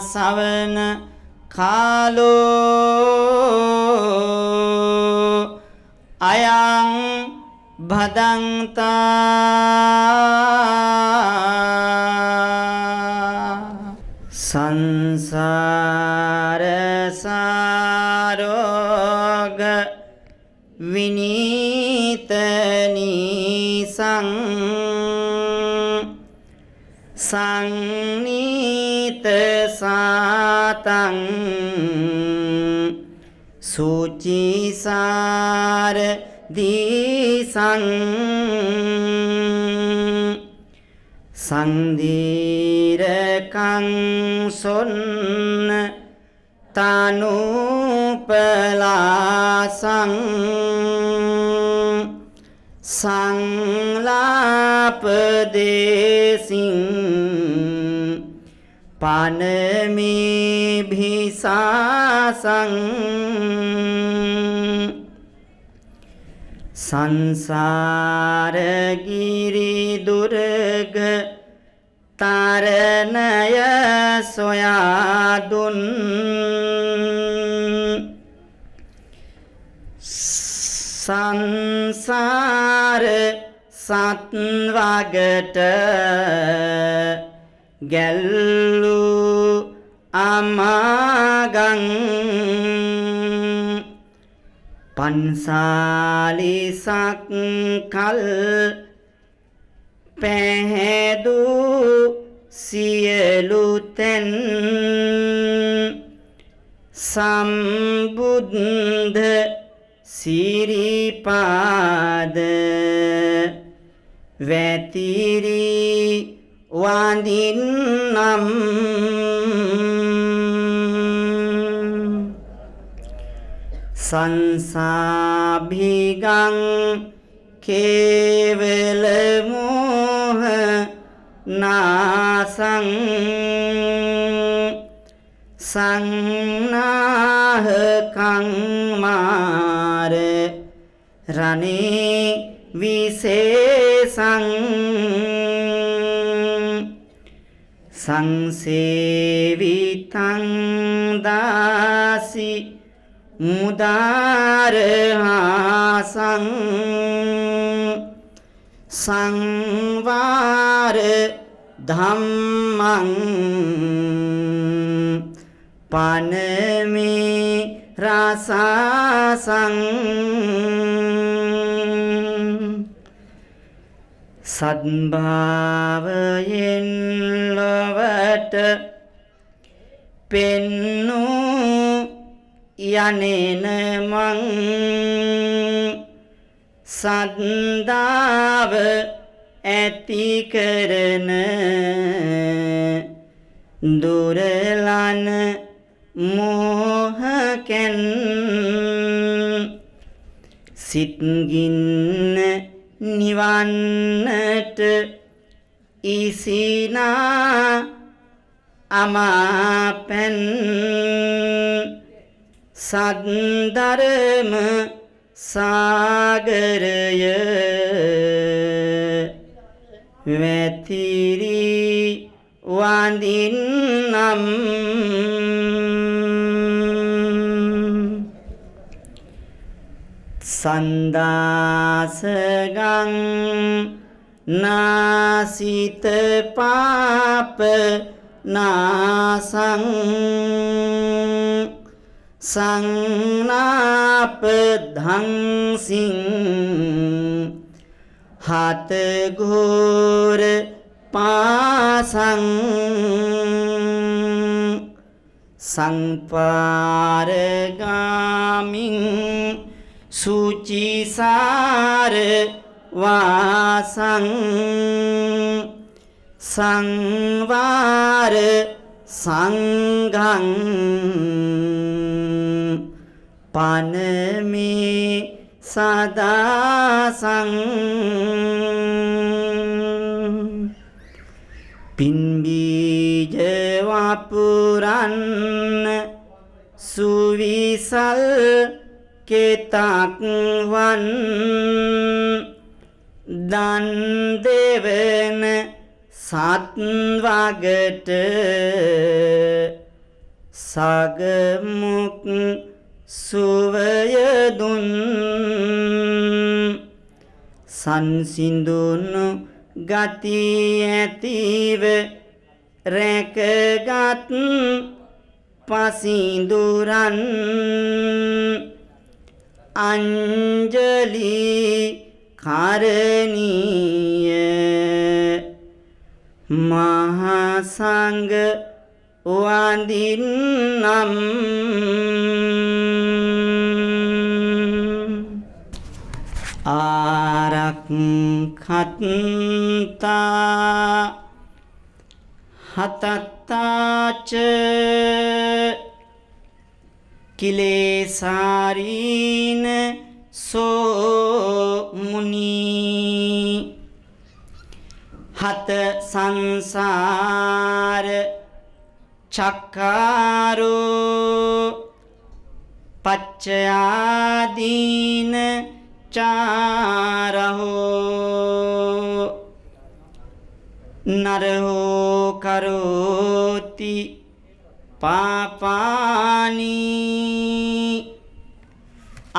සවන කාලෝ අයං භදන්තා සංසාර සාරෝග විනීතනී සං සං චීසාර දීසං සංදීරකං සොන්න තනුපලාසං සංලාපදේසින් පනමේ භිසාසං සංසාර ගිරි දුර්ග තරණය සොයා දුන් සංසාර සත් වගට ගැල්ලු අමාගං පන්සාලිසක් කල් පැහැදු සියලු තැන් සම්බුද්ධ සිරිපාද වැතිරි වඳින්නම් සංසාභිගං කේවල මෝහ නාසං සංනාහකං මාර රණේ විශේෂං සංසේවිතං දාසි මුදාරහාසං සංවාර ධම්මං පනමේ රසසං සත්භාවයෙන් ලොවට පෙන්නූ යනේන මං සද්දාව ඇති කරන දුරලන මෝහකෙන් සිත්ගින්න නිවන්නට ඉසිනා අමාපැන් සද්දරම සාගරය වැතිරි වඳින්නම් සන්දාසගං නාසිත පාප නාසං සංනාපධං සිං හත ගෝර පාසං සංපාරගාමින් සුචිසාර වාසං සංවාර සංඝං පනමේ සදාසං පින්බීජ වපුරන්න සුවිසල් කෙතක් වන් දන් දෙවන සත්වගට සගමුක් සුවය දුන් සංසිඳුණු ගති ඇතිව රැකගත් පසිඳුරන් අංජලි කරණීය මහා සංඝ වඳින්නම් ආරක්ඛත්තා හතත්තාච කිලේසාරීන සෝමුනි හත සංසාර චක්කාරෝ පච්චයාදීන චාරහෝ නරහෝ කරෝති පාපානී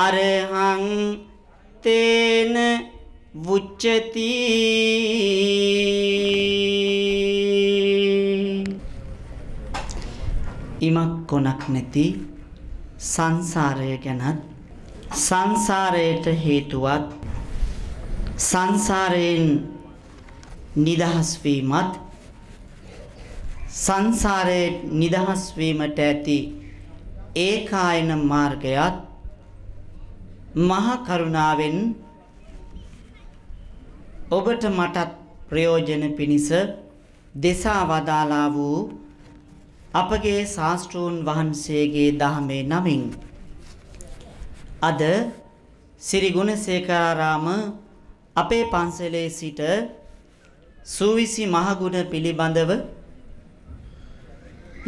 අරහං තේන වුච්චති ඉමක් කොනක් නැති සංසාරය ගැනත් සංසාරයට හේතුවත් සංසාරයෙන් නිදහස් වීමත් සංසාරයේ නිදහස් වීමට ඇති ඒකායන මාර්ගයත් මහ කරුණාවෙන් ඔබට මටත් ප්‍රයෝජන පිණිස දෙසා වදාලා වූ අපගේ ශාස්ත්‍රූන් වහන්සේගේ දහමේ නමින් අද සිරි ගුණසේකරාරාම අපේ පන්සලේ සිට සූවිසි මහගුණ පිළිබඳව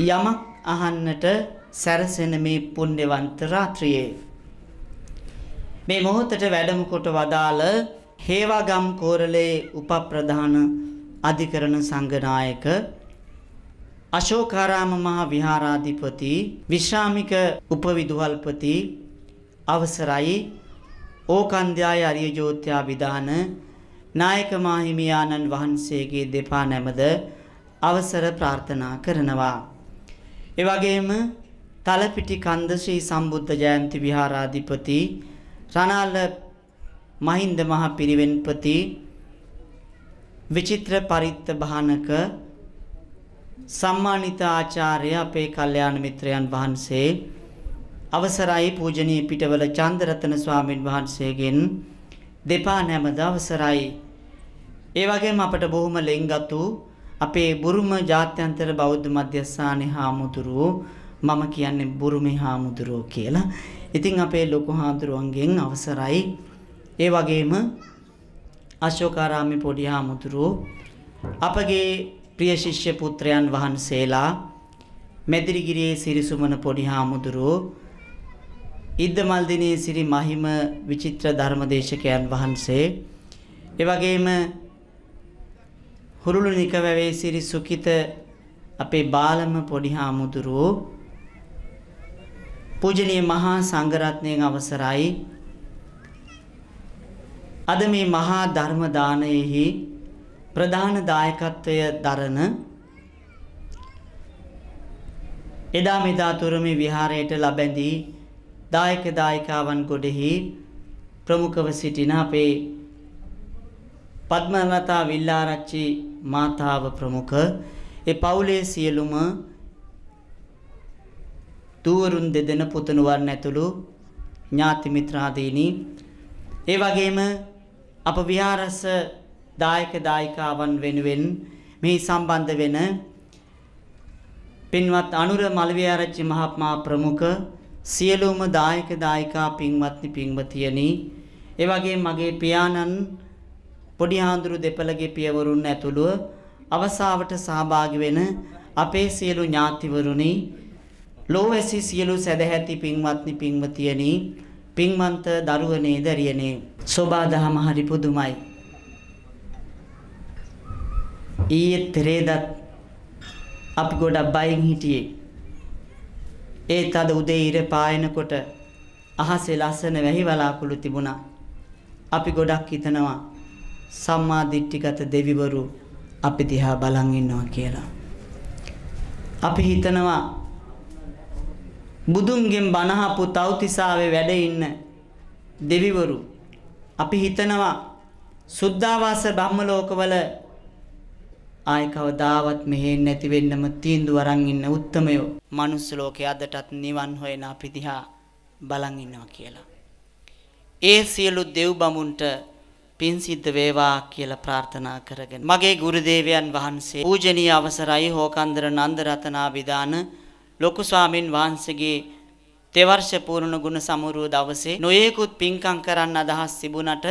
යමක් අහන්නට සැරසෙන මේ පුණ්‍යවන්ත රාත්‍රියේ මේ මොහොතට වැඩම කොට වදාළ හේවාගම් කෝරළේ උපප්‍රධාන අධිකරණ සංඝනායක අශෝකාරාම මහා විහාරාධිපති විශ්‍රාමික උපවිදුහල්පති අවසරයි ඕකන්ධ්‍යාය අරිය ජෝත්‍යා විදාන නායක මාහිමියාණන් වහන්සේගේ දෙපා නැමද අවසර ප්‍රාර්ථනා කරනවා ඒ වගේම තලපිටි කන්ද ශ්‍රී සම්බුද්ධ ජයන්ති විහාරාධිපති රණාල මහින්ද මහ පිරිවෙන්පති විචිත්‍ර පරිත්ත භානක සම්මානිත ආචාර්ය අපේ කල්යාණ මිත්‍රයන් වහන්සේ අවසරයි පූජනීය පිටවල චන්දරතන ස්වාමින් වහන්සේගෙන් දෙපා නැමද අවසරයි ඒ වගේම අපට බොහොම ලෙන්ගත් වූ අපේ බුරුම ජාත්‍යන්තර බෞද්ධ මධ්‍යස්ථානයේ හාමුදුරුවෝ මම කියන්නේ බුරුමේ හාමුදුරුවෝ කියලා. ඉතින් අපේ ලොකු හාමුදුරුවන්ගෙන් අවසරයි. ඒ වගේම අශෝකාරාමේ පොඩි හාමුදුරුවෝ අපගේ ප්‍රිය ශිෂ්‍ය පුත්‍රයන් වහන්සේලා මෙදිරිගිරියේ සිරිසුමන පොඩි හාමුදුරුවෝ ඉද්දමල්දිනේ සිරි මහිම විචිත්‍ර ධර්මදේශකයන් වහන්සේ එවැගේම කුරුළු නිකවැවේ සිරි සුකිත අපේ බාලම පොඩි හාමුදුරුවෝ පූජනීය මහා සංඝරත්නයෙන් අවසරයි අද මේ මහා ධර්ම දානයේහි ප්‍රධාන දායකත්වය දරන එදා මෙදා තුරමේ විහාරයට ලැබඳී දායක දායිකාවන් ගොඩෙහි ප්‍රමුඛව සිටින අපේ පద్මලතා විල්ලාරච්චි මාතාව ප්‍රමුඛ ඒ පවුලේ සියලුම දූවරුන් දෙදෙන පුතණුවන් ඇතුළු ඥාති මිත්‍රාදීනි ඒ වගේම අප විහාරස දායක දායිකාවන් වෙනුවෙන් මේ සම්බන්ධ වෙන පින්වත් අනුර මල්විආරච්චි මහත්මයා ප්‍රමුඛ සියලුම දායක දායිකා පින්වත්නි පින්වතියනි ඒ වගේම මගේ පියාණන් පොඩි හාඳුරු දෙපළගේ පියවරුන් ඇතුළුව අවසාවට සහභාගි වෙන අපේ සියලු ඥාතිවරුනි ලෝවැසි සියලු සැදැහැති පින්වත්නි පින්වතියනි පින්වන්ත දරුවනේ දැරියනේ සෝබා දහම හරි පුදුමයි ඊයේ තෙරේදත් අපි ගොඩක් බයෙන් හිටියේ ඒත් අද උදේ ඉර පායනකොට අහසේ ලස්සන වැහි වලාකුළු තිබුණා අපි ගොඩක් හිතනවා සම්මා දිට්ඨිගත දෙවිවරු අපි දිහා බලන් ඉන්නවා කියලා. අපි හිතනවා බුදුන්ගෙන් බණහපු තවතිසාවේ වැඩ ඉන්න දෙවිවරු අපි හිතනවා සුද්ධාවාස බ්‍රහ්මලෝකවල ආය කවදාවත් මෙහෙ නැති වෙන්නම තීන්දුව අරන් ඉන්න උත්තමයෝ මනුස්ස ලෝකයේ අදටත් නිවන් හොයන අපි දිහා බලන් ඉන්නවා කියලා. ඒ සියලු දෙව් බමුන්ට පින් සිද්ධ වේවා කියලා ප්‍රාර්ථනා කරගෙන මගේ ගුරු දේවයන් වහන්සේ පූජනීය අවසරයි හෝකන්දර නන්ද රතනාබිදාන ලොකු ස්වාමින් වහන්සේගේ තෙවර්ෂ පූර්ණ ගුණ සමරුව දවසේ නොයේකුත් පින්කම් කරන්න අදහස් තිබුණට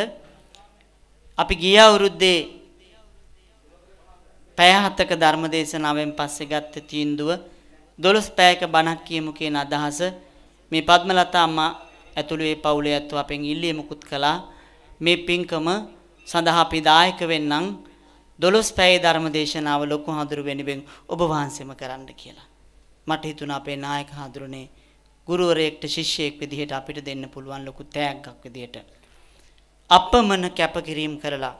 අපි ගිය අවුරුද්දේ පැය හතක ධර්ම දේශනාවෙන් පස්සේ ගත්ත තීන්දුව දොළොස් පැයක බණක් කියමු කියන අදහස මේ පද්මලතා අම්මා ඇතුළු ඒ පවුලේ ඇත්තෝ අපෙන් ඉල්ලීමකුත් කළා මේ පින්කම සඳහා අපි දායක වෙන්නම් දොළොස් පැයේ ධර්ම දේශනාව ලොකු හඳුරු වෙනුවෙන් ඔබ වහන්සේම කරන්න කියලා. මට හිතුණා අපේ නායක හඳුරුනේ ගුරුවරයෙක්ට ශිෂ්‍යයෙක් විදිහට අපිට දෙන්න පුළුවන් ලොකු තෑග්ගක් විදිහට. අපමණ කැපකිරීම කරලා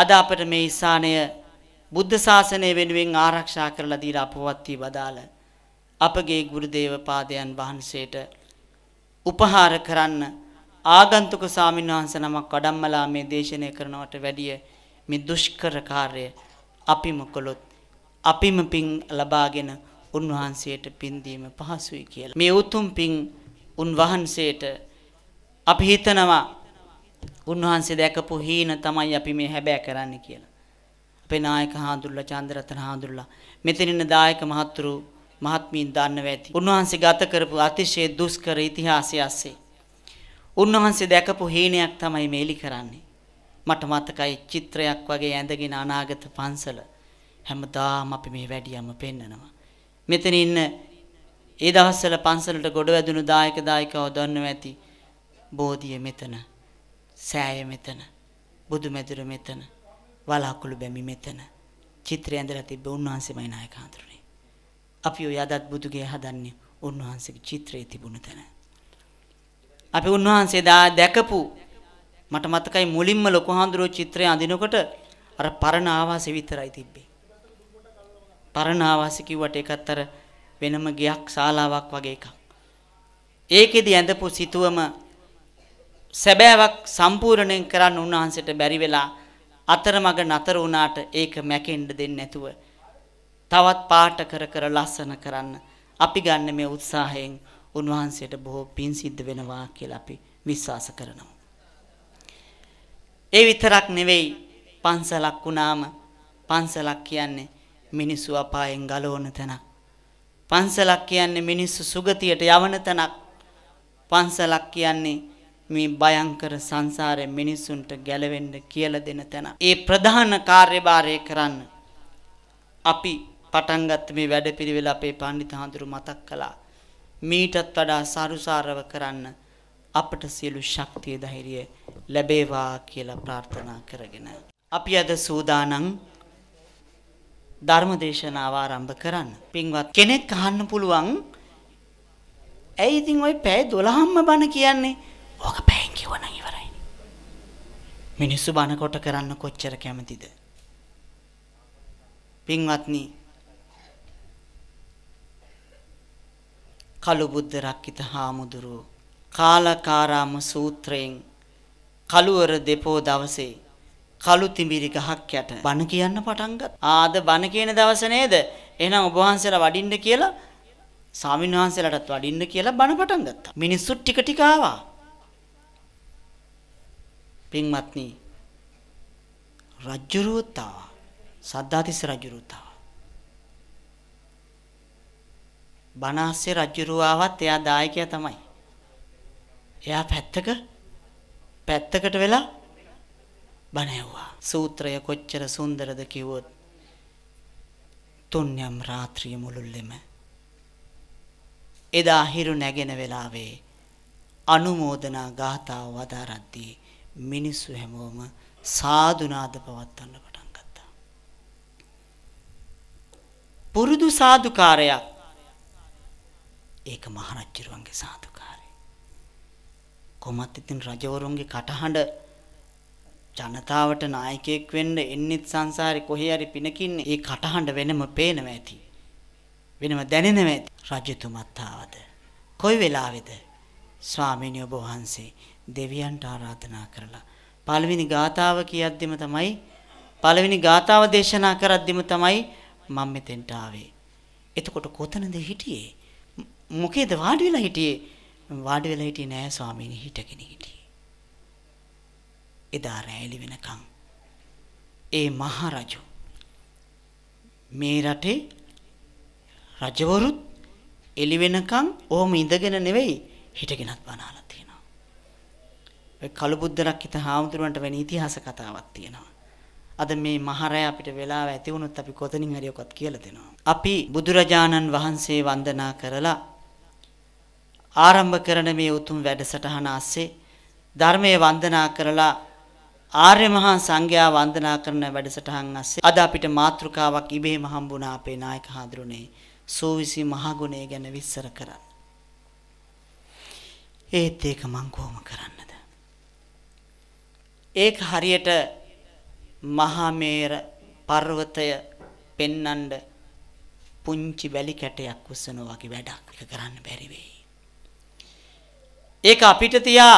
අද අපට මේ ඉස්සානය බුද්ධ ශාසනය වෙනුවෙන් ආරක්ෂා කරලා දීලා අපවත් වී වදාළ අපගේ ගුරුදේව පාදයන් වහන්සේට උපහාර කරන්න ආගන්තුක සාමින් වහන්සේ නමක් වඩම්මලා මේ දේශනය කරනවට වැඩිය මේ දුෂ්කර කාර්ය අපිම කළොත් අපිම පින් ලබාගෙන උන්වහන්සේට පින් දීම පහසුයි කියලා. මේ උතුම් පින් උන්වහන්සේට අපි හිතනවා උන්වහන්සේ දැකපු හීන තමයි අපි මේ හැබෑ කරන්න කියලා. අපේ නායක හාඳුල්ලා චන්ද්‍රරතන හාඳුල්ලා මෙතන ඉන්න දායක මහතුරු මහත්මීන් දන්නව ඇති. උන්වහන්සේ ගත කරපු අතිශය දුෂ්කර ඉතිහාසය ඇස්සේ උන්වහන්සේ දැකපු හීනයක් තමයි මේලි කරන්නේ. මට මතකයි චිත්‍රයක් වගේ ඇඳගෙන අනාගත පන්සල හැමදාම අපි මේ වැඩියම පෙන්නනවා. මෙතන ඉන්න ඒ දවස්වල පන්සලට ගොඩ වැදුණු දායක දායිකාව දන්නව ඇති. බෝධිය මෙතන, සෑය මෙතන, බුදුමැදුර මෙතන, වලාකුළු බැමි මෙතන. චිත්‍රය ඇඳලා තිබ්බ උන්වහන්සේමයි නායක හඳුරුනේ. අපි ඔය අදත් බුදුගේ හදන්නේ උන්වහන්සේගේ චිත්‍රයේ තිබුණ තැන. අපි උන්වහන්සේ දා දැකපු මට මතකයි මුලින්ම ලොකු හාමුදුරුවෝ චිත්‍රය අඳිනකොට අර පරණ ආවාසෙ විතරයි තිබ්බේ. පරණ ආවාසෙ කිව්වට ඒකත් අර වෙනම ගයක් ශාලාවක් වගේ එකක්. ඒකෙදි ඇඳපු සිතුවම සැබෑවක් සම්පූර්ණයෙන් කරන්න උන්වහන්සේට බැරි වෙලා අතරමඟ නතර වුණාට ඒක මැකෙන්න දෙන්නේ නැතුව තවත් පාට කර කර ලස්සන කරන්න අපි ගන්න මේ උත්සාහයෙන් උන්වහන්සේට බොහෝ පින් සිද්ධ වෙනවා කියලා අපි විශ්වාස කරනවා. ඒ විතරක් නෙවෙයි පන්සලක් වුණාම පන්සලක් කියන්නේ මිනිස්සු අපායෙන් ගලවන තැනක්. පන්සලක් කියන්නේ මිනිස්සු සුගතියට යවන තැනක්. පන්සලක් කියන්නේ මේ භයංකර සංසාරයෙන් මිනිසුන්ට ගැලවෙන්න කියලා දෙන තැන. ඒ ප්‍රධාන කාර්යභාරය කරන්න අපි පටන් ගත්ත මේ වැඩපිළිවෙල අපේ පඬිතුහාඳුරු මතක් කළා. මීටත් වඩා සරුසාරව කරන්න අපට සියලු ශක්තිය ධෛර්යය ලැබේවා කියලා ප්‍රාර්ථනා කරගෙන අපි අද සූදානම් ධර්මදේශනාව ආරම්භ කරන්න. පින්වත් කෙනෙක් අහන්න පුළුවන් ඇයි ඉතින් ওই පැය 12ම්ම බණ කියන්නේ? ඕක පැයෙන් කිව්වනම් ඉවරයි. මිනිස්සු බණ කොට කරන්න කොච්චර කැමතිද? පින්වත්නි කළු බුද්ධ රක්කිත හාමුදුරුව කාලකාරාම සූත්‍රයෙන් කළුවර දෙපෝ දවසේ කළු තිඹිරි ගහක් යට බණ කියන්න පටන් ආද බණ කියන දවස නේද? එහෙනම් ඔබ වහන්සේලා වඩින්න කියලා ස්වාමීන් වහන්සේලාටත් වඩින්න කියලා බණ පටන් ගත්තා. මිනිස්සු ටික ටික ආවා. පින්වත්නි රජ්ජුරුවතාව සද්ධාතිස්ස රජ්ජුරුවතාව බනහස්සේ රජුරුවාවත් එයා දායකයා තමයි. එයා පැත්තක පැත්තකට වෙලා බණ ඇහුවා. සූත්‍රය කොච්චර සුන්දරද කිව්වොත් තුන්යම් රාත්‍රිය මුළුල්ලෙම එදා හිරු නැගෙන වෙලාවේ අනුමෝදනා ගාථාව වදාරද්දී මිනිස්සු හැමෝම සාදුනාද පවත්වන්න පටන් ගත්තා. පුරුදු සාදුකාරයක් ඒක මහරජුරුවන්ගේ සාදුකාරය. කොමත් ඉතින් රජවරුන්ගේ කටහඬ ජනතාවට නායකයෙක් වෙන්න එන්නෙත් සංසාරේ කොහේ හරි පිනකින් ඒ කටහඬ වෙනම පේනවා ඇති. වෙනම දැනෙනවා ඇති. රජතුමත් ආවද? කොයි වෙලාවේද? ස්වාමීනි ඔබ වහන්සේ දෙවියන්ට ආරාධනා කරලා පළවෙනි ගාතාව කියද්දිම තමයි පළවෙනි ගාතාව දේශනා කරද්දිම තමයි මම මෙතෙන්ට ආවේ. එතකොට කොතනද හිටියේ? මොකේද වාඩි වෙලා හිටියේ වාඩි වෙලා හිටියේ නෑ ස්වාමීනි හිටගෙන හිටියේ එදා රැලි වෙනකන් ඒ මහරජු මේ රටේ රජවරුත් එළි වෙනකන් ඔහොම ඉඳගෙන නෙවෙයි හිටගෙනත් බණාලා තියෙනවා ඔය කළුබුද්දරක් හිත හාමුදුරුවන්ට වෙන ඉතිහාස කතාවක් තියෙනවා අද මේ මහරය අපිට වෙලාව ඇති වුණොත් අපි කොතනින් හරි ඔකත් කියලා දෙනවා. අපි බුදුරජාණන් වහන්සේ වන්දනා කරලා ආරම්භ කරන මේ උතුම් වැඩසටහන ASCII ධර්මයේ වන්දනා කරලා ආර්ය මහා සංඝයා වන්දනා කරන වැඩසටහන් ASCII අද අපිට මාතෘකාවක් ඉබේම හම්බුණා අපේ නායක හඳුරුනේ සෝවිසි මහගුණය ගැන විස්තර කරන්න. ඒත් ඒක මං කොහොම කරන්නද? ඒක හරියට මහා මේර පර්වතය පෙන්නඳ පුංචි වැලි කැටයක් උස්සනවා වගේ වැඩක්. ඒක කරන්න බැරි වෙයි. ඒක අපිට තියා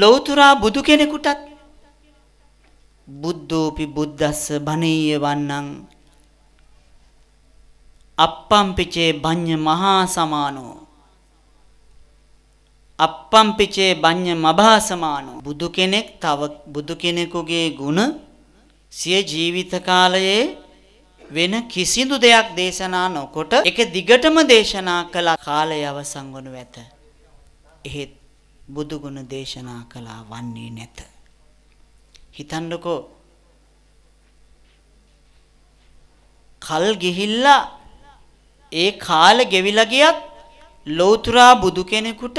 ලෞතුරා බුදු කෙනෙකුටත් බුද්ධෝපි බුද්දස්ස බණීය වන්නං අප්පම්පිචේ බඤ්ඤ මහා සමානෝ අප්පම්පිචේ බඤ්ඤ මබහා සමානෝ බුදු කෙනෙක් තව බුදු කෙනෙකුගේ ගුණ සිය ජීවිත කාලයේ වෙන කිසිදු දෙයක් දේශනා නොකොට එක දිගටම දේශනා කළ කාලය අවසන් වනු ඇත එහෙත් බුදුගුණ දේශනා කළා වන්නේ නැත. හිතන්නකෝ කල් ගිහිල්ලා ඒ කාලෙ ගෙවිලා ගියත් ලෞතුරා බුදු කෙනෙකුට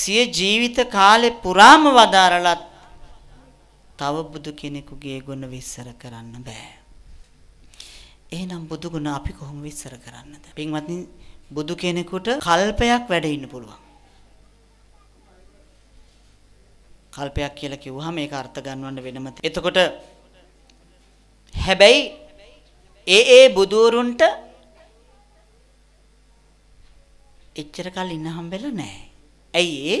සිය ජීවිත කාලෙ පුරාම වදාරලත් තව බුදු කෙනෙකුගේ ගුණ විශ්සර කරන්න බෑ. එහෙනම් බුදු ගුණ අපි කොහොම විශ්සර කරන්නද? පින්වත්නි බුදු කෙනෙකුට කල්පයක් වැඩ ඉන්න පුළුවන්. කල්පයක් කියලා කිව්වහම ඒක අර්ථ ගන්නවන්න වෙනම. එතකොට හැබැයි ඒ ඒ බුදුරුන්ට එච්චර කල් ඉන්න හම්බෙලා නැහැ. ඇයි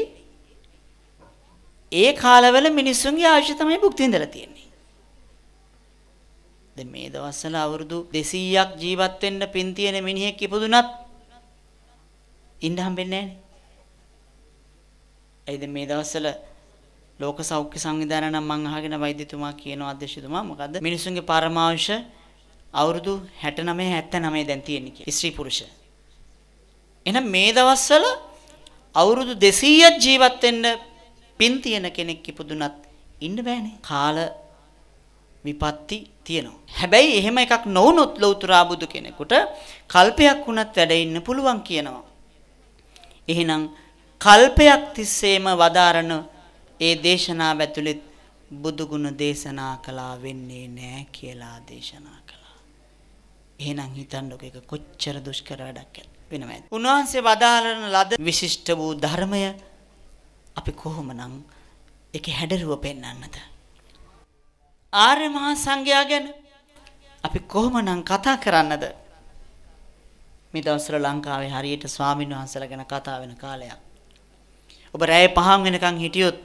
ඒ කාලවල මිනිස්සුන්ගේ ආශය තමයි භුක්ති විඳලා තියෙන්නේ. දැන් මේ දවස්වල අවුරුදු 200ක් ජීවත් වෙන්න පින් තියෙන මිනිහෙක් ඉපදුනත් ඉන්න හම්බෙන්නේ නැහැ. ඇයිද මේ දවස්වල ලෝක සෞඛ්‍ය සංවිධානය නම් මං අහගෙන වෛද්‍යතුමා කියනවා අධ්‍යක්ෂතුමා මොකද්ද මිනිසුන්ගේ පරමාංශ අවුරුදු 69 79 දැන් තියෙන්නේ කියලා ස්ත්‍රී පුරුෂ එහෙනම් මේ දවස්වල අවුරුදු 200ක් ජීවත් වෙන්න පින් තියෙන කෙනෙක් ඉපදුනත් ඉන්න බෑනේ කාල විපatti තියෙනවා හැබැයි එහෙම එකක් නොවුනොත් ලෞතුරා බුදු කෙනෙකුට කල්පයක් වුණත් වැඩ ඉන්න පුළුවන් කියනවා එහෙනම් කල්පයක් තිස්සේම වදාරන ඒ දේශනාව ඇතුළෙත් බුදුගුණ දේශනා කළා වෙන්නේ නෑ කියලා දේශනා කළා. එහෙනම් හිතන්නක එක කොච්චර දුෂ්කර වැඩක් වෙනවද? උන්වහන්සේ වදාළන ලද විශිෂ්ට වූ ධර්මය අපි කොහොමනම් ඒකේ හැඩරුව පෙන්වන්නද? ආර්ය මහා සංඝයා ගැන අපි කොහොමනම් කතා කරන්නද? මේ දවස්වල ලංකාවේ හරියට ස්වාමීන් වහන්සේලා ගැන කතා වෙන කාලයක්. ඔබ රැය පහන් වෙනකන් හිටියොත්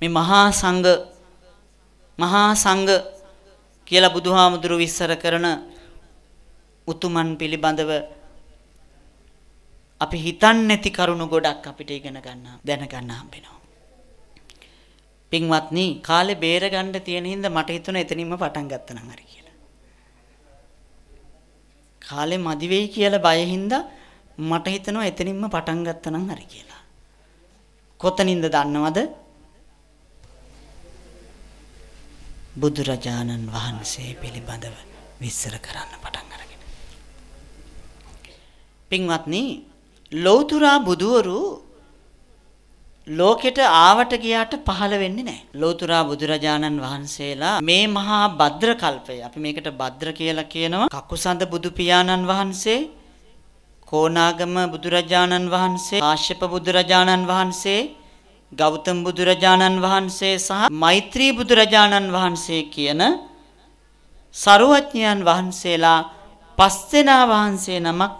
මේ මහා සංඝ මහා සංඝ කියලා බුදුහාමුදුරු විස්තර කරන උතුමන් පිළිබඳව අපි හිතන්නේ නැති කරුණු ගොඩක් අපිට ඉගෙන ගන්න දැන ගන්න හම්බෙනවා. පින්වත්නි කාලේ බේර ගන්න තියෙන හින්දා මට හිතුණා එතනින්ම පටන් ගත්තනම් හරි කියලා. කාලේ මදි වෙයි කියලා බය හින්දා මට හිතෙනවා එතනින්ම පටන් ගත්තනම් හරි කියලා. කොතනින්ද දන්නවද? බුදුරජාණන් වහන්සේ පිළිබඳව විස්තර කරන්න පටන් අරගෙන. පින්වත්නි ලෞතුරා බුදුවරු ලෝකෙට ආවට ගියාට පහළ වෙන්නේ නැහැ. ලෞතුරා බුදුරජාණන් වහන්සේලා මේ මහා භද්‍ර කල්පය අපි මේකට භද්‍ර කියලා කියනවා. කකුසඳ බුදු පියාණන් වහන්සේ, කොණාගම බුදුරජාණන් වහන්සේ, ආශ්‍යප බුදුරජාණන් වහන්සේ ගෞතම බුදුරජාණන් වහන්සේ සහ මෛත්‍රී බුදුරජාණන් වහන්සේ කියන සරුවඥයන් වහන්සේලා පස්දෙනා වහන්සේ නමක්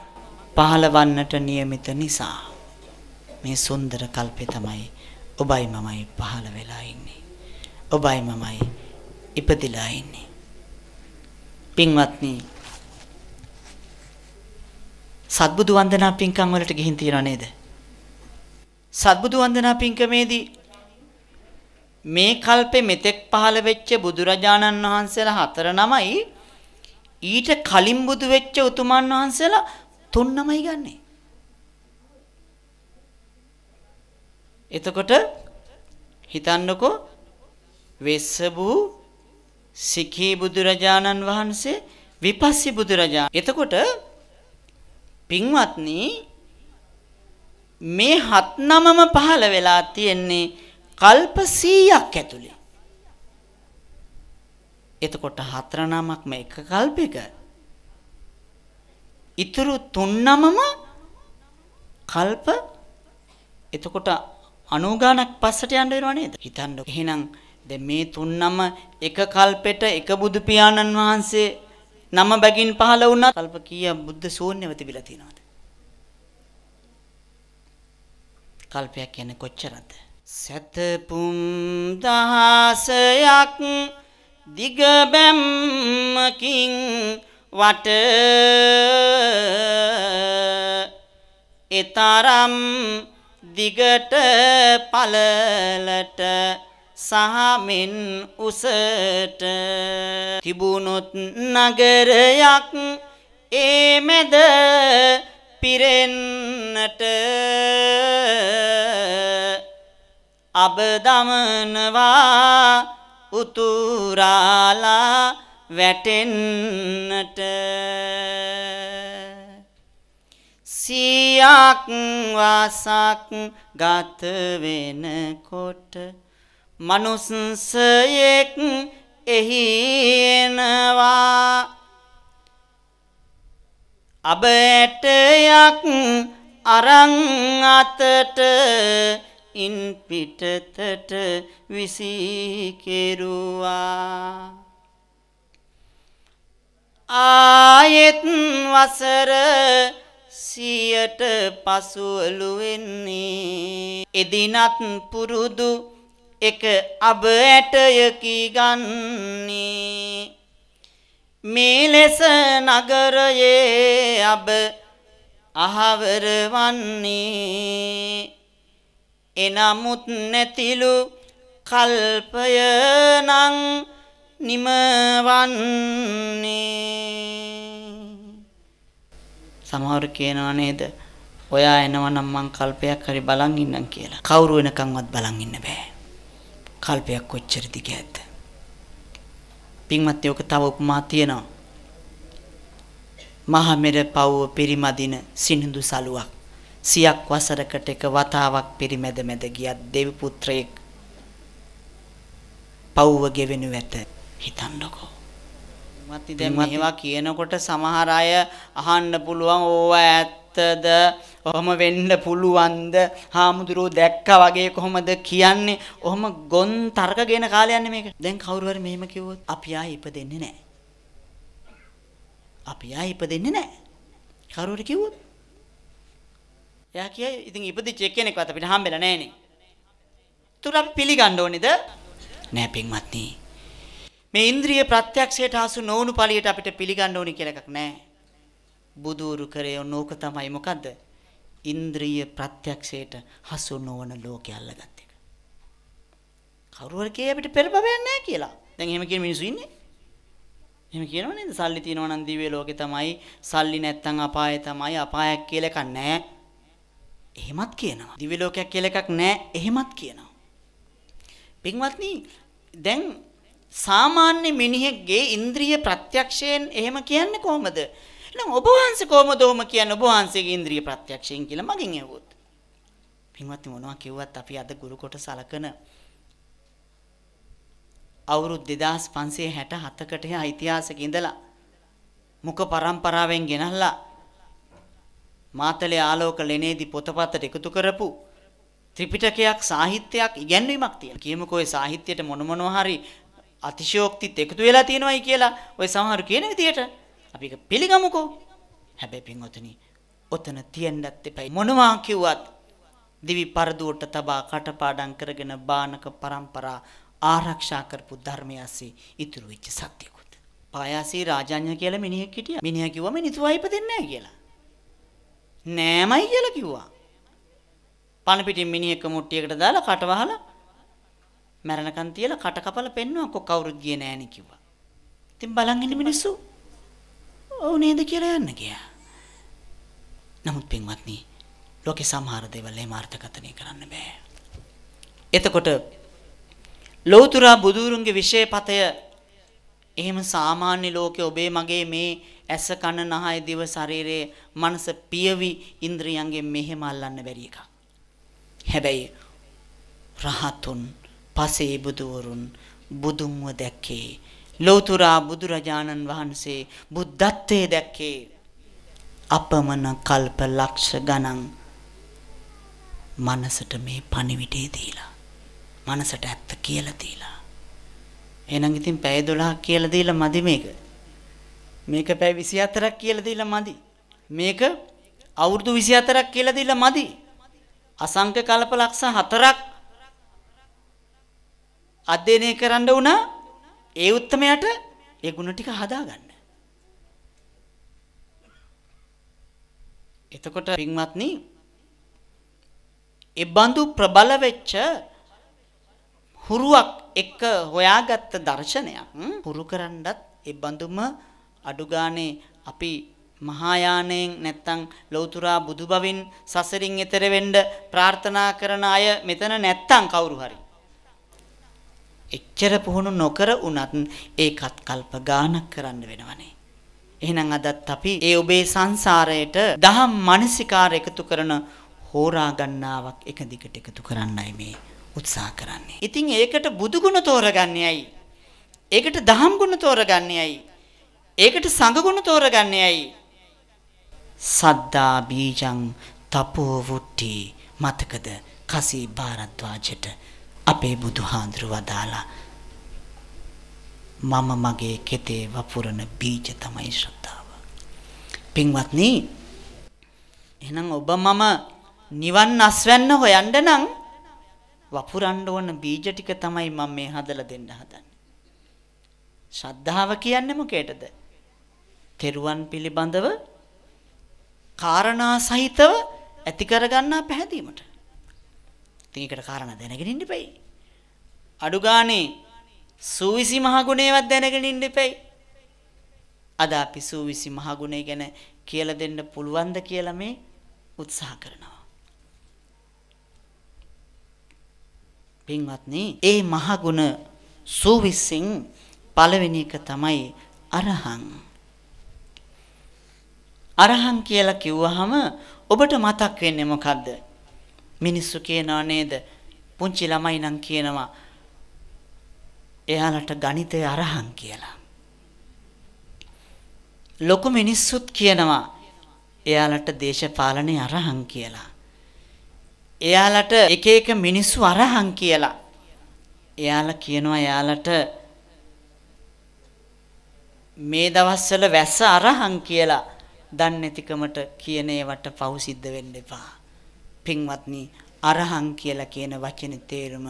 පහළවන්නට નિયમિત නිසා මේ සුන්දර කල්පේ තමයි ඔබයි මමයි පහළ වෙලා ඉන්නේ. ඔබයි මමයි ඉපදිලා ඉන්නේ. පින්වත්නි සත්බුදු වන්දනා පින්කම් වලට ගිහින් තියනව නේද? සත්බුදු වන්දනා පින්කමේදී මේ කල්පේ මෙතෙක් පහළ වෙච්ච බුදුරජාණන් වහන්සේලා හතර නමයි ඊට කලින් බුදු වෙච්ච උතුමන් වහන්සේලා තුන් නමයි ගන්නෙ. එතකොට හිතන්නකෝ වෙස්සබු සිඛී බුදුරජාණන් වහන්සේ විපස්සී බුදුරජාණන්. එතකොට පින්වත්නි මේ හත් නමම පහළ වෙලා තියෙන්නේ කල්ප 100ක් ඇතුලේ. එතකොට හතර නමක්ම එක කල්පයක. ඉතුරු තුන් නමම කල්ප එතකොට 90 ගණක් පස්සට යන්න වෙනව නේද? හිතන්න. එහෙනම් දැන් මේ තුන් නම එක කල්පෙට එක බුදු පියාණන් වහන්සේ නම බැගින් පහළ වුණා. කල්ප කීයක් බුද්ධ ශූන්‍යව තිබිලා තියෙනවද? කල්පයක් කියන්නේ කොච්චරද? සැතපුම් දහසයක් දිග බැම්මකින් වට එතරම් දිගට පළලට සහමෙන් උසට තිබුණොත් නගරයක් ඒ මැද පිරෙන්නට අබදමනවා උතුරාලා වැටෙන්නට සියක් වාසක් ගත වෙනකොට මනුස්සයෙක් එහි එනවා අබ ඇටයක් අරන් අතට ඉන් පිටතට විසිකෙරුවා ආයෙත් වසර සියට පසුවලුවෙන්නේ එදිනත් පුරුදු එක අබ ඇටයකි ගන්නේ මේ ලෙස නගරයේ අබ අහවර වන්නේ එනමුත් නැතිලු කල්පය නම් නිමවන්නේ සමහර කියනවා නේද ඔයා එනවා නම් මං කල්පයක් හරි බලන් ඉන්නම් කියලා කවුරු වෙනකන්වත් බලන් ඉන්න බෑ කල්පයක් කොච්චර දිග ඇද්ද පින්වත් යෝක තව උපමා තියෙනවා. මහා මෙර පවුව පිරිමදින සිනිඳු සලුවක්. සියක් වසරකට එක වතාවක් පිරිමැද මැද ගියත් දෙවි පුත්‍රයෙක් පවුව ගෙවෙනු ඇත. හිතන්නකෝ. මත්ති දැන් මේවා කියනකොට සමහර අය අහන්න පුළුවන් ඕවා ඇත්තද ඔහොම වෙන්න පුළුවන්ද? හාමුදුරුවෝ දැක්කා වගේ කොහොමද කියන්නේ? ඔහොම ගොන් තර්ක ගේන කාලයන්නේ මේක. දැන් කවුරු හරි මෙහෙම කිව්වොත් අපි ආයි ඉපදෙන්නේ නැහැ. අපි ආයි ඉපදෙන්නේ නැහැ. කවුරු හරි කිව්වොත් එයා කියයි ඉතින් ඉපදිච්ච එක්කෙනෙක්වත් අපිට හම්බෙලා නැහනේ. තුර අපි පිළිගන්න ඕනේද? නෑ පින්වත්නි. මේ ඉන්ද්‍රිය ප්‍රත්‍යක්ෂයට හසු නොවුණු ඵලියට අපිට පිළිගන්න ඕනේ කියලා එකක් නෑ. බුදුරු කරේ නෝක තමයි මොකද්ද? ඉන්ද්‍රිය ප්‍රත්‍යක්ෂයට හසු නොවන ලෝකය අල්ලගත් එක. කවුරුහරි කිය අපිට පෙර භවයක් නැහැ කියලා. දැන් එහෙම කියන මිනිස්සු ඉන්නේ. එහෙම කියනව නේද? සල්ලි තියෙනවා නම් දිව්‍ය ලෝකේ තමයි, සල්ලි නැත්තම් අපාය තමයි, අපායක් කියලා එකක් නැහැ. එහෙමත් කියනවා. දිව්‍ය ලෝකයක් කියලා එකක් නැහැ. එහෙමත් කියනවා. පින්වත්නි, දැන් සාමාන්‍ය මිනිහෙක්ගේ ඉන්ද්‍රිය ප්‍රත්‍යක්ෂයෙන් එහෙම කියන්නේ කොහොමද? නම් ඔබ වහන්සේ කොහොමද ඔහොම කියන්නේ ඔබ වහන්සේගේ ඉන්ද්‍රිය ප්‍රත්‍යක්ෂයෙන් කියලා මගෙන් ඇහුවොත්. පින්වත්නි මොනවා කිව්වත් අපි අද ගුරු කොට සලකන අවුරුදු 2567කට එහා ඉතිහාසක ඉඳලා මුඛ પરම්පරාවෙන් ගෙනල්ලා මාතලේ ආලෝක ලෙනේදි පොතපතට එකතු කරපු ත්‍රිපිටකයක් සාහිත්‍යයක් ඉගැන්වීමක් තියෙනවා. කියමුකෝ ඒ සාහිත්‍යයට මොන මොනවා හරි අතිශයෝක්තිත් එකතු වෙලා තියෙනවයි කියලා ওই සමහරු කියන විදිහට අපි ඒක පිළිගමුකෝ. හැබැයි පින්වතුනි, ඔතන තියෙන්නත් එපයි. මොනවා කිව්වත් දිවි පරදුවට තබා කටපාඩම් කරගෙන බානක પરම්පරා ආරක්ෂා කරපු ධර්මයන්සේ ඉතුරු වෙච්ච සත්‍යකුත්. පායාසී රාජාඤ්ඤ කියලා මිනිහෙක් හිටියා. මිනිහා කිව්වා මේ නිතුවා ඉපදෙන්නේ නැහැ කියලා. නෑමයි කියලා කිව්වා. පණ පිටින් මිනිහෙක් මුට්ටියකට දාලා කට වහලා මැරණකන් තියලා කට කපලා පෙන්නවා කො කවුරුත් ගියේ නෑනේ කිව්වා. ඉතින් බලන් ඉන්න මිනිස්සු ඔව් නේද කියලා යන්න ගියා. නමුත් පින්වත්නි ලෝකේ සමහර දේවල් එහෙම අර්ථකථනය කරන්න බෑ. එතකොට ලෞතර බුදුරුන්ගේ විශේෂපතය එහෙම සාමාන්‍ය ලෝකේ ඔබේ මගේ මේ ඇස කන නහය දිව ශරීරයේ මනස පියවි ඉන්ද්‍රියන්ගෙන් මෙහෙම අල්ලන්න බැරි එකක්. හැබැයි රහතුන් පසේ බුදවරුන් බුදුන්ව දැක්කේ ලෞතුරා බුදුරජාණන් වහන්සේ බුද්ධත්වයේ දැක්කේ අපමණ කල්ප ලක්ෂ ගණන් මනසට මේ පණිවිඩය දීලා මනසට ඇත්ත කියලා දීලා එහෙනම් ඉතින් පැය 12ක් කියලා දීලා මදි මේක. මේක පැය 24ක් කියලා දීලා මදි. මේක අවුරුදු 24ක් කියලා දීලා මදි. අසංක කල්ප ලක්ෂ 4ක් අධ්‍යයනය කරන්න උනා ඒ උත්මයට ඒ ಗುಣ ටික හදාගන්න. එතකොට පින්වත්නි එබඳු ප්‍රබල වෙච්ච හුරුවක් එක හොයාගත්ත දර්ශනයක් හුරු කරන්නත් එබඳුම අඩුගානේ අපි මහායානයෙන් නැත්තම් ලෞතුරා බුදුබවින් සසරින් එතර වෙන්න ප්‍රාර්ථනා කරන අය මෙතන නැත්තම් කවුරු හරි එච්චර පුහුණු නොකර වුණත් ඒකත් කල්ප ගානක් කරන්න වෙනවනේ. එහෙනම් අදත් අපි ඒ ඔබේ සංසාරයට දහම් මානසිකාර එකතු කරන හෝරා ගන්නාවක් එක දිගට එකතු කරන්නයි මේ උත්සාහ කරන්නේ. ඉතින් ඒකට බුදු ගුණ තෝරගන්නේයි. ඒකට දහම් ගුණ තෝරගන්නේයි. ඒකට සංඝ ගුණ තෝරගන්නේයි. සද්දා බීජං තපෝ වුට්ටි මතකද කසී භාරද්වාජට අපේ බුදුහාඳුරු වදාලා මම මගේ කෙතේ වපුරන බීජ තමයි ශ්‍රද්ධාව. පින්වත්නි එහෙනම් ඔබ මම නිවන් අස්වැන්න හොයන්න නම් වපුරන්න ඕන බීජ ටික තමයි මම මේ හදලා දෙන්න හදන්නේ. ශ්‍රද්ධාව කියන්නේ මොකේද? තෙරුවන් පිළිබඳව කාරණා සහිතව ඇති කරගන්නා පැහැදීමට ඉතින් ඒකට කාරණා දැනගෙන ඉන්න එපයි. අඩු ගානේ සූවිසි මහ ගුණේවත් දැනගෙන ඉන්න එපයි. අද අපි සූවිසි මහ ගුණේ ගැන කියලා දෙන්න පුළුවන්ද කියලා මේ උත්සාහ කරනවා. පින්වත්නි, ඒ මහ ගුණ සූවිසින් පළවෙනි එක තමයි අරහං. අරහං කියලා කිව්වහම ඔබට මතක් වෙන්නේ මොකද්ද? මිනිස්සු කියනවා නේද? පුංචි ළමයි නම් කියනවා එයාලට ගණිතය අරහන් කියලා. ලොකු මිනිස්සුත් කියනවා එයාලට දේශපාලනය අරහන් කියලා. එයාලට එක එක මිනිස්සු අරහන් කියලා. එයාලා කියනවා එයාලට මේ දවස්වල වැස්ස අරහන් කියලා දන්නේ නැතිකමට කියන ඒවට පව් සිද්ධ වෙන්න එපා. පින්වත්නි අරහං කියලා කියන වචනේ තේරුම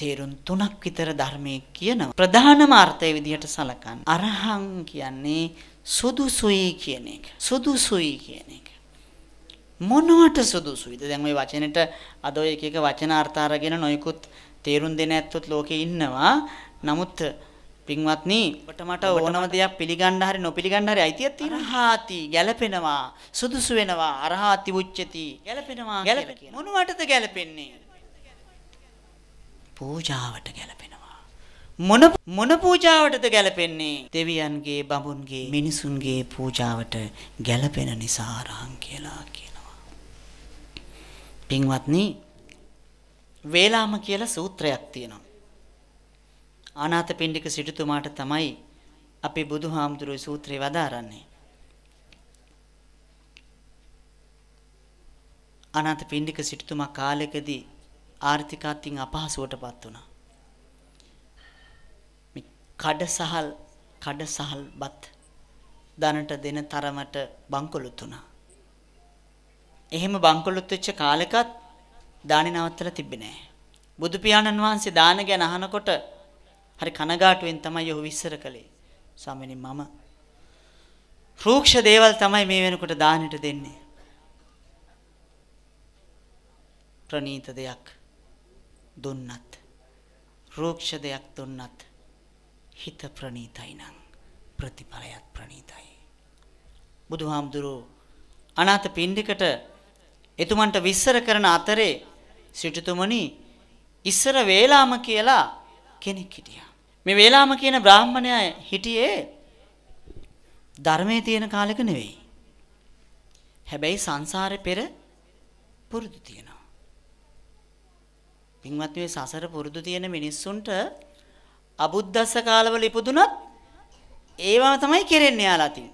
තේරුම් තුනක් විතර ධර්මයේ කියනවා. ප්‍රධානම අර්ථය විදිහට සලකන්න. අරහං කියන්නේ සුදුසුයි කියන එක. සුදුසුයි කියන එක. මොනවට සුදුසුයිද? දැන් ওই වචනෙට අද ඔය එක එක වචන අර්ථ අරගෙන නොයිකුත් තේරුම් දෙන ඇත්තොත් ලෝකේ ඉන්නවා. නමුත් පින්වත්නි ඔබට මට ඕනම දෙයක් පිළිගන්න හරි නොපිළිගන්න හරි අයිතියක් තියෙනවා. අරහාති ගැලපෙනවා. සුදුසු වෙනවා. අරහාති උච්චති. ගැලපෙනවා කියලා මොනවටද ගැලපෙන්නේ? පූජාවට ගැලපෙනවා. මොන මොන පූජාවටද ගැලපෙන්නේ? දෙවියන්ගේ, බඹුන්ගේ, මිනිසුන්ගේ පූජාවට ගැලපෙන නිසා අරහං කියලා කියනවා. පින්වත්නි වේලාම කියලා සූත්‍රයක් තියෙනවා. ආනාථපිණ්ඩික සිටුතුමාට තමයි අපි බුදුහාමුදුරුවෝ සූත්‍රේ වදාරන්නේ. ආනාථපිණ්ඩික සිටුතුමා කාලෙකදී ආර්ථිකත්වයෙන් අපහසුවටපත් වුණා. මේ කඩසහල් කඩසහල් බත් දනට දෙන තරමට බංකොලොත් වුණා. එහෙම බංකොලොත් වෙච්ච කාලෙකත් දානි නවත්තලා තිබ්බේ නෑ. බුදු පියාණන් වහන්සේ දාන ගැන අහනකොට හරි කනගාටුවෙන් තමයි ඔහු විශ්සර කළේ. සාමෙනි මම රූක්ෂ දේවල් තමයි මේ වෙනකොට දානෙට දෙන්නේ. ප්‍රනීත දෙයක් දුන්නත් රූක්ෂ දෙයක් දුන්නත් හිත ප්‍රනීතයි නම් ප්‍රතිඵලයක් ප්‍රනීතයි. බුදුහාමුදුරුවෝ අනාථ පින්ඩිකට එතුමන්ට විශ්සර කරන අතරේ සිටුතුමනි ඉස්සර වේලාම කියලා කෙනෙක් හිටියා. මේ වේලාම කියන බ්‍රාහ්මණයා හිටියේ ධර්මයේ තියෙන කාලෙක නෙවෙයි. හැබැයි සංසාරේ පෙර පුරුදු තියෙනවා. පින්වත් මේ සසර පුරුදු තියෙන මිනිස්සුන්ට අබුද්දස්ස කාලවල ඉපදුනත් ඒවා තමයි කෙරෙන්නේ යාලාතින්.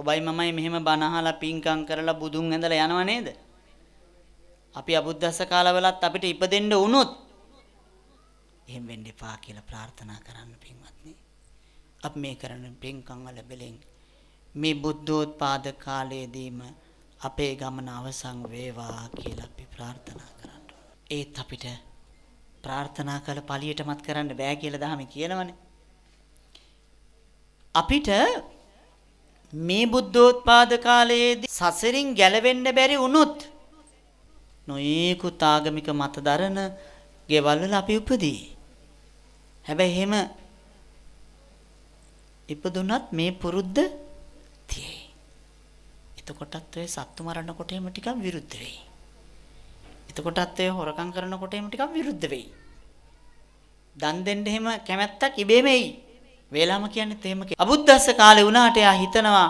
ඔබයි මමයි මෙහෙම බනහලා පින්කම් කරලා බුදුන් ඇඳලා යනව නේද? අපි අබුද්දස්ස කාලවලත් අපිට ඉපදෙන්න වුණොත් එහෙම වෙන්න එපා කියලා ප්‍රාර්ථනා කරන්න පින්වත්නි. අප මේ කරන පින්කම් වල බෙලෙන් මේ බුද්ධෝත්පාද කාලයේදීම අපේ ගමන අවසන් වේවා කියලා අපි ප්‍රාර්ථනා කරන්න. ඒත් අපිට ප්‍රාර්ථනා කළ පළියටමත් කරන්න බෑ කියලා දහමේ කියනවනේ. අපිට මේ බුද්ධෝත්පාද කාලයේදී සසරින් ගැලවෙන්න බැරි වුණොත් නොයේකුත් ආගමික මත දරන ගෙවල් වල අපි උපදී. හැබැයි එහෙම ඉපදුනත් මේ පුරුද්ද තියෙයි. එතකොටත් ඔය සත්තු මරන්න කොට එහෙම ටිකක් විරුද්ධ වෙයි. එතකොටත් ඔය හොරකම් කරනකොට එහෙම ටිකක් විරුද්ධ වෙයි. දන් දෙන්න එහෙම කැමැත්තක් ඉබේම එයි. වේලාම කියන්නේ තේම අබුද්දස්ස කාලේ වුණාට එයා හිතනවා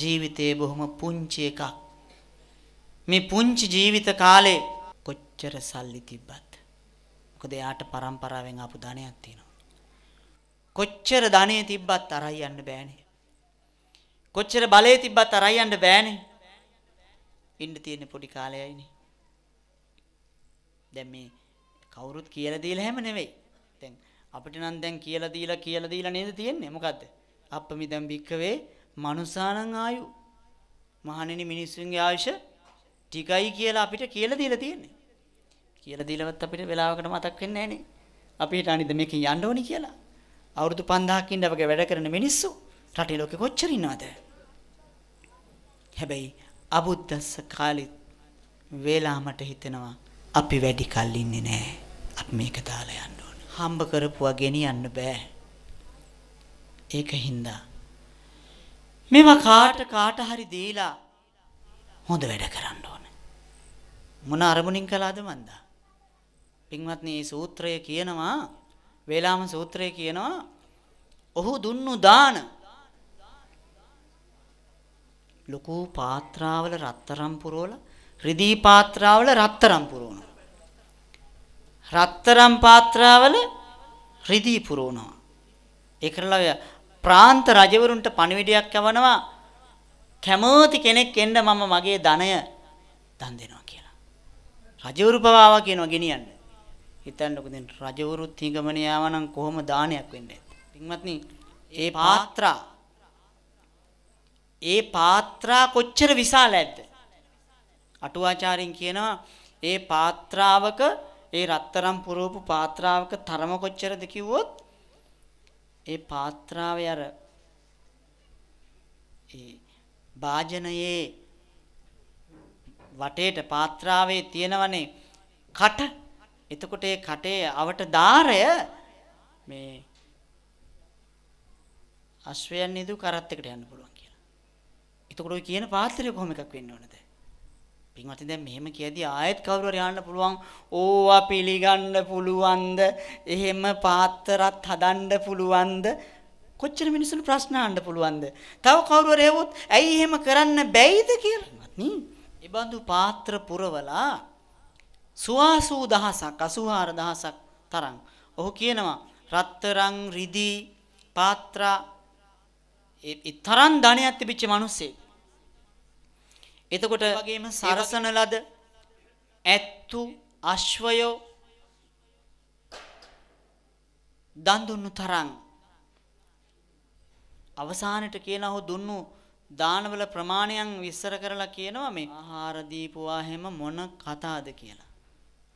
ජීවිතේ බොහොම පුංචි එකක්. මේ පුංචි ජීවිත කාලේ කොච්චර සල්ලි තිබ්බත් මොකද එයාට પરම්පරාවෙන් ආපු ධනයක් තියෙනවා. කොච්චර ධනෙ තිබ්බත් අරයි යන්න බෑනේ. කොච්චර බලය තිබ්බත් අරයි යන්න බෑනේ. ඉන්න තියෙන පොඩි කාලයයිනේ. දැන් මේ කවුරුත් කියලා දීලා හැම නෙවෙයි. දැන් අපිට නම් දැන් කියලා දීලා කියලා දීලා නේද තියෙන්නේ. මොකද්ද? අප්පමි දැන් භික්කවේ මනුසානං ආයු මහණෙනි මිනිස්සුන්ගේ ආයුෂ ටිකයි කියලා අපිට කියලා දීලා තියෙන්නේ. කියලා දීලවත් අපිට වෙලාවකට මතක් වෙන්නේ නැහනේ. අපි හිතන්නේ මේකෙන් යන්න ඕනි කියලා. අවුරුදු 5000ක් ඉඳ වගේ වැඩ කරන මිනිස්සු රටේ ලෝකෙ කොච්චර ඉන්නවද? හැබැයි අබුද්දස්ස කාලෙත් වේලා මට හිතෙනවා අපි වැඩි කල් ඉන්නේ නැහැ. අපි මේක දාලා යන්න ඕන. හම්බ කරපුවා ගෙනියන්න බෑ. ඒක හින්දා මේවා කාට කාට හරි දීලා හොඳ වැඩ කරන්න ඕන. මොන අරමුණින් කළාද මන්දා? පින්වත්නි මේ සූත්‍රය කියනවා වේලාම සූත්‍රය කියනවා ඔහු දුන්නු දාන ලොකු පාත්‍රාවල රත්තරම් පුරවල රිදී පාත්‍රාවල රත්තරම් පුරවනවා රත්තරම් පාත්‍රාවල රිදී පුරවනවා ඒ කරලා ප්‍රාන්ත රජවරුන්ට පණිවිඩයක් යවනවා කැමති කෙනෙක් එන්න මම මගේ ධනය දන් දෙනවා කියලා රජවරු පවාවා කියනවා ගෙනියන්න හිතන්නකෝ දැන් රජවරුත් හිඟමන යාවනම් කොහොම දානයක් වෙන්නේ පින්වත්නි ඒ පාත්‍රා ඒ පාත්‍රා කොච්චර විශාල ඇද්ද අටුවාචාරින් කියනවා ඒ පාත්‍රාවක ඒ රත්තරම් පුරවපු පාත්‍රාවක තරම කොච්චරද කිව්වොත් ඒ පාත්‍රාවේ අර ඒ වාජනයේ වටේට පාත්‍රාවේ තියෙනවනේ කට එතකොට ඒ කටේ අවට ධාරය මේ අශ්වයන් නිදු කරත් එකට යන්න පුළුවන් කියලා. එතකොට ඔය කියන පාත්‍රය කොහොම එකක් වෙන්න ඕනද? පින්වත්නි දැන් මෙහෙම කියදී ආයෙත් කවුරු හරි ආන්න පුළුවන් ඕවා පිළිගන්න පුළුවන්ද? එහෙම පාත්‍රත් හදන්න පුළුවන්ද? කොච්චර මිනිසුන් ප්‍රශ්න අහන්න පුළුවන්ද? තව කවුරු හරි ඇයි එහෙම කරන්න බැයිද කියලා? ඒ බඳු පාත්‍ර පුරවලා සුවාසූ දහසක් අසුහාර දහසක් තරම්. ඔහු කියනවා රත්තරං රිදී පාත්‍රා තරම් ධනයක් තිබිච්ච මිනිස්සේ. එතකොට වගේම සරසන ලද ඇත්තු අශ්වයෝ දන් දුන්නු තරම් අවසානට කියනවා ඔහු දුන්නු දානවල ප්‍රමාණයන් විස්තර කරලා කියනවා මේ ආහාර දීපුවා හැම මොන කතාවද කියලා.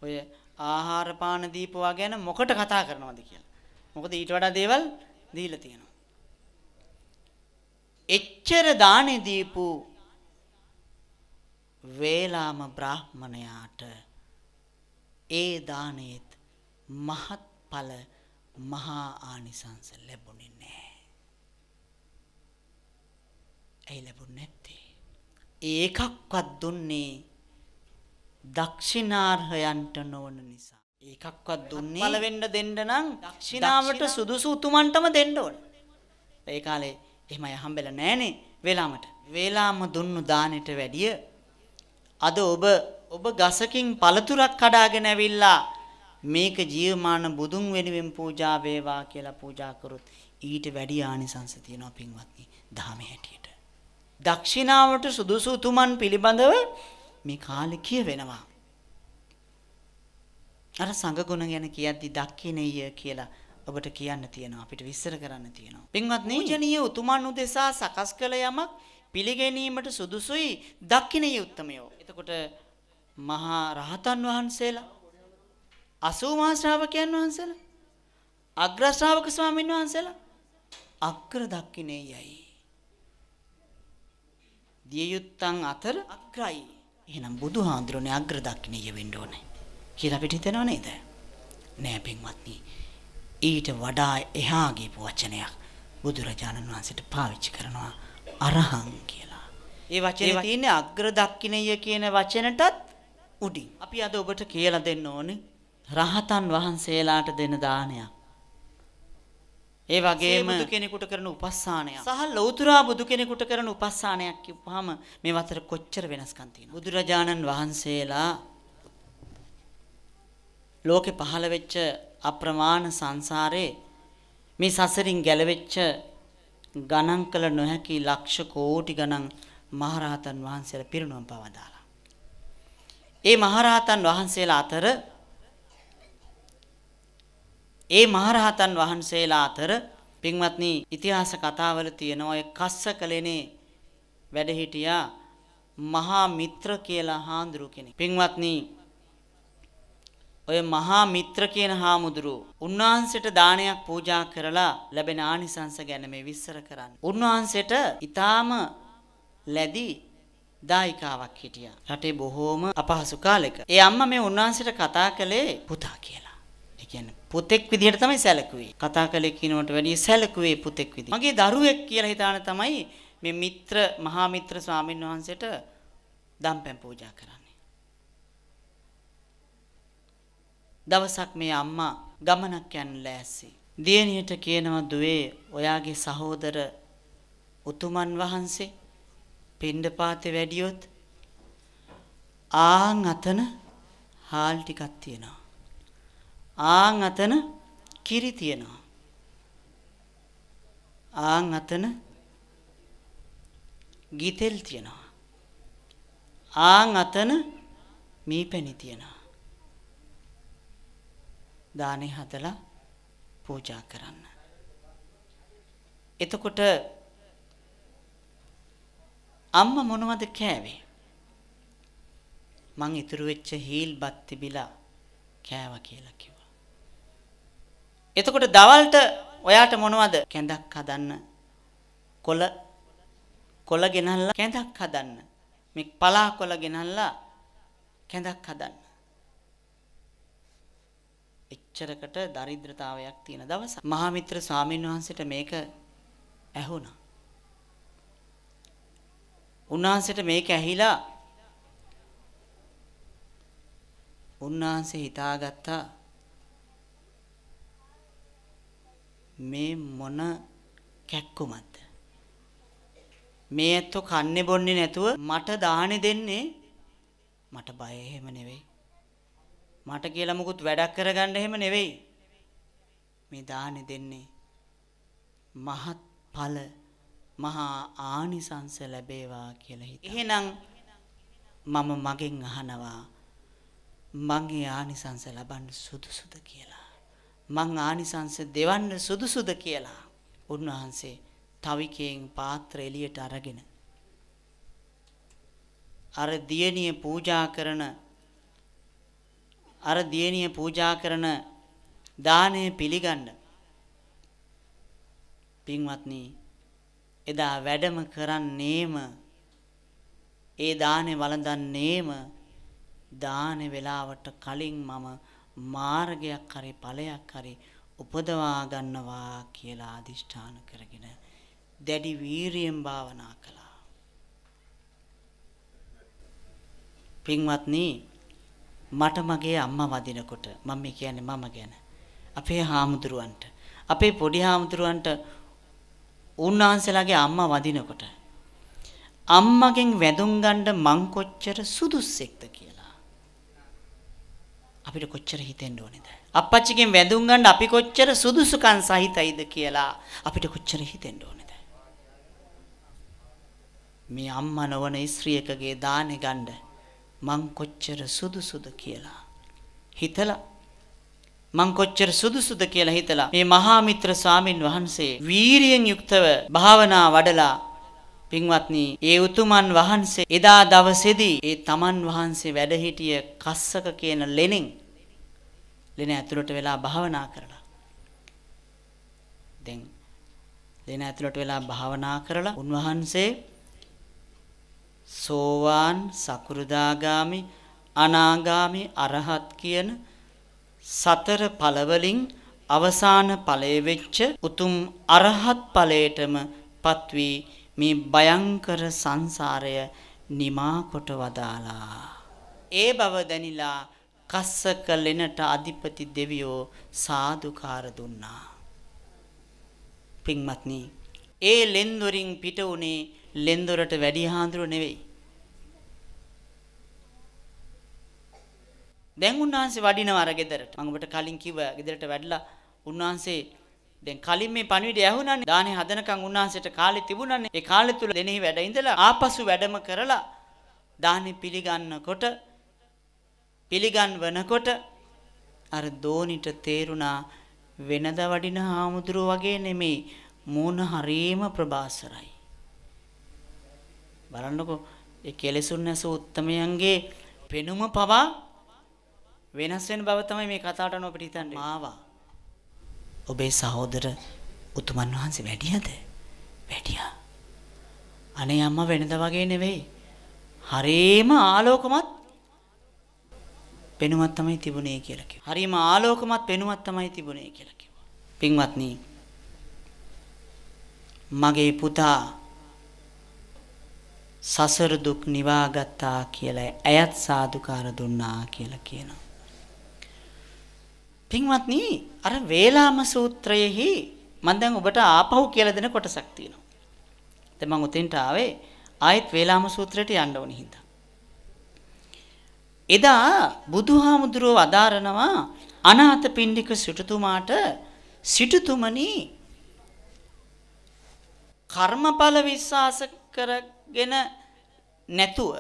ඔය ආහාර පාන දීපුවා ගැන මොකට කතා කරනවද කියලා. මොකද ඊට වඩා දේවල් දීලා තියෙනවා. එච්චර දානෙ දීපු වේලාම බ්‍රාහ්මණයාට ඒ දානෙත් මහත්ඵල මහා ආනිසංස ලැබුණේ නැහැ. ඒ ලැබුණ නැත්තේ. ඒකක්වත් දුන්නේ දක්ෂිනාර්හයන්ට නොවන නිසා. ඒකක්වත් දුන්නේ බලවෙන්න දෙන්න නම් දක්ෂිනාවට සුදුසු උතුමන්ටම දෙන්න ඕන. ඒ කාලේ එහෙමයි හම්බෙලා නැහනේ වේලාමට. වේලාම දුන්නු දානෙට වැඩිය අද ඔබ ඔබ ගසකින් පළතුරක් කඩාගෙන ඇවිල්ලා මේක ජීවමාන බුදුන් වෙනුවෙන් පූජා වේවා කියලා පූජා කරොත් ඊට වැඩි ආනිසංස තියෙනවා පින්වත්නි ධාමේ හැටියට. දක්ෂිනාවට සුදුසු උතුමන් පිළිබඳව මේ කාලේ කියවෙනවා. අර සංගුණ ගැන කියද්දි දක්කිනෙය කියලා ඔබට කියන්න තියෙනවා අපිට විස්තර කරන්න තියෙනවා. පින්වත්නි, පූජනීය උතුමන් උදෙසා සකස් කළ යමක් පිළිගැනීමට සුදුසුයි දක්කිනෙය උත්මයෝ. එතකොට මහා රහතන් වහන්සේලා 80 මහා ශ්‍රාවකයන් වහන්සේලා අග්‍ර ශ්‍රාවක ස්වාමීන් වහන්සේලා අග්‍ර දක්කිනේයයි. දිය යුත්තන් අතර අග්‍රයි. එහෙනම් බුදුහාඳුරනේ අග්‍ර දක්ෂිණීය වෙන්න ඕනේ කියලා අපිට හිතෙනව නේද? නෑ පින්වත්නි. ඊට වඩා එහා ගියපු වචනයක් බුදුරජාණන් වහන්සේට පාවිච්චි කරනවා අරහං කියලා. ඒ වචනේ තියෙන අග්‍ර දක්ෂිණීය කියන වචනටත් උඩින්. අපි අද ඔබට කියලා දෙන්න ඕනේ රහතන් වහන්සේලාට දෙන දානයක්. ඒ වගේම බුදු කෙනෙකුට කරන උපස්ථානයක් සහ ලෞතුරා බුදු කෙනෙකුට කරන උපස්ථානයක් කිව්වහම මේ අතර කොච්චර වෙනස්කම් තියෙනවද බුදුරජාණන් වහන්සේලා ලෝකේ පහළ වෙච්ච අප්‍රමාණ සංසාරේ මේ සසරින් ගැලවෙච්ච ගණන් කළ නොහැකි ලක්ෂ කෝටි ගණන් මහරහතන් වහන්සේලා පිරිනුවම් පවදාලා. ඒ මහරහතන් වහන්සේලා අතර ඒ මහරහතන් වහන්සේලා අතර පින්වත්නි ඉතිහාස කතාවල තියෙන ඔය කස්සකලෙනේ වැඩ හිටියා මහා මිත්‍ර කියලා හාඳුරු කෙනෙක්. පින්වත්නි ඔය මහා මිත්‍ර කියන හාමුදුරු උන්වහන්සේට දානයක් පූජා කරලා ලැබෙන ආනිසංස ගැන මේ විස්තර කරන්න. උන්වහන්සේට ඊටාම ලැබි දායකාවක් හිටියා. රටේ බොහෝම අපහසු කාලෙක. ඒ අම්මා මේ උන්වහන්සේට කතා කළේ පුතා කියලා. ඒ කියන්නේ පුතෙක් විදිහට තමයි සැලකුවේ. කතා කළේ කිනවට වැඩිය සැලකුවේ පුතෙක් විදිහ. මගේ දරුවෙක් කියලා හිතාන තමයි මේ මිත්‍ර මහා මිත්‍ර ස්වාමීන් වහන්සේට දම්පැන් පූජා කරන්නේ. දවසක් මේ අම්මා ගමනක් යන්න ලෑස්ති. දියණියට කියනවා දුවේ ඔයාගේ සහෝදර උතුමන් වහන්සේ පින්ඩපාතේ වැඩියොත් ආන් අතන හාල් ටිකක් තියෙනවා. ආන් අතන කිරි තියෙනවා. ආන් අතන ගිතෙල් තියෙනවා. ආන් අතන මී පැණි තියෙනවා. දානෙ හදලා පූජා කරන්න. එතකොට අම්ම මොනවද කෑවේ? මං ඉතුරු වෙච්ච හීල් බත් තිබිලා කෑවා කියලා කිව්වා. එතකොට දවල්ට ඔයාට මොනවද කැඳක් හදන්න කොළ කොළ ගෙනල්ලා කැඳක් හදන්න මේ පලා කොළ ගෙනල්ලා කැඳක් හදන්න එච්චරකට දරිද්‍රතාවයක් තියෙන දවස මහාමිත්‍ර ස්වාමීන් වහන්සේට මේක ඇහුණා උන්වහන්සේට මේක ඇහිලා උන්වහන්සේ හිතාගත්තා මේ මොන කැක්කුමක්ද මේ ඇත්තෝ කන්නේ බොන්නේ නැතුව මට දාහනේ දෙන්නේ මට බය එහෙම නෙවෙයි මට කියලා මුකුත් වැඩක් කරගන්න එහෙම නෙවෙයි මේ දාහනේ දෙන්නේ මහත් ඵල මහා ආනිසංස ලැබේවා කියලා හිතා එහෙනම් මම මගෙන් අහනවා මගේ ආනිසංස ලබන්න සුදුසුද කියලා මං ආනිසංස දෙවන්න සුදුසුද කියලා උන්වහන්සේ තවිකයෙන් පාත්‍ර එළියට අරගෙන අර දියණිය පූජා කරන අර දියණිය පූජා කරන දාණය පිළිගන්න පින්වත්නි එදා වැඩම කරන්නේම ඒ දානේ වළඳන්නේම දානේ වේලාවට කලින් මම මාර්ගයක් හරි ඵලයක් හරි උපදවා ගන්නවා කියලා අදිෂ්ඨාන කරගෙන දැඩි වීරියෙන් භාවනා කළා. පින්වත්නි මට මගේ අම්මා වදිනකොට මම මේ කියන්නේ මම ගැන අපේ හාමුදුරුවන්ට අපේ පොඩි හාමුදුරුවන්ට උන්වහන්සේලාගේ අම්මා වදිනකොට අම්මගෙන් වැඳුම් ගන්න මං කොච්චර සුදුස්සෙක්ද කියලා අපිට කොච්චර හිතෙන්න ඕනේද? අප්පච්චිගෙන් වැඳුම් ගන්න අපි කොච්චර සුදුසුකම් සහිතයිද කියලා අපිට කොච්චර හිතෙන්න ඕනේද? මේ අම්මා නොවන ස්ත්‍රියකගේ දානෙ ගන්න මං කොච්චර සුදුසුද කියලා හිතලා මං කොච්චර සුදුසුද කියලා හිතලා මේ මහා මිත්‍ර ස්වාමින් වහන්සේ වීරියෙන් යුක්තව භාවනා වඩලා පින්වත්නි, ඒ උතුමන් වහන්සේ එදා දවසේදී ඒ තමන් වහන්සේ වැඩ හිටිය කස්සක කියන ලෙනෙන් ලෙන ඇතුළට වෙලා භාවනා කරලා. දැන් ලෙන ඇතුළට වෙලා භාවනා කරලා උන්වහන්සේ සෝවාන් සකුරුදාගාමි අනාගාමි අරහත් කියන සතර ඵලවලින් අවසාන ඵලයේ වෙච්ච උතුම් අරහත් ඵලයටම පත්වී මේ භයංකර සංසාරය නිමා කොට වදාලා. ඒ බව දැනිලා කස්සක ලෙනට අධිපති දෙවියෝ සාදුකාර දුන්නා. පින්වත්නි, ඒ ලෙන්දොරින් පිට උනේ ලෙන්දොරට වැඩි හාඳුර නෙවෙයි. දැන් උන්වහන්සේ වඩිනව අර ගෙදරට. මම ඔබට කලින් කිව්වා ගෙදරට වැඩලා උන්වහන්සේ දැන් කලින් මේ පණිවිඩය ඇහුණානේ දානේ හදනකන් උන්වහන්සේට කාලේ තිබුණානේ ඒ කාලය තුල දෙනෙහි වැඩ ඉඳලා ආපසු වැඩම කරලා දානේ පිළිගන්නකොට පිළිගන්වනකොට අර දෝනිට තේරුණා වෙනද වඩින හාමුදුරුව වගේ නෙමේ මූණ හරීම ප්‍රබාසරයි බලන්නකෝ ඒ කෙලෙසුන් නැසූ උත්තමයන්ගේ පෙනුම පවා වෙනස් වෙන බව තමයි මේ කතාවට නෝ අපිට හිතන්නේ මාවා ඔබේ සහෝදර උතුමන් වහන්සේ වැඩියද? වැඩියා. අනේ අම්මා වෙනදා වගේ නෙවෙයි. හරීම ආලෝකමත් පෙනුමක් තමයි තිබුණේ කියලා කිව්වා. හරීම ආලෝකමත් පෙනුමක් තමයි තිබුණේ කියලා කිව්වා. පින්වත්නි මගේ පුතා සසර දුක් නිවාගත්තා කියලා ඇයත් සාදුකාර දුන්නා කියලා කියනවා. පින්වත්නි අර වේලාම සූත්‍රයේහි මම දැන් ඔබට ආපහු කියලා දෙන කොටසක් තියෙනවා. දැන් මම උතෙන්ට ආවේ ආයෙත් වේලාම සූත්‍රයට යන්න ඕනි හින්දා. එදා බුදුහාමුදුරුව අදාරනවා අනාථ පිණ්ඩික සිටුතුමාට සිටුතුමනි කර්මඵල විශ්වාස කරගෙන නැතුව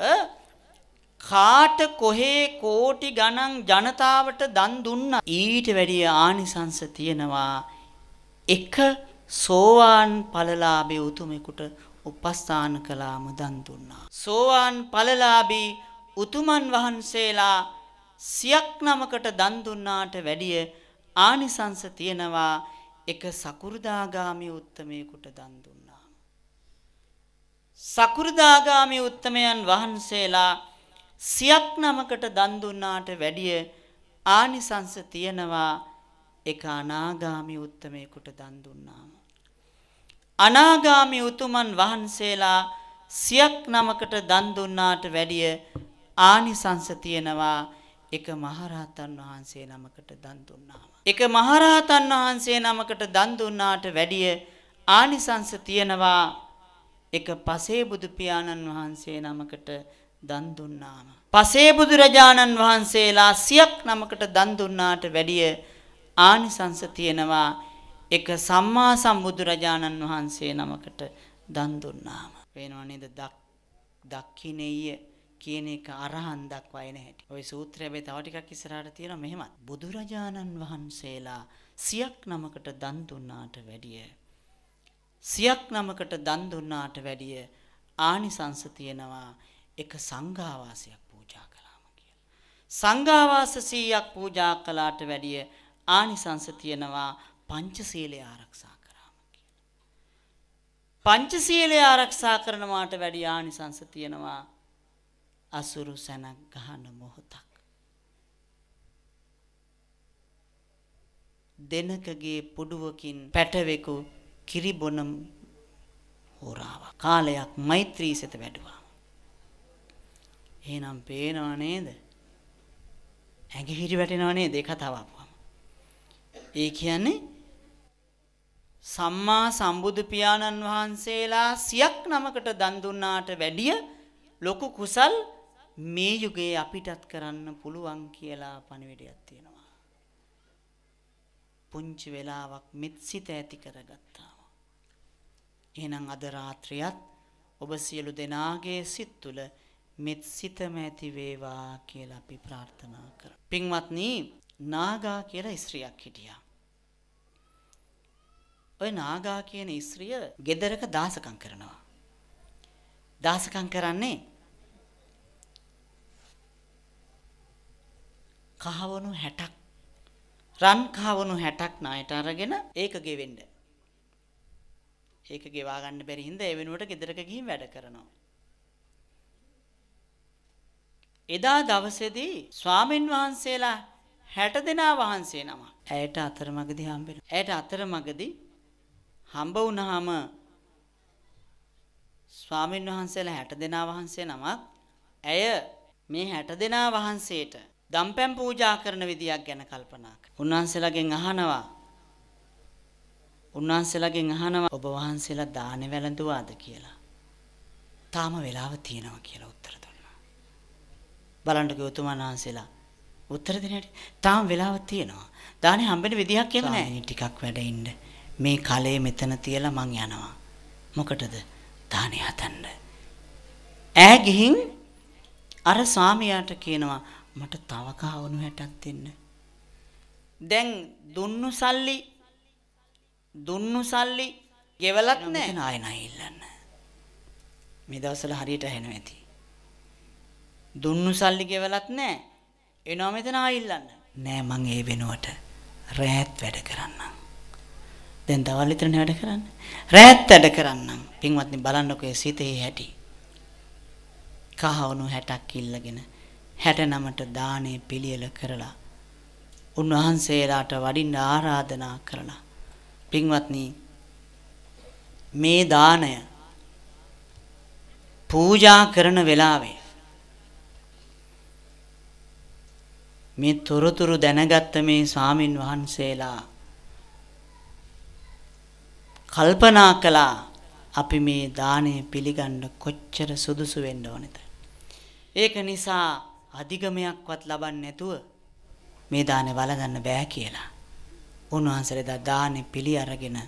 කාට කොහේ කෝටි ගණන් ජනතාවට දන් දුන්නා ඊට වැඩිය ආනිසංස තියෙනවා එක සෝවාන් ඵලලාභී උතුමෙකුට උපස්ථාන කළාම දන් දුන්නා සෝවාන් ඵලලාභී උතුමන් වහන්සේලා සියක් නමකට දන් දුන්නාට වැඩිය ආනිසංස තියෙනවා එක සකු르දාගාමි උත්තමයෙකුට දන් දුන්නා සකු르දාගාමි උත්තමයන් වහන්සේලා සියක් නමකට දන් දුන්නාට වැඩිය ආනිසංස තියනවා එක අනාගාමි උත්තමයෙකුට දන් දුන්නාම. අනාගාමි උතුමන් වහන්සේලා සියක් නමකට දන් දුන්නාට වැඩිය ආනිසංස තියනවා එක මහරහතන් වහන්සේ නමකට දන් දුන්නාම. එක මහරහතන් වහන්සේ නමකට දන් දුන්නාට වැඩිය ආනිසංස තියනවා එක පසේ බුදු පියාණන් වහන්සේ නමකට දන් දුන්නාම. පසේ බුදුරජාණන් වහන්සේලා සියක් නමකට දන් දුන්නාට වැඩිය ආනිසංස තියෙනවා එක සම්මා සම්බුදුරජාණන් වහන්සේ නමකට දන් දුන්නාම. පේනව නේද දක්ඛිනෙය කියන එක අරහන් දක්වයි නැහැටි. ওই සූත්‍රය මේ තව ටිකක් ඉස්සරහට තියෙනවා මෙහෙමත්. බුදුරජාණන් වහන්සේලා සියක් නමකට දන් දුන්නාට වැඩිය සියක් නමකට දන් දුන්නාට වැඩිය ආනිසංස තියෙනවා. එක සංඝාවාසයක් පූජා කළාම කියලා. සංඝාවාස 100ක් පූජා කළාට වැඩිය ආනිසංස තියෙනවා පංචශීලය ආරක්ෂා කරාම කියලා. පංචශීලය ආරක්ෂා කරනවාට වැඩිය ආනිසංස තියෙනවා අසුරු සැනක් ගහන මොහොතක්. දෙනකගේ පුඩුවකින් පැටවෙකු කිරිබොනම් හෝරාව කාලයක් මෛත්‍රී සිත වැඩුවා. එහෙනම් පේනව නේද? ඇඟහිරි වැටෙනව නේද ඒ කතාව අපුවම. ඒ කියන්නේ සම්මා සම්බුදු පියාණන් වහන්සේලා සියක් නමකට දන් දුන්නාට වැඩිය ලොකු කුසල් මේ යුගයේ අපිටත් කරන්න පුළුවන් කියලා පණිවිඩයක් තියෙනවා. පුංචි වෙලාවක් මෙත්සිත ඇති කරගත්තා. එහෙනම් අද රාත්‍රියත් ඔබ සියලු දෙනාගේ සිත් තුළ මෙත් සිතම ඇති වේවා කියලා අපි ප්‍රාර්ථනා කරමු. පින්වත්නි, නාගා කියලා ස්ත්‍රියක් හිටියා. ওই නාගා කියන ස්ත්‍රිය ගෙදරක දාසකම් කරනවා. දාසකම් කරන්නේ කහවණු 60ක් රන් කහවණු 60ක් ණයට අරගෙන ඒක ගෙවෙන්න. ඒක ගෙවා ගන්න බැරි හින්දා ඒ වෙනුවට ගෙදරක ගිහින් වැඩ කරනවා. එදා දවසේදී ස්වාමින් වහන්සේලා 60 දෙනා වහන්සේ නම. ඇයට අතරමඟදී හම්බෙනවා. ඇයට අතරමඟදී හම්බ වුණාම ස්වාමින් වහන්සේලා 60 දෙනා වහන්සේ නමක් ඇය මේ 60 දෙනා වහන්සේට දම්පැම් පූජා කරන විදියක් ගැන කල්පනා කරා. උන්වහන්සේලාගෙන් අහනවා. උන්වහන්සේලාගෙන් අහනවා ඔබ වහන්සේලා දානෙ වැළඳුවාද කියලා. තාම වෙලාව තියෙනවා කියලා උත්තර බලන්නකෝ උතුමන් වහන්සේලා. උත්තර දිනේට තාම වෙලාවක් තියෙනවා. දානේ හම්බෙන විදිහක් එම නැහැ. ටිකක් වැඩ ඉන්න. මේ කලේ මෙතන තියලා මං යනවා. මොකටද? දානේ හදන්න. ඈ ගිහින් අර ස්වාමියාට කියනවා මට තව කවණු 60ක් දෙන්න. දැන් දුන්නු සල්ලි දුන්නු සල්ලි ගෙවලත් නැහැ. නෑ නෑ ඉල්ලන්න. මේ දවස්වල හරියට ඇහෙනවා ඇති. දුන්නු සල්ලි ගෙවලත් නෑ. එනවා මෙතන ආයිල්ලන්න. නෑ මං ඒ වෙනුවට රෑත් වැඩ කරන්නම්. දැන් දවල් විතරනේ වැඩ කරන්න. රෑත් වැඩ කරන්නම්. පින්වත්නි බලන්නකෝ ඒ සිතේ හැටි. කහවණු 60ක් ඉල්ලගෙන 69ට දානේ පිළියෙල කරලා උන්වහන්සේලාට වඩින්න ආරාධනා කරලා පින්වත්නි මේ දාණය පූජා කරන වෙලාවේ මේ තොරතුරු දැනගත්ත මේ ස්වාමින් වහන්සේලා කල්පනා කළා අපි මේ දාණය පිළිගන්න කොච්චර සුදුසු වෙන්න ඕනද ඒක නිසා අධිගමයක්වත් ලබන්නේ නැතුව මේ දාණය වළඳන්න බෑ කියලා උන්වහන්සේලා දාණය පිළි අරගෙන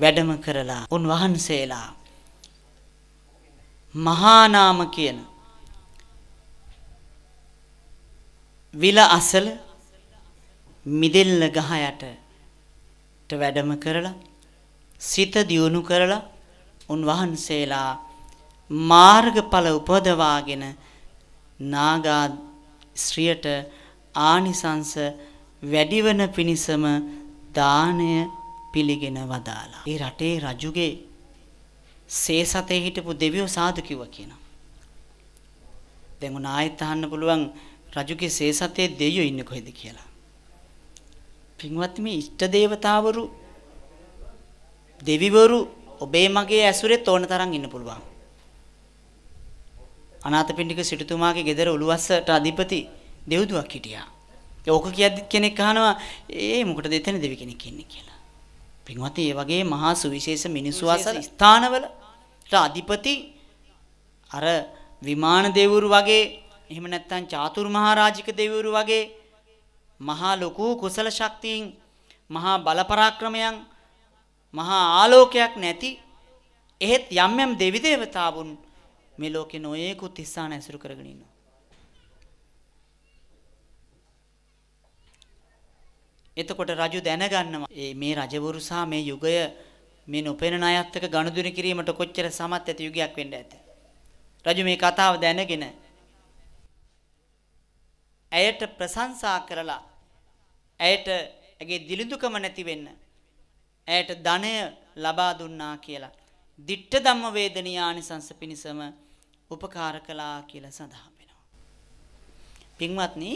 වැඩම කරලා උන්වහන්සේලා මහානාම කියන විල අසල මිදෙල්ල ගහ යටට වැඩම කරලා සිත දියුණු කරලා උන්වහන්සේලා මාර්ගඵල උපදවාගෙන නාගා ශ්‍රියට ආනිසංස වැඩිවන පිණිසම දානය පිළිගෙන වදාලා. ඒ රටේ රජුගේ සේසතේ හිටපු දෙවියෝ සාදු කිව්වා කියනවා. දැන් උනායත් අහන්න පුළුවන් රජුගේ සේසතේ දෙවියෝ ඉන්නේ කොහෙද කියලා. පින්වත් මේ ඉෂ්ට දේවතාවරු දෙවිවරු ඔබේ මගේ ඇසුරේ තෝරන තරම් ඉන්න පුළුවන්. අනාථපිණ්ඩික සිටුතුමාගේ ගෙදර උළුවස්සට අධිපති දෙව්දුවක් හිටියා. ඕක කියද්දි කෙනෙක් අහනවා ඒ මොකටද එතන දෙවි කෙනෙක් ඉන්නේ කියලා. පින්වත්නි, මේ වගේ මහා සුවිශේෂ මිනිස්සු අසල ස්ථානවල අධිපති අර විමාන දෙවිවරු වගේ එහෙම නැත්නම් චාතුර්මහරජික දෙවිවරු වගේ මහා ලොකු කුසල ශක්තියින් මහා බලපරාක්‍රමයන් මහා ආලෝකයක් නැති එහෙත් යම් යම් දෙවි දේවතාවුන් මේ ලෝකේ නොයේකුත් ඉස්සාන ඇසුරු කරගෙන ඉන්නවා. එතකොට රජු දැනගන්නවා මේ රජවරු සහ මේ යුගය මේ නොපෙනෙන අයත් එක්ක ගනුදෙනු කිරීමට කොච්චර සමත් ඇති යුගයක් වෙන්න ඇත. රජු මේ කතාව දැනගෙන ඇයට ප්‍රශංසා කරලා ඇයට ඇගේ දිලිඳුකම නැති වෙන්න ඇයට ධනය ලබා දුන්නා කියලා දිට්ඨ ධම්ම වේදනියානිසංස පිණිසම උපකාර කළා කියලා සඳහන් වෙනවා. පින්වත්නි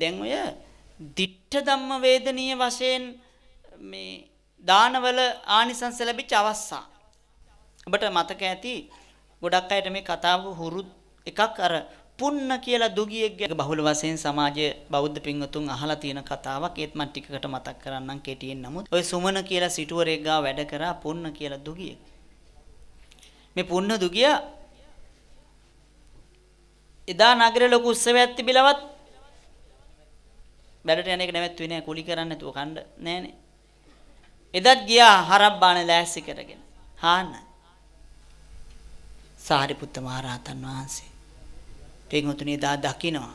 දැන් ඔය දිට්ඨ ධම්ම වේදනීය වශයෙන් මේ දානවල ආනිසංස ලැබිච්ච අවස්ථා. ඔබට මතක ඇති ගොඩක් අයට මේ කතාව හුරු එකක් අර පුන්න කියලා දුගියෙක්ගේ බහුල වශයෙන් සමාජයේ බෞද්ධ පින්වතුන් අහලා තියෙන කතාවක් ඒත් මම ටිකකට මතක් කරන්නම් කෙටියෙන් නමුත් ඔය සුමන කියලා සිටුවරෙක් ගාව වැඩ කරා පුන්න කියලා දුගියෙක් මේ පුන්න දුගිය එදා නගරේ ලොකු උත්සවයක් තිබිලවත් වැඩට යන එක නැවැත්තුවේ නෑ කුලි කරන්න නැතුව කණ්ඩ නෑනේ. එදත් ගියා හරක් බාන ලෑස්ති කරගෙන. හාන්න. සාරිපුත්ත මහරහතන් වහන්සේ පින්වතුනි දා දකිනවා.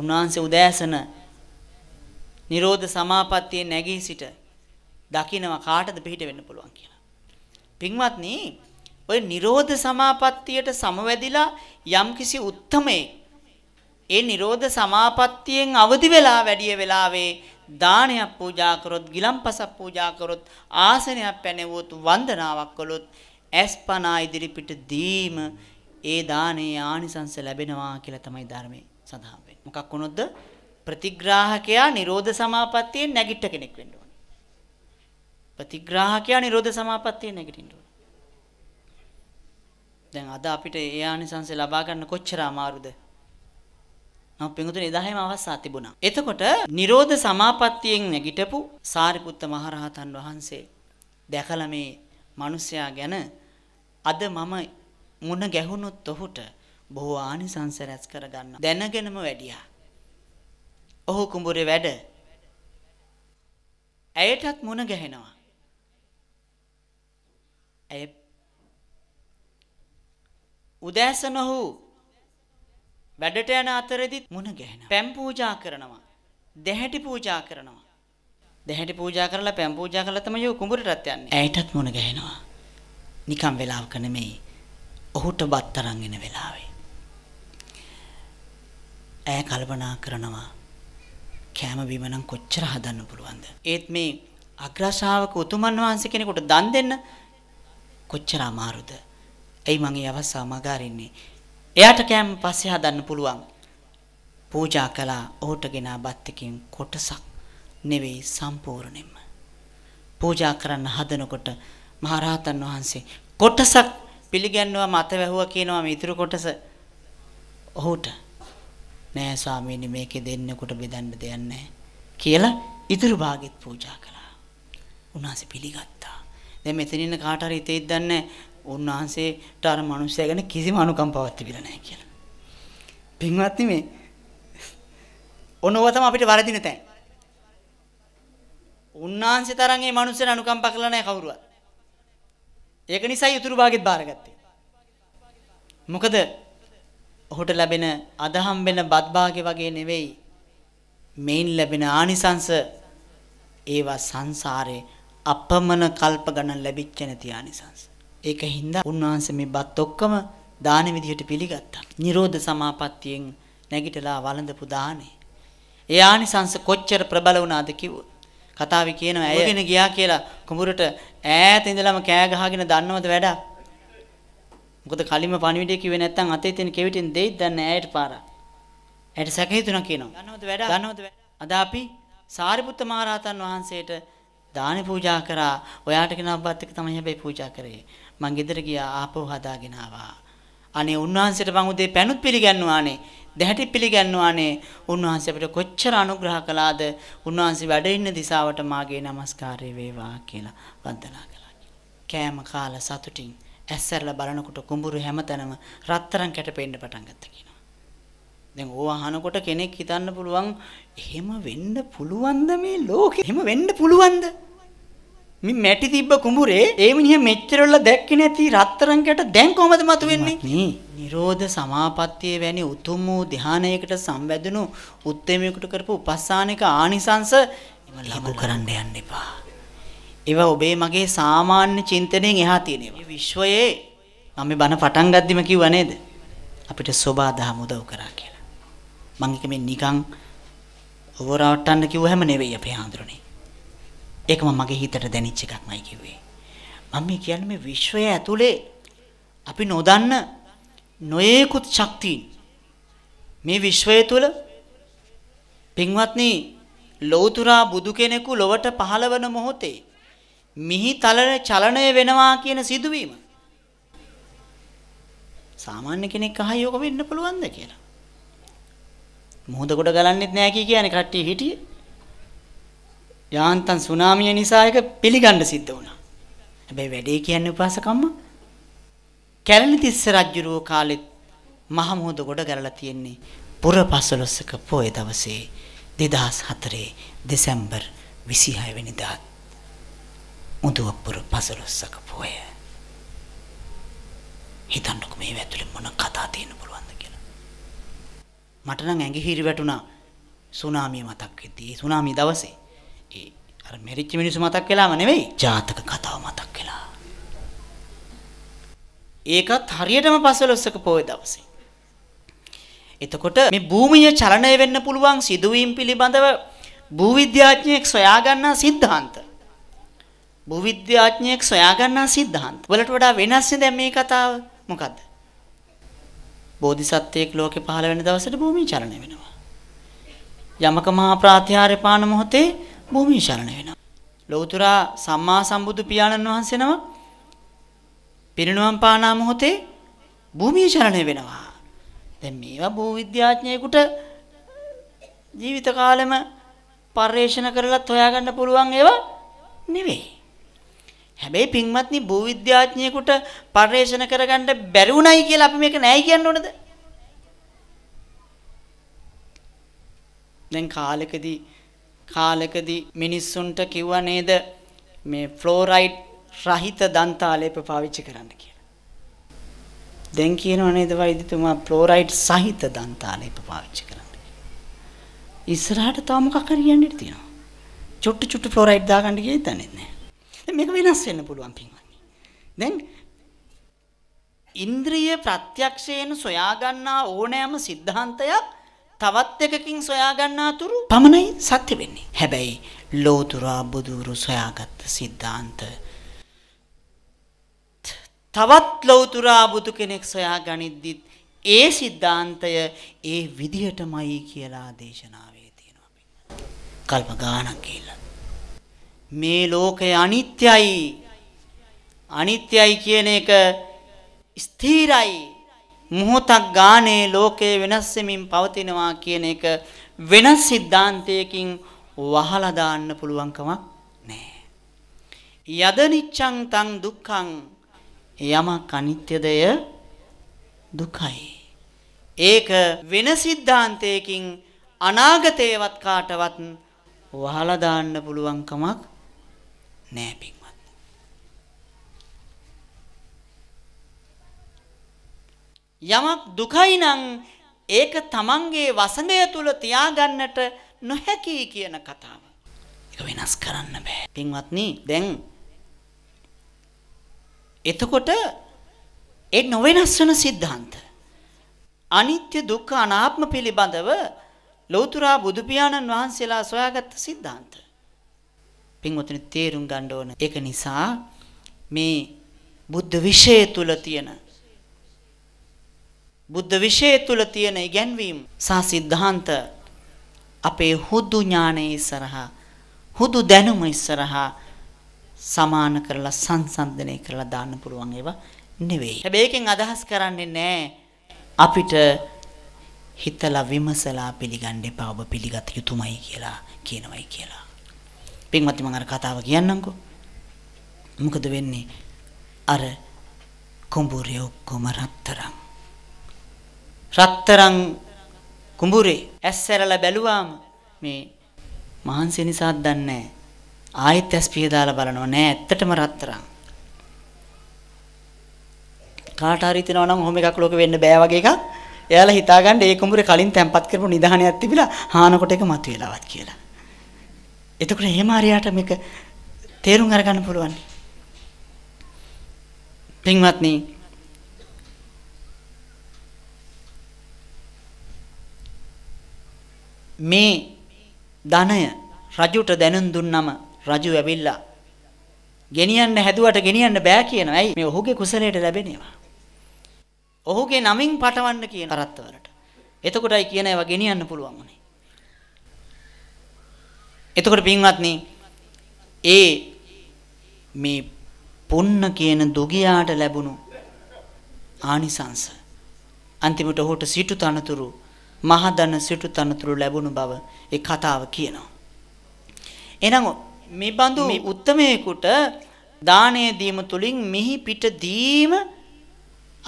උන්වහන්සේ උදෑසන නිරෝධ සමාපත්තියේ නැගී සිට දකිනවා කාටද පිහිට වෙන්න පුළුවන් කියලා. පින්වත්නි ඔය නිරෝධ සමාපත්තියට සමවැදිලා යම්කිසි උත්තමේ ඒ නිරෝධ සමාපත්තියෙන් අවදි වෙලා වැඩි වෙලාවේ දානයක් පූජා කරොත් ගිලම්පසක් පූජා කරොත් ආසනයක් පැනෙවොත් වන්දනාවක් කළොත් ඇස්පනා ඉදිරිපිට දීම ඒ දානයේ ආනිසංස ලැබෙනවා කියලා තමයි ධර්මයේ සඳහන් වෙන්නේ. මොකක් වුණොත්ද ප්‍රතිග්‍රාහකයා නිරෝධ සමාපත්තියෙන් නැගිට කෙනෙක් වෙන්න ඕනේ. ප්‍රතිග්‍රාහකයා නිරෝධ සමාපත්තියෙන් නැගිටින්න ඕනේ. දැන් අද අපිට ඒ ආනිසංස ලබා ගන්න කොච්චර අමාරුද? නම් පින්වතුනි 10ම අවස්ථා තිබුණා. එතකොට නිරෝධ සමාපත්තියෙන් නැගිටපු සාරිපුත්ත මහරහතන් වහන්සේ දැකලා මේ මිනිසයා ගැන අද මම මුණ ගැහුණොත් ඔහුට බොහෝ ආනිසංස රැස් කරගන්න දැනගෙනම වැඩියා. ඔහු කුඹුරේ වැඩ. ඇයටත් මුණ ගැහෙනවා. ඇය උදෑසන ඔහු වැඩට යන අතරෙදිත් මුණ ගැහෙනවා. පැම් පූජා කරනවා. දෙහැටි පූජා කරනවා. දෙහැටි පූජා කරලා පැම් පූජා කරලා තමයි කුඹුරටත් යන්නේ. ඇයටත් මුණ ගැහෙනවා. නිකම් වෙලාවක නෙමෙයි. ඔහුට බත්තරන් එන වෙලාවේ ඈ කල්පනා කරනවා කෑම බීම නම් කොච්චර හදන්න පුළුවන්ද ඒත් මේ අග්‍රශාවක උතුමන් වහන්සේ කෙනෙකුට දන් දෙන්න කොච්චර අමාරුද එයි මම මේ අවස්ථාව මගහරින්නේ එයාට කෑම පස්සේ හදන්න පුළුවන් පූජා කළා ඔහුට ගෙනා බත් එකකින් කොටසක් නෙවෙයි සම්පූර්ණයෙන්ම පූජා කරන්න හදනකොට මහරහතන් වහන්සේ කොටසක් පිළිගන්නවා මත වැහුවා කියනවා මේ ඉතුරු කොටස ඔහුට නෑ ස්වාමීනි මේකේ දෙන්නෙකුට බෙදන්න දෙයක් නෑ කියලා ඉතුරු භාගෙත් පූජා කළා. උන්වහන්සේ පිළිගත්තා. දැන් මෙතන ඉන්න කාට හරි හිතෙයිද දන්නේ උන්වහන්සේට අර මිනිස්සයා ගැන කිසිම අනුකම්පාවක් තිබිලා නෑ කියලා. පින්වත්නි මේ ඔනෝව තමයි අපිට වරදින තැන්. උන්වහන්සේ තරම් මේ මිනිස්සුන් අනුකම්පා කළා නෑ කවුරුවත්. ඒක නිසා යතුරු භාගෙත් බාරගත්තේ. මොකද ඔහුට ලැබෙන අදහම් වෙන බත් භාගෙ වගේ නෙවෙයි. මේන් ලැබෙන ආනිසංස ඒවා සංසාරේ අපමණ කල්ප ගණන් ලැබිච්ච නැති ආනිසංස. ඒක හින්දා උන්වහන්සේ මේ බත් ඔක්කොම දාන විදිහට පිළිගත්තා. නිරෝධ සමාපත්තියෙන් නැගිටලා වළඳපු දානේ. ඒ ආනිසංස කොච්චර ප්‍රබල වුණාද කිව්වොත් කතාවේ කියනවා ඇයගෙන ගියා කියලා කුඹුරට ඈත ඉඳලම කෑ ගහගෙන දන්නවද වැඩ? මොකද කලින්ම පණිවිඩය කිව්වේ නැත්නම් අතේ තියෙන කෙවිටින් දෙයිද දන්නේ ඇයට පාරක්. ඇයට සැක හිතුණා කියනවා. දන්නවද වැඩ? දන්නවද අද අපි සාරිපුත්ත මහරහතන් වහන්සේට දානි පූජා කරා. ඔයාට කෙනා බත් එක තමයි හැබැයි පූජා කරේ. මං ගෙදර ගියා ආපහු හදාගෙන ආවා. අනේ උන්වහන්සේට මං උදේ පැනුත් පිළිගන්නවා අනේ. දැහැටි පිළිගන්නවානේ උන්වහන්සේ අපිට කොච්චර අනුග්‍රහ කළාද උන්වහන්සේ වැඩ ඉන්න දිසාවට මාගේ নমස්කාරය වේවා කියලා වන්දනා කළා. කෑම කාලා සතුටින් ඇස්සරලා බලනකොට කුඹුරු හැමතැනම රත්තරන් කැටපෙන්න පටන් ගත්තා කියනවා. දැන් ඕව අහනකොට කෙනෙක් හිතන්න පුළුවන් එහෙම වෙන්න පුළුවන්ද මේ ලෝකෙ? එහෙම වෙන්න පුළුවන්ද? මේ මැටි තිබ්බ කුඹුරේ ඒ මිනිහ මෙච්චරවල දැක්කේ නැති රත්තරන් ගැට දැන් කොහමද මතුවෙන්නේ? නේ නිරෝධ සමාපත්තිය වැනි උතුම් වූ ධානයකට සම්බැඳුණු උත්මේයකට කරපු උපස්සානික ආනිසංස ලබු කරන්න යන්න එපා. ඒවා ඔබේ මගේ සාමාන්‍ය චින්තනයෙන් එහා තියෙන ඒවා. විශ්වයේ මම මේ බණ පටන් ගද්දිම කිව්වා නේද? අපිට සෝබා දහම උදව් කරා කියලා. මම එක මේ නිකන් ඔවරවට්ටන්න කිව්ව හැම නෙවෙයි අපේ ආන්දරනේ. ඒක මම මගේ හිතට දැනෙච්ච එකක්මයි කිව්වේ. මම මේ කියන්නේ මේ විශ්වය ඇතුලේ අපි නොදන්න නොයේකුත් ශක්තියින් මේ විශ්වය තුල පින්වත්නි ලෞතුරා බුදු කෙනෙකු ලොවට පහළවන මොහොතේ මිහි තලන චලනය වෙනවා කියන සිදුවීම සාමාන්‍ය කෙනෙක් අහයි යෝක වෙන්න පුළුවන්ද කියලා. මොහොත කොට ගලන්නෙත් නෑ කී කියන්නේ කට්ටිය හිටියේ. යාන්තම් සුනාමිය නිසා ඒක පිළිගන්න සිද්ධ වුණා. හැබැයි වැඩේ කියන්නේ උපාසකම්ම. කැලණිතිස්ස රජුරෝ කාලෙත් මහ මුහුද ගොඩ ගැලලා තියෙන්නේ පුර 15ක පොය දවසේ 2004 දෙසැම්බර් 26 වෙනිදා. මුදුව පුර 15ක පොය. හිතන්නකෝ මේ වැතුලේ මොන කතා තියෙන පුළුවන්ද කියලා. මට නම් ඇඟිහිරි වැටුණා සුනාමිය මතක් වෙද්දී සුනාමිය දවසේ අර මෙරිච්ච මිනිස්සු මතක් වෙලාම නෙමෙයි ජාතක කතාව මතක් වෙලා. ඒකත් හරියටම පසළොස්වක පොය දවසේ. එතකොට මේ භූමිය චලනය වෙන්න පුළුවන් සිදුවීම් පිළිබඳව භූවිද්‍යාඥයෙක් සොයාගන්නා සිද්ධාන්ත. භූවිද්‍යාඥයෙක් සොයාගන්නා සිද්ධාන්ත. වලට වඩා වෙනස් නේ දැන් මේ කතාව. මොකද්ද? බෝධිසත්වයෙක් ලෝකේ පහළ වෙන දවසට භූමිය චලනය වෙනවා. යමක මහා ප්‍රාත්‍යාරේ පාන මොහොතේ භූමිය ශරණ වෙනවා. ලෞතර සම්මා සම්බුදු පියාණන් වහන්සේ නම පිරිනුවම් පානා මොහොතේ භූමිය ශරණ වෙනවා. දැන් මේවා භූවිද්‍යාඥයෙකුට ජීවිත කාලෙම පර්යේෂණ කරලත් හොයාගන්න පුළුවන් ඒවා නෙවෙයි. හැබැයි පින්වත්නි භූවිද්‍යාඥයෙකුට පර්යේෂණ කරගන්න බැරි උණයි කියලා අපි මේක නෑ කියන්න ඕනද? දැන් කාලෙකදී කාලෙකදී මිනිස්සුන්ට කිව්වා නේද මේ ෆ්ලෝරයිඩ් රහිත දන්තාලේප පාවිච්චි කරන්න කියලා. දැන් කියනවා නේද වෛද්‍යතුමා ෆ්ලෝරයිඩ් සහිත දන්තාලේප පාවිච්චි කරන්න. ඉස්සරහට තව මොකක් හරි කියන්න ඉඩ තියෙනවා. චුට්ටු චුට්ටු ෆ්ලෝරයිඩ් දාගන්න කියලා හිතන්නේ නැහැ. මේක වෙනස් වෙන්න පුළුවන් පින්වත්නි. දැන් ඉන්ද්‍රිය ප්‍රත්‍යක්ෂයෙන් සොයා ගන්නා ඕනෑම સિદ્ધාන්තයක් තවත් එකකින් සොයාගන්නාතුරු පමණයි සත්‍ය වෙන්නේ. හැබැයි ලෝතුරා බුදුරු සොයාගත්ත සිද්ධාන්ත තවත් ලෞතුරා බුදු කෙනෙක් සොයා ගනිද්දිත් ඒ සිද්ධාන්තය ඒ විදිහටමයි කියලා දේශනාවේ තියෙනවා පින්න. කල්ප ගානක් කියලා. මේ ලෝකය අනිත්‍යයි. අනිත්‍යයි කියන එක ස්ථිරයි. මොහොතක් ගානේ ලෝකය වෙනස් වෙමින් පවතිනවා කියන එක වෙනස් સિદ્ધාන්තයකින් වහලා දාන්න පුළුවන් කමක් නැහැ. යද නිච්ඡං තං දුක්ඛං යමක් අනිත්‍යදය දුකයි. ඒක වෙන સિદ્ધාන්තයකින් අනාගතේවත් කාටවත් වහලා දාන්න පුළුවන් කමක් නැහැ. යමක් දුකයි නම් ඒක තමන්ගේ වසඟය තුල තියාගන්නට නොහැකි කියන කතාව. ඒක වෙනස් කරන්න බෑ. පින්වත්නි, දැන් එතකොට ඒ නොවෙනස් වෙන સિદ્ધාන්ත අනිත්‍ය දුක්ඛ අනාත්ම පිළිබඳව ලෞතර බුදු පියාණන් වහන්සේලා සොයාගත් સિદ્ધාන්ත. පින්වත්නි තේරුම් ගන්න ඕන. ඒක නිසා මේ බුද්ධ විෂය තුල තියෙන බුද්ධ විෂය තුල තියෙන ඉගැන්වීම් සහ સિદ્ધාන්ත අපේ හුදු ඥානයේ ඉස්සරහා හුදු දැනුම ඉස්සරහා සමාන කරලා සංසන්දනය කරලා දාන්න පුළුවන් ඒවා නෙවෙයි. හැබැයි ඒකෙන් අදහස් කරන්නේ නැහැ අපිට හිතලා විමසලා පිළිගන්න එපා ඔබ පිළිගත යුතුමයි කියලා කියනවයි කියලා. පින්වත්නි මම අර කතාව කියන්නම්කෝ. මොකද වෙන්නේ? අර කුඹුරේ ඔක්කොම රත්තරන් රත්තරන් කුඹුරේ ඇස්සරලා බැලුවාම මේ මහන්සිය නිසාත් දන්නේ ආයෙත් ඇස් පිය දාලා බලනවා නෑ ඇත්තටම රත්තරන් කාට හරි හිතනවා නම් ඔහොම එකක් ලෝකෙ වෙන්න බෑ වගේ එකක් එයාලා හිතාගන්න ඒ කුඹුරේ කලින් තැම්පත් කරපු නිධානයක් තිබිලා හානකොට එක මතුවෙලාවත් කියලා එතකොට එහෙම හරියට මේක තේරුම් අරගන්න පුළුවන් පින්වත්නි මේ ධනය රජුට දැනුම් දුන්නම රජු ඇවිල්ලා ගෙනියන්න හැදුවට ගෙනියන්න බෑ කියනවා. ඇයි? මේ ඔහුගේ කුසලයට ලැබෙනවා. ඔහුගේ නමින් පටවන්න කියන කරත්තවලට. එතකොටයි කියන ඒවා ගෙනියන්න පුළුවන් උනේ. එතකොට පින්වත්නි, ඒ මේ පුන්න කියන දුගියාට ලැබුණු ආනිසංස අන්තිමට ඔහුට සිටු තනතුරු මහදන සිටු තනතුරු ලැබුණු බව ඒ කතාව කියනවා. එහෙනම් මේ බඳු උත්මයෙකුට දානය දීම තුලින් මිහි පිට දීම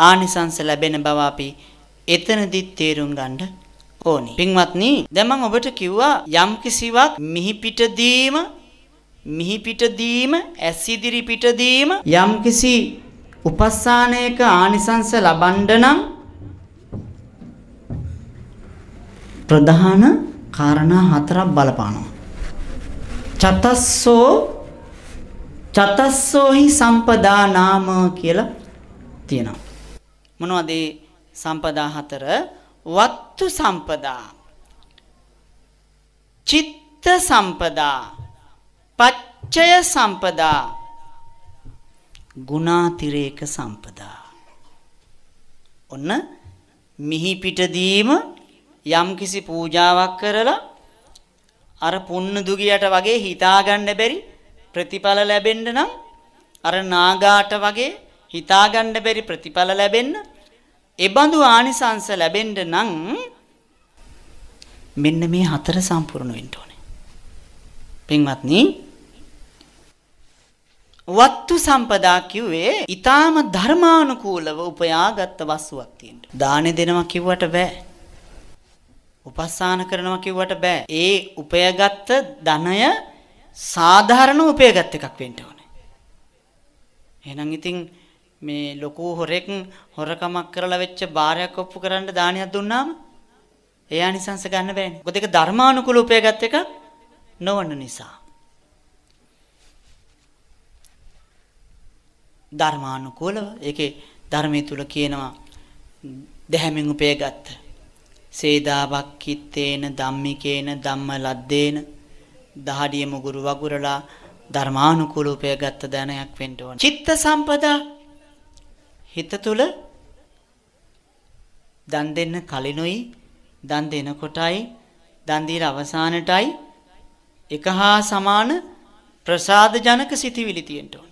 ආනිසංස ලැබෙන බව අපි එතනදි තේරුම් ගන්න ඕනේ. පින්වත්නි, දැන් මම ඔබට කිව්වා යම් කිසිවක් මිහි පිට දීම මිහි පිට දීම ඇස් ඉදිරි පිට දීම යම් කිසි උපස්සානයක ආනිසංස ලබන්න නම් ප්‍රධාන කාරණා හතරක් බලපානවා. චතස්සෝ චතස්සෝහි සම්පදා නාම කියලා තියෙනවා. මොනවද ඒ සම්පදා හතර? වත්තු සම්පදා. චිත්ත සම්පදා. පච්චය සම්පදා. ගුණාතිරේක සම්පදා. ඔන්න මිහි පිටදීම යම්කිසි පූජාවක් කරලා අර පුන්න දුගියට වගේ හිතාගන්න බැරි ප්‍රතිඵල ලැබෙන්න නම් අර නාගාට වගේ හිතාගන්න බැරි ප්‍රතිඵල ලැබෙන්න එබඳු ආනිසංස ලැබෙන්න නම් මෙන්න මේ හතර සම්පූර්ණ වෙන්න ඕනේ. පින්වත්නි වත්තු සම්පදා කිව්වේ ඊටාම ධර්මානුකූලව උපයාගත් වස්තුවක් තියෙනවා. දානෙ දෙනවා කිව්වට බෑ. උපස්ථාන කරනවා කිව්වට බෑ. ඒ උපයගත්ත ධනය සාධාරණ උපයගත් එකක් වෙන්න ඕනේ. එහෙනම් ඉතින් මේ ලොකු හොරෙක් හොරකමක් කරලා වෙච්ච බාරයක් ඔප්පු කරන්න දානියක් දුන්නාම ඒ ආනිසංස ගන්න බෑනේ. මොකද ඒක ධර්මානුකූල උපයගත් එකක් නොවන නිසා. ධර්මානුකූලව ඒකේ ධර්මයේ තුල කියනවා දැහැමෙන් උපයගත්තා සේදාවක්කිත්තේන ධම්මිකේන ධම්ම ලද්දේන දහඩිය මුගුරු වගුරලා ධර්මානුකූලූපය ගත්ත දැනයක් වෙන්න ඕන. චිත්ත සම්පදා හිත තුල දන් දෙන්න කලිනුයි දන් දෙනකොටයි දන් දීලා අවසානටයි එක හා සමාන ප්‍රසාද ජනක සිතිවිලි තියෙන්න ඕන.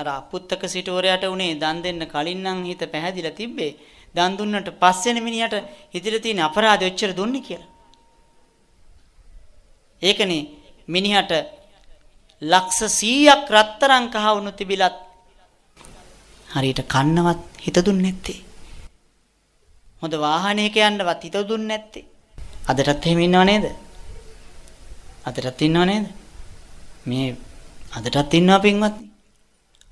අර අපුත්තක සිටුවරයට උනේ දන් දෙන්න කලින් නම් හිත පැහැදිලා තිබ්බේ. දන් දුන්නට පස්සේනේ මිනිහට හිතේ තියෙන අපරාධය ඔච්චර දුන්නේ කියලා. ඒකනේ මිනිහට ලක්ෂ 100ක් රත්තරන් කහ වුණු තිබිලත් හරියට කන්නවත් හිත දුන්නේ නැත්තේ. හොඳ වාහනයක යන්නවත් හිත දුන්නේ නැත්තේ. අදටත් එහෙම ඉන්නව නේද? අදටත් ඉන්නව නේද? මේ අදටත් ඉන්නවා පින්වත්නි.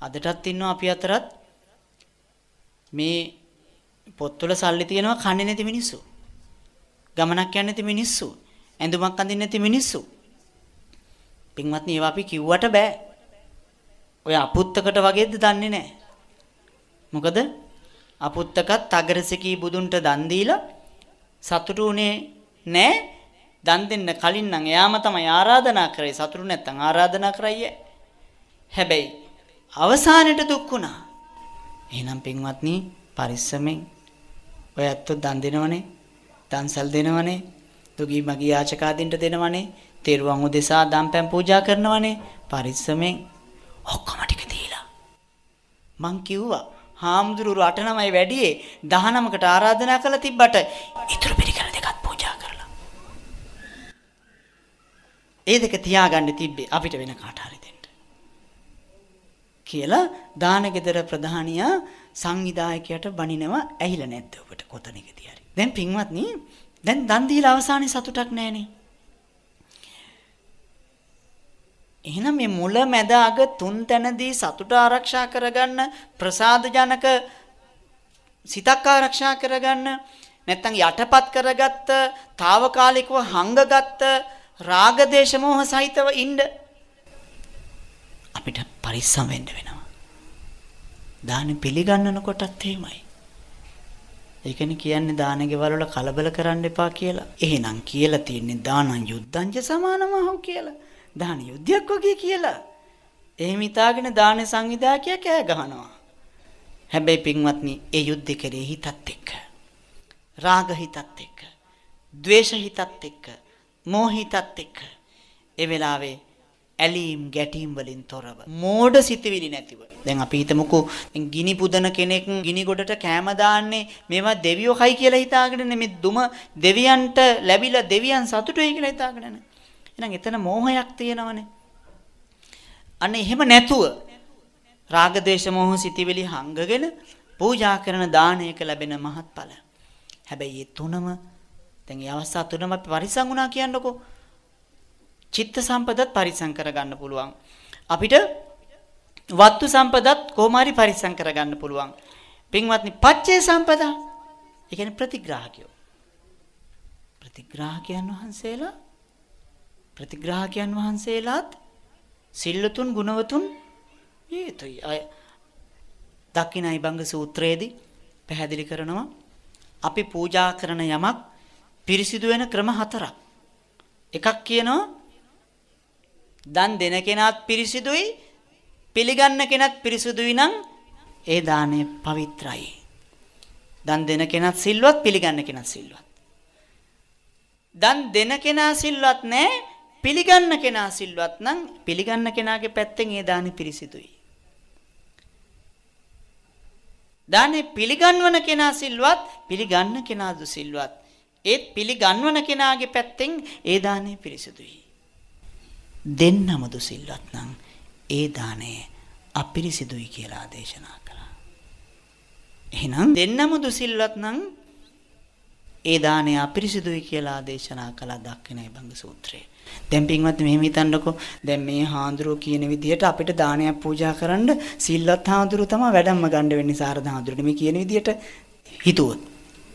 අදටත් ඉන්නවා අපි අතරත් මේ පොත්වල සල්ලි තියෙනවා කන්නේ නැති මිනිස්සු. ගමනක් යන්නේ නැති මිනිස්සු. ඇඳුමක් අඳින්නේ නැති මිනිස්සු. පින්වත්නි ඒවා අපි කිව්වට බෑ. ඔය අපුත්තකට වගේද දන්නේ නැහැ. මොකද අපුත්තකත් අගරසිකී බුදුන්ට දන් දීලා සතුටු උනේ නෑ. දන් දෙන්න කලින් නම් එයාම තමයි ආරාධනා කරේ. සතුටු නැත්තම් ආරාධනා කරයි. හැබැයි අවසානට දුක් වුණා. එහෙනම් පින්වත්නි පරිස්සමෙන් ඔය ඇත්තෝ දන් දෙනවනේ, දන්සල් දෙනවනේ, දුගී මගී ආචකාදින්ට දෙනවනේ, තෙරුවන් උදෙසා දම්පැන් පූජා කරනවනේ. පරිස්සමෙන් ඔක්කොම ටික දීලා. මං කිව්වා හාමුදුරුවෝ 89යි වැඩියේ 19කට ආරාධනා කළ තිබ්බට ඉතුරු පිළිකර දෙකක් පූජා කරලා. ඒ දෙක තියාගන්න තිබ්බේ අපිට වෙන කාට හරිද? කියලා දානගෙදර ප්‍රධානියා සංවිධායකයට බනිනවා ඇහිලා නැද්ද ඔබට කොතනකදී හරි. දැන් පින්වත්නි දැන් දන් දීලා අවසානයේ සතුටක් නැහනේ. එහෙනම් මේ මුල මැද අග තුන් තැනදී සතුට ආරක්ෂා කරගන්න ප්‍රසාද ජනක සිතක් ආරක්ෂා කරගන්න නැත්නම් යටපත් කරගත්ත తాවකාලිකව හංගගත්ත රාග දේශ මොහ සහිතව ඉන්න අපිට පරිස්සම් වෙන්න වෙනවා. දාන පිළිගන්නනකොටත් එහෙමයි. ඒකනේ කියන්නේ දාන ගෙවල් වල කලබල කරන්න එපා කියලා. එහෙනම් කියලා තියෙන්නේ දානං යුද්ධංජ සමානමහො කියලා. දාන යුද්ධයක් වගේ කියලා. එහෙම හිතාගෙන දාන සංවිධායකයා කෑ ගහනවා. හැබැයි පින්වත්නි, ඒ යුද්ධ කරේ හිතත් එක්ක. රාග හිතත් එක්ක, ద్వේෂ හිතත් එක්ක, මෝහ හිතත් එක්ක. ඒ වෙලාවේ ඇලීම් ගැටීම් වලින් තොරව මෝඩ සිතවිලි නැතිව දැන් අපි හිතමුකෝ ගිනි පුදන කෙනෙක් ගිනි ගොඩට කෑම දාන්නේ මේවා දෙවියෝ කයි කියලා හිතාගෙන මේ දුම දෙවියන්ට ලැබිලා දෙවියන් සතුටුයි කියලා හිතාගෙන එහෙනම් එතන මෝහයක් තියෙනවනේ අන්න එහෙම නැතුව රාග දේශ මොහ සිතවිලි හංගගෙන පූජා කරන දානයක ලැබෙන මහත්ඵල හැබැයි ඒ තුනම දැන් මේ අවස්ථා තුනම අපි පරිසම් වුණා කියන්නකෝ චිත්ත සම්පදත් පරිසම් කරගන්න පුළුවන්. අපිට වත්තු සම්පදත් කොහොමාරි පරිසම් කරගන්න පුළුවන්. පින්වත්නි පච්චේ සම්පදා. ඒ කියන්නේ ප්‍රතිග්‍රාහකයෝ. ප්‍රතිග්‍රාහකයන් වහන්සේලා ප්‍රතිග්‍රාහකයන් වහන්සේලාත් සිල්ලතුන් ගුණවතුන් යුතුයි. අය දක්ෂිනයි බංග සූත්‍රයේදී පැහැදිලි කරනවා අපි පූජා කරන යමක් පිරිසිදු වෙන ක්‍රම හතරක්. එකක් කියනවා දන් දෙන කෙනාත් පිරිසිදුයි පිළිගන්න කෙනත් පිරිසිදුයි නම් ඒ දාණය පවිත්‍රායි. දන් දෙන කෙනත් සිල්වත් පිළිගන්න කෙනත් සිල්වත්. දන් දෙන කෙනා සිල්වත් නැහැ පිළිගන්න කෙනා සිල්වත් නම් පිළිගන්න කෙනාගේ පැත්තෙන් ඒ දාණය පිරිසිදුයි. දානේ පිළිගන්වන කෙනා සිල්වත් පිළිගන්න කෙනා දුසිල්වත් ඒත් පිළිගන්වන කෙනාගේ පැත්තෙන් ඒ දාණය පිරිසිදුයි දෙන්නම දුසිල්වත් නම් ඒ දාණය අපිරිසිදුයි කියලා ආදේශනා කළා. එහෙනම් දෙන්නම දුසිල්වත් නම් ඒ දාණය අපිරිසිදුයි කියලා ආදේශනා කළා දක්ිනයි බංග සූත්‍රයේ. දැන් පින්වත් මෙහෙම හිතන්නකෝ දැන් මේ හාඳුරුව කියන විදිහට අපිට දානයක් පූජා කරන්න සිල්වත් හාඳුරුව තමයි වැඩම්ම ගන්න වෙන්නේ සාරද හාඳුරුවට මේ කියන විදිහට හිතුවොත්.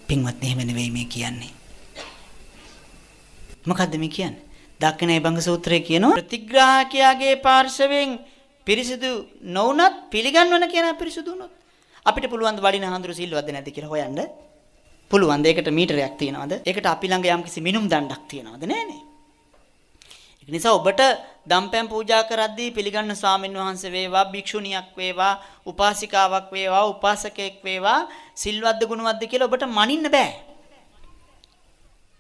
පින්වත් එහෙම නෙවෙයි මේ කියන්නේ. මොකද්ද මේ කියන්නේ? දක්ෂින විභංග සූත්‍රය කියනවා ප්‍රතිග්‍රාහකයාගේ පාර්ශවෙන් පිරිසිදු නොවුනත් පිළිගන්වන කෙනා පිරිසිදු වුණොත් අපිට පුළුවන් වඩින හඳුරු සිල්වත්ද නැද්ද කියලා හොයන්න පුළුවන්. ඒකට මීටරයක් තියනවාද? ඒකට අපි ළඟ යම්කිසි මිනුම් දණ්ඩක් තියනවාද? නෑනේ. ඒක නිසා ඔබට දම්පැන් පූජා කරද්දී පිළිගන්න ස්වාමින් වහන්සේ වේවා, භික්ෂුණියක් වේවා, උපාසිකාවක් වේවා, උපාසකෙක් වේවා, සිල්වත්ද ගුණවත්ද කියලා ඔබට මනින්න බෑ.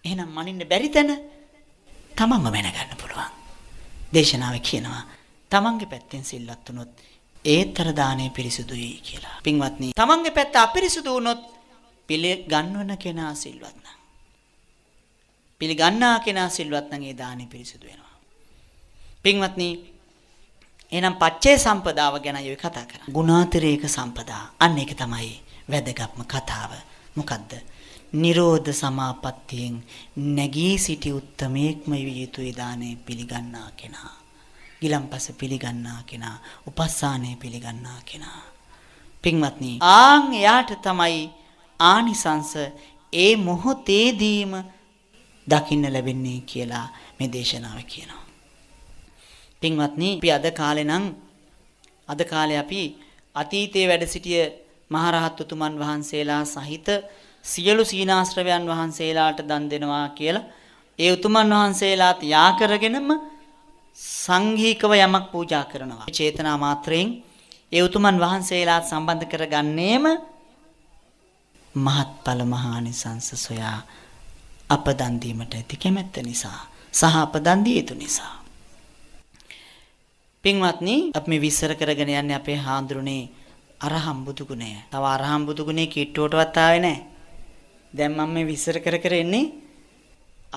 එහෙනම් මනින්න බැරි තැන තමන්ම මැනගන්න පුළුවන්. දේශනාව කියනවා තමන්ගේ පැත්තෙන් සිල්වත් වුණොත් ඒතර දාණය පිරිසුදුයි කියලා. පින්වත්නි, තමන්ගේ පැත්ත අපිරිසුදු වුණොත් පිළිගන්වන කෙනා සිල්වත් නම්. පිළිගන්නා කෙනා සිල්වත් නම් ඒ දාණය පිරිසුදු වෙනවා. පින්වත්නි, එහෙනම් පච්චේ සම්පදාව ගැන යොයි කතා කරන්නේ. ගුණාතිරේක සම්පදා. අන්න ඒක තමයි වැදගත්ම කතාව. මොකද්ද? නිරෝධ සමාපත්තියෙන් නැගී සිටි උත්තමයෙක්ම විය යුතුයි දානේ පිළිගන්නා කෙනා. ගිලම්පස පිළිගන්නා කෙනා, උපස්සානය පිළිගන්නා කෙනා. පින්වත්නි, ආන් එයාට තමයි ආනිසංස ඒ මොහොතේදීම දකින්න ලැබෙන්නේ කියලා මේ දේශනාව කියනවා. පින්වත්නි, අපි අද කාලේ නම් අද කාලේ අපි අතීතයේ වැඩ සිටිය මහරහත්තුතුමන් වහන්සේලා සහිත සියලු සීනාශ්‍රවයන් වහන්සේලාට දන් දෙනවා කියලා ඒ උතුමන් වහන්සේලාත් යා කරගෙනම සංඝීකව යමක් පූජා කරනවා. චේතනා මාත්‍රයෙන් ඒ උතුමන් වහන්සේලාත් සම්බන්ධ කරගන්නේම මහත්ඵල මහානිසංස සොයා අප දන් දීමට ඇති කැමැත්ත නිසා සහ අප දන් දිය යුතු නිසා. පින්වත්නි අපි මේ විස්තර කරගෙන යන්නේ අපේ හාඳුරුනේ අරහම් බුදු ගුණය. තව අරහම් බුදු ගුණේ කිට්ටුවටවත් ආවේ නැහැ. දැන් මම මේ විස්තර කර කර ඉන්නේ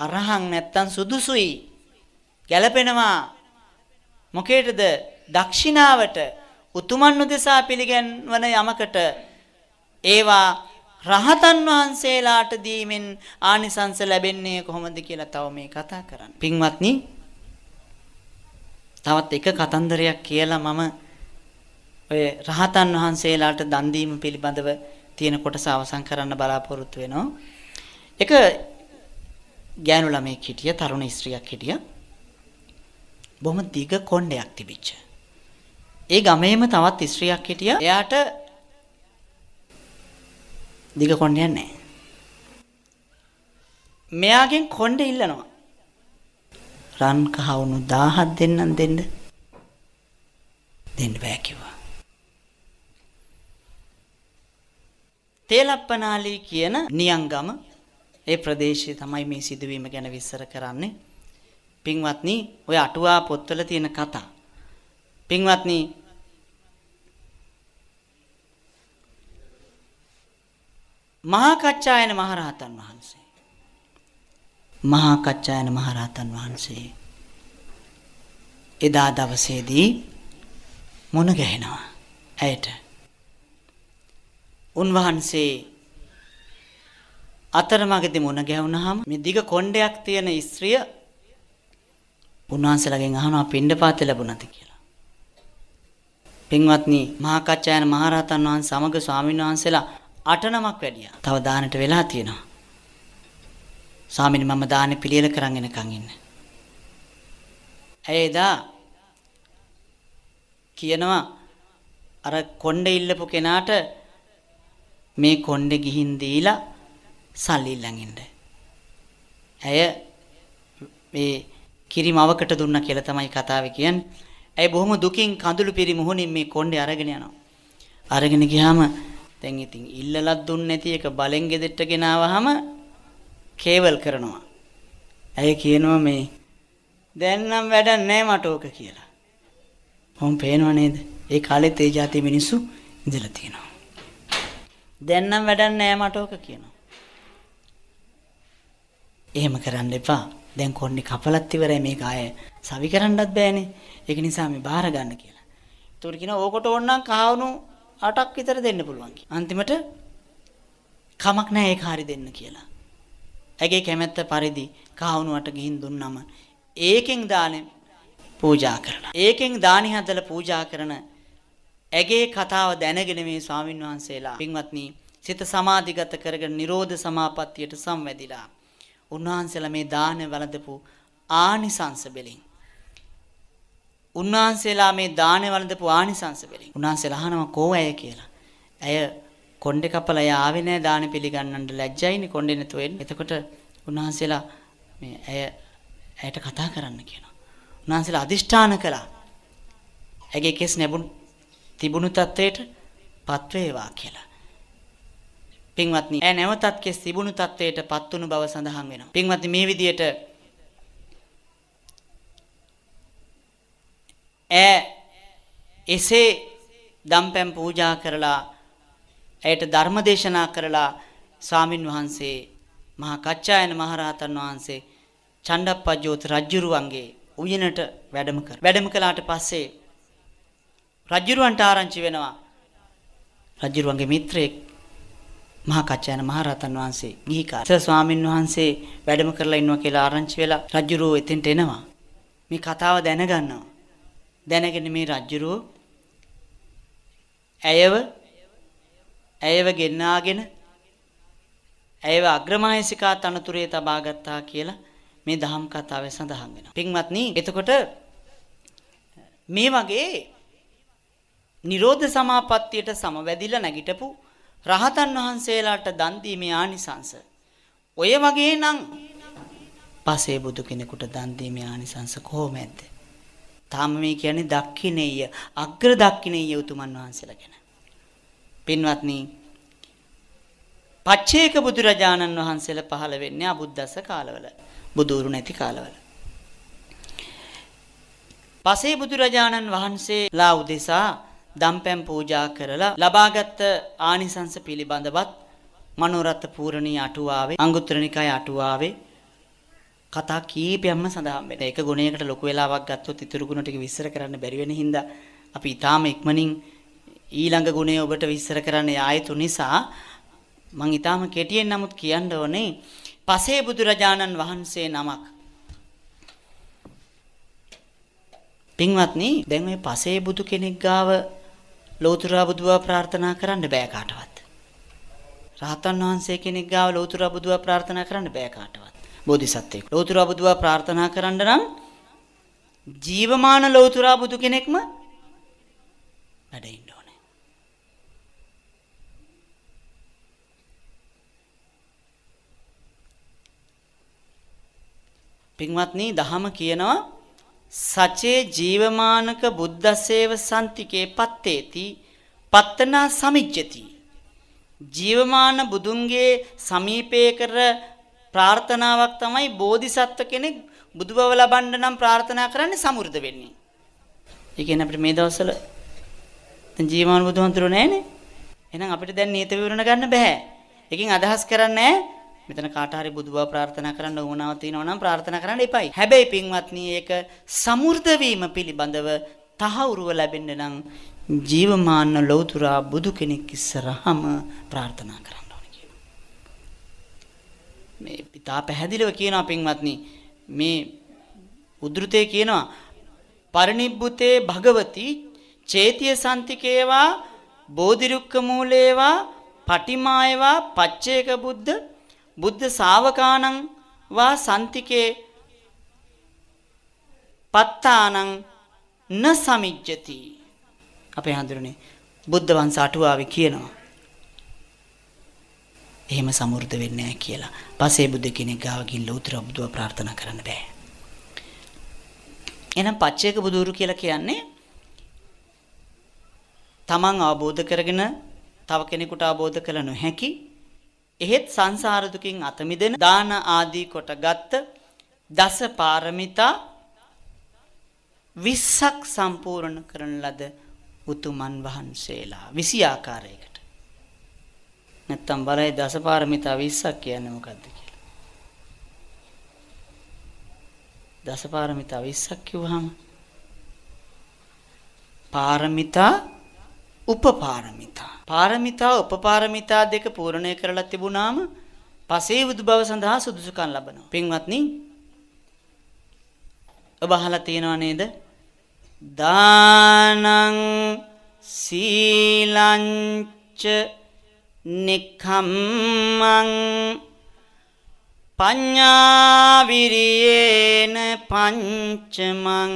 අරහන් නැත්තම් සුදුසුයි ගැළපෙනවා මොකේටද දක්ෂිනාවට උතුමන් උදෙසා පිළිගන්වන යමකට ඒවා රහතන් වහන්සේලාට දීමෙන් ආනිසංස ලැබෙන්නේ කොහොමද කියලා තව මේ කතා කරන්න. පින්වත්නි තවත් එක කතන්දරයක් කියලා මම ඔය රහතන් වහන්සේලාට දන් දීම පිළිබඳව තියෙන කොටස අවසන් කරන්න බලාපොරොත්තු වෙනවා. එක ගෑනු ළමයෙක් හිටිය තරුණ ස්ත්‍රියක් හිටිය. බොහොම දිග කොණ්ඩයක් තිබිච්ච. ඒ ගමේම තවත් ස්ත්‍රියක් හිටිය. එයාට දිග කොණ්ඩයක් නැහැ. මෙයාගෙන් කොණ්ඩ ඉල්ලනවා. රන් කහවණු 1000ක් දෙන්නම් දෙන්න. දෙන්න බෑ කිව්වා. තේලප්පනාලී කියන නියංගම ඒ ප්‍රදේශයේ තමයි මේ සිදුවීම ගැන විස්තර කරන්නේ. පින්වත්නි, ඔය අටුවා පොත්වල තියෙන කතා. පින්වත්නි, මහා කච්චායන මහරහතන් වහන්සේ. මහා කච්චායන මහරහතන් වහන්සේ එදා දවසේදී මුණ ගැහෙනවා. ඇයට උන්වහන්සේ අතරමඟදී මුණ ගැහුනහම මේ දිග කොණ්ඩයක් තියෙන ස්ත්‍රිය උන්වහන්සේලාගෙන් අහනවා පිණ්ඩපාත ලැබුණාද කියලා. පින්වත්නි මහා කච්චායන මහරහතන් වහන්සේ සමග ස්වාමීන් වහන්සේලා අට නමක් වැඩියා. තව දානට වෙලා තියෙනවා. ස්වාමීනි මම දානේ පිළියෙල කරන් එනකන් ඉන්න. ඇයිදා කියනවා අර කොණ්ඩේ ඉල්ලපු කෙනාට මේ කොණ්ඩේ ගිහින් දීලා සල්ලි ළඟින්ද. ඇය මේ කිරිමවකට දුන්නා කියලා තමයි කතාවේ කියන්නේ. ඇය බොහොම දුකින් කඳුළු පිරි මුහුණින් මේ කොණ්ඩේ අරගෙන යනවා. අරගෙන ගියාම දැන් ඉතින් ඉල්ලලක් දුන්නේ නැති එක බලෙන් ගෙදෙට්ට ගෙනාවහම කේවල් කරනවා. ඇය කියනවා මේ දැන් නම් වැඩ නැහැ මට ඕක කියලා. මොම් පේනව නේද? ඒ කාලෙත් ඒ જાති මිනිස්සු ඉඳලා තියෙනවා. දැන් නම් වැඩක් නෑ මට ඕක කියනවා. එහෙම කරන්න එපා. දැන් කොන්නේ කපලත් ඉවරයි මේක ආය සවි කරන්නත් බෑනේ. ඒක නිසා මේ බාර ගන්න කියලා. ඒතකොට කියනවා ඕකට ඕනනම් කහවණු 8ක් විතර දෙන්න පුළුවන් කියලා. අන්තිමට කමක් නෑ ඒක හරි දෙන්න කියලා. ඇගේ කැමැත්ත පරිදි කහවණු 8 ගිහින් දුන්නම ඒකෙන් දානේ පූජා කරනවා. ඒකෙන් දානි හදලා පූජා කරන ඇගේ කතාව දැනගෙන මේ ස්වාමින් වහන්සේලා පින්වත්නි සිත සමාධිගත කරගෙන Nirodha Samapattiයට සම්වැදිලා උන්වහන්සේලා මේ දාන වළඳපු ආනිසංස බෙලින් උන්වහන්සේලා මේ දාන වළඳපු ආනිසංස බෙලින් උන්වහන්සේලා අහනවා කෝ ඇය කියලා. ඇය කොණ්ඩේ කපලා ඇය ආවේ නැහැ දාන පිළිගන්නන්න ලැජ්ජයිනේ කොණ්ඩේ නැතුව එන්න. එතකොට උන්වහන්සේලා මේ ඇය ඇයට කතා කරන්න කියනවා. උන්වහන්සේලා අදිෂ්ඨාන කළා. ඇගේ කෙස් නැබුණු තිබුණු තත්වයට පත් වේවා කියලා. පින්වත්නි, ඈ නැවතත් කෙස් තිබුණු තත්වයට පත් වුණු බව සඳහන් වෙනවා. පින්වත්නි මේ විදියට ඈ එසේ දම්පැම් පූජා කරලා ඇයට ධර්ම දේශනා කරලා ස්වාමින් වහන්සේ මහා කච්චායන මහරහතන් වහන්සේ චණ්ඩප්පජෝත රජුරුවන්ගේ උයනට වැඩම කර වැඩම කළාට පස්සේ රජුරවන්ට ආරංචි වෙනවා. රජුරවන්ගේ මිත්‍රයෙක් මහා කච්චායන මහරහතන් වහන්සේ ගිහිකාර ස්වාමින් වහන්සේ වැඩම කරලා ඉන්නවා කියලා ආරංචි වෙලා රජුරෝ එතෙන්ට එනවා. මේ කතාව දැනගන්නවා. දැනගෙන මේ රජුරෝ ඇයව ඇයව ගෙන්නාගෙන ඇයව අග්‍රමායසිකා තනතුරේ තබා ගත්තා කියලා මේ දහම් කතාවේ සඳහන් වෙනවා. පින්වත්නි, එතකොට මේ වගේ නිරෝධ සමාපත්තියට සමවැදිලා නැගිටපු රහතන් වහන්සේලාට දන් දීමේ ආනිසංස. ඔය වගේ නම් පසේ බුදු කෙනෙකුට දන් දීමේ ආනිසංස කොහොමද? තාම මේ කියන්නේ දක්ෂිනේය අග්‍ර දක්ෂිනේය උතුමන් වහන්සේලා ගැන. පින්වත්නි පච්චේක බුදුරජාණන් වහන්සේලා පහළ වෙන්නේ අබුද්දස කාලවල. බුදුරු නැති කාලවල. පසේ බුදුරජාණන් වහන්සේලා උදෙසා දම්පැම් පූජා කරලා ලබාගත් ආනිසංස පිළිබඳවත් මනෝරත් පූර්ණී අටුවාවේ අංගුත්තර නිකාය අටුවාවේ කතා කීපයක්ම සඳහන් වෙනවා. එක ගුණයකට ලොකු වෙලාවක් ගත්තොත් ඉතුරු ගුණ ටික විස්තර කරන්න බැරි වෙන හින්දා අපි ඊටාම ඉක්මනින් ඊළඟ ගුණය ඔබට විස්තර කරන්න ආයතු නිසා මං ඊටාම කෙටියෙන් නමුත් කියන්න ඕනේ පසේ බුදුරජාණන් වහන්සේ නමක් පින්වත්නි දැන් මේ පසේ බුදු කෙනෙක් ගාව ලෞතර බුදුව ප්‍රාර්ථනා කරන්න බෑ කාටවත්. රහතන් වහන්සේ කෙනෙක් ගාව ලෞතර බුදුව ප්‍රාර්ථනා කරන්න බෑ කාටවත්. බෝධිසත්වෙක්. ලෞතර බුදුව ප්‍රාර්ථනා කරන්න නම් ජීවමාන ලෞතර බුදු කෙනෙක්ම වැඩ ඉන්න ඕනේ. පින්වත්නි, දහම කියනවා සචේ ජීවමානක බුද්ධසේව සම්තිකේ පත්තේති පත්තනා සමිජ්ජති ජීවමාන බුදුන්ගේ සමීපේ කර ප්‍රාර්ථනාවක් තමයි බෝධිසත්ව කෙනෙක් බුදුබව ලබන්න නම් ප්‍රාර්ථනා කරන්නේ සමෘද්ධ වෙන්නේ. ඒ කියන්නේ අපිට මේ දවස්වල දැන් ජීවමාන බුදුහන්තුරු නැහනේ. එහෙනම් අපිට දැන් නීත විවරණ ගන්න බෑ. එකකින් අදහස් කරන්නේ නැහැ මෙතන කාට හරි බුදුබව ප්‍රාර්ථනා කරන්න ඕනාව තියෙනවා නම් ප්‍රාර්ථනා කරන්න එපයි. හැබැයි පින්වත්නි ඒක සමෘද්ධ වීම පිළිබඳව තහවුරුව ලැබෙන්න නම් ජීවමාන ලෞතුරා බුදු කෙනෙක් ඉස්සරහම ප්‍රාර්ථනා කරන්න ඕනේ කියනවා. මේ පිතා පැහැදිලිව කියනවා පින්වත්නි මේ උද්ෘතේ කියනවා පරිනිබ්බුතේ භගවති චේතිය සම්තිකේවා බෝධිරුක්ක මූලේවා පටිමායවා පච්චේක බුද්ධ බුද්ධ ශාවකානං වා සම්තිකේ පත්තානං න සමිජ්ජති අපේ හඳුරනේ බුද්ධ වංශ අටුවාවේ කියනවා එහෙම සමෘද්ධ වෙන්නේ නැහැ කියලා. පසේ බුදු කෙනෙක් ගාව ගිහිල්ලා උතුර බුදුව ප්‍රාර්ථනා කරන්න බෑ. එහෙනම් පච්චේක බුදුරු කියලා කියන්නේ තමන් අවබෝධ කරගෙන තව කෙනෙකුට අවබෝධ කළ නොහැකි එහෙත් සංසාර දුකින් අත මිදෙන දාන ආදී කොටගත් දස පාරමිතා 20ක් සම්පූර්ණ කරන ලද උතුමන් වහන්සේලා 20 ආකාරයකට නැත්තම් බලයි දසපාරමිතා 20ක් කියන්නේ මොකද්ද කියලා. දසපාරමිතා 20ක් කිව්වහම පාරමිතා උපපාරමිතා. පාරමිතා උපපාරමිතා දෙක පූර්ණය කරලා තිබුණාම පසේ බුදු බව සඳහා සුදුසුකම් ලබනවා. පින්වත්නි ඔබ අහලා තියෙනව නේද? දානං සීලංච නික්ඛම්මං පඤ්ඤාවිරියේන පංචමං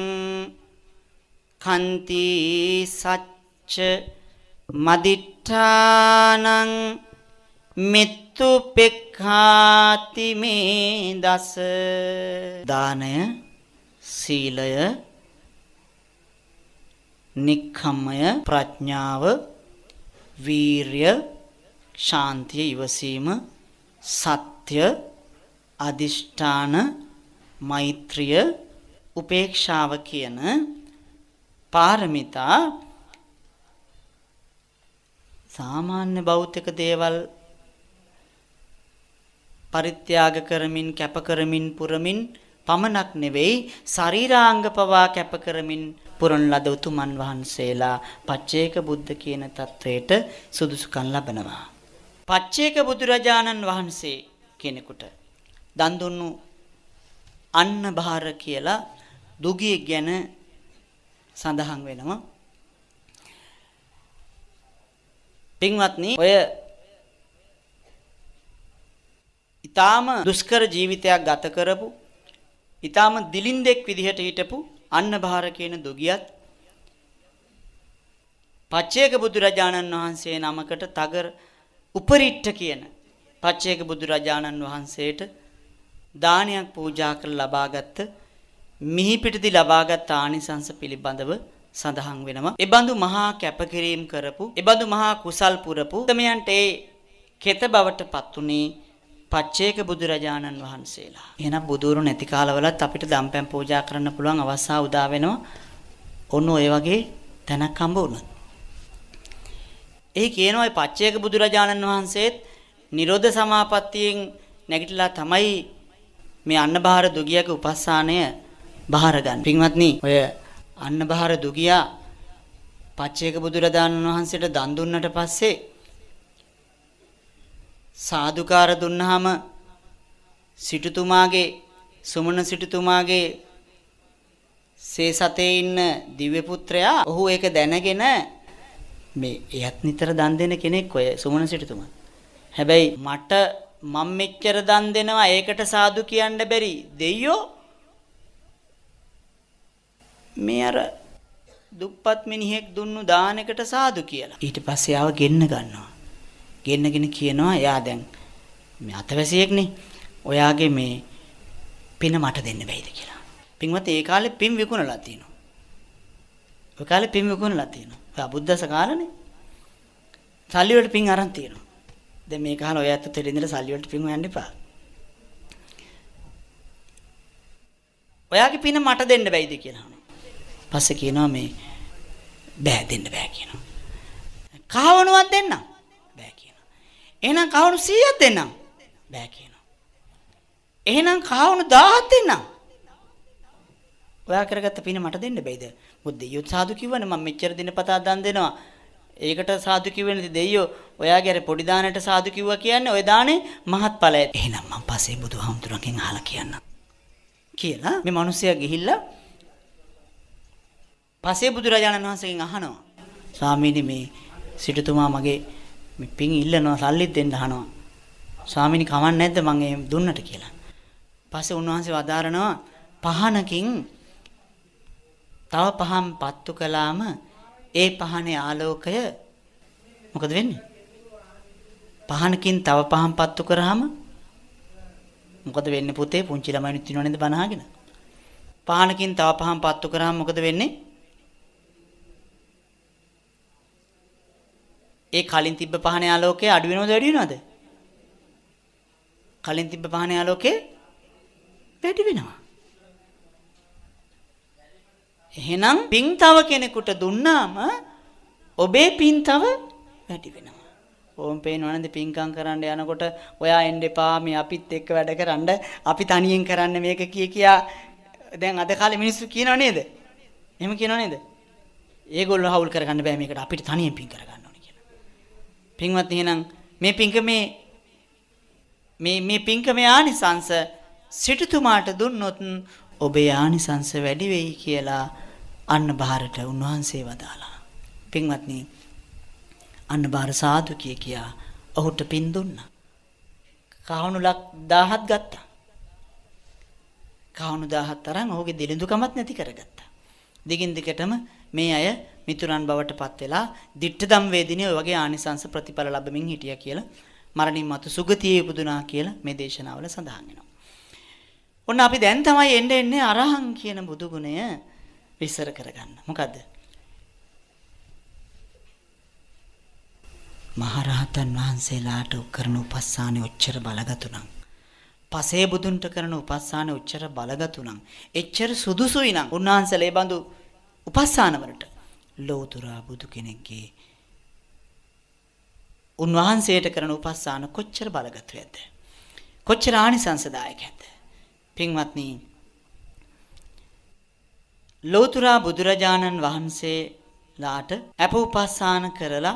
කන්ති සච්ච මදිට්ඨානං මෙත්තුපෙක්ඛාති මේ දස දානය සීලය නික්ඛම්මය ප්‍රඥාව වීරය ශාන්තිය ඉවසීම සත්‍ය අදිෂ්ඨාන මෛත්‍රිය උපේක්ෂාව කියන පාරමිතා සාමාන්‍ය භෞතික දේවල් පරිත්‍යාග කරමින් කැප කරමින් පුරමින් පමණක් නෙවෙයි ශරීරාංග පවා කැප කරමින් පුරන ලද උතුමන් වහන්සේලා පච්චේක බුද්ධ කියන தത്വයට සුදුසුකම් ලබනවා. පච්චේක බුදුරජාණන් වහන්සේ කෙනෙකුට දන් දුන්නු අන්න බාර කියලා දුගී ගැන සඳහන් වෙනවා. පින්වත්නි ඔය ඊටාම දුෂ්කර ජීවිතයක් ගත කරපු ඊටාම දිලින්දෙක් විදිහට හිටපු අන්නභාර කියන දුගියත් පච්චේක බුදුරජාණන් වහන්සේ නමකට තගර උපරිට්ඨ කියන පච්චේක බුදුරජාණන් වහන්සේට දානයක් පූජා කර ලබාගත් මිහිපිටදී ලබාගත් ආනිසංස පිළිබඳව සඳහන් වෙනවා. එබඳු මහා කැපකිරීම කරපු, එබඳු මහා කුසල් පුරපු තමයන්ට ඒ කෙත බවටපත් උනේ පච්චේක බුදුරජාණන් වහන්සේලා. එහෙනම් බුදුරු නැති කාලවලත් අපිට දම්පැන් පූජා කරන්න පුළුවන් අවස්ථා උදා වෙනවා. ඔන්න ඔය වගේ තැනක් හම්බ වුණා. ඒ කියනවා මේ පච්චේක බුදුරජාණන් වහන්සේත් නිරෝධ සමාපත්තියෙන් නැගිටලා තමයි මේ අන්න බාහිර දුගියක උපස්ථානය බාහිර ගන්න. පින්වත්නි, ඔය අන්නබහර දුගියා පච්චේක බුදුරජාණන් වහන්සේට දන් දුන්නට පස්සේ සාදුකාර දුන්නාම සිටුතුමාගේ සුමන සිටුතුමාගේ සේ සතේ ඉන්න දිව්‍ය පුත්‍රයා ඔහු ඒක දැනගෙන මේ එයත් නිතර දන් දෙන කෙනෙක් ඔය සුමන සිටුතුමා. හැබැයි මට මම මෙච්චර දන් දෙනවා ඒකට සාදු කියන්න බැරි දෙයියෝ මේ අර දුප්පත් මිනිහෙක් දුන්නු දානකට සාදු කියලා. ඊට පස්සේ ආව ගෙන්න ගන්නවා. ගෙන්නගෙන කියනවා එයා දැන් මේ අතවැසියෙක්නේ. ඔයාගේ මේ පින මට දෙන්න බැයිද කියලා. පින්වත් ඒ කාලේ පින් විකුණලා තිනවා. ඔය කාලේ පින් විකුණලා තිනවා. ඔය අබුද්දස කාලනේ. සල්ලි වලට පින් අරන් තිනවා. දැන් මේ කාලේ ඔය ඇත්ත දෙලින්දර සල්ලි වලට පින් හොයන්න එපා. ඔයාගේ පින මට දෙන්න බැයිද කියලා. පස්සේ කියනවා මේ බෑ දෙන්න බෑ කියනවා. කහවණුවක් දෙන්නම් බෑ කියනවා. එහෙනම් කහවණු 100ක් දෙන්නම් බෑ කියනවා. එහෙනම් කහවණු 1000ක් දෙන්නම්. ඔයා කරගත්ත පින මට දෙන්න බෑද? මොකද දෙයියෝ සාදු කිව්වනේ මම මෙච්චර දිනපතා දන් දෙනවා. ඒකට සාදු කිව්වනේ දෙයියෝ ඔයාගේ අර පොඩි දාණයට සාදු කිව්වා කියන්නේ ඔය දාණේ මහත්ඵලයි. එහෙනම් මම පස්සේ බුදුහාමුදුරන්ගෙන් අහලා කියන්නම්. කියලා මේ මිනිස්සයා ගිහිල්ලා පසේ බුදුරජාණන් වහන්සේගෙන් අහනවා. ස්වාමීනි මේ සිටුතුමා මගේ පින් ඉල්ලනවා සල්ලිත් දෙන්න අහනවා. ස්වාමීනි කමක් නැද්ද මම එහෙම දුන්නට කියලා. පස්සේ උන්වහන්සේ වදාරනවා පහනකින් තව පහම් පත්තු කළාම ඒ පහනේ ආලෝකය මොකද වෙන්නේ? පහනකින් තව පහම් පත්තු කරාම මොකද වෙන්නේ පුතේ? පුංචි ළමයි නිතිනව නේද බනහගෙන. පහනකින් තව පහම් පත්තු කරාම මොකද වෙන්නේ? ඒ කලින් තිබ්බ පහනේ ආලෝකය අඩු වෙනවද වැඩි වෙනවද? කලින් තිබ්බ පහනේ ආලෝකය වැඩි වෙනවා. එහෙනම් පින් තව කෙනෙකුට දුන්නාම ඔබේ පින් තව වැඩි වෙනවා. ඕම් පේනවනද පින්කම් කරන්න යනකොට ඔයා එන්න එපා මේ අපිත් එක්ක වැඩ කරන්න අපි තනියෙන් කරන්න මේක කිය කියා දැන් අද කාලේ මිනිස්සු කියනව නේද? එහෙම කියනව නේද? ඒගොල්ලෝ හවුල් කරගන්න බෑ මේකට අපිට තනියෙන් පින් කරගන්න. පින්වත් එහෙනම් මේ පින්කමේ මේ මේ පින්කමේ ආනිසංස සිටුතුමාට දුන්නොත් ඔබේ ආනිසංස වැඩි වෙයි කියලා අන්න බාරට උන්වහන්සේ වදාලා. පින්වත්නි අන්න බාර සාදු කිය කියා ඔහුට පින් දුන්නා. කහවණු ලක් 1000ක් ගත්තා. කහවණු 1000ක් තරම් ඔහුගේ දිලිඳුකමත් නැති කරගත්තා. දිගින් දිගටම මේ අය මිතුරන් බවට පත් වෙලා ditta dam වේදිනේ ඔය වගේ ආනිසංස ප්‍රතිඵල ලැබෙමින් හිටියා කියලා මරණින් මතු සුගතියේ උපදුනා කියලා මේ දේශනාවල සඳහන් වෙනවා. ඔන්න අපි දැන් තමයි එන්න එන්නේ අරහං කියන බුදු ගුණය විස්තර කරගන්න. මොකද්ද? මහරහතන් වහන්සේලාට කරන උපස්සානේ ඔච්චර බලගතු නම් පසේ බුදුන්ට කරන උපස්සානේ ඔච්චර බලගතු නම් එච්චර සුදුසුයි නම් උන්වහන්සේලා ඒ බඳු උපස්සානවලට ලෝතුරා බුදු කෙනෙක්ගේ උන්වහන්සේට කරන උපස්සාන කොච්චර බලගත් වේද කොච්චර ආනිසංසදායකද පින්වත්නි ලෝතුරා බුදුරජාණන් වහන්සේලාට අප උපස්සාන කරලා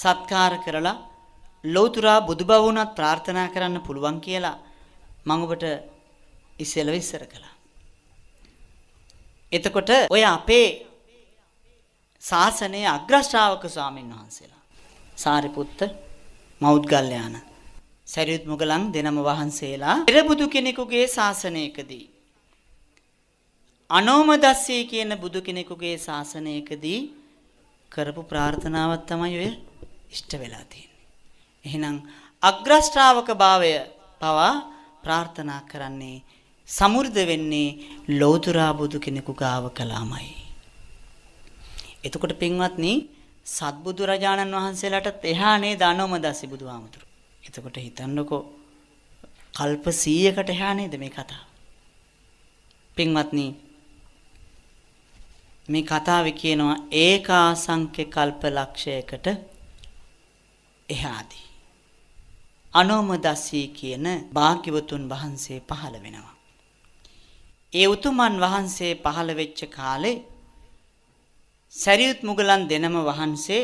සත්කාර කරලා ලෝතුරා බුදුබව වුණත් ප්‍රාර්ථනා කරන්න පුළුවන් කියලා මම ඔබට ඉස්සෙල්ලා විස්තර කළා එතකොට ඔය අපේ ශාසනයේ අග්‍ර ශ්‍රාවක ස්වාමීන් වහන්සේලා සාරිපුත්ත මෞද්ගල්යාන සරියුත් මුගලන් දෙනම වහන්සේලා පෙරබුදු කෙනෙකුගේ ශාසනයකදී අනෝමදස්සී කියන බුදු කෙනෙකුගේ ශාසනයකදී කරපු ප්‍රාර්ථනාවක් තමයි ඔය ඉෂ්ට වෙලා තියෙන්නේ. එහෙනම් අග්‍ර ශ්‍රාවක භාවය පවා ප්‍රාර්ථනා කරන්නේ සමෘද්ධ වෙන්නේ ලෞතුරා බුදු කෙනෙකු ගාව කළාමයි. එතකොට පින්වත්නි සත්බුදු රජාණන් වහන්සේලාටත් එහා නේ දානෝම දසි බුදුහාමුදුරු. එතකොට හිතන්නකෝ කල්ප 100කට එහා නේද මේ කතාව. පින්වත්නි මේ කතාවේ කියනවා ඒකාසංඛ්‍ය කල්ප ලක්ෂයකට එහාදී අනෝමදස්සී කියන භාග්‍යවතුන් වහන්සේ පහළ වෙනවා. ඒ උතුමන් වහන්සේ පහළ වෙච්ච කාලේ සරියුත් මුගලන් දෙනම වහන්සේ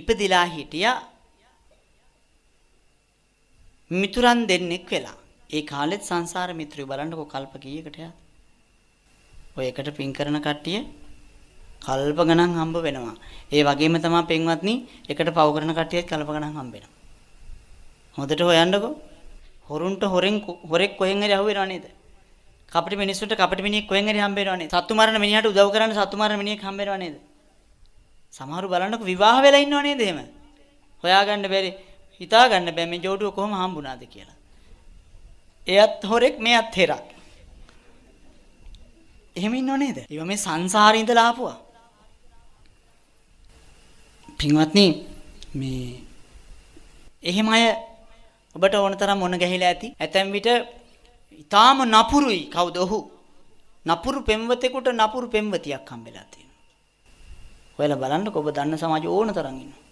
ඉපදිලා හිටියා මිතුරන් දෙන්නෙක් වෙලා. ඒ කාලෙත් සංසාර මිත්‍රයෝ බලන්නකෝ කල්ප කීයකට යා. ඔය එකට පින් කරන කට්ටිය කල්ප ගණන් හම්බ වෙනවා. ඒ වගේම තමයි පින්වත්නි එකට පව කරන කට්ටියත් කල්ප ගණන් හම්බ වෙනවා. හොඳට හොයන්නකෝ. හොරුන්ට හොරෙන් හොරෙක් කොහෙන් හරි අහුවෙනව නේද? කපටි මිනිස්සුන්ට කපටි මිනිහෙක් කොහෙන් හරි හම්බ වෙනව නේද? සතු මරන මිනිහට උදව් කරන්න සතු මරන මිනිහෙක් හම්බ වෙනව නේද? සමහරු බලන්නකො විවාහ වෙලා ඉන්නව නේද එහෙම? හොයාගන්න බැරි හිතාගන්න බෑ මේ ජෝඩුව කොහොම හම්බුණාද කියලා. එයත් හොරෙක් මෙයත් හෙරක්. එහෙම ඉන්නව නේද? ඊව මේ සංසාරේ ඉඳලා ආපුවා. පින්වත්නි මේ එහෙම අය ඔබට ඕන තරම් මොන ගැහිලා ඇති. ඇතැම් විට ඊටාම නපුරුයි කවුද ඔහු? නපුරු පෙම්වතෙකුට නපුරු පෙම්වතියක් හම්බෙලා තියෙනවා. ඔයාලා බලන්නකො ඔබ දන්න සමාජ ඕන තරම් ඉන්නවා.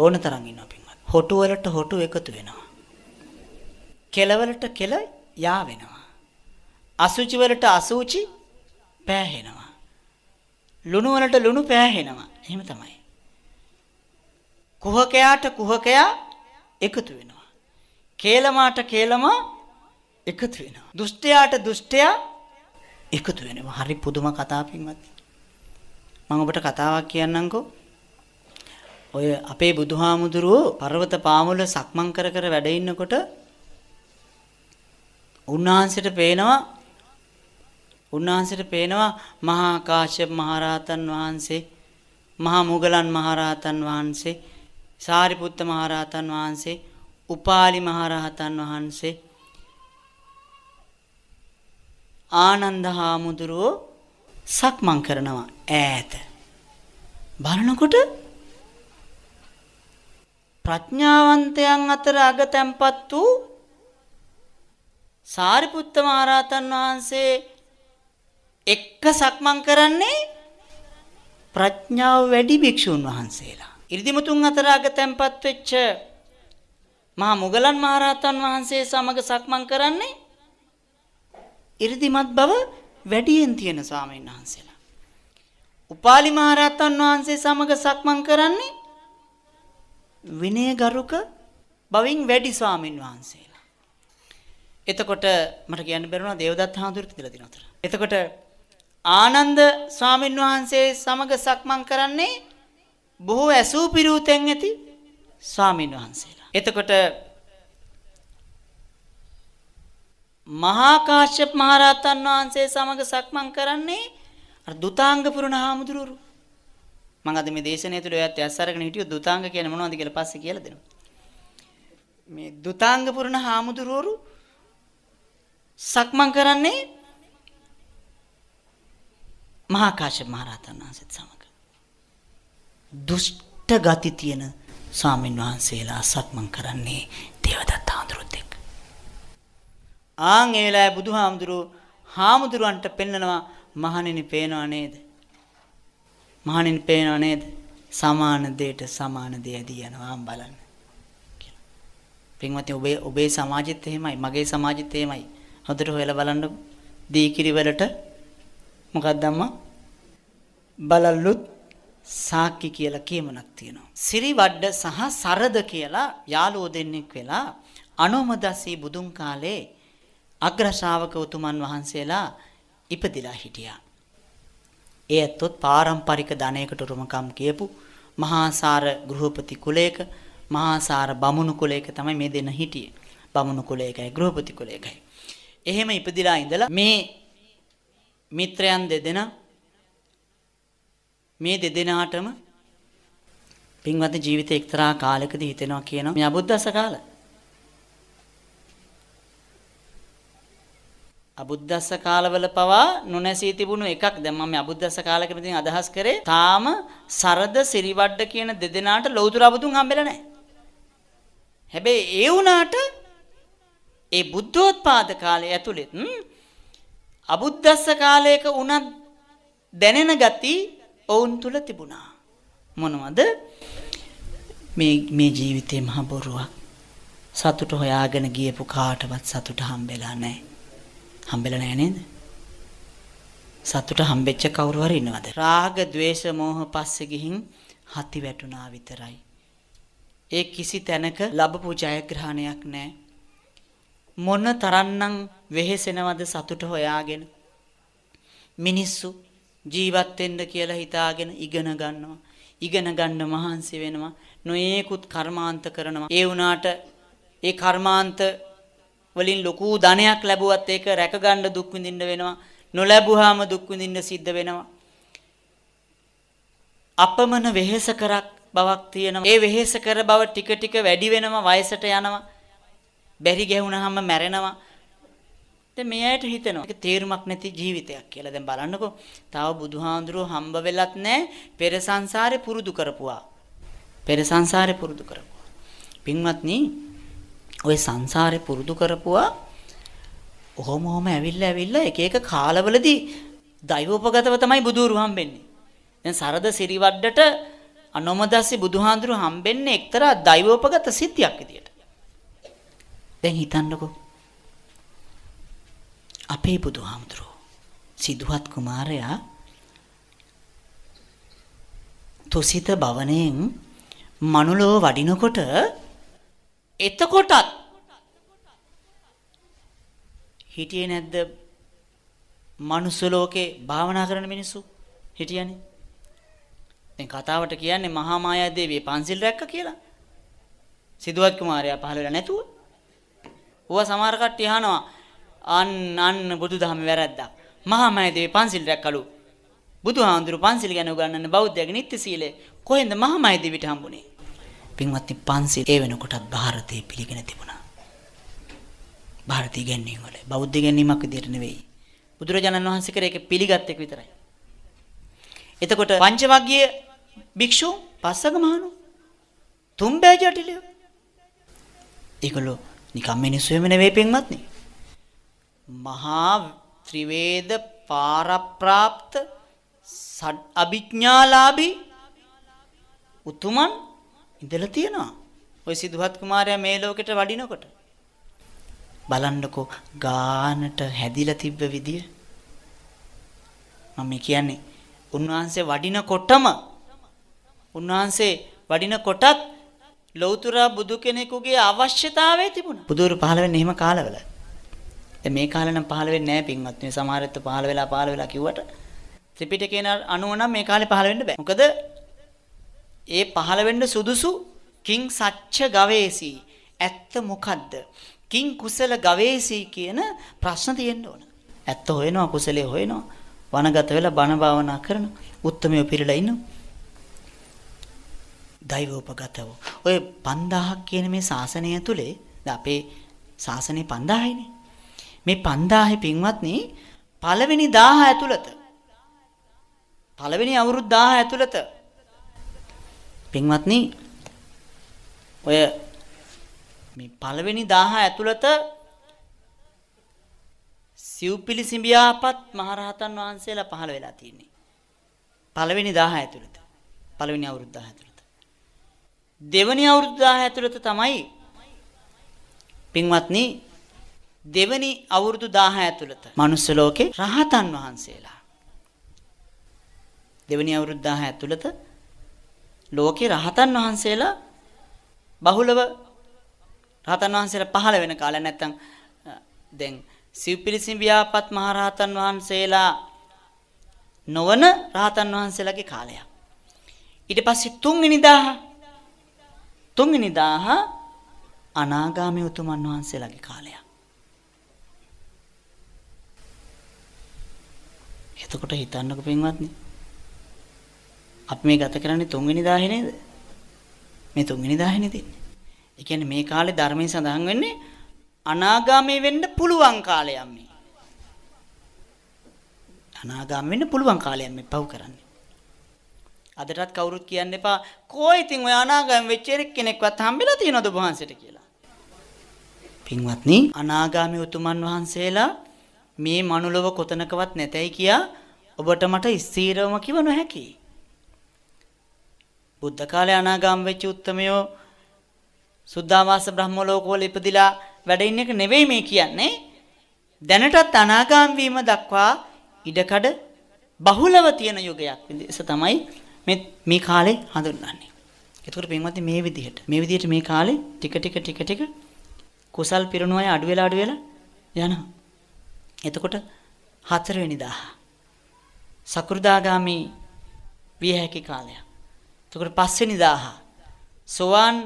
ඕන තරම් ඉන්නවා පින්වත්. හොටු වලට හොටු එකතු වෙනවා. කෙල වලට කෙල යා වෙනවා. අසුචි වලට අසුචි පෑහෙනවා. ලුණු වලට ලුණු පෑහෙනවා. එහෙම තමයි. කුහකයාට කුහකයා එකතු වෙනවා. කේලමාට කේලමා එකතු වෙනවා. දුෂ්ටයාට දුෂ්ටයා එකතු වෙනවා. හරි පුදුම කතාපින්වත්. මම ඔබට කතාවක් කියන්නම්කෝ. ඔය අපේ බුදුහාමුදුරුවෝ පර්වත පාමුල සක්මන් කර කර වැඩ ඉන්නකොට උන්වහන්සේට පේනවා උන්වහන්සේට පේනවා මහා කාශ්‍යප මහරහතන් වහන්සේ මහා මුගලන් මහරහතන් වහන්සේ සාරිපුත්ත මහරහතන් වහන්සේ උපාලි මහරහතන් වහන්සේ ආනන්ද හාමුදුරුවෝ සක්මන් කරනවා ඈත බලනකොට ප්‍රඥාවන්තයන් අතර අග තැම්පත් වූ සාරිපුත්ත මහරහතන් වහන්සේ එක්ක සක්මන් කරන්නේ ප්‍රඥාව වැඩි භික්ෂුන් වහන්සේලා. ඉරිදිමුතුන් අතර අග තැම්පත් වෙච්ච මහා මුගලන් මහරහතන් වහන්සේ සමග සක්මන් කරන්නේ 이르දිමත් බව වැඩියෙන් තියෙන ස්වාමීන් වහන්සේලා. උපාලි මහරහතන් වහන්සේ සමග සක්මන් කරන්නේ විනයගරුක බවින් වැඩි ස්වාමින් වහන්සේලා. එතකොට මට කියන්න බැරුණා දේවදත්ත හාමුදුරුවෝ කියලා දින උතර. එතකොට ආනන්ද ස්වාමින් වහන්සේ සමග සක්මන් කරන්නේ බොහෝ ඇසූ පිරූතෙන් ඇති ස්වාමින් වහන්සේලා. එතකොට මහා කාශ්‍යප මහරහතන් වහන්සේ සමග සක්මන් කරන්නේ අර දුතාංග පුරුණ හාමුදුරුවරු. මම අද මේ දේශනාව තුළ ඔයත් ඇස් අරගෙන හිටියොත් දුතාංග කියන්නේ මොනවද කියලා පස්සේ කියලා දෙනවා. මේ දුතාංග පුරුණ හාමුදුරුවරු සක්මන් කරන්නේ මහා කාශ්‍යප මහරහතන් වහන්සේත් සමග. දුෂ්ට ගති තියෙන ස්වාමින් වහන්සේලා සක්මන් කරන්නේ දේවදත්ත හාමුදුරුවොත් එක්ක. ආන් ඒ වෙලාවේ බුදුහාමුදුරුවෝ හාමුදුරුවන්ට පෙන්නනවා මහණෙනි පේනව නේද? මහණෙනි පේනව නේද? සමාන දෙයට සමාන දෙය දී යනවා බලන්න. පින්වත්නි ඔබේ ඔබේ සමාජෙත් එහෙමයි මගේ සමාජෙත් එහෙමයි හොඳට හොයලා බලන්න දීකිරි වලට මොකක්ද අම්මා බලල්ලුත් සාක්කි කියලා කියමනක් තියෙනවා. සිරිවඩ්ඩ සහ සරද කියලා යාළුවෝ දෙන්නෙක් වෙලා අනෝමදස්සී බුදුන් කාලේ අග්‍ර ශ්‍රාවකවතුමන් වහන්සේලා ඉපදිලා හිටියා. ඒ ඇත්තොත් පාරම්පරික ධනයකට උරුමකම් කියපු මහාසාර ගෘහපති කුලයක මහාසාර බමුණු කුලයක තමයි මේ දෙන හිටියේ. බමුණු කුලයකයි ගෘහපති කුලයකයි. එහෙම ඉපදිලා ඉඳලා මේ මිත්‍රයන් දෙදෙනා මේ දෙදෙනාටම පින්වත් ජීවිත එක්තරා කාලයකදී හිතෙනවා කියනවා මේ අබුද්දස කාල. අබුද්දස්ස කාලවල පවා නොනැසී තිබුණු එකක් දැන් මම අබුද්දස්ස කාල කියන ඉතින් අදහස් කරේ තාම සරද සිරිවඩ කියන දෙදෙනාට ලෞතර අබුදුන් හම්බෙලා නැහැ. හැබැයි ඒ වුණාට ඒ බුද්ධෝත්පාද කාලය ඇතුළෙත් අබුද්දස්ස කාලයක වුණත් දැනෙන ගති ඔවුන් තුල තිබුණා. මොනවද? මේ මේ ජීවිතේ මහ බොරුවක්. සතුට හොයාගෙන ගියපු කාටවත් සතුට හම්බෙලා නැහැ. හම්බෙලා නැහැ නේද? සතුට හම්බෙච්ච කවුරු හරි ඉන්නවද? රාග, ద్వේෂ, මෝහ පස්සේ ගිහින් හති වැටුණා විතරයි. ඒ කිසි තැනක ලැබපු ජයග්‍රහණයක් නැහැ. මොන තරම්නම් වෙහෙසෙනවද සතුට හොයාගෙන මිනිස්සු ජීවත් වෙන්න කියලා හිතාගෙන ඉගෙන ගන්නවා. ඉගෙන ගන්න මහන්සි වෙනවා. නොයේකුත් කර්මාන්ත කරනවා. ඒ වුණාට ඒ කර්මාන්ත වලින් ලොකු ධනයක් ලැබුවත් ඒක රැකගන්න දුක් විඳින්න වෙනවා. නොලැබුවාම දුක් විඳින්න සිද්ධ වෙනවා. අපමණ වෙහෙස කරක් බවක් තියෙනවා. ඒ වෙහෙස කර බව ටික ටික වැඩි වෙනවා වයසට යනවා. බැරි ගැහුනහම මැරෙනවා. දැන් මේ ඇයට හිතෙනවා ඒක තේරුමක් නැති ජීවිතයක් කියලා. දැන් බලන්නකෝ. තව බුදුහාඳුරෝ හම්බ වෙලත් නැහැ. පෙර සංසාරේ පුරුදු කරපුවා. පෙර සංසාරේ පුරුදු කරපුවා. පින්වත්නි, ওই සංසාරේ පුරුදු කරපුවා. ඔහොම ඔහොම ඇවිල්ලා ඇවිල්ලා එක එක කාලවලදී දෛවෝපගතව තමයි බුදුරු හම්බෙන්නේ. දැන් සරද සිරිවඩඩට අනොමදස්සි බුදුහාඳුරු හම්බෙන්නේ එක්තරා දෛවෝපගත සිද්ධියක් විදියට. දැන් හිතන්නකෝ අපේ බුදුහාමුදුරුව සිදුහත් කුමාරයා තුසිත භවණයෙන් මනුලෝ වඩිනකොට එතකොටත් හිටියේ නැද්ද මනුස්ස ලෝකේ භාවනා කරන මිනිස්සු හිටියනේ දැන් කතාවට කියන්නේ මහා මායා දේවිය පන්සිල් රැක්ක කියලා සිදුවත් කුමාරයා පහළ වෙලා නැතුව ඌව සමහර කට්ටිය අහනවා අන්න අන්න බුදුදහම වැරද්දා. මහා මහදේවී පන්සිල් රැක්කලු. බුදුහාඳුරු පන්සිල් ගැන උගන්වන බෞද්ධයාගේ නිත්‍ය සීලය කොහෙන්ද මහා මහදේවීට හම්බුනේ? පින්වත්නි පන්සිල් ඒ වෙනකොටත් ಭಾರತයේ පිළිගෙන තිබුණා. ಭಾರತೀය ගැන්වීම වල බෞද්ධ ගැන්වීමක් විදියට නෙවෙයි. බුදුරජාණන් වහන්සේ කරේ ඒක පිළිගත් එක විතරයි. එතකොට පංචවග්ගීය භික්ෂු පස්සක මහණු තුම්බෑ ජටිලිය. ඒගොල්ලෝ නිකම් මිනිස්සු වෙම නෙවෙයි පින්වත්නි. මහා ත්‍රිවේද පාරප්‍රාප්ත අභිඥාලාභී උතුමන් ඉඳලා තියෙනවා. ওই සිද්ධාත් කුමාරයා මේ ලෝකෙට වඩිනකොට බලන්නකෝ ගානට හැදිලා තිබ්බ විදිය. මම කියන්නේ උන්වහන්සේ වඩිනකොටම උන්වහන්සේ වඩිනකොටත් ලෞතර බුදු කෙනෙකුගේ අවශ්‍යතාවය තිබුණා. බුදුරු පහළ වෙන්නේ එහෙම කාලවල. දැන් මේ කාලේ නම් පහළ වෙන්නේ නැහැ පින්වත්. මේ සමහරත් පහළ වෙලා පහළ වෙලා කිව්වට ත්‍රිපිටකේන අනුව නම් මේ කාලේ පහළ වෙන්න බෑ. මොකද ඒ පහළ වෙන්න සුදුසු කිං සච්ච ගවේසි ඇත්ත මොකද්ද? කිං කුසල ගවේසි කියන ප්‍රශ්න තියෙන්න ඕන. ඇත්ත හොයනවා කුසලයේ හොයනවා. වනගත වෙලා බණ භාවනා කරනවා. උත්තමයෝ පිළිලා ඉන්නවා. දෛවෝපගතව. ඔය 5000ක් කියන මේ ශාසනය ඇතුලේ අපේ ශාසනේ 5000යිනේ. මේ 5000 පින්වත්නි පළවෙනි 1000 ඇතුළත පළවෙනි අවුරුදු 1000 ඇතුළත පින්වත්නි ඔය මේ පළවෙනි 1000 ඇතුළත සිව්පිලි සිඹියාපත් මහරහතන් වහන්සේලා පහළ වෙලා තියෙන්නේ. පළවෙනි 1000 ඇතුළත. පළවෙනි අවුරුදු 1000 ඇතුළත. දෙවෙනි අවුරුදු 1000 ඇතුළත තමයි පින්වත්නි දෙවනි අවුරුදු 1000 ඇතුළත මනුස්ස ලෝකේ රහතන් වහන්සේලා දෙවනි අවුරුදු 1000 ඇතුළත ලෝකේ රහතන් වහන්සේලා බහුලව රහතන් වහන්සේලා පහළ වෙන කාලය නැත්තම් දැන් සිව්පිලිසිම් ව්‍යාපත් මහ රහතන් වහන්සේලා නොවන රහතන් වහන්සේලාගේ කාලයක් ඊට පස්සේ තුන්වෙනි 1000 තුන්වෙනි 1000 අනාගාමී උතුමන් වහන්සේලාගේ කාලයක් එතකොට හිතන්නක පින්වත්නි. අපි මේ ගත කරන්නේ තුන්වෙනි දාහේ නේද? මේ තුන්වෙනි දාහේනේ තින්නේ. ඒ කියන්නේ මේ කාලේ ධර්මයෙන් සඳහන් වෙන්නේ අනාගාමී වෙන්න පුළුවන් කාලයක් මේ. අනාගාමී වෙන්න පුළුවන් කාලයක් මේ පව් කරන්නේ. අදටත් කවුරුත් කියන්න එපා කෝ ඉතින් ඔය අනාගාමී වෙච්ච කෙනෙක්වත් හම්බෙලා තියනවද වහන්සේට කියලා. පින්වත්නි අනාගාමී උතුමන් වහන්සේලා මේ මනුලොව කොතනකවත් නැතයි කියා ඔබට මට ස්ථීරවම කිව නොහැකි. බුද්ධ කාලේ අනාගාම වෙච්ච උත්තමයෝ සුද්ධාවාස බ්‍රහ්මලෝකවල ඉපදිලා වැඩ ඉන්න එක නෙවෙයි මේ කියන්නේ. දැනටත් අනාගාම වීම දක්වා ඉඩකඩ බහුලව තියෙන යුගයක් විදිහට තමයි මේ මේ කාලේ හඳුන්වන්නේ. ඒකට පින්වත්නි මේ විදිහට මේ විදිහට මේ කාලේ ටික ටික ටික ටික කුසල් පිරුණු අය අඩු වෙලා අඩු වෙලා යනවා. එතකොට හතරවෙනිදා සකෘදාගාමි විය හැකි කාලය. එතකොට පස්වෙනිදා සෝවාන්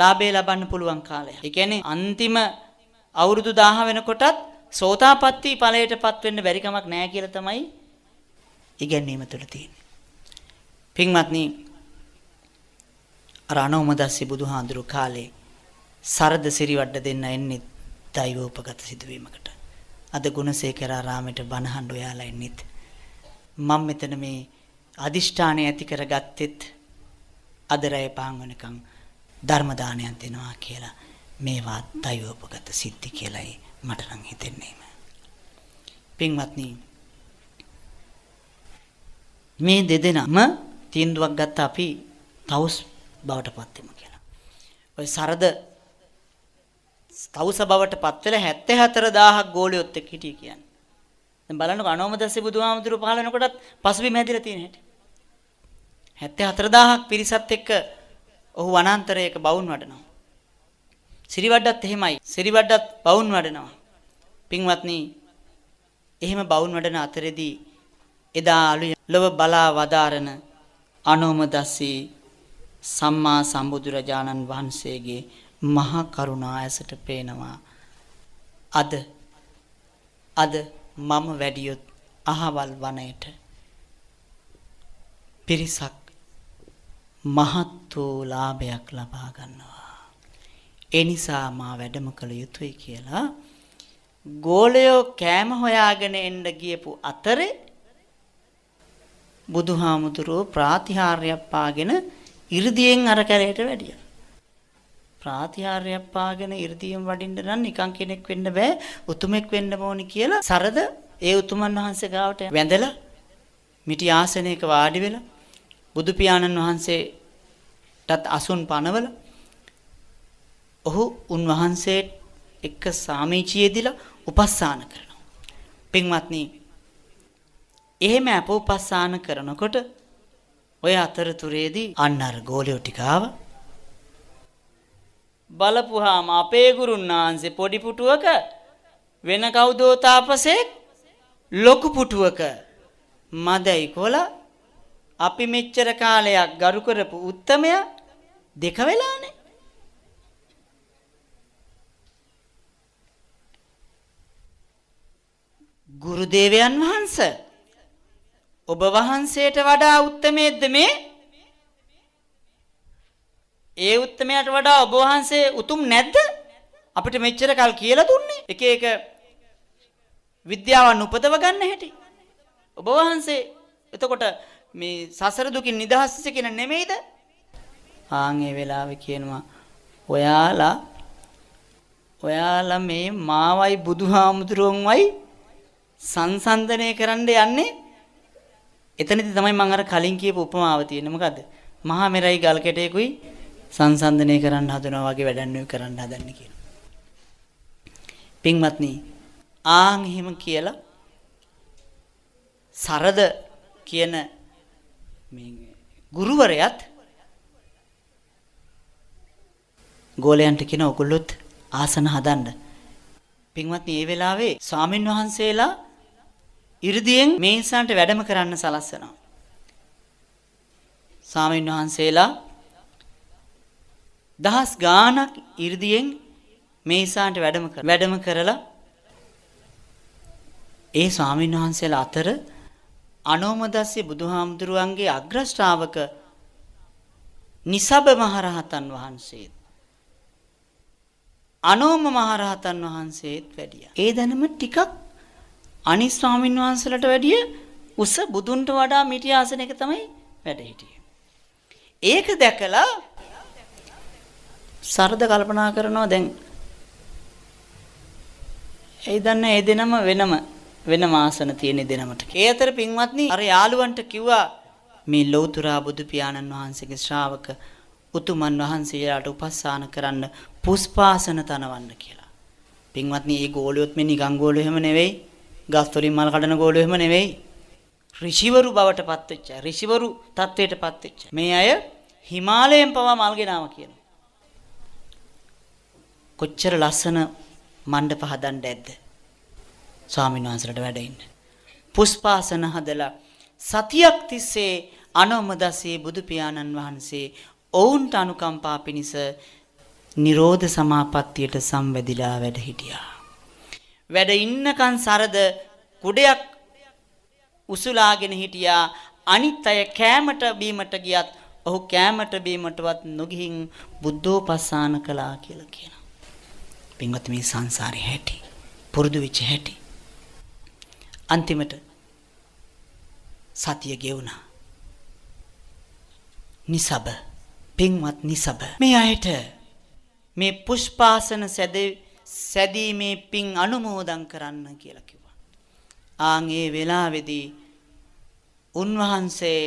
ලාභය ලබන්න පුළුවන් කාලය. ඒ කියන්නේ අන්තිම අවුරුදු 1000 වෙනකොටත් සෝතාපට්ටි ඵලයටපත් වෙන්න බැරි කමක් නැහැ කියලා තමයි ඉගැන්වීම තුළ තියෙන්නේ. පින්වත්නි අර අනෝමදස්සි බුදුහාඳුරු කාලේ සරද සිරිවඩ දෙන්න එන්නේ දෛවෝපගත සිදුවීමකට. අද ගුණසේකර ආරාමයට බණහඬ ඔයාලා ඉන්නෙත් මම මෙතන මේ අදිෂ්ඨානය ඇති කරගත්තෙත් අද රැය පහන් වෙනකන් ධර්ම දානයක් දෙනවා කියලා මේවා දයෝපගත සිද්ධි කියලායි මට නම් හිතෙන්නේම පින්වත්නි මේ දෙදෙනාම තීන්දුවක් ගත්ත අපි තවුස් බවට පත් වෙමු කියලා. ඔය සරද තවුස බවට පත්වෙලා 74000ක් ගෝලියොත් එක්ක හිටිය කියන්නේ. දැන් බලන්නකො අනෝමදස්සේ බුදුහාමුදුරුව පහළ වෙනකොටත් පසුබිම හැදිලා තියෙන හැටි. 74000ක් පිරිසත් එක්ක ඔහු වනාන්තරයක බවුන් වඩනවා. සිරිවඩත් එහෙමයි. සිරිවඩත් බවුන් වඩනවා. පින්වත්නි, එහෙම බවුන් වඩන අතරෙදී එදා අලු ලොව බලා වදාරන අනෝමදස්සේ සම්මා සම්බුදුරජාණන් වහන්සේගේ මහා කරුණා ඇසට පේනවා. අද අද මම වැඩියොත් අහවල් වනයේට පිරිසක් මහත් වූ ලාභයක් ලබා ගන්නවා. ඒ නිසා මා වැඩම කළ යුතුයි කියලා ගෝලයෝ කෑම හොයාගෙන එන්න ගියපු අතරේ බුදුහාමුදුරුව ප්‍රාතිහාර්යයක් පාගෙන 이르දියෙන් අර කැලේට වැඩියා. ප්‍රාතිහාර්යයක් පාගෙන 이르දීම් වඩින්න නම් නිකන් කෙනෙක් වෙන්න බෑ උතුමෙක් වෙන්න ඕනි කියලා සරද ඒ උතුමන් වහන්සේ ගාවට වැඳලා මිටි ආසනයක වාඩි වෙලා බුදු පියාණන් වහන්සේටත් අසුන් පනවල ඔහු උන්වහන්සේට එක්ක සාමීචියේදීලා උපස්ථාන කරනවා. පින්වත්නි, එහෙම අපෝපස්ථාන කරනකොට ඔය අතරතුරේදී අන්න අර ගෝලියෝ ටික ආවා. බලපුවාම අපේ ගුරුන් වහන්සේ පොඩි පුටුවක වෙන කවුදෝ තාපසෙක් ලොකු පුටුවක මදයි කොල අපි මෙච්චර කාලයක් ගරු කරපු උත්තමය දෙක වෙලානේ ගුරු දේවයන් වහන්සේ ඔබ වහන්සේට වඩා උත්තමයේද මේ ඒ උත්මයට වඩා ඔබ වහන්සේ උතුම් නැද්ද? අපිට මෙච්චර කල් කියලා දුන්නේ. එක එක විද්‍යාවන් උපදව ගන්න හැටි. ඔබ වහන්සේ එතකොට මේ සසර දුකින් නිදහස්ස කියන නෙමෙයිද? ආන් ඒ වෙලාවේ කියනවා ඔයාලා ඔයාලා මේ මාවයි බුදුහාමුදුරුවන්වයි සංසන්දනය කරන්න යන්නේ එතනදී තමයි මම අර කලින් කියපු උපමාව තියෙන්නේ මොකද්ද? මහා මෙරයි ගල් කැටයකුයි සංසන්දනය කරන්න හදනවා වගේ වැඩන්නේ කරන්න හදන්නේ කියනවා. පින්වත්නි ආන් එහෙම කියලා සරද කියන මේ ගුරුවරයාත් ගෝලයන්ට කියන ඔගොල්ලොත් ආසන හදන්න. පින්වත්නි මේ වෙලාවේ ස්වාමින් වහන්සේලා 이르දියෙන් මේ ඉන්සන්ට වැඩම කරන්න සලස්සනවා. ස්වාමින් වහන්සේලා දහස් ගාණක් 이르දියෙන් මේසාන්ට වැඩම වැඩම කරලා ඒ ස්වාමීන් වහන්සේලා අතර අනෝමදස්සේ බුදුහාමුදුරුවන්ගේ අග්‍ර ශ්‍රාවක නිසබ මහරහතන් වහන්සේත් අනෝම මහරහතන් වහන්සේත් වැඩියා. ඒ දැනුම ටිකක් අනිස් ස්වාමීන් වහන්සේලාට වැඩිය උස බුදුන්ට වඩා මිටි ආසනයක තමයි වැඩ හිටියේ. ඒක දැකලා සරද කල්පනා කරනවා දැන් ඒ දන්න ඒ දෙනම වෙනම වෙනම ආසන තියෙන දෙනමට. ඒ අතර පින්වත්නි අර යාළුවන්ට කිව්වා මේ ලෞතුරා බුදු පියාණන් වහන්සේගේ ශ්‍රාවක උතුමන් වහන්සේලාට උපස්ථාන කරන්න පුස්පාසන තනවන්න කියලා. පින්වත්නි මේ ගෝලියොත් මේ නිකං ගෝලිය එහෙම නෙවෙයි. ගස් වලින් මල් කඩන ගෝලිය එහෙම නෙවෙයි. ඍෂිවරු බවට පත් වෙච්ච ඍෂිවරු තත්වයට පත් වෙච්ච මේ අය හිමාලයෙන් පවා මල් ගෙනාවා කියන. කොච්චර ලස්සන මණ්ඩප හදන්න ඇද්ද ස්වාමීන් වහන්සේලට වැඩ ඉන්න. පුස්පාසන හදලා සතියක් තිස්සේ අනෝමදසේ බුදු පියාණන් වහන්සේ ඔවුන්ට අනුකම්පා පිණිස නිරෝධ සමාපත්තියට සම්වැදිලා වැඩ හිටියා. වැඩ ඉන්නකන් සරද කුඩයක් උසුලාගෙන හිටියා අනිත් අය කෑමට බීමට ගියත් ඔහු කෑමට බීමටවත් නොගිහින් බුද්ධෝපස්සාන කළා කියලා කියන පින්වත් මේ සංසාරේ හැටි පුරුදු වෙච්ච හැටි අන්තිමට සතිය ගෙවුණා නිසබ පින්වත් නිසබ මේ අයට මේ පුෂ්පාසන සැදීමේ පින් අනුමෝදන් කරන්න කියලා කිව්වා ආන් ඒ වෙලාවේදී උන්වහන්සේ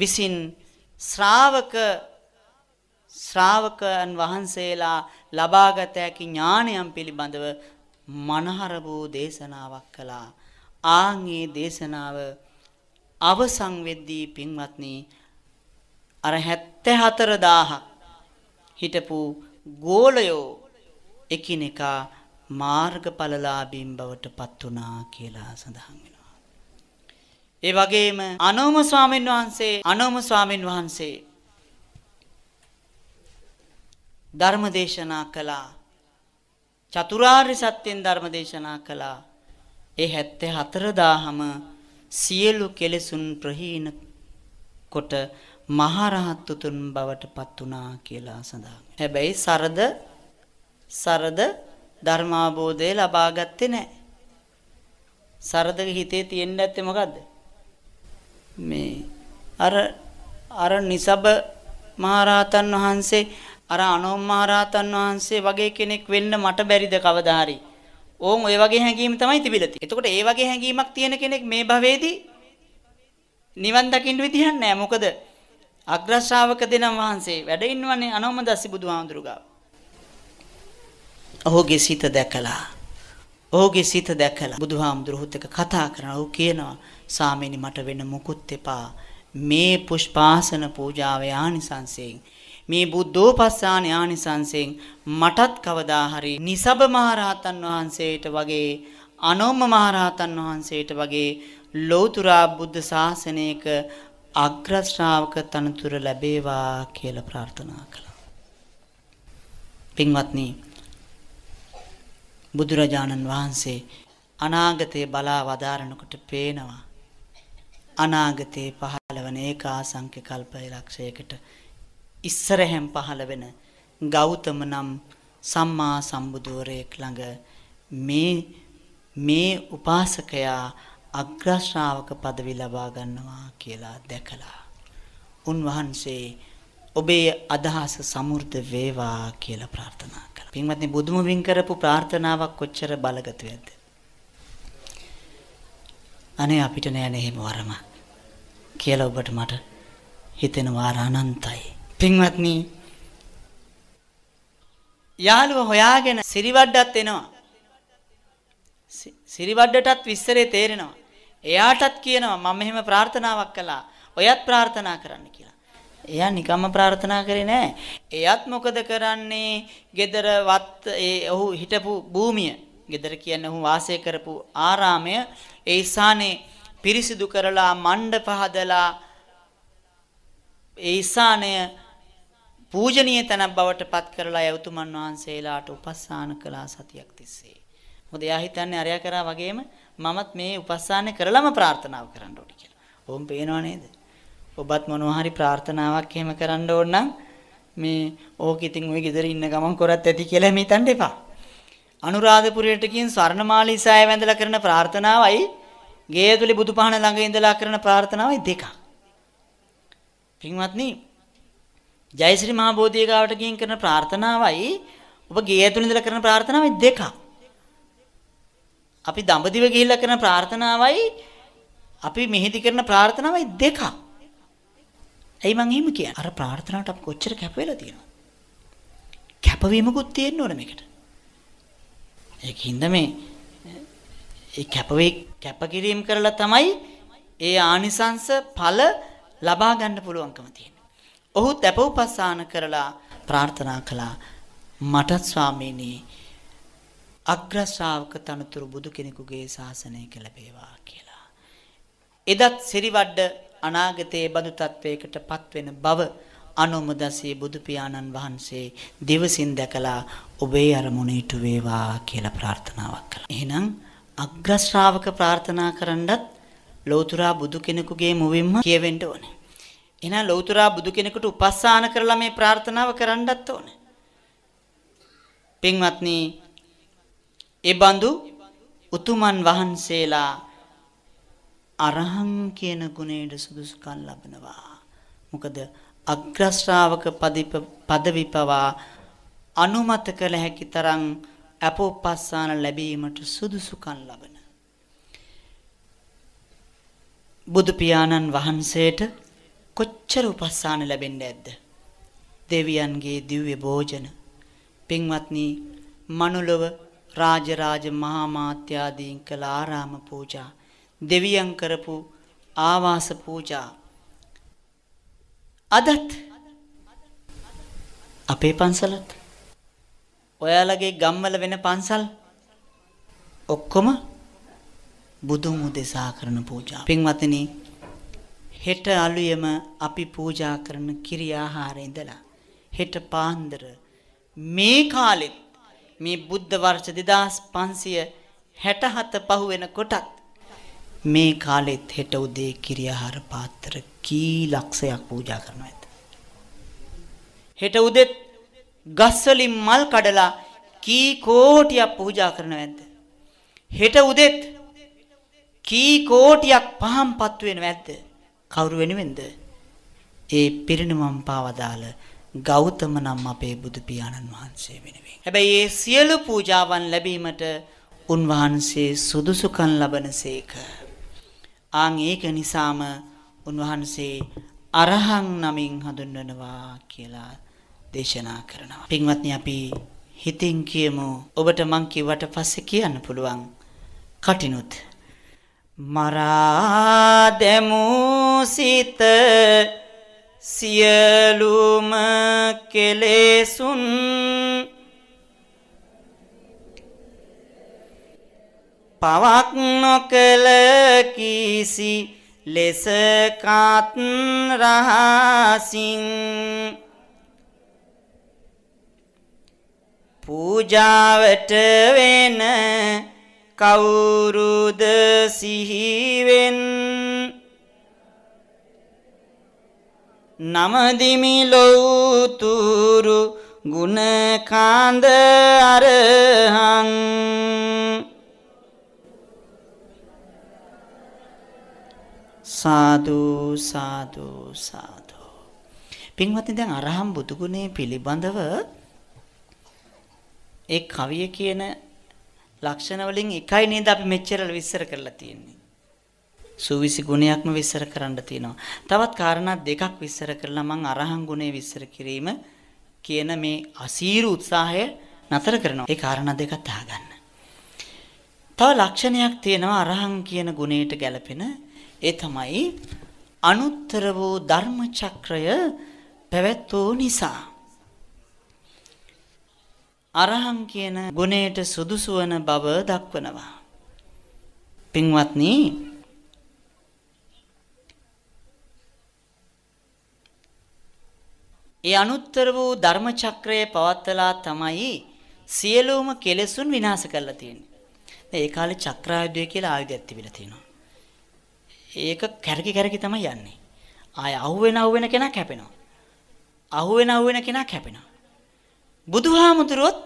විසින් ශ්‍රාවක ශ්‍රාවකයන් වහන්සේලා ලබාගත හැකි ඥානයන් පිළිබඳව මනහර වූ දේශනාවක් කළා. ආන් ඒ දේශනාව අවසන් වෙද්දී පින්වත්නි අර 74000 හිටපු ගෝලයෝ එකිනෙකා මාර්ගඵලලාභීන් බවට පත් වුණා කියලා සඳහන් වෙනවා. ඒ වගේම අනෝම ස්වාමීන් වහන්සේ අනෝම ස්වාමීන් වහන්සේ ධර්ම දේශනා කළා. චතුරාර්ය සත්‍යෙන් ධර්ම දේශනා කළා. ඒ 74000ම සියලු කෙලෙසුන් ප්‍රහීන කොට මහරහත් උතුම් බවට පත් වුණා කියලා සඳහන්. හැබැයි සරද සරද ධර්මාබෝධය ලබා ගත්තේ නැහැ. සරදගේ හිතේ තියෙන්න ඇත්තේ මොකද්ද? මේ අර අර නිසබ මහරහතන් වහන්සේ අර අනෝම් මහරහතන් වහන්සේ වගේ කෙනෙක් වෙන්න මට බැරිද කවදා හරි? ඕන් ඔය වගේ හැඟීම් තමයි තිබිලා තියෙන්නේ. එතකොට ඒ වගේ හැඟීමක් තියෙන කෙනෙක් මේ භවයේදී නිවන් දකින්න විදිහක් නැහැ. මොකද අග්‍ර ශ්‍රාවක දෙනම් වහන්සේ වැඩ ඉන්නවනේ අනෝම දස්සි බුදුහාඳුරු ගාව. ඔහුගේ සිත දැකලා ඔහුගේ සිත දැකලා බුදුහාමුදුරුවොත් එක කතා කරනවා. ඔහු කියනවා "සාමීනි මට වෙන මුකුත් එපා. මේ පුෂ්පාසන පූජාව යානිසංසයෙන්" මේ බුද්ධෝපස්සාන ආනිසංසයෙන් මටත් කවදා හරි නිසබ මහරහතන් වහන්සේට වගේ අනෝම මහරහතන් වහන්සේට වගේ ලෞතුරා බුද්ධ ශාසනයක අග්‍ර ශ්‍රාවක තනතුර ලැබේවා කියලා ප්‍රාර්ථනා කළා. පින්වත්නි බුදුරජාණන් වහන්සේ අනාගතය බලා වදාරනකොට පේනවා අනාගතයේ පහළවන ඒකාසංඛ්‍ය කල්ප ලක්ෂයකට ඉස්සරහැම් පහළ වෙන ගෞතම නම් සම්මා සම්බුදුවරයෙක් ළඟ මේ මේ උපාසකයා අග්‍රශ්‍රාවක পদවි ලබා ගන්නවා කියලා දැකලා උන්වහන්සේ ඔබේ අදහස සමෘද්ධ වේවා කියලා ප්‍රාර්ථනා කළා. පින්වත්නි බුදුම වින් කරපු ප්‍රාර්ථනාවක් කොච්චර බලගත වේද? අනේ අපිට නෑනේ එහෙම වරම කියලා ඔබට මට හිතෙනවා අනන්තයි. පින්වත්නි යාළුව හොයාගෙන සිරිවඩටත් එනවා. සිරිවඩටත් විස්තරේ තේරෙනවා. එයාටත් කියනවා මම මෙහෙම ප්‍රාර්ථනාවක් කළා. ඔයත් ප්‍රාර්ථනා කරන්න කියලා. එයා නිකම්ම ප්‍රාර්ථනා කරේ නෑ. එයත් මොකද කරන්නේ? gedara වත් ඒ ඔහු හිටපු භූමිය, gedara කියන්නේ ඔහු වාසය කරපු ආරාමය ඒ ස්ථානේ පිරිසිදු කරලා මණ්ඩප හදලා ඒ ස්ථානය පූජනීය තැනක් බවට පත් කරලා යවතුමන් වහන්සේලාට උපස්ථාන කළා සතියක් තිස්සේ. මොකද එයා හිතන්නේ අරයා කරා වගේම මමත් මේ උපස්ථාන කරලම ප්‍රාර්ථනාව කරන්න ඕනි කියලා. ඕම් පේනව නේද? ඔබත් මොනවා හරි ප්‍රාර්ථනාවක් එහෙම කරන්න ඕන නම් මේ ඕක ඉතින් ওই ගෙදර ඉන්න ගමන් කරත් ඇති කියලා මේ හිතන්න එපා. අනුරාධපුරයට ගින් ස්වර්ණමාලි ඉසాయ වැඳලා කරන ප්‍රාර්ථනාවයි ගේ ඇතුලේ බුදුපහණ ළඟ ඉඳලා කරන ප්‍රාර්ථනාවයි දෙකක්. පින්වත්නි ජයශ්‍රී මහා බෝධිය ගාවට ගිහින් කරන ප්‍රාර්ථනාවයි ඔබ ගේ ඇතුළේ ඉඳලා කරන ප්‍රාර්ථනාවයි දෙකක්. අපි දඹදිව ගිහිල්ලා කරන ප්‍රාර්ථනාවයි අපි මෙහිදී කරන ප්‍රාර්ථනාවයි දෙකක්. ඇයි මං එහෙම කියන්නේ? අර ප්‍රාර්ථනාවට අපි කොච්චර කැප වෙලා තියෙනවද? කැපවීමකුත් තියෙන්න ඕන මේකට. ඒකින්ද මේ ඒ කැපවේ කැපකිරීම කරලා තමයි ඒ ආනිසංස ඵල ලබා ගන්න පුළුවන්කම තියෙන්නේ. ඔහු තැපෝපස්සාන කරලා ප්‍රාර්ථනා කළා මටත් ස්වාමීනි අග්‍ර ශ්‍රාවක තනතුරු බුදු කෙනෙකුගේ ශාසනය කෙළපේවා කියලා. එදත් සිරිවඩ අනාගතයේ බඳු තත්වයකට පත්වෙන බව අනුමදසේ බුදු පියාණන් වහන්සේ දිවසින් දැකලා ඔබේ අරමුණ ඊට වේවා කියලා ප්‍රාර්ථනාවක් කළා. එහෙනම් අග්‍ර ශ්‍රාවක ප්‍රාර්ථනා කරන්නත් ලෝතුරා බුදු කෙනෙකුගේ මුවින්ම කියවෙන්න ඕනේ. එහෙනම් ලෞතර බුදු කෙනෙකුට උපස්සාන කරලා මේ ප්‍රාර්ථනාව කරන්නත් ඕනේ. පින්වත්නි, ඒ බඳු උතුමන් වහන්සේලා අරහං කියන ගුණයට සුදුසුකම් ලබනවා. මොකද අග්‍ර ශ්‍රාවක පදවි පවා අනුමත කළ හැකි තරම් අපෝපස්සාන ලැබීමට සුදුසුකම් ලබන බුදු පියාණන් වහන්සේට කොච්චර උපස්ථාන ලැබෙන්න ඇද්ද? දෙවියන්ගේ දිව්‍ය භෝජන. පින්වත්නි, මනුලොව රාජරාජ මහා මාත්‍යාදීන් කළ ආරාම පූජා, දෙවියන් කරපු ආවාස පූජා. අදත් අපේ පන්සලත් ඔයාලගේ ගම්වල වෙන පන්සල් ඔක්කොම බුදුන් උදෙසා කරන පූජා. පින්වත්නි හෙට අලුයම අපි පූජා කරන කිරියාහාර ඉඳලා හෙට පාන්දර මේ කාලෙත් මේ බුද්ධ වර්ෂ 2567 පහු වෙනකොටත් මේ කාලෙත් හෙට උදේ කිරියාහාර පාත්‍ර කී ලක්ෂයක් පූජා කරනවා ඇත හෙට උදෙත් ගස් වලින් මල් කඩලා කී කෝටියක් පූජා කරනවා ඇද්ද හෙට උදෙත් කී කෝටියක් පහන් පත්තු වෙනවා ඇද්ද කවුරු වෙනුවෙන්ද? ඒ පිරිණිමම් පාවදාල ගෞතම නම් අපේ බුදු පියාණන් වහන්සේ වෙනුවෙන්. හැබැයි මේ සියලු පූජාවන් ලැබීමට උන්වහන්සේ සුදුසුකම් ලබනසේක. ආන් ඒක නිසාම උන්වහන්සේ අරහං නමින් හඳුන්වනවා කියලා දේශනා කරනවා. පින්වත්නි අපි හිතින් කියමු ඔබට මං කිව්වට පස්සේ කියන්න පුළුවන් කටිනුත් මරා දැමූ සිත සියලුම කෙලෙසුන් පවක් නොකල කිසි ලෙස කත් රහසින් පූජාවට වෙන කවුරුද සිහිවෙන් නමදිමි ලොවතුරු ගුණකාන්ද අරහං සාදු සාදු සාදු පින්වත්නි දැන් අරහම් බුදු ගුණේ පිළිබඳව ඒ කවිය කියන ලක්ෂණ වලින් එකයි නේද අපි මෙච්චර විස්තර කරලා තියෙන්නේ. සූවිසි ගුණයක්ම විස්තර කරන්න තියෙනවා. තවත් කාරණා දෙකක් විස්තර කරලා මම අරහන් ගුණය විස්තර කිරීම කියන මේ අසීරු උත්සාහය නතර කරනවා. ඒ කාරණා දෙකත් අහගන්න. තව ලක්ෂණයක් තියෙනවා අරහන් කියන ගුණයට ගැලපෙන ඒ තමයි අනුත්තර වූ ධර්ම චක්‍රය පැවැත්වූ නිසා අරහං කියන ගුණයට සුදුසු වන බව දක්වනවා. පින්වත්නි ඒ අනුත්තර වූ ධර්ම චක්‍රය පවත්ලා තමයි සියලුම කෙලෙසුන් විනාශ කරලා තියෙන්නේ. ඒ කාලේ චක්‍රායුධය කියලා ආයුධයක් තිබිලා තියෙනවා. ඒක කැරකි කැරකි තමයි යන්නේ. ආය අහුවෙන අහුවෙන කෙනා කැපෙනවා. අහුවෙන අහුවෙන කෙනා කැපෙනවා. බුදුහාමුදුරුවොත්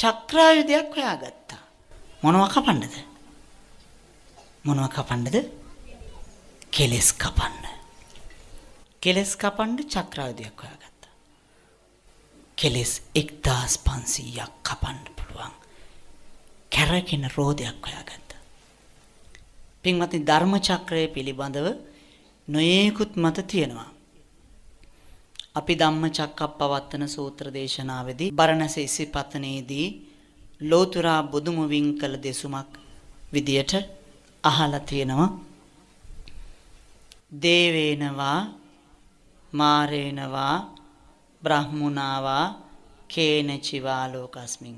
චක්‍රායුධයක් හොයාගත්තා. මොනවා කපන්නද? මොනවා කපන්නද? කෙලස් කපන්න. කෙලස් කපන්න චක්‍රායුධයක් හොයාගත්තා. කෙලස් 1500ක් කපන්න පුළුවන්. කැරකෙන රෝදයක් හොයාගත්තා. පින්වත්නි ධර්ම චක්‍රය පිළිබඳව නොයේකුත් මත තියෙනවා. අපි ධම්ම චක්කප්පවත්තන සූත්‍ර දේශනාවේදී බරණැස ඉසිපතනේදී ලෝතුරා බුදුමුවින් කළ දෙසුමක් විදියට අහලා තියෙනවා දේවේනවා මාරේනවා බ්‍රහ්මුණාවා කේනචිවා ලෝකස්මින්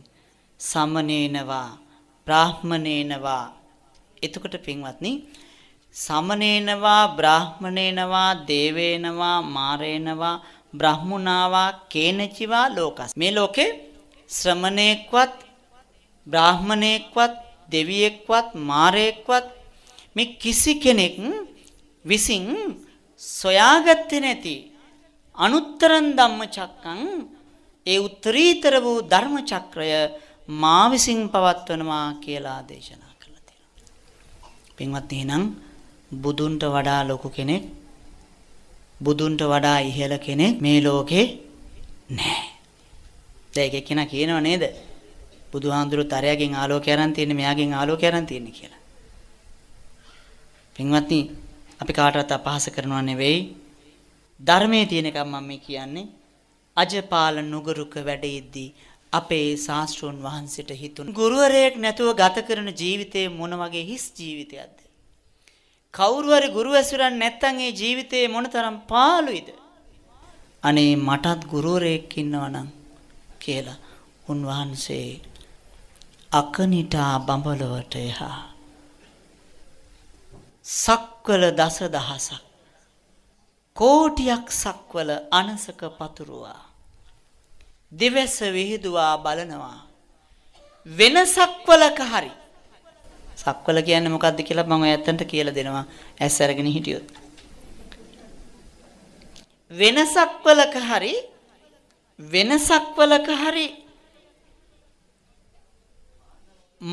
සමනේනවා බ්‍රාහ්මනේනවා එතකොට පින්වත්නි සමනේනවා බ්‍රාහ්මනේනවා දේවේනවා මාරේනවා බ්‍රහ්මුණාවා කේනචිවා ලෝකස් මේ ලෝකේ ශ්‍රමණේක්වත් බ්‍රාහමණේක්වත් දෙවියෙක්වත් මාරේක්වත් මේ කිසි කෙනෙක් විසින් සොයාගත්තේ නැති අනුත්තරං ධම්මචක්කං ඒ උත්තරීතර වූ ධර්ම චක්‍රය මා විසින් පවත්වනවා කියලා දේශනා කළා. පින්වත් එහෙනම් බුදුන්ට වඩා ලොකු කෙනෙක් බුදුන්ට වඩා ඉහළ කෙනෙක් මේ ලෝකේ නැහැ. දැන් එක කෙනා කියනව නේද? බුදුහාඳුරු තරයගෙන් ආලෝකය අරන් තියෙන්නේ මෙයාගෙන් ආලෝකය අරන් තියෙන්නේ කියලා. පින්වත්නි අපි කාටවත් අපහාස කරනවා නෙවෙයි. ධර්මයේ තියෙන එකක් මම මේ කියන්නේ. අජපාල නුගරුක වැඩෙද්දී අපේ ශාස්ත්‍රෝන් වහන්සේට හිතුණු ගුරුවරයෙක් නැතුව ගත කරන ජීවිතේ මොන වගේ හිස් ජීවිතයක්ද? කවුරු හරි ගුරු ඇසුරක් නැත්නම් ඒ ජීවිතේ මොනතරම් පාළුයිද? අනේ මටත් ගුරුවරයෙක් ඉන්නවනම් කියලා උන්වහන්සේ අකනිටා බඹලවට එහා සක්වල දස දහසක් කෝටියක් සක්වල අනසක පතුරුවා දෙවැස විහිදුවා බලනවා වෙනසක්වලක හරි සක්වල කියන්නේ මොකද්ද කියලා මම ඔයත්තන්ට කියලා දෙනවා ඇස් අරගෙන හිටියොත්. වෙනසක්වලක හරි වෙනසක්වලක හරි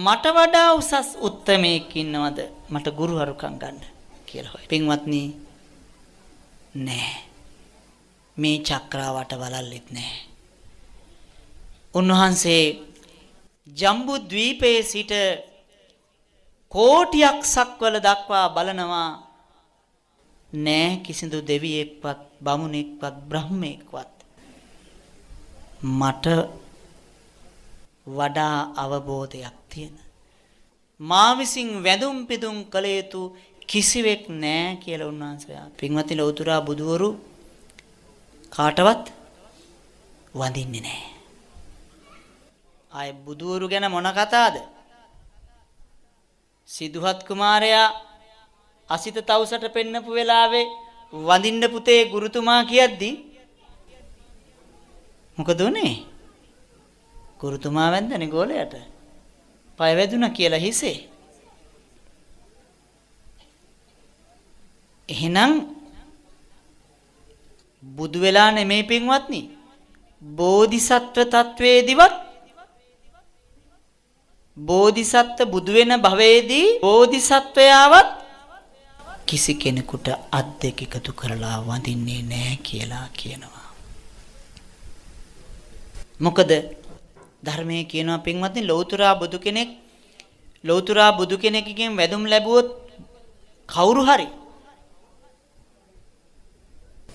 මට වඩා උසස් උත්මයෙක් ඉන්නවද මට ගුරුහරුකම් ගන්න කියලා හොය. පින්වත්නි නෑ. මේ චක්‍රාවට වලල්ලෙත් නෑ. උන්වහන්සේ ජම්බු ද්වීපයේ සිට කෝටියක් සක්වල දක්වා බලනවා නෑ කිසිදු දෙවියෙක්වත් බමුණෙක්වත් බ්‍රහ්මයෙක්වත් මට වඩා අවබෝධයක් තියෙන මා විසින් වැඳුම් පිදුම් කළ යුතු කිසිවෙක් නෑ කියලා උන්වහන්සේලා පින්වත්නි ලෞතර බුදවරු කාටවත් වඳින්නේ නෑ ආය බුදවරු ගැන මොන කතාවද සිදුහත් කුමාරයා අසිත තවුසට පෙන්නපු වෙලාවේ වඳින්න පුතේ ගුරුතුමා කියද්දි මොකද උනේ? ගුරුතුමා වැන්දනේ ගෝලයට. පය වැදුනා කියලා හිසේ. එහෙනම් බුදු වෙලා නෙමේ පින්වත්නි. බෝධිසත්ව තත්වයේදීවත් බෝධිසත්ව බුදු වෙන භවයේදී බෝධිසත්වයාවත් කිසි කෙනෙකුට අත් දෙක එකතු කරලා වඳින්නේ නැහැ කියලා කියනවා. මොකද ධර්මයේ කියනවා පින්වත්නි ලෞතුරා බුදු කෙනෙක් ලෞතුරා බුදු කෙනෙක්ගෙන් වැඳුම් ලැබුවොත් කවුරු හරි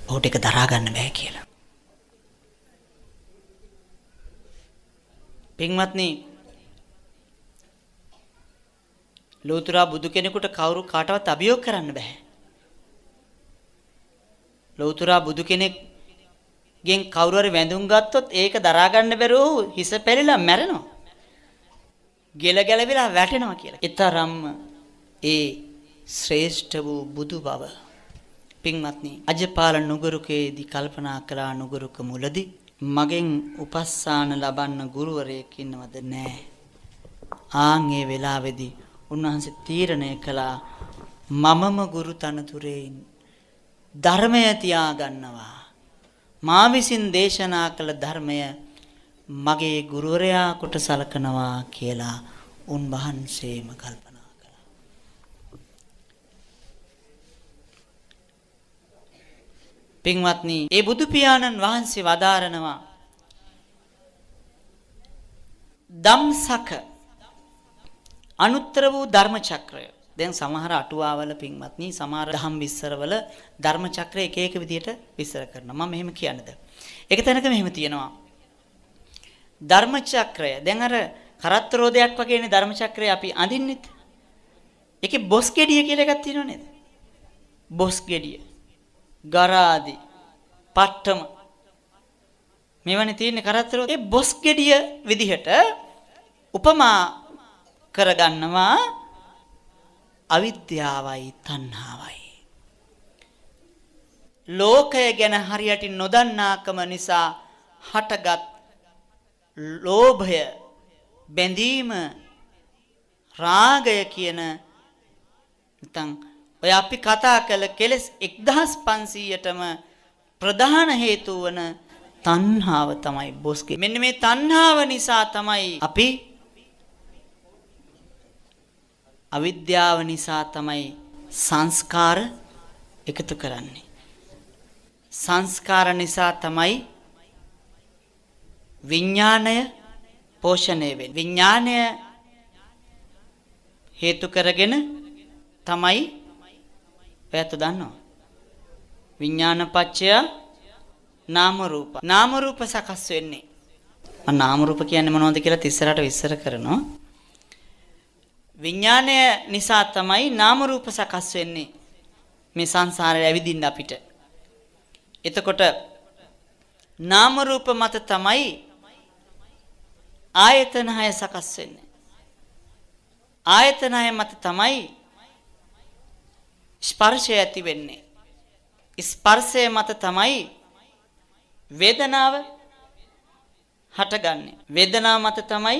ඔහුට ඒක දරා ගන්න බෑ කියලා. පින්වත්නි ලෝතර බුදු කෙනෙකුට කවුරු කාටවත් අභියෝග කරන්න බෑ. ලෝතර බුදු කෙනෙක් ගෙන් කවුරු හරි වැඳුම් ගත්තොත් ඒක දරා ගන්න බැරුව හිස පෙරලා මැරෙනවා. ගෙල ගැලවිලා වැටෙනවා කියලා. ඊතරම්ම ඒ ශ්‍රේෂ්ඨ වූ බුදු බව පින්වත්නි අජපාල නුගරුකේදී කල්පනා කළා නුගරුක මුලදී මගෙන් උපස්සාන ලබන්න ගුරුවරයෙක් ඉන්නවද නැහැ. ආන් ඒ වෙලාවේදී උන්වහන්සේ තීරණය කළා මමම ගුරු තනතුරෙන් ධර්මය තියාගන්නවා මා විසින් දේශනා කළ ධර්මය මගේ ගුරුවරයා කොට සලකනවා කියලා උන් වහන්සේම කල්පනා කළා. පින්වත්නි, ඒ බුදු පියාණන් වහන්සේ වදාරනවා ධම්සක අනුත්තර වූ ධර්ම චක්‍රය. දැන් සමහර අටුවාවල පින්වත්නි සමහර ධම් විස්තරවල ධර්ම චක්‍රය එක එක විදිහට විස්තර කරනවා. මම මෙහෙම කියන්නද? එක තැනක මෙහෙම තියෙනවා. ධර්ම චක්‍රය. දැන් අර කරත්තරෝදයක් වගේනේ ධර්ම චක්‍රය අපි අඳින්නෙත්. ඒකේ බොස් ගෙඩිය කියලා එකක් තියෙනව නේද? බොස් ගෙඩිය. ගරාදි. පට්ටම. මේවනේ තියෙන්නේ කරත්තරෝ. ඒ බොස් ගෙඩිය විදිහට උපමා කරගන්නවා අවිද්‍යාවයි තණ්හාවයි. ලෝකය ගැන හරියට නොදන්නාකම නිසා හටගත් ලෝභය බැඳීම රාගය කියන නැත්නම් ඔය අපි කතා කළ කෙලෙස් 1500ටම ප්‍රධාන හේතුව වන තණ්හාව තමයි බොස්ගේ. මෙන්න මේ තණ්හාව නිසා තමයි අපි අවිද්‍යාව නිසා තමයි සංස්කාර එකතු කරන්නේ. සංස්කාර නිසා තමයි විඥාණය පෝෂණය වෙන්නේ. විඥාණය හේතු කරගෙන තමයි පැත දන්නවා. විඥානපච්චය නාම රූප. නාම රූප සකස් වෙන්නේ. ආ නාම රූප කියන්නේ මොනවද කියලා තිස්සරට විස්තර කරනවා. විඥාණය නිසා තමයි නාම රූප සකස් වෙන්නේ මේ සංසාරේ ඇවිදින්න අපිට. එතකොට නාම රූප මත තමයි ආයතන හය සකස් වෙන්නේ. ආයතන හය මත තමයි ස්පර්ශය ඇති වෙන්නේ. ස්පර්ශය මත තමයි වේදනාව හටගන්නේ. වේදනාව මත තමයි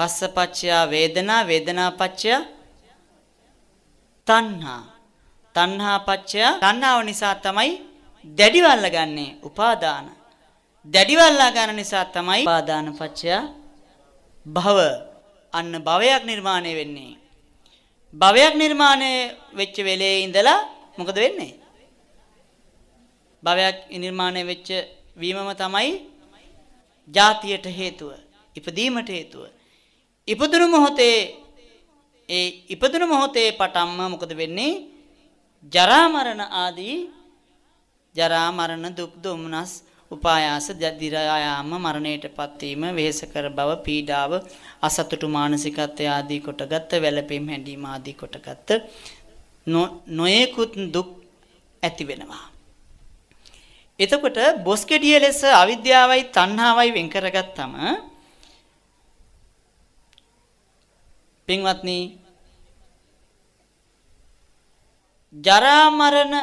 පස්සපච්චයා වේදනා වේදනාපච්චයා තණ්හා තණ්හාපච්චයා තණ්හාව නිසා තමයි දැඩිව අල්ලගන්නේ උපාදාන දැඩිව අල්ලා ගන්න නිසා තමයි උපාදානපච්චයා භව අන්න භවයක් නිර්මාණය වෙන්නේ භවයක් නිර්මාණය වෙච්ච වෙලේ ඉඳලා මොකද වෙන්නේ භවයක් නිර්මාණය වෙච්ච වීමම තමයි ජාතියට හේතුව ඉපදීමට හේතුව ඉපදුණු මොහොතේ ඒ ඉපදුණු මොහොතේ පටන්ම මොකද වෙන්නේ? ජරා මරණ ආදී ජරා මරණ දුක් දුම්නස් උපායාස දිරායාම මරණයටපත් වීම වෙහෙසකර බව පීඩාව අසතුටු මානසිකත්වය ආදී කොටගත් වැළපීම් හැඬීම ආදී කොටගත් නොයෙකුත් දුක් ඇති වෙනවා එතකොට බොස්කෙඩිය ලෙස අවිද්‍යාවයි තණ්හාවයි වෙන් කරගත්තම පින්වත්නි ජරා මරණ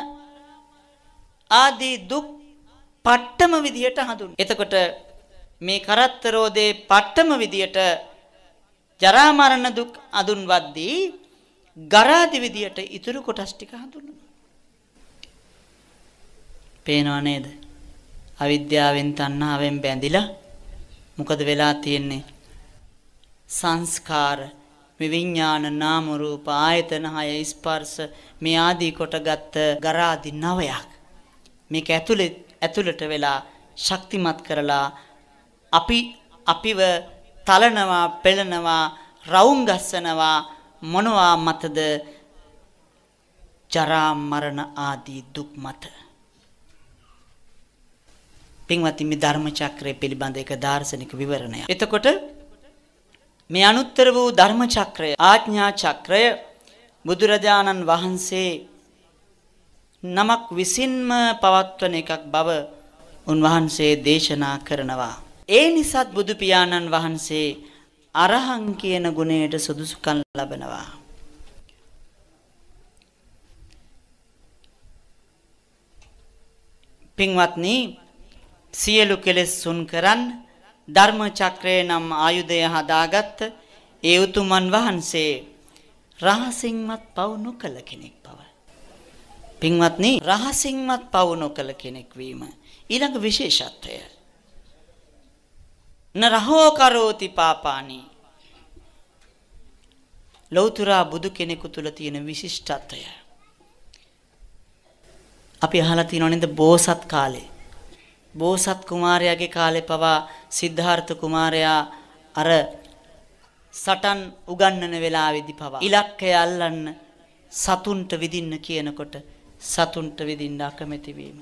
ආදී දුක් පට්ටම විදියට හඳුන්වන. එතකොට මේ කරත්තරෝදේ පට්ටම විදියට ජරා මරණ දුක් අඳුන්වද්දී ගරාදි විදියට ඉතුරු කොටස් ටික හඳුන්වනවා. පේනව නේද? අවිද්‍යාවෙන් තණ්හාවෙන් බැඳිලා මොකද වෙලා තියෙන්නේ? සංස්කාර මේ විඥාන නාම රූප ආයතන හය ස්පර්ශ මේ ආදී කොටගත් ගරාදි නවයක් මේක ඇතුලේ ඇතුළට වෙලා ශක්තිමත් කරලා අපි අපිව තලනවා පෙළනවා රවුම් ගස්සනවා මොනවා මතද ජරා මරණ ආදී දුක් මත පින්වත්නි මේ ධර්ම චක්‍රය පිළිබඳ එක දාර්ශනික විවරණයක්. එතකොට මේ අනුත්තර වූ ධර්ම චක්‍රය ආඥා චක්‍රය බුදුරජාණන් වහන්සේ නමක් විසින්ම පවත්වන එකක් බව උන්වහන්සේ දේශනා කරනවා. ඒ නිසාත් බුදු පියාණන් වහන්සේ අරහං කියන ගුණයට සුදුසුකම් ලබනවා. පින්වත්නි සියලු කෙලෙස් සුන් කරන්න ධර්ම චක්‍රය නම් ආයුධය හදාගත් ඒ උතුමන් වහන්සේ රහසින්වත් පව නොකල කෙනෙක් බව. පින්වත්නි රහසින්වත් පව නොකල කෙනෙක් වීම ඊළඟ විශේෂත්වය. නරහෝ කරෝති පාපානි. ලෞතර බුදු කෙනෙකු තුල තියෙන විශිෂ්ටත්වය. අපි අහලා තියෙනව නේද බෝසත් කාලේ බෝසත් කුමාරයාගේ කාලේ පවා සිද්ධාර්ථ කුමාරයා අර සටන් උගන්නන වෙලාවේදී පවා ඉලක්කය අල්ලන්න සතුන්ට විදින්න කියනකොට සතුන්ට විදින්න අකමැති වීම.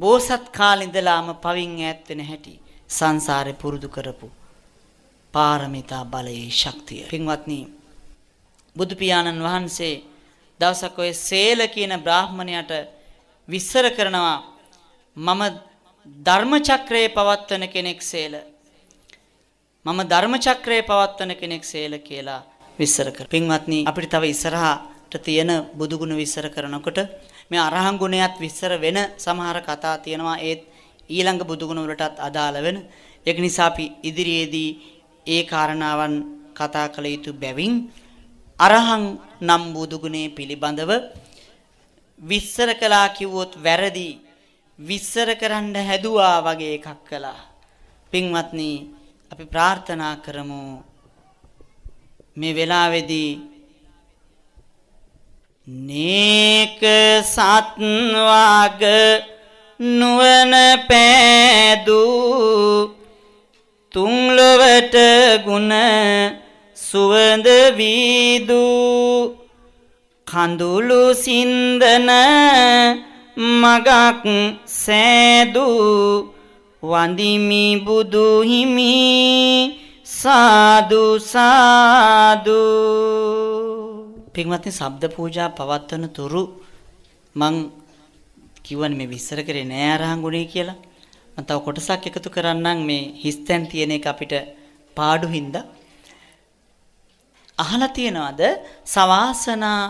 බෝසත් කාලින්දලාම පවින් ඈත් වෙන හැටි සංසාරේ පුරුදු කරපු පාරමිතා බලයේ ශක්තිය. පින්වත්නි බුදු පියාණන් වහන්සේ දවසක් ඔය සේල කියන බ්‍රාහමණයට විස්තර කරනවා මම ධර්මචක්‍රයේ පවත්වන කෙනෙක් සේල. මම ධර්මචක්‍රයේ පවත්වන කෙනෙක් සේල කියලා විස්තර කර. පින්වත්නි අපිට තව ඉස්සරහට තියෙන බුදුගුණ විස්තර කරනකොට මේ අරහන් ගුණයත් විස්තර වෙන සමහර කතා තියෙනවා ඒත් ඊළඟ බුදුගුණ වලටත් අදාළ වෙන. ඒක නිසා අපි ඉදිරියේදී ඒ කාරණාවන් කතා කළ යුතු බැවින් අරහං නම් බුදුගුණේ පිළිබඳව විස්තර කළා කිව්වොත් වැරදි විස්තර කරන්න හැදුවා වගේ එකක් කළා. පින්වත්නි අපි ප්‍රාර්ථනා කරමු මේ වෙලාවේදී නේක සත්වාග නුවන පෑදූ තුංලොවට ගුණ සුවඳ වීදූ කඳුළු සින්දන මගක් සෑදූ වඳිමි බුදු හිමි සාදු සාදු පින්වත්නි ශබ්ද පූජා පවත්වන තුරු මං කිව්වනේ මේ විස්තර කරේ නෑ අරහංගුණේ කියලා මම තව කොටසක් එකතු කරන්නම් මේ හිස්තැන් තියෙන එක අපිට පාඩු හින්දා අහලා තියනවාද සවාසනා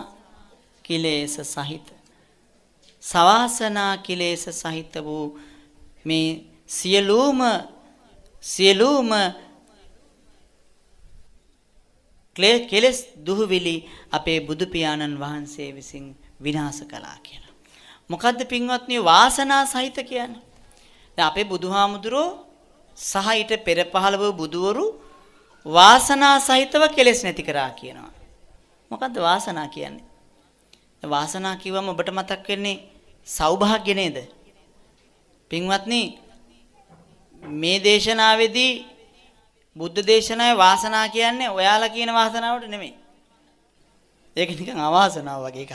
කිලේස සහිත සවාසනා කිලේශ සහිත වූ මේ සියලුම සියලුම කෙලෙස් දුහවිලි අපේ බුදු පියාණන් වහන්සේ විසින් විනාශ කළා කියලා. මොකද්ද පින්වත්නි වාසනා සහිත කියන්නේ? දැන් අපේ බුදුහාමුදුරෝ සහ ඊට පෙර පහළ වූ බුදවරු වාසනා සහිතව කෙලෙස් නැති කරා කියනවා. මොකද්ද වාසනා කියන්නේ? වාසනා කිව්වම ඔබට මතක් වෙන්නේ සෞභාග්‍ය නේද? පින්වත්නි මේ දේශනාවේදී බුද්ධ දේශනාවේ වාසනා කියන්නේ ඔයාලා කියන වාසනාවට නෙමෙයි. ඒක නිකන් අවාසනාව වගේ එකක්.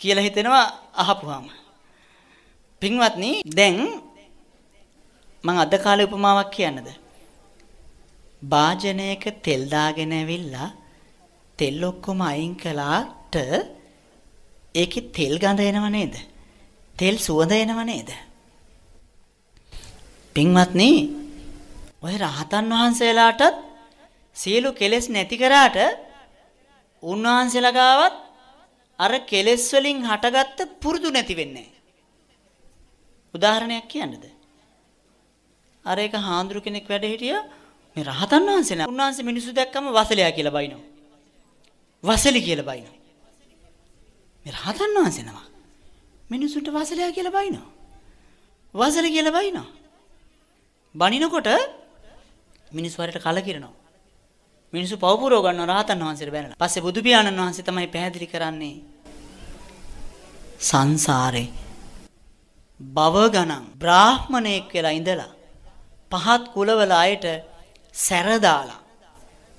කියලා හිතෙනවා අහපුවාම. පින්වත්නි දැන් මම අද කාලේ උපමාවක් කියන්නද? වාජනයක තෙල් දාගෙන ඇවිල්ලා තෙල් ඔක්කොම අයින් කළාට ඒකේ තෙල් ගඳ එනව නේද? තෙල් සුවඳ එනව නේද? පින්වත්නි, ඔය රහතන් වහන්සේලාටත් සියලු කෙලෙස් නැති කරාට උන්වහන්සේලා ගාවත් අර කෙලෙස් වලින් හටගත්ත පුරුදු නැති වෙන්නේ. උදාහරණයක් කියන්නද? අර එක හාඳුරු කෙනෙක් වැඩ හිටිය මේ රහතන් වහන්සේලා උන්වහන්සේ මිනිස්සු දැක්කම වසලයා කියලා බයිනවා. වසලි කියලා බයිනවා. මේ රහතන් වහන්සේ නමක්. මිනිසුන්ට වසලයා කියලා බයිනවා. වසල කියලා බයිනවා. බනිනකොට මිනිස් වරට කලකිරෙනවා. මිනිසු පවපුරව ගන්න රහතන් වහන්සේට බැනලා. පස්සේ බුදු පියාණන් වහන්සේ තමයි පැහැදිලි කරන්නේ. සංසාරේ බව ගණන් බ්‍රාහ්මණයෙක් වෙලා ඉඳලා පහත් කුලවල අයට සැරදාලා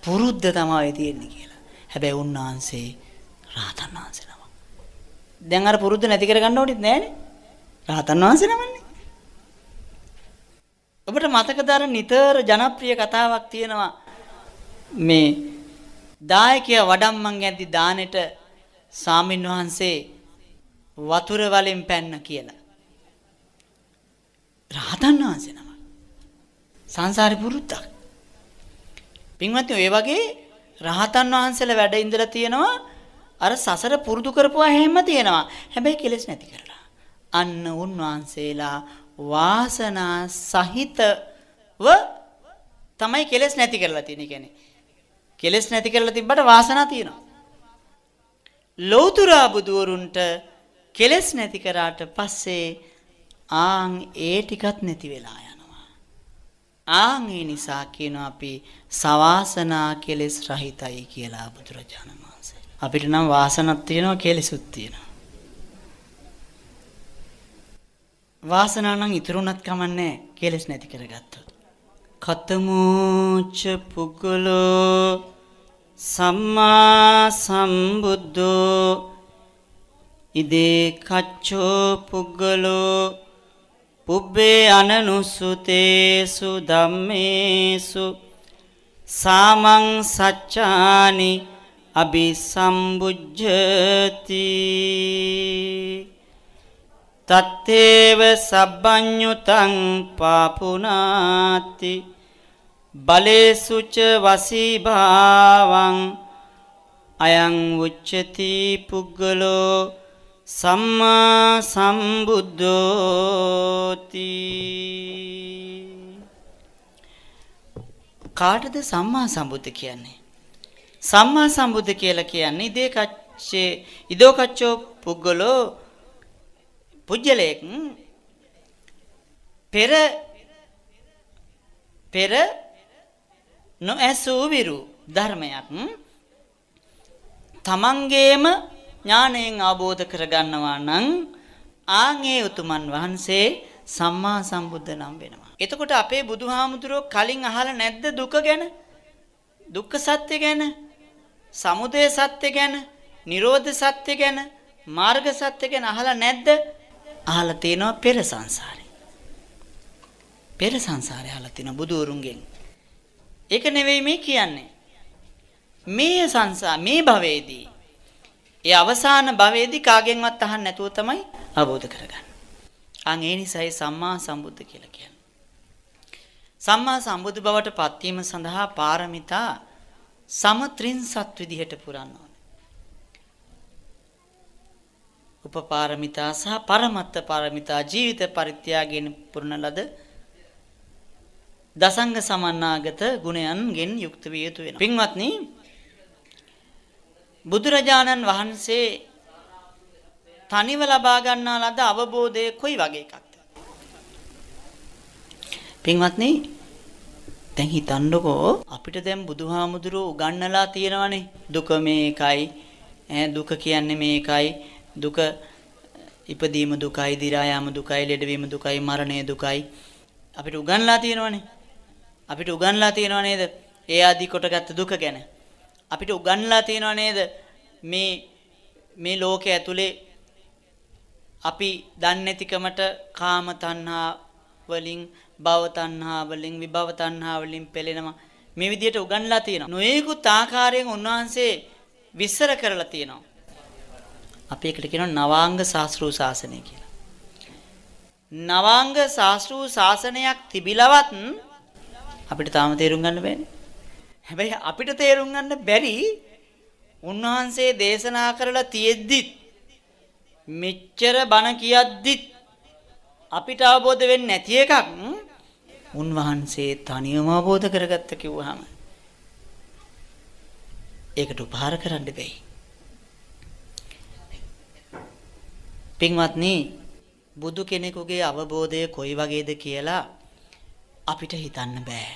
පුරුද්ද තමයි තියෙන්නේ කියලා. හැබැයි උන්වහන්සේ රහතන් වහන්සේ දැන් අර පුරුද්ද නැති කරගන්න ඕනෙත් නෑනේ. රහතන් වහන්සේ නමන්නේ. ඔබට මතකද අර නිතර ජනප්‍රිය කතාවක් තියෙනවා. මේ දායකයා වඩම්මන් ඇද්දි දානෙට සාමින් වහන්සේ වතුර වලින් පැන්න කියලා. රහතන් වහන්සේ නම. සංසාරේ පුරුද්දක්. පින්වත්නි ඔය වගේ රහතන් වහන්සේලා වැඩ ඉඳලා තියෙනවා අර සසර පුරුදු කරපුවා හැම තියෙනවා. හැබැයි කෙලෙස් නැති කරලා. අන්න උන්වහන්සේලා වාසනා සහිතව තමයි කෙලෙස් නැති කරලා තියෙන්නේ කියන්නේ. කෙලෙස් නැති කරලා තිබ්බට වාසනා තියෙනවා. ලෞතර බුදුවරුන්ට කෙලෙස් නැති කරාට පස්සේ ආන් ඒ ටිකත් නැති වෙලා යනවා. ආන් ඒ නිසා කියනවා අපි සවාසනා කෙලෙස් රහිතයි කියලා බුදුරජාණන් අපිට නම් වාසනක් තියෙනවා කෙලෙසුත් තියෙනවා. වාසනාව නම් ඉතුරුනත් කමන්නේ කෙලෙස් නැති කරගත්තොත්. කතමෝච පුගලෝ සම්මා සම්බුද්ධෝ ඉදේ කච්චෝ පුග්ගලෝ පුබ්බේ අනනුසුතේසු ධම්මේසු සාමං සච්චානි අபிසම්බුජ්ජති තත්තේව සබ්බඤ්ඤුතං පාපුනාති බලේසුච වසීභාවං අයං උච්චති පුද්ගලෝ සම්මා සම්බුද්ධෝති කාටද සම්මා සම්බුද්ධ කියන්නේ සම්මා සම්බුද්ධ කියලා කියන්නේ ඉදේ කච්චේ ඉදෝ කච්චෝ පුද්ගලෝ පුජ්‍යලෙක් පෙර පෙර නොඇසූ විරු ධර්මයක් තමන්ගේම ඥාණයෙන් අවබෝධ කරගන්නවා නම් ආන්ගේ උතුමන් වහන්සේ සම්මා සම්බුද්ධ නම් වෙනවා. එතකොට අපේ බුදුහාමුදුරුවෝ කලින් අහලා නැද්ද දුක ගැන? දුක්ඛ සත්‍ය ගැන? සමුදය සත්‍ය ගැන, නිරෝධ සත්‍ය ගැන, මාර්ග සත්‍ය ගැන අහලා නැද්ද? අහලා තිනවා පෙර සංසාරේ. පෙර සංසාරේ අහලා තිනවා බුදුරුන්ගෙන්. ඒක නෙවෙයි මේ කියන්නේ. මේ සංසා මේ භවයේදී ඒ අවසාන භවයේදී කාගෙන්වත් අහන්න නැතුව තමයි අවබෝධ කරගන්නේ. අන් ඒ නිසායි සම්මා සම්බුද්ධ කියලා කියන්නේ. සම්මා සම්බුදු බවට පත්වීම සඳහා පාරමිතා සමත්‍රින්සත් විදිහට පුරන්න ඕනේ. උපපාරමිතා සහ පරමත්ත පාරමිතා ජීවිත පරිත්‍යාගයෙන් පුරන ලද දසංග සමන්නාගත ගුණයන්ගෙන් යුක්ත විය යුතු වෙනවා. පින්වත්නි බුදුරජාණන් වහන්සේ තනිව ලබා ගන්නා ලද අවබෝධය කොයි වගේ එකක්ද? පින්වත්නි දැන් හිතන්නකෝ අපිට දැන් බුදුහාමුදුරුවෝ උගන්වලා තියෙනවනේ දුක මේකයි ඈ දුක කියන්නේ මේකයි දුක ඉපදීම දුකයි දිරා යාම දුකයි ලෙඩවීම දුකයි මරණය දුකයි අපිට උගන්ලා තියෙනවනේ අපිට උගන්ලා තියෙනව නේද ඒ ආදී කොටගත් දුක ගැන අපිට උගන්ලා තියෙනව නේද මේ මේ ලෝකයේ ඇතුලේ අපි දන්නේ නැතිකමට කාම තණ්හා වලින් භව තණ්හා වලින් විභව තණ්හා වලින් පෙළෙනවා. මේ විදිහට උගන්ලා තියෙනවා. නොයෙකුත් ආකාරයෙන් උන්වහන්සේ විස්තර කරලා තියෙනවා. අපි ඒකට කියනවා නවාංග ශාස්ත්‍රූ ශාසනය කියලා. නවාංග ශාස්ත්‍රූ ශාසනයක් තිබිලවත් අපිට තාම තේරුම් ගන්න බෑනේ. හැබැයි අපිට තේරුම් ගන්න බැරි උන්වහන්සේ දේශනා කරලා තියෙද්දිත් මෙච්චර බණ කියද්දිත් අපිට අවබෝධ වෙන්නේ නැති එකක් උන්වහන්සේ තනියම අවබෝධ කරගත්ත කිව්වහම ඒකට උපහාර කරන්න බැයි. පින්වත්නි බුදු කෙනෙකුගේ අවබෝධය කොයි වගේද කියලා අපිට හිතන්න බෑ.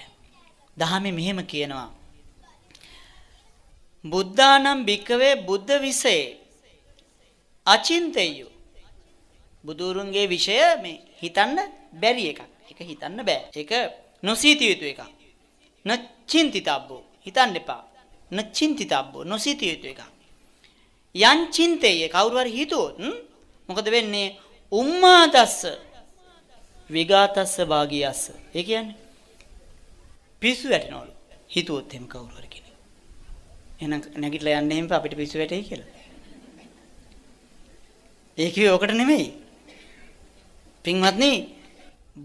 දහමේ මෙහෙම කියනවා. බුද්ධානම් භික්කවේ බුද්ධ විසේ අචින්තයෝ බුදුරුන්ගේ විෂය මේ හිතන්න බැරි එකක්. ඒක හිතන්න බෑ. ඒක නොසීතිය යුතු එකක්. නචින්තිතබ්බෝ හිතන්න එපා. නචින්තිතබ්බෝ නොසීතිය යුතු එකක්. යං චින්තේය කවුරු හරි හිතුවොත් මොකද වෙන්නේ? උම්මාදස්ස විගාතස්ස වාගියස්ස. ඒ කියන්නේ පිස්සු වැටෙනවලු. හිතුවොත් එහෙම කවුරු හරි කෙනෙක්. එහෙනම් නැගිටලා යන්න එහෙම අපිට පිස්සු වැටෙයි කියලා. ඒ කිව්වේ ඔකට නෙමෙයි. පින්වත්නි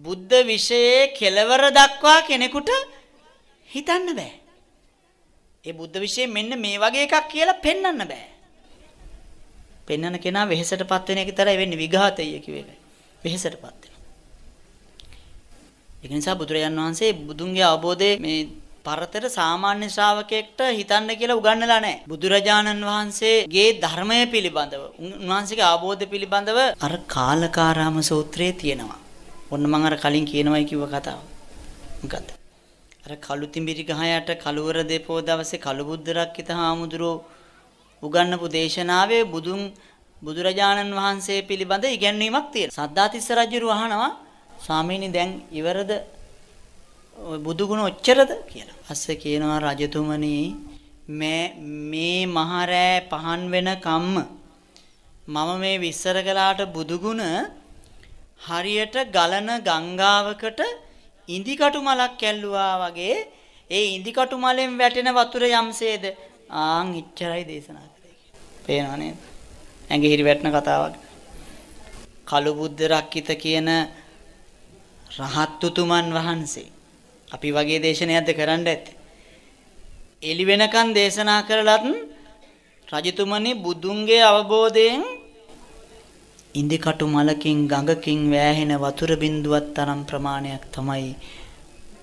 බුද්ධ විෂයේ කෙලවර දක්වා කෙනෙකුට හිතන්න බෑ. ඒ බුද්ධ විෂයේ මෙන්න මේ වගේ එකක් කියලා පෙන්වන්න බෑ. පෙන්වන කෙනා වෙහෙසටපත් වෙන එක විතරයි වෙන්නේ විඝාතය කියුවේ. වෙහෙසටපත් වෙනවා. ඒක නිසා බුදුරජාන් වහන්සේ බුදුන්ගේ අවබෝධයේ මේ පරතර සාමාන්‍ය ශ්‍රාවකෙක්ට හිතන්න කියලා උගන්වලා නැහැ. බුදුරජාණන් වහන්සේගේ ධර්මය පිළිබඳව, උන්වහන්සේගේ ආબોධය පිළිබඳව අර කාලකාරාම සූත්‍රයේ තියෙනවා. ඔන්න මම අර කලින් කියනවයි කිව්ව කතාව. මොකද්ද? අර කළු තිඹිරි ගහයට කළුවර දෙපෝ දවසේ කළුබුද්ධ රක්කිත හාමුදුරුව උගන්වපු දේශනාවේ බුදුන් බුදුරජාණන් වහන්සේ පිළිබඳ ඉගැන්වීමක් තියෙනවා. සද්ධාතිස්ස රජු වහනවා ස්වාමීනි දැන් ඉවරද ওই බුදු ගුණ ඔච්චරද කියලා. අස්සේ කියනවා රජතුමනි මේ මේ මහරෑ පහන් වෙන කම්ම මම මේ විස්තර කළාට බුදු ගුණ හරියට ගලන ගංගාවකට ඉඳිකටු මලක් ඇල්ලුවා වගේ ඒ ඉඳිකටු මලෙන් වැටෙන වතුර යම්සේද ආන් ඉච්චරයි දේශනා කරේ. පේනව නේද? ඇඟහිරි වැටෙන කතාවක්. කළු බුද්ධ රක්කිත කියන රහත්තුතුමන් වහන්සේ අපි වගේ දේශනයක්ද කරන්න ඇත්තේ. එළි වෙනකන් දේශනා කරලත් රජතුමනි බුදුන්ගේ අවබෝධයෙන් ඉන්දිකටු මලකින් ගඟකින් වෑහෙන වතුර බින්දුවක් තරම් ප්‍රමාණයක් තමයි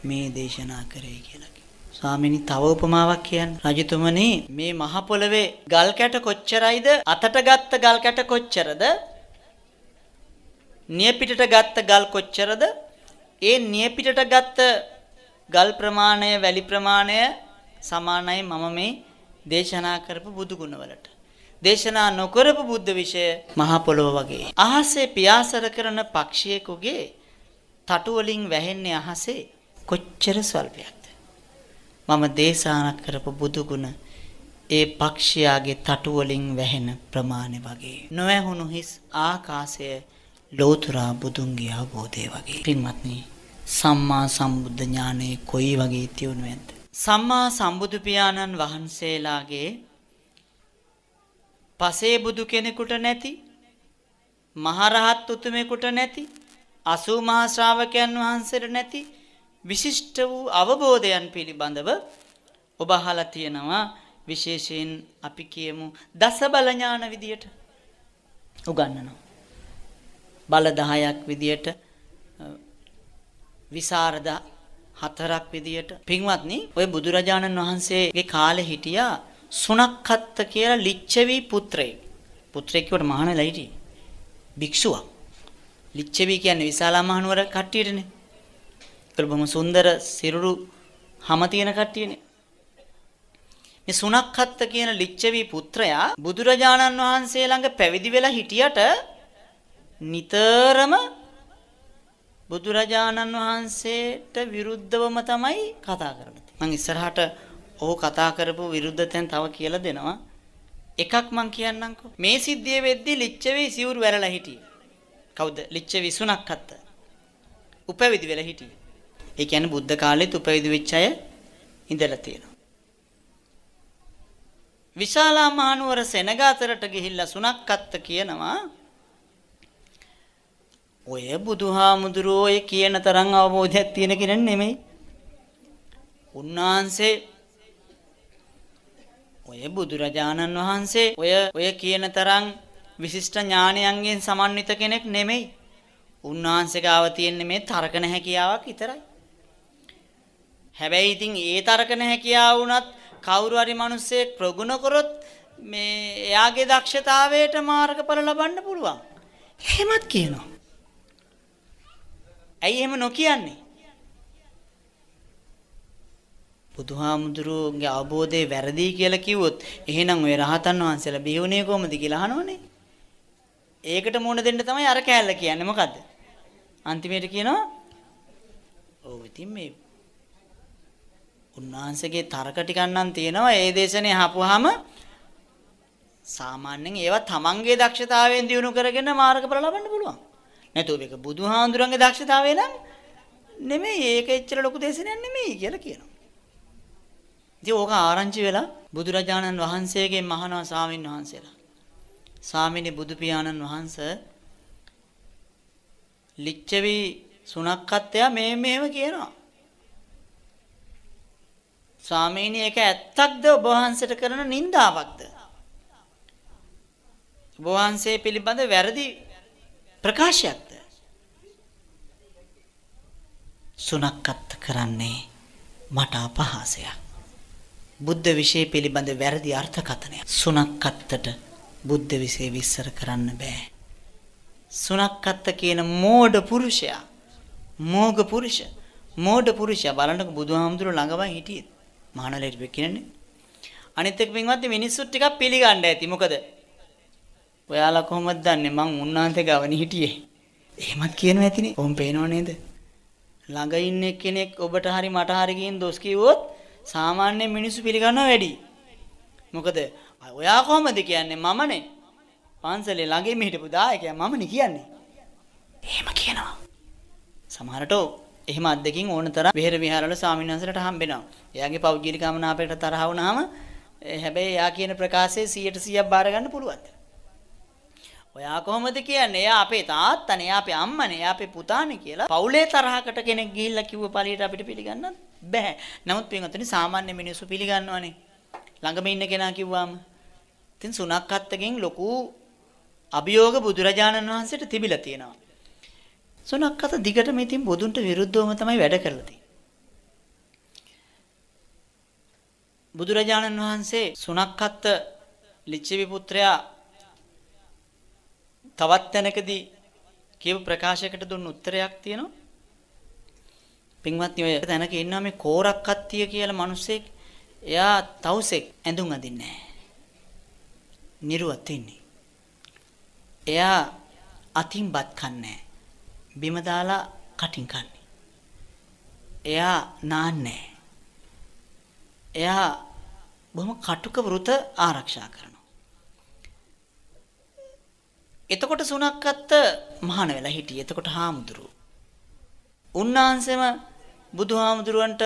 මේ දේශනා කරේ කියලා කිව්වා. ස්වාමීනි තව උපමාවක් කියන්න. රජතුමනි මේ මහ පොළවේ ගල් කැට කොච්චරයිද? අතට ගත්ත ගල් කැට කොච්චරද? නිය පිටට ගත්ත ගල් කොච්චරද? ඒ නිය පිටට ගත්ත ගල් ප්‍රමාණය, වැලි ප්‍රමාණය සමානයි මම මේ දේශනා කරපු බුදු ගුණවලට. දේශනා නොකරපු බුද්ධ විෂය මහ පොළොව වගේ. අහසේ පියාසර කරන පක්ෂියෙකුගේ තටු වලින් වැහෙන්නේ අහසේ කොච්චර ස්වල්පයක්ද? මම දේශනා කරපු බුදු ගුණ ඒ පක්ෂියාගේ තටු වලින් වැහෙන ප්‍රමාණය වගේ. නොවැහුණු හිස් ආකාශය ලෝතුරා බුදුන්ගේ අවබෝධය වගේ. පින්වත්නි සම්මා සම්බුද්ධ ඥානෙ කොයි වගේ තියුණු ඇද්ද? සම්මා සම්බුදු පියාණන් වහන්සේලාගේ පසේ බුදු කෙනෙකුට නැති මහරහත් උතුමෙකුට නැති අසූ මහා ශ්‍රාවකයන් වහන්සේට නැති විශිෂ්ට වූ අවබෝධයන් පිළිබඳව ඔබ අහලා තියෙනවා විශේෂයෙන් අපි කියමු දස බල ඥාන විදියට උගන්වනවා බල 10ක් විදියට විසරද හතරක් විදියට පින්වත්නි ඔය බුදුරජාණන් වහන්සේගේ කාලේ හිටියා සුණක්කත්ත කියලා ලිච්ඡවි පුත්‍රයෙක් පුත්‍රයෙක් කියවට මහානලා හිටියේ භික්ෂුවක් ලිච්ඡවි කියන්නේ විශාලා මහනුවර කට්ටියටනේ ඒකල බොහොම සුන්දර සිරුරු හැම තියෙන කට්ටියනේ මේ සුණක්කත්ත කියන ලිච්ඡවි පුත්‍රයා බුදුරජාණන් වහන්සේ ළඟ පැවිදි වෙලා හිටියට නිතරම බුදුරජාණන් වහන්සේට විරුද්ධවම තමයි කතා කරන්නේ. මම ඉස්සරහට ඔහු කතා කරපු විරුද්ධතෙන් තව කියලා දෙනවා. එකක් මං කියන්නම්කෝ. මේ සිද්ධිය වෙද්දී ලිච්ඡවේ සිවුරු වැරලා හිටියේ. කවුද? ලිච්ඡවි සුණක්කත්ත. උපවිදි වෙලා හිටියේ. ඒ කියන්නේ බුද්ධ කාලෙත් උපවිදි වෙච්ච අය ඉඳලා තියෙනවා. විශාලා මහනුවර සෙනග අතරට ගිහිල්ලා සුණක්කත්ත කියනවා ඔය බුදුහාමුදුරෝ ඔය කියන තරම් අවබෝධයක් තියෙන කෙනෙක් නෙමෙයි. උන්වහන්සේ ඔය බුදුරජාණන් වහන්සේ ඔය ඔය කියන තරම් විශිෂ්ට ඥානයන්ගෙන් සමන්විත කෙනෙක් නෙමෙයි. උන්වහන්සේ ගාව තියෙන්නේ මේ තර්කන හැකියාවක් විතරයි. හැබැයි ඉතින් ඒ තර්කන හැකියාව වුණත් කවුරු හරි මිනිස්සෙක් ප්‍රගුණ කරොත් මේ එයාගේ දක්ෂතාවයට මාර්ගඵල ලබන්න පුළුවන්. එහෙමත් කියනවා. ඇයි එහෙම නොකියන්නේ? බුදුහාමුදුරුවන්ගේ අවබෝධය වැරදි කියලා කිව්වොත් එහෙනම් ওই රහතන් වහන්සේලා බිහුනේ කොහොමද කියලා අහනෝනේ. ඒකට මුණ දෙන්න තමයි අර කෑල්ල කියන්නේ මොකද්ද? අන්තිමේට කියනවා ඔව් ඉතින් මේ උන්වහන්සේගේ තර්ක ටිකක් නම් තියෙනවා ඒ දේශනේ අහපුවාම සාමාන්‍යයෙන් ඒවා තමන්ගේ දක්ෂතාවයෙන් දිනු කරගෙන මාර්ගඵල ලබන්න පුළුවන්. නැතුව මේක බුදුහාඳුරන්ගේ දක්ෂතාවය නම් නෙමෙයි ඒක එච්චර ලොකු දේශනයක් නෙමෙයි කියලා කියනවා. ඉතින් ඕක ආරංචි වෙලා බුදුරජාණන් වහන්සේගෙන් මහානා ස්වාමින් වහන්සේලා. ස්වාමිනේ බුදු පියාණන් වහන්සේ ලිච්ඡවි සුණක්කත්වය මේ මේව කියනවා. ස්වාමීනි ඒක ඇත්තක්ද ඔබ වහන්සේට කරන නින්දාවක්ද? ඔබ වහන්සේ පිළිබඳ වැරදි ප්‍රකාශයක්ද සුනක්කත් කරන්නේ මට අපහාසයක් බුද්ධ විෂය පිළිබඳ වැරදි අර්ථකථනය සුනක්කත්තට බුද්ධ විෂය විස්තර කරන්න බෑ සුනක්කත්ත කියන මෝඩ පුරුෂයා මෝග පුරුෂ මෝඩ පුරුෂයා බලන්නක බුදුහාමුදුරුවෝ ළඟම හිටියේ මහානලෙට කියන්නේ අනිත් එක පින්වත් මිනිස්සු ටිකක් පිළිගන්න ඇති මොකද ඔයාලා කොහොමද දන්නේ මං උන්වහන්සේ ගවණ හිටියේ? එහෙමත් කියනවා ඇතිනේ. ඔහොම පේනව නේද? ළඟ ඉන්න කෙනෙක් ඔබට හරි මට හරි කියන දොස් කිව්වොත් සාමාන්‍ය මිනිස්සු පිළිගන්නව වැඩි. මොකද ඔයා කොහොමද කියන්නේ මමනේ. පන්සලේ ළඟින්ම හිටපු දායකයා මමනේ කියන්නේ. එහෙම කියනවා. සමහරට එහෙම අද්දකින් ඕනතරම් විහෙර විහාරවල ස්වාමීන් වහන්සේලාට හම්බෙනවා. එයාගේ පෞද්ගලික ආමනාපයට තරහ වුණාම හැබැයි එයා කියන ප්‍රකාශයේ 100% බාර ගන්න පුළුවන්. ඔයා කොහොමද කියන්නේ? එයා අපේ තාත්තනේ, එයා අපේ අම්මනේ, එයා අපේ පුතානේ කියලා පවුලේ තරහකට කෙනෙක් ගිහිල්ලා කිව්ව පළියට අපිට පිළිගන්නත් බෑ. නමුත් පින්වත්නි සාමාන්‍ය මිනිස්සු පිළිගන්නවනේ. ළඟම ඉන්න කෙනා කිව්වම. ඉතින් සුණක් අත්තගෙන් ලොකු අභියෝග බුදුරජාණන් වහන්සේට තිබිලා තියෙනවා. සුණක් අත දිගටම ඉතින් බොදුන්ට විරුද්ධවම තමයි වැඩ කරලා තියෙන්නේ. බුදුරජාණන් වහන්සේ සුණක් අත්ත ලිච්ඡවි පුත්‍රයා තවත් තැනකදී කියපු ප්‍රකාශයකට දුන්න උත්තරයක් තියෙනවා. පින්වත්නි ඔය තැනක ඉන්නවා මේ කෝරක් කත්තිය කියලා මිනිස්සෙක්. එයා තවුසෙක් ඇඳුම් අඳින්නේ නැහැ. නිර්වත් ඉන්නේ. එයා අතින් බත් කන්නේ බිම දාලා කටින් කන්නේ. එයා නාන්නේ එයා බොහොම කටුක වෘත ආරක්ෂා කරනවා. එතකොට සුණක්කත්ත මහාන වෙලා හිටියේ. එතකොට හාමුදුරු. උන්වහන්සේම බුදුහාමුදුරුවන්ට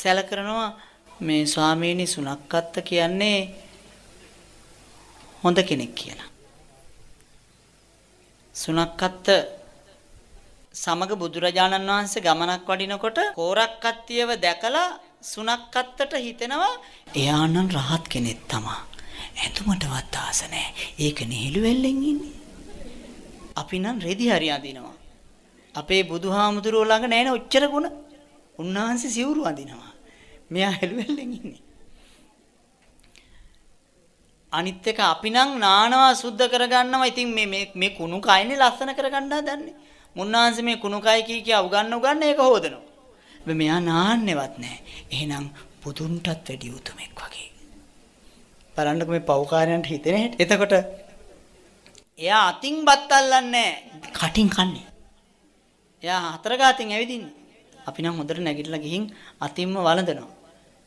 සැලකරනවා මේ ස්වාමීනි සුණක්කත්ත කියන්නේ හොඳ කෙනෙක් කියලා. සුණක්කත්ත සමග බුදුරජාණන් වහන්සේ ගමනක් වඩිනකොට කෝරක්කත්තියව දැකලා සුණක්කත්තට හිතෙනවා එයා නම් රහත් කෙනෙක් තමයි. ඇඳුමටවත් ආස නැහැ. ඒක නිහිලු වෙල්ලෙන් ඉන්නේ. අපි නම් රෙදි හරි අඳිනවා. අපේ බුදුහාමුදුරුවෝ ළඟ නැහැ නේ ඔච්චර ගුණ. උන්වහන්සේ සිවුරු අඳිනවා. මෙයා හෙළුවෙල්ලෙන් ඉන්නේ. අනිත් එක අපි නම් නානවා සුද්ධ කරගන්නවා. ඉතින් මේ මේ මේ කුණු කයනේ ලස්සන කරගන්නා දන්නේ. මුන්නාන්සේ මේ කුණු කය කී කියා උගන්න උගන්න ඒක හොදනවා. මෙයා නාන්නෙවත් නැහැ. එහෙනම් බුදුන්ටත් වැඩි උතුමෙක් වගේ. බලන්නකො මේ පව්කාරයන්ට හිතෙන හැටි. එතකොට එයා අතින් බත් අල්ලන්නේ කටින් කන්නේ. එයා හතර ගාතින් ඇවිදින්නේ. අපි නම් හොඳට නැගිටලා ගිහින් අතින්ම වළඳනවා.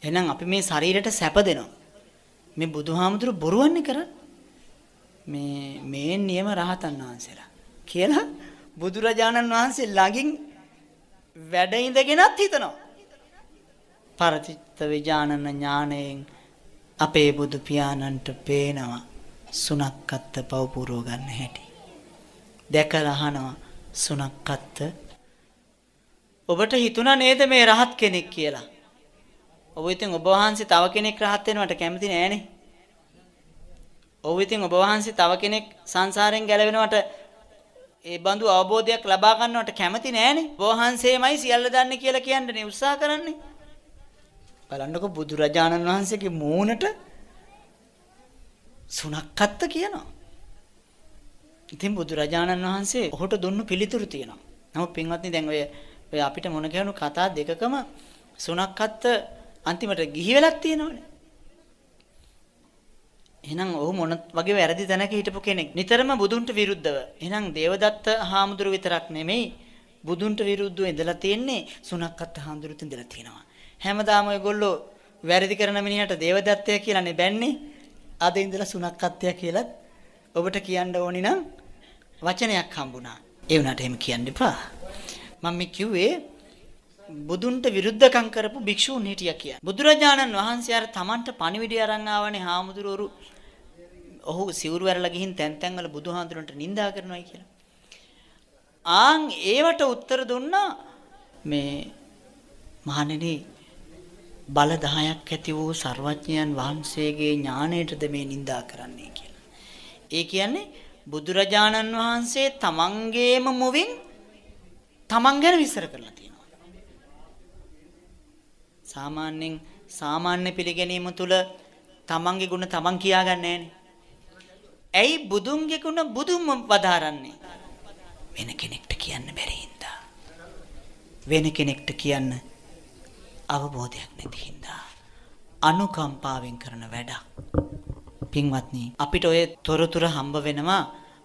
එහෙනම් අපි මේ ශරීරයට සැප දෙනවා. මේ බුදුහාමුදුරු බොරුවන්නේ කරන්නේ. මේ මේ නියම රහතන් වහන්සේලා කියලා බුදුරජාණන් වහන්සේ ළඟින් වැඩ ඉඳගෙනත් හිතනවා. පරචිත්ත විජානන ඥාණයෙන් අපේ බුදු පියාණන්ට පේනවා සුනක්කත්ත පව පුරව ගන්න හැටි. දැකලා අහනවා සුනක්කත්ත ඔබට හිතුණා නේද මේ රහත් කෙනෙක් කියලා? ඔබ ඉතින් ඔබ වහන්සේ තව කෙනෙක් රහත් වෙනවට කැමති නෑනේ. ඔව් ඉතින් ඔබ වහන්සේ තව කෙනෙක් සංසාරයෙන් ගැලවෙනවට ඒ බඳු අවබෝධයක් ලබා ගන්නවට කැමති නෑනේ. ඔබ වහන්සේමයි සියල්ල දන්නේ කියලා කියන්න උත්සාහ කරන්නේ. බලන්නකො බුදුරජාණන් වහන්සේගේ මූණට සුණක්කත්ත කියනවා. ඉතින් බුදුරජාණන් වහන්සේ ඔහුට දුන්නු පිළිතුරු තියෙනවා. නමුත් පින්වත්නි දැන් ඔය ඔය අපිට මොන කියනු කතා දෙකකම සුණක්කත්ත අන්තිමට ගිහි වෙලක් තියෙනවනේ. එහෙනම් ඔහු මොන වගේ වැරදි තැනක හිටපු කෙනෙක් නිතරම බුදුන්ට විරුද්ධව එහෙනම් දේවදත්ත හාමුදුරුව විතරක් නෙමෙයි බුදුන්ට විරුද්ධව ඉඳලා තියෙන්නේ සුණක්කත් හාමුදුරුවත් ඉඳලා තියෙනවා හැමදාම ඔයගොල්ලෝ වැරදි කරන මිනිහට දේවදත්තය කියලානේ බැන්නේ. අද ඉඳලා සුනක්කත්ය කියලත් ඔබට කියන්න ඕනි නම් වචනයක් හම්බුණා. ඒ වුණාට එහෙම කියන්න එපා. මම මේ කිව්වේ බුදුන්ට විරුද්ධකම් කරපු භික්ෂූන් හිටියා කියන. බුදුරජාණන් වහන්සේ අර Tamanට පණිවිඩය අරන් ආවනේ හාමුදුරුවරු. ඔහු සිවුරු වැරලා ගිහින් තැන් තැන්වල බුදුහාඳුරන්ට නිඳා කරනවායි කියලා. ආන් ඒවට උත්තර දුන්නා මේ මහණෙනි බල 10ක් ඇති වූ ਸਰවඥයන් වහන්සේගේ ඥාණයටද මේ නිඳා කරන්නේ කියලා. ඒ කියන්නේ බුදුරජාණන් වහන්සේ තමන්ගේම මුවින් තමන් ගැන විස්තර කරලා තියෙනවා. සාමාන්‍යයෙන් සාමාන්‍ය පිළිගැනීම තුළ තමන්ගේ ගුණ තමන් කියාගන්නේ ඇයි බුදුන්ගේ ගුණ බුදුම වදාරන්නේ? වෙන කෙනෙක්ට කියන්න බැරි වෙන කෙනෙක්ට කියන්න අවබෝධයක් නැති හින්දා අනුකම්පාවෙන් කරන වැඩක්. පින්වත්නි අපිට ඔය තොරතුරු හම්බ වෙනවා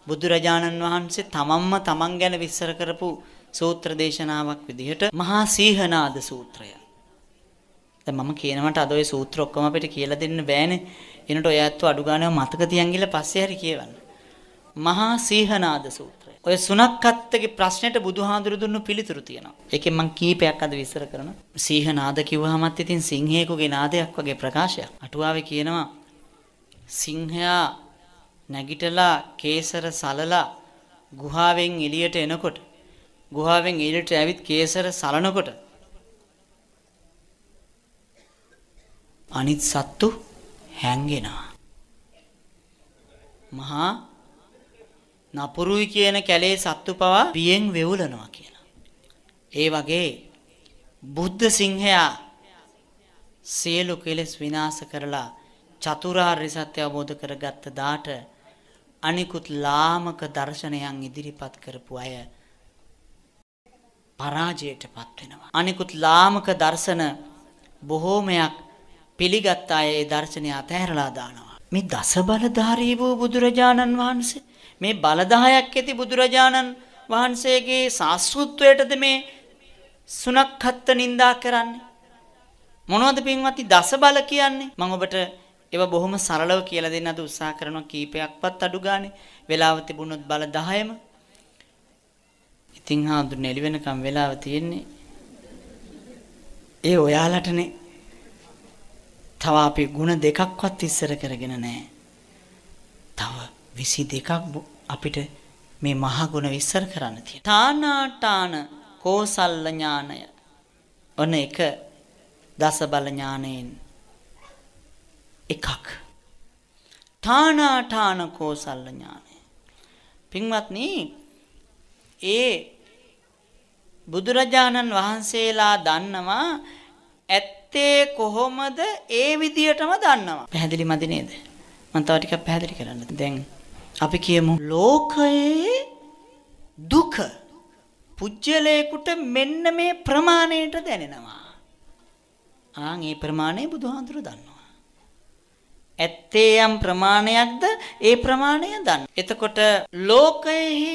බුදුරජාණන් වහන්සේ තමන්ම තමන් ගැන විස්තර කරපු සූත්‍ර දේශනාවක් විදිහට මහා සීහනාද සූත්‍රය. දැන් මම කියනවට අද ওই සූත්‍ර ඔක්කොම අපිට කියලා දෙන්න බෑනේ. එනට ඔය ඇත්ත අඩු ගානව මතක තියන් ගිහලා පස්සේ හරි කියවන්න. මහා සීහනාද සූත්‍රය ඔය සුනක්කත්තගේ ප්‍රශ්නෙට බුදුහාඳුරු දුන්නු පිළිතුරු තියෙනවා. ඒකෙන් මම කීපයක් අද විස්තර කරනවා. සීහ නාද කිව්වහමත් ඉතින් සිංහයෙකුගේ නාදයක් වගේ ප්‍රකාශයක්. අටුවාවේ කියනවා සිංහයා නැගිටලා කේසර සලලා ගුහාවෙන් එළියට එනකොට ගුහාවෙන් එළියට ඇවිත් කේසර සලනකොට අනිත් සත්තු හැංගෙනවා. මහා නපුරුයි කියන කැලේ සත්තු පවා පියෙන් වෙවුලනවා කියලා. ඒ වගේ බුද්ධ සිංහයා සියලු කෙලෙස් විනාශ කරලා චතුරාර්ය සත්‍ය අවබෝධ කරගත්ත දාට අනිකුත් ලාමක දර්ශනයන් ඉදිරිපත් කරපු අය පරාජයටපත් වෙනවා. අනිකුත් ලාමක දර්ශන බොහෝමයක් පිළිගත් අය ඒ දර්ශනය අතහැරලා දානවා. මේ දසබලධාරී වූ බුදුරජාණන් වහන්සේ මේ බලදායක් ඇති බුදුරජාණන් වහන්සේගේ සාස්ෘත්වයටද මේ සුනක්හත්ත නින්දා කරන්නේ. මොනවද පින්වත්නි දස බල කියන්නේ? මම ඔබට ඒව බොහොම සරලව කියලා දෙන්න අද උත්සාහ කරනවා කීපයක්වත් අඩු ගානේ. වෙලාව තිබුණොත් බල 10ම. ඉතින් හාඳුනේ එළි වෙනකම් වෙලාව තියෙන්නේ. ඒ ඔයාලටනේ. තව අපි ಗುಣ දෙකක්වත් ඉස්සර කරගෙන නැහැ. තව 22ක් අපිට මේ මහා ගුණ විස්තර කරන්න තියෙනවා. තානාටාන කෝසල්ල ඥානය. ඔන්න එක දස බල ඥානයෙන් එකක්. තානාටාන කෝසල්ල ඥානය. පින්වත්නි ඒ බුදුරජාණන් වහන්සේලා දන්නවා ඇත්තේ කොහොමද ඒ විදියටම දන්නවා. පැහැදිලි මදි නේද? මම තව ටිකක් පැහැදිලි කරන්න. දැන් අපි කියමු ලෝකයේ දුක පුජ්‍යලේකුට මෙන්න මේ ප්‍රමාණයට දැනෙනවා. ආන් ඒ ප්‍රමාණය බුදුහාඳුර දන්නවා. ඇත්තේ යම් ප්‍රමාණයක්ද ඒ ප්‍රමාණය දන්න. එතකොට ලෝකයෙහි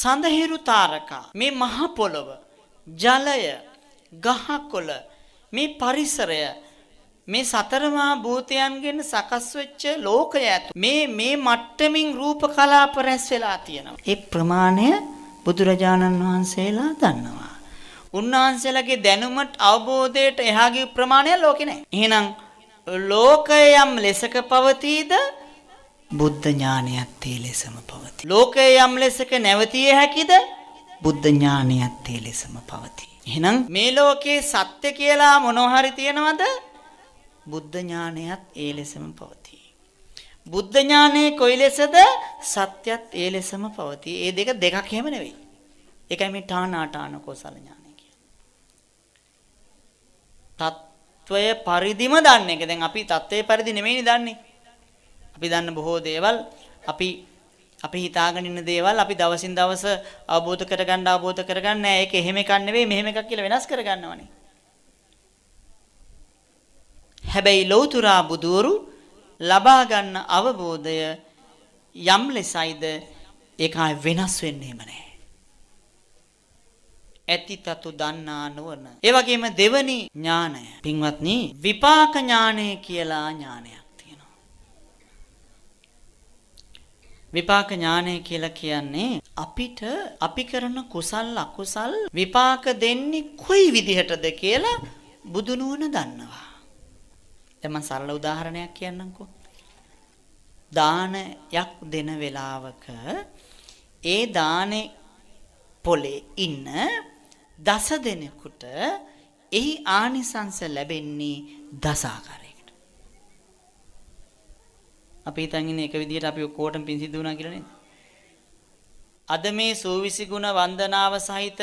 සඳහිරු තාරකා මේ මහ පොළොව ජලය ගහකොළ මේ පරිසරය මේ සතරමා භූතයන්ගෙන් සකස් වෙච්ච ලෝකය ඇතු. මේ මේ මට්ටමින් රූප කලාප රැස් වෙලා තියෙනවා. ඒ ප්‍රමාණය බුදුරජාණන් වහන්සේලා දන්නවා. උන්වහන්සේලාගේ දැනුමට අවබෝධයට එහාගේ ප්‍රමාණය ලෝකේ නැහැ. එහෙනම් ලෝකයම් ලෙසක පවතීද බුද්ධ ඥානයත් ඒ ලෙසම පවතී. ලෝකයම් ලෙසක නැවතිය හැකිද බුද්ධ ඥානයත් ඒ ලෙසම පවතී. එහෙනම් මේ ලෝකේ සත්‍ය කියලා මොනවා හරි තියෙනවද? බුද්ධ ඥානයත් ඒ ලෙසම පවතී. බුද්ධ ඥානයේ කොයි ලෙසද සත්‍යත් ඒ ලෙසම පවතී. ඒ දෙක දෙකක් හැම නෙවෙයි. ඒකයි මේ ඨානාඨාන කෝසල ඥානය කියන්නේ. తত্ত্বය පරිදිම දන්න එක. දැන් අපි తত্ত্বයේ පරිදි නෙමෙයිනේ දන්නේ. අපි දන්න බොහෝ දේවල් අපි අපි හිතාගෙන ඉන්න දේවල් අපි දවසින් දවස අවබෝධ කරගන්න අවබෝධ කරගන්න නෑ. ඒක එහෙම එකක් නෙවෙයි මෙහෙම එකක් කියලා වෙනස් කරගන්නවනේ. හැබැයි ලෞතුරා බුදුවරු ලබා ගන්න අවබෝධය යම් ලෙසයිද ඒක ආය වෙනස් වෙන්නේම නැහැ. ඇතිතතු දන්නා නොවන. ඒ වගේම දෙවනි ඥානය. පින්වත්නි විපාක ඥානය කියලා ඥානයක් තියෙනවා. විපාක ඥානය කියලා කියන්නේ අපිට අපි කරන කුසල් අකුසල් විපාක දෙන්නේ කොයි විදිහටද කියලා බුදුනුවණ දන්නවා. දැන් මම සරල උදාහරණයක් කියන්නම්කෝ. දානයක් දෙන වෙලාවක ඒ දානේ පොලේ ඉන්න දස දෙනෙකුට එහි ආනිසංස ලැබෙන්නේ දසාකාරයකට. අපි හිතන් ඉන්නේ එක විදිහට අපි ඔක්කොටම පින් සිදු වුණා කියලා නේද? අද මේ සූවිසි ගුණ වන්දනාව සහිත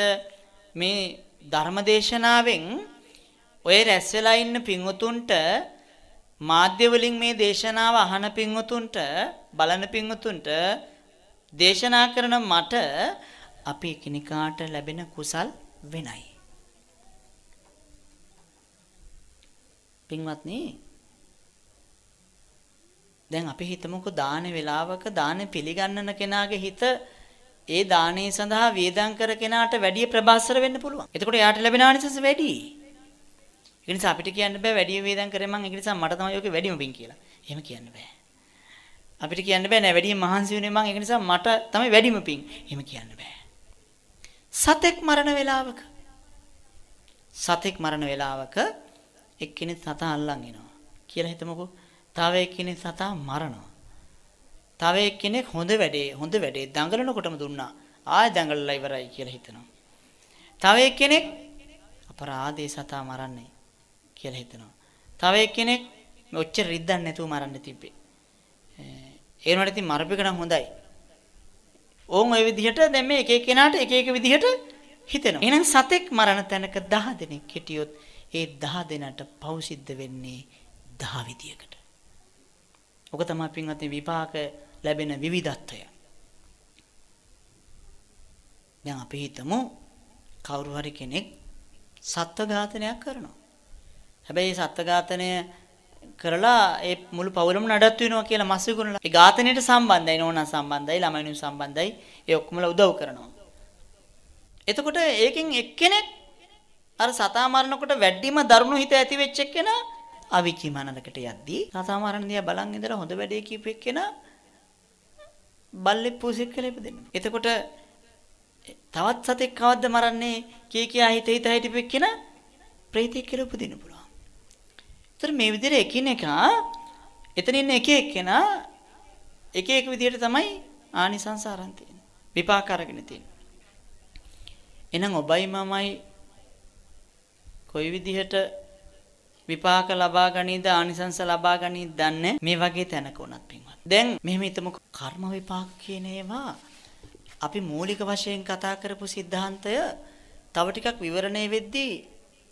මේ ධර්මදේශනාවෙන් ඔය රැස් වෙලා ඉන්න පින්වතුන්ට මාධ්‍ය වලින් මේ දේශනාව අහන පින්වතුන්ට බලන පින්වතුන්ට දේශනා කරන මට අපි කිනිකාට ලැබෙන කුසල් වෙනයි. පින්වත්නි දැන් අපි හිතමුකෝ දාන වේලාවක දාන පිළිගන්නන කෙනාගේ හිත ඒ දාණය සඳහා වේදම් කර කෙනාට වැඩි ප්‍රබස්සර වෙන්න පුළුවන්. එතකොට එයාට ලැබෙන ආනිසංස වැඩියි. ඒ නිසා අපිට කියන්න බෑ වැඩි වේදම් කරේ මං ඒක නිසා මට තමයි ඔකේ වැඩිම පිං කියලා. එහෙම කියන්න බෑ. අපිට කියන්න බෑ නෑ වැඩිම මහන්සි වුණේ මං ඒක නිසා මට තමයි වැඩිම පිං. එහෙම කියන්න බෑ. සතෙක් මරණ වේලාවක සතෙක් මරණ වේලාවක එක්කෙනෙක් සතා අල්ලන් එනවා කියලා හිතමුකෝ. තව එක්කෙනෙක් සතා මරනවා. තව එක්කෙනෙක් හොඳ වැඩේ හොඳ වැඩේ දඟලනකොටම දුන්නා. ආය දඟලලා ඉවරයි කියලා හිතනවා. තව එක්කෙනෙක් අපරාධේ සතා මරන්නේ. කියලා හිතනවා. තව එක්කෙනෙක් ඔච්චර රිද්දන්න නැතුව මරන්න තිබ්බේ. ඒ වුණාට ඉතින් මරපෙක නම් හොඳයි. ඕන් ওই විදිහට දැන් මේ එක එක කෙනාට එක එක විදිහට හිතෙනවා. එහෙනම් සතෙක් මරණ තැනක 10 දෙනෙක් හිටියොත් ඒ 10 දෙනාට පව් සිද්ධ වෙන්නේ 10 විදියකට. ඔක තමයි පින්වත්නි විපාක ලැබෙන විවිධත්වය. දැන් අපි හිතමු කවුරු හරි කෙනෙක් සත්ව ඝාතනයක් කරනවා. හැබැයි සත්ත්ව ඝාතනය කරලා ඒ මුළු පවුලම නඩත්තු වෙනවා කියලා මස් විකුණලා ඒ ඝාතනයට සම්බන්ධයි නෝනා සම්බන්ධයි ළමයිනු සම්බන්ධයි ඒ ඔක්කොමල උදව් කරනවා. එතකොට ඒකෙන් එක්කෙනෙක් අර සතා මරනකොට වැඩිම දරුණු හිත ඇති වෙච්ච එක්කෙනා අවිකීමනලකට යද්දී සතා මරන දිහා බලන් ඉඳලා හොඳ වැඩේ කීප එක්කෙනා බල්ලෙක් පූසෙක් කියලා ඉපදෙනවා. එතකොට තවත් සතෙක් කවද්ද මරන්නේ කී කියා හිත හිත හිටපෙක්කෙනා ප්‍රේතෙක් කියලා උපදින්න පුළුවන්. ඒතර මේ විදිහට එකිනෙකා එතන ඉන්න එක එක්කෙනා එක එක විදිහට තමයි ආනිසංස ආරම්භ තියෙන්නේ. විපාක අරගෙන තියෙන්නේ. එහෙනම් ඔබයි මමයි කොයි විදිහට විපාක ලබා ගනීද ආනිසංස ලබා ගනීද දන්නේ මේ වගේ තැනක උනත් පින්වත්. දැන් මෙහෙම හිතමු කර්ම විපාක කියන ඒවා අපි මූලික වශයෙන් කතා කරපු સિદ્ધාන්තය තව ටිකක් විවරණය වෙද්දී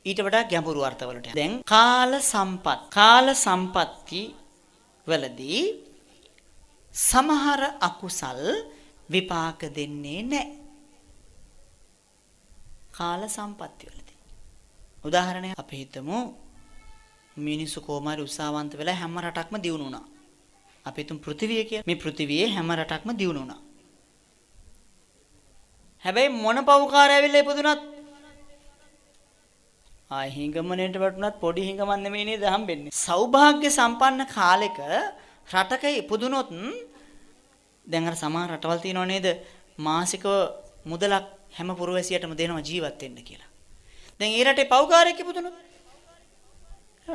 ඊට වඩා ගැඹුරු අර්ථවලට දැන් කාල සම්පත් කාල සම්පත්ති වලදී සමහර අකුසල් විපාක දෙන්නේ නැහැ. කාල සම්පත්ති වලදී. උදාහරණයක් අපි හිතමු මිනිස්සු කොමාරි උසාවන්ත වෙලා හැම රටක්ම දියුණු වුණා. අපි හිතමු පෘථිවිය කියලා. මේ පෘථිවියේ හැම රටක්ම දියුණු වුණා. හැබැයි මොන පව්කාරය ඇවිල්ලා ඉපදුනත් ආයි හිඟමනේට වටුණත් පොඩි හිඟමන් නෙමෙයි නේද හම්බෙන්නේ. සෞභාග්‍ය සම්පන්න කාලෙක රටක ඉපදුනොත් දැන් අර සමහර රටවල් තියෙනව නේද මාසිකව මුදලක් හැම පුරවැසියටම දෙනවා ජීවත් වෙන්න කියලා. දැන් ඒ රටේ පව්කාරයෙක් ඉපදුනොත්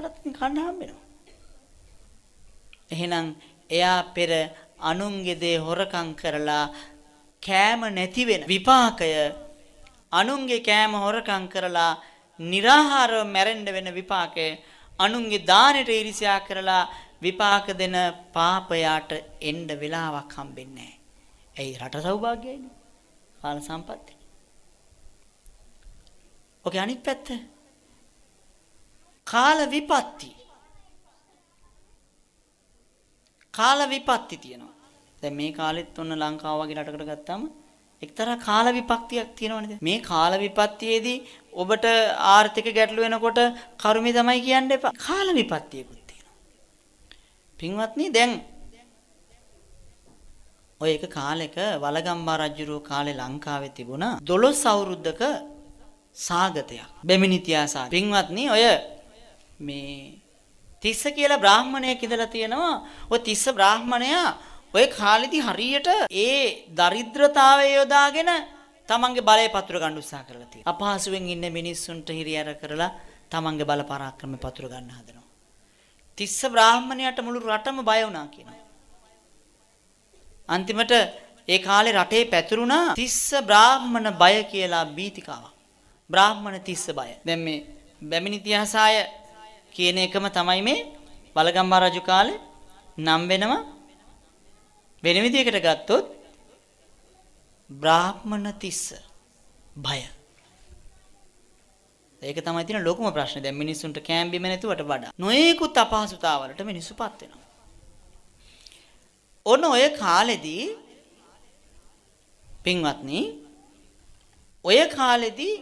රටත් කන්න හම්බෙනවා. එහෙනම් එයා පෙර අනුන්ගේ දේ හොරකම් කරලා කෑම නැති වෙන විපාකය අනුන්ගේ කෑම හොරකම් කරලා निराහාරව මැරෙන්න වෙන විපාකය අනුන්ගේ දානෙට ඊර්ෂ්‍යා කරලා විපාක දෙන පාපයාට එන්න වෙලාවක් හම්බෙන්නේ නැහැ. ඇයි රට සෞභාග්‍යයිනේ. කාල සම්පත්තිය. ඔකේ අනිත් පැත්ත. කාල විපත්ති. කාල විපත්ති තියෙනවා. දැන් මේ කාලෙත් ඔන්න ලංකාව වගේ රටකට ගත්තාම එක්තරා කාල විපත්තියක් තියෙනවනේ. මේ කාල විපත්තියේදී ඔබට ආර්ථික ගැටලු වෙනකොට කර්මය තමයි කියන්න එපා. කාල විපත්තියකුත් තියෙනවා. පින්වත්නි දැන් ඔය එක කාලෙක වලගම්බා රජුරෝ කාලේ ලංකාවේ තිබුණා 12 අවුරුද්දක සාගතයක්. බෙමිනිතියා සාගත. පින්වත්නි ඔය මේ තිස්ස කියලා බ්‍රාහ්මණයෙක් ඉඳලා තියෙනවා. ඔය තිස්ස බ්‍රාහ්මණයා ඔය කාලෙදි හරියට ඒ දරිද්‍රතාවය යොදාගෙන තමන්ගේ බලය පතුර ගන්න උත්සාහ කරලා තියෙනවා. අපහසුවෙන් ඉන්න මිනිස්සුන්ට හිරියර කරලා තමන්ගේ බල පරාක්‍රම පතුර ගන්න හදනවා. තිස්ස බ්‍රාහ්මණයාට මුළු රටම බය වුණා කියනවා. අන්තිමට ඒ කාලේ රටේ පැතුරුණා තිස්ස බ්‍රාහ්මණ බය කියලා බීතිකාවක්. බ්‍රාහ්මණ තිස්ස බය. දැන් මේ බැමිණි තිහසාය කියන එකම තමයි මේ බලගම්බා රජු කාලේ නම් වෙනම වෙන විදිහකට ගත්තොත් බ්‍රාහ්මණ තිස්ස බය. ඒක තමයි තියෙන ලොකුම ප්‍රශ්නේ. දැන් මිනිස්සුන්ට කෑම්බිම නැතුවට වඩා නොයෙකුත් අපහසුතාවලට මිනිස්සුපත් වෙනවා. ඔන්න ඔය කාලෙදී පින්වත්නි ඔය කාලෙදී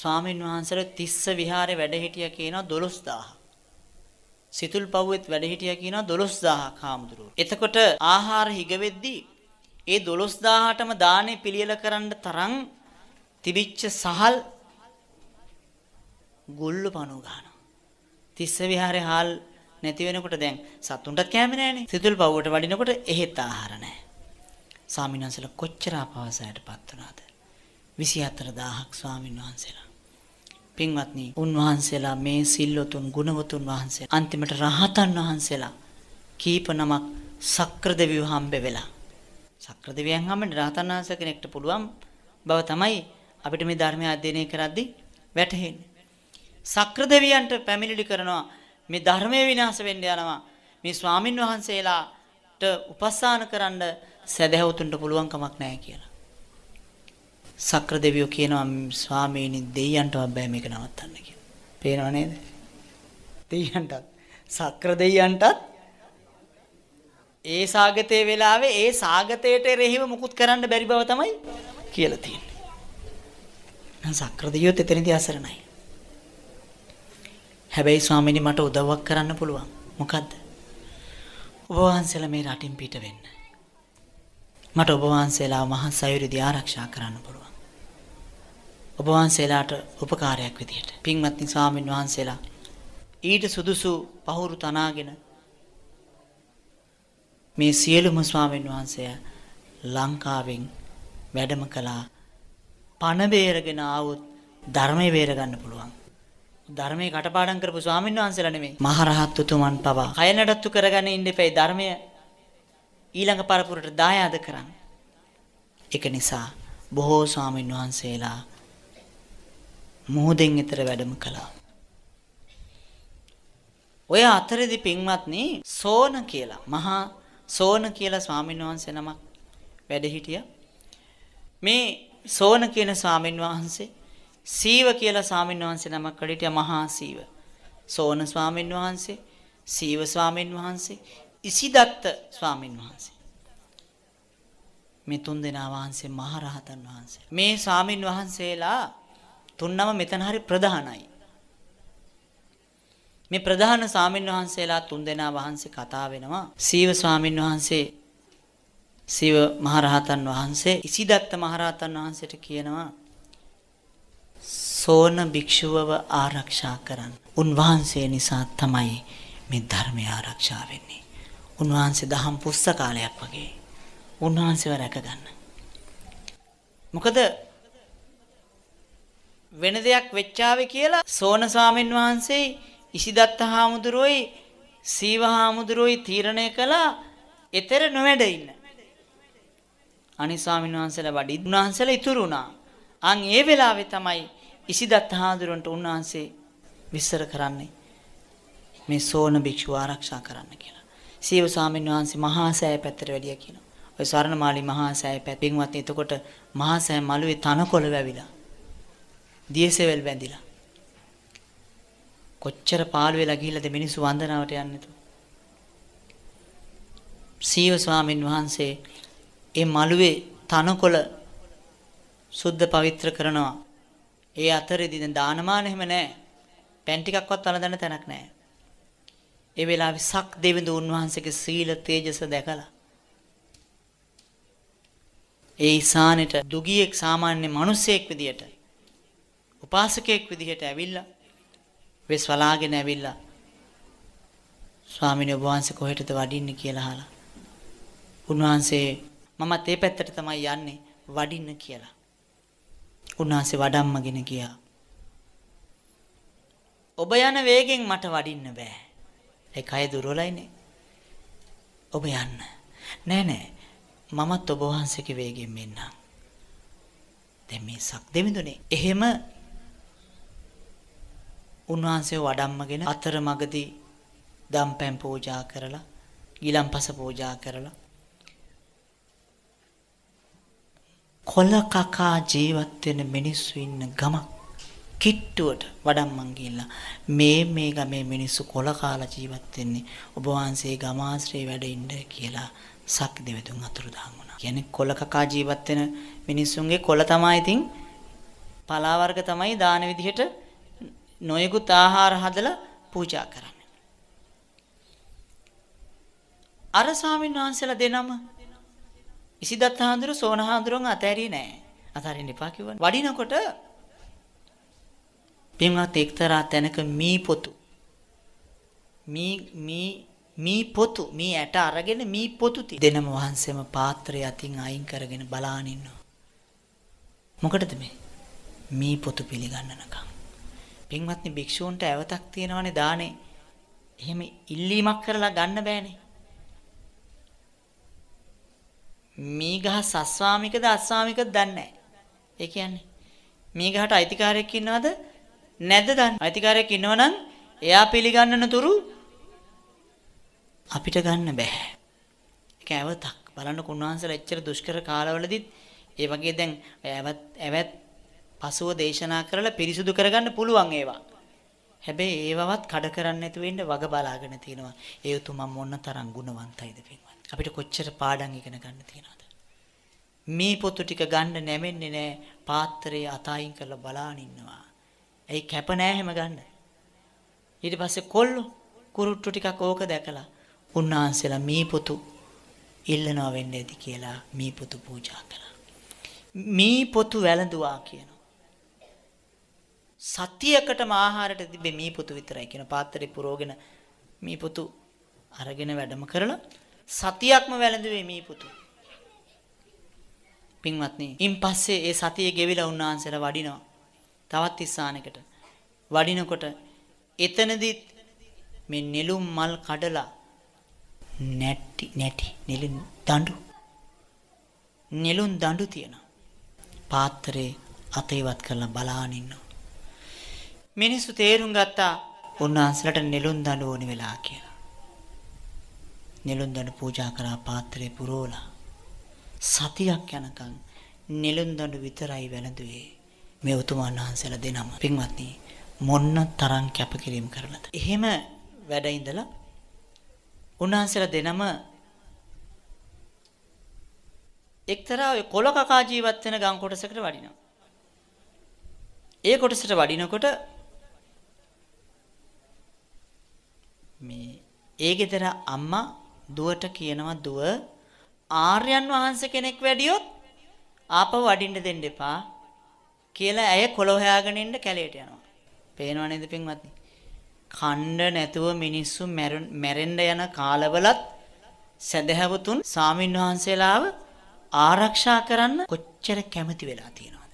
ස්වාමීන් වහන්සේලා තිස්ස විහාරේ වැඩ හිටිය කියනවා 12000. සිතුල් පව්වෙත් වැඩ හිටියා කියනවා 12000ක් හාමුදුරුවෝ. එතකොට ආහාර හිග වෙද්දී ඒ 12000ටම දානේ පිළියෙල කරන්න තරම් තිබිච්ච සහල් ගොල්ලු පණුව ගන්නවා. තිස්ස විහාරේ හාල් නැති වෙනකොට දැන් සතුන්ට කැම නෑනේ. සිතුල් පව්වට වඩිනකොට එහෙත් ආහාර නෑ. ස්වාමීන් වහන්සේලා කොච්චර අපහසයටපත් වුණාද? 24000ක් ස්වාමීන් වහන්සේලා පින්වත්නි උන්වහන්සේලා මේ සිල්වතුන් ගුණවතුන් වහන්සේ අන්තිමට රහතන් වහන්සේලා කීප නමක් සක්‍රදෙවිව හම්බ වෙලා සක්‍රදෙවියන් හම්බෙන්න රහතන් වහන්සේ කෙනෙක්ට පුළුවන් බව තමයි අපිට මේ ධර්මය අධ්‍යයනය කරද්දී වැටහෙන්නේ සක්‍රදෙවියන්ට පැමිණිලි කරනවා මේ ධර්මය විනාශ වෙන්න යනවා මේ ස්වාමින් වහන්සේලාට උපස්ථාන කරන්න සදහවතුන්ට පුළුවන් කමක් නැහැ කියලා සක්‍ර දෙවියෝ කියනවා ස්වාමීනි දෙයයන්ටවත් බෑ මේක නවත්තන්න කියලා. පේනව නේද? දෙයයන්ටත් සක්‍ර දෙයයන්ටත් ඒ සාගතයේ වෙලාවේ ඒ සාගතයට රෙහිව මුකුත් කරන්න බැරි බව තමයි කියලා තියෙන්නේ. නම් සක්‍ර දෙවියෝ තෙතනදී අසරණයි. හැබැයි ස්වාමීනි මට උදව්වක් කරන්න පුළුවන්. මොකද්ද? ඔබ වහන්සේලා මේ රටින් පිට වෙන්න. මට ඔබ වහන්සේලා මහ සයුරිදී ආරක්ෂා කරන්න පුළුවන්. ඔබ වහන්සේලාට උපකාරයක් විදියට. පින්වත්නි ස්වාමින් වහන්සේලා ඊට සුදුසු පහුරු තනාගෙන මේ සියලුම ස්වාමින් වහන්සේ ලංකාවෙන් වැඩම කළා. පණ බේරගෙන ආවොත් ධර්මය බේර ගන්න පුළුවන්. ධර්මයේ කටපාඩම් කරපු ස්වාමීන් වහන්සේලා නෙමෙයි. මහරහත් උතුමන් පවා. කය නඩත්තු කරගෙන ඉන්න එපයි ධර්මය ඊළඟ පරපුරට දායාද කරන්න. ඒක නිසා බොහෝ ස්වාමීන් වහන්සේලා මොහොතෙන් ඈතර වැඩම කළා. ඔය අතරෙදි පින්වත්නි සෝන කියලා මහා සෝන කියලා ස්වාමීන් වහන්සේ නමක් වැඩ හිටියා. මේ සෝන කියන ස්වාමීන් වහන්සේ සීව කියලා ස්වාමීන් වහන්සේ නමක් වැඩ හිටියා මහා සීව. සෝන ස්වාමීන් වහන්සේ, සීව ස්වාමීන් වහන්සේ, ඉසිදත්ත ස්වාමීන් වහන්සේ. මේ තුන් දෙනා වහන්සේ මහරහතන් වහන්සේ. මේ ස්වාමින් වහන්සේලා තුන්නම මෙතන හරි ප්‍රධානයි. මේ ප්‍රධාන සාමින් වහන්සේලා තුන්දෙනා වහන්සේ කතා වෙනවා. සීව ස්වාමින් වහන්සේ සීව මහරහතන් වහන්සේ ඉසිදත්ත මහරහතන් වහන්සේට කියනවා සෝන භික්ෂුවව ආරක්ෂා කරන්න. උන්වහන්සේ නිසා තමයි මේ ධර්මය ආරක්ෂා වෙන්නේ. උන්වහන්සේ දහම් පුස්තකාලයක් වගේ. උන්වහන්සේව රැකගන්න. මොකද වෙන දෙයක් වෙච්චාවේ කියලා සෝන ස්වාමීන් වහන්සේ ඉසිදත්ත හාමුදුරුවෝයි සීව හාමුදුරුවෝයි තීරණය කළා එතර නොවැඩ ඉන්න. අනිත් ස්වාමීන් වහන්සේලා බඩි උන්වහන්සේලා ඉතුරු වුණා. අන් ඒ වෙලාවේ තමයි ඉසිදත්ත හාමුදුරුවන්ට උන්වහන්සේ විස්තර කරන්නේ මේ සෝන භික්ෂුව ආරක්ෂා කරන්න කියලා. සීව ස්වාමීන් වහන්සේ මහා සෑය පැත්තට වැඩියා කියනවා. ඔය ස්වර්ණමාලි මහා සෑය පැත්ත. පින්වත්නි එතකොට මහා සෑය මළුවේ තනකොළ වැවිලා දියසෙවල් වැඳිලා. කොච්චර පාළු වෙලා ගිහිල්ලාද මිනිස්සු වන්දනාවට යන්නේ තු. සීව ස්වාමින් වහන්සේ ඒ මළුවේ තනකොළ සුද්ධ පවිත්‍ර කරනවා. ඒ අතරෙදි දැන් දානමාන එහෙම නැහැ. පෑන් ටිකක්වත් අලදන්න තැනක් නැහැ. ඒ වෙලාවේ සක් දෙවිඳු උන්වහන්සේගේ සීල තේජස දැකලා ඒ ඊසානෙට දුගියෙක් සාමාන්‍ය මිනිසෙක් විදියට උපාසකයෙක් විදිහට ඇවිල්ලා වෙස් වලාගෙන ඇවිල්ලා ස්වාමීන් වහන්සේ කොහෙටද වඩින්නේ කියලා අහලා. උන්වහන්සේ මමත් ඒ පැත්තට තමයි යන්නේ වඩින්න කියලා. උන්වහන්සේ වඩම්මගෙන ගියා. ඔබ යන වේගෙන් මට වඩින්න බෑ. ඒ කය දුර්වලයිනේ. ඔබ යන්න. නෑ නෑ. මමත් ඔබ වහන්සේගේ වේගෙන් මෙන්නම්. දැන් මේ සක් දෙමිඳුනේ. එහෙම උන්වහන්සේ වඩම්මගෙන අතරමඟදී දම්පැන් පූජා කරලා ගිලම්පස පූජා කරලා කොළ කකා ජීවත් වෙන මිනිස්සු ඉන්න ගමක් කිට්ටුවට වඩම්මන් ගිහිල්ලා මේ මේ ගමේ මිනිස්සු කොළ කාලා ජීවත් වෙන්නේ ඔබ වහන්සේ ගමාශ්‍රේ වැඩ ඉන්න කියලා සක් දෙවිතුන් අතුරුදහන් වුණා. කියන්නේ කොළ කකා ජීවත් වෙන මිනිස්සුන්ගේ කොළ තමයි ඉතින් පලා වර්ග තමයි දාන විදිහට නොයෙකුත් ආහාර හදලා පූජා කරන්න. අර ස්වාමීන් වහන්සේලා දෙනම ඉසිදත් හාඳුරු සෝන හාඳුරුන් අතෑරී නෑ. අතාරින්න එපා කිව්වනේ. වඩිනකොට පින්වත් එක්තරා තැනක මී පොතු මී මී මී පොතු මී ඇට අරගෙන මී පොතු දෙනම වහන්සේම පාත්‍රය අතින් අයින් කරගෙන බලාන ඉන්නවා. මොකටද මේ? මී පොතු පිළිගන්නනකම්. පින්වත්නි භික්ෂූන්ට ඇවතක් තියෙනවනේ දානේ. එහෙම ඉල්ලීමක් කරලා ගන්න බෑනේ. මීගහ සස්වාමිකද අස්වාමිකද දන්නේ නැහැ. ඒ කියන්නේ මීගහට අයිතිකාරයෙක් ඉන්නවද නැද්ද දන්නේ. අයිතිකාරයෙක් ඉන්නවනම් එයා පිළිගන්නන තුරු අපිට ගන්න බෑ. ඒක ඇවතක්. බලන්න කුණාන්සලා එච්චර දුෂ්කර කාලවලදීත් ඒ වගේ දැන් ඇවත් ඇවත් පසුව දේශනා කරලා පිරිසුදු කරගන්න පුළුවන් ඒවා. හැබැයි ඒවවත් කඩ කරන්න නැතුව ඉන්න වග බලාගෙන තියෙනවා. ඒ උතුමන් මොන තරම් ගුණවන්තයිද පින්වත්. අපිට කොච්චර පාඩම් ඉගෙන ගන්න තියෙනවද? මේ පොතු ටික ගන්න නැමෙන්නේ නෑ. පාත්‍රයේ අතයින් කරලා බලාන ඉන්නවා. ඇයි කැප නෑ හැම ගන්න. ඊට පස්සේ කොල්ලෝ කුරුට්ටු ටිකක් ඕක දැකලා උන්වහන්සේලා මේ පොතු ඉල්ලනවා වෙන්න ඇති කියලා මේ පොතු පූජා කළා. මේ පොතු වැළඳුවා කියන සතියකටම ආහාරයට තිබ්බේ මේ පුතු විතරයි කියන පාත්‍රේ පුරෝගෙන මේ පුතු අරගෙන වැඩම කරලා සතියක්ම වැළඳුවේ මේ පුතු. පින්වත්නි, ඉන් පස්සේ ඒ සතිය ගෙවිලා උන්වහන්සේලා වඩිනවා. තවත් ස්ථානයකට. වඩිනකොට එතනදිත් මේ නෙළුම් මල් කඩලා නැටි නැටි නෙළුම් දඬු නෙළුම් දඬු තියෙනවා. පාත්‍රේ අතේවත් කරලා බලාගෙන ඉන්නවා. මිනිස්සු තේරුම් ගත්තා උන්වහන්සේලාට නෙළුම් දඬු ඕනි වෙලා කියලා. නෙළුම් දඬු පූජා කරා පාත්‍රේ පුරෝලා. සතියක් යනකම් නෙළුම් දඬු විතරයි වැළඳුවේ. මේ උතුමන් වහන්සේලා දෙනම පින්වත්නි මොන්න තරම් කැපකිරීම කරලද. එහෙම වැඩ ඉඳලා උන්වහන්සේලා දෙනම එක්තරා ඔය කොල කකා ජීවත් වෙන ගම් කොටසකට වඩිනවා. ඒ කොටසට වඩිනකොට මේ ඒ ගෙදර අම්මා දුවට කියනවා දුව ආර්යයන් වහන්සේ කෙනෙක් වැඩියොත් ආපහු වඩින්න දෙන්න එපා කියලා ඇය කොළ හොයාගෙන ඉන්න කැලේට යනවා. පේනව නේද පින්වත්නි? කණ්ඩ නැතුව මිනිස්සු මැරෙන්න යන කාලවලත් සදහැවතුන් සාමින්වහන්සේලාව ආරක්ෂා කරන්න කොච්චර කැමති වෙලා තියෙනවද?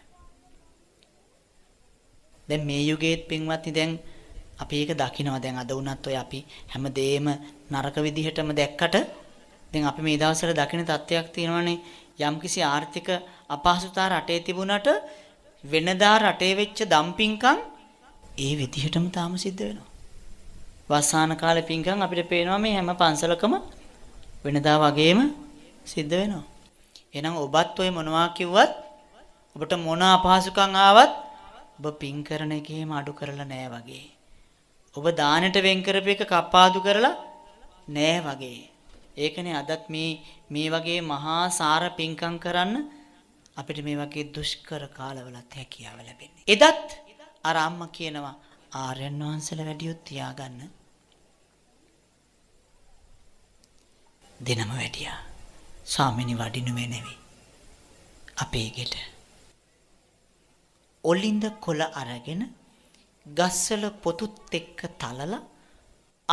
දැන් මේ යුගයේත් පින්වත්නි දැන් අපි ඒක දකිනවා දැන් අද වුණත් ඔය අපි හැමදේම නරක විදිහටම දැක්කට දැන් අපි මේ දවස්වල දකින තත්ත්වයක් තියෙනවානේ යම්කිසි ආර්ථික අපහසුතා රටේ තිබුණට වෙනදා රටේ වෙච්ච දම්පින්කම් ඒ විදිහටම තාම සිද්ධ වෙනවා. වසාන කාලේ පින්කම් අපිට පේනවා මේ හැම පන්සලකම වෙනදා වගේම සිද්ධ වෙනවා. එහෙනම් ඔබත් ඔය මොනවා කිව්වත් ඔබට මොන අපහසුකම් ආවත් ඔබ පින් කරන එකේම අඩු කරලා නෑ වගේ. ඔබ දානෙට වෙන් කරපු එක කපාදු කරලා නෑ වගේ. ඒකනේ අදත් මේ මේ වගේ මහා සාර පින්කම් කරන්න අපිට මේ වගේ දුෂ්කර කාලවලත් හැකියාව ලැබෙන්නේ. එදත් අර අම්මා කියනවා ආර්යයන් වහන්සේලා වැඩියොත් තියාගන්න. දිනම වැඩියා. සාමිනි වඩිනුවේ නෙවෙයි. අපේ ගෙට. ඔලින්ද කොළ අරගෙන ගස්වල පොතුත් එක්ක තලලා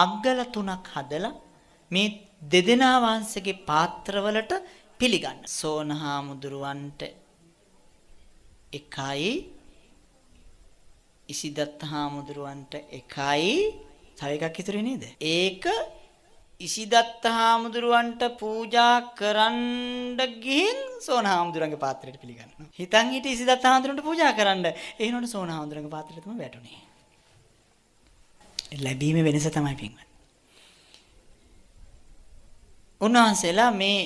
අග්ගල තුනක් හදලා මේ දෙදෙනා වංශගේ පාත්‍රවලට පිළිගන්න. සෝනහාමුදුරුවන්ට එකයි ඉසිදත්තහාමුදුරුවන්ට එකයි තව එකක් ඉතුරු නේද? ඒක ඉසිදත්තහාමුදුරුවන්ට පූජා කරන්න ගිහින් සෝනහාමුදුරන්ගේ පාත්‍රයට පිළිගන්නවා. හිතන් හිටිය ඉසිදත්තහාමුදුරන්ට පූජා කරන්න. එහෙනොට සෝනහාමුදුරන්ගේ පාත්‍රයට තමයි වැටුනේ. ලැබීමේ වෙනස තමයි පින්වත්. උන්වහන්සේලා මේ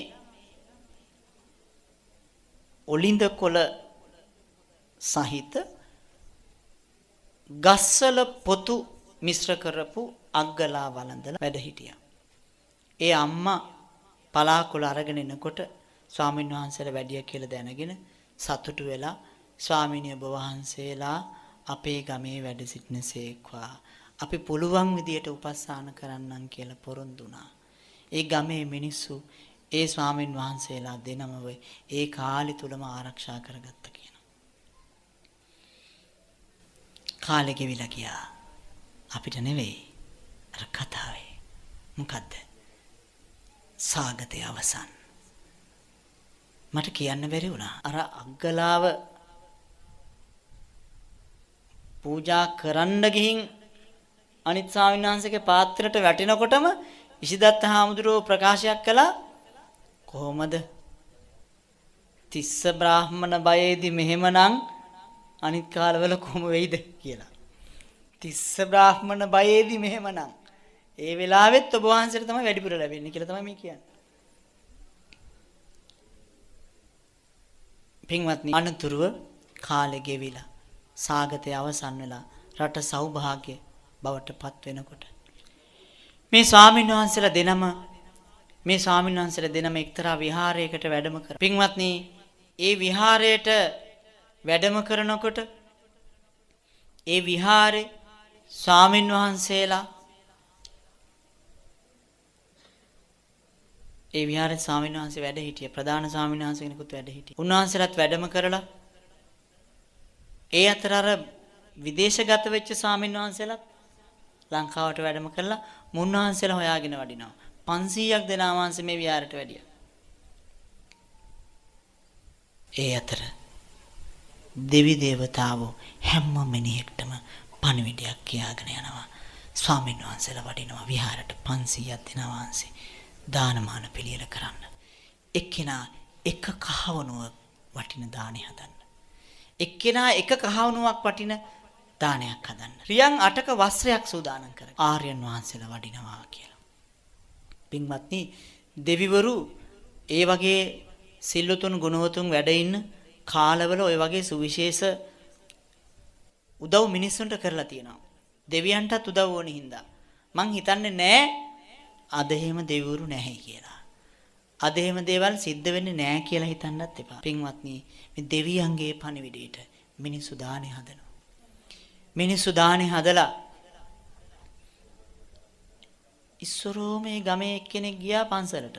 ඔලින්ද කොළ සහිත ගස්සල පොතු මිශ්‍ර කරපු අග්ගලා වළඳලා වැඩ හිටියා. ඒ අම්මා පලාකොළ අරගෙන එනකොට ස්වාමීන් වහන්සේලා වැඩිය කියලා දැනගෙන සතුටු වෙලා ස්වාමිනිය ඔබ වහන්සේලා අපේ ගමේ වැඩ සිටිනසේක්වා අපි පුළුවන් විදියට උපස්ථාන කරන්නම් කියලා පොරොන්දුනා. ඒ ගමේ මිනිස්සු ඒ ස්වාමින් වහන්සේලා දෙනම ඒ කාලෙ තුලම ආරක්ෂා කරගත්ත කියනවා. කාලෙ ගෙවිලා ගියා. අපිට නෙවෙයි. අර කතාවේ. මොකද්ද? සාගතේ අවසන්. මට කියන්න බැරි වුණා. අර අග්ගලාව පූජා කරන්න ගිහින් අනිත් ස්වාමීන් වහන්සේගේ පාත්‍රයට වැටෙනකොටම ඉසිදත්ත හාමුදුරුව ප්‍රකාශයක් කළා කොහොමද තිස්ස බ්‍රාහ්මණ බයේදී මෙහෙමනම් අනිත් කාලවල කොහොම වෙයිද කියලා. තිස්ස බ්‍රාහ්මණ බයේදී මෙහෙමනම් ඒ වෙලාවෙත් ඔබ වහන්සේට තමයි වැඩිපුර ලැබෙන්නේ කියලා තමයි මේ කියන්නේ. පින්වත්නි අනතුරුව කාලෙ ගෙවිලා සාගතය අවසන් වෙලා රට සෞභාග්‍ය බවට පත් වෙනකොට මේ ස්වාමීන් වහන්සේලා දෙනම මේ ස්වාමීන් වහන්සේලා දෙනම එක්තරා විහාරයකට වැඩම කර. පින්වත්නි, ඒ විහාරයට වැඩම කරනකොට ඒ විහාරේ ස්වාමීන් වහන්සේලා ඒ විහාරේ ස්වාමීන් වහන්සේ වැඩ හිටිය ප්‍රධාන ස්වාමීන් වහන්සේ කෙනෙකුත් වැඩ හිටියා. උන්වහන්සේලාත් වැඩම කරලා ඒ අතර අර විදේශගත වෙච්ච ස්වාමීන් වහන්සේලාත් ලංකාවට වැඩම කරලා මුන්වහන්සේලා හොයාගෙන වඩිනවා. 500ක් දෙනා වහන්සේ මේ විහාරයට වැඩියා. ඒ අතර දෙවි දේවතාවෝ හැම මිනිහෙක්ටම පණිවිඩයක් කියාගෙන යනවා. ස්වාමීන් වහන්සේලා වඩිනවා විහාරයට 500ක් දෙනා වහන්සේ දානමාන පිළියෙල කරන්න. එක්කෙනා එක කහවණුව වටින දානි හදන්න. එක්කෙනා එක කහවණුවක් වටින දානයක් හදන්න. රියන් 8ක වස්ත්‍රයක් සූදානම් කරගෙන ආර්යයන් වහන්සේලා වඩිනවා කියලා. පින්වත්නි දෙවිවරු ඒ වගේ සිල්ලුතුන් ගුණවතුන් වැඩ ඉන්න කාලවල ওই වගේ සුවිශේෂ උදව් මිනිස්සුන්ට කරලා තියෙනවා. දෙවියන්ටත් උදව් ඕනෙ හින්දා මං හිතන්නේ නෑ අද එහෙම දෙවිවරු නැහැ කියලා. අද එහෙම දේවල් සිද්ධ වෙන්නේ නෑ කියලා හිතන්නත් එපා. පින්වත්නි මේ දෙවියන්ගේ පණිවිඩයට මිනිසු දානේ හදනවා. මිනිස්සු දානේ හදලා ඉස්සරෝ මේ ගමේ එක්කෙනෙක් ගියා පන්සලට.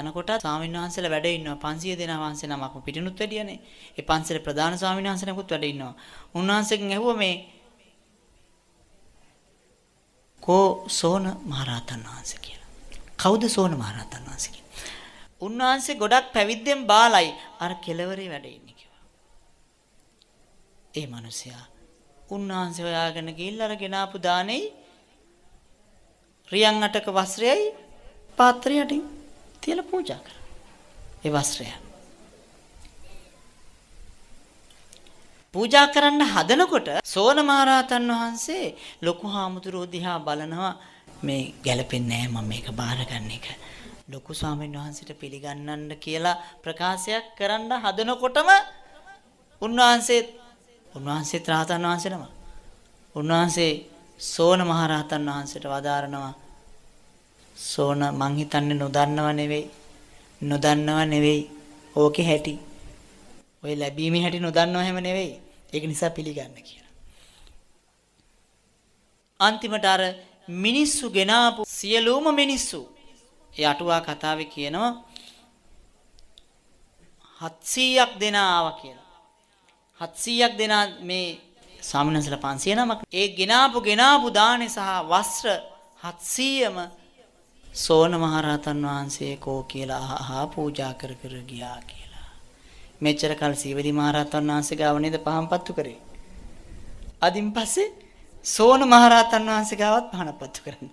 යනකොට ස්වාමීන් වහන්සේලා වැඩ ඉන්නවා 500 දෙනා වහන්සේ නමක් පිටිනුත් වැඩියනේ. ඒ පන්සලේ ප්‍රධාන ස්වාමීන් වහන්සේ නමකුත් වැඩ ඉන්නවා. උන්වහන්සේගෙන් ඇහුවා මේ කෝ සෝන මහරහතන් වහන්සේ කියලා. කවුද සෝන මහරහතන් වහන්සේ කියලා? උන්වහන්සේ ගොඩක් පැවිද්දෙන් බාලයි. අර කෙලවරේ වැඩ ඉන්නේ. ඒ මිනිසයා උන්වහන්සේ හොයාගෙන ගිහිල්ලා අර ගෙනාපු දානෙයි රියන් අටක වස්ත්‍රයයි පාත්‍රයටින් තියලා පූජා කරා. ඒ වස්ත්‍රය. පූජා කරන්න හදනකොට සෝන මහරහතන් වහන්සේ ලොකු හාමුදුරුවෝ දිහා බලනවා මේ ගැළපෙන්නේ නැහැ මම මේක බාර ගන්න එක. ලොකු ස්වාමීන් වහන්සේට පිළිගන්නන්න කියලා ප්‍රකාශයක් කරන්න හදනකොටම උන්වහන්සේ උන්වහන්සේත් රහතන් වහන්සේනම. උන්වහන්සේ සෝන මහරහතන් වහන්සේට වදාරනවා සෝන මං හිතන්නේ නොදන්නව නෙවෙයි. නොදන්නව නෙවෙයි. ඕකේ හැටි. ඔය ලැබීමේ හැටි නොදන්නව හැම නෙවෙයි. ඒක නිසා පිළිගන්න කියලා. අන්තිමට අර මිනිස්සු ගෙනාපු සියලුම මිනිස්සු ඒ අටුවා කතාවේ කියනවා 700ක් දෙනා ආවා කියලා. 700ක් දෙනා මේ සාමිනසල 500 නමක් ඒ ගෙනාපු ගෙනාපු දානේ සහ වස්ත්‍ර 700ම සෝන මහරහතන් වහන්සේ කෝ කියලා අහා පූජා කර කර ගියා කියලා. මෙච්චර කල් සීවලි මහරහතන් වහන්සේ ගාව නේද පහම්පත්තු කරේ. අදින් පස්සේ සෝන මහරහතන් වහන්සේ ගාවත් පහනපත්තු කරන්න.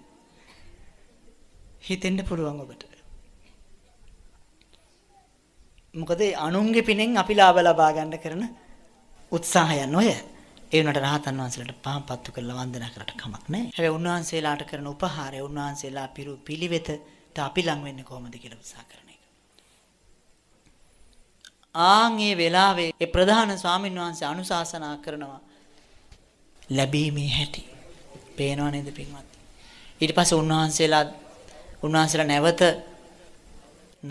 හිතෙන්න පුළුවන් ඔබට. මොකද අනුන්ගේ පිනෙන් අපි ලාභ ලබා ගන්න කරන උත්සාහය නොය ඒ වුණාට රහතන් වහන්සේලාට පහන් පත්තු කරලා වන්දනා කරට කමක් නැහැ. හැබැයි උන්වහන්සේලාට කරන උපහාරය උන්වහන්සේලා පිරු පිළිවෙත ත අපි ලඟ වෙන්නේ කොහොමද කියලා උත්සාහ කරන එක. ආන් ඒ වෙලාවේ ඒ ප්‍රධාන ස්වාමීන් වහන්සේ අනුශාසනා කරනවා ලැබීමේ හැටි. පේනව නේද පින්වත්? ඊට පස්සේ උන්වහන්සේලා උන්වහන්සේලා නැවත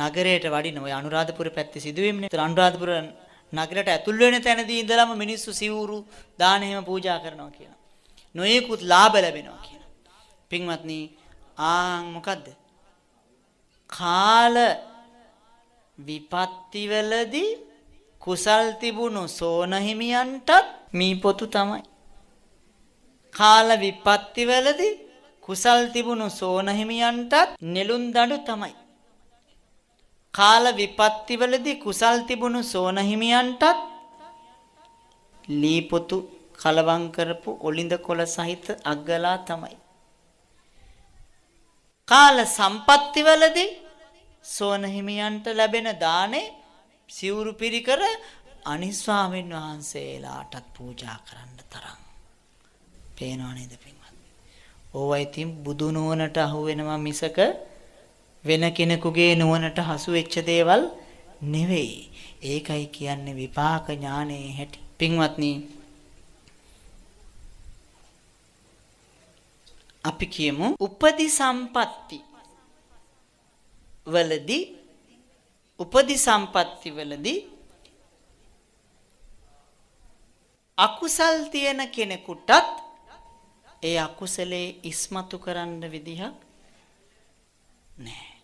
නගරයට වඩින ওই අනුරාධපුර පැත්තේ සිදුවීම්නේ. ඒතර අනුරාධපුර නගරයට ඇතුල් වෙන තැනදී ඉඳලම මිනිස්සු සිවුරු දාන එහෙම පූජා කරනවා කියලා. නොයෙකුත් ලාභ ලැබෙනවා කියලා. පින්වත්නි ආන් මොකද්ද? කාල විපත්ති වලදී කුසල් තිබුණු සෝන හිමියන්ටත් මේ පොතු තමයි. කාල විපත්ති වලදී කුසල් තිබුණු සෝන හිමියන්ටත් නෙළුම් දඬු තමයි. කාල විපත්තිවලදී කුසල් තිබුණු සෝන හිමියන්ටත් ලීපොතු කලවම් කරපු ඔලිඳ කොළ සහිත අග්ගලා තමයි. කාල සම්පත්තිවලදී සෝන හිමියන්ට ලැබෙන දානේ සිවුරු පිරිකර අනිස් ස්වාමීන් වහන්සේලාටත් පූජා කරන්න තරම් පේනව නේද පින්වත්. ඕවා ඉතින් බුදු නුවණට අහු වෙනවා මිසක වෙන කෙනෙකුගේ නුවණට හසු වෙච්ච දේවල් නෙවෙයි. ඒකයි කියන්නේ විපාක ඥානයේ හැටි. පින්වත්නි අපි කියමු උපදි සම්පatti වලදී උපදි සම්පatti වලදී අකුසල් තියෙන කෙනෙකුටත් ඒ අකුසලේ ඉස්මතු කරන්න විදිහක් නැහැ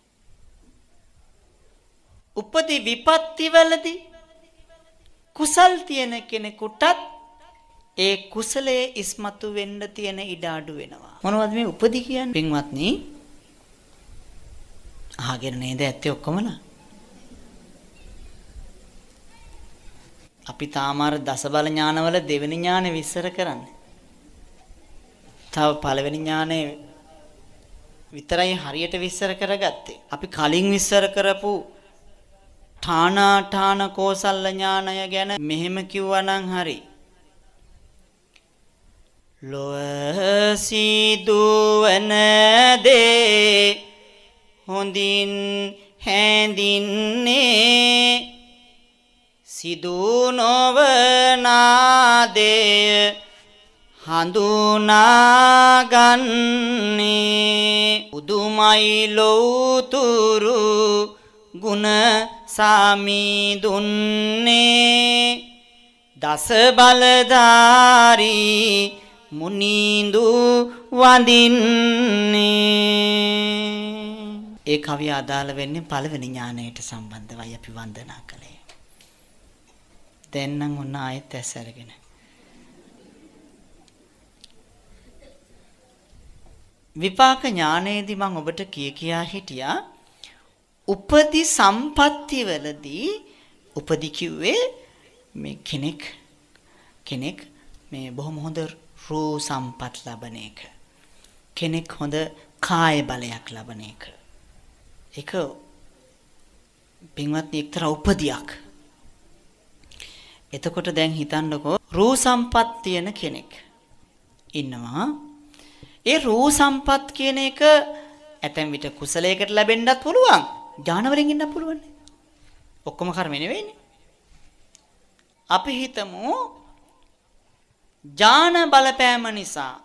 උපදි විපත්තිවලදී කුසල් තියෙන කෙනෙකුටත් ඒ කුසලයේ ඉස්මතු වෙන්න තියෙන ඉඩ අඩු වෙනවා. මොනවද මේ උපදි කියන්නේ? පින්වත්නි අහගෙන නේද ඇත්තේ ඔක්කොමලා? අපි තාමාර දසබල ඥානවල දෙවෙනි ඥානෙ විස්තර කරන්නේ. තව පළවෙනි ඥානෙ විතරයි හරියට විස්තර කරගත්තේ. අපි කලින් විස්තර කරපු ඨානාඨාන කෝසල්ල ඥානය ගැන මෙහෙම කිව්වනම් හරි. ලොව සීදුවන දේ හොඳින් හැඳින්නේ සිදු නොවනාදේ හඳුනාගන්නේ උදුමයි ලොවුතුරු ගුණ සාමි දුන්නේ දස බලධාරී මුනිඳු වඳින්නේ ඒ කවිය අදාළ වෙන්නේ පළවෙනි ඥාණයට සම්බන්ධවයි අපි වන්දනා කළේ දැන් නම් ඔන්න ආයෙත් ඇස් අරගෙන විපාක ඥානයේදී මම ඔබට කිය කියා හිටියා උපදි සම්පatti වලදී උපදි කිව්වේ මේ කෙනෙක් කෙනෙක් මේ බොහොම හොඳ රූ සම්පත් ලබන එක. කෙනෙක් හොඳ කාය බලයක් ලබන එක. ඒක පින්වත් එක්තරා උපදියක්. එතකොට දැන් හිතන්නකෝ රූ සම්පත් තියෙන කෙනෙක් ඉන්නවා. ඒ රූ සම්පත් කියන එක ඇතැම් විට කුසලයකට ලැබෙන්නත් පුළුවන්. ඥානවලින් ඉන්න පුළුවන්. ඔක්කොම කර්ම නෙවෙයිනේ. අපි හිතමු ඥාන බලපෑම නිසා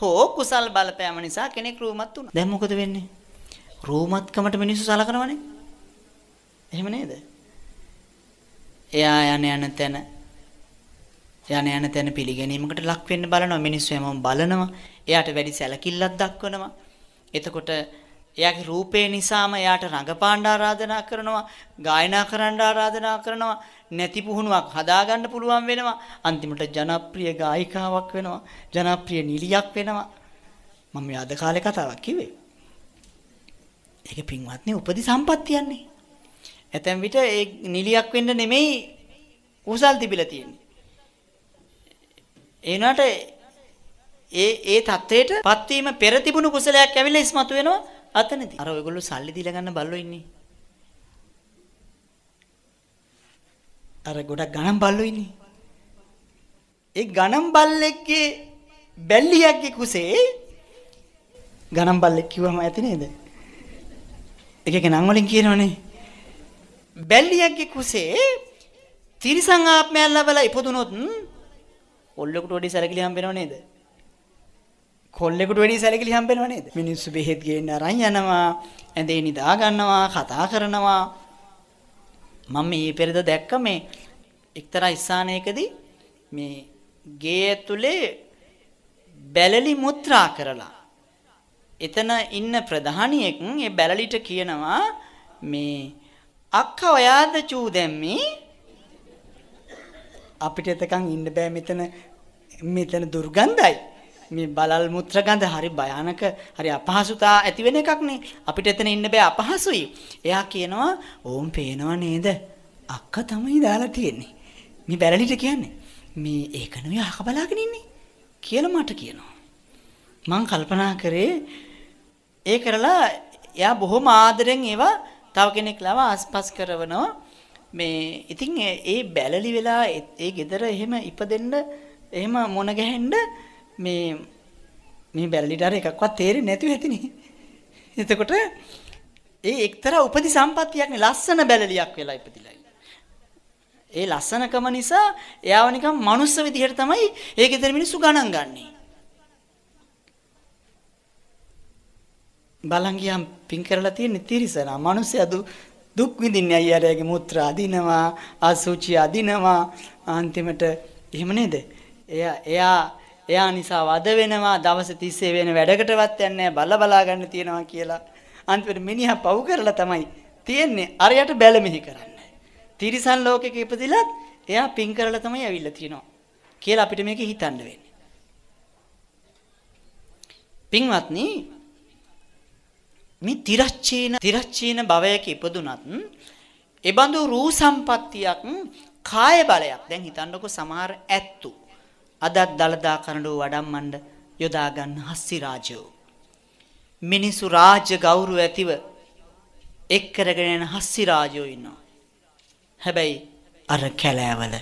හෝ කුසල් බලපෑම නිසා කෙනෙක් රූමත් වුණා. දැන් මොකද වෙන්නේ? රූමත්කමට මිනිස්සු සලකනවනේ. එහෙම නේද? එයා යන යන තැන යන යන තැන පිළිගැනීමකට ලක් වෙන්න බලනවා මිනිස්සු හැමෝම බලනවා. එයාට වැඩි සැලකිල්ලක් දක්වනවා. එතකොට එයාගේ රූපේ නිසාම එයාට රඟපාන්න ආරාධනා කරනවා, ගායනා කරන්න ආරාධනා කරනවා, නැති පුහුණුවක් හදාගන්න පුළුවන් වෙනවා, අන්තිමට ජනප්‍රිය ගායිකාවක් වෙනවා, ජනප්‍රිය නිලියක් වෙනවා. මම මේ අද කාලේ කතාවක් කිව්වේ. ඒක පින්වත්නි උපදි සම්පත්තියන්නේ. ඇතැම් විට ඒ නිලියක් වෙන්න නෙමෙයි කුසල් තිබිලා තියෙන්නේ. ඒනට ඒ ඒ தത്വයට පත්වීම පෙර තිබුණු කුසලයක් ඇවිල්ලා ඉස්මතු වෙනවා අතනදී අර ඔයගොල්ලෝ සල්ලි දීලා ගන්න බල්ලෝ ඉන්නේ. අර ගොඩක් ගණන් බල්ලෝ ඉන්නේ. ඒ ගණන් බල්ලෙක්ගේ බැල්ලියක්ගේ කුසේ ගණන් බල්ලෙක් කිව්වම ඇති නේද? එක එක නම් වලින් කියනවනේ. බැල්ලියක්ගේ කුසේ තිරිසං ආත්මයක් ලැබලා ඉපදුනොත් ඔල්ලෙකුට වැඩි සැලකිලි හම්බ වෙනව නේද? කොල්ලෙකුට වැඩි සැලකිලි හම්බෙනව නේද? මිනිස්සු බෙහෙත් ගේන්න අරන් යනවා, ඇඳේ නිදා ගන්නවා, කතා කරනවා. මම මේ පෙරද දැක්ක මේ එක්තරා ස්ථානයකදී මේ ගේ ඇතුලේ බැලලි මුත්‍රා කරලා එතන ඉන්න ප්‍රධානියෙක් ඒ බැලලිට කියනවා මේ අක්කා ඔයාද චූ දැම්මේ අපිට එතකන් ඉන්න බෑ මෙතන මෙතන දුර්ගන්ධයි මේ බලල් මුත්‍ර ගඳ හරි භයානක හරි අපහසුතා ඇති වෙන එකක් නේ. අපිට එතන ඉන්න බෑ අපහසුයි. එයා කියනවා ඕම් පේනව නේද? අක්ක තමයි දාලා තියෙන්නේ. මේ බැලලිට කියන්නේ. මේ ඒක නෙවෙයි අහක බලාගෙන ඉන්නේ කියලා මට කියනවා. මං කල්පනා කරේ ඒ කරලා එයා බොහොම ආදරෙන් ඒවා තව කෙනෙක් ලව ආස්පස් කරවනවා. මේ ඉතින් ඒ බැලලි වෙලා ඒ ගෙදර එහෙම ඉපදෙන්න එහෙම මොන ගැහෙන්න මේ මේ බැලලිට අර එකක්වත් තේරෙන්නේ නැතුව ඇතිනේ. එතකොට ඒ එක්තරා උපදි සම්පත්තියක්නේ ලස්සන බැලලියක් වෙලා ඉපදිලා ඒ ලස්සනකම නිසා එයාව නිකන් මනුස්ස විදිහට තමයි ඒකෙතර මිනිස්සු ගණන් ගන්නේ. බලන් ගියම් පින් කරලා තියෙන තිරිසනා මිනිස්සයා දුක් විඳින්නේ අයියාගේ මුත්‍රා අදිනවා අසුචි අදිනවා අන්තිමට එහෙම නේද? එයා එයා එයා නිසා වද වෙනවා දවස් 30 වෙන වැඩකටවත් යන්නේ බල බලා ගන්න තියනවා කියලා. අන්තිමට මිනිහා පව් කරලා තමයි තියෙන්නේ අරයට බැල මෙහි කරන්නේ. තිරිසන් ලෝකෙක ඉපදිලත් එයා පින් කරලා තමයි ඇවිල්ලා තිනවා කියලා අපිට මේක හිතන්න වෙන්නේ. පින්වත්නි මේ තිරච්චීන තිරච්චීන භවයක ඉපදුනත් එබඳු රූ සම්පත්තියක් කාය බලයක් දැන් හිතන්නකො සමහර ඇත්තු අදත් දළදා කරඬුව වඩම්මන්ඩ යොදා ගන්න හස්සි රාජයෝ. මිනිසු රාජ්‍ය ගෞරව ඇතිව එක් කරගෙන යන හස්සි රාජයෝ ඉන්නවා. හැබැයි අර කැලෑවල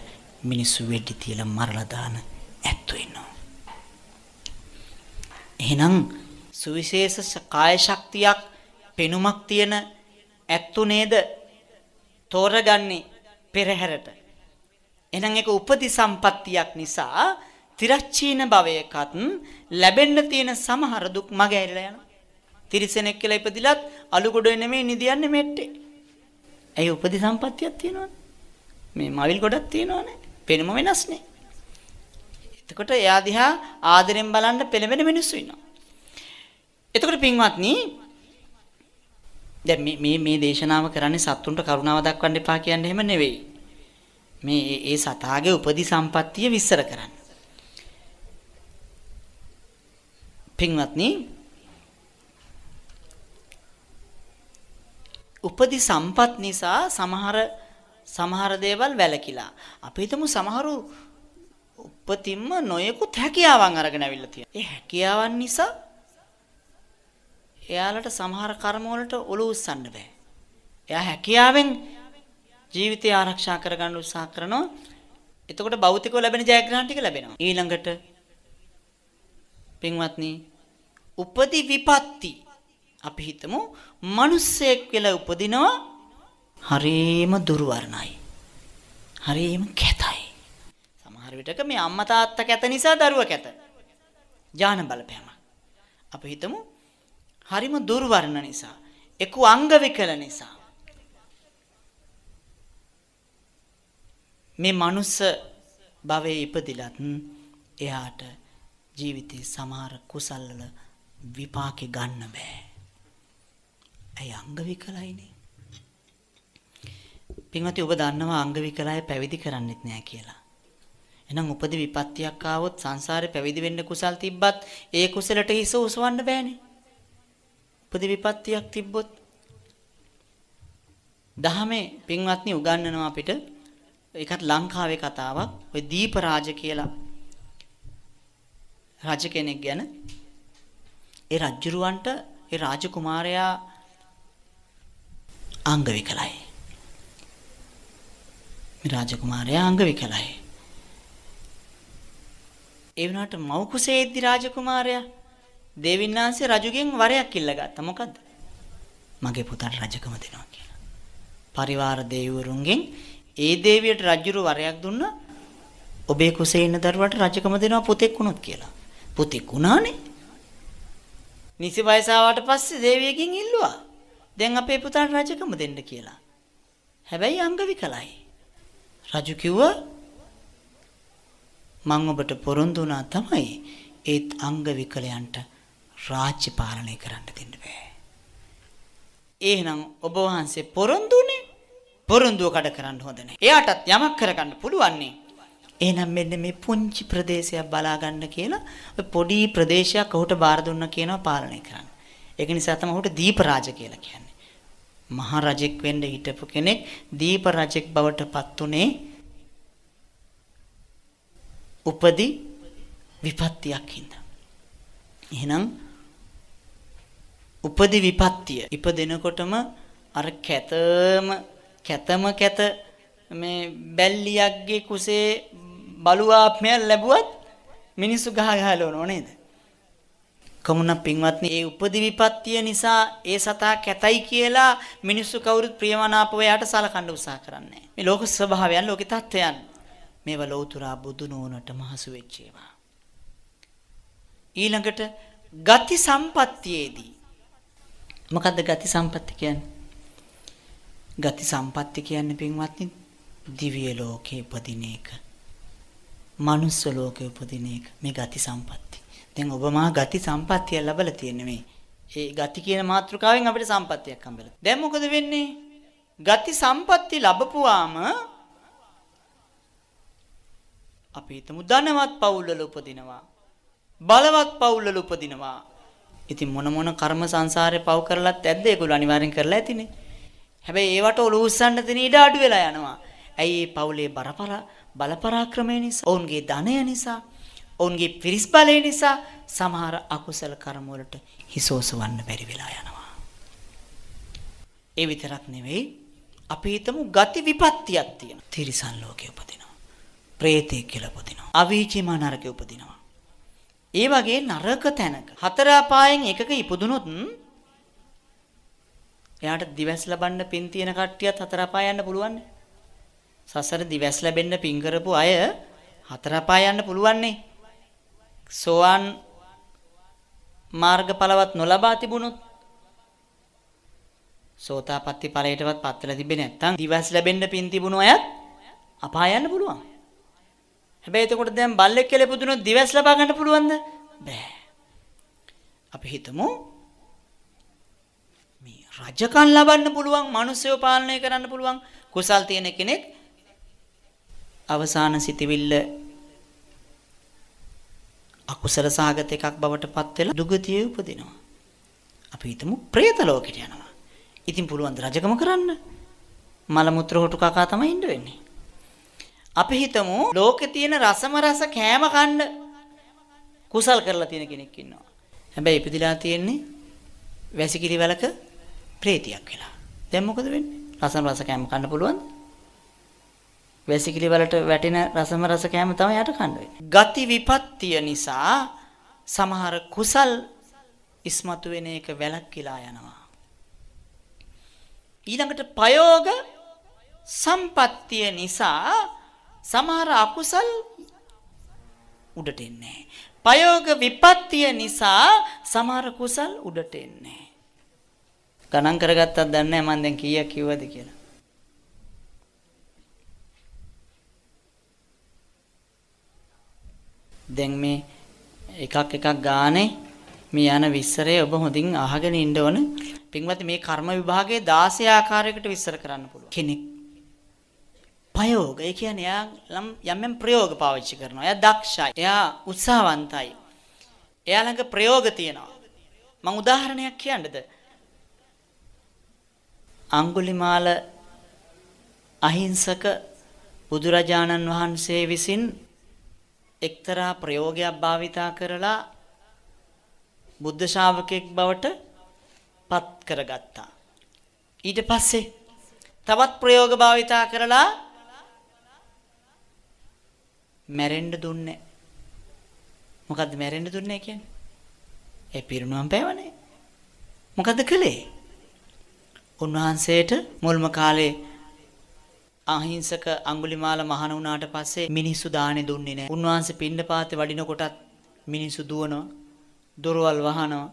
මිනිස්සු වෙඩි තියලා මරලා දාන ඇත්තෝ ඉන්නවා. එහෙනම් සුවිශේෂ කාය ශක්තියක් පෙනුමක් තියෙන ඇත්තු නේද තෝරගන්නේ පෙරහැරට. එහෙනම් ඒක උපති සම්පත්තියක් නිසා තිරච්චීන භවයකත් ලැබෙන්න තියෙන සමහර දුක් මග ඇරිලා යනවා. තිරිසනෙක් කියලා ඉපදිලත් අලුගොඩේ නෙමෙයි නිදියන්නේ මෙට්ටේ. ඇයි උපදි සම්පත්තියක් තියෙනවද? මේ මවිල් ගොඩක් තියෙනවනේ. පෙනම වෙනස්නේ. එතකොට එයා දිහා ආදරෙන් බලන්න පෙළඹෙන මිනිස්සු ඉන්නවා. එතකොට පින්වත්නි දැන් මේ මේ දේශනාව කරන්නේ සත්තුන්ට කරුණාව දක්වන්න එපා කියන්නේ එහෙම නෙවෙයි. මේ ඒ සතාගේ උපදි සම්පත්තිය විස්තර කරන්න. පින්වත්නි උපදි සම්පත් නිසා සමහර සමහර දේවල් වැලකිලා. අපි හිතමු සමහරු උපතින්ම නොයෙකුත් හැකියාවන් අරගෙන අවිල්ලා තියෙනවා. ඒ හැකියාවන් නිසා එයාලට සමහර කර්ම වලට ඔලු උස්සන්න බෑ. එයා හැකියාවෙන් ජීවිතය ආරක්ෂා කරගන්න උත්සාහ කරනවා. එතකොට භෞතිකව ලැබෙන ජයග්‍රහණ ටික ලැබෙනවා. ඊළඟට පින්වත්නි උපදි විපatti අපි හිතමු මිනිස්සෙක් කියලා උපදිනවා හරීම දුර්වර්ණයි. හරීම කැතයි. සමහර විටක මේ අම්මා තාත්තා කැත නිසා දරුවා කැත. ඥාන බලපෑම. අපි හිතමු හරිම දුර්වර්ණ නිසා, එක්ක අංග විකල නිසා, මේ මනුස්ස භවයේ ඉපදිලත් එයාට ජීවිතේ සමහර කුසල් වල විපාකේ ගන්න බෑ. ඇයි අංග විකලයිනේ? පින්වත්නි ඔබ දන්නවා අංග විකලය පැවිදි කරන්නෙත් නෑ කියලා. එහෙනම් උපදි විපත්තියක් ආවොත් සංසාරේ පැවිදි වෙන්න කුසල් තිබ්බත් ඒ කුසලට හිස උසවන්න බෑනේ. උපදි විපත්තියක් තිබ්බොත් දහමේ පින්වත්නි උගන්වනවා අපිට ඒකත් ලංකාවේ කතාවක් ඔය දීපරාජ කියලා රජ කෙනෙක් ගැන ඒ රජුරවන්ට ඒ රාජකුමාරයා අංග විකලයි මේ රාජකුමාරයා අංග විකලයි ඒ වුණාට මව් කුසේද්දි රාජකුමාරයා දෙවින්නාන්සේ රජුගෙන් වරයක් ඉල්ලගත්තා මොකද්ද මගේ පුතට රජකම දෙනවා කියලා පරිවාර දෙවිවරුන්ගෙන් ඒ දේවියට රජුරු වරයක් දුන්න ඔබේ කුසේ ඉන්න දරුවාට රජකම දෙනවා පුතෙක් වුණොත් කියලා. පුතෙක් වුණානේ. නිසි වයස ආවට පස්සේ දේවියකින් ඉල්ලුවා. දැන් අපේ පුතාට රජකම දෙන්න කියලා. හැබැයි අංග විකලයි. රජු කිව්වා මං ඔබට පොරොන්දු වුණා තමයි ඒත් අංග විකලයන්ට රාජ්‍ය පාලනය කරන්න දෙන්න බෑ. එහෙනම් ඔබ වහන්සේ පොරොන්දුනේ පොරොන්දුව කඩ කරන්න හොඳ නැහැ. එයාටත් යමක් කරගන්න පුළුවන්නේ. එහෙනම් මෙන්න මේ පුංචි ප්‍රදේශයක් බලා ගන්න කියලා පොඩි ප්‍රදේශයක් ඔහුට බාර දුන්න කියනවා පාලනය කරන්න. ඒක නිසා තමයි ඔහුට දීපරාජ කියලා කියන්නේ. මහ රජෙක් වෙන්න හිටපු කෙනෙක් දීප රජෙක් බවට පත් උනේ උපදි විපත්තියක් හින්දා. එහෙනම් උපදි විපත්තිය ඉපදෙනකොටම අර කැතම කැතම කැත මේ බැල්ලියක්ගේ කුසේ බලුආත්මය ලැබුවත් මිනිස්සු ගහ ගහලවනෝ නේද? කොමුණ පින්වත්නි ඒ උපදි විපත්තිය නිසා ඒ සතා කැතයි කියලා මිනිස්සු කවුරුත් ප්‍රියමනාපව යාට සලකන්න උත්සාහ කරන්නේ මේ ලෝක ස්වභාවයන් ලෝක තත්ත්වයන් මේවා ලෞතුරා බුදු නෝනට මහසු වෙච්ච ඒවා ඊළඟට ගති සම්පත්තියේදී මොකද්ද ගති සම්පත්තිය කියන්නේ ගති සම්පatti කියන්නේ පින්වත්නි දිව්‍ය ලෝකේ උපදින එක. මනුස්ස ලෝකේ උපදින එක මේ ගති සම්පatti. දැන් ඔබ මා ගති සම්පත්තිය ලැබලා තියෙන මේ. ඒ ගති කියන මාතෘකාවෙන් අපිට සම්පත්තියක් හම්බෙලා. දැන් මොකද වෙන්නේ? ගති සම්පatti ලැබපුවාම අපි හිතමු ධනවත් පවුල්වල උපදිනවා. බලවත් පවුල්වල උපදිනවා. ඉතින් මොන මොන කර්ම සංසාරේ පව කරලත් ඇද්ද ඒගොල්ලෝ අනිවාර්යෙන් කරලා ඇතිනේ. හැබැයි ඒවට ඔලු උස්සන්න දෙන ඉඩ අඩු වෙලා යනවා. ඇයි ඒ පවුලේ බරපර බලපරාක්‍රමය නිසා, ඔවුන්ගේ ධනය නිසා, ඔවුන්ගේ පිරිස් බලය නිසා සමහර අකුසල කර්ම වලට හිසෝසවන්න බැරි වෙලා යනවා. ඒ විතරක් නෙවෙයි අපි හිතමු ගති විපත්තියක් තියෙනවා. තිරිසන් ලෝකේ උපදිනවා. ප්‍රේතේ කියලා උපදිනවා. අවීචිමා නරකේ උපදිනවා. ඒ වගේ නරක තැනක හතර අපායෙන් එකක ඉපදුනොත් එයාට දිවැස් ලබන්න පින් තියෙන කට්ටියත් හතර පා යන්න පුළුවන්. සසර දිවැස් ලැබෙන්න පින් කරපු අය හතර පා යන්න පුළුවන් නේ. සෝවාන් මාර්ගඵලවත් නොලබා තිබුණොත් සෝතාපට්ටි ඵලයටවත් පත් වෙලා තිබෙන්නේ නැත්නම් දිවස් ලැබෙන්න පින් තිබුණු අයත් අපාය යන්න පුළුවන්. හැබැයි එතකොට දැන් බල්ලෙක් කියලා ඉපදුනොත් දිවස් ලබා ගන්න පුළුවන්ද? බෑ. අපි හිතමු රජකම් ලබන්න පුළුවන්, මිනිස්සුව පාලනය කරන්න පුළුවන් කුසල් තියෙන කෙනෙක් අවසාන සිටිවිල්ල අකුසල සාගත එකක් බවට පත් වෙලා දුගතිය උපදිනවා. අපි හිතමු പ്രേත ලෝකෙට යනවා. ඉතින් පුළුවන් රජකම කරන්න. මල මුත්‍ර හොටු කකා තමයි ඉන්න වෙන්නේ. අපි හිතමු ලෝකේ තියෙන රසම රස කෑම කන්න කුසල් කරලා තියෙන කෙනෙක් ඉන්නවා. හැබැයි ඉපදිලා තියෙන්නේ වැසිකිලි වලක ප්‍රේතියක් වෙලා. දැන් මොකද වෙන්නේ? රසම රස කෑම කන්න පුළුවන්ද? වැසිකිලි වලට වැටෙන රසම රස කෑම තමයි යට කන්න වෙන්නේ. ගති විපත්තිය නිසා සමහර කුසල් ඉස්මතු වෙන එක වැළක්විලා යනවා. ඊළඟට ප්‍රයෝග සම්පත්තිය නිසා සමහර අකුසල් උඩට එන්නේ. ප්‍රයෝග විපත්තිය නිසා සමහර කුසල් උඩට එන්නේ. ගණන් කරගත්තත් දන්නේ නැහැ මම දැන් කීයක් කිව්වද කියලා. දැන් මේ එකක් එකක් ගානේ මේ යන විස්තරය ඔබ හොඳින් අහගෙන ඉන්න ඕන. පින්වත් මේ කර්ම විභාගයේ 16 ආකාරයකට විස්තර කරන්න පුළුවන්. කෙනෙක් ප්‍රයෝග. ඒ කියන්නේ එයා යම් යම් ප්‍රයෝග පාවිච්චි කරනවා. එයා දක්ෂයි. එයා උත්සාහවන්තයි. එයා ළඟ ප්‍රයෝග තියෙනවා. මම උදාහරණයක් කියන්නද? අඟුලිමාල අහිංසක බුදුරජාණන් වහන්සේ විසින් එක්තරා ප්‍රයෝගයක් භාවිතා කරලා බුද්ධ ශාවකෙක් බවට පත් කරගත්තා. ඊට පස්සේ තවත් ප්‍රයෝග භාවිතා කරලා මැරෙන්න දුන්නේ. මොකද්ද මැරෙන්න දුන්නේ කියන්නේ? ඒ පිරිනුවම් පෑවනේ. මොකද්ද කළේ? උන්වහන්සේට මුල්ම කාලේ අහිංසක අඟුලිමාල මහණ වුණාට පස්සේ මිනිස්සු දානේ දුන්නේ නැහැ. උන්වහන්සේ පින්නපාතේ වඩින කොටත් මිනිස්සු දුවනවා, දොරවල් වහනවා,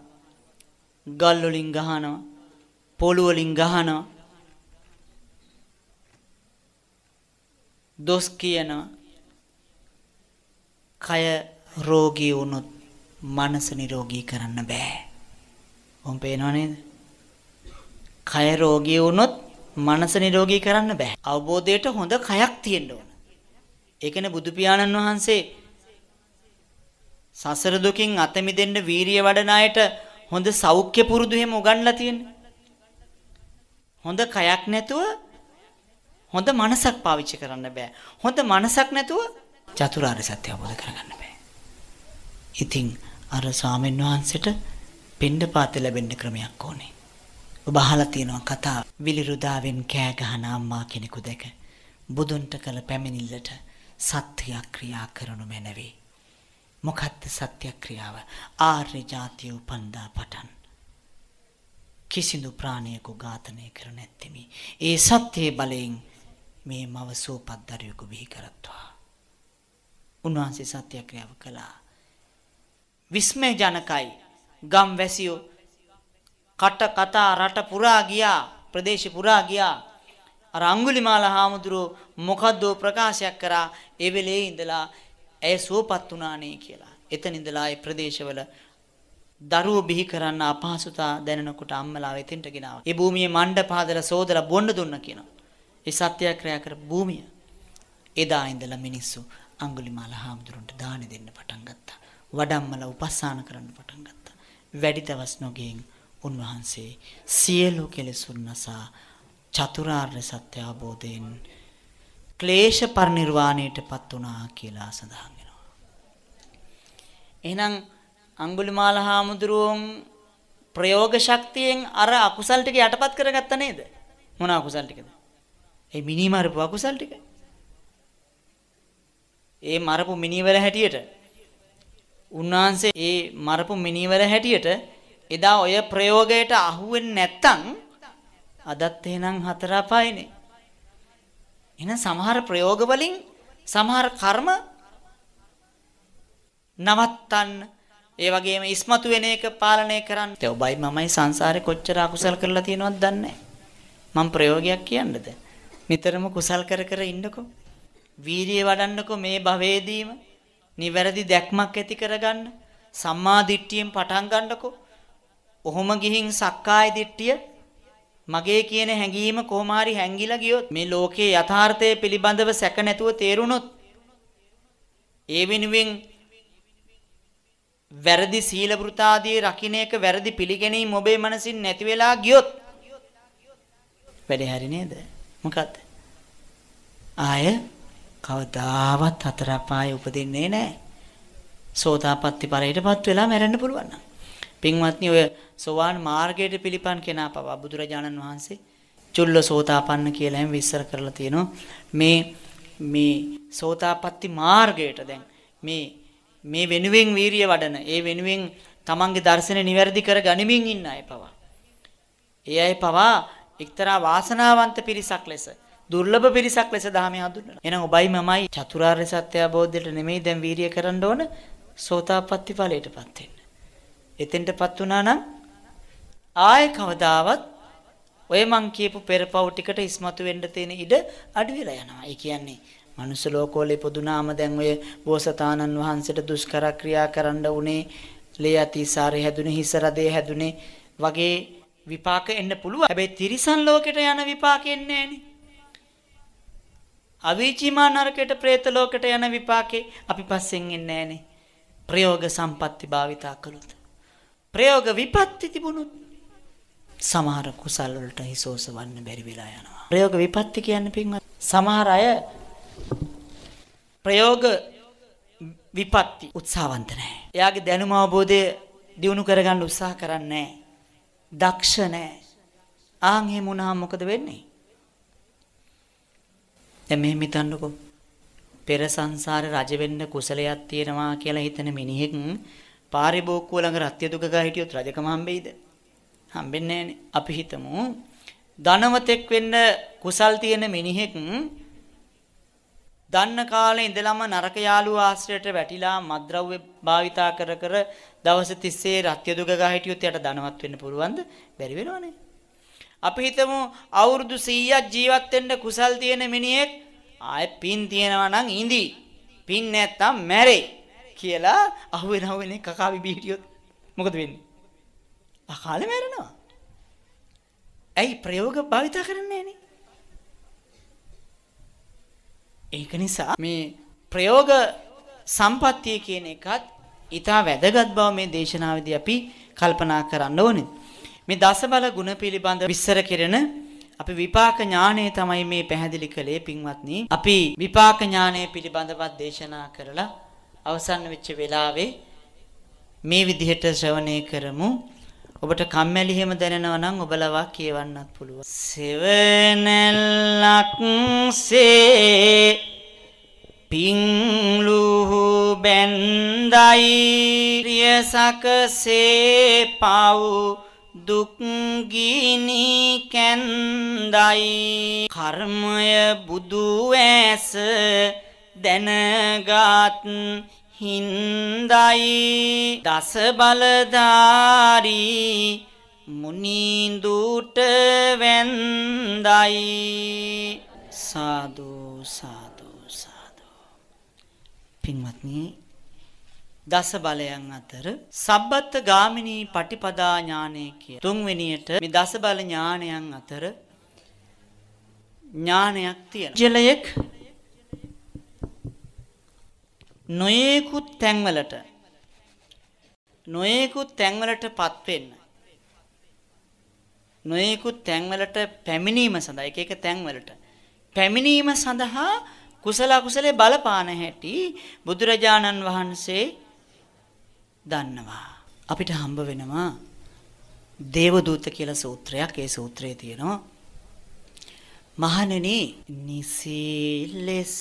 ගල් වලින් ගහනවා, පොළු වලින් ගහනවා. දොස් කියනවා. කය රෝගී වුණොත් මනස නිරෝගී කරන්න බෑ. උන් පේනව නේද? කය රෝගී වුණොත් මනස නිරෝගී කරන්න බෑ. අවබෝධයට හොඳ කයක් තියෙන්න ඕන. ඒ කියන්නේ බුදු පියාණන් වහන්සේ සසර දුකින් අත මිදෙන්න වීරිය වඩන අයට හොඳ සෞඛ්‍ය පුරුදු එහෙම උගන්ලා තියෙනවා. හොඳ කයක් නැතුව හොඳ මනසක් පාවිච්චි කරන්න බෑ. හොඳ මනසක් නැතුව චතුරාර්ය සත්‍ය අවබෝධ කරගන්න බෑ. ඉතින් අර ස්වාමීන් වහන්සේට පින්ඩ පාත ලැබෙන්න ක්‍රමයක් ඕනේ. ඔබ අහලා තියෙනවා කතාව. විලිරුදාවෙන් කෑ ගහන අම්මා කෙනෙකු දැක බුදුන්ට කළ පැමිණිල්ලට සත්‍යක්‍රියා කරනු මැනවේ. මොකද්ද සත්‍යක්‍රියාව? ආර්ය ජාතිය උපන්දා පටන් කිසිදු ප්‍රාණයකු ඝාතනය කර නැත්තිමි. ඒ සත්‍යයේ බලයෙන් මේ මව සුවපත් දරුවෙකු බිහි කරත්වා. උන්වහන්සේ සත්‍යක්‍රියාව කළා. විස්මයජනකයි ගම් වැසියෝ කට කතා රට පුරා ගියා ප්‍රදේශ පුරා ගියා අර අඟුලිමාල හාමුදුරුව මොකද්ද ප්‍රකාශයක් කරා ඒ වෙලේ ඉඳලා ඇය සුවපත් වුණානේ කියලා. එතන ඉඳලා ඒ ප්‍රදේශවල දරුවෝ බිහි කරන්න අපහසුතා දැනෙනකොට අම්මලා වෙතෙන්ට ගෙනාවා. ඒ භූමියේ මණ්ඩප හදලා සෝදලා බොන්න දුන්න කියනවා. ඒ සත්‍යක්‍රියා කරපු භූමිය. එදා ඉඳලා මිනිස්සු අඟුලිමාල හාමුදුරන්ට දාන දෙන්න පටන් ගත්තා. වඩම්මලා උපස්සාන කරන්න පටන් ගත්තා. වැඩි දවස් නොගෙයින් උන්වහන්සේ සියලු කෙලෙසුන් නසා චතුරාර්ය සත්‍ය අවබෝධයෙන් ක්ලේශ පරිනිර්වාණයටපත් වුණා කියලා සඳහන් වෙනවා. එහෙනම් අඟුලිමාල හාමුදුරුවෝන් ප්‍රයෝග ශක්තියෙන් අර අකුසල් ටික යටපත් කරගත්ත නේද? මොන අකුසල් ටිකද? ඒ මිනි මරපු අකුසල් ටික. ඒ මරපු මිනිවල හැටියට උන්වහන්සේ ඒ මරපු මිනිවල හැටියට එදා ඔය ප්‍රයෝගයට අහුවෙන්නේ නැත්තම් අදත් එහෙනම් හතර අපායනේ. එහෙනම් සමහර ප්‍රයෝග වලින් සමහර කර්ම නවත්තන්න ඒ වගේම ඉස්මතු වෙන එක පාලනය කරන්න. ඒ ඔබයි මමයි සංසාරේ කොච්චර අකුසල් කරලා තියෙනවද දන්නේ මම ප්‍රයෝගයක් කියන්නද? නිතරම කුසල් කර කර ඉන්නකෝ. වීරිය වඩන්නකෝ මේ භවයේදීම. නිවැරදි දැක්මක් ඇති කරගන්න. සම්මා දිට්ඨියෙන් පටන් ගන්නකෝ. ඔහොම ගිහින් සක්කාය දිට්ඨිය මගේ කියන හැඟීම කොහොම හරි හැංගිලා ගියොත් මේ ලෝකයේ යථාර්ථය පිළිබඳව සැක නැතුව තේරුණොත් ඒ වෙනුවෙන් වැරදි සීල වෘතාදී රකින්න එක වැරදි පිළිගැනීම ඔබේ මනසින් නැති වෙලා ගියොත් වැඩේ හරි නේද මොකද්ද ආය කවදාවත් හතර පාය උපදින්නේ නැහැ සෝතාපට්ටි පරයටපත් වෙලා මැරෙන්න පුළුවන් නම් පින්වත්නි ඔය සෝවාන් මාර්ගයට පිළිපන් කෙනා පවා බුදුරජාණන් වහන්සේ චුල්ල සෝතාපන්න කියලා එම් විස්තර කරලා තියෙනවා. මේ මේ සෝතාපට්ටි මාර්ගයට දැන් මේ මේ වෙනුවෙන් වීරිය වඩන, ඒ වෙනුවෙන් තමන්ගේ දර්ශනය નિවැරදි කර ගනිමින් ඉන්න අය පවා. ඒ අය පවා එක්තරා වාසනාවන්ත පිරිසක් ලෙස දුර්ලභ පිරිසක් ලෙස ධහමේ හඳුන්වනවා. එහෙනම් ඔබයි මමයි චතුරාර්ය සත්‍ය අවබෝධයට නෙමෙයි දැන් වීරිය කරන්න ඕන සෝතාපට්ටි ඵලයටපත් වෙන්න. එතෙන්ටපත් වුණා නම් ආය කවදාවත් ඔය මං කියපු පෙරපව් ටිකට ඉස්මතු වෙන්න තියෙන ඉඩ අඩු වෙලා යනවා. ඒ කියන්නේ මනුස්ස ලෝකවල ඉපදුනාම දැන් ඔය බෝසතාණන් වහන්සේට දුෂ්කර ක්‍රියා කරන්න උනේ, ලේ අතිසාරේ හැදුනේ, හිස රදේ හැදුනේ වගේ විපාක එන්න පුළුවන්. හැබැයි තිරිසන් ලෝකෙට යන විපාක එන්නේ නෑනේ. අවීචිමා නරකයට, പ്രേත ලෝකෙට යන විපාකේ අපි පස්සෙන් එන්නේ නෑනේ. ප්‍රයෝග සම්පatti භාවිතා කළොත්. ප්‍රයෝග විපත්ති තිබුණොත් සමහර කුසල් වලට හිසෝසවන්න බැරි වෙලා යනවා. ප්‍රයෝග විපත්ති කියන්නේ පින්වත් සමහර අය ප්‍රයෝග විපත්ති උත්සාහවන්ත නැහැ. එයාගේ දැනුම අවබෝධය දියුණු කරගන්න උත්සාහ කරන්නේ නැහැ. දක්ෂ නැහැ. ආන් එහෙම වුණාම මොකද වෙන්නේ? දැන් මෙහෙම හිතන්නකෝ. පෙර සංසාරේ රජ වෙන්න කුසලයක් තියෙනවා කියලා හිතන මිනිහෙක් පාරේ බෝක්කුව ළඟ රත්ය දුක ගා හිටියොත් රජකම හම්බෙයිද? හම්බෙන්නේ නැහනේ. අපි හිතමු ධනවතෙක් වෙන්න කුසල් තියෙන මිනිහෙක් දන්න කාලේ ඉඳලම නරක යාළුවා ආශ්‍රයයට වැටිලා මද්ද්‍රව්‍ය භාවිතා කර කර දවස් 30 රත්ය දුක ගහ හිටියොත් යට ධනවත් වෙන්න පුළුවන්ද? බැරි වෙනවනේ. අපි හිතමු අවුරුදු 100ක් ජීවත් වෙන්න කුසල් තියෙන මිනිහෙක් ආයෙ පින් තියෙනවා නම් ඉඳි. පින් නැත්තම් මැරෙයි. කියලා අහුවෙන අහුවෙන කකා බිබී හිටියොත් මොකද වෙන්නේ? අකාලෙ මැරෙනවා. ඇයි ප්‍රයෝග භාවිත කරන්නේ නේ? ඒක නිසා මේ ප්‍රයෝග සම්පත්තිය කියන එකත් ඊටා වැදගත් බව මේ දේශනාවේදී අපි කල්පනා කරන්න ඕනේ. මේ දසබල ගුණ පිළිබඳ විස්තර කෙරෙන අපි විපාක ඥානය තමයි මේ පැහැදිලි කළේ පින්වත්නි. අපි විපාක ඥානය පිළිබඳවත් දේශනා කරලා අවසන් වෙච්ච වෙලාවේ මේ විදිහට ශ්‍රවණය කරමු. ඔබට කම්මැලි හැම දැනෙනවා නම් ඔබලවා කියවන්නත් පුළුවන්. සෙවනල්ලක්සේ පිංලුහු බැන්දයි රියසකසේ පව් දුක් ගිනි කැන්දයි කර්මය බුදු ඇස දැනගත් හින්දයි දස බලධාරී මුනිඳුට වැන්දයි සාදු සාදු සාදු පින්වත්නි දස බලයන් අතර සබ්බත් ගාමිනී පටිපදා ඥානය කිය තුන්වෙනියට මේ දස බල ඥානයන් අතර ඥානයක් තියෙනවා. ජලයක් නොයේකුත් තැන්වලට නොයේකුත් තැන්වලටපත් වෙන්න නොයේකුත් තැන්වලට පැමිණීම සඳහා එක එක තැන්වලට පැමිණීම සඳහා කුසල කුසලේ බලපාන හැටි බුදුරජාණන් වහන්සේ දන්නවා අපිට හම්බ වෙනවා දේවදූත කියලා සූත්‍රයක් ඒ සූත්‍රයේ තියෙනවා මහණෙනි නිසී ලෙස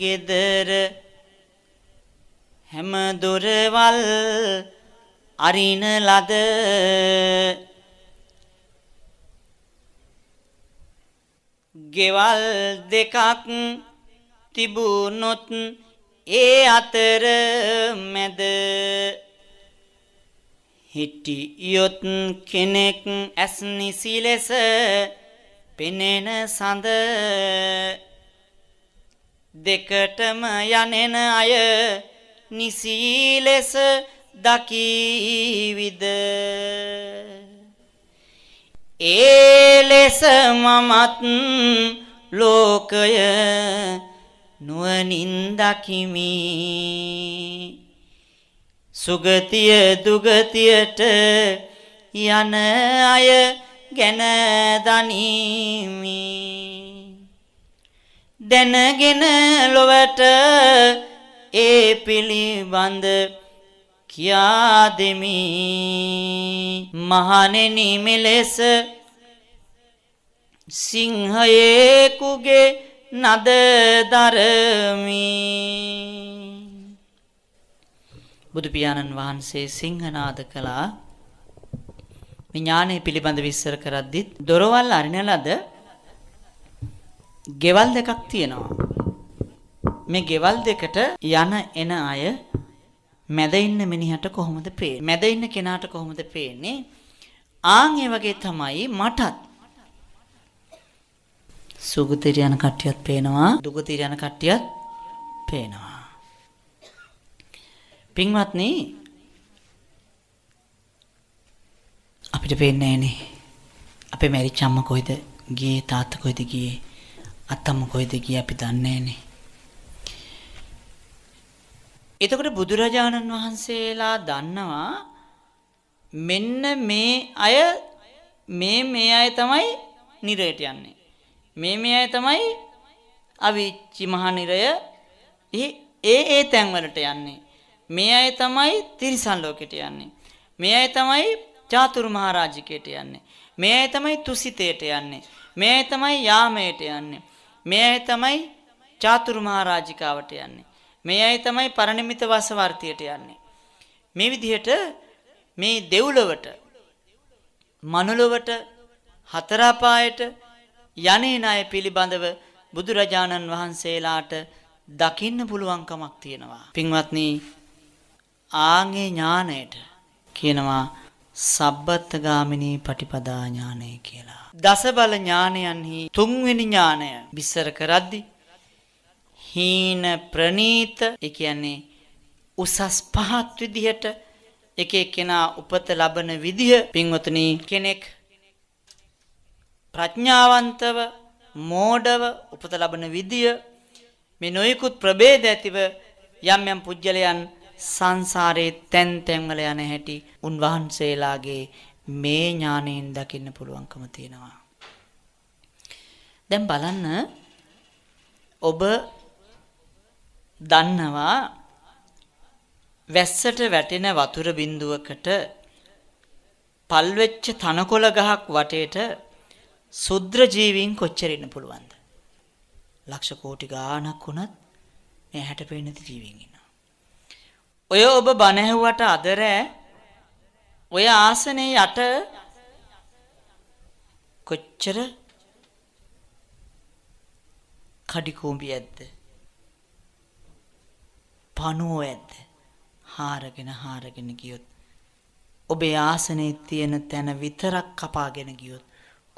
gedara හැම දොරවල් අරින ලද ගෙවල් දෙකක් තිබුණොත් ඒ අතර මැද හිටියොත් කෙනෙක් ඇස් නිසි ලෙස පෙනෙන සඳ දෙකටම යනෙන අය නිසී ලෙස දකීවිද ඒ ලෙස මමත් ලෝකය නුවණින් දකිමි සුගතිය දුගතියට යන අය ගැන දනිමි දැනගෙන ලොවට ඒ පිළිබඳ කියා දෙමි මහණෙනි මෙලෙස සිංහයේකුගේ නද දරමි බුදු පියාණන් වහන්සේ සිංහනාද කළා මේ ඥානය පිළිබඳ විස්තර කරද්දිත් දොරවල් අරිනලද ගෙවල් දෙකක් තියෙනවා මේ ගෙවල් දෙකට යන එන අය මැද ඉන්න මිනිහට කොහොමද පේන්නේ? මැද ඉන්න කෙනාට කොහොමද පේන්නේ? ආන් ඒ වගේ තමයි මටත්. සුගතිර යන කට්ටියත් පේනවා, දුගතිර යන කට්ටියත් පේනවා. පින්වත්නි අපිට පේන්නේ නෑනේ. අපේ මැරිච්ච අම්මා කොහෙද ගියේ, තාත්තා කොහෙද ගියේ, අත්තම්ම කොහෙද ගියේ අපි දන්නේ නෑනේ. එතකොට බුදුරජාණන් වහන්සේලා දන්නවා මෙන්න මේ අය මේ මේ අය තමයි නිරයට යන්නේ. මේ මේ අය තමයි අවිච්චි මහා නිරය ඒ ඒ තැන්වලට යන්නේ. මේ අය තමයි තිරිසන් ලෝකෙට යන්නේ. මේ අය තමයි චාතුරු මහරජිකයට යන්නේ. මේ අය තමයි තුසිතයට යන්නේ. මේ අය තමයි යාමයට යන්නේ. මේ අය තමයි චාතුරු මහරජිකාවට යන්නේ. මේ අය තමයි පරිණමිත වාසවර්තියට යන්නේ. මේ විදිහට මේ දෙව්ලොවට මනුලොවට හතර අපායට යන්නේ ණය පිළිබඳව බුදුරජාණන් වහන්සේලාට දකින්න පුළුවන්කමක් තියෙනවා. පින්වත්නි ආගේ ඥාණයට කියනවා සබ්බත්ගාමිනී පටිපදා ඥානය කියලා. දසබල ඥානයන්හි තුන්වෙනි ඥානය විස්තර කරද්දී හීන ප්‍රනීත ඒ කියන්නේ උසස් පහත් විදිහට එක එක්කෙනා උපත ලබන විදිහ පින්වතුනි කෙනෙක් ප්‍රඥාවන්තව මෝඩව උපත ලබන විදිය මේ නොයෙකුත් ප්‍රභේද ඇතිව යම් යම් පුජ්‍යලයන් සංසාරේ තැන් තැන්වල යන හැටි උන්වහන්සේලාගේ මේ ඥාණයෙන් දකින්න පුළුවන්කම තියෙනවා. දැන් බලන්න ඔබ දන්නවා වැස්සට වැටෙන වතුර බිඳුවකට පල්වෙච්ච තනකොළ ගහක් වටේට සුද්‍ර ජීවීන් කොච්චර ඉන්න පුළුවන්ද? ලක්ෂ කෝටි ගාණක් වුණත් මේ හැටපෙන්නේ නැති ජීවීන් ඉන්නවා. ඔය ඔබ බණ ඇහුවට අදර ඔය ආසනේ යට කොච්චර කඩි කූඹියක්ද? පණුවෝ ඇද්ද? හාරගෙන හාරගෙන ගියොත් ඔබේ ආසනයේ තියෙන තැන විතරක් කපාගෙන ගියොත්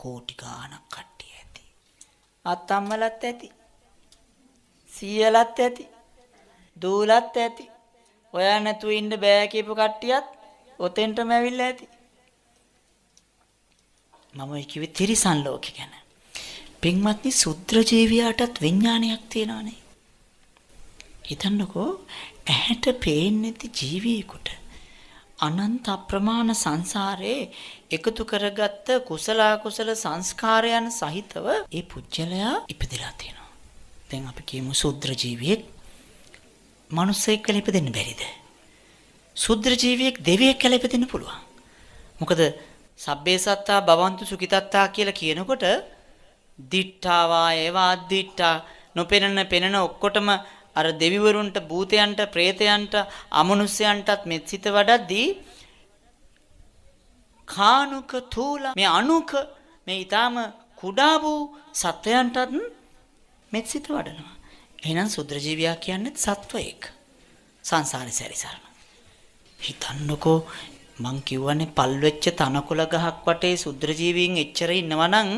කෝටි ගාණක් කට්ටිය ඇති. අත්තම්මලත් ඇති. සීයලත් ඇති. දූලත් ඇති. ඔයා නැතුව ඉන්න බෑ කියපු කට්ටියත් ඔතෙන්ටම ඇවිල්ලා ඇති. මම ඔය කිව්වේ තිරිසන් ලෝකේ ගැන. පින්වත්නි සුත්‍ර ජීවියාටත් විඥානයක් තියෙනවානේ. හිතන්නකෝ ඇහැට පේන්නේ නැති ජීවියෙකුට අනන්ත අප්‍රමාණ සංසාරේ එකතු කරගත්ත කුසල කුසල සංස්කාරයන් සහිතව ඒ පුජ්‍යලයා ඉපදලා තියෙනවා. දැන් අපි කියමු සූත්‍ර ජීවියෙක් මිනිස්සෙක් කියලා ඉපදෙන්න බැරිද? සූත්‍ර ජීවියෙක් දෙවියෙක් කියලා ඉපදෙන්න පුළුවන්. මොකද සබ්බේ සත්තා භවන්තු සුඛිතත්තා කියලා කියනකොට දිට්ඨාවා ඒවා අද්දිට්ඨා නොපෙනෙන පෙනෙන ඔක්කොටම අර දෙවිවරුන්ට භූතයන්ට പ്രേතයන්ට අමනුෂ්‍යයන්ටත් මේ සිත වඩද්දී කානුක තූල මේ අනුක මේ ඊටාම කුඩා වූ සත්වයන්ටත් මේ සිත වඩනවා එහෙනම් සුද්‍ර ජීවියා කියන්නේ සත්වයෙක් සංසාරේ සැරිසරන හිතන්නකෝ මං කියවනේ පල් වෙච්ච තනකොළ ගහක් වටේ සුද්‍ර ජීවීන් එච්චර ඉන්නවා නම්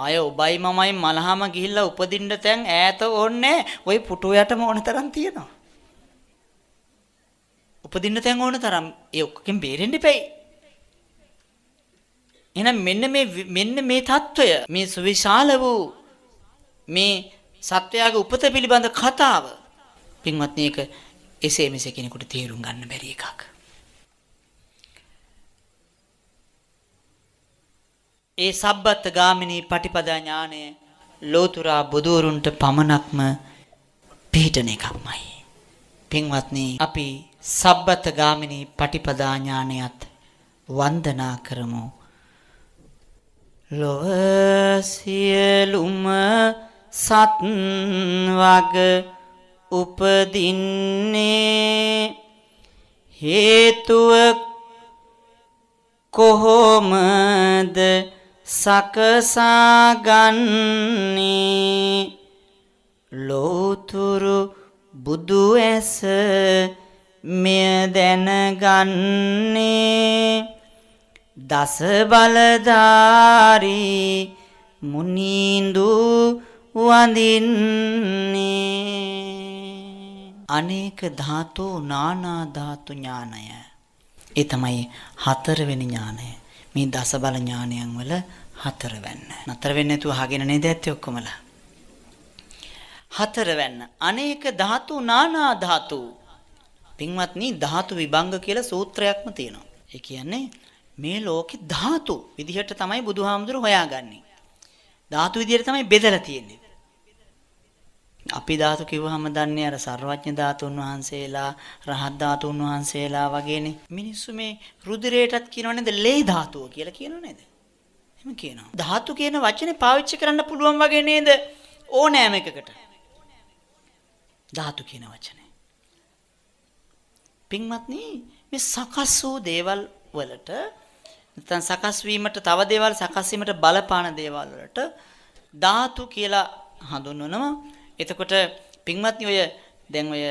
අය ඔබයි මමයි මලහම ගිහිල්ලා උපදින්න තැන් ඈත ඕන්නේ ওই පුටුව යටම ඕන තරම් තියෙනවා. උපදින්න තැන් ඕන තරම් ඒ ඔක්කෙන් බේරෙන්න ඉපැයි. එහෙනම් මෙන්න මේ මෙන්න මේ తত্ত্বය මේ සුවිශාල වූ මේ සත්වයාගේ උපත පිළිබඳ කතාව පින්වත්නි එක එසේ මෙසේ කෙනෙකුට තේරුම් ගන්න බැරි එකක්. ඒ සබ්බත් ගාමිනී පටිපදා ඥානය ලෝතුරා බුදුරුන්ට පමණක්ම පිහිටන එකක්මයි. පින්වත්නි අපි සබ්බත ගාමිනී පටිපදා ඥානයත් වන්දනා කරමු. ලොව සියලුම සත්වග උපදින්නේ හේතුව කොහොමද සකසාගන්නේ ලෝතුරු බුදු ඇස මෙය දැනගන්නේ දස බලධාරී මුනිඳු වඳින්නේ අනේක ධාතු නානා ධාතු ඥානය ඒ තමයි හතරවෙනි ඥානය මේ දස බල ඥානයන් වල හතරවැන්න. නතර වෙන්නේ නැතුව අහගෙන නේද ඇත්තේ ඔක්කොමලා. හතරවැන්න. අනේක ධාතු නානා ධාතු. පින්වත්නි ධාතු විභංග කියලා සූත්‍රයක්ම තියෙනවා. ඒ කියන්නේ මේ ලෝකෙ ධාතු විදිහට තමයි බුදුහාමුදුරු හොයාගන්නේ. ධාතු විදිහට තමයි බෙදලා තියෙන්නේ. අපි ධාතු කිව්වහම දන්නේ අර සර්වඥ ධාතුන් වහන්සේලා රහත් ධාතුන් වහන්සේලා වගේනේ මිනිස්සු මේ රුධිරයටත් කියනව නේද ලේ ධාතුව කියලා කියනව නේද එහෙම කියනවා. ධාතු කියන වචනේ පාවිච්චි කරන්න පුළුවන් වගේ නේද ඕනෑම එකකට. ධාතු කියන වචනේ. පින්වත්නි මේ සකස් වූ දේවල් වලට නැත්නම් සකස් වීමට තව දේවල් සකස් වීමට බලපාන දේවල් වලට ධාතු කියලා හඳුන්වනවා. එතකොට පින්වත්නි ඔය දැන් ඔය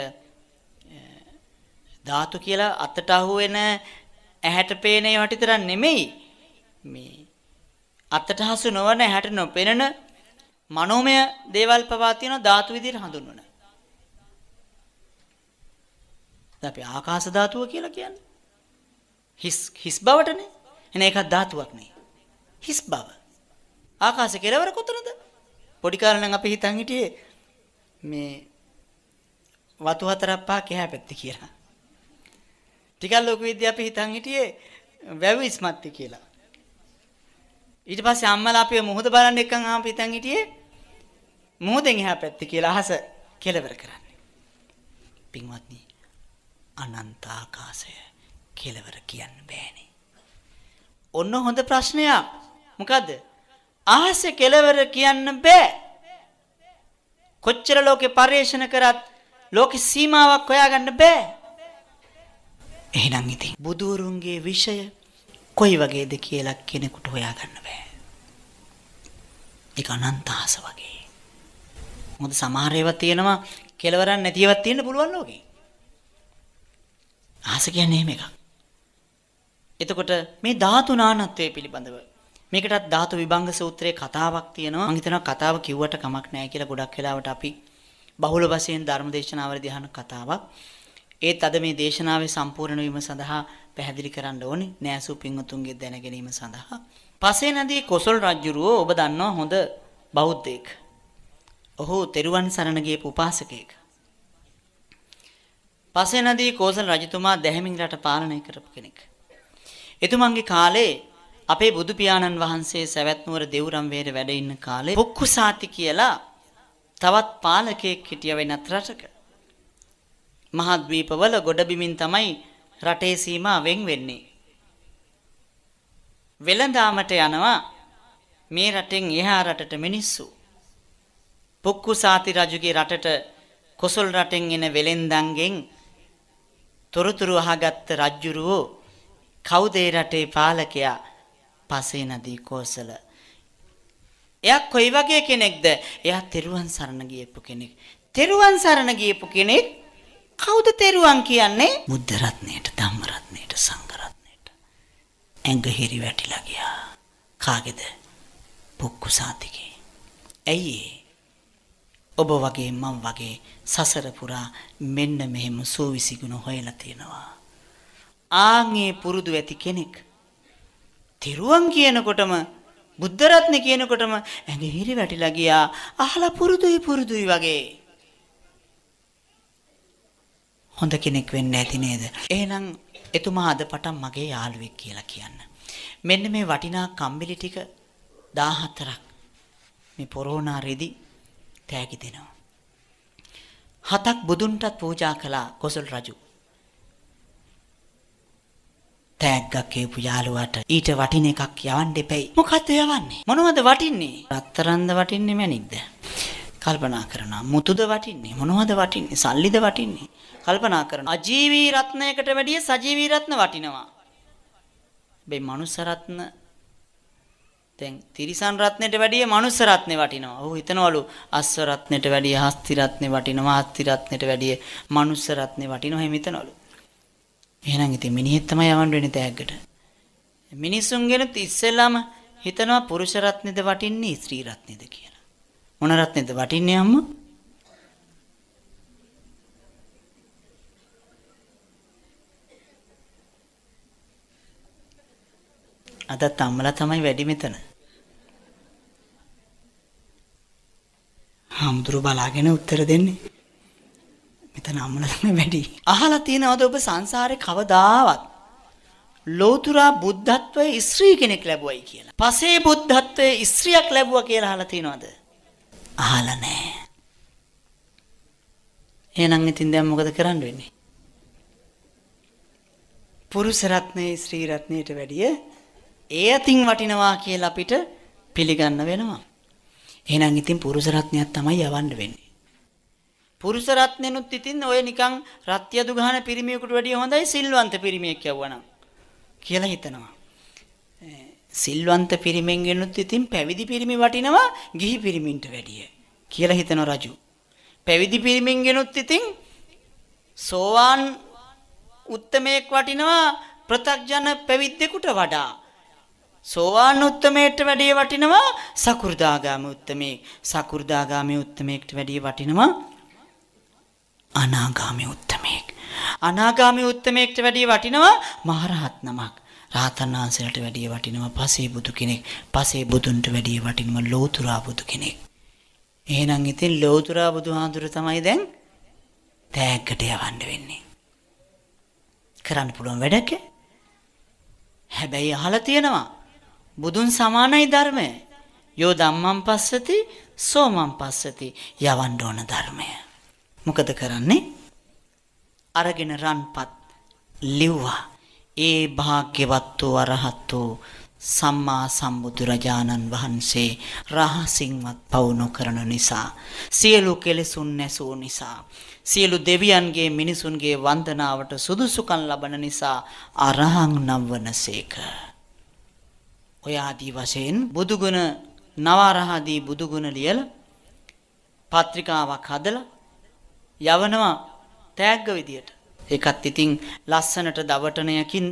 ධාතු කියලා අතට අහුවෙන ඇහැට පේන ඒවා නෙමෙයි මේ අතට හසු නොවන හැට නොපෙනෙන මනෝමය දේවල් පවා තියෙන ධාතු විදිහට හඳුන්වන. දැන් අපි ආකාශ ධාතුව කියලා කියන්නේ. හිස් හිස් බවටනේ. එන එකක් ධාතුවක් නේ. හිස් බව. ආකාශ කෙලවර කොතනද? පොඩි කාලේ නම් අපි හිතන් හිටියේ මේ වතු හතරක් පහක් එහා පැත්තේ කියලා. ටිකක් ලොකු විදිහ අපි හිතන් හිටියේ වැව් ඉස්මත්ති කියලා. ඊට පස්සේ අම්මලා අපේ මුහුද බලන්න එක්කන් ආම් පිටන් හිටියේ මුහුදෙන් එහා පැත්ත කියලා අහස කෙලවර කරන්නේ. පින්වත්නි අනන්ත ආකාශය කෙලවර කියන්න බෑනේ. ඔන්න හොඳ ප්‍රශ්නයක්. මොකද්ද? අහස කෙලවර කියන්න බෑ. කොච්චර ලෝකේ පරිේශන කරත් ලෝකේ සීමාවක් හොයාගන්න බෑ. එහෙනම් ඉතින් බුදුරුන්ගේ විෂය කොයි වගේද කියලා කෙනෙකුට හොයාගන්න බෑ. ඒක අනන්ත ආස වගේ. මොකද සමහර ඒවා තියෙනවා කෙලවරක් නැතිවක් තියෙන්න පුළුවන් ලෝකේ. ආස කියන්නේ එහෙම එකක්. එතකොට මේ ධාතු නානත්වයේ පිළිබඳව මේකටත් ධාතු විභංග සූත්‍රයේ කතාවක් තියෙනවා. මම හිතනවා කතාව කිව්වට කමක් නැහැ කියලා ගොඩක් වෙලාවට අපි බහුල වශයෙන් ධර්මදේශනාවල දිහන කතාවක්. ඒත් අද මේ දේශනාවේ සම්පූර්ණ වීම සඳහා පැහැදිලි කරන්න ඕනේ නෑසූ පින්වතුන්ගේ දැන ගැනීම සඳහා. පසේ නදී කොසල් රජුරුව ඔබ දන්නවා හොඳ බෞද්ධයෙක්. ඔහු තෙරුවන් සරණ ගියපු උපාසකයෙක්. පසේ නදී කොසල් රජතුමා දැහැමින් රට පාලනය කරපු කෙනෙක්. එතුමන්ගේ කාලේ අපේ බුදු පියාණන් වහන්සේ සවැත් නුවර දෙවුරම් වේර වැඩ ඉන්න කාලේ පුක්කුසාති කියලා තවත් පාලකයෙක් හිටිය වෙනත් රටක මහද්වීපවල ගොඩබිමින් තමයි රටේ සීමාවෙන් වෙන්නේ. වෙළඳාමට යනවා මේ රටෙන් එහා රටට මිනිස්සු. පුක්කුසාති රජුගේ රටට කොසල් රටෙන් එන වෙළෙන්දන්ගෙන් තොරතුරු අහගත්ත රජ්ජුරුවෝ කවුද රටේ පාලකයා? පසේනදී කෝසල. එයා කොයි වගේ කෙනෙක්ද? එයා තෙරුවන් සරණ ගියපු කෙනෙක්. තෙරුවන් සරණ ගියපු කෙනෙක් කවුද තෙරුවන් කියන්නේ? බුද්ධ රත්නයට, ධම්ම රත්නයට, සංඝ රත්නයට. ඇඟ හිරි වැටිලා ගියා. කාගේද? පුක්කුසාතිගේ. ඇයි ඔබ වගේ මම වගේ සසර පුරා මෙන්න මෙහෙම සෝවිසිගුණ හොයලා තිනවා. ආන්ගේ පුරුදු ඇති කෙනෙක්. තෙරුවන් කියනකොටම බුද්ධ රත්නේ කියනකොටම ඇඟ හිරි වැටිලා ගියා. අහලා පුරුදුයි පුරුදුයි වගේ. හොඳ කෙනෙක් වෙන්න ඇති නේද? එහෙනම් එතුමා අද පටන් මගේ යාළුවෙක් කියලා කියන්න. මෙන්න මේ වටිනා කම්බිලි ටික 14ක් මේ පොරෝනා රෙදි තෑගි දෙනවා. හතක් බුදුන්ටත් පූජා කළා කොසල් රජු. තෑග්ගක් ඒ පුජාලුවට ඊට වටින එකක් යවන්න දෙපයි. මොකද්ද යවන්නේ? මොනවද වටින්නේ? රත්තරන්ද වටින්නේ මැණික්ද? කල්පනා කරනවා මුතුද වටින්නේ මොනවද වටින්නේ සල්ලිද වටින්නේ කල්පනා කරනවා අජීවී රත්නයකට වැඩිය සජීවී රත්න වටිනවා මේ මනුස්ස රත්න දැන් තිරිසන් රත්නයට වැඩිය මනුස්ස රත්නේ වටිනවා ඔහු හිතනවලු අස්ස රත්නයට වැඩිය හස්ති රත්නේ වටිනවා හස්ති රත්නයට වැඩිය මනුස්ස රත්නේ වටිනවා එහෙම හිතනවලු එහෙනම් ඉතින් මිනිහෙක් තමයි යවන්න වෙන්නේ තෑග්ගට මිනිසුන්ගෙන ඉස්සෙල්ලාම හිතනවා පුරුෂ රත්නේද වටින්නේ ස්ත්‍රී රත්නේද කියලා මොන රත්නේද වටින්නේ අම්මා? අදත් අම්මලා තමයි වැඩි මෙතන. හම්දුරු බලාගෙන උත්තර දෙන්නේ. මෙතන අම්මලා තමයි වැඩි. අහලා තියෙනවද ඔබ සංසාරේ කවදාවත් ලෝතුරා බුද්ධත්වයේ ස්ත්‍රී කෙනෙක් ලැබුවයි කියලා. පසේ බුද්ධත්වයේ ස්ත්‍රියක් ලැබුවා කියලා අහලා තියෙනවද? අහලා නැහැ. එහෙනම් ඉතින් දැන් මොකද කරන්න වෙන්නේ? පුරුෂ රත්නයේ ශ්‍රී රත්නයට වැඩිය ඒ අතින් වටිනවා කියලා අපිට පිළිගන්න වෙනවා. එහෙනම් ඉතින් පුරුෂ රත්නයක් තමයි යවන්න වෙන්නේ. පුරුෂ රත්නෙනුත් ඉතින් ඔය නිකන් රත්යදු ගහන පිරිමියෙකුට වැඩිය හොඳයි සිල්වන්ත පිරිමියෙක් යවුවා නම් කියලා හිතනවා. සිල්වන්ත පිරිමෙන් ගෙනුත් ඉතින් පැවිදි පිරිමි වටිනවා ගිහි පිරිමින්ට වැඩිය කියලා හිතන රජු. පැවිදි පිරිමෙන් ගෙනුත් ඉතින් සෝවාන් උත්තමයෙක් වටිනවා ප්‍රතග්ජන පැවිද්දෙකුට වඩා. සෝවාන් උත්තමයට වැඩිය වටිනවා සකු르දාගාමී උත්තමේ. සකු르දාගාමී උත්තමයට වැඩිය වටිනවා අනාගාමී උත්තමයෙක්. අනාගාමී උත්තමයට වැඩිය වටිනවා මහරහත් නමක්. රාතන් වහන්සේලාට වැඩිය වටිනවා පසේ බුදු කෙනෙක්. පසේ බුදුන්ට වැඩිය වටිනවා ලෝතුරා බුදු කෙනෙක්. එහෙනම් ඉතින් ලෝතුරා බුදුහාඳුර තමයි දැන් තෑග්ගට යවන්න වෙන්නේ. කරන්න පුළුවන් වැඩක. හැබැයි අහලා තියෙනවා බුදුන් සමානයි ධර්මය. යෝ ධම්මං පස්සති සෝමං පස්සති යවන්න ඕන ධර්මය. මොකද කරන්නේ? අරගෙන රන්පත් ලිව්වා. ඒ භාග්‍යවත් වූ අරහත් වූ සම්මා සම්බුදුරජාණන් වහන්සේ රහසින්වත් පවු නොකරන නිසා සියලු කෙලෙසුන් නැසූ නිසා සියලු දෙවියන්ගේ මිනිසුන්ගේ වන්දනාවට සුදුසුකම් ලබන නිසා අරහං නම් වනසේක ඔය ආදී වශයෙන් බුදුගුණ නවරහදී බුදුගුණ ලියලා පත්‍රිකාවක් හදලා යවනවා තෑග්ග විදියට ඒකත් ඉතින් ලස්සනට දවටනයකින්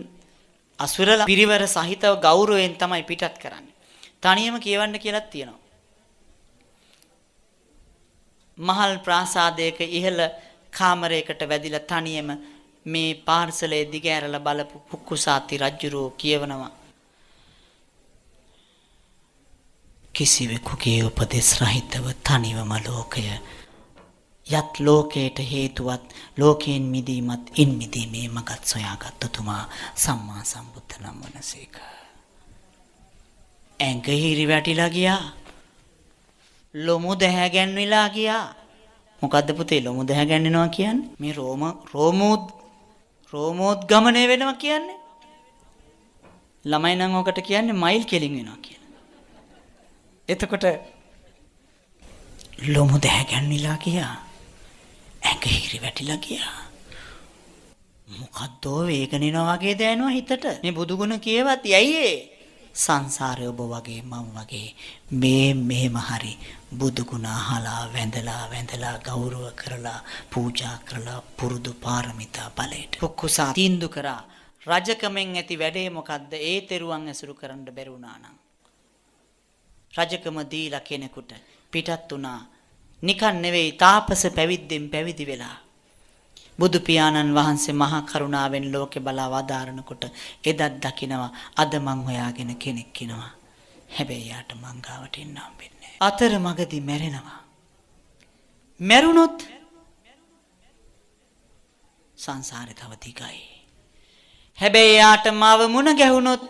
අසුරල පිරිවර සහිතව ගෞරවයෙන් තමයි පිටත් කරන්නේ. තනියම කියවන්න කියලත් තියෙනවා. මහල් ප්‍රාසාදයක ඉහළ කාමරයකට වැදිලා තනියම මේ පාර්සලේ දිග ඇරලා බලපු පුක්කුසාති රජුරෝ කියවනවා. කිසිවෙකුගේ උපදෙස් රහිතව තනිවම ලෝකය යත් ලෝකයට හේතුවත් ලෝකයෙන් මිදීමත් ඉන් මිදීමේ මගත් සොයාගත් තුමා සම්මා සම්බුද්ධ නම් වනසේක. ඇඟ හිරි වැටිලා ගියා. ලොමු දැහැගැන්විලා ගියා. මොකද්ද පුතේ ලොමු දැහැගැන්වෙනවා කියන්නේ? මේ රෝම රෝමෝද් රෝමෝද්ගමණය වෙනවා කියන්නේ. ළමයි නම් ඔකට කියන්නේ මයිල් කෙලින් වෙනවා කියන. එතකොට ලොමු දැහැගැන්විලා ගියා. ඇඟහිරි වැටිලා ගියා. මොකද්දෝ වේගනිනවා වගේ දැනෙනවා හිතට. මේ බුදුගුණ කියවත් යයියේ. සංසාරය ඔබ වගේ මම වගේ මේ මෙහෙම හරි බුදුගුණ අහලා වැඳලා වැඳලා ගෞරව කරලා පූජා කරලා පුරුදු පාරමිතා බලයට කුකුසා තීන්දු කරා රජකමෙන් ඇති වැඩේ මොකද්ද ඒ තෙරුවන් ඇසුරු කරන්න බැරි වුණා නම් රජකම දීලා කෙනෙකුට පිටත් වුණා නිකන් නෙවෙයි තාපස පැවිද්දෙන් පැවිදි වෙලා බුදු පියාණන් වහන්සේ මහා කරුණාවෙන් ලෝකේ බලා වදාරනකොට එදත් දකිනවා අද මං හොයාගෙන කෙනෙක් ඉනවා හැබැයි යාට මං ගාවට එන්න හම්බෙන්නේ අතරමඟදී මැරෙනවා මැරුණොත් සංසාරේ තව දිගයි හැබැයි යාට මාව මුණ ගැහුණොත්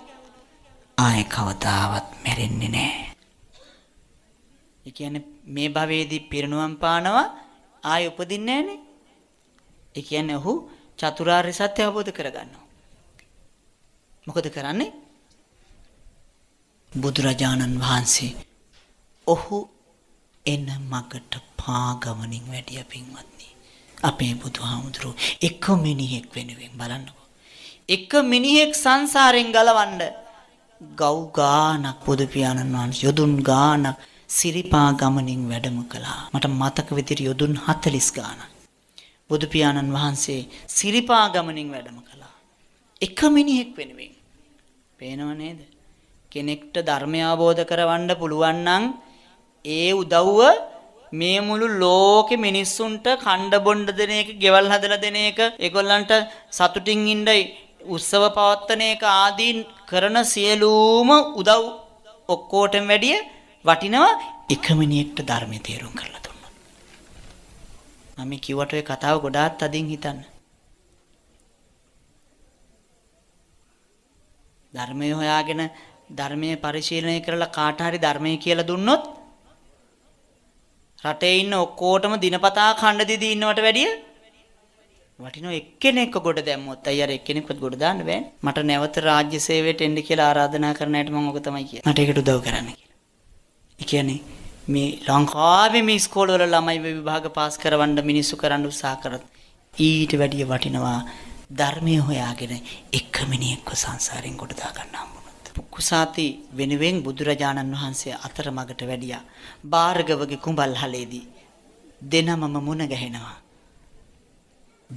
ආයේ කවදාවත් මැරෙන්නේ නැහැ ඒ කියන්නේ මේ භවයේදී පිරිනුවම් පානවා ආය උපදින්නේ නැහනේ. ඒ කියන්නේ ඔහු චතුරාර්ය සත්‍ය අවබෝධ කරගන්නවා. මොකද කරන්නේ? බුදුරජාණන් වහන්සේ ඔහු එන මගට පාගමනින් වැඩිය පින්වත්නි. අපේ බුදුහාමුදුරුව එක මිනිහෙක් වෙනුවෙන් බලන්නකෝ. එක මිනිහෙක් සංසාරෙන් ගලවන්න ගව් ගානක් බුදු පියාණන් වහන්සේ යොදුන් ගානක් සිරිපා ගමනින් වැඩම කළා. මට මතක විදිහට යොදුන් 40 ගාන. බුදු පියාණන් වහන්සේ සිරිපා ගමනින් වැඩම කළා. එක මිනිහෙක් වෙනුවෙන්. පේනව නේද? කෙනෙක්ට ධර්මය අවබෝධ කරවන්න පුළුවන් නම් ඒ උදව්ව මේ මුළු ලෝකෙ මිනිස්සුන්ට කණ්ඩ බොණ්ඩ දෙන එක, ගෙවල් හදලා දෙන එක, ඒගොල්ලන්ට සතුටින් ඉන්න උත්සව පවත්වන එක ආදී කරන සියලුම උදව් ඔක්කොටම වැඩිය වටිනවා එකමිනියෙක්ට ධර්මය තේරුම් කරලා දුන්නොත්. මම කිව්වට ඔය කතාව ගොඩාක් තදින් හිතන්න. ධර්මය හොයාගෙන ධර්මයේ පරිශීලනය කරලා කාට හරි ධර්මය කියලා දුන්නොත් රටේ ඉන්න ඔක්කොටම දිනපතා කණ්ඩ දෙදී ඉන්නවට වැඩිය වටිනව එක්කෙනෙක්ව ගොඩ දැම්මොත් අයියා එක්කෙනෙක්වත් ගොඩ දාන්න බෑනේ. මට නැවත රාජ්‍ය සේවයට එන්න කියලා ආරාධනා කරන ඇයට මම ඔක තමයි කියන්නේ. මට ඒකට උදව් කරන්න කියලා. ඒ කියන්නේ මේ ලංකාවේ මේ ස්කෝලවල ළමයි විභාග පාස් කරවන්න මිනිස්සු කරන්න උත්සාහ කරත් ඊට වැඩිය වටිනවා ධර්මය හොයාගෙන එකමිනියෙක්ව සංසාරයෙන් ගොඩ දා ගන්න හම්බුන. කුසාති වෙනුවෙන් බුදුරජාණන් වහන්සේ අතරමඟට වැඩියා. බාර්ගවගේ කුඹල් හලේදී දෙනමම මුණ ගැහෙනවා.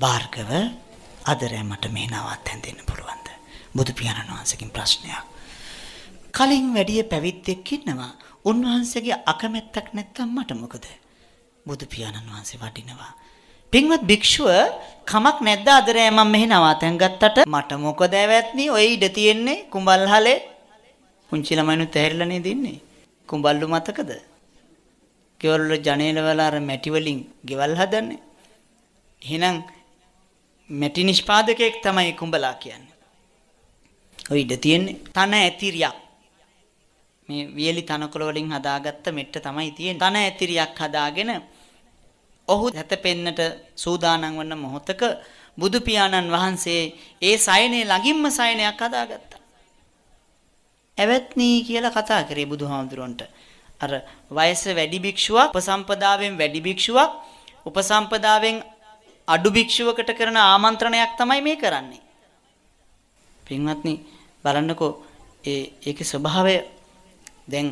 බාර්ගව අදරෑ මට මේ නවත් හැඳෙන්න පුළුවන්ද? බුදු පියාණන් වහන්සේගෙන් ප්‍රශ්නයක්. කලින් වැඩිය පැවිද්දෙක් ඉන්නවා. උන්වහන්සේගේ අකමැත්තක් නැත්තම් මට මොකද? බුදු පියාණන් වහන්සේ වඩිනවා. පින්වත් භික්ෂුව කමක් නැද්ද අද රෑ මම මෙහෙ නවාතැන් ගත්තට මට මොකද ඇවැත්නි ඔය ඉඩ තියෙන්නේ කුඹල්හලේ පුංචි ළමයිනුත් ඇහැරිලා නේද ඉන්නේ කුඹල්ලු මතකද ගෙවල් වල ජනේලවල අර මැටි වලින් ගෙවල් හදන්නේ එහෙනම් මැටි නිෂ්පාදකයෙක් තමයි කුඹලා කියන්නේ ඔය ඉඩ තියෙන්නේ තන ඇතිරියක් මේ වියලි තනකොළ වලින් හදාගත්ත මෙට්ට තමයි තියෙන්නේ. තන ඇතිරියක් හදාගෙන ඔහු හැතපෙන්නට සූදානම් වන මොහොතක බුදු පියාණන් වහන්සේ ඒ සයනේ ළඟින්ම සයනයක් හදාගත්තා. ඇවත්නි කියලා කතා කරේ බුදුහාමුදුරන්ට. අර වයස වැඩි භික්ෂුවක් උපසම්පදාවෙන් වැඩි භික්ෂුවක් උපසම්පදාවෙන් අඩු භික්ෂුවකට කරන ආමන්ත්‍රණයක් තමයි මේ කරන්නේ. පින්වත්නි බලන්නකෝ ඒ ඒකේ ස්වභාවය දැන්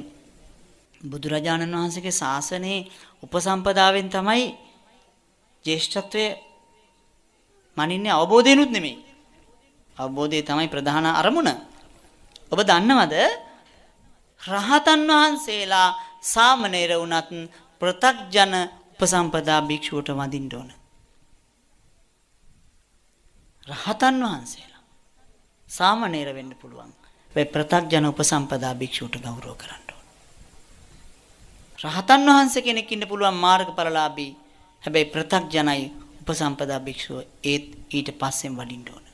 බුදුරජාණන් වහන්සේගේ ශාසනයේ උපසම්පදාවෙන් තමයි ජේෂ්ඨත්වයේ මනින්නේ අවබෝධයෙන්ුත් නෙමෙයි. අවබෝධය තමයි ප්‍රධාන අරමුණ. ඔබ දන්නවද? රහතන් වහන්සේලා සාමණේර වුණත් ප්‍රතක්ජන උපසම්පදා භික්ෂුවට වඳින්න ඕන. රහතන් වහන්සේලා සාමණේර වෙන්න පුළුවන්. හැබැයි ප්‍රතග්ජන උපසම්පදා භික්ෂුවට ගෞරව කරන්න ඕන. රහතන් වහන්සේ කෙනෙක් ඉන්න පුළුවන් මාර්ගඵලලාභී. හැබැයි ප්‍රතග්ජනයි උපසම්පදා භික්ෂුව ඒත් ඊට පස්සෙන් වඩින්න ඕන.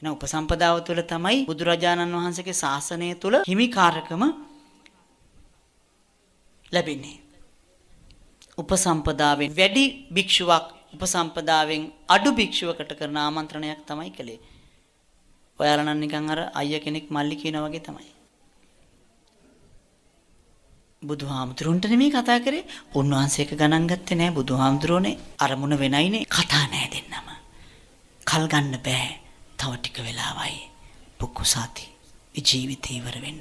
එහෙනම් උපසම්පදාව තුළ තමයි බුදුරජාණන් වහන්සේගේ ශාසනය තුළ හිමිකාරකම ලැබෙන්නේ. උපසම්පදාවෙන් වැඩි භික්ෂුවක් උපසම්පදාවෙන් අඩු භික්ෂුවකට කරන ආමන්ත්‍රණයක් තමයි කළේ. ඔයාලා නම් නිකන් අර අයියා කෙනෙක් මල්ලි කියනා වගේ තමයි. බුදුහාමුදුරන්ට නෙමෙයි කතා කරේ. උන්වහන්සේක ගණන් ගත්තේ නෑ බුදුහාමුදුරෝනේ. අරමුණ වෙනයිනේ. කතා නෑ දෙන්නම. කල් ගන්න බෑ. තව ටික වෙලාවයි. පුක්කුසාති. ජීවිතේ ඉවර වෙන්න.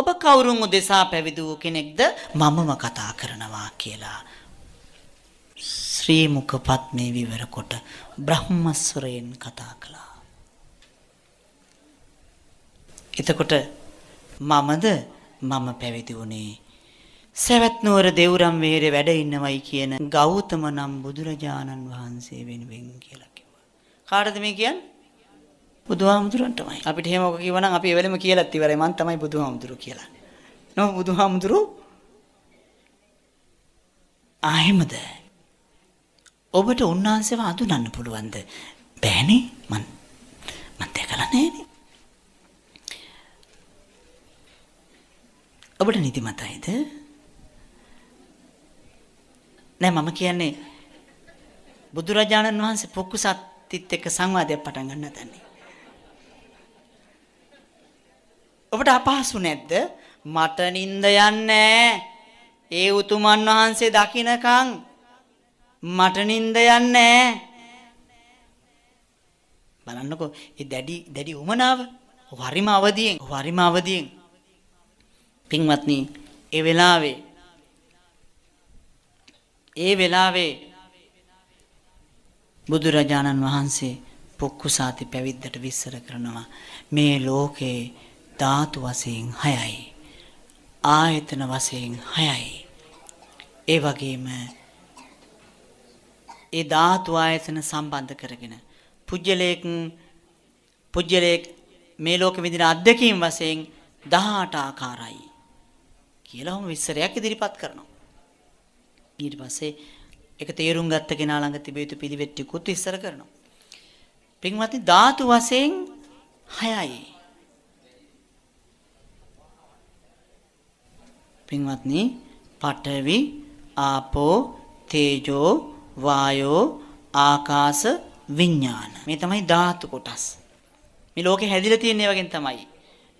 ඔබ කවුරුන් උදෙසා පැවිදි වූ කෙනෙක්ද මමම කතා කරනවා කියලා ශ්‍රී මුඛපත්මේ විවර කොට බ්‍රහ්මස්වරයෙන් කතා කළා. එතකොට මමද මම පැවිදි වුණේ. සැවැත්නුවර දෙවුරම් වේරේ වැඩ ඉන්නවයි කියන ගෞතම නම් බුදුරජාණන් වහන්සේ වෙනුවෙන් කියලා කිව්වා. කාටද මේ කියන්නේ? බුදුහාමුදුරන්ටමයි. අපිට එහෙම ඔක කිව්වනම් අපි එවෙලෙම කියලාත් ඉවරයි. මං තමයි බුදුහාමුදුරු කියලා. නෝ බුදුහාමුදුරු ආයෙමද ඔබට උන්වහන්සේව අඳුනන්න පුළුවන්ද? බෑනේ මං මං දැකලා නෑනේ. ඔබට නිදිමතයිද? නෑ මම කියන්නේ බුදුරජාණන් වහන්සේ පොක්කුසත්තිත් එක්ක සංවාදයක් පටන් ගන්න හදන්නේ. ඔබට අපහසු නැද්ද? මට නිින්ද යන්නේ ඒ උතුමන් වහන්සේ දකින්නකම් මට නිින්ද යන්නේ බලන්නකෝ ඒ දැඩි දැඩි උමනාව වරිම අවදියෙන් වරිම අවදියෙන් පින්වත්නි ඒ වෙලාවේ ඒ වෙලාවේ බුදුරජාණන් වහන්සේ පොක්කුසාති පැවිද්දට විස්තර කරනවා මේ ලෝකේ ධාතු වශයෙන් 6යි ආයතන වශයෙන් 6යි ඒ වගේම ඒ ධාතු ආයතන සම්බන්ධ කරගෙන පුජ්‍යලේක පුජ්‍යලේක මේ ලෝකෙ විඳින අත්දැකීම් වශයෙන් 18 ආකාරයි කියලා ඔහොම විස්තරයක් ඉදිරිපත් කරනවා. ඊට පස්සේ ඒක තේරුම් ගත්ත කෙනා ළඟ තිබිය යුතු පිළිවෙත් ටිකුත් විස්තර කරනවා. පින්වත්නි ධාතු වශයෙන් 6යි. පින්වත්නි පඨවි ආපෝ තේජෝ වායෝ ආකාශ විඥාන මේ තමයි ධාතු කොටස්. මේ ලෝකේ හැදිලා තියෙන ඒවාගෙන් තමයි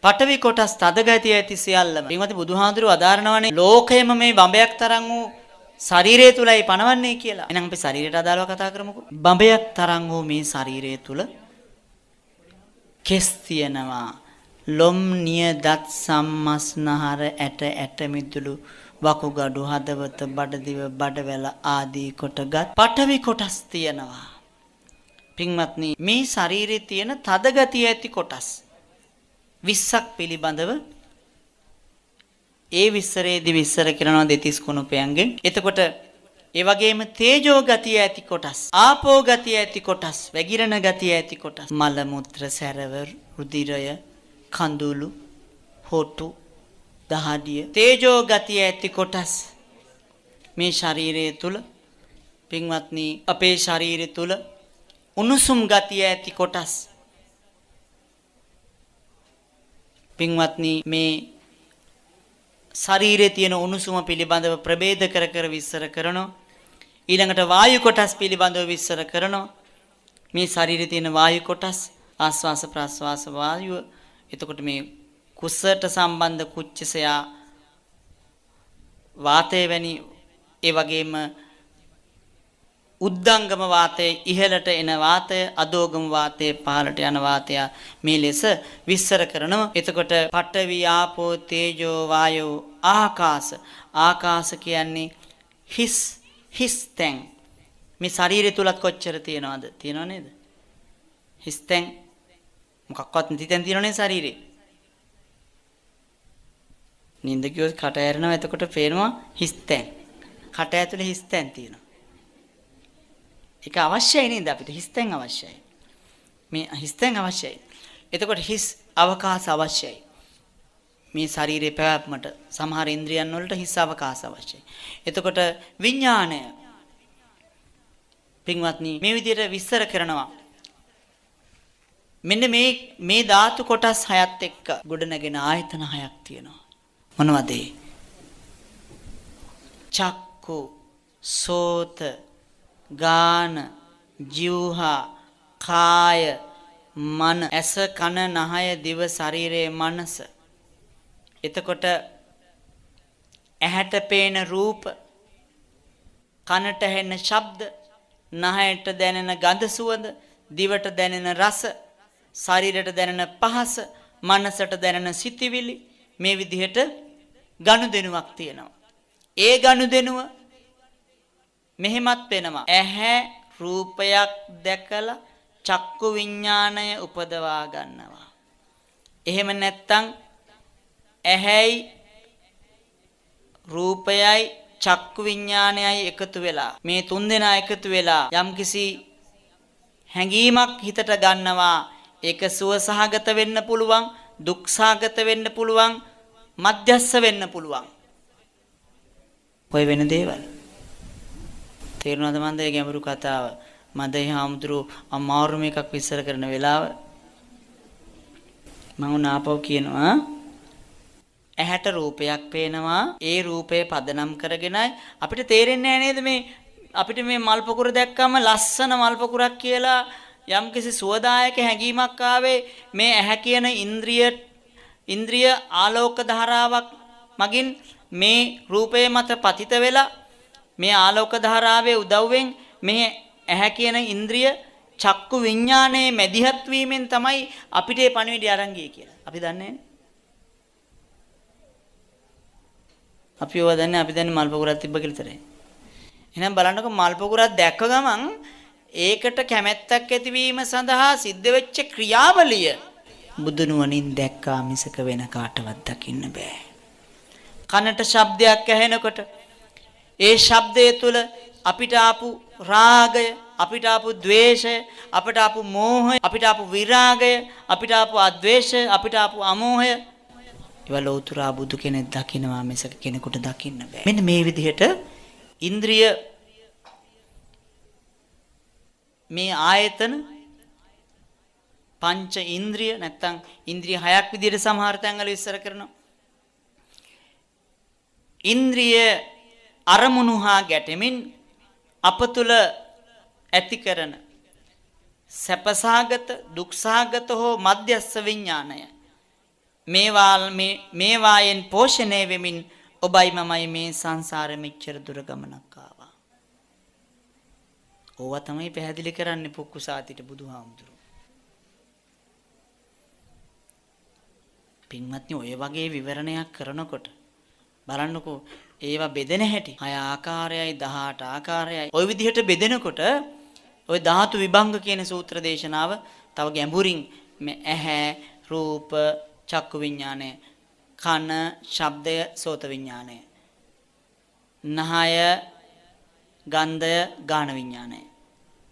පටවි කොටස් තද ගතිය ඇති සියල්ලම. ඊමත් බුදුහාඳුරු අදාරනවනේ ලෝකයම මේ බඹයක් තරම් වූ ශරීරය තුලයි පණවන්නේ කියලා. එහෙනම් අපි ශරීරයට අදාළව කතා කරමුකෝ. බඹයක් තරම් වූ මේ ශරීරය තුල කෙස් තියනවා. ලොම් නිය දත් සම්මස්නහර ඇට ඇට මිදුළු වකුගඩු හදවත බඩදිව බඩවැල ආදී කොටගත් පටවි කොටස් තියනවා. පින්වත්නි මේ ශරීරයේ තියෙන තදගතිය ඇති කොටස් 20ක් පිළිබඳව ඒ විස්තරයේදී විස්තර කරනවා දෙතිස් කුණපයන්ගෙන්. එතකොට ඒ වගේම තේජෝ ගතිය ඇති කොටස්, ආපෝ ගතිය ඇති කොටස්, වැగిරණ ගතිය ඇති කොටස්, මල මුත්‍ර සැරව, රුධිරය, කඳුළු, හොටු, දහඩිය. තේජෝ ගතිය ඇති කොටස් මේ ශරීරය තුල පින්වත්නි අපේ ශරීරය තුල උණුසුම් ගතිය ඇති කොටස් පින්වත්නි මේ ශරීරයේ තියෙන උණුසුම පිළිබඳව ප්‍රභේද කර කර විස්තර කරනවා. ඊළඟට වායු කොටස් පිළිබඳව විස්තර කරනවා. මේ ශරීරයේ තියෙන වායු කොටස් ආස්වාස ප්‍රාස්වාස වායුව. එතකොට මේ කුසට සම්බන්ධ කුච්චසයා වාතය වැනි ඒ වගේම උද්දංගම වාතය ඉහළට එන වාතය අදෝගම වාතය පහළට යන වාතය මේ ලෙස විස්තර කරනවා එතකොට පඨවි ආපෝ තේජෝ වායෝ ආකාශ ආකාශ කියන්නේ හිස් හිස් තැන් මේ ශරීරය තුලත් කොච්චර තියනවද තියනව නේද හිස් තැන් මොකක්වත් නැති තැන් තියනනේ ශරීරේ නින්ද කියොත් කට ඇරෙනවා එතකොට පේනවා හිස් තැන් කට ඇතුලේ හිස් තැන් තියෙනවා ඒක අවශ්‍යයි නේද අපිට හිස්තෙන් අවශ්‍යයි. මේ හිස්තෙන් අවශ්‍යයි. එතකොට හිස් අවකාශ අවශ්‍යයි. මේ ශරීරේ පැවැත්මට සමහර ඉන්ද්‍රියන් වලට හිස් අවකාශ අවශ්‍යයි. එතකොට විඥාණය පින්වත්නි මේ විදිහට විස්තර කරනවා. මෙන්න මේ මේ ධාතු කොටස් හයත් එක්ක ගොඩනගෙන ආයතන හයක් තියෙනවා. මොනවද ඒ? චක්කු සෝත ගාන, ජීවහා, කාය, මන, ඇස, කන, නහය, දිව, ශරීරයේ මනස. එතකොට ඇහැට පේන රූප, කනට ඇහෙන ශබ්ද, නහයට දැනෙන ගඳ සුවඳ, දිවට දැනෙන රස, ශරීරයට දැනෙන පහස, මනසට දැනෙන සිතිවිලි මේ විදිහට ගනුදෙනුවක් තියෙනවා. ඒ ගනුදෙනුව මෙහෙමත් වෙනවා. ඇහැ රූපයක් දැකලා චක්කු විඥාණය උපදවා ගන්නවා. එහෙම නැත්නම් ඇහැයි රූපයයි චක්කු විඥාණයයි එකතු වෙලා මේ තුන් දෙනා එකතු වෙලා යම්කිසි හැඟීමක් හිතට ගන්නවා. ඒක සුවසහගත වෙන්න පුළුවන්, දුක්සහගත වෙන්න පුළුවන්, මධ්‍යස්ස වෙන්න පුළුවන්. ඔය වෙන දේවල් තේරුණාද මන්ද ගැඹුරු කතාව? මදේ හාමුදුරු අමාරුම එකක් විස්තර කරන වෙලාව මම නාපව කියනවා ඇහැට රූපයක් පේනවා ඒ රූපය පදනම් කරගෙනයි අපිට තේරෙන්නේ නේද මේ අපිට මේ මල් පොකුර දැක්කම ලස්සන මල් පොකුරක් කියලා යම්කිසි සුවදායක හැඟීමක් ආවේ මේ ඇහැ කියන ඉන්ද්‍රිය ඉන්ද්‍රිය ආලෝක ධාරාවක් මගින් මේ රූපය මත පතිත වෙලා මේ ආලෝක ධාරාවේ උදව්වෙන් මේ ඇහැ කියන ඉන්ද්‍රිය චක්කු විඥානයේ මැදිහත් වීමෙන් තමයි අපිට මේ පණිවිඩය අරන් ගියේ කියලා. අපි දන්නේ අපි ඒවා දන්නේ අපි දන්නේ මල් පොකුරක් තිබ්බ කියලා විතරයි. එහෙනම් බලන්නකො මල් පොකුරක් දැක්ක ගමන් ඒකට කැමැත්තක් ඇතිවීම සඳහා සිද්ධ වෙච්ච ක්‍රියාවලිය බුදු නුවණින් දැක්කා මිසක වෙන කාටවත් දකින්න බෑ. කනට ශබ්දයක් ඇහෙනකොට ඒ ශබ්දය තුළ අපිට ආපු රාගය අපිට ආපු ద్వේෂය අපිට ආපු මෝහය අපිට ආපු විරාගය අපිට ආපු අද්වේෂය අපිට ආපු අමෝහය ඒවා ලෞතුරා බුදු කෙනෙක් දකිනවා මිසක කෙනෙකුට දකින්න බෑ මෙන්න මේ විදිහට ඉන්ද්‍රිය මේ ආයතන පංච ඉන්ද්‍රිය නැත්තම් ඉන්ද්‍රිය හයක් විදිහට සමහර තැන්වල විස්තර කරනවා ඉන්ද්‍රිය අරමුණු හා ගැටෙමින් අප තුල ඇති කරන සැපසාගත දුක්සාගත හෝ මධ්‍යස්ස විඥාණය මේවා මේවායෙන් පෝෂණය වෙමින් ඔබයි මමයි මේ සංසාරෙ මෙච්චර දුර ගමනක් ආවා. ඕවා තමයි පැහැදිලි කරන්නේ පුක්කුසාතිට බුදුහාමුදුරුවෝ. පින්වත්නි ඔය වගේ විවරණයක් කරනකොට බලන්නකෝ ඒවා බෙදෙන හැටි. හය ආකාරයයි 18 ආකාරයයි. ওই විදිහට බෙදෙනකොට ওই ධාතු විභංග කියන සූත්‍ර දේශනාව තව ගැඹුරින් මේ ඇහැ, රූප, චක්කු විඥානය, කන, ශබ්දය, සෝත විඥානය. නහය, ගන්ධය, ගාන විඥානය.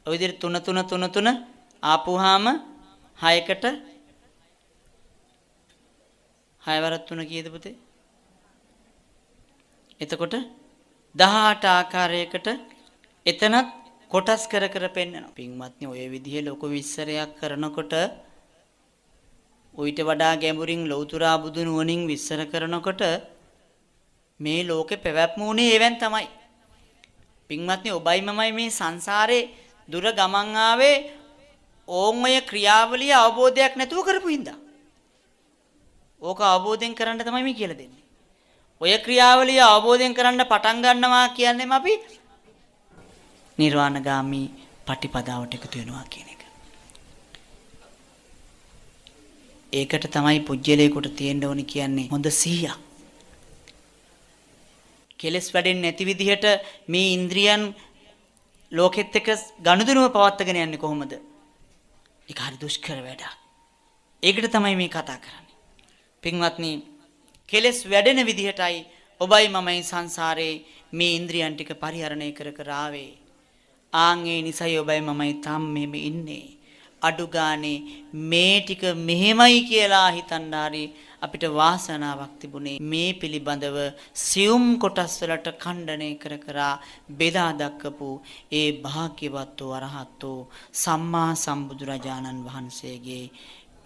ওই විදිහට තුන තුන තුන තුන ආපුවාම හයකට හයවරක් තුන කීයද පුතේ? එතකොට 18 ආකාරයකට එතනත් කොටස් කර කර පෙන්වනවා. පින්වත්නි ඔය විදිහේ ලොකු විස්තරයක් කරනකොට ඌට වඩා ගැඹුරින් ලෞතුරා බුදු නුවණින් විස්තර කරනකොට මේ ලෝකේ පැවැත්ම උනේ ඒවෙන් තමයි. පින්වත්නි ඔබයි මමයි මේ සංසාරේ දුර ගමන් ආවේ ඕන් ඔය ක්‍රියාවලිය අවබෝධයක් නැතුව කරපු හින්දා. ඕක අවබෝධයෙන් කරන්න තමයි මේ කියලා දෙන්නේ. ඔය ක්‍රියාවලිය අවබෝධයෙන් කරන්න පටන් ගන්නවා කියන්නේම අපි නිර්වාණගාමි පටිපදාවට එකතු වෙනවා කියන එක. ඒකට තමයි පුජ්‍යලේකට තියෙන්න ඕනි කියන්නේ හොඳ සිහියක්. කෙලස් වැඩෙන්නේ නැති විදිහට මේ ඉන්ද්‍රියන් ලෝකෙත් එක්ක ගනුදෙනුව පවත්වාගෙන යන්නේ කොහොමද? ඒක හරි දුෂ්කර වැඩක්. ඒකට තමයි මේ කතා කරන්නේ. පින්වත්නි කෙලෙස් වැඩෙන විදිහටයි ඔබයි මමයි සංසාරේ මේ ඉන්ද්‍රියන් ටික පරිහරණය කර කර ආවේ. ආන් ඒ නිසයි ඔබයි මමයි තාම මෙහෙම ඉන්නේ. අඩු ගානේ මේ ටික මෙහෙමයි කියලා හිතන්න හරි අපිට වාසනාවක් තිබුණේ මේ පිළිබඳව සියුම් කොටස් වලට ඛණ්ඩණය කර කරා බෙදා දක්වපු ඒ භාග්‍යවත් වූ අරහත් වූ සම්මා සම්බුදුරජාණන් වහන්සේගේ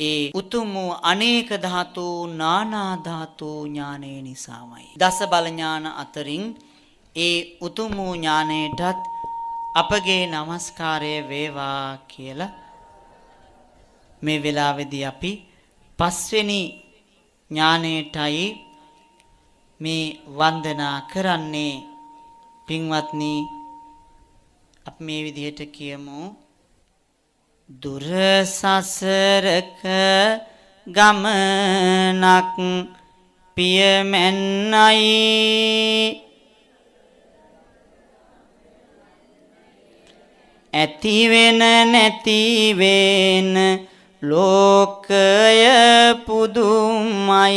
ඒ උතුම් වූ අනේක ධාතු නානා ධාතු ඥානය නිසාමයි. දස බල ඥාන අතරින් ඒ උතුම් වූ ඥානයටත් අපගේ নমස්කාරය වේවා කියලා මේ වෙලාවේදී අපි පස්වෙනි ඥානයටයි මේ වන්දනා කරන්නේ පින්වත්නි අපි මේ විදිහට කියමු දුර සසරක ගමනක් පියමැන්නයි ඇතිවෙන නැතිවෙන ලෝකය පුදුමයි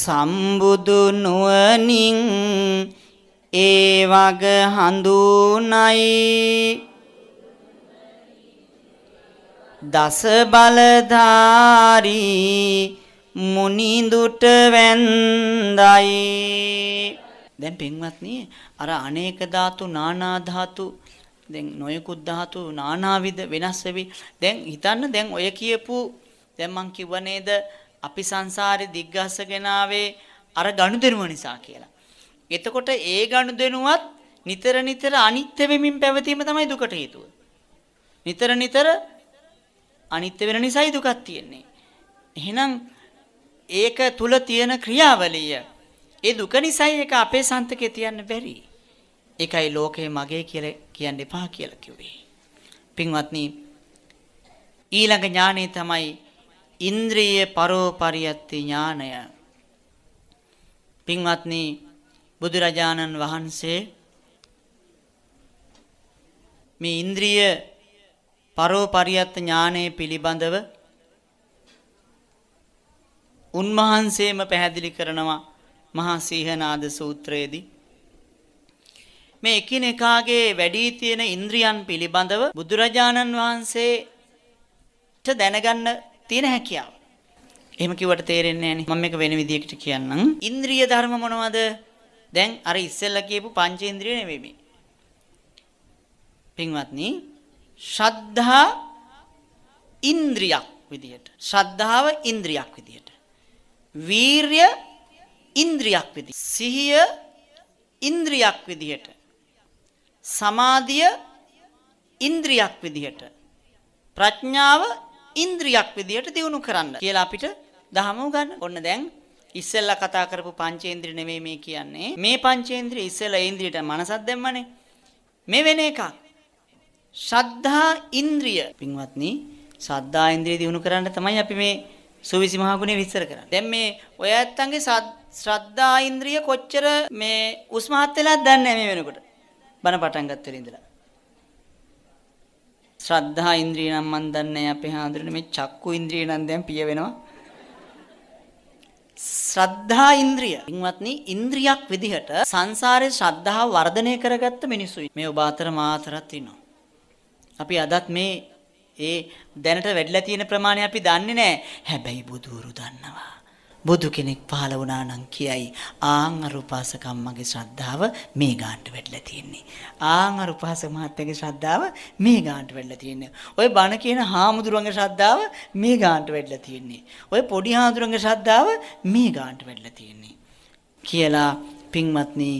සම්බුදු නුවණින් ඒ වග හඳුනයි දස බලධාරී මුනිඳුට වැන්දයි දැන් පින්වත්නි අර අනේක ධාතු නානා ධාතු දැන් නොයෙකුත් ධාතු නානාවිද වෙනස් වෙවි දැන් හිතන්න දැන් ඔය කියපු දැන් මං කිව්ව නේද අපි සංසාරේ දිග්ගස්සගෙන ආවේ අර ගනුදෙනුව නිසා කියලා එතකොට ඒ ගනුදෙනුවත් නිතර නිතර අනිත්‍ය වෙමින් පැවතීම තමයි දුකට හේතුව. නිතර නිතර අනිත්‍ය වෙන නිසායි දුකක් තියෙන්නේ. එහෙනම් ඒක තුල තියෙන ක්‍රියාවලිය ඒ දුක නිසායි ඒක අපේ සන්තකේ තියන්න බැරි. ඒකයි ලෝකේ මගේ කියලා කියන්න එපා කියලා කිව්වේ. පින්වත්නි ඊළඟ ඥානෙ තමයි ඉන්ද්‍රිය පරෝපරියත්ති ඥානය. පින්වත්නි බුදුරජාණන් වහන්සේ මේ ඉන්ද්‍රිය පරෝපරියත් ඥානය පිළිබඳව උන්වහන්සේම පැහැදිලි කරනවා මහා සීහනාද සූත්‍රයේදී මේ එකිනෙකාගේ වැඩි තියෙන ඉන්ද්‍රියන් පිළිබඳව බුදුරජාණන් වහන්සේට දැනගන්න තියෙන හැකියාව. එහෙම කිව්වට තේරෙන්නේ නැහැ නේ. මම මේක වෙන විදියකට කියන්නම්. ඉන්ද්‍රිය ධර්ම මොනවද? දැන් අර ඉස්සෙල්ලා කියපු පංචේන්ද්‍රිය නෙමෙයි මේ. පින්වත්නි, ශ්‍රද්ධා ඉන්ද්‍රියක් විදියට. ශ්‍රද්ධාව ඉන්ද්‍රියක් විදියට. වීරය ඉන්ද්‍රියක් විදියට. සිහිය ඉන්ද්‍රියක් විදියට. සමාධිය ඉන්ද්‍රියක් විදියට. ප්‍රඥාව ඉන්ද්‍රියක් විදියට දියුණු කරන්න කියලා අපිට දහම උගන්න. ඔන්න දැන් ඉස්සෙල්ලා කතා කරපු පංචේන්ද්‍රිය නෙමෙයි මේ කියන්නේ. මේ පංචේන්ද්‍රිය ඉස්සෙල්ලා ඉන්ද්‍රියට මනසක් දැම්මනේ. මේ වෙන එකක්. ශ්‍රද්ධා ඉන්ද්‍රිය. පින්වත්නි, ශ්‍රද්ධා ඉන්ද්‍රිය දිනු කරන්න තමයි අපි මේ සුවිසි මහා ගුණේ විස්තර කරන්නේ. දැන් මේ ඔය ඇත්තන්ගේ ශ්‍රද්ධා ඉන්ද්‍රිය කොච්චර මේ උස්මහත් වෙලාද දන්නේ මේ වෙනකොට. බන පටන් ගත්තේ ඉඳලා. ශ්‍රද්ධා ඉන්ද්‍රිය නම් මන් දන්නේ අපේ හාඳුරනේ මේ චක්කු ඉන්ද්‍රිය නම් දැන් පිය වෙනවා. ශ්‍රද්ධා ඉන්ද්‍රිය. ඉන්වත්නි ඉන්ද්‍රියක් විදිහට සංසාරේ ශ්‍රද්ධාව වර්ධනය කරගත්ත මිනිස්සු මේ ඔබ අතර මා අතරත් ඉන්නවා. අපි අදත් මේ ඒ දැනට වැඩිලා තියෙන ප්‍රමාණය අපි දන්නේ නැහැ. හැබැයි බුදුරු දන්නවා. බුදු කෙනෙක් පහළ වුණා නම් කියයි ආන් අර උපාසකම්මගේ ශ්‍රද්ධාව මේ ගානට වැටලා තියෙන්නේ. ආන් අර උපාසක මහත්තයාගේ ශ්‍රද්ධාව මේ ගානට වැටලා තියෙන්නේ. ඔය බණ කියන හාමුදුරන්ගේ ශ්‍රද්ධාව මේ ගානට වැටලා තියෙන්නේ. ඔය පොඩි හාමුදුරන්ගේ ශ්‍රද්ධාව මේ ගානට වැටලා තියෙන්නේ. කියලා පින්වත්නි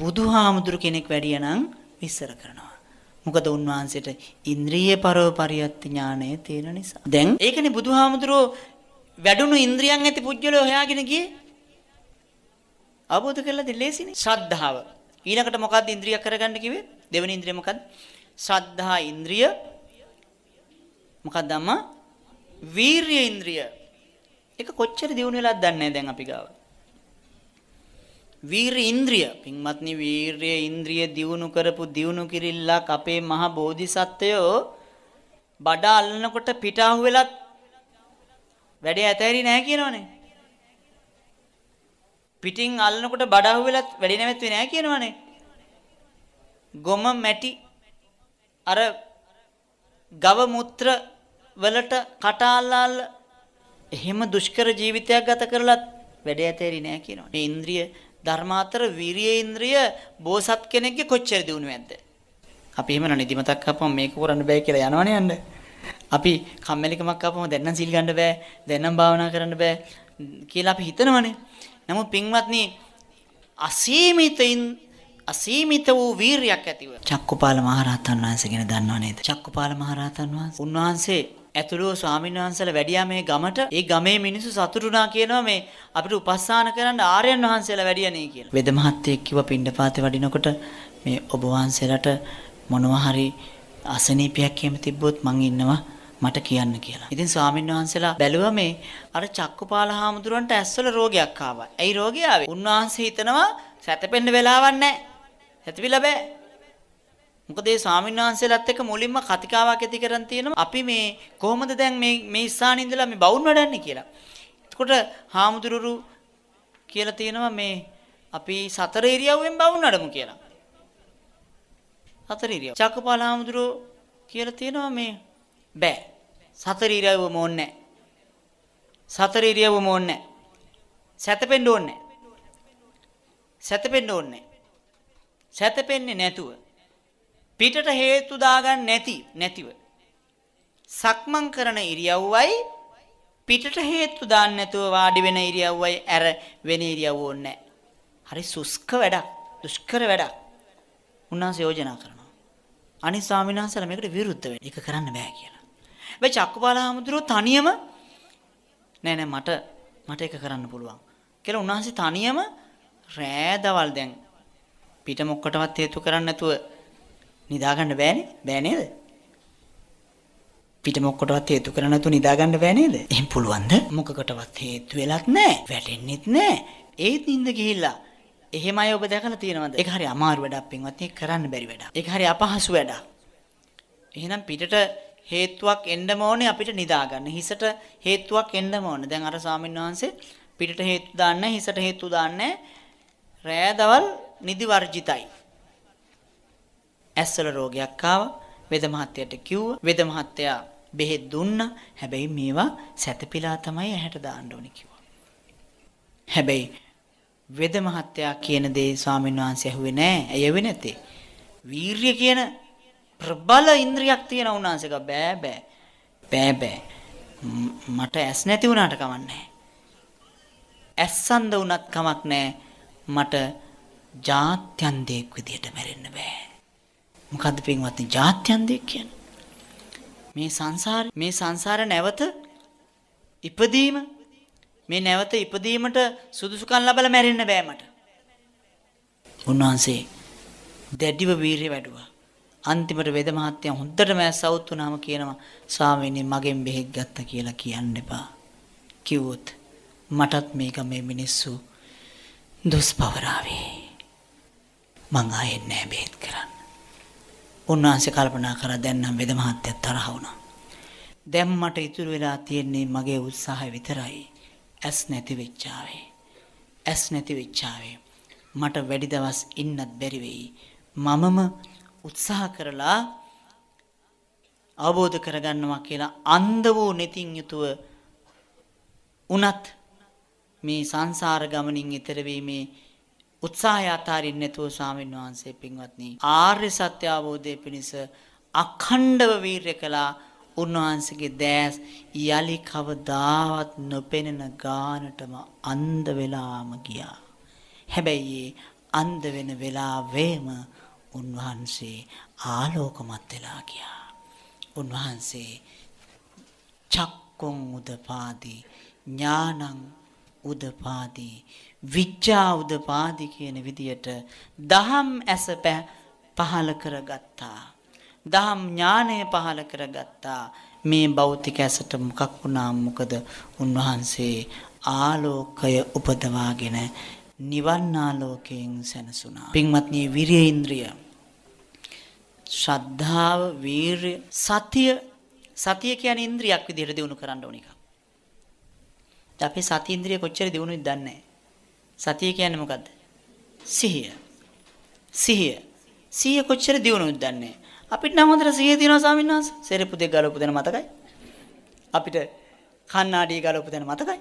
බුදුහාමුදුරු කෙනෙක් වැඩිය නම් විශ්සර කරනවා. මොකද උන්වහන්සේට ඉන්ද්‍රිය පරව පරියත් ඥානය තියෙන නිසා. දැන් ඒකනේ බුදුහාමුදුරෝ වැඩුණු ඉන්ද්‍රියන් ඇති පුජ්‍යලෝ හොයාගෙන ගියේ අවබෝධ කරලා දෙලෙසිනේ ශ්‍රද්ධාව ඊළඟට මොකද්ද ඉන්ද්‍රිය කරගන්න කිව්වේ දෙවෙනි ඉන්ද්‍රිය මොකද්ද ශ්‍රද්ධා ඉන්ද්‍රිය මොකක්ද අම්මා වීරිය ඉන්ද්‍රිය ඒක කොච්චර දියුණු වෙලාද දන්නේ දැන් අපි ගාව වීරිය ඉන්ද්‍රිය පින්වත්නි වීරිය ඉන්ද්‍රිය දියුණු කරපු දියුණු කිරිල්ලක් අපේ මහ බෝධිසත්වයෝ බඩ අල්ලනකොට පිටාහුවෙලත් වැඩේ ඇතෑරි නෑ කියනවනේ. පිටින් අල්ලනකොට බඩ අහුවෙලත් වැඩේ නැමෙත්වේ නෑ කියනවනේ. ගොම මැටි අර ගව මුත්‍ර වලට කටාල්ලාල් එහෙම දුෂ්කර ජීවිතයක් ගත කරලත් වැඩේ ඇතේරි නෑ කියනවා. මේ ඉන්ද්‍රිය ධර්මාතර විරිය ඉන්ද්‍රිය බෝසත් කෙනෙක්ගේ කොච්චර දිනුනේ නැද්ද? අපි එහෙම නිදිමතක් අපම මේක කරන්න බෑ කියලා යනවනේ යන්නේ. අපි කම්මැලිකමක් ආපම දැන් නම් සිල් ගන්න බෑ දැන් නම් භාවනා කරන්න බෑ කියලා අපි හිතනවනේ නමුත් පින්වත්නි අසීමිතින් අසීමිත වූ වීරයක් ඇතිව චක්කුපාල මහරහතන් වහන්සේ ගැන දන්නව නේද චක්කුපාල මහරහතන් වහන්සේ උන්වහන්සේ ඇතුළුව ස්වාමීන් වහන්සේලා වැඩියා මේ ගමට ඒ ගමේ මිනිස්සු සතුටුනා කියනවා මේ අපිට උපස්ථාන කරන්න ආර්යයන් වහන්සේලා වැඩියා නේ කියලා වෙද මහත්තයෙක් කිව්ව පිණ්ඩපාතේ වඩිනකොට මේ ඔබ වහන්සේලාට මොනවා හරි අසනීපයක් එහෙම තිබ්බොත් මං ඉන්නවා මට කියන්න කියලා. ඉතින් ස්වාමීන් වහන්සේලා බැලුවා මේ අර චක්කුපාල හාමුදුරන්ට ඇස්වල රෝගයක් ආවා. ඇයි රෝගය ආවේ? උන්වහන්සේ හිතනවා සැතපෙන්න වෙලාවක් නැහැ. සැතපිලා බෑ. මොකද ඒ ස්වාමීන් වහන්සේලාත් එක්ක මුලින්ම කතිකාවක් ඇති කරන් තියෙනවා අපි මේ කොහොමද දැන් මේ මේ ස්ථානේ ඉඳලා මේ බවුන් වඩන්නේ කියලා. එතකොට හාමුදුරුරු කියලා තියෙනවා මේ අපි සතර ඉරියව්වෙන් බවුන් වඩමු කියලා. සතර ඉරියව්. චක්කපාල හාමුදුරුවෝ කියලා තියෙනවා මේ බෑ. සතර ඉරියව්වම ඕනේ නැහැ. සතර ඉරියව්වම ඕනේ නැහැ. සැතපෙන්න ඕනේ නැහැ. සැතපෙන්න ඕනේ නැහැ. සැතපෙන්නේ නැතුව පිටට හේතු දාගන්න නැති නැතිව සක්මන් කරන ඉරියව්වයි පිටට හේතු දාන්න නැතුව වාඩි වෙන ඉරියව්වයි ඇර වෙන ඉරියව්ව ඕනේ හරි සුස්ක වැඩක් දුෂ්කර වැඩක් උන්වහන්සේ යෝජනා කරනවා අනිත් ස්වාමීන් වහන්සේලා මේකට විරුද්ධ වෙන්න. ඒක කරන්න බෑ කියලා. හැබැයි චක්කපාල හාමුදුරුවෝ තනියම නෑ නෑ මට මට ඒක කරන්න පුළුවන් කියලා උන්වහන්සේ තනියම රෑ දවල් දැන් පිට මොක්කටවත් හේතු කරන්නේ නැතුව නිදා ගන්න බෑනේ බෑ නේද පිට මොක්කටවත් හේතු කරන්නේ නැතුව නිදා ගන්න බෑ නේද එහෙන් පුළුවන්ද මොකකටවත් හේතු වෙලත් නෑ වැටෙන්නෙත් නෑ ඒත් නිින්ද ගිහිල්ලා එහෙමයි ඔබ දැකලා තියෙනවද ඒක හරි අමාරු වැඩක් පින්වත් ඒක කරන්න බැරි වැඩක් ඒක හරි අපහසු වැඩක් එහෙනම් පිටට හේතුවක් එන්නම ඕනේ අපිට නිදා ගන්න. හිසට හේතුවක් එන්නම ඕනේ. දැන් අර ස්වාමීන් වහන්සේ පිටට හේතු දාන්නේ හිසට හේතු දාන්නේ රෑ දවල් නිදි වර්ජිතයි. ඇස්වල රෝගයක් ආවා. වේද මහත්තයට කිව්වා. වේද මහත්තයා බෙහෙත් දුන්නා. හැබැයි මේවා සැතපීලා තමයි ඇහැට දාන්න ඕනේ කිව්වා. හැබැයි වේද මහත්තයා කියන දේ ස්වාමීන් වහන්සේ ඇහුවේ නෑ. ඇය වෙනතේ. වීරිය කියන ප්‍රබල ඉන්ද්‍රියක් තියෙන උන්වහන්සේක බෑ බෑ බෑ බෑ මට ඇස් නැති වුණාට කමන්නේ ඇස්සන්ද වුණත් කමක් නෑ මට ජාත්‍යන්තයක් විදියට මැරෙන්න බෑ මොකද්ද පින්වත්නි ජාත්‍යන්තයක් කියන්නේ මේ සංසාර මේ සංසාර නැවත ඉපදීම මේ නැවත ඉපදීමට සුදුසුකම් ලබලා මැරෙන්න බෑ මට උන්වහන්සේ දැඩිව වීරිය වැඩුවා අන්තිමට වේද මහත්තයා හොඳටම ඇසවුත් වුණාම කියනවා ස්වාමීනි මගෙන් බෙහෙත් ගත්තා කියලා කියන්න එපා. කිව්වොත් මටත් මේක මේ මිනිස්සු දුස්පවරාවේ. මං ආයෙත් නෑ බෙහෙත් කරන්න. උන්වහන්සේ කල්පනා කරා දැන් නම් වේද මහත්තයා තරහ වුණා. දැන් මට ඉතුරු වෙලා තියෙන්නේ මගේ උත්සාහය විතරයි. ඇස් නැති වෙච්චාවේ. ඇස් නැති වෙච්චාවේ. මට වැඩි දවස් ඉන්නත් බැරි වෙයි. මමම උත්සාහ කරලා අවබෝධ කරගන්නවා කියලා අන්ධ වූ නිතින් යුතුව උනත් මේ සංසාර ගමනින් ඈතර වීමේ උත්සාහය අතාරින්න නැතුව ස්වාමීන් වහන්සේ පින්වත්නි ආර්ය සත්‍ය අවබෝධය පිණිස අඛණ්ඩව වීරය කළා උන්වහන්සේගේ දැස් යලි කවදාවත් නොපෙනෙන ගානටම අන්ධ වෙලාම ගියා. හැබැයි අන්ධ වෙන වෙලාවෙම උන්වහන්සේ ආලෝකමත් වෙලා ගියා. උන්වහන්සේ චක්කුං උදපාදී ඥානං උදපාදී විඥා උදපාදී කියන විදියට දහම් ඇස පහල කරගත්තා. දහම් ඥානය පහල කරගත්තා. මේ භෞතික ඇසට මොකක් වුණා මොකද උන්වහන්සේ ආලෝකය උපදවාගෙන නිවන් ආලෝකයෙන් සැනසුණා. පින්වත්නි විරිය ඉන්ද්‍රිය ශ්‍රද්ධාව, වීරය, සතිය සතිය කියන්නේ ඉන්ද්‍රියක් විදිහට දිනු කරන්න ඕන එකක්. අපේ සති ඉන්ද්‍රිය කොච්චර දිනුනෙද දන්නේ සතිය කියන්නේ මොකද්ද? සිහිය. සිහිය. සිහිය කොච්චර දිනුනෙද දන්නේ අපිට නම් හොඳට සිහිය තියෙනවා ස්වාමීන් වහන්සේ. සෙරප්පු දෙක ගලවපු දෙන මතකයි. අපිට කණ්ණාඩිය ගලවපු දෙන මතකයි.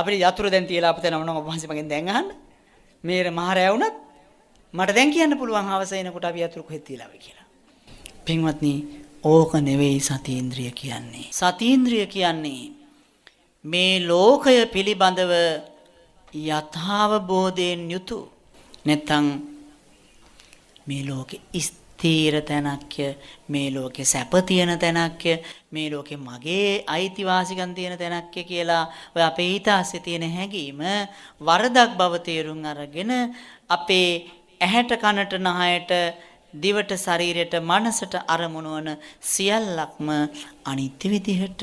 අපිට යතුරු දැන් තියලා අපතේ නම නම් ඔබ වහන්සේ මගෙන් දැන් අහන්න. මේ මහ රෑ වුණත් මට දැන් කියන්න පුළුවන් හවස එනකොට අපි යතුරු කොහෙද තියලාද කියලා. පින්වත්නි ඕක නෙවෙයි සතීන්ද්‍රිය කියන්නේ. සතීන්ද්‍රිය කියන්නේ මේ ලෝකය පිළිබඳව යථාවබෝධයෙන් යුතු නැත්නම් මේ ලෝකෙ තීර තැනක්ය මේ ලෝකේ සැප තියෙන තැනක්ය මේ ලෝකේ මගේ අයිතිවාසිකම් තියෙන තැනක්ය කියලා ඔය අපේ ඊතාස්සේ තියෙන හැඟීම වරදක් බව තේරුම් අරගෙන අපේ ඇහැට කනට නහයට දිවට ශරීරයට මනසට අරමුණු වන සියල්ලක්ම අනිත්‍ය විදිහට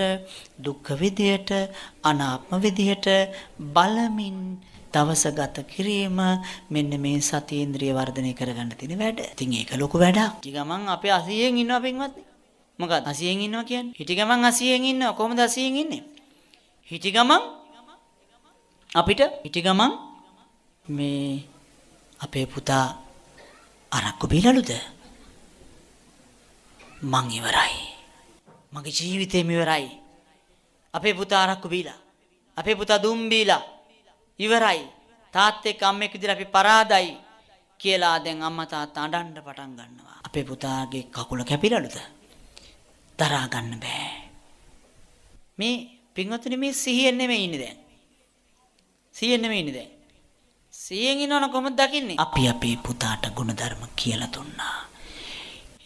දුක්ඛ විදිහට අනාත්ම විදිහට බලමින් දවස ගත කිරීම මෙන්න මේ සතියේන්ද්‍රිය වර්ධනය කරගන්න තියෙන වැඩ. ඉතින් ඒක ලොකු වැඩක්. ඉති ගමන් අපේ 80න් ඉන්නවා පින්වත්නි. මොකද 80න් ඉන්නවා කියන්නේ? හිටි ගමන් 80න් ඉන්නවා. කොහොමද 80න් ඉන්නේ? හිටි ගමන් අපිට හිටි ගමන් මේ අපේ පුතා අරක්කු බීලලුද? මං ඉවරයි. මගේ ජීවිතේම ඉවරයි. අපේ පුතා අරක්කු බීලා. අපේ පුතා දුම් බීලා. ඉවරයි. තාත් එක්ක අම්මෙක් විදිහට අපි පරාදයි කියලා දැන් අම්මා තාත්තා අඬන්න පටන් ගන්නවා. අපේ පුතාගේ කකුල කැපිලලුද? දරා ගන්න බෑ. මේ පින්වතුනි මේ සිහියෙන් නෙමෙයි ඉන්නේ දැන්. සිහියෙන් නෙමෙයි ඉන්නේ දැන්. සිහියෙන් ඉන්නවන කොහොමද දකින්නේ? අපි අපේ පුතාට ගුණධර්ම කියලා දුන්නා.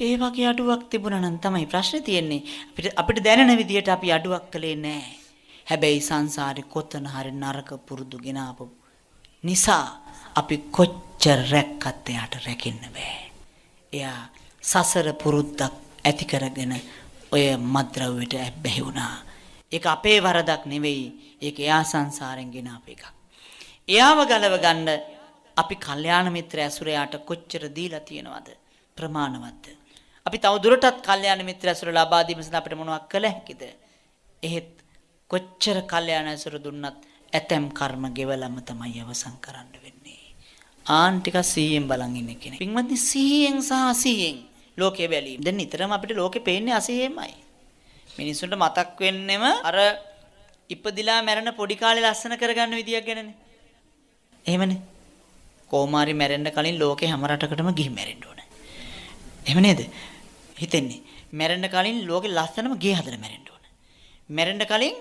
ඒ වගේ අඩුවක් තිබුණා නම් තමයි ප්‍රශ්නේ තියෙන්නේ. අපිට අපිට දැනෙන විදියට අපි අඩුවක් කළේ නැහැ. හැබැයි සංසාරේ කොතන හරි නරක පුරුදු ගෙනාපු නිසා අපි කොච්චර රැක්කත් එයාට රැකෙන්න බෑ. එයා සසර පුරුද්දක් ඇති කරගෙන ඔය මද්ද්‍රව්‍යයට ඇබ්බැහි වුණා. ඒක අපේ වරදක් නෙවෙයි. ඒක එයා සංසාරෙන් ගෙනාපු එකක්. එයාව ගලව ගන්න අපි කල්යාණ මිත්‍ර ඇසුරයාට කොච්චර දීලා තියෙනවද? ප්‍රමාණවත්ද? අපි තව දුරටත් කල්යාණ මිත්‍ර ඇසුර ලබා දීම සඳහා අපිට මොනවක් කළ හැකිද? එහෙත් කොච්චර කල්යාණ ඇසුර දුන්නත් ඇතැම් කර්ම ගෙවලම තමයි අවසන් කරන්න වෙන්නේ. ආන් ටිකක් සිහියෙන් බලන් ඉන්න කෙනෙක්. පින්වත්නි සිහියෙන් සහ අසිහියෙන් ලෝකය බැලීම. දැන් නිතරම අපිට ලෝකෙ පේන්නේ අසිහියෙන්මයි. මිනිස්සුන්ට මතක් වෙන්නෙම අර ඉපදිලා මැරෙන පොඩි කාලේ ලස්සන කරගන්න විදියක් ගැනනේ. එහෙමනේ. කොහොමාරි මැරෙන්න කලින් ලෝකේ හැම රටකටම ගිහින් මැරෙන්න ඕන. එහෙම නේද? හිතෙන්නේ. මැරෙන්න කලින් ලෝකේ ලස්සනම ගේ හදලා මැරෙන්න ඕන. මැරෙන්න කලින්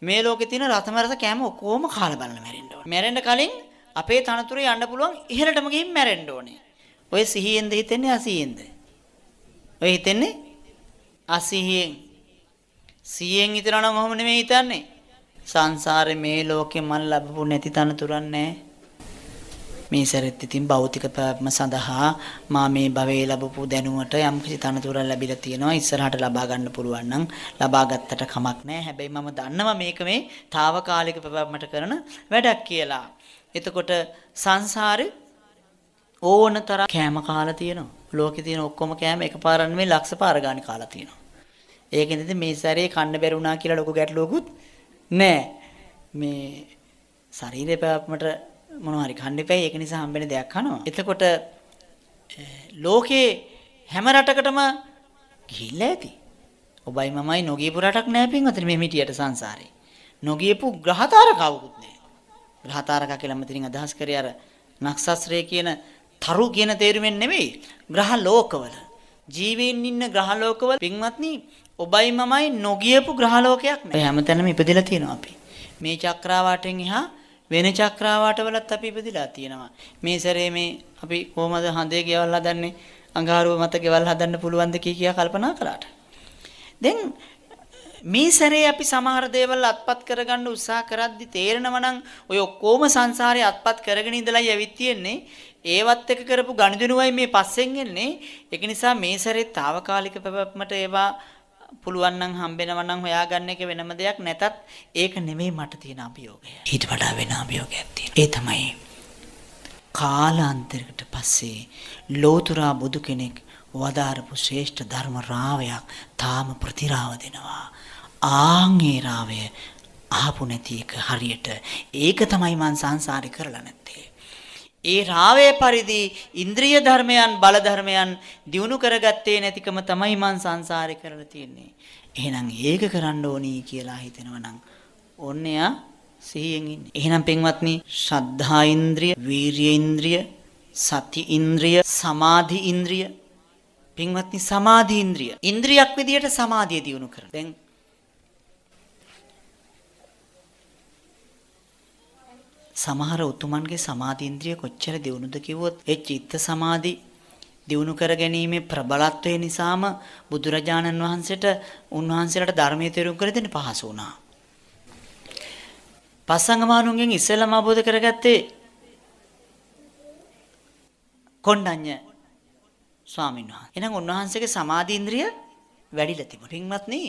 මේ ලෝකේ තියෙන රසම රස කෑම ඔක්කොම කාලා බලන්න මැරෙන්න ඕනේ. මැරෙන්න කලින් අපේ තනතුරේ යන්න පුළුවන් ඉහළටම ගිහින් මැරෙන්න ඕනේ. ඔය සිහියෙන්ද හිතෙන්නේ අසිහියෙන්ද? ඔය හිතෙන්නේ අසිහියෙන්. සිහියෙන් හිතනවා නම් ඔහොම නෙමෙයි හිතන්නේ. සංසාරේ මේ ලෝකේ මන් ලැබපු නැති තනතුරක් නැහැ. මේ සරිත් ඉතින් භෞතික පැවැත්ම සඳහා මා මේ භවයේ ලැබපු දැනුමට යම් කිසි තනතුරක් ලැබිලා තියෙනවා ඉස්සරහට ලබා ගන්න පුළුවන් නම් ලබා ගත්තට කමක් නැහැ හැබැයි මම දන්නවා මේක මේ తాවකාලික පැවැත්මට කරන වැඩක් කියලා එතකොට සංසාරේ ඕන තරම් කෑම කාලා තියෙනවා ලෝකේ තියෙන ඔක්කොම කෑම එකපාරක් මේ ලක්ෂ පාර ගන්න කාලා තියෙනවා ඒකෙන් ඉතින් මේ සැරේ කන්න බැරි වුණා කියලා ලොකු ගැටලුවකුත් නෑ මේ ශරීරය පැවැත්මට මොනවා හරි කන්න එපයි ඒක නිසා හම්බෙන දෙයක් කනවා. එතකොට ලෝකේ හැම රටකටම ගිහිල්ලා ඇති. ඔබයි මමයි නොගියපු රටක් නැහැ පින්වතුනි මේ මිටියට සංසාරේ. නොගියපු ග්‍රහතාර කවුකුත් නැහැ. ග්‍රහතාරකා කියලා මතින් අදහස් කරේ අර නක්ෂත්‍රය කියන තරු කියන තේරුමෙන් නෙමෙයි ග්‍රහ ලෝකවල ජීවීන් ඉන්න ග්‍රහ ලෝකවල පින්වත්නි ඔබයි මමයි නොගියපු ග්‍රහ ලෝකයක් නෑ හැමතැනම ඉපදලා තියෙනවා අපි මේ චක්‍රාවාටෙන් එහා වෙන චක්‍රාවාටවලත් අපි ඉපදිලා තියෙනවා. මේ සැරේ මේ අපි කොහමද හඳේ ගෙවල් හදන්නේ? අඟහරුව මත ගෙවල් හදන්න පුළුවන්ද කියලා කල්පනා කළාට. දැන් මේ සැරේ අපි සමහර දේවල් අත්පත් කරගන්න උත්සාහ කරද්දි තේරෙනවා නම් ඔය ඔක්කොම සංසාරේ අත්පත් කරගෙන ඉඳලායි ඇවිත් තියෙන්නේ. ඒවත් එක කරපු ගණිතනුවයි මේ පස්සෙන් එන්නේ. ඒක නිසා මේ සැරේ తాවකාලික පැවැත්මට ඒවා පුළුවන් නම් හම්බෙනවා නම් හොයාගන්න එක වෙනම දෙයක් නැතත් ඒක නෙමෙයි මට තියෙන අභියෝගය. ඊට වඩා වෙන අභියෝගයක් තියෙනවා. ඒ තමයි කාලාන්තරයකට පස්සේ ලෝතුරා බුදු කෙනෙක් වදාරපු ශ්‍රේෂ්ඨ ධර්ම රාවයක් තාම ප්‍රතිරාව දෙනවා. ආංගේ රාවය අහපු නැති එක හරියට ඒක තමයි මං සංසාරේ කරලා නැත්තේ. ඒ රාවේ පරිදි ඉන්ද්‍රිය ධර්මයන් බල ධර්මයන් දිනු කරගත්තේ නැතිකම තමයි මං සංසාරේ කරලා තියෙන්නේ. එහෙනම් ඒක කරන්න ඕනි කියලා හිතෙනවා නම් ඕන්න යා සිහියෙන් ඉන්නේ. එහෙනම් පෙන්වත්නි ශ්‍රද්ධා ඉන්ද්‍රිය, වීරිය ඉන්ද්‍රිය, සති ඉන්ද්‍රිය, සමාධි ඉන්ද්‍රිය, පින්වත්නි සමාධි ඉන්ද්‍රිය. ඉන්ද්‍රියක් විදියට සමාධිය දියුණු කරන. දැන් සමහර උතුමන්ගේ සමාධීන්ද්‍රිය කොච්චර දියුණුද කිව්වොත් ඒ චිත්ත සමාධි දියුණු කර ගැනීමේ ප්‍රබලත්වය නිසාම බුදුරජාණන් වහන්සේට උන්වහන්සේලාට ධර්මයේ තේරුම් කර දෙන්න පහසු වුණා. පස්සංගමානුන්ගෙන් ඉස්සෙල්ලාම ආબોධ කරගත්තේ කොණ්ඩඤ්ඤ ස්වාමීන් වහන්සේ. එහෙනම් උන්වහන්සේගේ සමාධි ඉන්ද්‍රිය වැඩිලා තිබුණා. පින්වත්නි,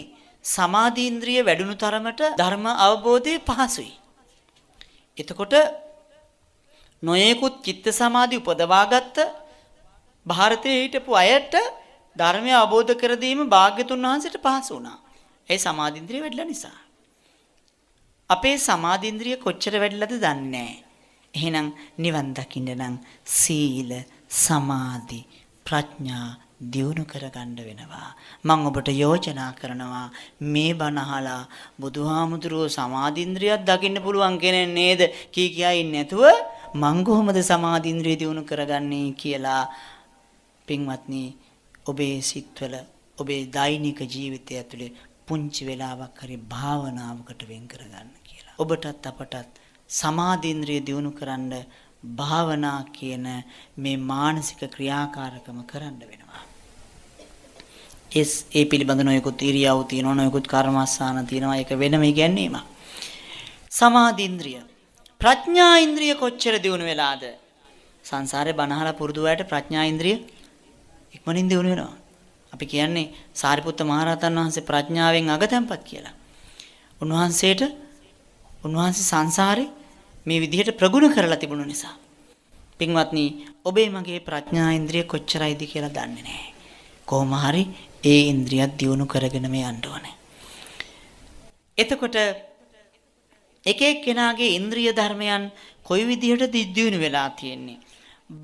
සමාධි ඉන්ද්‍රිය වැඩුණු තරමට ධර්ම අවබෝධය පහසුයි. එතකොට නොයේකුත් චිත්ත සමාධි උපදවාගත්ත ಭಾರತයේ හිටපු අයට ධර්මය අවබෝධ කර දීම භාග්‍යතුන් වහන්සේට පහසු වුණා. ඒ සමාධින්ද්‍රිය වැඩිලා නිසා. අපේ සමාධින්ද්‍රිය කොච්චර වැඩිලාද දන්නේ නැහැ. එහෙනම් නිවන් දකින්න නම් සීල, සමාධි, ප්‍රඥා දියුණු කරගන්න වෙනවා. මම ඔබට යෝජනා කරනවා මේ බණ අහලා බුදුහාමුදුරුවෝ සමාධින්ද්‍රියක් දකින්න පුළුවන් කෙනෙක් නේද කී කියා ඉන්නේ නැතුව මං කොහොමද සමාධින්ද්‍රිය දියුණු කරගන්නේ කියලා පින්වත්නි ඔබේ සිත්වල ඔබේ දෛනික ජීවිතය ඇතුලේ පුංචි වෙලාවක් හරි භාවනාවකට වෙන් කරගන්න කියලා. ඔබටත් අපටත් සමාධින්ද්‍රිය දියුණු කරන්න භාවනා කියන මේ මානසික ක්‍රියාකාරකම කරන්න වෙනවා. ඒ ඒ පිළිබඳ නොයෙකුත් ඉරියව් තියෙනවා නොයෙකුත් කර්මස්ථාන තියෙනවා ඒක වෙනම ඉගැන්වීමක්. සමාධින්ද්‍රිය ප්‍රඥා ඉන්ද්‍රිය කොච්චර දියුණු වෙලාද? සංසාරේ බනහලා පුරුදු වයට ප්‍රඥා ඉන්ද්‍රිය ඉක්මනින් දියුණු වෙනවා. අපි කියන්නේ සාරිපුත්ත මහරහතන් වහන්සේ ප්‍රඥාවෙන් අගතැම්පත් කියලා. උන්වහන්සේට උන්වහන්සේ සංසාරේ මේ විදිහට ප්‍රගුණ කරලා තිබුණු නිසා පින්වත්නි ඔබේ මගේ ප්‍රඥා ඉන්ද්‍රිය කොච්චරයිද කියලා දන්නේ නැහැ. කොහොම හරි ඒ ඉන්ද්‍රියත් දියුණු කරගෙන මේ යන්න ඕනේ. එතකොට එක එක්කෙනාගේ ඉන්ද්‍රිය ධර්මයන් කොයි විදිහට දියුණු වෙලා තියෙන්නේ?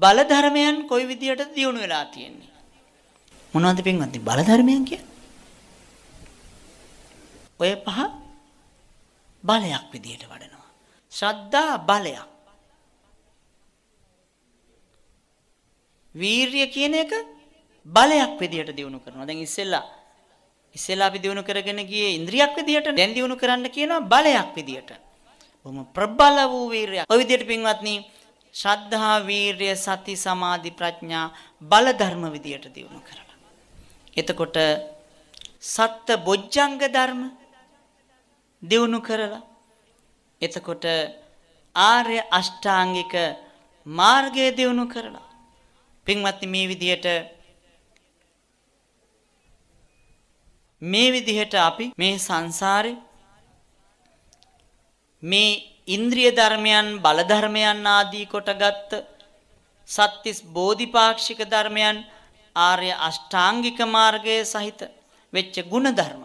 බල ධර්මයන් කොයි විදිහට දියුණු වෙලා තියෙන්නේ? මොනවද පින්වත්නි බල ධර්මයන් කියන්නේ? ඔය පහ බලයක් විදිහට වඩනවා. ශ්‍රද්ධා බලයක්. වීරිය කියන එක බලයක් විදියට දිනු කරනවා. දැන් ඉස්සෙල්ලා ඉස්සෙල්ලා අපි දිනු කරගෙන ගියේ ඉන්ද්‍රියක් විදියට දැන් දිනු කරන්න කියනවා බලයක් විදියට. බොහොම ප්‍රබල වූ වීරයක්. ඔය විදියට පින්වත්නි ශ්‍රද්ධා වීරය සති සමාධි ප්‍රඥා බල ධර්ම විදියට දිනු කරනවා. එතකොට සත්ත බොජ්ජංග ධර්ම දිනු කරලා එතකොට ආර්ය අෂ්ටාංගික මාර්ගය දිනු කරලා පින්වත්නි මේ විදියට මේ විදිහට අපි මේ සංසාරේ මේ ඉන්ද්‍රිය ධර්මයන් බල ධර්මයන් ආදී කොටගත් සත්‍තිස් බෝධිපාක්ෂික ධර්මයන් ආර්ය අෂ්ටාංගික මාර්ගයේ සහිත වෙච්ච ගුණ ධර්ම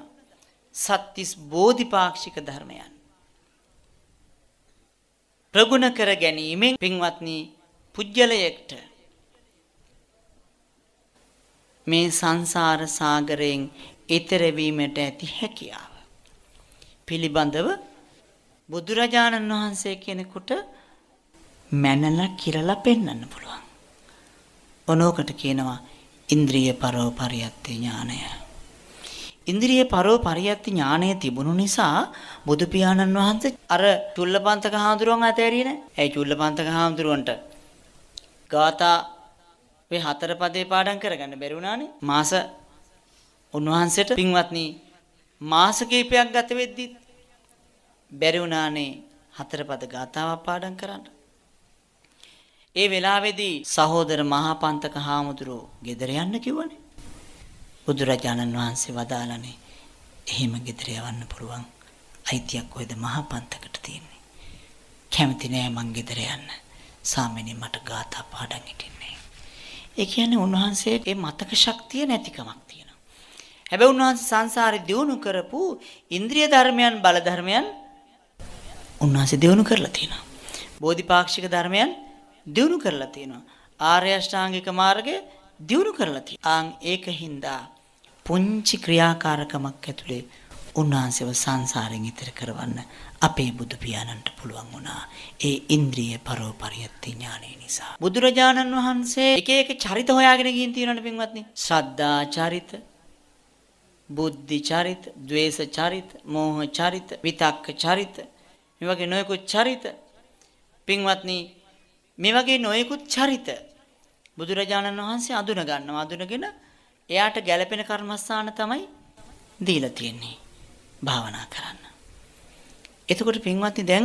සත්‍තිස් බෝධිපාක්ෂික ධර්මයන් ප්‍රගුණ කර ගැනීමෙන් පින්වත්නි පුජ්‍යලයකට මේ සංසාර සාගරයෙන් ඊතර වීමට ඇති හැකියාව පිළිබඳව බුදුරජාණන් වහන්සේ කෙනෙකුට මැනලා කිරලා පෙන්වන්න පුළුවන්. ඔනෝකට කියනවා ඉන්ද්‍රිය පරෝපරියත්ති ඥානය. ඉන්ද්‍රිය පරෝපරියත්ති ඥානය තිබුණු නිසා බුදු පියාණන් වහන්සේ අර චුල්ලපන්තක හාමුදුරුවන් අතෑරියේ නෑ. ඒ චුල්ලපන්තක හාමුදුරුවන්ට ගාථා මේ හතර පදේ පාඩම් කරගන්න බැරි වුණානේ. මාස උන්වහන්සේට පින්වත්නි මාස කිහිපයක් ගත වෙද්දි බැරි වුණානේ හතරපද ගාතාවක් පාඩම් කරන්න. ඒ වෙලාවේදී සහෝදර මහාපන්තක හාමුදුරුව ගෙදර යන්න කිව්වනේ. බුදුරජාණන් වහන්සේ වදාළනේ එහෙම ගෙදර යවන්න පුළුවන් අයිතියක් කොහෙද මහාපන්තකට තියෙන්නේ. කැමති නෑ මං ගෙදර යන්න. සාමෙනි මට ගාථා පාඩම් හිටින්නේ. ඒ කියන්නේ උන්වහන්සේට ඒ මතක ශක්තිය නැතිකමක්. හැබැයි උන්වහන්සේ සංසාරේ දියුණු කරපු ඉන්ද්‍රිය ධර්මයන් බල ධර්මයන් උන්වහන්සේ දියුණු කරලා තියෙනවා. බෝධිපාක්ෂික ධර්මයන් දියුණු කරලා තියෙනවා. ආර්ය අෂ්ටාංගික මාර්ගය දියුණු කරලා තියෙනවා. ආන් ඒකින්ද පුංචි ක්‍රියාකාරකමක් ඇතුලේ උන්වහන්සේව සංසාරයෙන් ඈතර කරවන්න අපේ බුදු පියාණන්ට පුළුවන් වුණා. ඒ ඉන්ද්‍රිය පරෝපරියත්ති ඥානය නිසා. බුදුරජාණන් වහන්සේ එක එක චරිත හොයාගෙන ගින් තියෙනවනේ පින්වත්නි. සද්දා චරිත, බුද්ධි චරිත, ద్వේස චරිත, මෝහ චරිත, විතක්ක චරිත මේ වගේ නොයෙකුත් චරිත පින්වත්නි මේ වගේ නොයෙකුත් චරිත බුදුරජාණන් වහන්සේ අඳුන ගන්නවා අඳුනගෙන එයාට ගැළපෙන කර්මස්ථාන තමයි දීලා තියෙන්නේ භාවනා කරන්න. එතකොට පින්වත්නි දැන්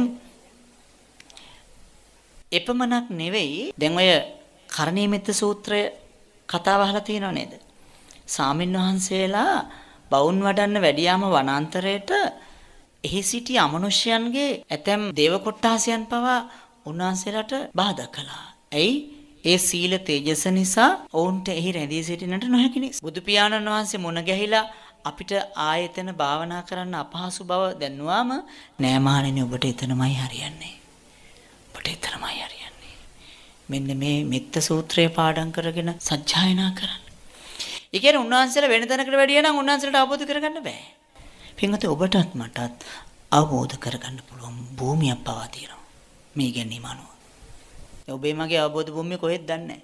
එපමණක් නෙවෙයි දැන් ඔය කරණීයමෙත්ත සූත්‍රය කතාව අහලා තියෙනව නේද? සාමින් වහන්සේලා බවුන් වඩන්න වැඩියාම වනාන්තරයට එහි සිටි අමනුෂ්‍යයන්ගේ ඇතැම් දේව කොට්ටාසයන් පවා උන්වහන්සේලාට බාධා කළා. ඇයි? ඒ සීල තේජස නිසා ඔවුන්ට එහි රැඳී සිටින්නට නොහැකි නිසා. බුදු පියාණන් වහන්සේ මුණ ගැහිලා අපිට ආයතන භාවනා කරන්න අපහසු බව දැනුවාම නෑ මහණෙනි ඔබට එතනමයි හරියන්නේ. ඔබට එතනමයි හරියන්නේ. මෙන්න මේ මෙත්ත සූත්‍රය පාඩම් කරගෙන සජ්ජායනා කරන්න. ඒ කියන්නේ උන්වහන්සේලා වෙන තැනකට වැඩිය නම් උන්වහන්සේලාට අවබෝධ කරගන්න බෑ. පින්වත ඔබටත් මටත් අවබෝධ කරගන්න පුළුවන් භූමියක් පවා තියෙනවා. මේ ඉගෙනීම අනුව. ඔබේ මගේ අවබෝධ භූමිය කොහෙද දන්නේ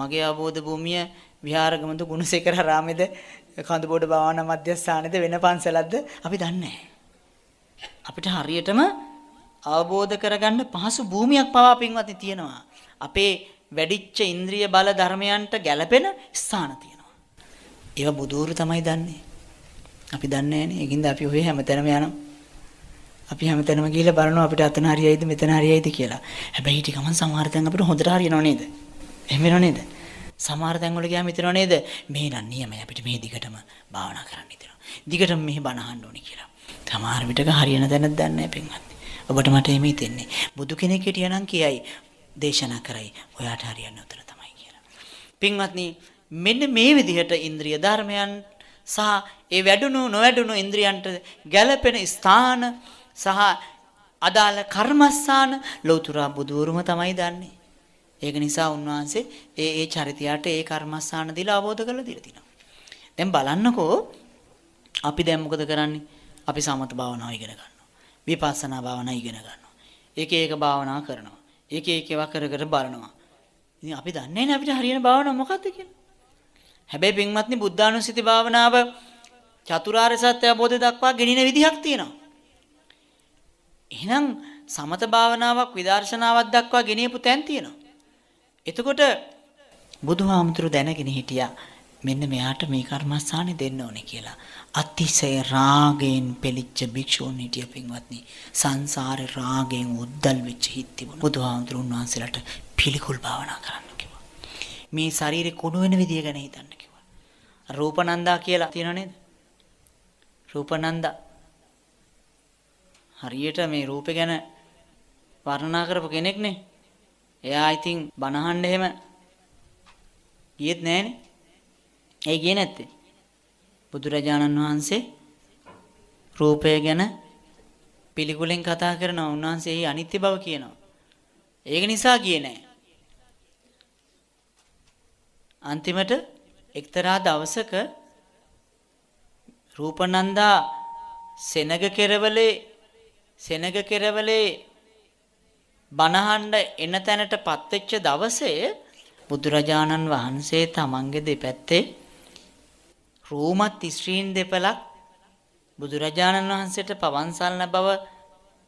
මගේ අවබෝධ භූමිය විහාරගමතු ගුණසේකර රාමේද කඳුබෝඩ භාවනා මධ්‍යස්ථානේද වෙන පන්සලක්ද අපි දන්නේ අපිට හරියටම අවබෝධ කරගන්න පහසු භූමියක් පවා පින්වත්නි තියෙනවා. අපේ වැඩිච්ච ඉන්ද්‍රිය බල ධර්මයන්ට ගැළපෙන ස්ථාන ඒව බුදూరు තමයි දන්නේ. අපි දන්නේ නැහැ නේ. අපි ඔය හැමතැනම යනවා. අපි හැමතැනම ගිහිල්ලා බලනවා අපිට අතන හරියයිද මෙතන හරියයිද කියලා. හැබැයි ටික ගමන් සමහර තැන් අපිට හොඳට හරියනව නේද? එහෙම වෙනව නේද? සමහර තැන් වල ගියාම හිතෙනව නේද? මේ නම් නියමයි අපිට මේ දිගටම භාවනා කරන්න හිතෙනවා. දිගටම මෙහි බණ අහන්න ඕනේ කියලා. සමහර විටක හරියන තැනක් දන්නේ නැහැ පින්වත්. ඔබට මට එහෙම හිතෙන්නේ. බුදු කෙනෙක් හිටියා නම් කියයි දේශනා කරයි. ඔයාට හරියන්නේ උතර තමයි කියලා. පින්වත්නි මෙන්න මේ විදිහට ඉන්ද්‍රිය ධර්මයන් සහ ඒ වැඩුණු නොවැඩුණු ඉන්ද්‍රියන්ට ගැළපෙන ස්ථාන සහ අදාළ කර්මස්ථාන ලෞතුරා බුදුවරුම තමයි දන්නේ. ඒක නිසා උන්වහන්සේ ඒ ඒ චරිතයට ඒ කර්මස්ථාන දීලා අවබෝධ කරලා දීලා තිනවා. දැන් බලන්නකෝ අපි දැන් මොකද කරන්නේ? අපි සමත භාවනාව ඉගෙන ගන්නවා. විපස්සනා භාවනාව ඉගෙන ගන්නවා. ඒක ඒක භාවනා කරනවා. ඒක ඒක ඒවා කර කර බලනවා. ඉතින් අපි දන්නේ නැහැ අපිට හරියන භාවනාව මොකක්ද කියලා. හැබැයි පින්වත්නි බුද්ධානුස්සති භාවනාව චතුරාර්ය සත්‍ය අවබෝධය දක්වා ගෙනින විදිහක් තියෙනවා. එහෙනම් සමත භාවනාවක් විදර්ශනාවක් දක්වා ගෙනියපු තැන් තියෙනවා. එතකොට බුදුහාමුදුරු දැනගෙන හිටියා මෙන්න මෙයාට මේ කර්මස්ථානේ දෙන්න ඕනේ කියලා. අතිශය රාගයෙන් පෙලිච්ච භික්ෂූන් හිටිය පින්වත්නි. සංසාර රාගයෙන් උද්දල් වෙච්ච හිත් තිබුණා. බුදුහාමුදුරුන් වහන්සේලාට පිළිකුල් භාවනා කරන්න කිව්වා. මේ ශරීරේ කුණු වෙන විදිය ගැන හිතන්න රූපනන්දා කියලා තියෙනව නේද? රූපනන්දා. හරියට මේ රූපේ ගැන වර්ණනා කරපු කෙනෙක් නේ. එයා ඉතින් බනහන්න එහෙම ගියෙත් නෑනේ. ඒ ගියේ නැත්තේ. බුදුරජාණන් වහන්සේ රූපය ගැන පිළිකුලෙන් කතා කරනවා. උන්වහන්සේ එහි අනිත්‍ය බව කියනවා. ඒක නිසා ගියේ නෑ. අන්තිමට එක්තරා දවසක රූපනන්දා සෙනග කෙරවලේ සෙනග කෙරවලේ බණහඬ එන තැනට පත්වෙච්ච දවසේ බුදුරජාණන් වහන්සේ තමන්ගේ දෙපැත්තේ රූමත් ස්ත්‍රීන් දෙපලක් බුදුරජාණන් වහන්සේට පවන්සල්න බව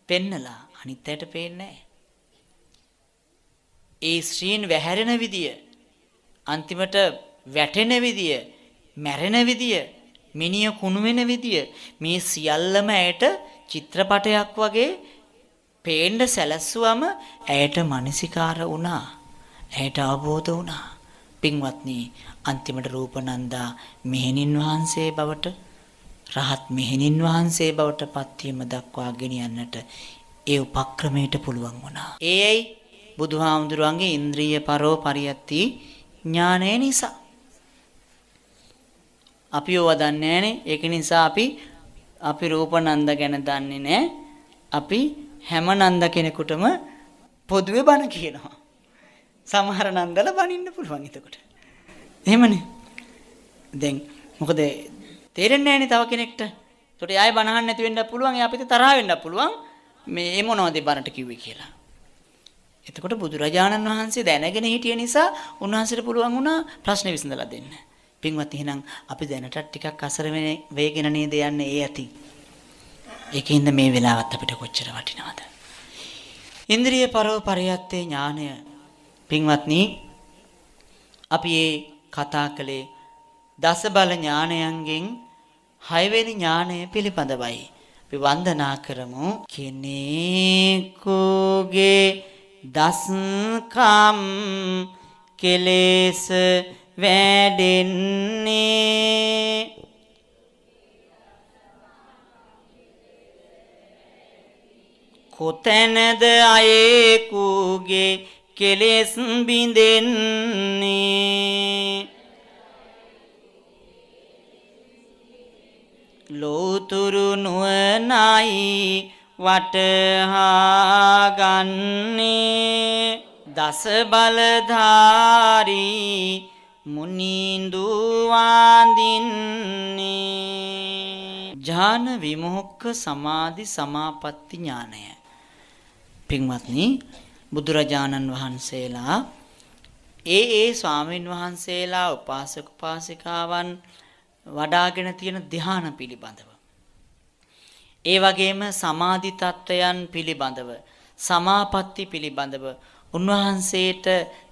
පෙන්නලා අනිත් ඇයට පේන්නේ ඒ ස්ත්‍රීන් වැහැරෙන විදිය අන්තිමට වැටෙන විදිය, මැරෙන විදිය, මිනිය කුණු වෙන විදිය මේ සියල්ලම ඇයට චිත්‍රපටයක් වගේ පේන්න සැලැස්සුවම ඇයට මානසිකාර වුණා. ඇයට අවබෝධ වුණා. පින්වත්නි අන්තිමට රූපනන්දා මෙහෙණින් වහන්සේ බවට රහත් මෙහෙණින් වහන්සේ බවට පත්වීම දක්වා ගෙනියන්නට ඒ උපක්‍රමයට පුළුවන් වුණා. ඒයි බුදුහාමුදුරුවන්ගේ ඉන්ද්‍රිය පරෝ පරියත්ති ඥානය නිසා අපිව දන්නේ නැහනේ. ඒක නිසා අපි අපි රූපනන්ද ගැන දන්නේ නැහැ. අපි හැම නන්ද කෙනෙකුටම පොදුවේ බණ කියනවා. සමහර නන්දල බනින්න පුළුවන් එතකොට. එහෙමනේ. දැන් මොකද තේරෙන්නේ නැහනේ තව කෙනෙක්ට. ඒකට යාය බනහන්න නැති වෙන්න පුළුවන්. එයා අපිට තරහ වෙන්න පුළුවන්. මේ ඒ මොනවද බරට කිව්වේ කියලා. එතකොට බුදුරජාණන් වහන්සේ දැනගෙන හිටිය නිසා උන්වහන්සේට පුළුවන් වුණා ප්‍රශ්න විසඳලා දෙන්න. පින්වත් එහෙනම් අපි දැනටත් ටිකක් අසර වෙගෙන නේද යන්නේ ඒ ඇති. ඒකින්ද මේ වෙලාවත් අපිට කොච්චර වටිනවද? ඉන්ද්‍රිය පරව පරියත්තේ ඥානය පින්වත්නි අපි මේ කතා කළේ දස බල ඥානයන්ගෙන් හයවෙනි ඥානය පිළිබඳවයි. අපි වන්දනා කරමු කෙනෙකුගේ දස්කම් කෙලෙස වැඩෙන්නේ කොතැනද අයෙකුගේ කෙලෙස් බිඳෙන්නේ ලෝතුරු නුවණයි වටහා ගන්නේ දස බලධාරී මුනිඳු වඳින්නේ ඥාන විමුක්ඛ සමාධි සමාපatti ඥානය. පින්වත්නි බුදුරජාණන් වහන්සේලා ඒ ඒ ස්වාමීන් වහන්සේලා උපාසක උපාසිකාවන් වඩාගෙන තියෙන ධ්‍යාන පිළිබඳව. ඒ වගේම සමාධි තත්වයන් පිළිබඳව, සමාපatti පිළිබඳව උන්වහන්සේට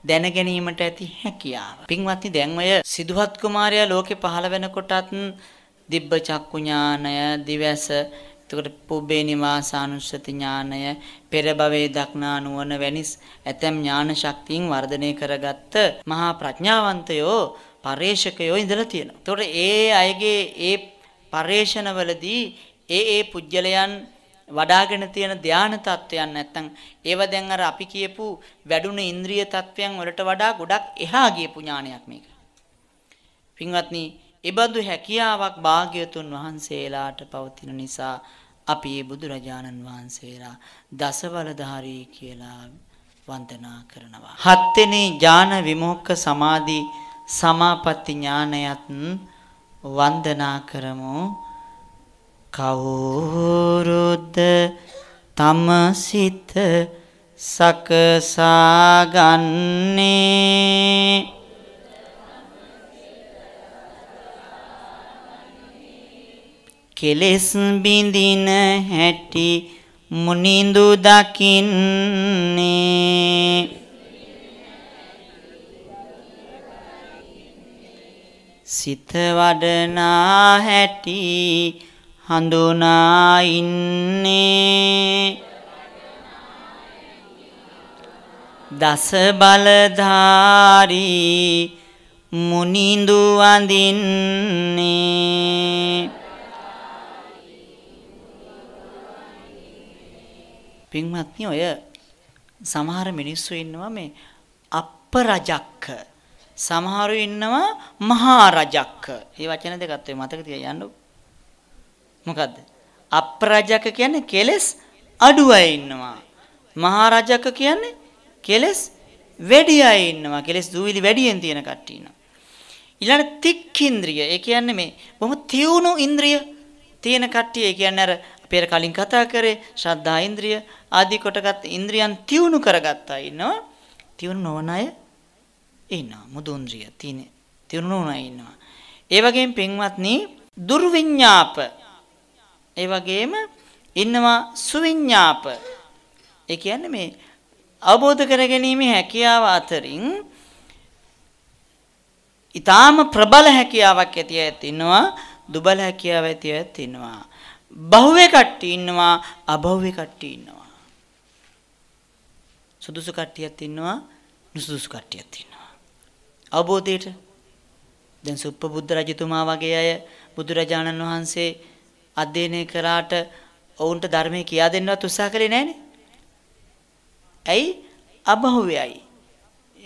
දැන ගැනීමට ඇති හැකියාව. පින්වත්නි දැන් ඔය සිද්ධාත් කුමාරයා ලෝකේ පහළ වෙනකොටත් දිබ්බ චක්කු ඥානය, දිවැස, එතකොට පුබ්බේ නිවාසානුස්සති ඥානය, පෙර භවයේ දක්නා නුවණ වැනි ඇතැම් ඥාන ශක්තියින් වර්ධනය කරගත්ත මහා ප්‍රඥාවන්තයෝ පරේෂකයෝ ඉඳලා තියෙනවා. එතකොට ඒ අයගේ ඒ පරේෂණවලදී ඒ ඒ පුජ්‍යලයන් වඩාගෙන තියෙන ධාන තත්වයන් නැත්තම් ඒව දැන් අර අපි කියපු වැඩුණ ඉන්ද්‍රිය තත්වයන් වලට වඩා ගොඩක් එහා ගියපු ඥානයක් මේක. පින්වත්නි, ඒබඳු හැකියාවක් භාග්‍යතුන් වහන්සේලාට පවතින නිසා අපි බුදුරජාණන් වහන්සේලා දසවලධාරී කියලා වන්දනා කරනවා. හත්වෙනි ඥාන විමුක්ක සමාධි සමාපatti ඥානයත් වන්දනා කරමු. කවුරුද තම සිත සකසාගන්නේ කෙලෙස් බිඳින හැටි මුනිඳු දකින්නේ සිත වඩනා හැටි හඳුනා ඉන්නේ දස බලධාරී මුනිඳු අඳින්නේ පින්වත්නි ඔය සමහර මිනිස්සු ඉන්නවා මේ අපරජක්ක සමහරු ඉන්නවා මහා රජක්ක. මේ වචන දෙකත් ඔය මතක තියාගන්න. මොකද්ද? අප්‍රජක කියන්නේ කෙලස් අඩු අය ඉන්නවා. මහරජක කියන්නේ කෙලස් වැඩි අය ඉන්නවා. කෙලස් දූවිලි වැඩියෙන් තියෙන කට්ටිය ඉන්නවා. ඊළඟ තික්ඛින්ද්‍රිය. ඒ කියන්නේ මේ බොහොම තියුණු ඉන්ද්‍රිය තියෙන කට්ටිය. ඒ කියන්නේ අර පෙර කලින් කතා කරේ ශ්‍රද්ධා ඉන්ද්‍රිය ආදී කොටගත් ඉන්ද්‍රියන් තියුණු කරගත්තා ඉන්නවා. තියුණු නොවන අය ඉන්නවා. මුදුන්ද්‍රිය තියෙන තියුණු නොවන අය ඉන්නවා. ඒ වගේම පින්වත්නි දුර්විඤ්ඤාප ඒ වගේම ඉන්නවා සුවිඤ්ඤාප. ඒ කියන්නේ මේ අවබෝධ කරගැනීමේ හැකියාව අතරින් ඊටාම ප්‍රබල හැකියාවක් ඇති අයත් ඉන්නවා දුබල හැකියාවක් ඇති අයත් ඉන්නවා. බහුවේ කට්ටිය ඉන්නවා අබහුවේ කට්ටිය ඉන්නවා. සුදුසු කට්ටියත් ඉන්නවා නුසුදුසු කට්ටියත් ඉන්නවා. අවබෝධයට දැන් සුප්පබුද්ධ රජතුමා වගේ අය බුදුරජාණන් වහන්සේ අධ්‍යයනය කරාට ඔවුන්ට ධර්මය කියා දෙන්නවත් උත්සාහ කළේ නැහනේ. ඇයි? අභහුවේයි.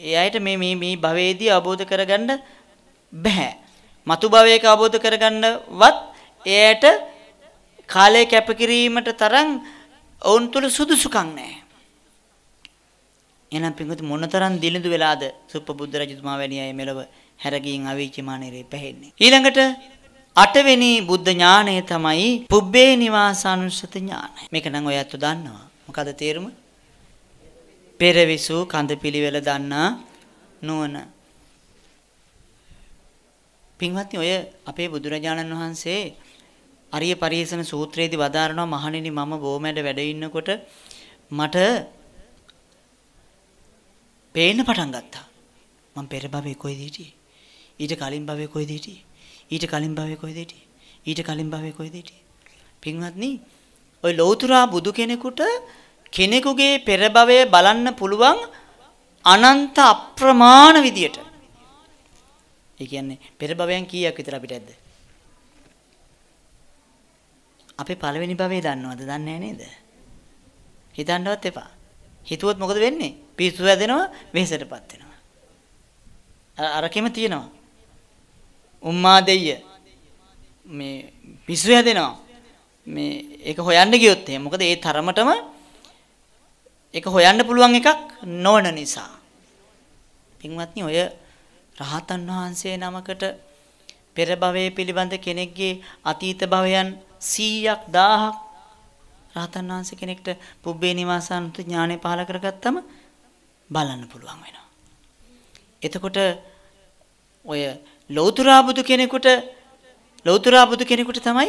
ඒ අයට මේ මේ මේ භවයේදී අවබෝධ කරගන්න බෑ. మతు භවයක අවබෝධ කරගන්නවත් එයට කාලය කැපකිරීමට තරම් ඔවුන් තුළ සුදුසුකම් නැහැ. එහෙනම් පින්වත් මොනතරම් දිලිඳු වෙලාද සුප්පබුද්ධ රජතුමා වැනි අය මෙලව හැරගින් අවීචිමානෙරේ පැහෙන්නේ. ඊළඟට අටවෙනි බුද්ධ ඥානය තමයි පුබ්බේ නිවාසානුස්සති ඥානය. මේක නම් ඔය අතු දන්නවා. මොකද තේරුම? පෙරවිසු කඳ පිළිවෙල දන්නා නුවණ. පින්වත්නි ඔය අපේ බුදුරජාණන් වහන්සේ අරිය පරිේෂණ සූත්‍රයේදී වදාරනවා මහණෙනි මම බොමැඩ වැඩ ඉන්නකොට මට පේන්න පටන් ගත්තා. මම පෙර භවයේ කොයිද හිටියේ? ඊට කලින් භවයේ කොයිද හිටියේ? ඊට කලින් භවයේ කොහෙද හිටියේ? ඊට කලින් භවයේ කොහෙද හිටියේ? පින්වත්නි, ওই ලෞතුරා බුදු කෙනෙකුට කෙනෙකුගේ පෙර භවය බලන්න පුළුවන් අනන්ත අප්‍රමාණ විදියට. ඒ කියන්නේ පෙර භවයන් කීයක් විතර අපිට ඇද්ද? අපේ පළවෙනි භවය දන්නවද? දන්නේ නේද? හිතන්නවත් එපා. හිතුවොත් මොකද වෙන්නේ? පිස්සු හැදෙනවා, වෙහෙසටපත් වෙනවා. අරකෙම තියෙනවා. උම්මා දෙය මේ පිස්සු හැදෙනවා. මේ ඒක හොයන්න ගියොත් එහෙම මොකද ඒ තරමටම ඒක හොයන්න පුළුවන් එකක් නොවන නිසා. පින්වත්නි ඔය රහතන් වහන්සේ නමකට පෙර භවයේ පිළිබඳ කෙනෙක්ගේ අතීත භවයන් 100ක් 1000ක් රහතන් වහන්සේ කෙනෙක්ට පුබ්බේ නිවාසානුත් ඥානෙ පහල කරගත්තම බලන්න පුළුවන් වෙනවා. එතකොට ඔය ලෞතුරා බුදු කෙනෙකුට ලෞතුරා බුදු කෙනෙකුට තමයි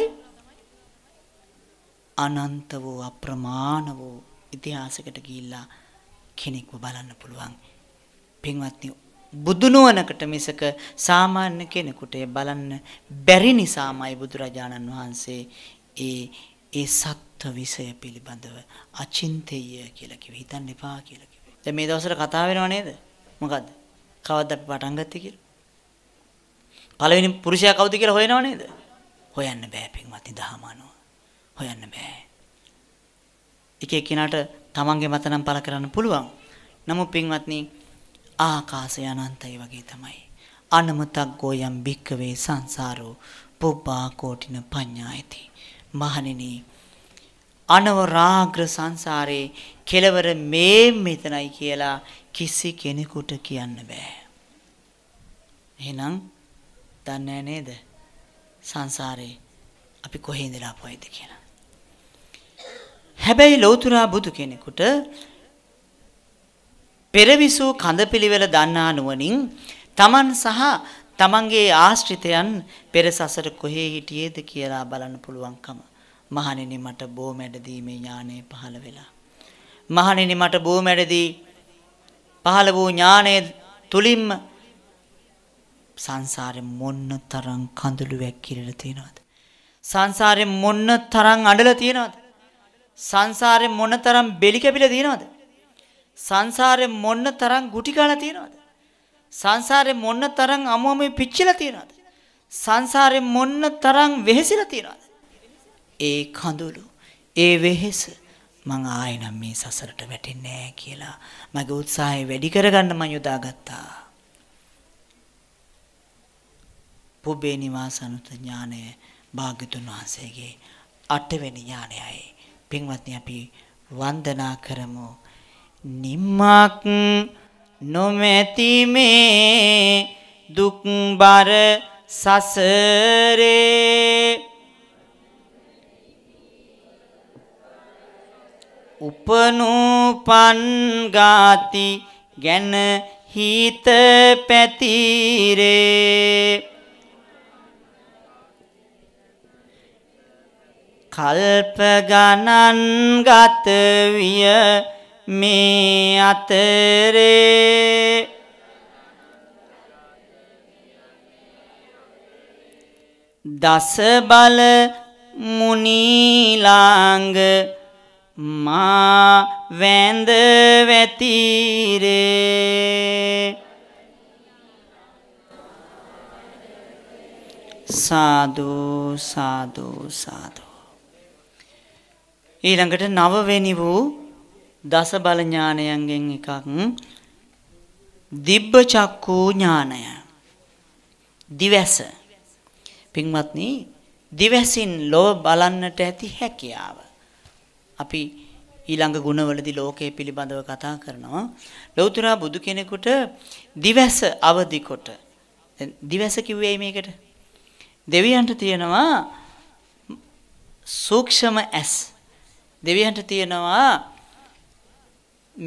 අනන්ත වූ අප්‍රමාණ වූ ඉතිහාසයකට ගිහිල්ලා කෙනෙක්ව බලන්න පුළුවන්. පින්වත්නි බුදු නුවණකට මිසක සාමාන්‍ය කෙනෙකුට බලන්න බැරි නිසාමයි බුදුරජාණන් වහන්සේ ඒ ඒ සත්ත්ව විෂය පිළිබඳව අචින්තේය කියලා කිව්වේ. හිතන්න එපා කියලා කිව්වේ. දැන් මේ දවස්වල කතා වෙනව නේද? මොකද්ද? කවද්ද අපි පටන් ගත්තේ කියලා? පළවෙනි පුරුෂයා කවුද කියලා හොයනව නේද? හොයන්න බෑ පින්වත්නි දහම අනුව. හොයන්න බෑ. එක එක්කිනාට තමන්ගේ මත නම් පළ කරන්න පුළුවන්. නමුත් පින්වත්නි ආකාශය අනන්තයි වගේ තමයි. අනමතක් ගෝයම් භික්කවේ සංසාරෝ පුබ්බා කෝටින පඤ්ඤායති. මහණෙනි අනවරාග්‍ර සංසාරේ කෙලවර මේ මෙතනයි කියලා කිසි කෙනෙකුට කියන්න බෑ. එහෙනම් දන්නේ නේද? සංසාරේ අපි කොහේ ඉඳලා පොයිද කියලා. හැබැයි ලෞතුරා බුදු කෙනෙකුට පෙරවිසූ කඳපිලිවෙල දන්නා නුවණින් තමන් සහ තමන්ගේ ආශ්‍රිතයන් පෙර සසර කොහේ හිටියේද කියලා බලන්න පුළුවන්කම මහණෙනි මට බෝ මැඩදී මේ ඥානය පහළ වෙලා මහණෙනි මට බෝ මැඩදී පහළ වූ ඥානයේ තුලින්ම සංසාරේ මොන්න තරම් කඳුළුවක් කිරලා තියෙනවද? සංසාරේ මොන්න තරම් අඬලා තියෙනවද? සංසාරේ මොන තරම් බෙලි කැපිලා තියෙනවද? සංසාරේ මොන්න තරම් ගුටි කාලා තියෙනවද? සංසාරේ මොන්න තරම් අමුමේ පිච්චිලා තියෙනවද? සංසාරේ මොන්න තරම් වෙහෙසිලා තියෙනවද? ඒ කඳුළු, ඒ වෙහෙස මං ආයෙනම් මේ සසරට වැටෙන්නේ නැහැ කියලා මගේ උත්සාහය වැඩි කරගන්න මං යොදාගත්තා. පුබ්බේ නිවාසනුත ඥානය භාග්‍යතුන් වහන්සේගේ අටවෙනි ඥානයයි. පින්වත්නි අපි වන්දනා කරමු. නිම්මක් නොමැති මේ දුක් බර සසරේ උපනුපන් ගාති ගැන හිත පැතිරේ කල්ප ගණන් ගත විය මේ අතරේ දස බල මුනිලාංග මා වැඳ වැතිරේ සාදු සාදු සාදු ඊළඟට නවවෙනි වූ දස බල ඥානයන්ගෙන් එකක් දිබ්බ චක්කු ඥානය. දිවැස. පින්වත්නි දිවැසින් ලොව බලන්නට ඇති හැකියාව. අපි ඊළඟ ගුණවලදී ලෝකයේ පිළිබඳව කතා කරනවා. ලෞතර බුදු කෙනෙකුට දිවැස අවදි කොට දිවැස කිව්වේ මේකට දෙවියන්ට තියෙනවා සූක්ෂම ඇස් දෙවියන්ට තියෙනවා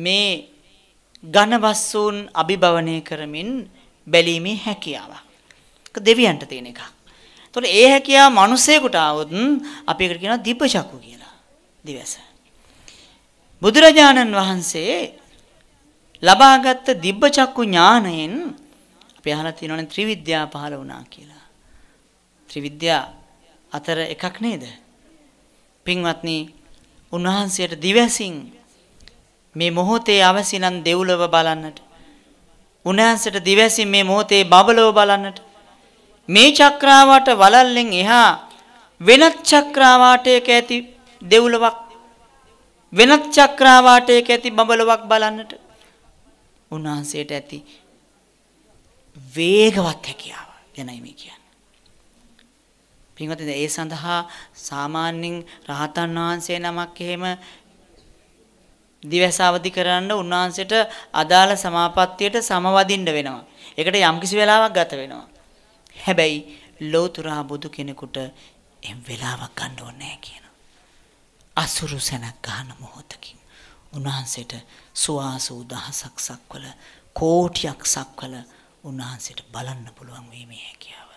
මේ ඝනවස්සූන් අභිභවනය කරමින් බැලීමේ හැකියාව. ඒක දෙවියන්ට තියෙන එකක්. එතකොට ඒ හැකියාව මිනිසෙකුට આવොත් අපි ඒකට කියනවා දීපචක්කු කියලා. දිවස. බුදුරජාණන් වහන්සේ ලබාගත් දිබ්බචක්කු ඥාණයෙන් අපි අහලා තියෙනවනේ ත්‍රිවිද්‍යා පහළ වුණා කියලා. ත්‍රිවිද්‍යා අතර එකක් නේද? පින්වත්නි උන්වහන්සේට දිවැසින් මේ මොහොතේ අවසි නම් දෙව්ලොව බලන්නට උන්වහන්සේට දිවැසින් මේ මොහොතේ බබලොව බලන්නට මේ චක්‍රාවට වලල්ලෙන් එහා වෙනත් චක්‍රාවාටයක ඇති දෙව්ලොවක් වෙනත් චක්‍රාවාටයක ඇති බබලොවක් බලන්නට උන්වහන්සේට ඇති වේගවත් හැකියාව ගැනයි මේ කියන්නේ පින්වත්නි ඒ සඳහා සාමාන්‍යයෙන් රහතන් වහන්සේ නමක් එහෙම දිවස අවදි කරන්න උන්වහන්සේට අදාළ සමාපත්තියට සමවදින්න වෙනවා. ඒකට යම්කිසි වෙලාවක් ගත වෙනවා. හැබැයි ලෝතුරා බුදු කෙනෙකුට එම් වෙලාවක් ගන්න ඕනේ නැහැ කියනවා. අසුරු සැනක් ගන්න මොහොතකින් උන්වහන්සේට සුවාසූ දහසක් සක්වල කෝටියක් සක්වල උන්වහන්සේට බලන්න පුළුවන් වීමේ හැකියාව.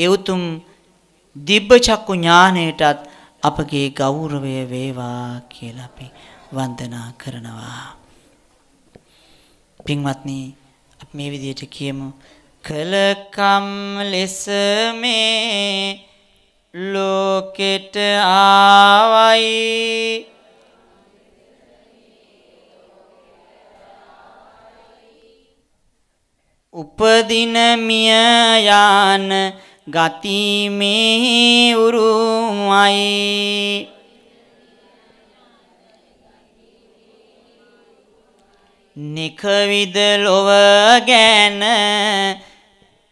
ඒ උතුම් දිබ්බචක්කු ඥානයටත් අපගේ ගෞරවය වේවා කියලා අපි වන්දනා කරනවා. පින්වත්නි අපි මේ විදිහට කියමු කලකම් ලෙස මේ ලෝකෙට ආවයි උපදින මිය යාන ගතිමේ උරුමයි නිකවිද ලොව ගැන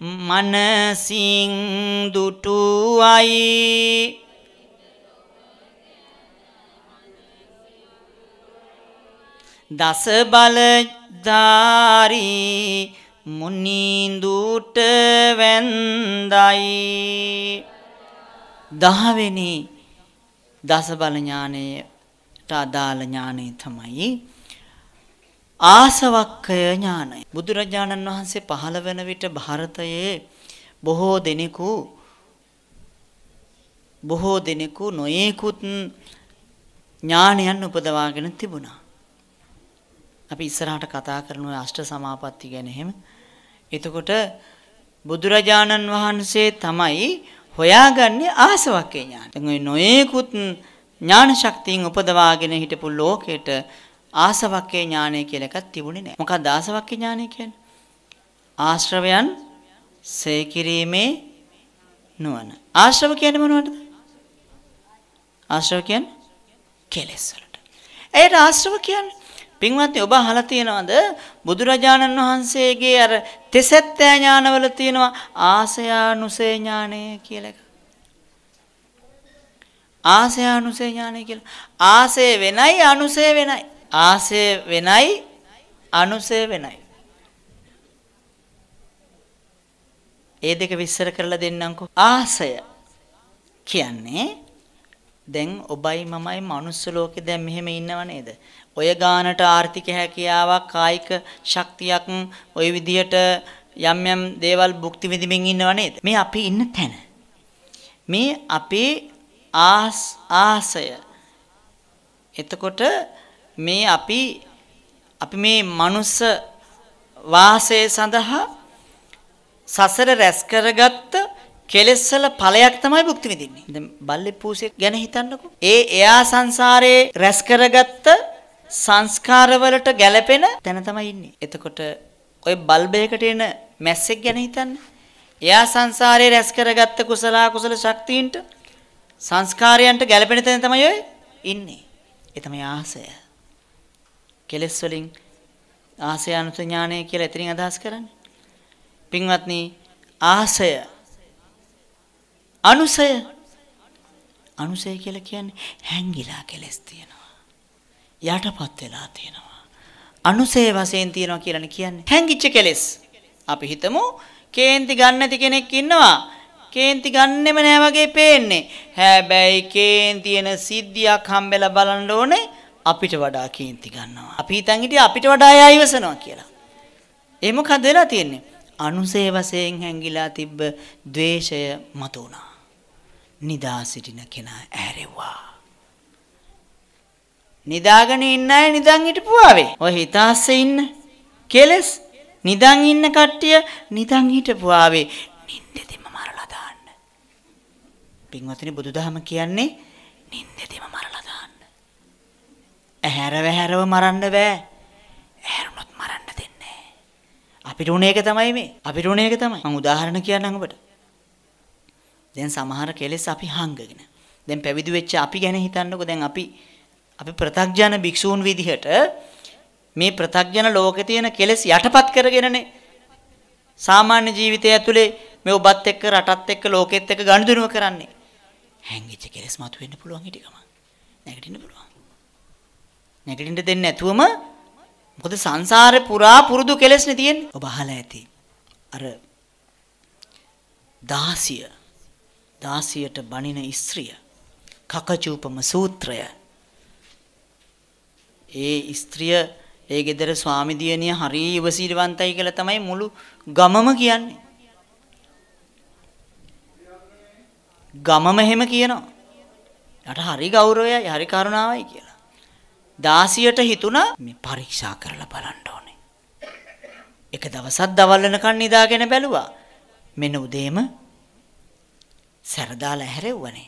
මනසින් දුටුවයි දස බලධාරී මුනිඳුට වැන්දයි දහවෙනි දසබල ඥානයට අදාළ ඥානය තමයි ආසවක්කය ඥානය. බුදුරජාණන් වහන්සේ පහළ වෙන විට ಭಾರತයේ බොහෝ දෙනෙකු බොහෝ දෙනෙකු නොයේකුත් ඥානයන් උපදවාගෙන තිබුණා. අපි ඉස්සරහට කතා කරන අෂ්ට සමාපatti ගැන එහෙම එතකොට බුදුරජාණන් වහන්සේ තමයි හොයාගන්නේ ආසවක්කේ ඥාන. දැන් ওই නොයේකුත් ඥාන ශක්තියින් උපදවාගෙන හිටපු ලෝකෙට ආසවක්කේ ඥානය කියලා එකක් තිබුණේ නැහැ. මොකක්ද ආසවක්කේ ඥානය කියන්නේ? ආශ්‍රවයන් සේකිරීමේ නුවණ. ආශ්‍රව කියන්නේ මොනවද? ආශ්‍රව කියන්නේ කෙලෙස් වලට. ඒකට ආශ්‍රව කියන්නේ පින්වත්නි ඔබ අහලා තියෙනවද බුදුරජාණන් වහන්සේගේ අර තෙසැත්තෑ ඥානවල තියෙනවා ආසයානුසේ ඥානය කියලා එක. ආසයානුසේ ඥානය කියලා. ආසය වෙනයි අනුසය වෙනයි. ආසය වෙනයි අනුසය වෙනයි. ඒ දෙක විස්තර කරලා දෙන්නම්කෝ. ආසය කියන්නේ දැන් ඔබයි මමයි මනුස්ස ලෝකේ දැන් මෙහෙම ඉන්නව නේද? ඔය ගානට ආර්ථික හැකියාවක් කායික ශක්තියක් ওই විදියට යම් යම් දේවල් භුක්ති විඳින්මින් ඉන්නව නේද මේ අපි ඉන්න තැන මේ අපේ ආස් ආසය එතකොට මේ අපි අපි මේ මනුස්ස වාසය සඳහා සසර රැස් කරගත්ත කෙලෙස්සල ඵලයක් තමයි භුක්ති විඳින්නේ. දැන් බල්ලේ පූසෙක් ගැන හිතන්නකෝ. ඒ එයා සංසාරේ රැස් කරගත්ත සංස්කාරවලට ගැළපෙන තැන තමයි ඉන්නේ. එතකොට ওই බල්බයකට එන මැස්සෙක් ගැන හිතන්න. එයා සංසාරයේ රැස් කරගත්ත කුසල අකුසල ශක්තියින්ට සංස්කාරයන්ට ගැළපෙන තැන තමයි ඔය ඉන්නේ. ඒ තමයි ආසය. කෙලස් වලින් ආසය අනුත ඥානය කියලා එතනින් අදහස් කරන්නේ. පින්වත්නි ආසය අනුසය අනුසය කියලා කියන්නේ හැංගිලා කෙලස් තියෙන යටපත් වෙලා තියෙනවා. අනුසේ වශයෙන් තියෙනවා කියලානේ කියන්නේ. හැංගිච්ච කෙලෙස්. අපි හිතමු කේන්ති ගන්න නැති කෙනෙක් ඉන්නවා. කේන්ති ගන්නෙම නෑ වගේ පේන්නේ. හැබැයි කේන්තින සිද්ධියක් හම්බෙලා බලන්න ඕනේ අපිට වඩා කේන්ති ගන්නවා. අපි හිතන් හිටියේ අපිට වඩා එයා ඉවසනවා කියලා. ඒ මොකද වෙලා තියෙන්නේ? අනුසේ වශයෙන් හැංගිලා තිබ්බ द्वේෂය මතුණා. නිදා සිටින කෙනා ඇරෙව්වා. නිදාගෙන ඉන්න අය නිදන් හිටපුවාවේ. ඔය හිතාස්සේ ඉන්න කෙලස් නිදන් ඉන්න කට්ටිය නිදන් හිටපුවාවේ. නින්දෙදිම මරලා දාන්න. පින්වත්නි බුදුදහම කියන්නේ නින්දෙදිම මරලා දාන්න. ඇහැරව ඇහැරව මරන්න බෑ. ඇහැරුණොත් මරන්න දෙන්නේ නෑ. අපිට උනේ ඒක තමයි මේ. අපිට උනේ ඒක තමයි. මම උදාහරණ කියන්නම් ඔබට. දැන් සමහර කෙලෙස් අපි හංගගෙන. දැන් පැවිදි වෙච්ච අපි ගැන හිතන්නකෝ. දැන් අපි අපි ප්‍රතග්ජන භික්ෂූන් විදිහට මේ ප්‍රතග්ජන ලෝකේ තියෙන කෙලෙස් යටපත් කරගෙනනේ සාමාන්‍ය ජීවිතය ඇතුලේ මේ ඔබත් එක්ක රටත් එක්ක ලෝකෙත් එක්ක ගනුදෙනුව කරන්නේ. හැංගිච්ච කෙලෙස් මතු වෙන්න පුළුවන් ඊට ගමන්. නැගිටින්න පුළුවන්. නැගිටින්න දෙන්නේ නැතුවම මොකද සංසාරේ පුරා පුරුදු කෙලෙස්නේ තියෙන්නේ. ඔබ අහලා ඇති. අර දාසිය දාසියට බණින ස්ත්‍රිය කකචූපම සූත්‍රය ඒ ස්ත්‍රිය ඒ ගෙදර ස්වාමි දියණිය හරි ඉවසීලවන්තයි කියලා තමයි මුළු ගමම කියන්නේ. ගමම එහෙම කියනවා. යට හරි ගෞරවයයි හරි කරුණාවයි කියලා. දාසියට හිතුණා මේ පරීක්ෂා කරලා බලන්න ඕනේ. එක දවසක් දවල් වෙනකන් නිදාගෙන බැලුවා. මෙන්න උදේම සරදාලා හැරෙව්වනේ.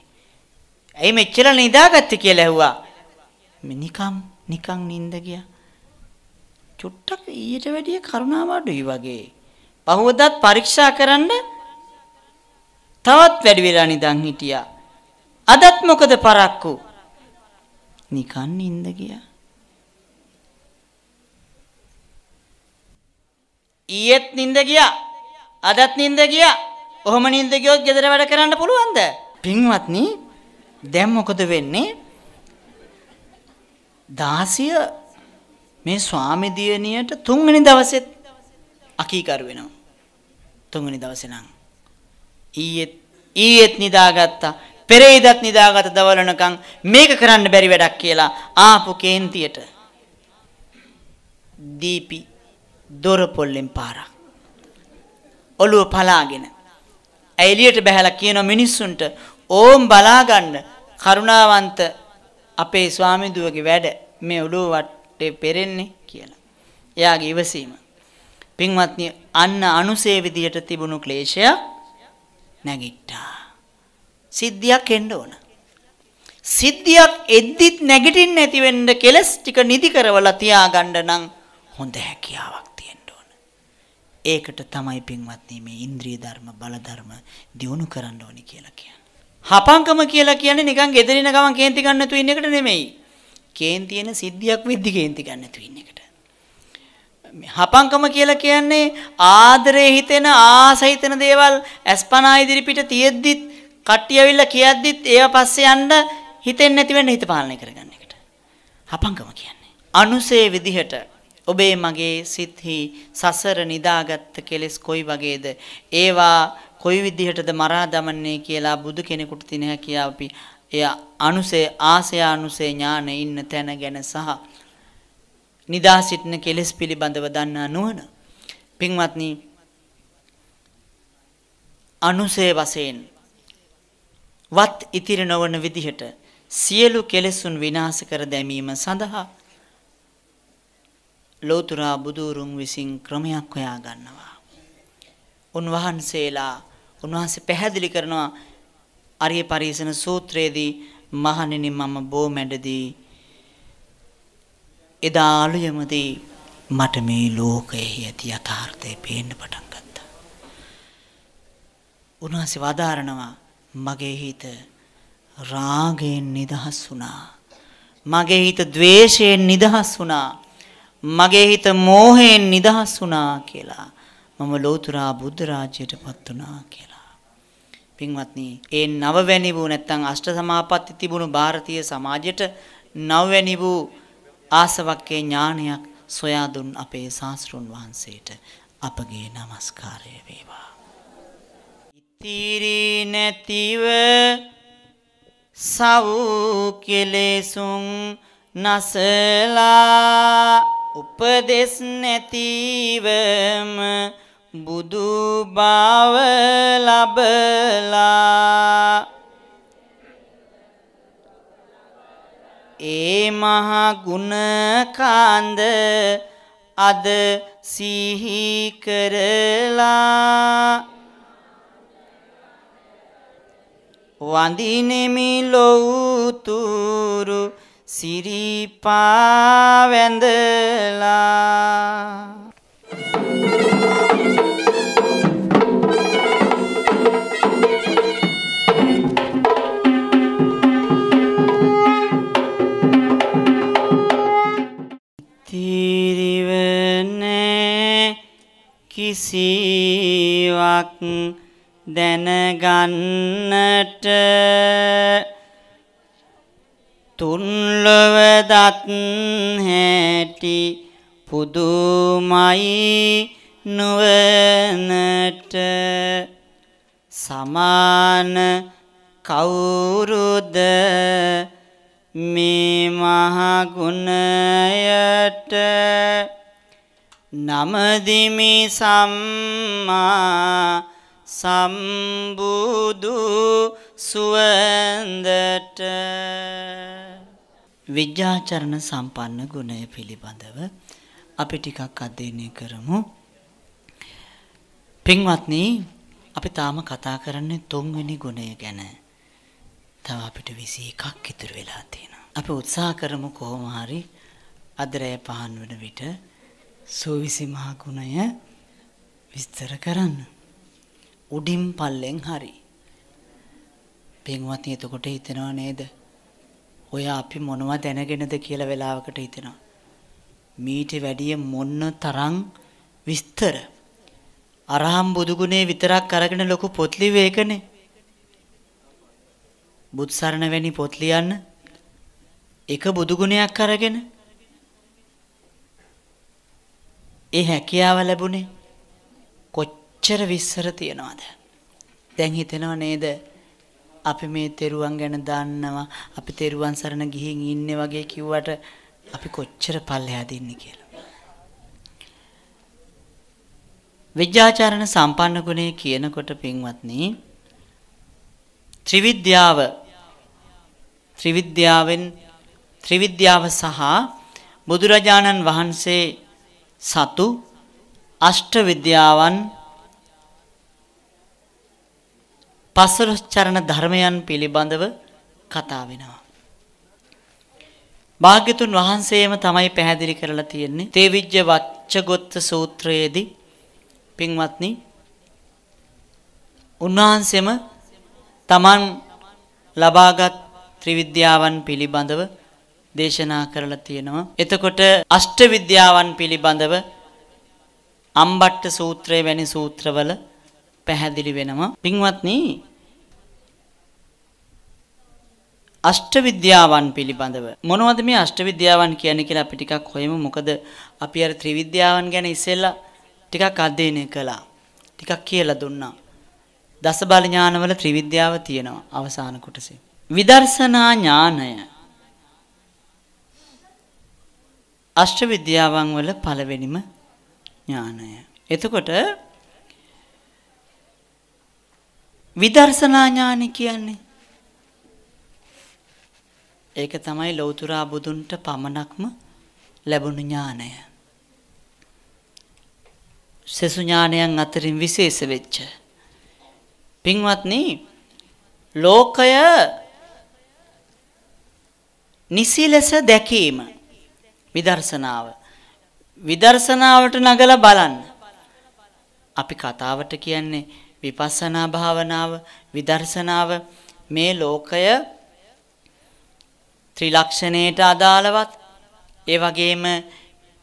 ඇයි මෙච්චර නිදාගත්තේ කියලා ඇහුවා. මිනිකම් නිකන් නිින්ද ගියා. චුට්ටක් ඊට වැඩිය කරුණාව අඩුයි වගේ. පහවදත් පරීක්ෂා කරන්න තවත් වැඩි වෙලා නිදන් හිටියා. අදත් මොකද පරක්කු? නිකන් නිින්ද ගියා. ඊයේත් නිින්ද ගියා. අදත් නිින්ද ගියා. ඔහොම නිින්ද ගියොත් ගෙදර වැඩ කරන්න පුළුවන්ද? පින්වත්නි, දැන් මොකද වෙන්නේ? දාසිය මේ ස්වාමි දියණියට තුන්වෙනි දවසෙත් අකීකරු වෙනවා. තුන්වෙනි දවසේ නම් ඊයේත් ඊයේත් නිදාගත්තා. පෙරේදත් නිදාගත දවලනකම් මේක කරන්න බැරි වැඩක් කියලා ආපු කේන්තියට දීපි දොර පොල්ලෙන් පාරක්. ඔළුව පලාගෙන ඇයිලියට බහැලා කියන මිනිස්සුන්ට ඕම් බලාගන්න කරුණාවන්ත අපේ ස්වාමිදුවගේ වැඩ මේ ඔළුව වටේ පෙරෙන්නේ කියලා. එයාගේ ඉවසීම. පින්වත්නි අන්න අනුසේ විදියට තිබුණු ක්ලේශය නැගිට්ටා. සිද්ධියක් එන්න ඕන. සිද්ධියක් එද්දිත් නැගිටින්න ඇති වෙන්න කෙලස් ටික නිදි කරවලා තියාගන්න නම් හොඳ හැකියාවක් තියෙන්න ඕන. ඒකට තමයි පින්වත්නි මේ ඉන්ද්‍රිය ධර්ම බල ධර්ම දියුණු කරන්න ඕනි කියලා කියන්නේ. හපංකම කියලා කියන්නේ නිකන් gederina ගමන් කේන්ති ගන්න නැතු ඉන්න එකට නෙමෙයි. කේන්තියන සිද්ධියක් විද්දි කේන්ති ගන්න නැතු ඉන්න එකට. හපංකම කියලා කියන්නේ ආදරේ හිතෙන ආසහිතන දේවල් ඇස්පනා ඉදිරිපිට තියෙද්දිත් කට්ටි ඇවිල්ලා කියද්දිත් ඒව පස්සේ යන්න හිතෙන්නේ නැති වෙන්න හිත පාලනය කරගන්න එකට. හපංකම කියන්නේ. අනුසේ විදිහට ඔබේ මගේ සිත්හි සසර නිදාගත්ත කෙලෙස් කොයි වගේද ඒවා කොයි විදිහටද මරා දමන්නේ කියලා බුදු කෙනෙකුට තියෙන හැකියාව අපි එය අනුසේ ආසය අනුසේ ඥාන ඉන්න තැන ගැන සහ නිදා සිටින කෙලෙස් පිළිබඳව දන්නා නුවණ පින්වත්නි අනුසේ වශයෙන් වත් ඉතිරි නොවන විදිහට සියලු කෙලෙසුන් විනාශ කර දැමීම සඳහා ලෝතුරා බුදුරුන් විසින් ක්‍රමයක් හොයා ගන්නවා. උන්වහන්සේලා උන්වහන්සේ පැහැදිලි කරනවා අරිය පරිසන සූත්‍රයේදී මහණෙනි මම බෝ මැඩදී එදා අලුයමදී මට මේ ලෝකයේ ඇති යථාර්ථය පේන්න පටන් ගත්තා. උන්වහන්සේ වදාරනවා මගේ හිත රාගයෙන් නිදහස් වුණා. මගේ හිත ද්වේෂයෙන් නිදහස් වුණා. මගේ හිත මෝහයෙන් නිදහස් වුණා කියලා. මම ලෝතුරා බුද්ධ රාජ්‍යයට පත් වුණා කියලා. පින්වත්නි, ඒ නවවැනි වූ නැත්නම් අෂ්ට සමාපatti තිබුණු ಭಾರತೀಯ සමාජයට නවවැනි වූ ආසවක්කේ ඥානයක් සොයා දුන් අපේ සාස්ෘන් වහන්සේට අපගේ নমස්කාරය වේවා. ඉතිරි නැතිව සව් කෙලෙසුන් නසලා උපදෙස් නැතිවම බුදු බව ලබලා ඒ මහා ගුණ කාන්ද අද සිහි කරලා වඳිනෙමි ලොවුතුරු සිරිපා වැඳලා කිසිවක් දැනගන්නට තුන්ලොව දත් හැටි පුදුමයි නුවනට සමාන කවුරුද මේ මහගුණයට නමදිමි සම්මා සම්බුදු සුවන්දට විද්‍යාචරණ සම්පන්න ගුණය පිළිබඳව අපි ටිකක් අධ්‍යයනය කරමු. පින්වත්නි අපි තාම කතා කරන්නේ තුන්වෙනි ගුණය ගැන. තව අපිට 21ක් ඉතුරු වෙලා තියෙනවා. අපි උත්සාහ කරමු කොහොම හරි අදරය පහන් වෙන විට සෝවිසි මහා ගුණය විස්තර කරන්න. උඩින් පල්ලෙන් හරි. පින්වත්නි එතකොට හිතෙනව නේද? ඔය අපි මොනව දැනගෙනද කියලා වෙලාවකට හිතෙනවා. මීට වැඩිය මොන්න තරම් විස්තර. අරහම් බුදුගුණේ විතරක් අරගෙන ලොකු පොත් ලිවේකනේ. බුත් සරණ වැනි පොත් ලියන්න එක බුදුගුණයක් අරගෙන ඒ හැකියාව ලැබුණේ කොච්චර විශ්සර තියනවාද දැන් හිතෙනව නේද අපි මේ තෙරුවන් ගැන දන්නවා අපි තෙරුවන් සරණ ගිහින් ඉන්නේ වගේ කිව්වට අපි කොච්චර පල්ලෙහා දින්නේ කියලා විද්‍යාචාරණ සම්පන්න ගුණය කියනකොට පින්වත්නි ත්‍රිවිද්‍යාව ත්‍රිවිද්‍යාවෙන් ත්‍රිවිද්‍යාව සහ බුදුරජාණන් වහන්සේ සතු අෂ්ට විද්‍යාවන් පසළොස් චරණ ධර්මයන් පිළිබඳව කතා වෙනවා. භාග්‍යතුන් වහන්සේම තමයි පැහැදිලි කරලා තියෙන්නේ. තේවිජ්ජ වච්චගොත්ත සූත්‍රයේදී පින්වත්නි උන්වහන්සේම තමන් ලබාගත් ත්‍රිවිද්‍යාවන් පිළිබඳව දේශනා කරලා තියෙනවා. එතකොට අෂ්ට විද්‍යාවන් පිළිබඳව අම්බට්ට සූත්‍රය වැනි සූත්‍රවල පැහැදිලි වෙනවා. පින්වත්නි අෂ්ට විද්‍යාවන් පිළිබඳව මොනවද මේ අෂ්ට විද්‍යාවන් කියන්නේ කියලා අපි ටිකක් හොයමු. මොකද අපි අර ත්‍රිවිද්‍යාවන් ගැන ඉස්සෙල්ලා ටිකක් අධ්‍යයනය කළා. ටිකක් කියලා දුන්නා. දස බල ඥානවල ත්‍රිවිද්‍යාව තියෙනවා අවසාන කොටසේ. විදර්ශනා ඥානය අෂ්ට විද්‍යාවන් වල පළවෙනිම ඥානය. එතකොට විදර්ශනා ඥාන කියන්නේ ඒක තමයි ලෞතර බුදුන්ට පමණක්ම ලැබුණු ඥානය. සසු ඥානයන් අතරින් විශේෂ වෙච්ච. පින්වත්නි ලෝකය නිසි ලෙස දැකීම විදර්ශනාව. විදර්ශනාවට නගලා බලන්න. අපි කතාවට කියන්නේ විපස්සනා භාවනාව විදර්ශනාව මේ ලෝකය ත්‍රිලක්ෂණයට අදාළවත් ඒ වගේම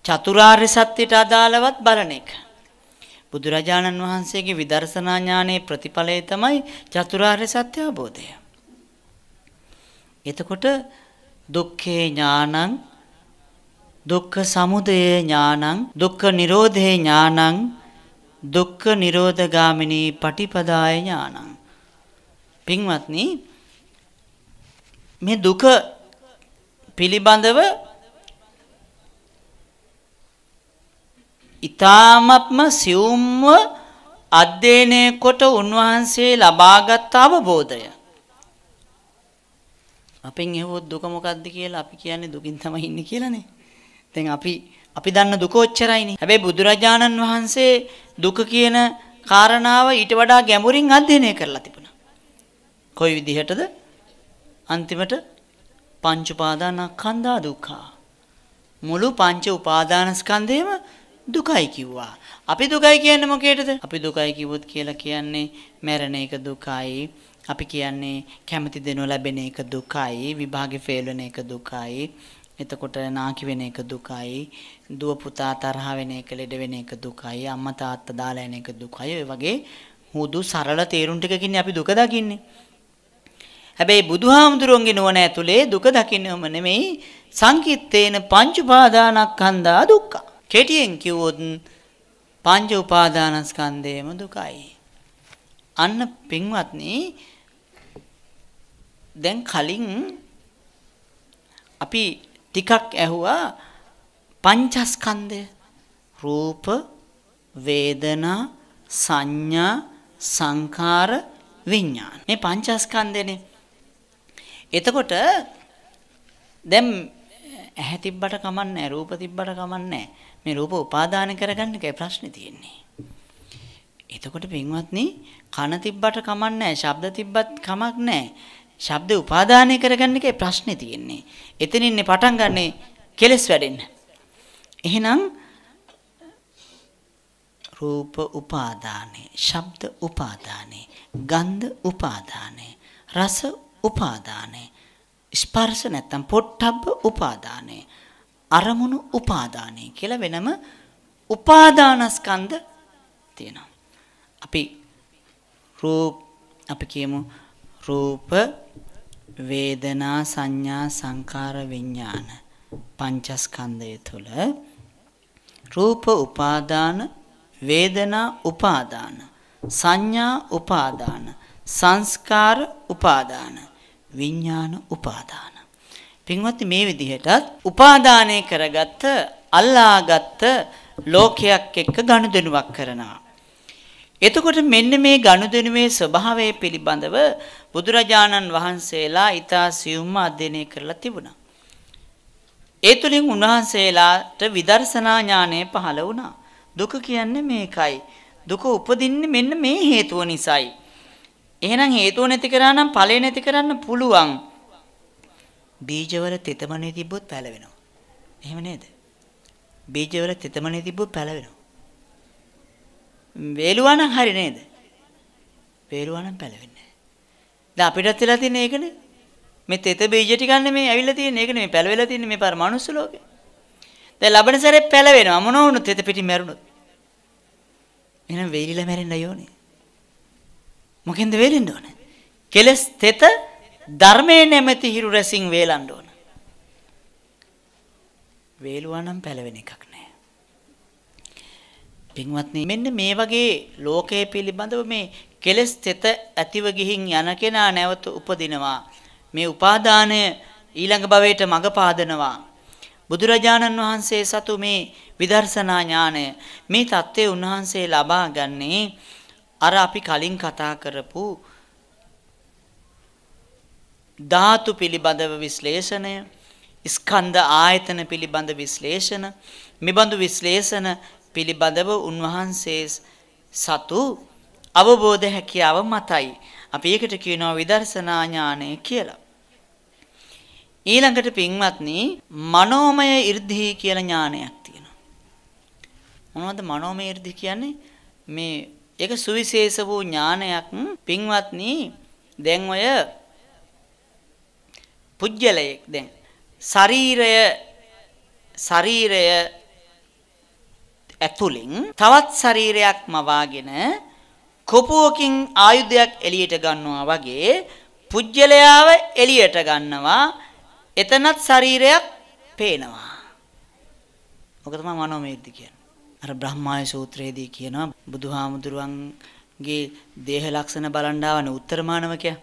චතුරාර්ය සත්‍යයට අදාළවත් බලන එක. බුදුරජාණන් වහන්සේගේ විදර්ශනා ඥානයේ ප්‍රතිඵලය තමයි චතුරාර්ය සත්‍ය අවබෝධය. එතකොට දුක්ඛේ ඥානං දුක්ඛ සමුදය ඥානං දුක්ඛ නිරෝධේ ඥානං දුක්ඛ නිරෝධගාමිනී පටිපදාය ඥානං පින්වත්නි මේ දුක පිළිබඳව ඊ타මත්ම සියුම්ව අධ්‍යයනය කොට උන්වහන්සේ ලබාගත් අවබෝධය අපෙන් ඇහුවොත් දුක මොකද්ද කියලා අපි කියන්නේ දුකින් තමයි ඉන්නේ කියලානේ දැන් අපි අපි දන්න දුක ඔච්චරයිනේ. හැබැයි බුදුරජාණන් වහන්සේ දුක කියන කාරණාව ඊට වඩා ගැඹුරින් අධ්‍යයනය කරලා තිබුණා. කොයි විදිහටද? අන්තිමට පංච උපාදානස්කන්ධා දුක්ඛ. මුළු පංච උපාදානස්කන්ධයම දුකයි කිව්වා. අපි දුකයි කියන්නේ මොකේද? අපි දුකයි කිව්වොත් කියලා කියන්නේ මැරෙන එක දුකයි. අපි කියන්නේ කැමති දේ නොලැබෙන එක දුකයි. විභාගේ ෆේල් වෙන එක දුකයි. එතකොට නාකි වෙන එක දුකයි, දුව පුතා තරහ වෙන එක, ලෙඩ වෙන එක දුකයි, අම්මා තාත්තා දාලා යන එක දුකයි. ඔය වගේ හුදු සරල තේරුම් ටිකකින් අපි දුක දකින්නේ. හැබැයි බුදුහාමුදුරන්ගේ නුවණ ඇතුලේ දුක දකින්නම නෙමෙයි සංකිට්තේන පංච උපාදානස්කන්ධා දුක්ඛ. කෙටියෙන් කිව්වොත් පංච උපාදානස්කන්ධේම දුකයි. අන්න පින්වත්නි දැන් කලින් අපි ටිකක් ඇහුවා පංචස්කන්ධය රූප වේදනා සංඥා සංකාර විඥාන මේ පංචස්කන්ධයනේ එතකොට දැන් ඇහැ තිබ්බට කමන්නේ රූප තිබ්බට කමන්නේ මේ රූප උපාදාන කරගන්න එකයි ප්‍රශ්නේ තියෙන්නේ එතකොට පින්වත්නි කන තිබ්බට කමන්නේ ශබ්ද තිබ්බත් කමක් නැහැ ශබ්ද උපාදානය කරගන්න එකේ ප්‍රශ්නේ තියෙන්නේ. එතනින්නේ පටන් ගන්නෙ කෙලස් වැඩෙන්න. එහෙනම් රූප උපාදානේ, ශබ්ද උපාදානේ, ගන්ධ උපාදානේ, රස උපාදානේ, ස්පර්ශ නැත්තම් පොට්ටබ්බ උපාදානේ, අරමුණු උපාදානේ කියලා වෙනම උපාදානස්කන්ධ තියෙනවා. අපි රූප අපි කියමු රූප වේදනා සංඥා සංකාර විඥාන පංචස්කන්ධය තුල රූප උපාදාන වේදනා උපාදාන සංඥා උපාදාන සංස්කාර උපාදාන විඥාන උපාදාන පින්වත්නි මේ විදිහටත් උපාදානය කරගත්ත අල්ලාගත්ත ලෝකයක් එක්ක ගනුදෙනුවක් කරනවා එතකොට මෙන්න මේ ගනුදෙනුවේ ස්වභාවය පිළිබඳව බුදුරජාණන් වහන්සේලා ඊතා සියුම්ම අධ්‍යයනය කරලා තිබුණා. ඒ තුලින් උන්වහන්සේලාට විදර්ශනා ඥානය පහළ වුණා. දුක කියන්නේ මේකයි. දුක උපදින්නේ මෙන්න මේ හේතුව නිසායි. එහෙනම් හේතුව නැති කරා නම් ඵලය නැති කරන්න පුළුවන්. බීජවල තෙතමනේ තිබ්බොත් පැලවෙනවා. එහෙම නේද? බීජවල තෙතමනේ තිබ්බොත් පැලවෙනවා. වේලුවා නම් හරි නේද? වේලුවා නම් පැලවෙනවා. දැන් අපිටත් වෙලා තියෙන ඒකනේ. මේ තෙත බීජ ටික ගන්න මේ ඇවිල්ලා තියෙන ඒක නෙමෙයි පැලවෙලා තියෙන මේ පාර මනුස්ස ලෝකේ. දැන් ලබන සැරේ පැලවෙනවා මොන වුණොත් තෙත පිටින් මැරුණොත්. එහෙනම් වෙලිලා මැරෙන්න යෝනේ. මොකෙන්ද වෙලෙන්න ඕන? කෙලස් තෙත ධර්මයේ නැමැති හිරු රැසින් වේලන්න ඕන. වේලුවා නම් පැලවෙන එකක් නෑ. පින්වත්නි මෙන්න මේ වගේ ලෝකයේ පිළිබඳව මේ කෙලස් තෙත ඇතිව ගිහින් යන කෙනා නැවත උපදිනවා. මේ උපාදානය ඊළඟ භවයට මඟ පාදනවා. බුදුරජාණන් වහන්සේ සතු මේ විදර්ශනා ඥානය මේ தත්ත්වය උන්වහන්සේ ලබා ගන්නේ අර අපි කලින් කතා කරපු ධාතු පිළිබඳව විශ්ලේෂණය ස්කන්ධ ආයතන පිළිබඳ විශ්ලේෂණ මෙබඳු විශ්ලේෂණ පිළිබඳව උන්වහන්සේ සතු අවබෝධ හැකියාව මතයි. අපි ඒකට කියනවා විදර්ශනා ඥානය කියලා. ඊළඟට පින්වත්නි මනෝමය 이르දි කියලා ඥානයක් තියෙනවා. මොනවද මනෝමය 이르දි කියන්නේ? මේ ඒක සුවිශේෂ වූ ඥානයක් පින්වත්නි දැන් ඔය පුජ්‍යලයක් දැන් ශරීරය ශරීරය ඇතුලින් තවත් ශරීරයක් මවාගෙන කොපුවකින් ආයුධයක් එළියට ගන්නවා වගේ පුජ්‍යලයාව එළියට ගන්නවා එතනත් ශරීරයක් පේනවා. ඔක තමයි මනෝමේද්ද කියන්නේ. අර බ්‍රහ්මාය සූත්‍රයේදී කියනවා බුදුහාමුදුරුවන්ගේ දේහ ලක්ෂණ බලන් ආවන උත්තරමානවකයා.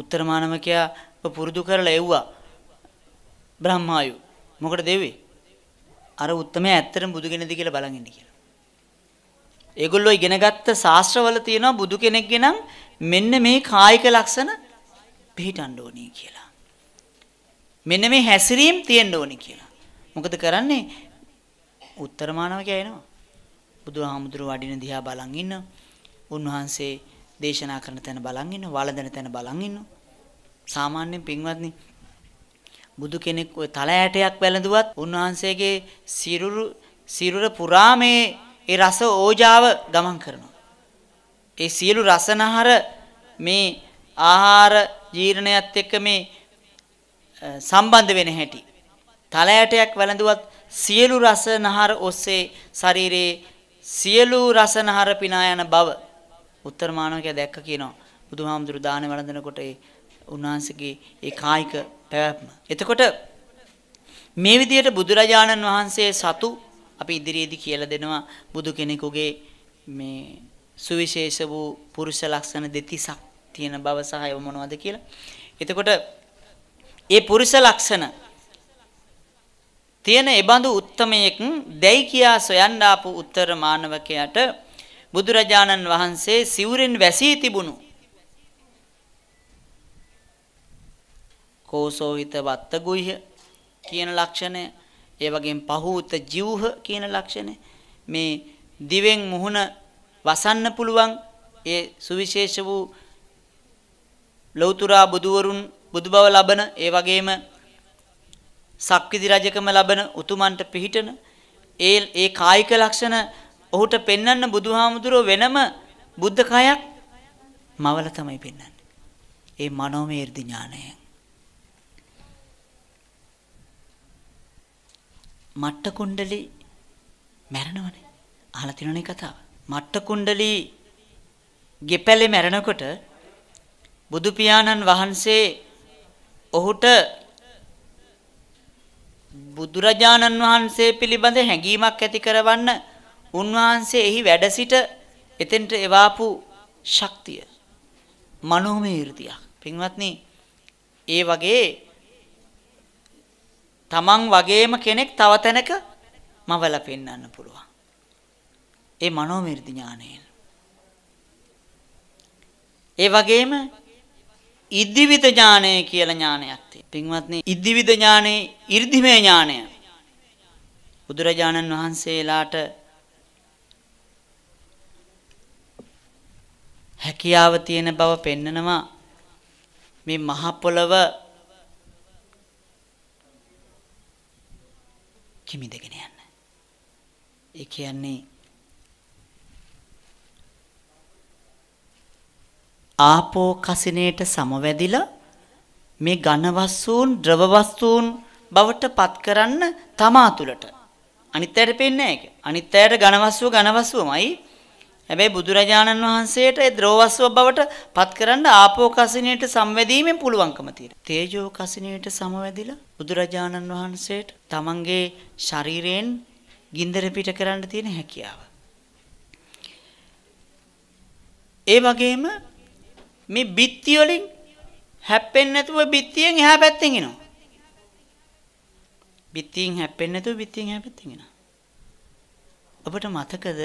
උත්තරමානවකයා පුරුදු කරලා එව්වා. බ්‍රහ්මායු. මොකටද දෙවි? අර උත්තරමයා ඇත්තටම බුදු කෙනෙක්ද කියලා බලන් ඉන්න කියලා. ඒගොල්ලෝ ඉගෙනගත්ත ශාස්ත්‍රවල තියෙනවා බුදු කෙනෙක්ගේ නම් මෙන්න මේ කායික ලක්ෂණ පිළිටන්න ඕනේ කියලා. මෙන්න මේ හැසිරීම් තියෙන්න ඕනේ කියලා. මොකද කරන්නේ? උත්තර මානවකයා එනවා. බුදුහාමුදුරු වඩින දිහා බලන් ඉන්න. උන්වහන්සේ දේශනා කරන තැන බලන් ඉන්න, වළඳන තැන බලන් ඉන්න. සාමාන්‍යයෙන් පින්වත්නි බුදු කෙනෙක් ওই තල ඇටයක් වැළඳුවත් උන්වහන්සේගේ සිරුරු සිරුර පුරා මේ ඒ රස ඕජාව ගමන් කරනවා. ඒ සියලු රසනහර මේ ආහාර ජීර්ණයත් එක්ක මේ සම්බන්ධ වෙන හැටි. තලයටයක් වැළඳුවත් සියලු රසනහර ඔස්සේ ශරීරයේ සියලු රසනහර පිනා යන බව උත්තර මානවකයා දැක්ක කියනවා. බුදුහාමුදුරු දාන වළඳනකොට ඒ උන්වහන්සේගේ ඒ කායික පැවැත්ම. එතකොට මේ විදිහට බුදුරජාණන් වහන්සේ සතු අපි ඉදිරියේදී කියලා දෙනවා බුදු කෙනෙකුගේ මේ සුවිශේෂ වූ පුරුෂ ලක්ෂණ දෙතිසක් තියෙන බව සහ ඒව මොනවද කියලා. එතකොට ඒ පුරුෂ ලක්ෂණ තියෙන ඒබඳු උත්තමයෙක් දැයි කියා සොයන්න ආපු උත්තර මානවකයාට බුදුරජාණන් වහන්සේ සිවුරෙන් වැසී තිබුණු කෝසෝහිත වත්ත ගුහ්‍ය කියන ලක්ෂණය ඒ වගේම පහූත ජීවහ කියන ලක්ෂණය මේ දිවෙන් මුහුණ වසන්න පුළුවන් ඒ සුවිශේෂ වූ ලෞතුරා බුදුවරුන් බුදුබව ලබන ඒ වගේම සක්විති රජකම ලබන උතුමන්ට පිහිටන ඒ ඒ කායික ලක්ෂණ ඔහුට පෙන්වන්න බුදුහාමුදුරුව වෙනම බුද්ධ කයක් මවල තමයි පෙන්වන්නේ. ඒ මනෝමය ඥානයෙන්. මට්ට කුණ්ඩලී මැරෙනවනේ. අහලා තියෙනවනේ කතාව. මට්ට කුණ්ඩලී ගෙපැලේ මැරෙනකොට බුදු පියාණන් වහන්සේ ඔහුට බුදුරජාණන් වහන්සේ පිළිබඳ හැඟීමක් ඇති කරවන්න උන්වහන්සේ එහි වැඩ සිට එතෙන්ට එවාපු ශක්තිය මනෝමය irdiyak පින්වත්නි ඒ වගේ තමන් වගේම කෙනෙක් තව තැනක මවල පෙන්වන්න පුළුවන්. ඒ මනෝමිර්ධි ඥානයෙන්. ඒ වගේම ඉද්ධිවිද ඥානය කියලා ඥානයක් තියෙනවා. පින්වත්නි, ඉද්ධිවිද ඥානේ 이르දිමේ ඥානය. බුදුරජාණන් වහන්සේලාට හැකියාව තියෙන බව පෙන්නනවා. මේ මහ පොළව කිමිදගෙන යන්න. ඒ කියන්නේ ආපෝ කසිනේට සමවැදිලා මේ ඝන වස්තුන් ද්‍රව වස්තුන් බවට පත් කරන්න තමා තුලට අනිත් ඇයට පේන්නේ නැහැ ඒක. අනිත් ඇයට ඝන වස්තුව ඝන වස්තුවමයි හැබැයි බුදුරජාණන් වහන්සේට ඒ ද්‍රෝවස්ව බවට පත් කරන්න ආපෝ කසිනේට සම්වැදීමෙන් පුළුවන්කම තියෙනවා. තේජෝ කසිනේට සමවැදිලා බුදුරජාණන් වහන්සේට තමන්ගේ ශරීරයෙන් ගින්දර පිට කරන්න තියෙන හැකියාව. ඒ වගේම මේ බිත්ති වලින් හැප්පෙන්නේ නැතුව බිත්තියෙන් එහා පැත්තෙන් එනවා. බිත්තියෙන් හැප්පෙන්නේ නැතුව බිත්තියෙන් එහා පැත්තෙන් එනවා. ඔබට මතකද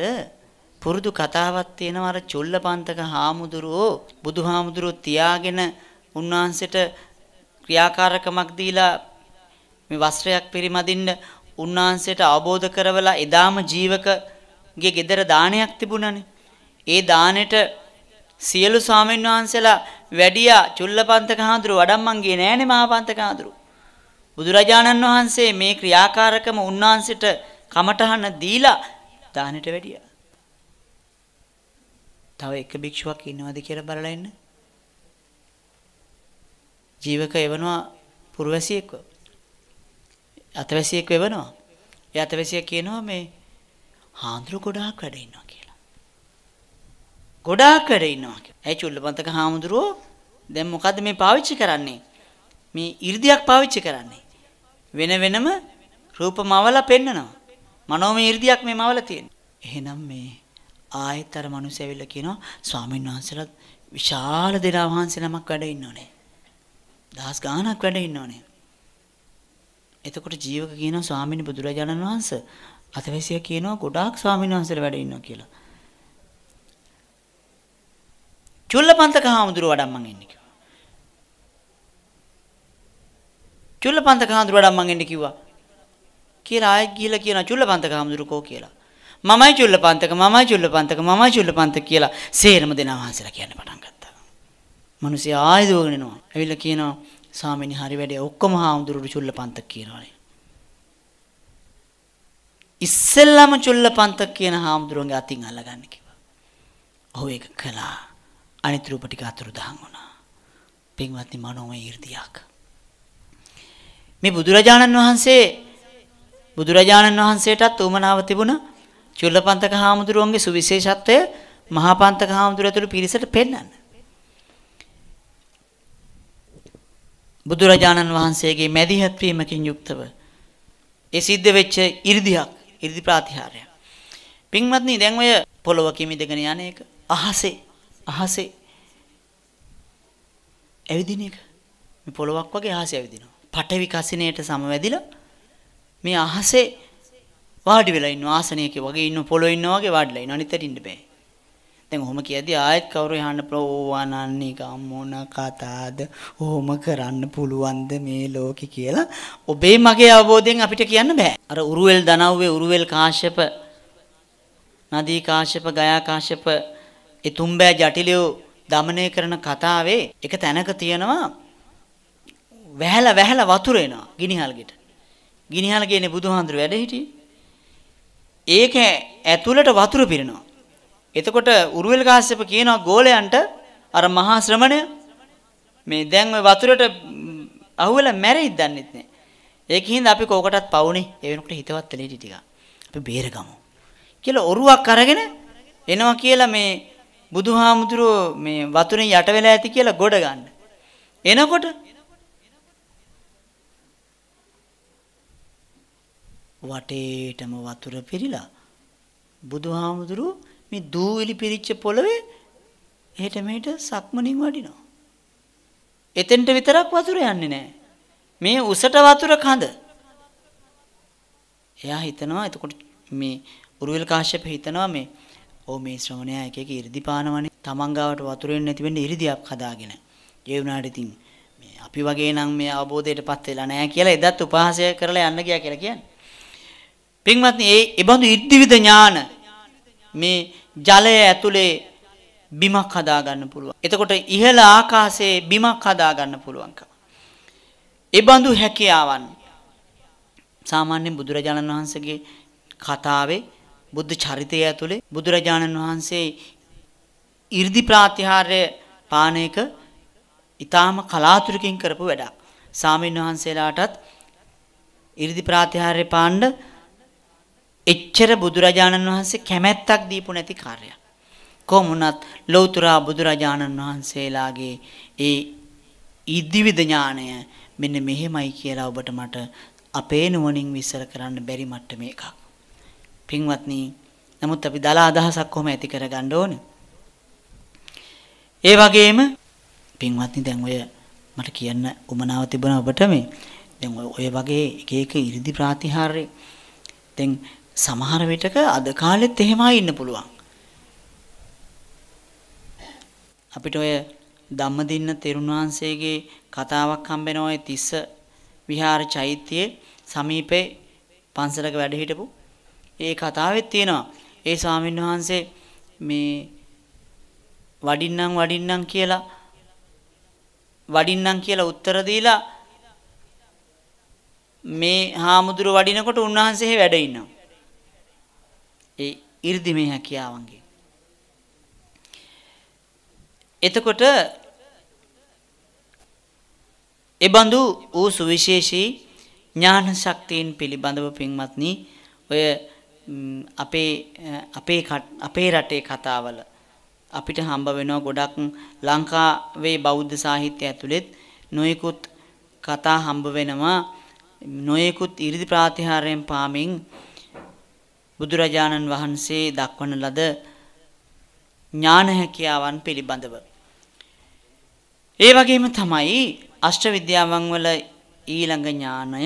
පුරුදු කතාවක් තියෙනවා අර චුල්ලපන්තක හාමුදුරුවෝ බුදුහාමුදුරුවෝ තියාගෙන උන්වහන්සේට ක්‍රියාකාරකමක් දීලා මේ වස්ත්‍රයක් පරිමදින්න උන්වහන්සේට අවබෝධ කරවලා එදාම ජීවකගේ gedara දානයක් තිබුණානේ. ඒ දානෙට සියලු ස්වාමීන් වහන්සේලා වැඩියා චුල්ලපන්තක හාමුදුරුව වඩම්මන් ගියේ නෑනේ මහාපන්තක හාමුදුරුව. බුදුරජාණන් වහන්සේ මේ ක්‍රියාකාරකම උන්වහන්සේට කමටහන දීලා දානෙට වැඩියා. තව එක භික්ෂුවක් ඉන්නවද කියලා බලලා ඉන්න. ජීවක එවනවා පුරවැසියෙක්ව. අතවැසියෙක් එවනවා. ඒ අතවැසියා කියනවා මේ හාඳුර ගොඩාක් වැඩ ඉන්නවා කියලා. ගොඩාක් වැඩ ඉන්නවා කියලා. ඇයි චුල්ලපන්තක හාමුදුරුවෝ දැන් මොකද්ද මේ පාවිච්චි කරන්නේ? මේ 이르දියක් පාවිච්චි කරන්නේ. වෙන වෙනම රූපමවල පෙන්නනවා. මනෝමය 이르දියක් මේ මවල තියෙන. එහෙනම් මේ ආයතර මිනිස්සු ඇවිල්ලා කියනවා ස්වාමීන් වහන්සේලා විශාල දෙනා වහන්සේ නමක් වැඩ ඉන්නෝනේ. දහස් ගාණක් වැඩ ඉන්නෝනේ. එතකොට ජීවක කියනවා ස්වාමීන් බුදුරජාණන් වහන්සේ අතවැසිය කියනවා ගොඩාක් ස්වාමීන් වහන්සේලා වැඩ ඉන්නවා කියලා. චුල්ලපන්තක හාමුදුරුව වඩම් මං ඉන්නේ කිව්වා. චුල්ලපන්තක හාමුදුරුව වඩම් මං ඉන්නේ කිව්වා. කියලා ආයෙත් ගිහිල්ලා කියනවා චුල්ලපන්තක හාමුදුරුව කෝ කියලා. මමයි චුල්ල පන්තක මමයි චුල්ල පන්තක මමයි චුල්ල පන්ත කියලා සේරම දෙනවහන්සලා කියන්න පටන් ගත්තා. මිනිස්සු ආයෙ දුවගෙන එනවා. ඇවිල්ලා කියනවා ස්වාමීනි හරි වැඩේ ඔක්කොම හාමුදුරුවෝ චුල්ල පන්තක කියනවානේ. ඉස්සෙල්ලාම චුල්ල පන්තක කියන හාමුදුරුවන්ගේ අතින් අල්ලගන්න කිව්වා. ඔහු ඒක කළා. අනිත් රූප ටික අතුරුදහන් වුණා. පින්වත්නි මනෝමය 이르දියක්. මේ බුදුරජාණන් වහන්සේ බුදුරජාණන් වහන්සේටත් උමනාව තිබුණා චුල්ලපන්තක හාමුදුරුවන්ගේ සුවිශේෂත්වය මහාපන්තක හාමුදුරුව ඇතුළු පිරිසට පෙන්වන්න. බුදුරජාණන් වහන්සේගේ මැදිහත් වීමකින් යුක්තව ඒ සිද්ධ වෙච්ච 이르දියක් 이르දි ප්‍රාතිහාර්ය. පින්වත්නි දැන් ඔය පොළව කිමිදගෙන යන එක අහසේ අහසේ ඇවිදින එක මේ පොළවක් වගේ අහසේ ඇවිදිනවා. පටවි කසිනේට සමවැදිලා මේ අහසේ වාඩි වෙලා ඉන්න ආසනයක වගේ ඉන්න පොළොවේ ඉන්නා වගේ වාඩිලා ඉන්න අනිතට ඉන්න බෑ. දැන් ඔහොම කියද්දි ආයෙත් කවුරු යහන්න ප්‍රෝවානන්නේ ගම්මොන කතාද ඔහොම කරන්න පුළුවන්ද මේ ලෝකේ කියලා ඔබේ මගේ අවබෝධයෙන් අපිට කියන්න බෑ. අර උරුවෙල් දනව්වේ උරුවෙල් කාශ්‍යප නදී කාශ්‍යප ගයා කාශ්‍යප ඒ තුම්බෑ ජටිලයෝ දමනය කරන කතාවේ එක තැනක තියෙනවා වැහැලා වැහැලා වතුර එනවා ගිනිහල්ගෙට. ගිනිහල් කියන්නේ බුදුහාඳුර වැඩ හිටියේ. ඒක ඇතුළට වතුර පිරෙනවා. එතකොට උරුවෙල් කාශ්‍යප කියනවා ගෝලයන්ට අර මහා ශ්‍රමණය මේ දැන් ওই වතුරට අහුවෙලා මැරෙයිද දන්නෙත් නෑ. ඒකින්ද අපි කෝකටත් පවුනේ. ඒ වෙනකොට හිතවත් දෙලීටි ටික. අපි බේරගමු. කියලා ඔරුවක් අරගෙන එනවා කියලා මේ බුදුහාමුදුරුවෝ මේ වතුරෙන් යට වෙලා ඇති කියලා ගොඩ ගන්න. එනකොට වටේටම වතුර පිරিলা. බුදුහාමුදුරු මේ දූවිලි පිරිච්ච පොළවේ එහෙට මෙහෙට සක්මනින් වඩිනවා. එතෙන්ට විතරක් වතුර යන්නේ නැහැ. මේ උසට වතුර කඳ. එයා හිතනවා එතකොට මේ උරුවෙල් කාශ්‍යප හිතනවා මේ ඕ මේ ශ්‍රමණයා එක එක 이르දි පානවනේ තමන් ගාවට වතුරෙන් නැති වෙන්න 이르දියක් හදාගෙන. ඒ වුණාට ඉතින් මේ අපි වගේ නම් මේ අවබෝධයටපත් වෙලා නැහැ කියලා එදත් උපහාසය කරලා යන්න ගියා කියලා කියන්නේ. පින්වත්නි ඒ එබඳු ඉද්ධිවිද ඥාන මේ ජලය ඇතුලේ බිමක් හදා ගන්න පුළුවන්. එතකොට ඉහළ ආකාශයේ බිමක් හදා ගන්න පුළුවන්කම. එබඳු හැකියාවන් සාමාන්‍යයෙන් බුදුරජාණන් වහන්සේගේ කතාවේ බුද්ධ චරිතය ඇතුලේ බුදුරජාණන් වහන්සේ 이르දි ප්‍රාතිහාර්ය පානයක ඊටාම කලාතුරකින් කරපු වැඩක්. සාමින් වහන්සේලාටත් 이르දි ප්‍රාතිහාර්ය පාණ්ඩ එච්චර බුදුරජාණන් වහන්සේ කැමැත්තක් දීපු නැති කාර්යයක්. කොමුණත් ලෞතර බුදුරජාණන් වහන්සේලාගේ ඒ ඉදිවිද ඥාණය මෙන්න මෙහෙමයි කියලා ඔබට මට අපේ නුවණින් විශ්සර කරන්න බැරි මට්ටමේ එකක්. පින්වත්නි, නමුත් අපි දල අදහසක් කොහොම ඇති කරගන්න ඕන? ඒ වගේම පින්වත්නි දැන් ඔය මට කියන්න උමනාව තිබුණා ඔබට මේ දැන් ඔය වගේ එක එක 이르දි ප්‍රාතිහාර්ය දැන් සමහර විටක අද කාලෙත් එහෙමයි ඉන්න පුළුවන්. අපිට ඔය ධම්මදින්න තෙරුණ වහන්සේගේ කතාවක් හම්බෙන ඔය තිස්ස විහාර චෛත්‍යයේ සමීපේ පන්සලක වැඩ හිටපු ඒ කතාවෙත් තියෙනවා. ඒ ස්වාමීන් වහන්සේ මේ වඩින්නම් වඩින්නම් කියලා වඩින්නම් කියලා උත්තර දීලා මේ හාමුදුරු වඩිනකොට උන්වහන්සේ වැඩ ඉන්නවා. ඒ 이르දිමේ හැකියාවන්ගේ එතකොට එබඳු ඌ සුවිශේෂී ඥාන ශක්තියින් පිළිබඳව පින්වත්නි ඔය අපේ අපේ අපේ රටේ කතාවල අපිට හම්බ වෙනවා ගොඩක් ලංකාවේ බෞද්ධ සාහිත්‍ය ඇතුළෙත් නොයෙකුත් කතා හම්බ වෙනවා නොයෙකුත් 이르දි ප්‍රාතිහාර්යයෙන් පාමින් බුදුරජාණන් වහන්සේ දක්වන ලද ඥාන හැකියාවන් පිළිබඳව. ඒ වගේම තමයි අෂ්ට විද්‍යාවන් වල ඊළඟ ඥානය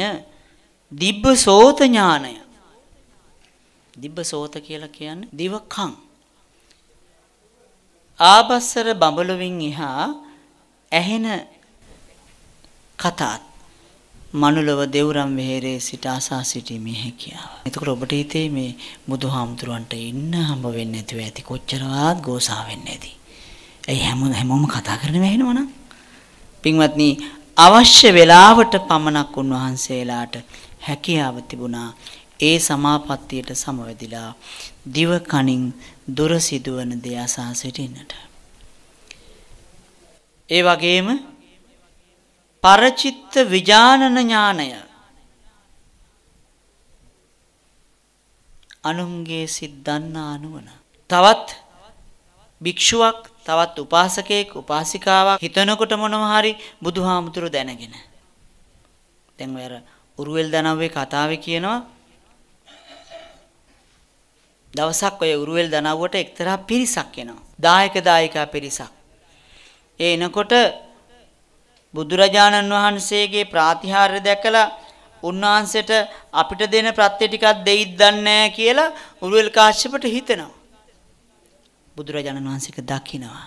දිබ්බ සෝත ඥානය. දිබ්බ සෝත කියලා කියන්නේ දිවකම්. ආබස්සර බඹලුවින් එහා ඇහෙන කතාත් මනුලොව දෙවුරම් වෙහෙරේ සිට අසා සිටීමේ හැකියාව. එතකොට ඔබට හිතේ මේ බුදුහාමුදුරන්ට ඉන්න හම්බ වෙන්නේ නැතුව ඇති කොච්චරවත් ගෝසා වෙන්නේ නැති. ඒ හැම හැමෝම කතා කරන වැහෙනවනම්. පින්වත්නි අවශ්‍ය වෙලාවට පමණක් උන්වහන්සේලාට හැකියාව තිබුණා. ඒ සමාපත්තියට සමවැදිලා දිව කණින් දුර සිදුවන දේ අසා සිටින්නට. ඒ වගේම පරචිත්ත විජානන ඥානය අනුන්ගේ සිත් දන්නා නුවණ තවත් භික්ෂුවක් තවත් උපාසකයෙක් උපාසිකාවක් හිතනකොට මොනවා හරි බුදුහාමුදුරු දැනගෙන දැන් ඔය අර උරුවෙල් දනව්වේ කතාවේ කියනවා දවසක් ඔය උරුවෙල් දනව්වට එක්තරා පිරිසක් එනවා දායක දායිකා පිරිසක් ඒ එනකොට බුදුරජාණන් වහන්සේගේ ප්‍රාතිහාර්ය දැකලා උන්වහන්සේට අපිට දෙන ප්‍රත්‍ය ටිකක් දෙයිද දන්නේ කියලා උරුවෙල් කාශ්‍යපට හිතෙනවා. බුදුරජාණන් වහන්සේක දකිනවා.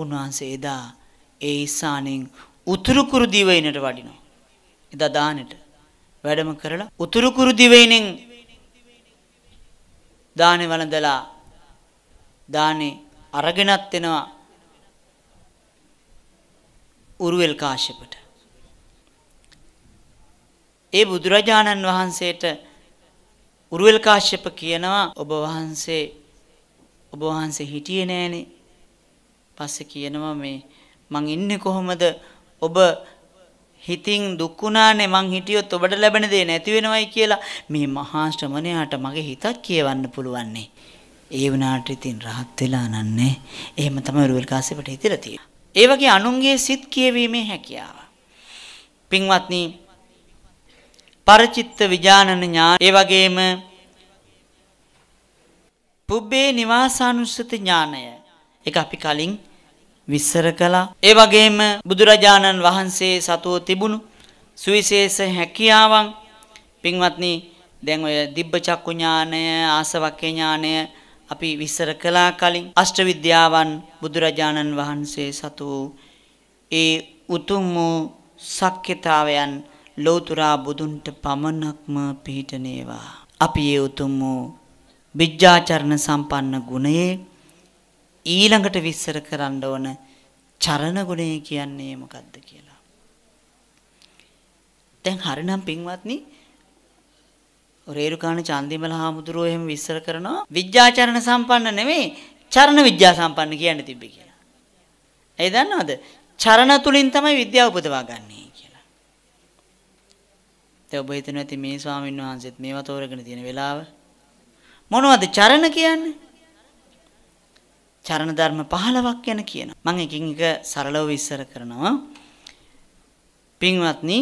උන්වහන්සේ එදා ඒ ඉස්සානෙන් උතුරු කුරු දිවයිනට වඩිනවා. එදා දානෙට වැඩම කරලා උතුරු කුරු දිවයිනෙන් දානේ වළඳලා දානේ අරගෙනත් එනවා උරුවෙල් කාශ්‍යපට. ඒ බුදුරජාණන් වහන්සේට උරුවෙල් කාශ්‍යප කියනවා ඔබ වහන්සේ ඔබ වහන්සේ හිටියේ නෑනේ. පස්සේ කියනවා මේ මං ඉන්නේ කොහොමද ඔබ හිතින් දුක් වුණානේ මං හිටියොත් ඔබට ලැබෙන දේ නැති වෙනවයි කියලා මේ මහා ශ්‍රමණයාට මගේ හිතක් කියවන්න පුළුවන් නේ. ඒ වුණාට ඉතින් rahat වෙලා නන්නේ. එහෙම තමයි රුවල් කාසෙපට හිතලා තියෙන්නේ. ඒ වගේ අනුන්ගේ සිත් කියවීමේ හැකියාව. පින්වත්නි පරචිත්ත විඥානන ඥාන ඒ වගේම පුබ්බේ නිවාසානුස්සති ඥානය ඒක අපි කලින් විස්තර කළා. ඒ වගේම බුදුරජාණන් වහන්සේ සතුව තිබුණු සුවිශේෂ හැකියාවන් පින්වත්නි දැන් ඔය දිබ්බ චක්කු ඥානය ආසවක්ඛ්‍ය ඥානය අපි විස්තර කළා කලින් අෂ්ටවිද්‍යාවන් බුදුරජාණන් වහන්සේ සතු ඒ උතුම් වූ සක්්‍යතාවයන් ලෝතුරා බුදුන්ට පමණක්ම පිහිටනේවා. අපි ඒ උතුම් වූ විජ්ජාචරණ සම්පන්න ගුණයේ ඊළඟට විස්තර කරන්න ඕන චරණ ගුණය කියන්නේ මොකක්ද කියලා. දැන් හරිනම් පින්වත්නි රේරුකාණ චන්දිමල හාමුදුරුවෝ එහෙම විස්තර කරනවා විද්‍යාචරණ සම්පන්න නෙමෙයි චරණ විද්‍යා සම්පන්න කියන්න තිබ්බේ කියලා. ඒ දන්නවද? චරණ තුලින් තමයි විද්‍යාව උපදවා ගන්නේ කියලා. දැන් ඔබ හිතනවා ඇති මේ ස්වාමීන් වහන්සේත් මේවා තෝරගෙන තියෙන වෙලාව මොනවද චරණ කියන්නේ? චරණ ධර්ම 15ක් ගැන කියනවා. මම එකින් එක සරලව විස්තර කරනවා. පින්වත්නි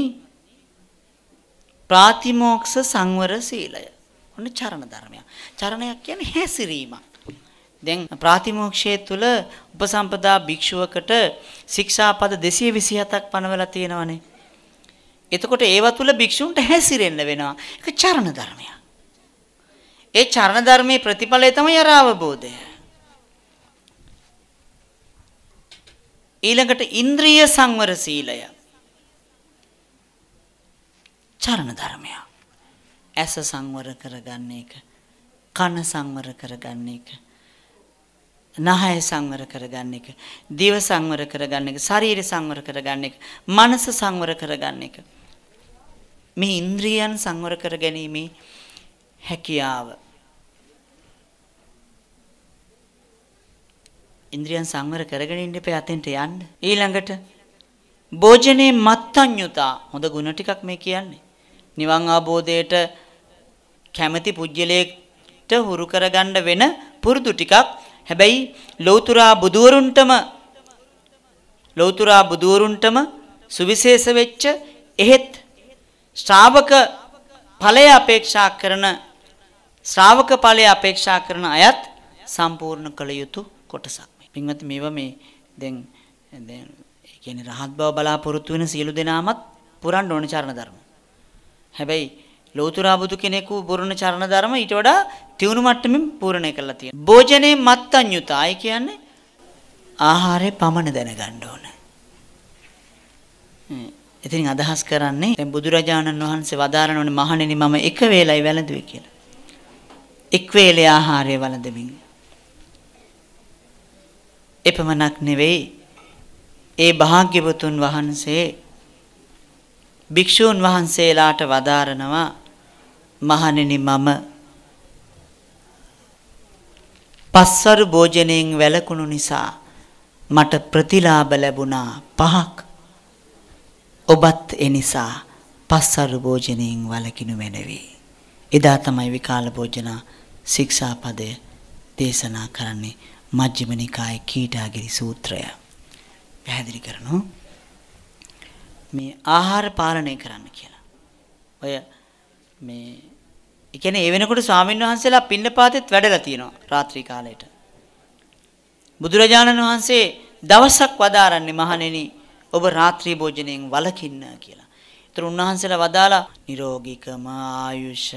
ප්‍රාතිමෝක්ෂ සංවර සීලය. ඔන්න චරණ ධර්මයක්. චරණයක් කියන්නේ හැසිරීමක්. දැන් ප්‍රාතිමෝක්ෂයේ තුල උපසම්පදා භික්ෂුවකට ශික්ෂාපද 227ක් පනවලා තියෙනවානේ. එතකොට ඒවා තුල භික්ෂුන්ට හැසිරෙන්න වෙනවා. ඒක චරණ ධර්මයක්. ඒ චරණ ධර්මයේ ප්‍රතිඵලය තමයි අර අවබෝධය. ඊළඟට ඉන්ද්‍රිය සංවර සීලය. චරණ ධර්මයක්. ඇස සංවර කරගන්න එක, කන සංවර කරගන්න එක, නහය සංවර කරගන්න එක, දිව සංවර කරගන්න එක, ශරීර සංවර කරගන්න එක, මනස සංවර කරගන්න එක. මේ ඉන්ද්‍රියන් සංවර කර ගැනීමේ හැකියාව ඉන්ද්‍රියන් සංවර කරගෙන ඉන්න එපා අතෙන්ට යන්න. ඊළඟට භෝජනේ මත්ඤ්‍යුතා හොඳ ಗುಣ ටිකක් මේ කියන්නේ. නිවන් අවබෝධයට කැමැති පුජ්‍යලයට හුරු කරගන්න වෙන පුරුදු ටිකක් හැබැයි ලෞතුරා බුදුවරුන්ටම ලෞතුරා බුදුවරුන්ටම සුවිශේෂ වෙච්ච එහෙත් ශ්‍රාවක ඵලය අපේක්ෂා කරන ශ්‍රාවක ඵලය අපේක්ෂා කරන අයත් සම්පූර්ණ කළ යුතු කොටසක්. පින්වත් මේවා මේ දැන් දැන් ඒ කියන්නේ රහත් බව බලාපොරොත්තු වෙන සියලු දෙනාමත් පුරන්න ඕන චරණ ධර්ම. හැබැයි ලෝතුරා බුදු කෙනෙකු බුරුණ චරණ ධර්ම ඊට වඩා තියුණු මට්ටමින් පූර්ණය කරලා තියෙනවා. භෝජනේ මත්ඤ්‍යුතා. ඒ කියන්නේ ආහාරේ පමණ දැනගන්න ඕන. ඉතින් අදහස් කරන්නේ දැන් බුදුරජාණන් වහන්සේ වදාරනෝනේ මහණෙනි මම එක වේලයි වැළඳුවේ කියලා. එක් වේලේ ආහාරය වළඳමින්. එපමණක් නෙවෙයි ඒ භාග්‍යවතුන් වහන්සේ භික්ෂූන් වහන්සේලාට වදාරනවා මහණෙනි මම පස්වරු භෝජනයෙන් වැළකුණු නිසා මට ප්‍රතිලාභ ලැබුණා පහක් ඔබත් ඒ නිසා පස්වරු භෝජනයෙන් වළකිනු මැනවි එදා තමයි විකාල භෝජන ශික්ෂාපදය දේශනා කරන්නේ මජ්ක්‍ධිම නිකායේ කීටාගිරි සූත්‍රය පැහැදිලි කරනවා මේ ආහාර පාලනය කරන්න කියලා. ඔය මේ ඒ කියන්නේ ඒ වෙනකොට ස්වාමීන් වහන්සේලා පින්නපාතෙත් වැඩලා තියෙනවා රාත්‍රී කාලයට. බුදුරජාණන් වහන්සේ දවසක් වදාරන්නේ මහණෙනි ඔබ රාත්‍රී භෝජනයෙන් වළකින්න කියලා. ඒතර උන්වහන්සේලා වදාලා නිරෝගිකම ආයුෂ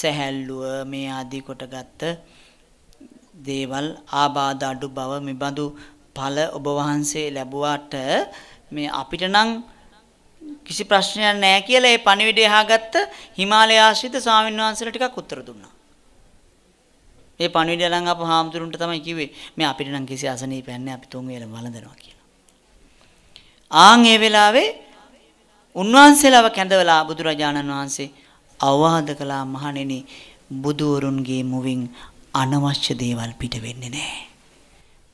සැහැල්ලුව මේ ආදී කොටගත් දේවල් ආබාධ අඩු බව මෙබඳු ඵල ඔබ වහන්සේ ලැබුවාට මේ අපිට නම් කිසි ප්‍රශ්නයක් නැහැ කියලා ඒ පණිවිඩය අහගත්ත හිමාලය ආශ්‍රිත ස්වාමීන් වහන්සේලා ටිකක් උත්තර දුන්නා. ඒ පණිවිඩය ළඟ අප හාමුදුරුන්ට තමයි කිව්වේ මේ අපිට නම් කිසි අසනීපයක් නැහැ අපි තුන් වේලම වළඳනවා කියලා. ආන් ඒ වෙලාවේ උන්වහන්සේලාව කැඳවලා බුදුරජාණන් වහන්සේ අවවාද කළා මහණෙනි බුදුවරුන්ගේ මුවින් අනවශ්‍ය දේවල් පිට වෙන්නේ නැහැ.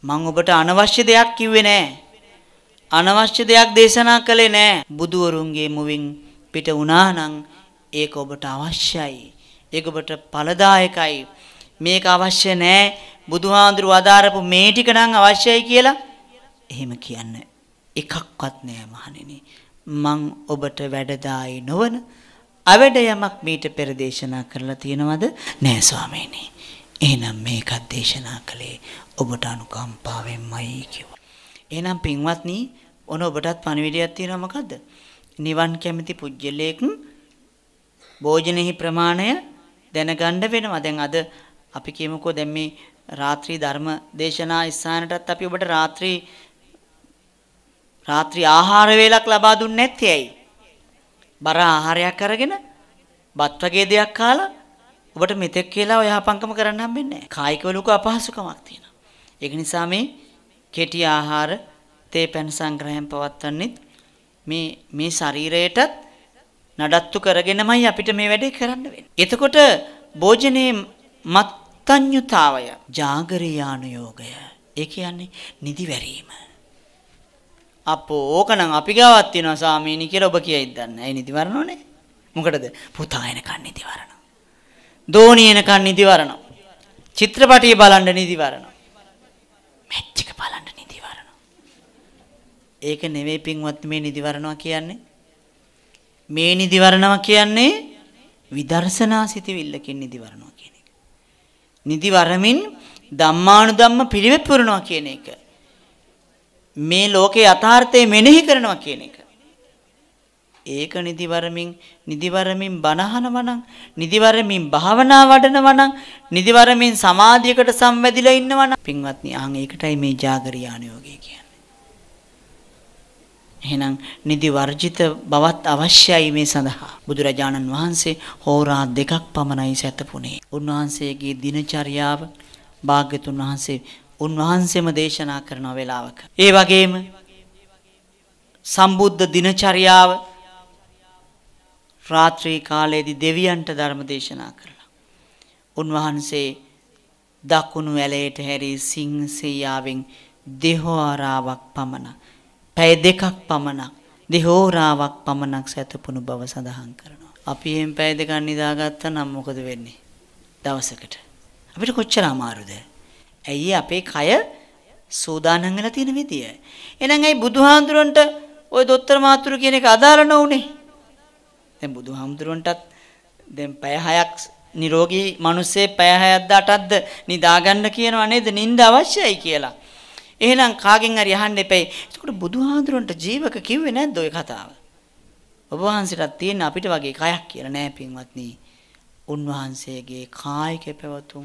මම ඔබට අනවශ්‍ය දෙයක් කිව්වේ නැහැ. අනවශ්‍ය දෙයක් දේශනා කළේ නෑ. බුදුවරුන්ගේ මුවින් පිට වුණා නම් ඒක ඔබට අවශ්‍යයි. ඒක ඔබට ඵලදායකයි. මේක අවශ්‍ය නෑ. බුදුහාඳුරු වදාරපු මේ ටික නම් අවශ්‍යයි කියලා එහෙම කියන්න එකක්වත් නෑ මහණෙනි. මං ඔබට වැඩදායි නොවන අවැඩ යමක් මීට පෙර දේශනා කරලා තියෙනවද? නෑ ස්වාමීනි. එහෙනම් මේකත් දේශනා කළේ ඔබට අනුකම්පාවෙන්මයි කිව්වා. එහෙනම් පින්වත්නි ඔන ඔබටත් පණිවිඩයක් තියෙනවා මොකද්ද? නිවන් කැමති පුජ්‍යලයක් භෝජනෙහි ප්‍රමාණය දැනගන්න වෙනවා. දැන් අද අපි කියමුකෝ දැන් මේ රාත්‍රී ධර්ම දේශනා ස්ථානටත් අපි ඔබට රාත්‍රී රාත්‍රී ආහාර වේලක් ලබා දුන්නේ නැත්තේ ඇයි? බර ආහාරයක් අරගෙන බත් වගේ දෙයක් කාලා ඔබට මෙතෙක් කියලා ඔය හපංකම කරන්න හම්බෙන්නේ නැහැ. කායිකව ලොකු අපහසුකමක් තියෙනවා. ඒක නිසා මේ කෙටි ආහාර තේ පැන් සංග්‍රහයෙන් පවත්වන්නේත් මේ මේ ශරීරයටත් නඩත්තු කරගෙනමයි අපිට මේ වැඩේ කරන්න වෙන්නේ. එතකොට භෝජනයේ මත්ඤ්‍යතාවය జాగරියානුയോഗය. ඒ කියන්නේ නිදිවැරීම. අපෝ ඕකනම් අපි ගාවත් තියෙනවා සාමීනි කියලා ඔබ කියයිද දන්නේ. ඇයි නිදිවරනෝනේ? මොකටද? පුතා එනකන් නිදිවරනවා. දෝණි එනකන් නිදිවරනවා. චිත්‍රපටිය බලන්න නිදිවරනවා. මැච් එක බලන්න ඒක නෙවෙයි පින්වත් මේ නිදිවරනවා කියන්නේ. මේ නිදිවරනවා කියන්නේ විදර්ශනා සිතවිල්ලකින් නිදිවරනවා කියන එක. නිදිවරමින් ධම්මානුධම්ම පිළිවෙත් පුරනවා කියන එක. මේ ලෝකේ යථාර්ථය මෙනෙහි කරනවා කියන එක. ඒක නිදිවරමින් නිදිවරමින් බනහනවා නම් නිදිවරමින් භාවනා වඩනවා නම් නිදිවරමින් සමාධියකට සම්වැදිලා ඉන්නවා නම් පින්වත්නි අහන් ඒකටයි මේ జాగරියාන යෝගය කියන්නේ. එහෙනම් නිදි වර්ජිත බවත් අවශ්‍යයි මේ සඳහා. බුදුරජාණන් වහන්සේ හෝරා දෙකක් පමණයි සැතපුණේ. උන්වහන්සේගේ දිනචර්යාව භාග්‍යතුන් වහන්සේ උන්වහන්සේම දේශනා කරන වෙලාවක. ඒ වගේම සම්බුද්ධ දිනචර්යාව රාත්‍රී කාලයේදී දෙවියන්ට ධර්ම දේශනා කළා. උන්වහන්සේ දකුණු ඇලයට හැරී සිංහසයාවෙන් දෙහෝආරාවක් පමණ පැය දෙකක් පමණක් දෙහෝරාවක් පමණක් සැතපුණු බව සඳහන් කරනවා. අපි එම් පැය දෙකක් නිදාගත්තා නම් මොකද වෙන්නේ? දවසකට. අපිට කොච්චර අමාරුද? ඇයි අපේ කය සූදානම් වෙලා තියෙන විදිය. එහෙනම් ඇයි බුදුහාඳුරන්ට ওই දොස්තර මාතුරු කියන එක අදාළ නොඋනේ? දැන් බුදුහාමුදුරන්ටත් දැන් පැය හයක් නිරෝගී මිනිස්සේ පැය හයක්ද අටක්ද නිදාගන්න කියනවා නේද? නිින්ද අවශ්‍යයි කියලා. එහෙනම් කාගෙන් හරි අහන්න එපයි. එතකොට බුදුහාඳුරන්ට ජීවක කිව්වේ නැද්ද ওই කතාව? ඔබ වහන්සේටත් තියෙන අපිට වගේ කයක් කියලා නෑ පින්වත්නි. උන්වහන්සේගේ කායික පැවතුම්,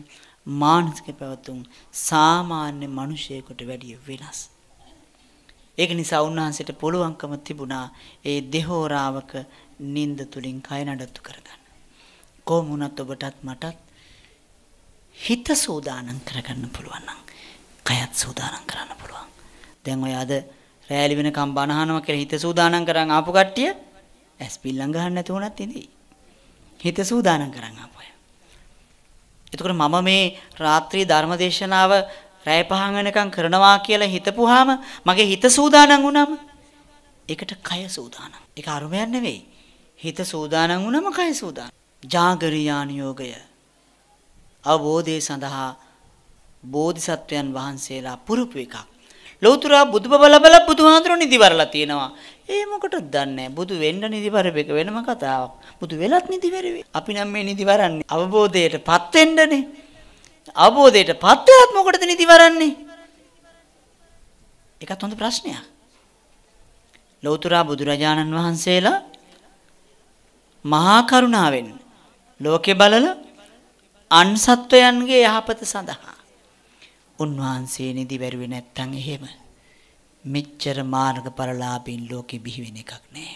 මානසික පැවතුම් සාමාන්‍ය මිනිසෙකුට වැඩිය වෙනස්. ඒක නිසා උන්වහන්සේට පුළුවන්කම තිබුණා ඒ දෙහෝරාවක නිନ୍ଦ තුලින් කය නඩත්තු කරගන්න. කොහොම වුණත් ඔබටත් මටත් හිත සෝදානම් කරගන්න පුළුවන් නම් කයත් සූදානම් කරන්න පුළුවන්. දැන් ඔය අද රෑලි වෙනකම් බනහනවා කියලා හිත සූදානම් කරන් ආපු කට්ටිය ඇස් පිල්ලම් ගහන්න නැති වුණත් ඉඳී. හිත සූදානම් කරන් ආපු අය. එතකොට මම මේ රාත්‍රී ධර්මදේශනාව රැය පහන් වෙනකම් කරනවා කියලා හිතපුවාම මගේ හිත සූදානම් වුණාම ඒකට කය සූදානම්. ඒක අරුමයක් නෙවෙයි. හිත සූදානම් වුණාම කය සූදානම්. ජාගරියාන යෝගය අවබෝධය සඳහා බෝධිසත්වයන් වහන්සේලා පුරුපු එකක්. ලෞතුරා බුදුබව ලබලා බුදුහාඳුරු නිදිවරලා තියෙනවා. ඒ මොකටද දන්නේ බුදු වෙන්න නිදිවරපෙක වෙනම කතාවක්. බුදු වෙලත් නිදිවරවේ. අපි නම් මේ නිදිවරන්නේ අවබෝධයටපත් වෙන්නනේ. අවබෝධයටපත් වෙලත් මොකටද නිදිවරන්නේ? ඒකත් හොඳ ප්‍රශ්නයක්. ලෞතුරා බුදුරජාණන් වහන්සේලා මහා කරුණාවෙන් ලෝකේ බලල අන් සත්වයන්ගේ යහපත සඳහා උන්වහන්සේ නිදි බැරුවේ නැත්තම් එහෙම මෙච්චර මාර්ගඵලලාභින් ලෝකෙ බිහි වෙන එකක් නෑ.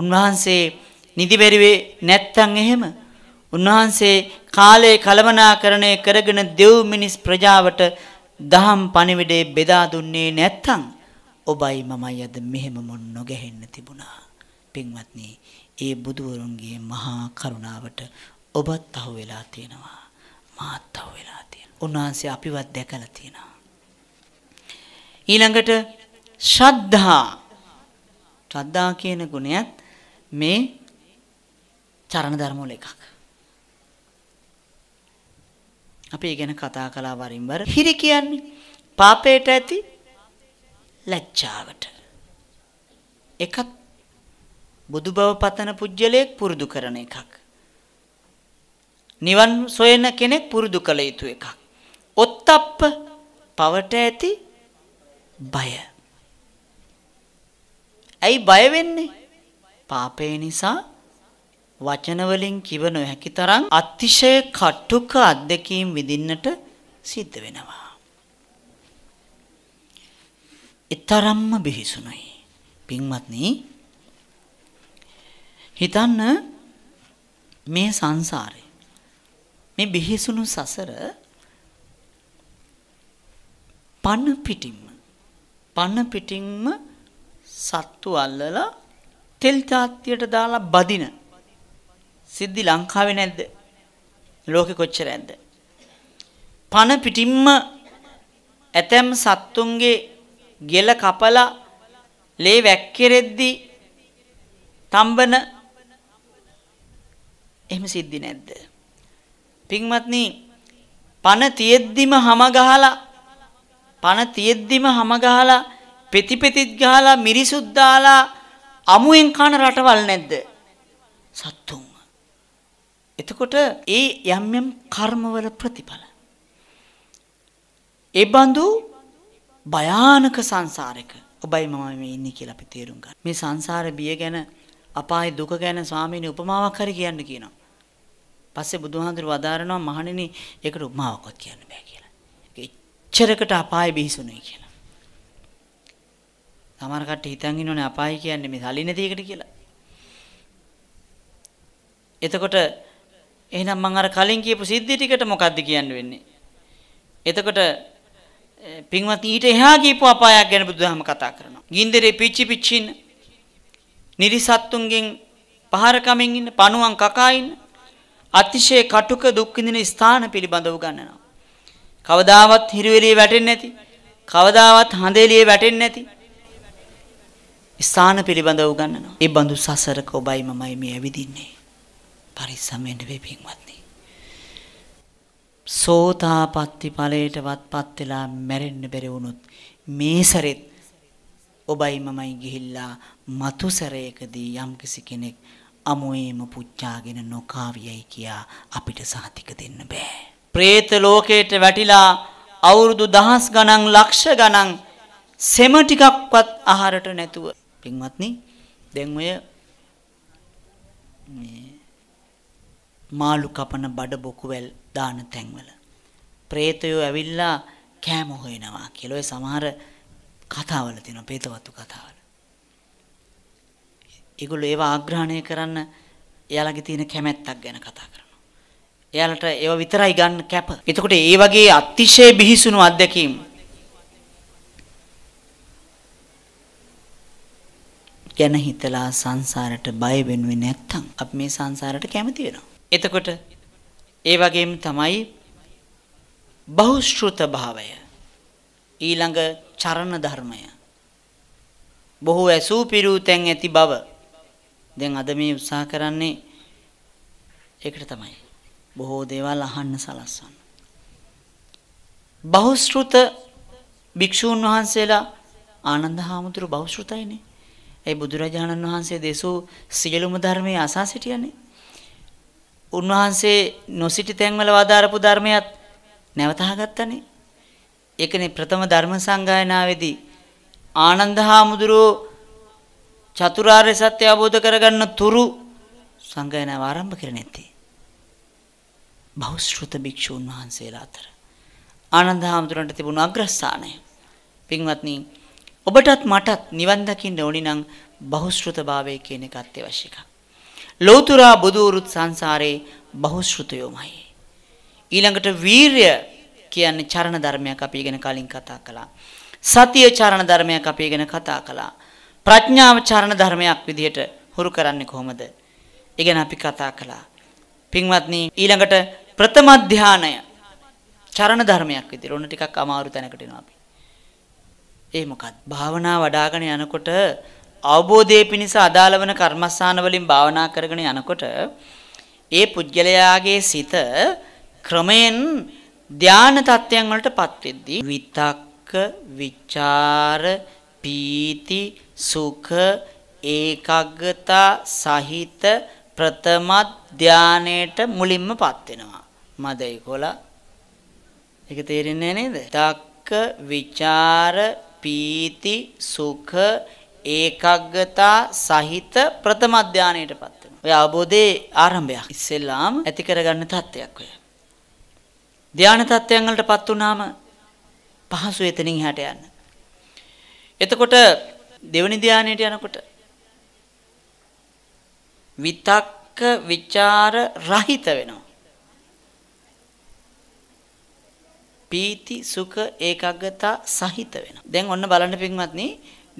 උන්වහන්සේ නිදි බැරුවේ නැත්තම් එහෙම උන්වහන්සේ කාලයේ කලමනාකරණය කරගෙන දෙව් මිනිස් ප්‍රජාවට දහම් පණිවිඩේ බෙදා දුන්නේ නැත්තම් ඔබයි මමයි අද මෙහෙම මොන් නොගැහෙන්න තිබුණා. පින්වත්නි, ඒ බුදුවරුන්ගේ මහා කරුණාවට ඔබත් අහු වෙලා තියෙනවා. මාත් අහු වෙලා තියෙනවා. උන්වහන්සේ අපිවත් දැකලා තියෙනවා. ඊළඟට ශ්‍රද්ධා ශ්‍රද්ධා කියන ගුණයත් මේ චරණ ධර්ම වල එකක්. අපි ඒ ගැන කතා කළා වරින් වර. හිරි කියන්නේ පාපයට ඇති ලැජ්ජාවට. එකත් බුදු බව පතන පුජ්‍යලයක් පුරුදු කරන එකක්. නිවන් සොයන කෙනෙක් පුරුදු කළ යුතු එකක්. ඔත්තප්ප පවට ඇති බය. ඇයි බය වෙන්නේ? පාපේ නිසා වචන වලින් කිව නොහැකි තරම් අතිශය කටුක අත්දැකීම් විඳින්නට සිද්ධ වෙනවා. ඊතරම්ම බිහිසුණුයි. පින්වත්නි හිතන්න මේ සංසාරේ මේ බිහිසුණු සසර පණ පිටින්ම පණ පිටින්ම සත්තු අල්ලලා තෙල් තාත්තියට දාලා බදින සිද්ධි ලංකාවේ නැද්ද? ලෝකෙ කොච්චර ඇද්ද? පණ පිටින්ම ඇතැම් සත්තුන්ගේ ගෙල කපලා ලේ වැක්කිරෙද්දි තම්බන එහෙම සිද්ධි නැද්ද? පින්වත්නි පණ තියෙද්දිම හැම ගහලා පණ තියෙද්දිම හැම ගහලා පෙති පෙතිත් ගහලා මිරිසුත් දාලා අමුයෙන් කන රටවල් නැද්ද? සත්තුන්. එතකොට ඒ යම් යම් කර්මවල ප්‍රතිඵල. ඒ බඳු භයානක සංසාරයක ඔබයි මම මේ ඉන්නේ කියලා අපි තේරුම් ගන්න. මේ සංසාර බිය ගැන අපාය දුක ගැන ස්වාමීන් උපමාවක් හරි කියන්න කියනවා. පස්සේ බුදුහාඳුර වදාරනවා මහණෙනි ඒකට උපමාවක්වත් කියන්න බෑ කොච්චරකට අපාය බිහිසුනේ කියලා. සමහර කට්ටිය හිතන් ඉන්නෝනේ අපාය කියන්නේ මේ සල්ලි නැති එකට කියලා. එතකොට එහෙනම් මම අර කලින් කියපු සිද්ධි ටිකට මොකද්ද කියන්න වෙන්නේ? එතකොට පින්වත් ඊට එහා ගියපු අපායක් ගැන බුදුදහම කතා කරනවා. ගින්දරේ පිච්චි පිච්චින නිරිසත්තුන්ගෙන් පහරකමින් ඉන්න, පණුවන් කකා ඉන්න අතිශය කටුක දුක් විඳින ස්ථාන පිළිබඳව ගන්නවා. කවදාවත් හිරෙලියේ වැටෙන්නේ නැති. කවදාවත් හඳෙලියේ වැටෙන්නේ නැති. ස්ථාන පිළිබඳව උගන්වනවා. ඒ බඳු සසරක ඔබයි මමයි මේ ඇවිදින්නේ. පරිස්සම් වෙන්න වෙයි පින්වත්නි. සෝතාපට්ටි ඵලයටවත්පත් වෙලා මැරෙන්න බැරි වුණොත් මේ සැරෙත් ඔබයි මමයි ගිහිල්ලා මතු සැරයකදී යම්කිසි කෙනෙක් අමුවේම පුච්චාගෙන නොකාවියයි කියා අපිට සහතික දෙන්න බෑ. പ്രേත ලෝකයට වැටිලා අවුරුදු දහස් ගණන් ලක්ෂ ගණන් සෙම ටිකක්වත් ආහාරට නැතුව පින්වත්නි දැන් ඔය මේ මාළු කපන බඩ බොකුවැල් දාන තැන්වල പ്രേතයෝ ඇවිල්ලා කෑම හොයනවා කියලා ඔය සමහර කතාවල තියෙනවා പ്രേතවතු කතාවල. ඒගොල්ලෝ ඒවා ආග්‍රහණය කරන්න එයාලගේ තියෙන කැමැත්තක් ගැන කතා එයාලට ඒව විතරයි ගන්න කැප. එතකොට ඒ වගේ අතිශය බිහිසුණු අත්දැකීම් ගැන හිතලා සංසාරට බය වෙනුවේ නැත්තම් අපි මේ සංසාරට කැමති වෙනවා. එතකොට ඒ වගේම තමයි බහුශෘත භාවය ඊළඟ චරණ ධර්මය බොහෝ ඇසූ පිරූ තැන් ඇති බව දැන් අද මේ උත්සාහ කරන්නේ ඒකට තමයි බොහෝ දේවල් අහන්න සලස්වන්න. බහුශෘත භික්ෂූන් වහන්සේලා ආනන්ද හාමුදුරු බහුශෘතයිනේ. ඒ බුදුරජාණන් වහන්සේ දෙසූ සියලුම ධර්මයේ අසා සිටියනේ. උන්වහන්සේ නොසිටි තැන්වල වදාරපු ධර්මයක් නැවත අහගත්තනේ. ඒකනේ ප්‍රථම ධර්ම සංගායනාවේදී ආනන්ද හාමුදුරුව චතුරාර්ය සත්‍ය අවබෝධ කරගන්න තුරු සංගායනාව ආරම්භ කරන්නේ නැත්තේ. බෞෂ්ෘත භික්ෂූන් වහන්සේලා අතර ආනන්ද හාමුදුරන්ට තිබුණු අග්‍රස්ථානය පින්වත්නි ඔබටත් මටත් නිවන් දකින්න ඕනි නම් බෞෂ්ෘතභාවය කියන එක අත්‍යවශ්‍ය එකක් ලෞතුරා බුදුරුත් සංසාරේ බෞෂ්ෘතයෝමයි ඊළඟට වීරය කියන්නේ චරණ ධර්මයක් අපි ඉගෙන කලින් කතා කළා සතිය චරණ ධර්මයක් අපි ඉගෙන කතා කළා ප්‍රඥාව චරණ ධර්මයක් විදිහට හුරු කරන්නේ කොහොමද? ඒ ගැන අපි කතා කළා. පින්වත්නි ඊළඟට ප්‍රථම ධානය චරණ ධර්මයක් විදිහට ඔන්න ටිකක් අමාරු තැනකට එනවා අපි. ඒ මොකක්ද? භාවනා වඩ아가න යනකොට අවබෝධයේ පිණිස අදාළ වන කර්මස්ථාන වලින් භාවනා කරගෙන යනකොට ඒ පුද්ගලයාගේ සිත ක්‍රමයෙන් ධාන තත්ත්වයන් වලටපත් වෙද්දී විතක්ක, විචාර, පීති, සුඛ, ඒකග්ගතා සහිත ප්‍රථම ධානයට මුලින්මපත් වෙනවා. මද 11 ඒක තේරෙන්නේ නේද? තක්ක, විචාර, පීති, සුඛ, ඒකග්ගතා සහිත ප්‍රථම ධානයටපත් වෙනවා. ඔය අවබෝධයේ ආරම්භයක්. ඉස්සෙල්ලාම ඇති කරගන්න තත්ත්වයක් ඔය. ධාන තත්ත්වයන් වලටපත් වුනාම පහසු එතනින් හැට යන්න. එතකොට දෙවනි ධානයට යනකොට විතක්ක විචාර රහිත වෙනවා. පීති සුඛ ඒකාග්‍රතා සහිත වෙනවා. දැන් ඔන්න බලන්න පින්වත්නි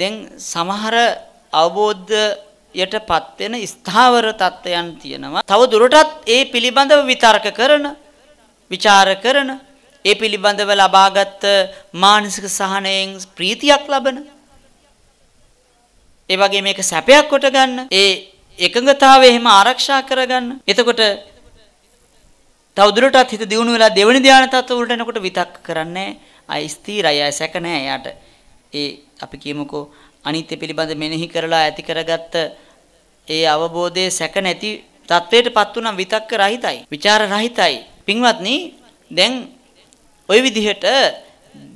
දැන් සමහර අවබෝධයටපත් වෙන ස්ථාවර තත්ත්වයන් තියෙනවා. තව දුරටත් ඒ පිළිබඳව විතර්ක කරන, ਵਿਚාර කරන, ඒ පිළිබඳව ලබාගත් මානසික සහනයෙන් ප්‍රීතියක් ලබන. ඒ වගේ මේක සැපයක් කොට ගන්න. ඒ එකඟතාවය එහෙම ආරක්ෂා කරගන්න. එතකොට තවදුරටත් හිත දියුණු වෙලා දෙවෙනි ධානය තත්ත්ව වලට එනකොට විතක් කරන්නේ අය ස්ථිරයි අය සැක නැහැ එයාට. ඒ අපි කියමුකෝ අනිත්‍ය පිළිබඳ මෙනෙහි කරලා ඇති කරගත්ත ඒ අවබෝධයේ සැක නැති தത്വයටපත් උනම් විතක්ක රහිතයි. ਵਿਚාර රහිතයි. පින්වත්නි දැන් ওই විදිහට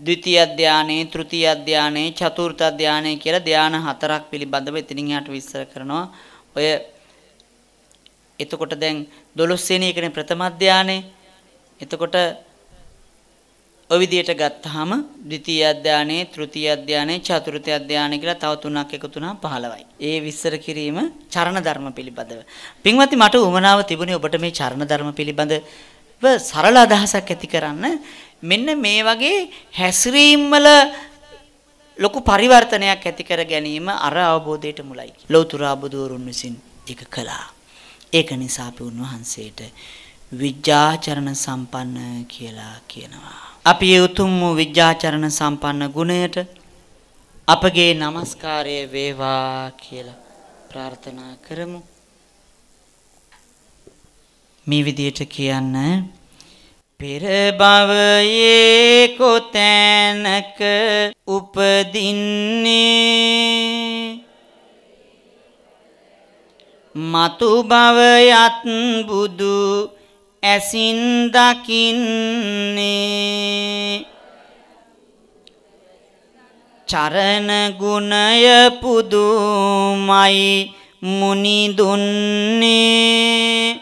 ද්විතීය ධානයේ, තෘතීය ධානයේ, චතුර්ථ ධානයේ කියලා ධාන හතරක් පිළිබඳව එතනින් යට විස්තර කරනවා. ඔය එතකොට දැන් 12 වෙනි ප්‍රථම අධ්‍යානේ. එතකොට ඔය විදියට ගත්තාම ද්විතීයි අධ්‍යානේ, තෘතීයි අධ්‍යානේ, චතුර්ථ අධ්‍යානේ කියලා තව තුනක් එකතු වුණාම 15යි. ඒ විස්තර කිරීම චරණ ධර්ම පිළිබඳව. පින්වත්නි මට උමනාව තිබුණේ ඔබට මේ චරණ ධර්ම පිළිබඳව සරල අදහසක් ඇති කරන්න මෙන්න මේ වගේ හැසිරීම් වල ලොකු පරිවර්තනයක් ඇති කර ගැනීම අර අවබෝධයට මුලයි. ලෞතර බුදුරුන් විසින් ඒක කළා. ඒක නිසා අපි උන්වහන්සේට විජ්ජාචරණ සම්පන්න කියලා කියනවා. අපි ඒ උතුම් වූ විජ්ජාචරණ සම්පන්න ගුණයට අපගේ নমස්කාරය වේවා කියලා ප්‍රාර්ථනා කරමු. මේ විදියට කියන්න පෙර භවයේ කොතැනක උපදින්නේ මතු භවයත් බුදු ඇසින් දකින්නේ චරණ ගුණය පුදුමයි මුනි දුන්නේ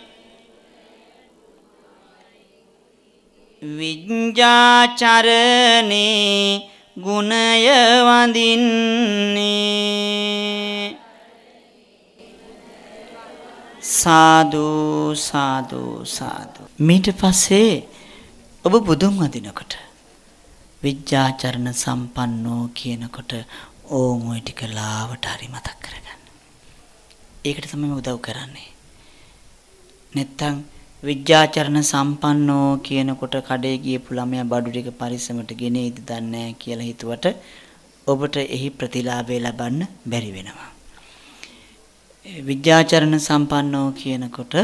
විඤ්ඤාචරණේ ගුණය වඳින්නේ සාදු සාදු සාදු මීට පස්සේ ඔබ බුදුන් වඳිනකොට විජ්ජාචරණ සම්පන්නෝ කියනකොට ඕන් ওই ටික ලාවට හරි මතක් කරගන්න. ඒකට තමයි උදව් කරන්නේ. නැත්තම් විද්‍යාචරණ සම්පන්නෝ කියනකොට කඩේ ගියපු ළමයා බඩු ටික පරිස්සමට ගෙනෙයිද දන්නේ කියලා හිතුවට ඔබට එහි ප්‍රතිලාභය ලබන්න බැරි වෙනවා. විද්‍යාචරණ සම්පන්නෝ කියනකොට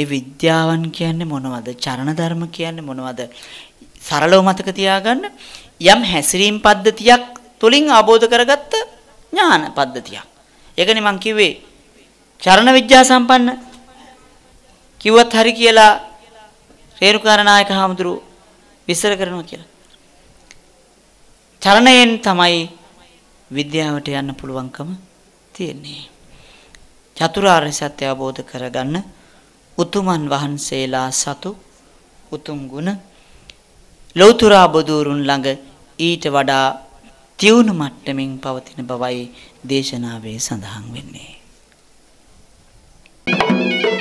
ඒ විද්‍යාවන් කියන්නේ මොනවද? චරණ ධර්ම කියන්නේ මොනවද? සරලව මතක තියාගන්න යම් හැසිරීම් පද්ධතියක් තුලින් ආબોධ කරගත්ත ඥාන පද්ධතියක්. ඒකනේ මම කිව්වේ චරණ විද්‍යා සම්පන්න කිව්වත් හරි කියලා රේරුකාරනායක හාමුදුරුව විස්තර කරනවා කියලා. චරණයෙන් තමයි විද්‍යාවට යන්න පුළුවන්කම තියෙන්නේ. චතුරාර්ය සත්‍ය අවබෝධ කරගන්න උතුමන් වහන්සේලා සතු උතුම් ගුණ ලෞතර බුදුරුන් ළඟ ඊට වඩා තියුණු මට්ටමින් පවතින බවයි දේශනාවේ සඳහන් වෙන්නේ. Thank you.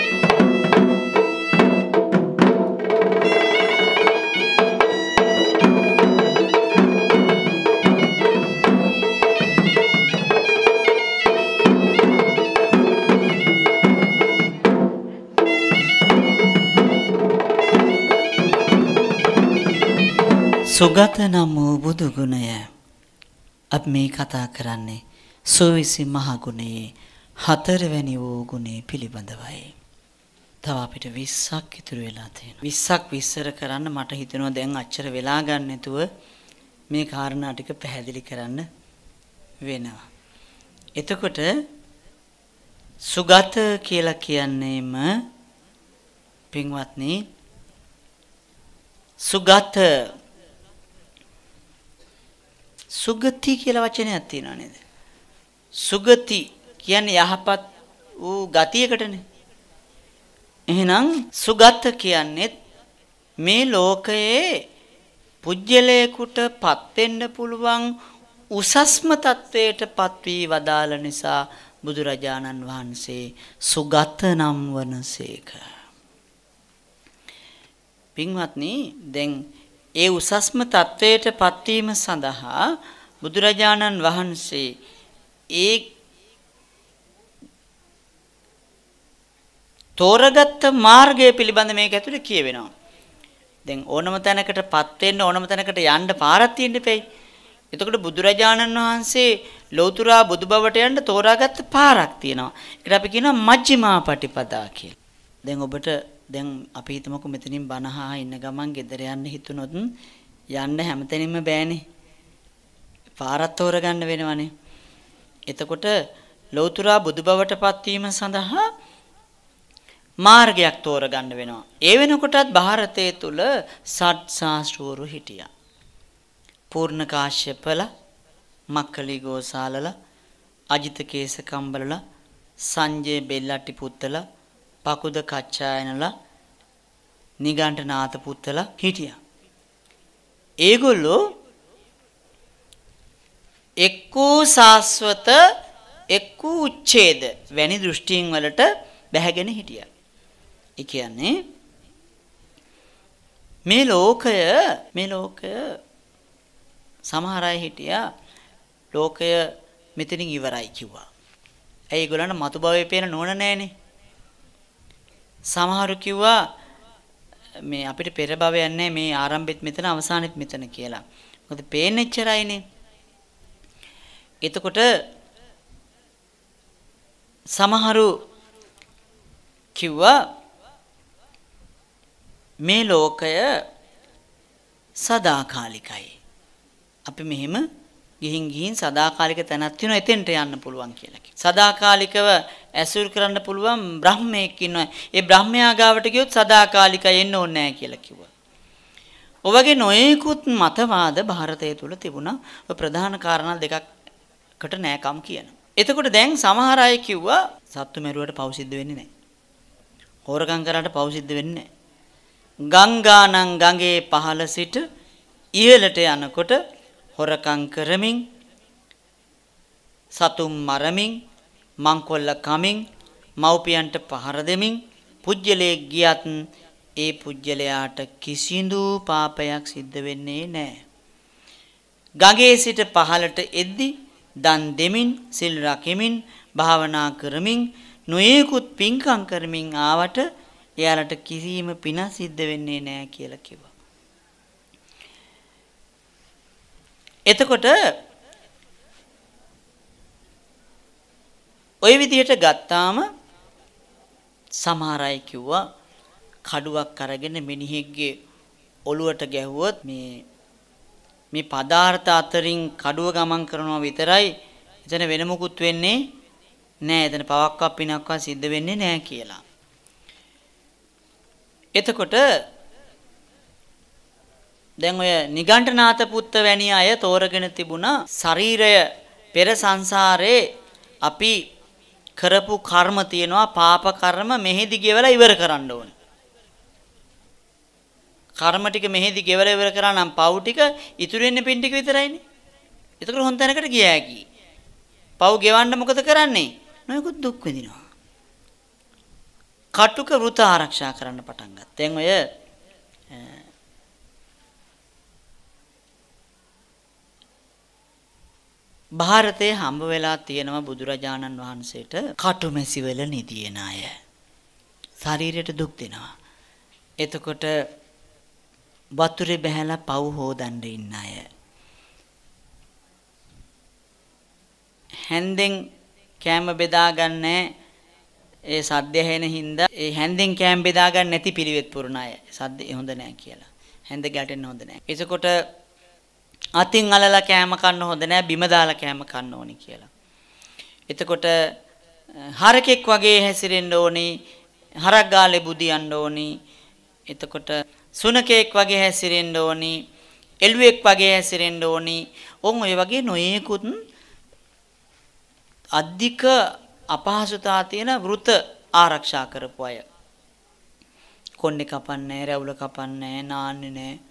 සුගත නම් වූ බුදුගුණය අප මේ කතා කරන්නේ සෝවිසි මහගුණයේ හතරවැනි වූ ගුණේ පිළිබඳවයි. තව අපිට 20ක් ඉතුරු වෙලා තියෙනවා. 20ක් විස්තර කරන්න මට හිතෙනවා දැන් අච්චර වෙලා ගන්න නැතුව මේ කාරණා ටික පැහැදිලි කරන්න වෙනවා. එතකොට සුගත කියලා කියන්නේම පින්වත්නි සුගත සුගති කියලා වචනයක් තියෙනවා නේද? සුගති කියන්නේ යහපත් වූ ගතියකටනේ. එහෙනම් සුගත කියන්නේ මේ ලෝකයේ පුජ්‍යලයකටපත් වෙන්න පුළුවන් උසස්ම තත්වයටපත් වී වදාළ නිසා බුදුරජාණන් වහන්සේ සුගත නම් වනසේක. පින්වත්නි දැන් ඒ උසස්ම තත්වයට පත්වීම සඳහා බුදුරජාණන් වහන්සේ ඒ තෝරගත්ත මාර්ගය පිළිබඳ මේක ඇතුලේ කියවෙනවා. දැන් ඕනම තැනකටපත් වෙන්න ඕනම තැනකට යන්න පාරක් තියෙන්න දෙපෙයි. එතකොට බුදුරජාණන් වහන්සේ ලෞතුරා බුදුබවට යන්න තෝරාගත්ත පාරක් තියෙනවා. ඒකට අපි කියනවා මජ්ක්‍ධිමා පටිපදා කියලා. දැන් ඔබට දැන් අපි හිතමුකෝ මෙතනින් බනහා ඉන්න ගමන් ගෙදර යන්න හිතුනොත් යන්න හැමතැනින්ම බෑනේ. පාරක් තෝරගන්න වෙනවනේ. එතකොට ලෞතුරා බුදුබවටපත් වීම සඳහා මාර්ගයක් තෝරගන්න වෙනවා. ඒ වෙනකොටත් ಭಾರತයේ තුල සත් ශාස්ත්‍රවරු හිටියා. පූර්ණ කාශ්‍යපල, මක්කලි ගෝසාලල, අජිත කේසකම්බලල, සංජය බෙල්ලට්ටි පුත්තලා පකුද කච්චායනලා නිගණ්ඨනාත පුත්තලා හිටියා. ඒගොල්ලෝ එක්කෝ සාස්වත එක්කෝ උච්ඡේද වැනි දෘෂ්ටීන් වලට බැහැගෙන හිටියා. ඒ කියන්නේ මේ ලෝකය මේ ලෝකය සමහර අය හිටියා ලෝකය මෙතනින් ඉවරයි කිව්වා. ඇයි ඒගොල්ලන්ට මතු භවයේ පේන නෝන නැහනේ. සමහරු කිව්වා මේ අපිට පෙර භවයක් නැහැ මේ ආරම්භෙත් මෙතන අවසානෙත් මෙතන කියලා. මොකද පේන්නේ එච්චරයිනේ. එතකොට සමහරු කිව්වා මේ ලෝකය සදාකාලිකයි. අපි මෙහෙම ගිහින් ගිහින් සදාකාලික තැනක් තියෙනවා එතෙන්ට යන්න පුළුවන් කියලා කිව්වා. සදාකාලිකව ඇසුර කරන්න පුළුවන් බ්‍රහ්මයෙක් ඉන්නවා. ඒ බ්‍රහ්මයා ගාවට ගියොත් සදාකාලිකයි එන්න ඕනේ නැහැ කියලා කිව්වා. ඔවගේ නොයෙකුත් මතවාද ಭಾರತය තුල තිබුණා. ඔය ප්‍රධාන කාරණා දෙකකට නෑකම් කියන. එතකොට දැන් සමහර අය කිව්වා සත්තු මෙරුවට පව් සිද්ධ වෙන්නේ නැහැ. හොරකම් කරාට පව් සිද්ධ වෙන්නේ නැහැ. ගංගානම් ගඟේ පහළ සිට ඉහළට යනකොට හොරකම් කරමින් සතුම් මරමින් මංකොල්ල කමින් මව්පියන්ට පහර දෙමින් පුජ්‍යලයේ ගියත් ඒ පුජ්‍යලයාට කිසිඳු පාපයක් සිද්ධ වෙන්නේ නැහැ. ගඟේ සිට පහළට එද්දි දන් දෙමින් සිල් රකිමින් භාවනා කරමින් නොයෙකුත් පින්කම් කරමින් ආවට එයාලට කිසිම පින සිද්ධ වෙන්නේ නැහැ කියලා කිව්වා. එතකොට ওই විදිහට ගත්තාම සමහර අය කිව්වා කඩුවක් අරගෙන මිනිහෙක්ගේ ඔළුවට ගැහුවොත් මේ මේ පදාර්ථ අතරින් කඩුව ගමන් කරනවා විතරයි එතන වෙන මොකුත් වෙන්නේ නෑ එතන පවක්වත් පිනක්වත් සිද්ධ වෙන්නේ නෑ කියලා. එතකොට දැන් ඔය නිගණ්ඨනාත පුත්ත වැනි අය තෝරගෙන තිබුණා ශරීරය පෙර සංසාරේ අපි කරපු කර්ම තියෙනවා පාප කර්ම මෙහෙදි ගෙවලා ඉවර කරන්න ඕනේ. කර්ම ටික මෙහෙදි ගෙවලා ඉවර කරා නම් පව් ටික ඉතුරු වෙන්නේ පින් ටික විතරයිනේ. ඒතකොට හොඳ තැනකට ගිය හැකි. පව් ගෙවන්න මොකද කරන්නේ? නොයෙකුත් දුක් විඳිනවා. කටුක වෘත ආරක්ෂා කරන්න පටන් ගත්තා. දැන් ඔය ಭಾರತයේ හම්බ වෙලා තියෙනවා බුදුරජාණන් වහන්සේට කටුමැසිවල නිදියන අය. ශරීරයට දුක් දෙනවා. එතකොට වතුරේ බැහැලා පව් හොදන්න ඉන්න අය. හැන්දෙන් කෑම බෙදා ගන්නෑ. ඒ සද්ද ඇහෙන හින්දා ඒ හැන්දෙන් කෑම බෙදා ගන්න නැති පිළිවෙත් පුරණ අය. සද්ද හොඳ නෑ කියලා. හැන්ද ගැටෙන්න හොඳ නෑ. එතකොට අතින් අලලා කෑම කන්න හොඳ නෑ බිම දාලා කෑම කන්න ඕනි කියලා. එතකොට හරකෙක් වගේ හැසිරෙන්න ඕනි, හරක් ගාලේ බුදියන්න ඕනි. එතකොට සුනකෙක් වගේ හැසිරෙන්න ඕනි, එළුවෙක් වගේ හැසිරෙන්න ඕනි. උන් ඔය වගේ නොයේකුත් අධික අපහසුතා තියෙන වෘත ආරක්ෂා කරපු අය. කොන්නේ කපන්නේ නැහැ, රැවුල කපන්නේ නැහැ, නාන්නේ නැහැ.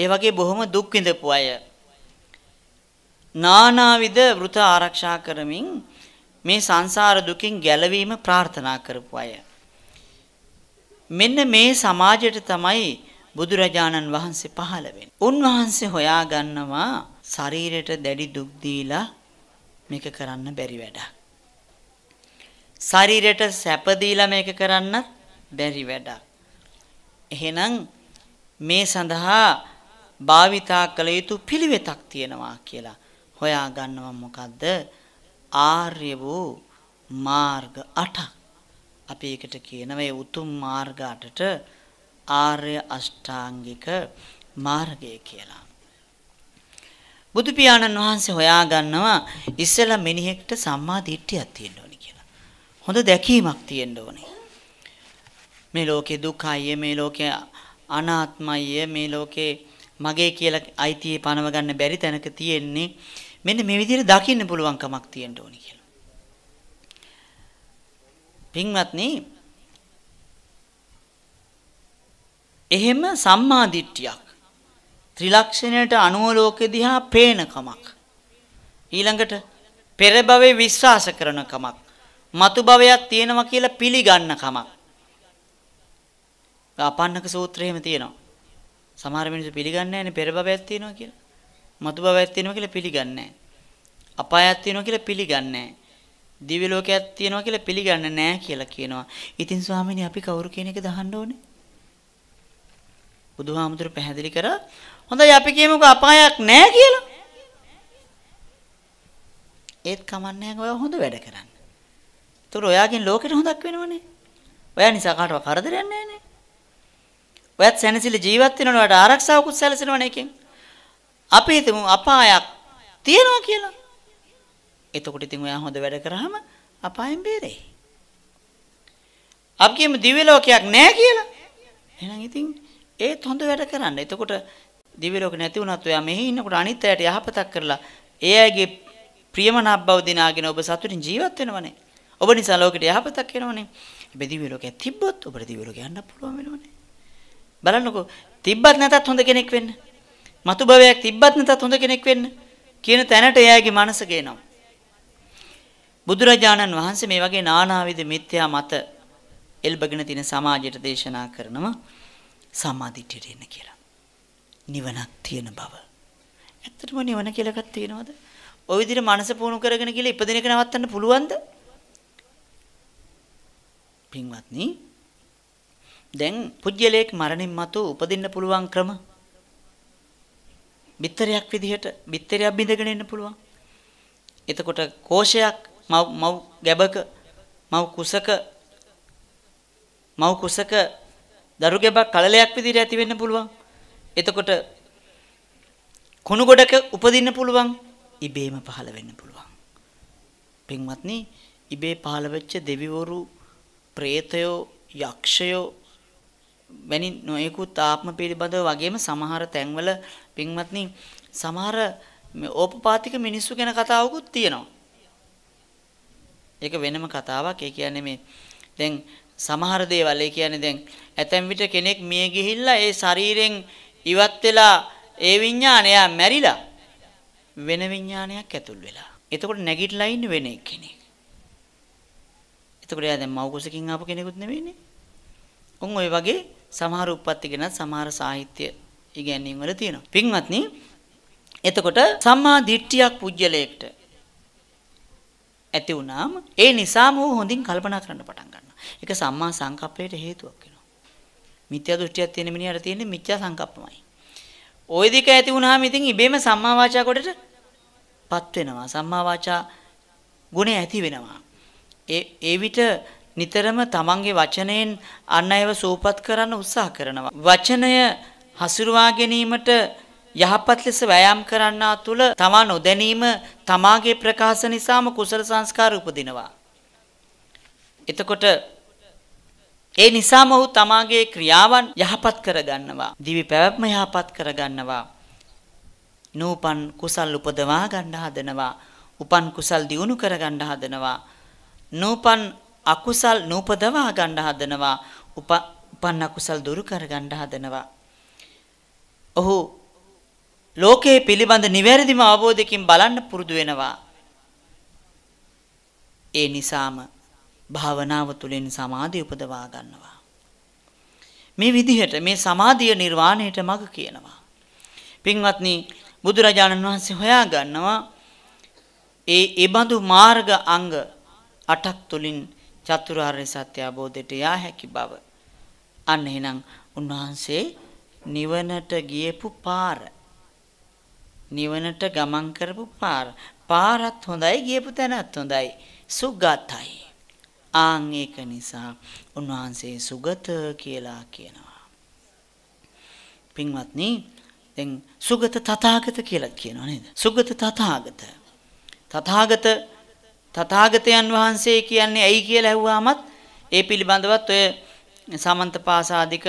ඒ වගේ බොහොම දුක් විඳපු අය නානාවිද වෘත ආරක්ෂා කරමින් මේ සංසාර දුකින් ගැලවීම ප්‍රාර්ථනා කරපු අය. මෙන්න මේ සමාජයට තමයි බුදුරජාණන් වහන්සේ පහළ වෙන්නේ. උන්වහන්සේ හොයාගන්නවා ශරීරයට දැඩි දුක් දීලා මේක කරන්න බැරි වැඩක්. ශරීරයට සැප දීලා මේක කරන්නත් බැරි වැඩක්. එහෙනම් මේ සඳහා භාවිතා කළ යුතු පිළිවෙතක් තියෙනවා කියලා හොයා ගන්නවා මොකද්ද ආර්ය වූ මාර්ග 8ක් අපි ඒකට කියන මේ උතුම් මාර්ග 8ට ආර්ය අෂ්ටාංගික මාර්ගය කියලා බුදු පියාණන් වහන්සේ හොයා ගන්නවා ඉස්සෙල්ලා මිනිහෙක්ට සම්මා දිට්ඨියක් තියෙන්න ඕනේ කියලා. හොඳ දැකීමක් තියෙන්න ඕනේ. මේ ලෝකේ දුකයි මේ ලෝකේ අනාත්මයි මේ ලෝකේ මගේ කියලා අයිතිය පනව ගන්න බැරි තැනක තියෙන්නේ මෙන්න මේ විදිහට දකින්න පුළුවන් කමක් තියෙන්න ඕනි කියලා. පින්වත්නි එහෙම සම්මාදිට්ඨියක් ත්‍රිලක්ෂණයට අනුව ලෝකෙ දිහා පේන කමක් ඊළඟට පෙර භවයේ විශ්වාස කරන කමක් මතු භවයක් තියෙනවා කියලා පිළිගන්න කමක් ආපන්නක සූත්‍රයේම තියෙනවා සමහර මිනිස්සු පිළිගන්නේ නැහැනේ පෙර භවයක් තියෙනවා කියලා. මතු භවයක් තියෙනවා කියලා පිළිගන්නේ නැහැ. අපායක් තියෙනවා කියලා පිළිගන්නේ නැහැ. දිව්‍ය ලෝකයක් තියෙනවා කියලා පිළිගන්නේ නැහැ කියලා කියනවා. ඉතින් ස්වාමීනි අපි කවුරු කියන එක දහන්න ඕනේ? බුදුහාමුදුරු පැහැදිලි කරා හොඳයි අපි කියමුකෝ අපායක් නැහැ කියලා. ඒත් කමන්නේ ඔය හොඳ වැඩ කරන්න. ඒතර ඔයාගෙන් ලෝකෙට හොඳක් වෙනවනේ. ඔයා නිසා කාටවත් කරදරයක් නැහැ නේ. ඔයත් සැනසෙලි ජීවත් වෙනවනේ ඔයාට ආරක්ෂාවකුත් සැලසෙනවනේ එකෙන්. අපි හිතමු අපායක් තියෙනවා කියලා. එතකොට ඉතින් ඔයා හොඳ වැඩ කරාම අපායෙන් බේරෙයි. අපි කියමු දිව්‍ය ලෝකයක් නැහැ කියලා. එහෙනම් ඉතින් ඒත් හොඳ වැඩ කරන්න. එතකොට දිව්‍ය ලෝක නැති වුණත් ඔයා මෙහි ඉන්නකොට අනිත් අයට යහපතක් කරලා ඒ අයගේ ප්‍රියමනාප බව දිනාගෙන ඔබ සතුටින් ජීවත් වෙනවනේ. ඔබ නිසා ලෝකෙට යහපතක් වෙනවනේ. හැබැයි දිව්‍ය ලෝකයක් තිබ්බොත් ඔබට දිව්‍ය ලෝක යන්න පුළුවන් වෙනවනේ. බලන්නකෝ තිබ්බත් නැතත් හොඳ කෙනෙක් වෙන්න. මතු භවයක් තිබ්බත් නැතත් හොඳ කෙනෙක් වෙන්න කියන තැනට එයාගේ මනස ගේනවා. බුදුරජාණන් වහන්සේ මේ වගේ නානාවිද මිත්‍යා මත එල්බගෙන තියෙන සමාජයට දේශනා කරනවා සමාධියට එන්න කියලා. නිවනක් තියෙන බව. ඇත්තටම නිවන කියලා එකක් තියෙනවද? ওই විදිහට මනස පුහුණු කරගෙන ගිහලා ඉපදින එක නවත්තන්න පුළුවන්ද? පින්වත්නි දැන් පුජ්‍යලයක මරණින් මතු උපදින්න පුළුවන් ක්‍රම බිත්තරයක් විදිහට බිත්තරයක් බිඳගෙන ඉන්න පුළුවන්. එතකොට කෝෂයක් මව් මව් ගැබක මව් කුසක මව් කුසක දරු ගැබක් කලලයක් විදිහට ඇති වෙන්න පුළුවන්. එතකොට කුණු ගොඩක උපදින්න පුළුවන් ඉබේම පහළ වෙන්න පුළුවන්. පින්වත්නි ඉබේ පහළ වෙච්ච දෙවිවරු, പ്രേතයෝ, යක්ෂයෝ වැනි නොයෙකුත් ආත්ම පිළිබඳව වගේම සමහර තැන්වල පින්වත්නි සමහර ඕපපාතික මිනිස්සු ගැන කතාවකුත් තියෙනවා. ඒක වෙනම කතාවක්. ඒ කියන්නේ මේ දැන් සමහර දේවල් ඒ කියන්නේ දැන් ඇතැම් විට කෙනෙක් මිය ගිහිල්ලා ඒ ශරීරෙන් ඉවත් වෙලා ඒ විඥානය මැරිලා වෙන විඥානයක් ඇතුල් වෙලා. එතකොට නැගිටලා ඉන්න වෙන කෙනෙක්. එතකොට එයා දැන් මව් කුසකින් ආපු කෙනෙකුත් නෙවෙයිනේ. උන් ওই වගේ සමහර උප්පත්ති ගැන සමහර සාහිත්‍ය ඉගැන්වීම් වල තියෙනවා. පින්වත්නි එතකොට සම්මා දිට්ඨියක් පුජ්‍යලයකට ඇති වුණාම ඒ නිසාම ਉਹ හොඳින් කල්පනා කරන්න පටන් ගන්නවා. ඒක සම්මා සංකප්පයට හේතුවක් වෙනවා. මිත්‍යා දෘෂ්ටියක් තියෙන මිනිහට තියෙන්නේ මිත්‍යා සංකප්පමයි. ওই දෙක ඇති වුණාම ඉතින් ඉබේම සම්මා වාචා කොටටපත් වෙනවා. සම්මා වාචා ගුණය ඇති වෙනවා. ඒ ඒ විට නිතරම තමන්ගේ වචනයෙන් අන් අයව සූපත් කරන්න උත්සාහ කරනවා. වචනය හසුරුවා ගැනීමට යහපත් ලෙස වෑයම් කරන්නා තුල තමා නොදැනීම තමාගේ ප්‍රකාශ නිසාම කුසල සංස්කාර උපදිනවා. එතකොට ඒ නිසාම ඔහු තමාගේ ක්‍රියාවන් යහපත් කරගන්නවා. දිවි පැවැත්ම යහපත් කරගන්නවා. නූපන් කුසල් උපදවා ගන්න හදනවා. උපන් කුසල් දියුණු කරගන්න හදනවා. නූපන් අකුසල් නූපදවා ගන්න හදනවා උපන් අකුසල් දුරු කර ගන්න හදනවා ඔහු ලෝකයේ පිළිබඳ නිවැරදිම අවබෝධයකින් බලන්න පුරුදු වෙනවා ඒ නිසාම භාවනාව තුළින් සමාධිය උපදවා ගන්නවා මේ විදිහට මේ සමාධිය නිර්වාණයට මඟ කියනවා පින්වත්නි බුදුරජාණන් වහන්සේ හොයා ගන්නවා ඒ ඒබඳු මාර්ග අංග අටක් තුළින් චතුරාර්ය සත්‍ය අවබෝධයට යා හැකි බව. අන්න එහෙනම් උන්වහන්සේ නිවනට ගියපු පාර. නිවනට ගමන් කරපු පාර. පාරත් හොඳයි ගියපු තැනත් හොඳයි. සුගතයි. ආන් ඒක නිසා උන්වහන්සේ සුගත කියලා කියනවා. පින්වත්නි දැන් සුගත තථාගත කියලා කියනවා නේද? සුගත තථාගත. තථාගත තථාගතයන් වහන්සේ කියන්නේ ඇයි කියලා ඇහුවාමත් ඒ පිළිබඳවත් ඔය සමන්තපාසාదిక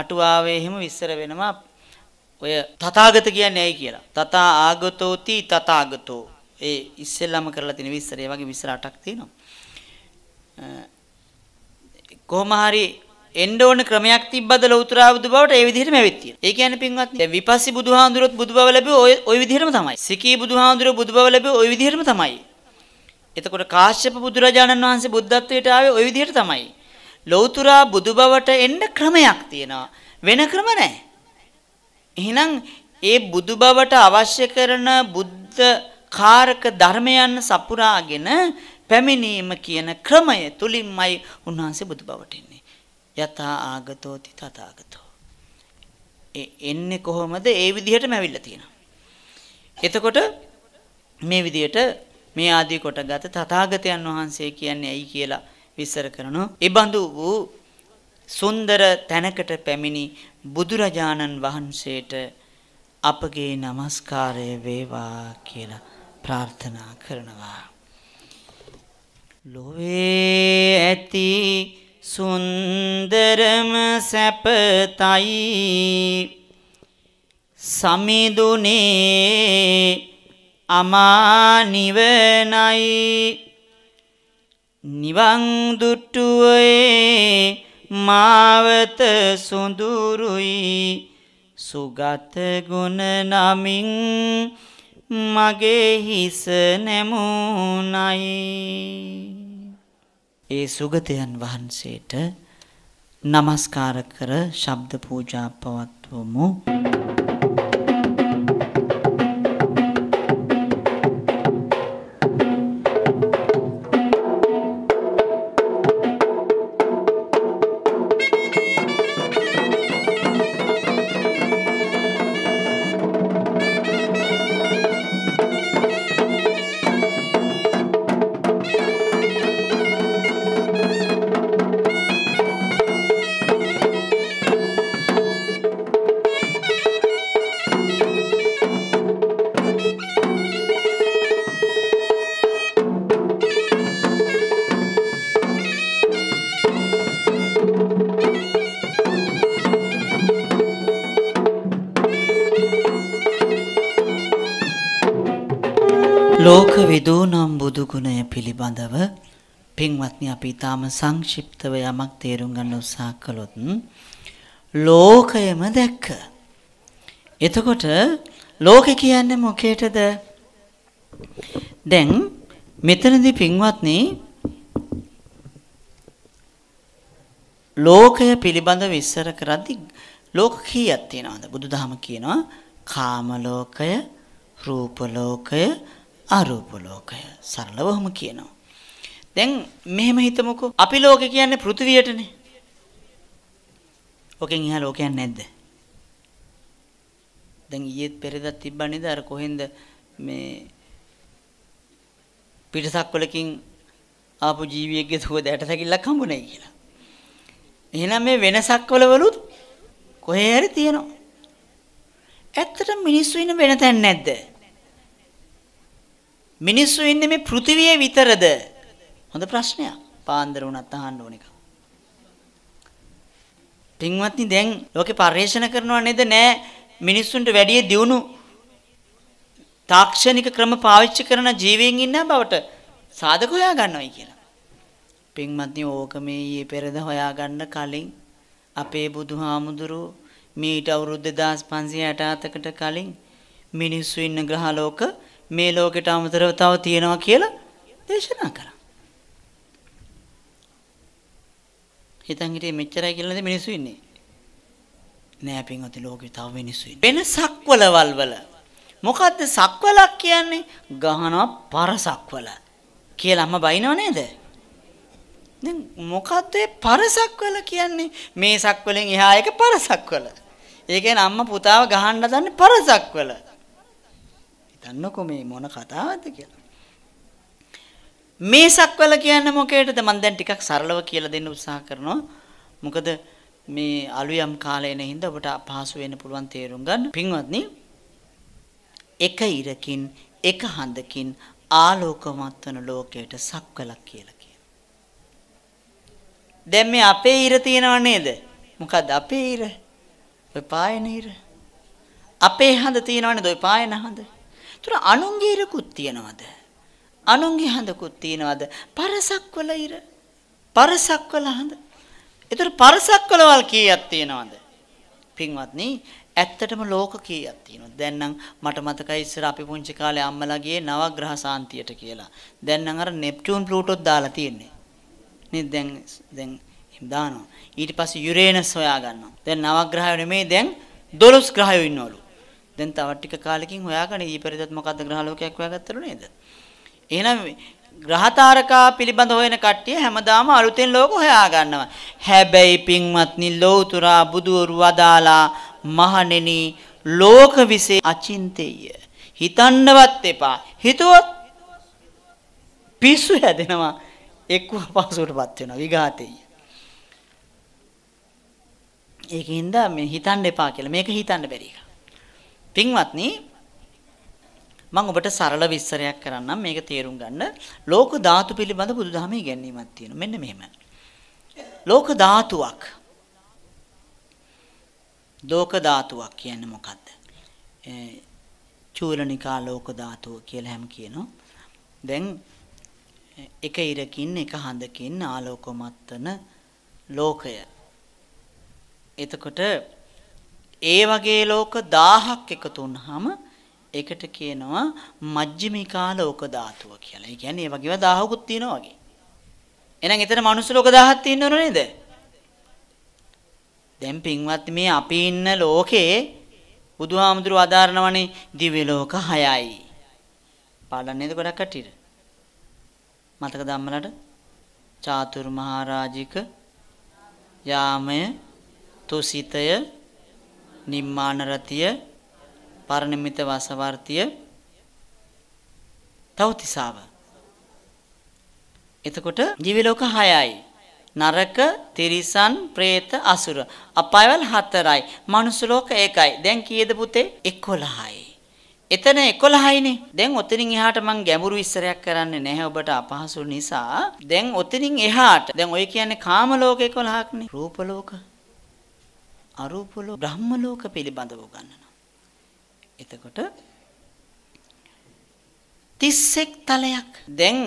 අටුවාවේ හිම විස්තර වෙනවා ඔය තථාගත කියන්නේ ඇයි කියලා. තථා ආගතෝති තථාගතෝ. ඒ ඉස්සෙල්ලාම කරලා තියෙන විස්තරය වගේ විස්තර අටක් තියෙනවා. කොහොම හරි එන්න ඕන ක්‍රමයක් තිබ්බද ලෞතරා බුදු බවට ඒ විදිහටම ඇවිත් තියෙනවා. ඒ කියන්නේ පින්වත්නි දැන් විපස්සී බුදුහාඳුරොත් බුදු බව ලැබුවේ ওই ওই විදිහටම තමයි. සිකී බුදුහාඳුරෝ බුදු බව ලැබුවේ ওই විදිහටම තමයි. එතකොට කාශ්‍යප බුදුරජාණන් වහන්සේ බුද්ධත්වයට ආවේ ওই විදිහට තමයි. ලෞතුරා බුදුබවට එන්න ක්‍රමයක් තියෙනවා. වෙන ක්‍රම නැහැ. එහෙනම් ඒ බුදුබවට අවශ්‍ය කරන බුද්ධ කාරක ධර්මයන් සපුරාගෙන පැමිණීම කියන ක්‍රමය තුලින්මයි උන්වහන්සේ බුදුබවට එන්නේ. යතා ආගතෝති තථාගතෝ. ඒ එන්නේ කොහොමද? ඒ විදිහටම ඇවිල්ලා තියෙනවා. එතකොට මේ විදිහට මේ ආදී කොටගත තථාගතයන් වහන්සේ කියන්නේ ඇයි කියලා විස්තර කරනු. ඒබඳු වූ සුන්දර තැනකට පැමිණි බුදුරජාණන් වහන්සේට අපගේ নমස්කාරය වේවා කියලා ප්‍රාර්ථනා කරනවා. ලොවේ ඇති සුන්දරම සැපතයි සමිදුනේ අමා නිවනයි නිවන් දුට්ටුවේ මාවත සොඳුරුයි සුගත ගුණ නමින් මගේ හිස නැමුණයි ඒ සුගතයන් වහන්සේට নমස්කාර කර ශබ්ද පූජා පවත්වමු පිළිබඳව පින්වත්නි අපි ඊටාම සංක්ෂිප්තව යමක් තේරුම් ගන්න උත්සාහ කළොත් ලෝකයම දැක්ක. එතකොට ලෝකේ කියන්නේ මොකේටද? දැන් මෙතනදී පින්වත්නි ලෝකය පිළිබඳව විස්තර කරද්දී ලෝක කීයක් තියෙනවද? බුදුදහම කියනවා කාම ලෝකය, රූප ලෝකය, ආරූප ලෝකය සරලවම කියනවා. දැන් මෙහෙම හිතමුකෝ අපි ලෝකේ කියන්නේ පෘථිවියටනේ. ඔකෙන් එහා ලෝකයක් නැද්ද? දැන් ඊයේත් පෙරේදා තිබ්බනේද අර කොහෙන්ද මේ පිටසක් වලකින් ආපු ජීවියෙක්ගේ සුවද ඇට සැකිල්ලක් හම්බුනේ කියලා. එහෙනම් මේ වෙනසක් වලවලුත් කොහේ හරි තියෙනවා. ඇත්තට මිනිස්සු ඉන්න වෙන තැන නැද්ද? මිනිස්සු ඉන්නේ මේ පෘථිවියේ විතරද? හොඳ ප්‍රශ්නයක්. පාන්දර වුණත් අහන්න ඕන එක. පින්වත්නි දැන් ලෝකේ පරිශන කරනව නේද? නෑ මිනිස්සුන්ට වැඩි දියුණු තාක්ෂණික ක්‍රම පාවිච්චි කරන ජීවීන් ඉන්න බවට සාධක හොයා ගන්නවයි කියලා. පින්වත්නි ඕක මේ ඊයේ පෙරද හොයා ගන්න කලින් අපේ බුදුහාමුදුරුව මීට අවුරුදු 2560කට කලින් මිනිස්සු ඉන්න ග්‍රහලෝක 1 මේ ලෝකෙට අමතරව තව තියෙනවා කියලා දේශනා කරා. හිතන් හිටියේ මෙච්චරයි කියලා නේද මිනිස්සු ඉන්නේ. නෑ පින්වත්නි ලෝකෙ තව මිනිස්සු ඉන්නේ. වෙන සක්වලවල් වල මොකද්ද සක්වලක් කියන්නේ? ගහනවා පර සක්වල කියලා අම්මා බයිනව නේද? දැන් මොකද්ද පර සක්වල කියන්නේ? මේ සක්වලෙන් එහා එක පර සක්වල. ඒ කියන්නේ අම්මා පුතාව ගහන්න දන්නේ පර සක්වල. හිතන්නකෝ මේ මොන කතාවක්ද කියලා. මේ සක්වල කියන්නේ මොකේදද මම දැන් ටිකක් සරලව කියලා දෙන්න උත්සාහ කරනවා. මොකද මේ අලුයම් කාලේ එන හින්දා ඔබට අපහසු වෙන්න පුළුවන් තේරුම් ගන්න. පින්වත්නි එක ඉරකින් එක හඳකින් ආලෝකමත් වන ලෝකයට සක්වලක් කියලා කියනවා. දැන් මේ අපේ ඉර තියෙනව නේද? මොකද අපේ ඉර ඔය පායන ඉර අපේ හඳ තියෙනවනේ ඔය පායන හඳ ඒතර අනුන්ගේ ඉරකුත් තියනවද? අනුන්ගේ හඳකුත් තියනවද? පරසක් වල ඉර. පරසක් වල හඳ. ඒතර පරසක් වලවල් කීයක් තියනවද? පින්වත්නි ඇත්තටම ලෝක කීයක් තියෙනවද? දැන් නම් මට මතකයි ඉස්සර අපි පුංචි කාලේ අම්මලා ගියේ නවග්‍රහ සාන්තියට කියලා. දැන් නම් අර නෙප්ටියුන් ප්ලූටෝත් දාලා තියෙන්නේ. නේද දැන් දැන් දානවා. ඊට පස්සේ යුරේනස් හොයා ගන්නවා. දැන් නවග්‍රහයෝ නෙමෙයි දැන් දොළොස් ග්‍රහයෝ ඉන්නවලු. දැන් තව ටික කාලෙකින් හොයාගන්න ඊපෙරදත් මොකද්ද ග්‍රහලෝකයක් හොයාගත්තලු නේද? එහෙනම් ග්‍රහතාරකා පිළිබඳ හොයන කට්ටිය හැමදාම අලුතෙන් ලෝක හොයා ගන්නවා. හැබැයි පින්වත්නි ලෝතුරා බුදුවරු වදාලා මහණෙනි ලෝක විසේ අචින්තේය. හිතන්නවත් එපා. හිතුවොත් පිස්සු හැදෙනවා. එක්ව පහසුවටපත් වෙනවා විඝාතේය. ඒකින්ද මේ හිතන්න එපා කියලා. මේක හිතන්න බැරි එක. පින්වත්නි මම ඔබට සරල විස්තරයක් කරන්නම් මේක තේරුම් ගන්න. ලෝක ධාතු පිළිබඳ බුදුදහමේ ඉගැන්වීමක් තියෙනවා. මෙන්න මෙහෙම. ලෝක ධාතුවක්. ලෝක ධාතුවක් කියන්නේ මොකද්ද? චූලනිකා ලෝක ධාතුව කියලා හැම කියනවා. දැන් එක ඉරකින් එක හඳකින් ආලෝකමත් වන ලෝකය. එතකොට ඒ වගේ ලෝක 1000ක් එකතු වුනහම ඒකට කියනවා මජ්ක්‍ධිමිකා ලෝක ධාතුව කියලා. ඒ කියන්නේ ඒ වගේම 1000කුත් තියෙනවා වගේ. එහෙනම් එතන මනුස්ස ලෝක 1000ක් තියෙනව නේද? දැන් පින්වත් මේ අපි ඉන්න ලෝකේ බුදුහාමුදුරුව අදාරනවනේ දිව්‍ය ලෝක 6යි. පාඩම් නේද ගොඩක් කටිර. මතක ධම්මලට චාතුරු මහරාජික යාමය තුසිතය නිම්මාන රතිය, පරිණමිත වසවර්තිය, තවතිසාව. එතකොට ජීවි ලෝක 6යි. නරක, තිරිසන්, പ്രേත, අසුර. අපායවල 4යි. මනුස්ස ලෝක 1යි. දැන් කීයද පුතේ? 11යි. එතන 11යිනේ. දැන් ඔතනින් එහාට මං ගැඹුරු ඉස්සරයක් කරන්නේ නැහැ ඔබට අපහසු නිසා. දැන් ඔතනින් එහාට. දැන් ඔය කියන්නේ කාම ලෝක 11ක්නේ. රූප ලෝක අරූප ලෝක බ්‍රහ්ම ලෝක පිළිබඳව උගන්වනවා. එතකොට 31 තලයක් දැන්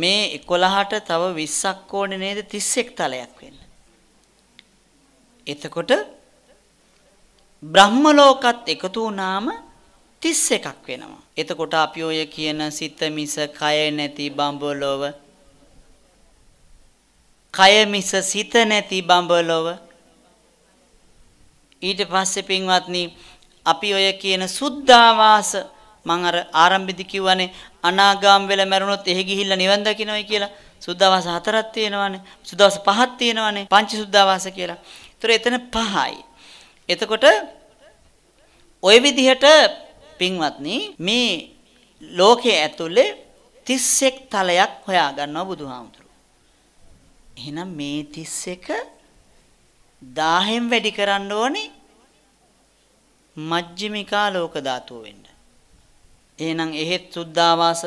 මේ 11ට තව 20ක් ඕනේ නේද 31 තලයක් වෙන්න. එතකොට බ්‍රහ්ම ලෝකත් එකතු වුණාම 31ක් වෙනවා. එතකොට අපි ඔය කියන සිත මිස කය නැති බඹලොව කය මිස සිත නැති බඹලොව ඊට පස්සේ පින්වත්නි අපි ඔය කියන සුද්ධාවාස මම අර ආරම්භෙදි කිව්වනේ අනාගාම වෙල මැරුණොත් එහි ගිහිල්ලා නිවන් දකින්නයි කියලා සුද්ධාවාස හතරක් තියෙනවානේ සුද්ධාවාස පහක් තියෙනවානේ පංච සුද්ධාවාස කියලා. ඒතර එතන පහයි. එතකොට ওই විදිහට පින්වත්නි මේ ලෝකයේ ඇතුලේ 31 තලයක් හොයාගන්නවා බුදුහාමුදුරුවෝ. එහෙනම් මේ 31 1000ෙන් වැඩි කරන්න ඕනි මජ්ක්‍ධිමිකා ලෝක ධාතුව වෙන්න. එහෙනම් එහෙත් සුද්ධාවාස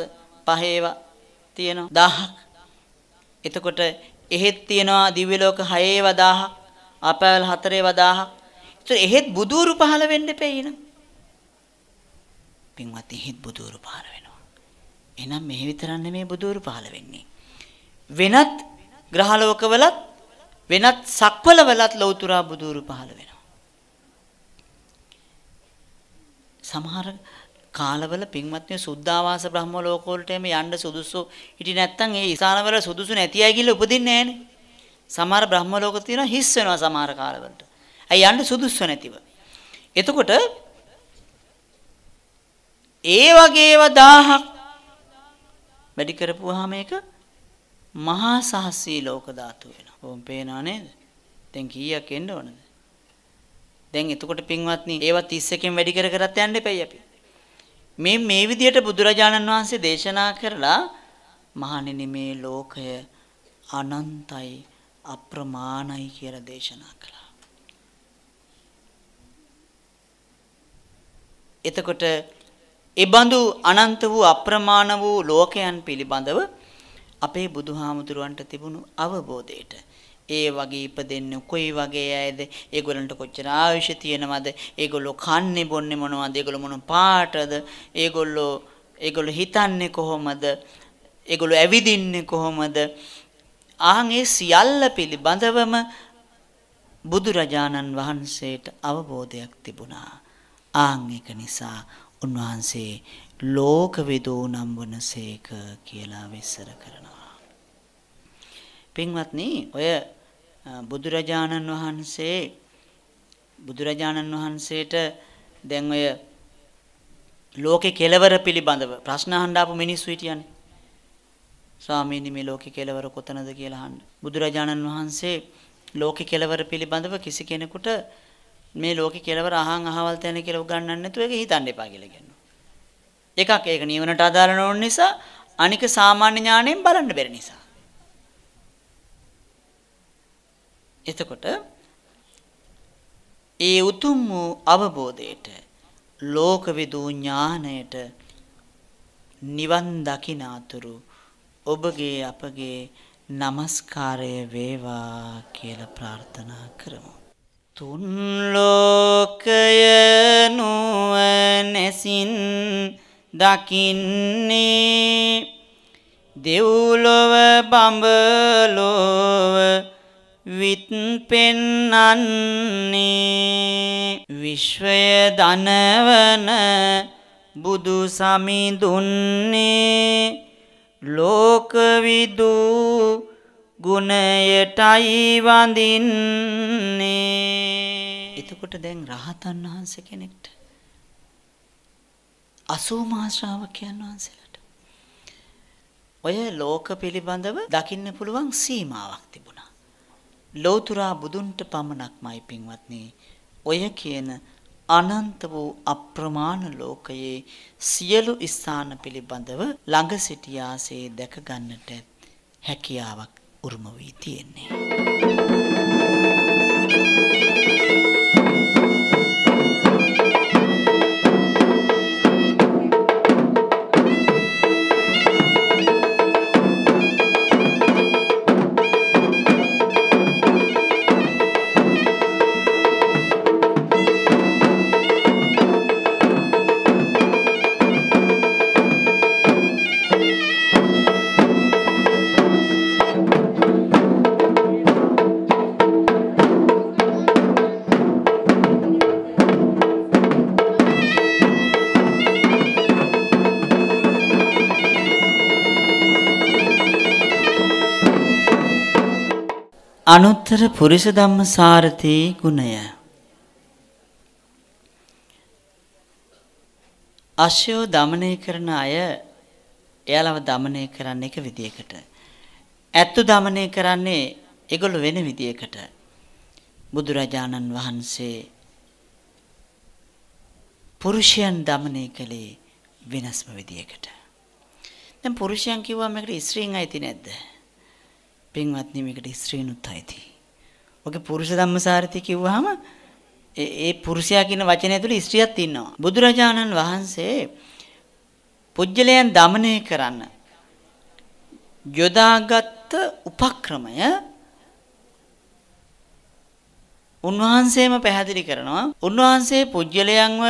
පහේව තියෙනවා 1000ක්. එතකොට එහෙත් තියෙනවා දිව්‍ය ලෝක 6ඒව 1000ක්, අපවැල් 4ඒව 1000ක්. ඒතර එහෙත් බුදూరు පහළ වෙන්න එපේ ඊනම්. පින්වත් එහෙත් බුදూరు පහළ වෙනවා. එහෙනම් මෙහි විතරක් නෙමේ බුදూరు පහළ වෙන්නේ. වෙනත් ග්‍රහලෝකවලත් වෙනත් සක්වලවලත් ලෞතර බුදුරු පහළ වෙනවා. සමහර කාලවල පින්වත්නි සුද්ධාවාස බ්‍රහ්ම ලෝකවලට එමෙ යන්න සුදුසු හිටි නැත්තම් ඒ ඊසානවල සුදුසු නැති අය කියලා උපදින්නේ නැහනේ. සමහර බ්‍රහ්ම ලෝක තියෙනවා හිස් වෙනවා සමහර කාලවලට. ඇයි යන්න සුදුසු නැතිව. එතකොට ඒ වගේව 1000ක් වැඩි කරපුවාම ඒක මහා සහස්සී ලෝක ධාතු වෙනවා. ඕම් පේනව නේද? දැන් කීයක් එන්න ඕනද? දැන් එතකොට පින්වත්නි ඒවා 31කින් වැඩි කර කරත් යන්න එපයි අපි. මේ මේ විදිහට බුදුරජාණන් වහන්සේ දේශනා කරලා මහණෙනි මේ ලෝකය අනන්තයි අප්‍රමාණයි කියලා දේශනා කළා. එතකොට ඒ බඳු අනන්ත වූ අප්‍රමාණ වූ ලෝකයන් පිළිබඳව අපේ බුදුහාමුදුරුවන්ට තිබුණු අවබෝධයට ඒ වගේ ඉපදෙන්නේ කොයි වගේ අයද ඒගොල්ලන්ට කොච්චර ආයුෂ තියෙනවද ඒගොල්ලෝ කන්නේ බොන්නේ මොනවද ඒගොල්ලෝ මොන පාටද ඒගොල්ලෝ ඒගොල්ලෝ හිතන්නේ කොහොමද ඒගොල්ලෝ ඇවිදින්නේ කොහොමද ආන් ඒ සියල්ල පිළිබඳවම බුදුරජාණන් වහන්සේට අවබෝධයක් තිබුණා ආන් ඒක නිසා උන්වහන්සේ ලෝකවිදූ නම් වනසේක කියලා විස්තර කරනවා පින්වත්නි ඔය බුදුරජාණන් වහන්සේ බුදුරජාණන් වහන්සේට දැන් ඔය ලෝකේ කෙලවර පිළිබඳව ප්‍රශ්න අහන්න ආපු මිනිස්සු හිටියනේ. ස්වාමීනි මේ ලෝකේ කෙලවර කොතනද කියලා අහන්න. බුදුරජාණන් වහන්සේ ලෝකේ කෙලවර පිළිබඳව කිසි කෙනෙකුට මේ ලෝකේ කෙලවර අහන් අහවල් තැන කියලා උගන්වන්න නැතුව ඒක හිතන්න එපා කියලා කියනවා. එකක් ඒක නිවනට අදාළ නොවන නිසා අනික සාමාන්‍ය ඥාණයෙන් බලන්න බැරි නිසා. එතකොට ඒ උතුම් වූ අවබෝධයට ලෝකවිදූ ඥාණයට නිවන් දකිනාතුරු ඔබගේ අපගේ নমස්කාරය වේවා කියලා ප්‍රාර්ථනා කරමු තුන් ලෝකය නුවණැසින් දකින්නේ දෙව්ලොව බඹලොව විත් පෙන්නන්නේ විශ්වය දනවන බුදු සමිඳුන්නේ ලෝකවිදු ගුණයටයි වඳින්නේ එතකොට දැන් රහතන් වහන්සේ කෙනෙක්ට අසූ මහා ශ්‍රාවකයන් වහන්සේලාට ඔය ලෝක පිළිබඳව දකින්න පුළුවන් සීමාවක් තිබුණා ලෞතුරා බුදුන්ට පමණක්මයි පින්වත්නි ඔය කියන අනන්ත වූ අප්‍රමාණ ලෝකයේ සියලු ස්ථාන පිළිබඳව ළඟ සිටියාසේ දැක ගන්නට හැකියාවක් උරුම වී තියෙන්නේ. අනුත්තර පුරිස ධම්මසාරතේ ගුණය අශ්‍යෝ দমনය කරන අය එයාලව দমনය කරන්න එක විදියකට ඇත්තු দমনය කරන්නේ ඒගොල්ලෝ වෙන විදියකට බුදුරජාණන් වහන්සේ පුරුෂයන් দমনය කළේ වෙනස්ම විදියකට දැන් පුරුෂයන් කිව්වම මේකට ස්ත්‍රීන් අයිති නැද්ද පින්වත්නි මේකට ස්ත්‍රීනුත් අයිති. ඔගේ පුරුෂ ධම්මසාරති කිව්වහම ඒ පුරුෂයා කියන වචනය ඇතුළේ ස්ත්‍රියක් ඉන්නවා. බුදුරජාණන් වහන්සේ පුජ්‍යලයන් দমনය කරන්න යොදාගත් උපක්‍රමය උන්වහන්සේම පැහැදිලි කරනවා. උන්වහන්සේ පුජ්‍යලයන්ව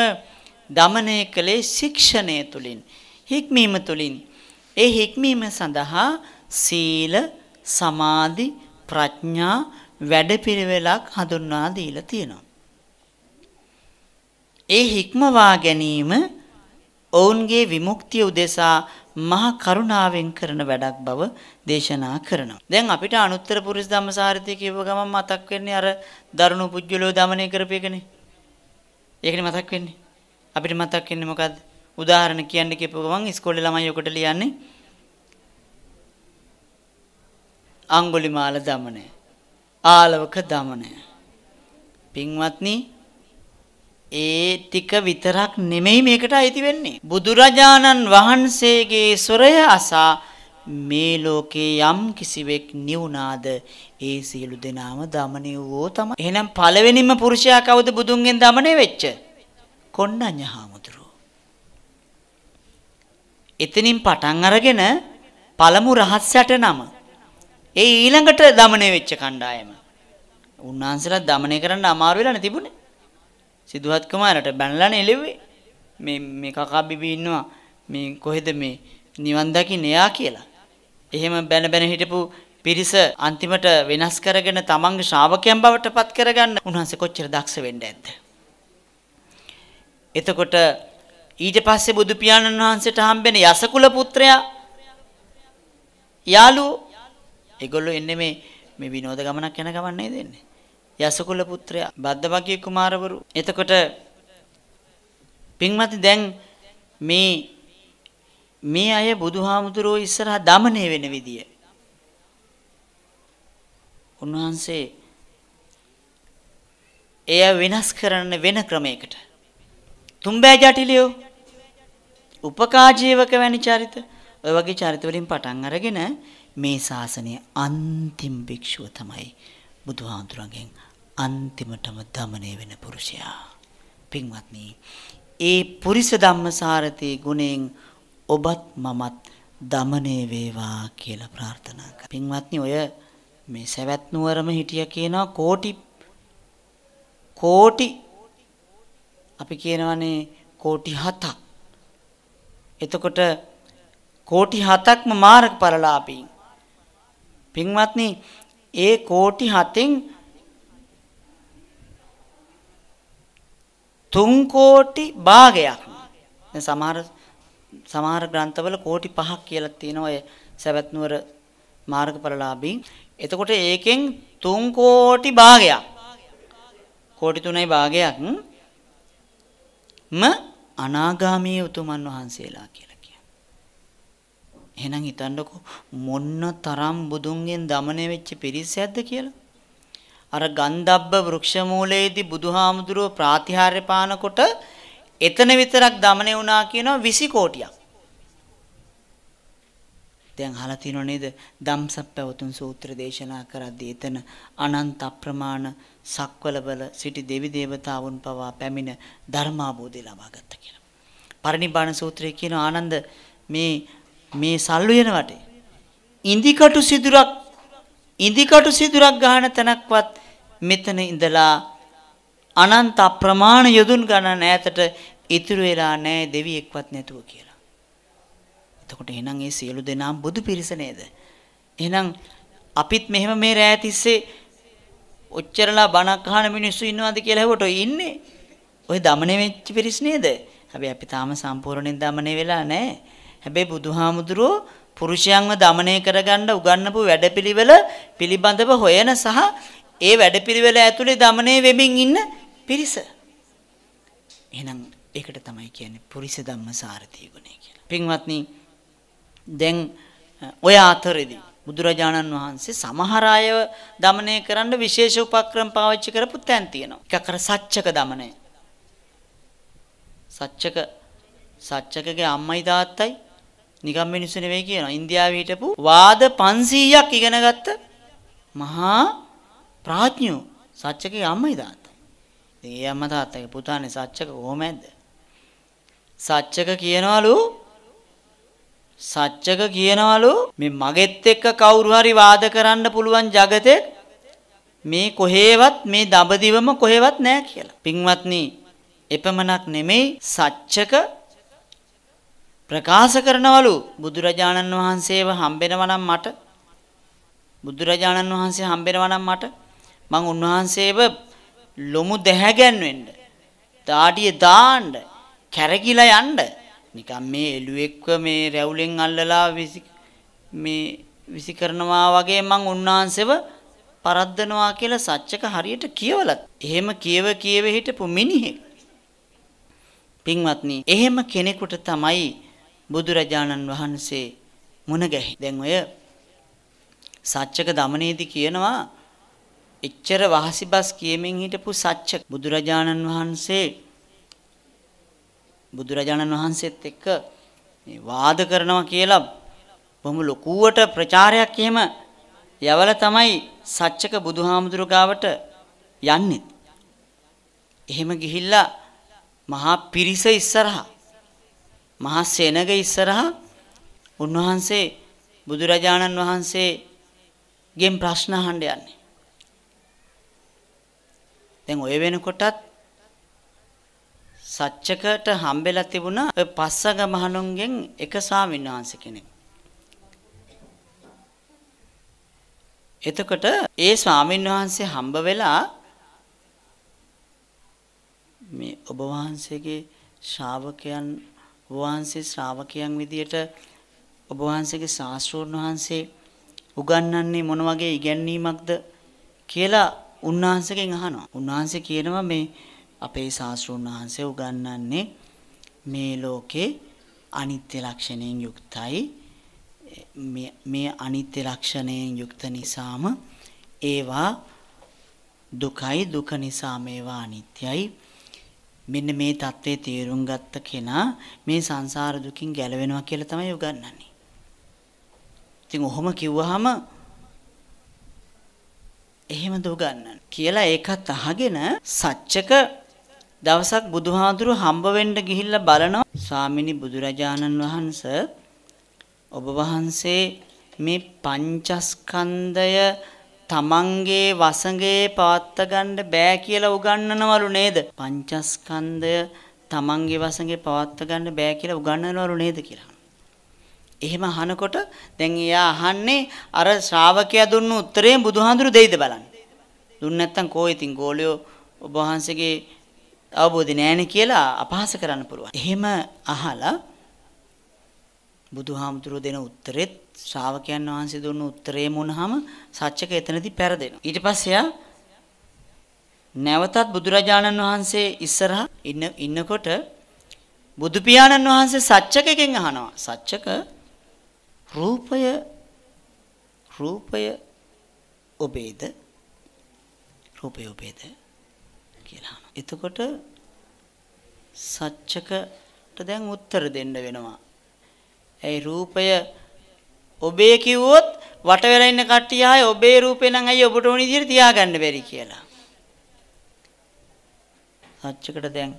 দমনය කළේ ශික්ෂණය තුලින්, හික්මීම තුලින්. ඒ හික්මීම සඳහා සීල සමාධි ප්‍රඥා වැඩපිළිවෙලක් හඳුන්වා දීලා තියෙනවා. ඒ හික්මවා ගැනීම ඔවුන්ගේ විමුක්තිය උදෙසා මහා කරුණාවෙන් කරන වැඩක් බව දේශනා කරනවා. දැන් අපිට අනුත්තර පුරිස ධම්මසාරතිය කියව ගමන් මතක් වෙන්නේ අර දරුණු පුජ්‍යලෝ দমনය කරපේකනේ. ඒකනේ මතක් වෙන්නේ. අපිට මතක් වෙන්නේ මොකද්ද? උදාහරණ කියන්න කියපුව ගමන් ඉස්කෝලේ ළමයි ඔකට ලියන්නේ අංගුලිමාල දමනය. ආලවක දමනය. පින්වත්නි ඒ ටික විතරක් නෙමෙයි මේකට අයිති වෙන්නේ. බුදුරජාණන් වහන්සේගේ ස්වරය අසා මේ ලෝකේ යම් කිසිවෙක් නිවුණාද ඒ සියලු දෙනාම දමනය වූ තමයි. එහෙනම් පළවෙනිම පුරුෂයා කවුද බුදුන්ගෙන් දමණය වෙච්ච? කොණ්ණඤ්ඤ හාමුදුරුවෝ. එතනින් පටන් අරගෙන පළමු රහස් නම ඒ ඊළඟට দমনය වෙච්ච කණ්ඩායම. උන්වහන්සේලා দমনය කරන්න අමාරු වෙලා නේ තිබුණේ. සිද්ධාත් කුමාරට බැනලා නෙලෙව්වේ. මේ මේ කකා බිබී ඉන්නවා. මේ කොහෙද මේ නිවන් දකින්න එයා කියලා. එහෙම බැන බැන හිටපු පිරිස අන්තිමට වෙනස් කරගෙන තමන්ගේ ශ්‍රාවකයන් බවට පත් කරගන්න උන්වහන්සේ කොච්චර දක්ෂ වෙන්න ඇද්ද? එතකොට ඊට පස්සේ බුදු පියාණන් වහන්සේට හම්බෙන යසකුල පුත්‍රයා යාළුවෝ ඒගොල්ලෝ එන්නේ මේ මේ විනෝද ගමනක් යන ගමන් නේද එන්නේ. යසකුල පුත්‍රයා බද්දවගිය කුමාරවරු. එතකොට පින්වත්නි දැන් මේ මේ අය බුදුහාමුදුරෝ ඉස්සරහා দমনය වෙන විදිය. උන්වහන්සේ එය වෙනස් කරන්න වෙන ක්‍රමයකට. තුම්බෑ ජටිලියෝ උපකාජීවක වැනි චරිත ඔය වගේ චරිත වලින් පටන් අරගෙන මේ ශාසනයේ අන්තිම භික්ෂුව තමයි බුදුහාඳුරගෙන් අන්තිමටම দমনය වෙන පුරුෂයා. පින්වත්නි, ඒ පුරිස ධම්මසාරතේ ගුණෙන් ඔබත් මමත් দমনය වේවා කියලා ප්‍රාර්ථනා කරා. පින්වත්නි, ඔය මේ සවැත් නුවරම හිටිය කියනවා කෝටි කෝටි අපි කියනවනේ කෝටි 7ක්. එතකොට කෝටි 7ක්ම මාර්ග පරලාපීන් පින්වත්නි ඒ කෝටි 7න් 3 කෝටි භාගයක් දැන් සමහර සමහර ග්‍රන්ථවල කෝටි 5ක් කියලා තියෙනවා ඔය සවැත් නුවර මාර්ගඵලලාභී. එතකොට ඒකෙන් 3 කෝටි භාගයක් කෝටි 3යි භාගයක් ම අනාගාමී උතුමන් වහන්සේලා කියලා එහෙනම් හිතන්නකෝ මොන්න තරම් බුදුන්ගෙන් দমনය වෙච්ච පිරිස ඇද්ද කියලා. අර ගන්ධබ්බ වෘක්ෂ මූලයේදී බුදුහාමුදුරුව ප්‍රාතිහාර්ය පානකොට එතන විතරක් দমনය වුණා කියනවා 20 කෝටියක්. දැන් අහලා තියෙනව නේද? ධම්සප්පවතුන් සූත්‍ර දේශනා කරද්දී එතන අනන්ත අප්‍රමාණ සක්වලවල සිටි දෙවි දේවතාවුන් පවා පැමිණ ධර්මාභෝධය ලබා ගත්තා කියලා. පරිනිබ්බාන සූත්‍රයේ කියන ආනන්ද මේ මේ සල්ලු වෙන වටේ ඉන්දිකටු සිදුරක් ඉන්දිකටු සිදුරක් ගන්න තැනක්වත් මෙතන ඉඳලා අනන්ත අප්‍රමාණ යොදුන් ගණන් ඈතට ඉතුරු වෙලා නැහැ දෙවියෙක්වත් නැතුව කියලා. එතකොට එහෙනම් ඒ සියලු දෙනාම බුදු පිරිස නේද? එහෙනම් අපිත් මෙහෙම මේ රෑ තිස්සේ ඔච්චරලා බණක් අහන මිනිස්සු ඉන්නවද කියලා හෙවට ඉන්නේ. ওই দমনে වෙච්ච පිරිස් නේද? හැබැයි අපි තාම සම්පූර්ණයෙන් দমনে වෙලා නැහැ. හැබැයි බුදුහාමුදුරුවෝ පුරුෂයන්ව দমনය කරගන්න උගන්වපු වැඩපිළිවෙල පිළිබඳව හොයන සහ ඒ වැඩපිළිවෙල ඇතුලේ দমনය වෙමින් ඉන්න පිරිස. එහෙනම් ඒකට තමයි කියන්නේ පුරිස ධම්මසාරති ගුණය කියලා. පින්වත්නි දැන් ඔය අතරෙදී බුදුරජාණන් වහන්සේ සමහර අයව দমনය කරන්න විශේෂ උපක්‍රම පාවිච්චි කරපු තැන් තියෙනවා. එකක් අර සච්චක দমনය. සච්චක සච්චකගේ අම්මයි තාත්තයි නිකම් මිනිස්සු නෙවෙයි කියනවා. ඉන්දියාවේ හිටපු වාද 500ක් ඉගෙන ගත්ත මහා ප්‍රඥෝ සත්‍යකේ අම්මයි තාත්තයි. ඉතින් ඒ අම්මා තාත්තගේ පුතානේ සත්‍යක කොහොමද? සත්‍යක කියනවලු සත්‍යක කියනවලු මේ මගෙත් එක්ක කවුරු හරි වාද කරන්න පුළුවන් జగතේ මේ කොහෙවත් මේ දඹදිවම කොහෙවත් නැහැ කියලා. පින්වත්නි, එපමණක් නෙමෙයි සත්‍යක ප්‍රකාශ කරනවලු බුදුරජාණන් වහන්සේව හම්බෙනවා නම් මට බුදුරජාණන් වහන්සේ හම්බෙනවා නම් මට මං උන්වහන්සේව ලොමු දැහැගැන්වෙන්න දාඩිය දාන්න කැරකිලා යන්න නිකන් මේ එළුවෙක්ව මේ රැවුලෙන් අල්ලලා විසි මේ විසි කරනවා වගේ මං උන්වහන්සේව පරද්දනවා කියලා සත්‍යක හරියට කියවලත් එහෙම කියව කියව හිටපු මිනිහෙක් පින්වත්නි එහෙම කෙනෙකුට තමයි බුදුරජාණන් වහන්සේ මුණ ගැහි. දැන් ඔය සච්චක දමනේදී කියනවා එච්චර වහසිබස් කියමින් හිටපු සච්ච බුදුරජාණන් වහන්සේ බුදුරජාණන් වහන්සේත් එක්ක වාද කරනවා කියලා බොහොම ලොකුවට ප්‍රචාරයක් එහෙම යවල තමයි සච්චක බුදුහාමුදුරු ගාවට යන්නේ. එහෙම ගිහිල්ලා මහා පිරිස ඉස්සරහා මහා සෙනග ඉස්සරහා උන්වහන්සේ බුදුරජාණන් වහන්සේගෙන් ප්‍රශ්න අහන්න යන්නේ. දැන් ඔය වෙනකොටත් සච්චකට හම්බෙලා තිබුණා ඔය පස්සග මහණුන්ගෙන් එක ස්වාමීන් වහන්සේ කෙනෙක්. එතකොට ඒ ස්වාමීන් වහන්සේ හම්බ වෙලා මේ ඔබ වහන්සේගේ ශ්‍රාවකයන් ඔබ වහන්සේ ශ්‍රාවකයන් විදියට ඔබ වහන්සේගේ ශාස්ත්‍රෝන් වහන්සේ උගන්වන්නේ මොන වගේ ඉගැන්වීමක්ද කියලා උන්වහන්සේගෙන් අහනවා. උන්වහන්සේ කියනවා මේ අපේ ශාස්ත්‍රෝන් වහන්සේ උගන්වන්නේ මේ ලෝකේ අනිත්‍ය ලක්ෂණයෙන් යුක්තයි. මේ අනිත්‍ය ලක්ෂණයෙන් යුක්ත නිසාම ඒවා දුකයි දුක නිසා මේවා අනිත්‍යයි මෙන්න මේ தત્ත්වයේ තේරුම් ගත්ත කෙනා මේ සංසාර දුකින් ගැලවෙනවා කියලා තමයි උගන්වන්නේ. ඉතින් ඔහොම කිව්වහම එහෙම දුගන්නන කියලා ඒකත් අහගෙන සච්චක දවසක් බුදුහාඳුරු හම්බ වෙන්න ගිහිල්ලා බලනවා ස්වාමිනි බුදුරජාණන් වහන්ස ඔබ වහන්සේ මේ පංචස්කන්ධය තමන්ගේ වසඟේ පවත්ත ගන්න බෑ කියලා උගන්වනවලු නේද? පංචස්කන්ධය තමන්ගේ වසඟේ පවත්ත ගන්න බෑ කියලා උගන්වනවලු නේද කියලා. එහෙම අහනකොට දැන් එයා අහන්නේ අර ශ්‍රාවකයා දුන්නු උත්තරේ බුදුහාඳුරු දෙයිද බලන්න. දුන්නේ නැත්තම් කෝ ඉතින් ගෝලියෝ ඔබ වහන්සේගේ අවබෝධය නැහැනේ කියලා අපහාස කරන්න පුළුවන්. එහෙම අහලා බුදුහාමුදුරුවෝ දෙන උත්තරෙත් ශ්‍රාවකයන් වහන්සේ දුන්න උත්තරේ මොනහම සච්චක එතනදී පෙරදෙනවා. ඊට පස්සේ නැවතත් බුදුරජාණන් වහන්සේ ඉස්සරහා ඉන්න ඉන්නකොට බුදු පියාණන් වහන්සේ සච්චකකෙන් අහනවා. සච්චක රූපය රූපය ඔබේද? රූපය ඔබේද කියලා අහනවා. එතකොට සච්චකට දැන් උත්තර දෙන්න වෙනවා. ඒ රූපය ඔබේ කිව්වොත් වට වෙලා ඉන්න කට්ටිය ආයේ ඔබේ රූපේ නම් ඇයි ඔබට ඕන විදිහට තියාගන්න බැරි කියලා. සත්‍යකට දැන්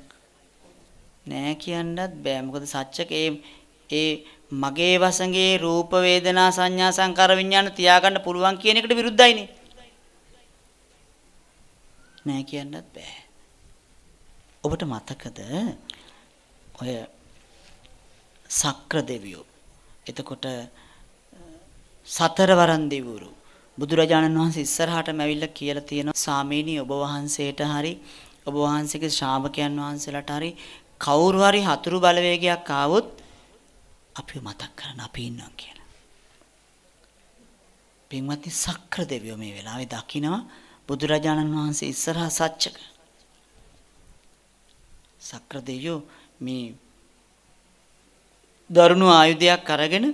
නෑ කියන්නත් බෑ. මොකද සත්‍යක ඒ ඒ මගේ වසඟේ රූප වේදනා සංඥා සංකාර විඥාන තියාගන්න පුළුවන් කියන එකට විරුද්ධයිනේ. නෑ කියන්නත් බෑ. ඔබට මතකද ඔය සක්‍ර දෙවියෝ එතකොට සතරවරන් දෙවිවරු බුදුරජාණන් වහන්සේ ඉස්සරහටම ඇවිල්ලා කියලා තියෙනවා සාමීනි ඔබ වහන්සේට හරි ඔබ වහන්සේගේ ශ්‍රාවකයන් වහන්සේලාට හරි කවුරු හරි හතුරු බලවේගයක් ආවොත් අපිව මතක් කරන්න අපි ඉන්නවා කියලා. පින්වත්නි සක්‍ර දෙවියෝ මේ වෙලාවේ දකිනවා බුදුරජාණන් වහන්සේ ඉස්සරහා සත්‍යක. සක්‍ර දෙවියෝ මේ දරුණු ආයුධයක් අරගෙන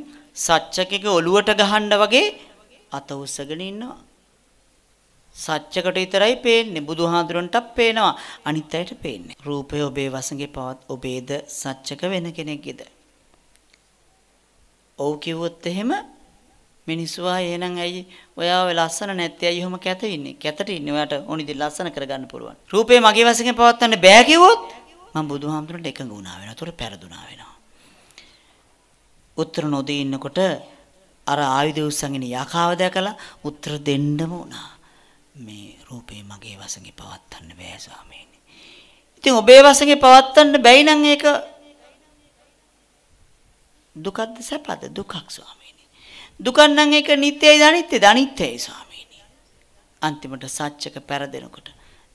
සච්චකෙක ඔලුවට ගහන්න වගේ අත උස්සගෙන ඉන්නවා. සච්චකට විතරයි පේන්නේ බුදුහාඳුරන්ටත් පේනවා අනිත් අයට පේන්නේ. රූපය ඔබේ වසඟේ පවත් ඔබේද සච්චක වෙන කෙනෙක්ගේද. ඔව් කිව්වොත් එහෙම මිනිස්සු ආ එහෙනම් ඇයි ඔයාව ලස්සන නැත්තේ ඇයි ඔහොම කැත ඉන්නේ? කැතට ඉන්නේ ඔයාට ඕනිදි ලස්සන කරගන්න පුළුවන්. රූපේ මගේ වසඟේ පවත්වන්න බෑ කිව්වොත් මම බුදුහාමුදුරන්ට එකඟ වුණා වෙනවා. ඒතොර පෙරදුනා වෙනවා. උත්තර නොදී ඉන්නකොට අර ආයුධ උස්සගෙන යකාව දැකලා උත්තර දෙන්නම වුණා. මේ රූපේ මගේ වශයෙන් පවත්න්න බෑ ස්වාමීනි. ඉතින් ඔබේ වශයෙන් පවත්න්න බැයි නම් ඒක දුකක්ද සැපද දුකක් ස්වාමීනි. දුක නම් ඒක නිත්‍යයි අනිත්‍යද අනිත්‍යයි ස්වාමීනි. අන්තිමට සත්‍යක පෙරදෙනකොට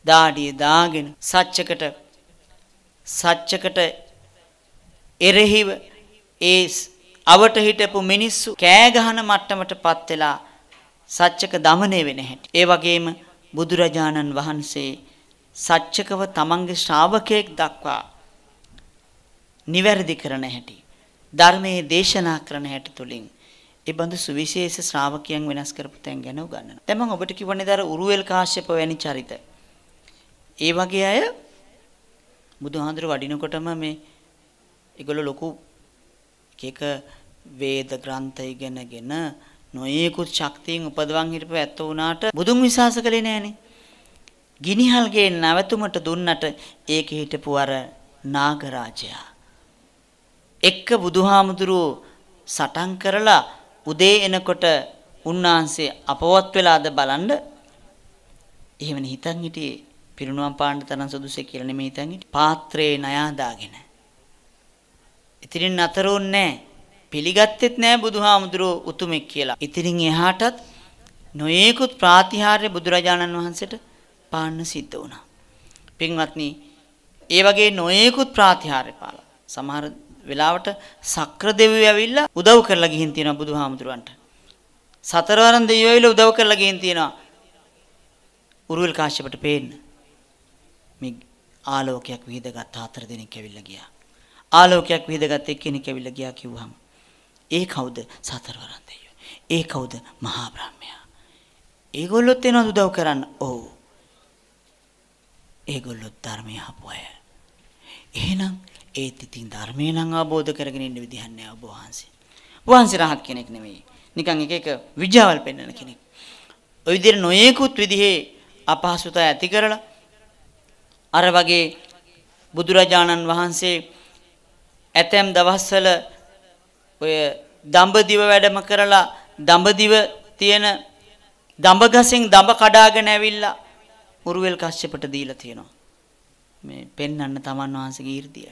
දාඩිය දාගෙන සත්‍යකට සත්‍යකට එරෙහිව ඒ අවට හිටපු මිනිස්සු කෑ ගහන මට්ටමටපත් වෙලා සත්‍යක দমনය වෙන හැටි. ඒ වගේම බුදුරජාණන් වහන්සේ සත්‍යකව තමන්ගේ ශ්‍රාවකයෙක් දක්වා නිවැරදි කරන හැටි. ධර්මයේ දේශනා කරන හැටි තුලින් ඒ බඳු සුවිශේෂ ශ්‍රාවකයන් වෙනස් කරපු තැන් ගැන උගන්වනවා. දැන් මම ඔබට කියවන්නේ දර උරුවෙල් කාශ්‍යප වැනි චරිත. ඒ වගේ අය බුදුහාඳුර වඩිනකොටම මේ ඒගොල්ලෝ ලොකු එක එක වේද ග්‍රන්ථ ඉගෙනගෙන නොයේකුත් ශක්තියෙන් උපදවන් හිටපු ඇත්ත වුණාට බුදුන් විශ්වාස කළේ නෑනේ. ගිනිහල්ගේ නැවතුමට දුන්නට ඒක හිටපු අර නාගරාජයා. එක්ක බුදුහාමුදුරුව සටන් කරලා උදේ එනකොට උන්වහන්සේ අපවත් වෙලාද බලන්න එහෙමනේ හිතන් හිටියේ පිරිනුවම් පාන්න තරම් සුදුසේ කියලා නෙමෙයි හිතන් හිටියේ පාත්‍රේ ණය දාගෙන. ඉතින් නතරුන්නේ නැහැ. පිළිගත්තෙත් නෑ බුදුහාමුදුරුව උතුමෙක් කියලා. ඉතින් එහාටත් නොයේකුත් ප්‍රාතිහාර්ය බුදුරජාණන් වහන්සේට පාන්න සිද්ධ වුණා. පින්වත්නි, ඒ වගේ නොයේකුත් ප්‍රාතිහාර්ය පාලා. සමහර වෙලාවට සක්‍ර දෙවියෝ ඇවිල්ලා උදව් කරලා ගිහින් තියෙනවා බුදුහාමුදුරුවන්ට. සතරවරන් දෙවියෝ ඇවිල්ලා උදව් කරලා ගිහින් තියෙනවා. උරුවල් කාශ්‍යපට පේන්න. මේ ආලෝකයක් විහිදගත් හතර දෙනෙක් ඇවිල්ලා ගියා. ආලෝකයක් විහිදගත් එක්කෙනෙක් ඇවිල්ලා ගියා කිව්වහම ඒ කවුද? සතරවරන් දෙවියෝ. ඒ කවුද? මහා බ්‍රහ්මයා. ඒගොල්ලොත් එනවා උදව් කරන්න. ඔව්. ඒගොල්ලොත් ධර්මය හපුවය. එහෙනම් ඒත් ඉතින් ධර්මය නම් අවබෝධ කරගෙන ඉන්න විදිහක් නෑ ඔබ වහන්සේ. වහන්සේ රහත් කෙනෙක් නෙමෙයි. නිකන් එක එක විජ්ජාවල් පෙන්වන කෙනෙක්. ඔය විදිහට නොයේකුත් විදිහේ අපහසුතා ඇති කරලා අර වගේ බුදුරජාණන් වහන්සේ ඇතැම් දවස්වල ඔය දඹදිව වැඩම කරලා දඹදිව තියෙන දඹගසෙන් දඹ කඩාගෙන ඇවිල්ලා උරුවෙල් කශ්‍යපට දීලා තියෙනවා. මේ පෙන්වන්න තමන් වහන්සේගේ ඊර්තිය.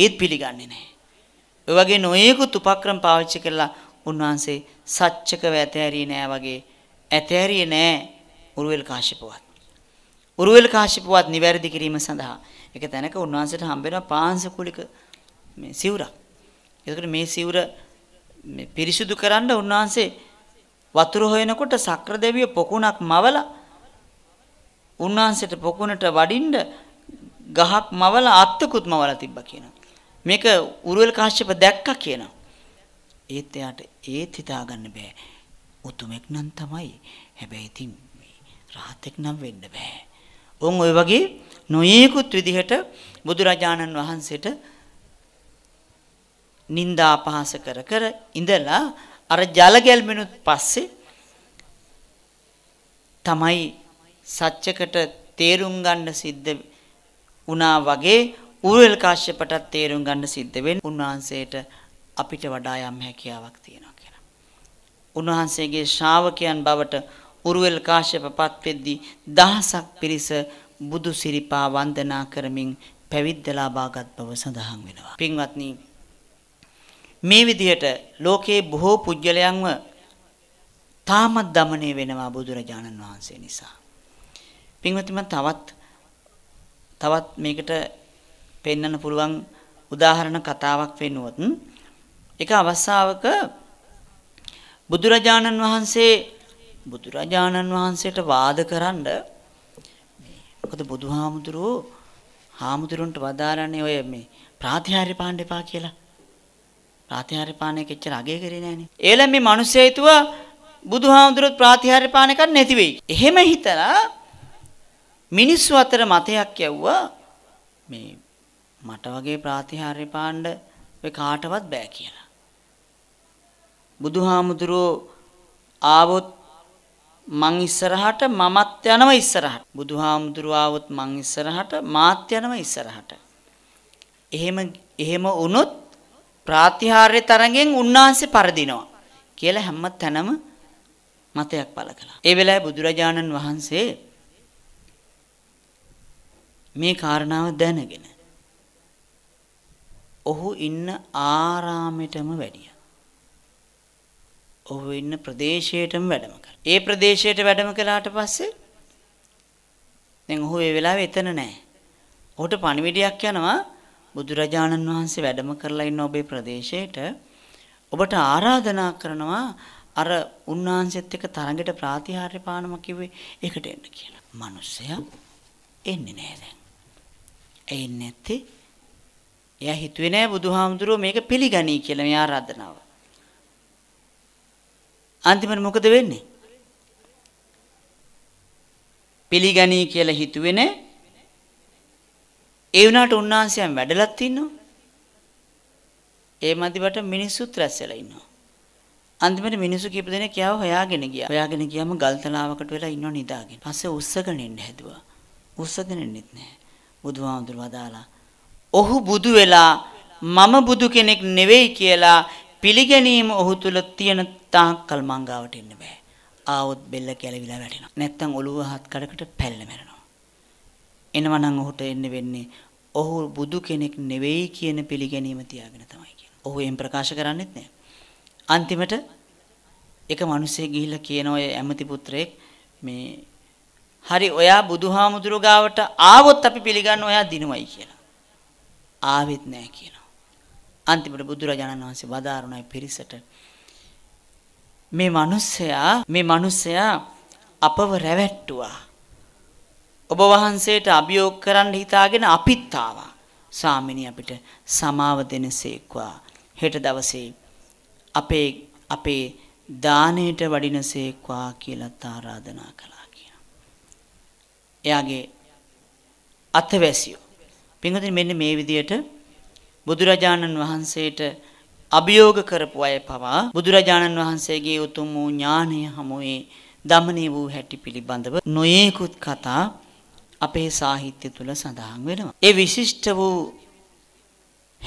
ඒත් පිළිගන්නේ නැහැ. ඔය වගේ නොයෙකුත් උපක්‍රම පාවිච්චි කරලා උන්වහන්සේ සත්‍යකව ඇතෑරියේ නෑ වගේ ඇතෑරියේ නෑ උරුවෙල් කාශ්‍යපවත්. උරුවෙල් කාශ්‍යපවත් නිවැරදි කිරීම සඳහා එක තැනක උන්වහන්සේට හම්බ වෙනවා පාංශ කුලික මේ සිවුරක්. එතකොට මේ සිවුර පිරිසිදු කරන්න උන්වහන්සේ වතුර හොයනකොට සක්‍ර දෙවිය පොකුණක් මවලා උන්වහන්සේට පොකුණට වඩින්න ගහක් මවලා අත්තකුත් මවලා තිබ්බා කියනවා. මේක උරුවල් කාශ්‍යප දැක්කා කියනවා. ඒත් එයාට ඒත් හිතාගන්න බෑ. උතුමෙක් නම් තමයි. හැබැයි ඉතින් රහතෙක් නම් වෙන්න බෑ. උන් ওই වගේ නොයේකුත් විදිහට බුදුරජාණන් වහන්සේට නින්දා අපහාස කර කර ඉඳලා අර ජල ගැල්මෙනුත් පස්සේ තමයි සත්‍යකට තේරුම් ගන්න සිද්ධ වුණා වගේ ඌරල් කාශ්‍යපටත් තේරුම් ගන්න සිද්ධ වෙන්නේ උන්වහන්සේට අපිට වඩා යම් හැකියාවක් තියෙනවා කියලා. උන්වහන්සේගේ ශ්‍රාවකයන් බවට උරුවෙල් කාශ්‍යපපත් වෙද්දී දහසක් පිරිස බුදු සිරිපා වන්දනා කරමින් පැවිද්ද ලබාගත් බව සඳහන් වෙනවා. පින්වත්නි මේ විදිහට ලෝකේ බොහෝ පුජ්‍යලයන්ව තාමත් দমনය වෙනවා බුදුරජාණන් වහන්සේ නිසා. පින්වත්නි මම තවත් තවත් මේකට පෙන්වන්න පුළුවන් උදාහරණ කතාවක් වෙනුවොත් එක අවස්ථාවක බුදුරජාණන් වහන්සේ බුදුරජාණන් වහන්සේට වාද කරන්න මොකද බුදුහාමුදුරුවෝ හාමුදුරුන්ට වදාරන්නේ ඔය මේ ප්‍රාතිහාර්ය පාණ්ඩ එපා කියලා ප්‍රාතිහාර්ය පානයක එච්චර අගය කරේ නෑනේ. ඒලම් මේ මිනිස්සය හිතුවා බුදුහාමුදුරුවෝ ප්‍රාතිහාර්ය පානකක් නැති වෙයි. එහෙම හිතලා මිනිස්සු අතර මතයක් යවුවා මේ මට වගේ ප්‍රාතිහාර්ය පාණ්ඩ ඔය කාටවත් බෑ කියලා. බුදුහාමුදුරුවෝ ආවොත් මං ඉස්සරහට මමත් යනවා ඉස්සරහට. බුදුහාමුදුරුවෝ ආවොත් මං ඉස්සරහට මාත් යනවා ඉස්සරහට. එහෙම එහෙම වුණොත් ප්‍රාතිහාර්ය තරඟෙන් උන්වහන්සේ පරදිනවා කියලා හැම තැනම මතයක් පළ කළා. ඒ වෙලාවේ බුදුරජාණන් වහන්සේ මේ කාරණාව දැනගෙන ඔහු ඉන්න ආරාමෙටම වැඩියා. ඔහු ඉන්න ප්‍රදේශයටම වැඩම කළා. ඒ ප්‍රදේශයට වැඩම කළාට පස්සේ දැන් ඔහු ඒ වෙලාවේ එතන නැහැ. ඔහුට පණිවිඩයක් යනවා බුදුරජාණන් වහන්සේ වැඩම කරලා ඉන්න ඔබේ ප්‍රදේශයට ඔබට ආරාධනා කරනවා අර උන්වහන්සේත් එක්ක තරඟට ප්‍රාතිහාර්ය පානම කිව්වේ ඒකට එන්න කියලා. මිනිස්සයා එන්නේ නැහැ දැන්. ඇයි එන්නේ නැත්තේ? එයා හිතුවේ නෑ බුදුහාමුදුරුව මේක පිළිගනී කියලා මේ ආරාධනාව. අන්තිමට මොකද වෙන්නේ? පිළිගනී කියලා හිතුවේ නෑ. ඒ වුණාට උන්වහන්සේයන් වැඩලත් ඉන්නවා. ඒ මදිවට මිනිස්සුත් රැස් වෙලා ඉන්නවා. අන්තිමට මිනිස්සු කීප දෙනෙක් යාව හොයාගෙන ගියා. හොයාගෙන ගියාම ගල්තලාවකට වෙලා ඉන්නව නිදාගෙන. පස්සේ උස්සගෙන එන්න හැදුවා. උස්සගෙන එන්නෙත් නැහැ. බුදුහාමුදුර වදාලා. ඔහු බුදු වෙලා මම බුදු කෙනෙක් නෙවෙයි කියලා පිළිගැනීම ඔහු තුල තියෙන තාක්කල් මංගාවට එන්න බෑ. ආවොත් බෙල්ල කැලවිලා වැටෙනවා. නැත්තම් ඔළුව හත් කඩකට පැල්ල මැරෙනවා. එනවනම් ඔහුට එන්න වෙන්නේ ඔහු බුදු කෙනෙක් නෙවෙයි කියන පිළිගැනීම තියාගෙන තමයි කියන්නේ. ඔහු එම් ප්‍රකාශ කරන්නෙත් නෑ. අන්තිමට එක මිනිහෙක් ගිහිල්ලා කියන ඔය ඇමති පුත්‍රයෙක් මේ හරි ඔයා බුදුහාමුදුරු ගාවට ආවොත් අපි පිළිගන්න ඔයා දිනුවයි කියලා. ආවෙත් නෑ කියනවා. අන්තිමට බුදුරජාණන් වහන්සේ වදාරුණයි පිරිසට මේ මිනිස්සයා මේ මිනිස්සයා අපව රැවැට්ටුවා. ඔබ වහන්සේට අභියෝග කරන්න හිතාගෙන අපිත් ආවා. ස්වාමිනී අපිට සමාව දෙනසේක්වා. හෙට දවසේ අපේ අපේ දාණයට වඩිනසේක්වා කියලා ආරාධනා කළා කියනවා. එයාගේ අතවැසියෝ. පින්වතුනි මෙන්න මේ විදියට බුදුරජාණන් වහන්සේට අභියෝග කරපු අය පවා බුදුරජාණන් වහන්සේගේ උතුම් වූ ඥානය හමුවේ දමනී වූ හැටි පිළිබඳව නොයේකුත් කතා අපේ සාහිත්‍ය තුළ සඳහන් වෙනවා. ඒ විශිෂ්ට වූ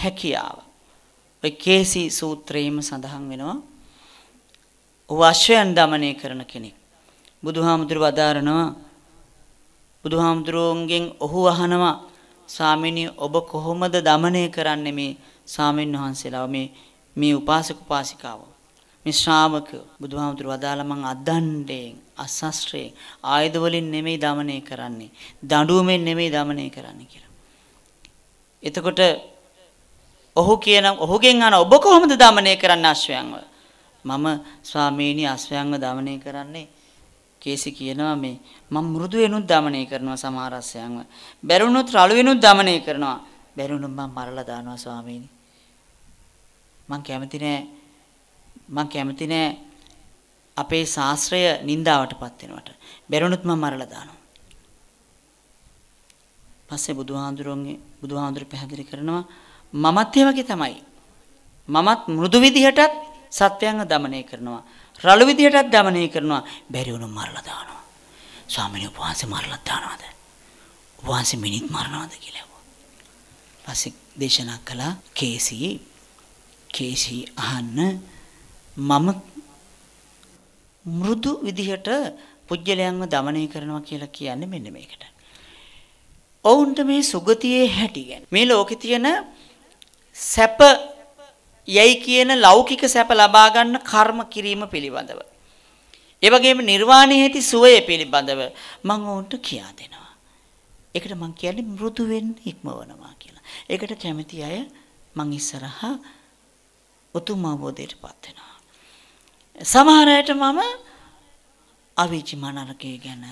හැකියාව. ඔය කේසි සූත්‍රයේම සඳහන් වෙනවා. ඔහු අශ්වයන් দমনය කරන කෙනෙක්. බුදුහාමුදුරුව වදාරනවා බුදුහාමුදුරුවන්ගෙන් ඔහු අහනවා ස්වාමිනී ඔබ කොහොමද দমনය කරන්නේ මේ ස්වාමින් වහන්සේලා මේ මේ උපාසක උපාසිකාවෝ මේ ශ්‍රාවකයෝ බුදුහාමුදුර වදාලා මං අදණ්ඩයෙන් අසස්ත්‍රයෙන් ආයුධ වලින් නෙමෙයි দমনය කරන්නේ දඬුවමෙන් නෙමෙයි দমনය කරන්නේ කියලා. එතකොට ඔහු කියන ඔහුගෙන් අහන ඔබ කොහොමද দমনය කරන්න අශ්වයන්ව? මම ස්වාමීනි අශ්වයන්ව দমনය කරන්නේ කේසි කියනවා මේ මම මෘදු වෙනුත් দমনය කරනවා සමහර අශ්වයන්ව. බැරුණුත් රළු වෙනුත් দমনය කරනවා. බැරුණු මම මරලා දානවා ස්වාමීනි. මං කැමති නෑ මම කැමති නෑ අපේ ශාස්ත්‍රය නින්දාවටපත් වෙනවට. බැරුණොත් මම මරලා දානවා. පස්සේ බුදුහාඳුරුන්ගේ බුදුහාඳුරු පැහැදිලි කරනවා මමත් ඒ වගේ තමයි. මමත් මෘදු විදිහටත් සත්වයන්ව দমনය කරනවා. රළු විදිහටත් দমনය කරනවා. බැරි වුණොත් මරලා දානවා. ස්වාමීන් වහන්සේ මරලා දානවාද? වහන්සේ මිනිත් මරනවාද කියලා. පස්සේ දේශනා කළා කේසී කේසී අහන්න මම මෘදු විදිහට පුජ්‍යලයන්ව দমনය කරනවා කියලා කියන්නේ මෙන්න මේකට. ඔවුන්ට මේ සුගතියේ හැටි ගැන මේ ලෝකේ තියෙන සැප යයි කියන ලෞකික සැප ලබා ගන්න කර්ම කිරීම පිළිබඳව. ඒ වගේම නිර්වාණයේ ඇති සුවය පිළිබඳව මම ඔවුන්ට කියා දෙනවා. ඒකට මම කියන්නේ මෘදු වෙන්න ඉක්මවනවා කියලා. ඒකට කැමති අය මං ඉස්සරහා උතුම් අවබෝධයටපත් වෙනවා. සමහර අයට මම අවීචි මනරකය ගැන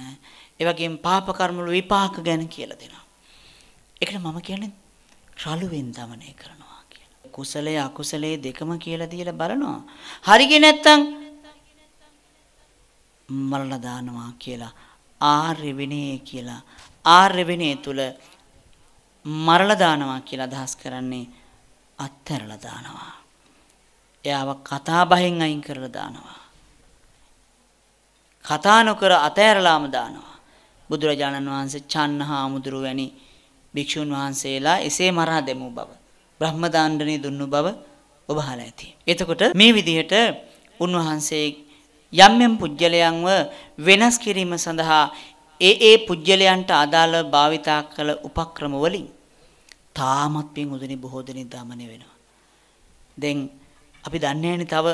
ඒ වගේම පාප කර්ම වල විපාක ගැන කියලා දෙනවා. ඒකට මම කියන්නේ රළුවෙන් দমনය කරනවා කියලා. කුසලයේ අකුසලයේ දෙකම කියලා දීලා බලනවා. හරිගේ නැත්තම් මරණ දානවා කියලා ආර්ය විනය කියලා ආර්ය විනය තුල මරලා දානවා කියලා අදහස් කරන්නේ අත්හැරලා දානවා. එයාව කතා බහෙන් අයින් කරලා දානවා. කතා නොකර අතෑරලාම දානවා. බුදුරජාණන් වහන්සේ චන්නහාමුදුරු වැනි භික්ෂුන් වහන්සේලා එසේ මරා දෙමු බව. බ්‍රහ්මදාණ්ඩනේ දුන්නු බව ඔබ අහලා ඇති. එතකොට මේ විදිහට උන්වහන්සේ යම් යම් පුජ්‍යලයන්ව වෙනස් කිරීම සඳහා ඒ ඒ පුජ්‍යලයන්ට අදාළ භාවිතා කළ උපක්‍රම වලින් තාමත් පින් උදිනේ බොහෝ දෙනෙක් දමණය වෙනවා. දැන් අපි දන්නේ නැණි තව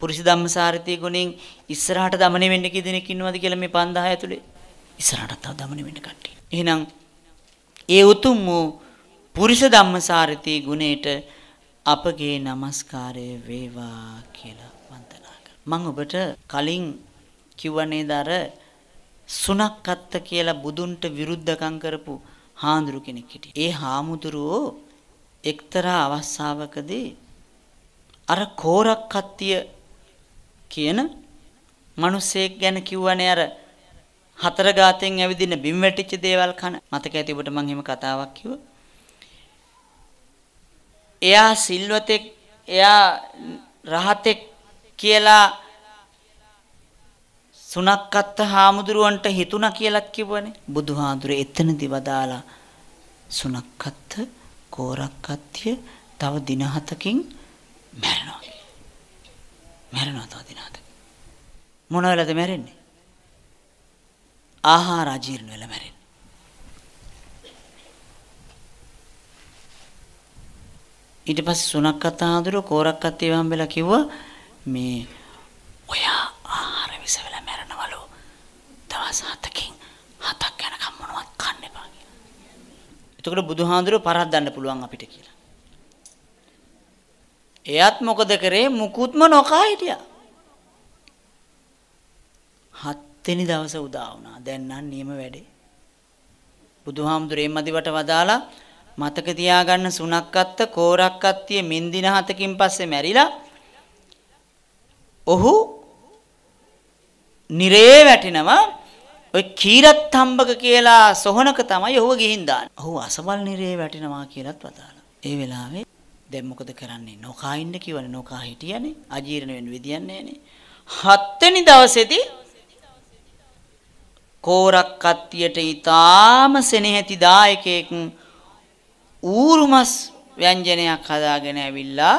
පුරිස ධම්මසාරතී ගුණෙන් ඉස්සරහට দমনය වෙන්න කී දෙනෙක් ඉන්නවද කියලා මේ 5000 ඇතුලේ ඉස්සරහට තව দমনය වෙන්න කට්ටිය. එහෙනම් ඒ උතුම් වූ පුරිස ධම්මසාරතී ගුණයට අපගේ নমස්කාරය වේවා කියලා වන්දනා කරනවා. මම ඔබට කලින් කිව්වනේ දර සුනක්කත්ත කියලා බුදුන්ට විරුද්ධකම් කරපු හාමුදුරු කෙනෙක් හිටියේ. ඒ හාමුදුරුවෝ එක්තරා අවස්ථාවකදී අර කෝරක් කත්තිය කියන මිනිසෙක් ගැන කිව්වනේ අර හතර ගාතෙන් ඇවිදින බිම් වැටිච්ච දේවල් කන මතක ඇති ඔබට මම එහෙම කතාවක් කිව්වා. එයා සිල්වතෙක් එයා රහතෙක් කියලා සුණක්කත්ත හාමුදුරුවන්ට හිතුණා කියලත් කිව්වනේ. බුදුහාඳුර එතනදි වදාලා සුණක්කත්ත කෝරක්කත්ය තව දින හතකින් මැරෙනවා මැරෙනවා තව දිනකට මොන වෙලාවද මැරෙන්නේ ආහාර අජීර්ණ වෙලා මැරෙන්නේ ඊට පස්සේ සුනක්කත් ආඳුර කෝරක්කත් ඒව හම්බෙලා කිව්වා මේ ඔයා ආහාර විස වෙලා මැරෙනවලු දවස් හතකින් හතක් යනකම් මොනවත් කන්න එපා කියලා. එතකොට බුදුහාඳුර පරද්දන්න පුළුවන් අපිට කියලා. එයත් මොකද කරේ මුකුත්ම නොකා හිටියා. හත්වෙනි දවස උදා වුණා. දැන් නම් නියම වැඩේ. බුදුහාමුදුරේ මදිවට වදාලා මතක තියාගන්න සුණක්කත්ත කෝරක්කත්තිය මින්දින හතකින් පස්සේ මැරිලා ඔහු නිරේ වැටෙනවා ඔය කීරත් හම්බක කියලා සොහනක තමයි ඔහුව ගිහින් දාන්නේ. ඔහු අසවල් නිරේ වැටෙනවා කියලත් වදාලා. ඒ වෙලාවේ දැන් මොකද කරන්නේ? නොකා ඉන්න කිවනේ නොකා හිටියනේ. අජීර්ණ වෙන්න විදියක් නැහනේ. හත්වෙනි දවසේදී කෝරක් කත්තියට ඊටාම සෙනෙහති දායකයෙක් ඌරුමස් ව්‍යංජනයක් හදාගෙන ඇවිල්ලා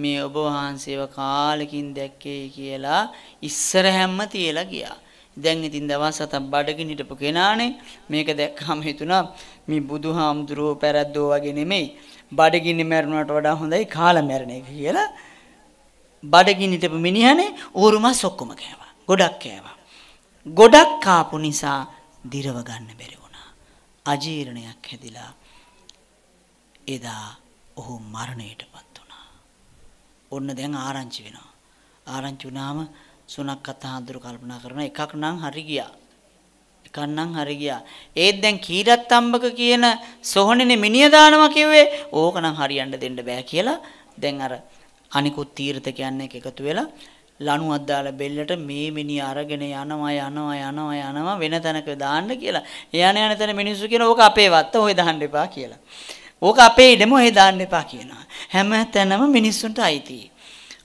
මේ ඔබ වහන්සේව කාලෙකින් දැක්කේ කියලා ඉස්සරහැම්ම තියලා ගියා. දැන් ඉතින් දවස් හතක් බඩගින් හිටපු කෙනානේ මේක දැක්කම හිතුණා මේ බුදුහාමුදුරුවෝ පැරද්දෝ වගේ නෙමෙයි. බඩගිනි මැරුණට වඩා හොඳයි කාලා මැරෙන එක කියලා බඩගිනිට මිනිහනේ ඌරුමස් ඔක්කොම කෑවා. ගොඩක් කෑවා. ගොඩක් කාපු නිසා දිරව ගන්න බැරි වුණා. අජීර්ණයක් හැදිලා එදා ඔහු මරණයටපත් වුණා. ඔන්න දැන් ආරංචි වෙනවා. ආරංචි වුණාම සුණක් කතා හඳුරු කල්පනා කරන එකක් නම් හරි ගියා. කන්නම් හරි ගියා. ඒත් දැන් කීරත්තම්බක කියන සොහොනේ මිනිය දානවා කිව්වේ ඕකනම් හරියන්න දෙන්න බෑ කියලා දැන් අර අනිකුත් තීර්ථකයන් එක්ක එකතු වෙලා ලණුවක් දාලා බෙල්ලට මේ මිනිය අරගෙන යනවා යනවා යනවා යනවා වෙන තැනක දාන්න කියලා. යන යන තැන මිනිස්සු කියන ඕක අපේ වත්ත ඔය දාන්න එපා කියලා. ඕක අපේ ඉඩම ඔය දාන්න එපා කියනවා. හැම තැනම මිනිස්සුන්ට අයිතියි.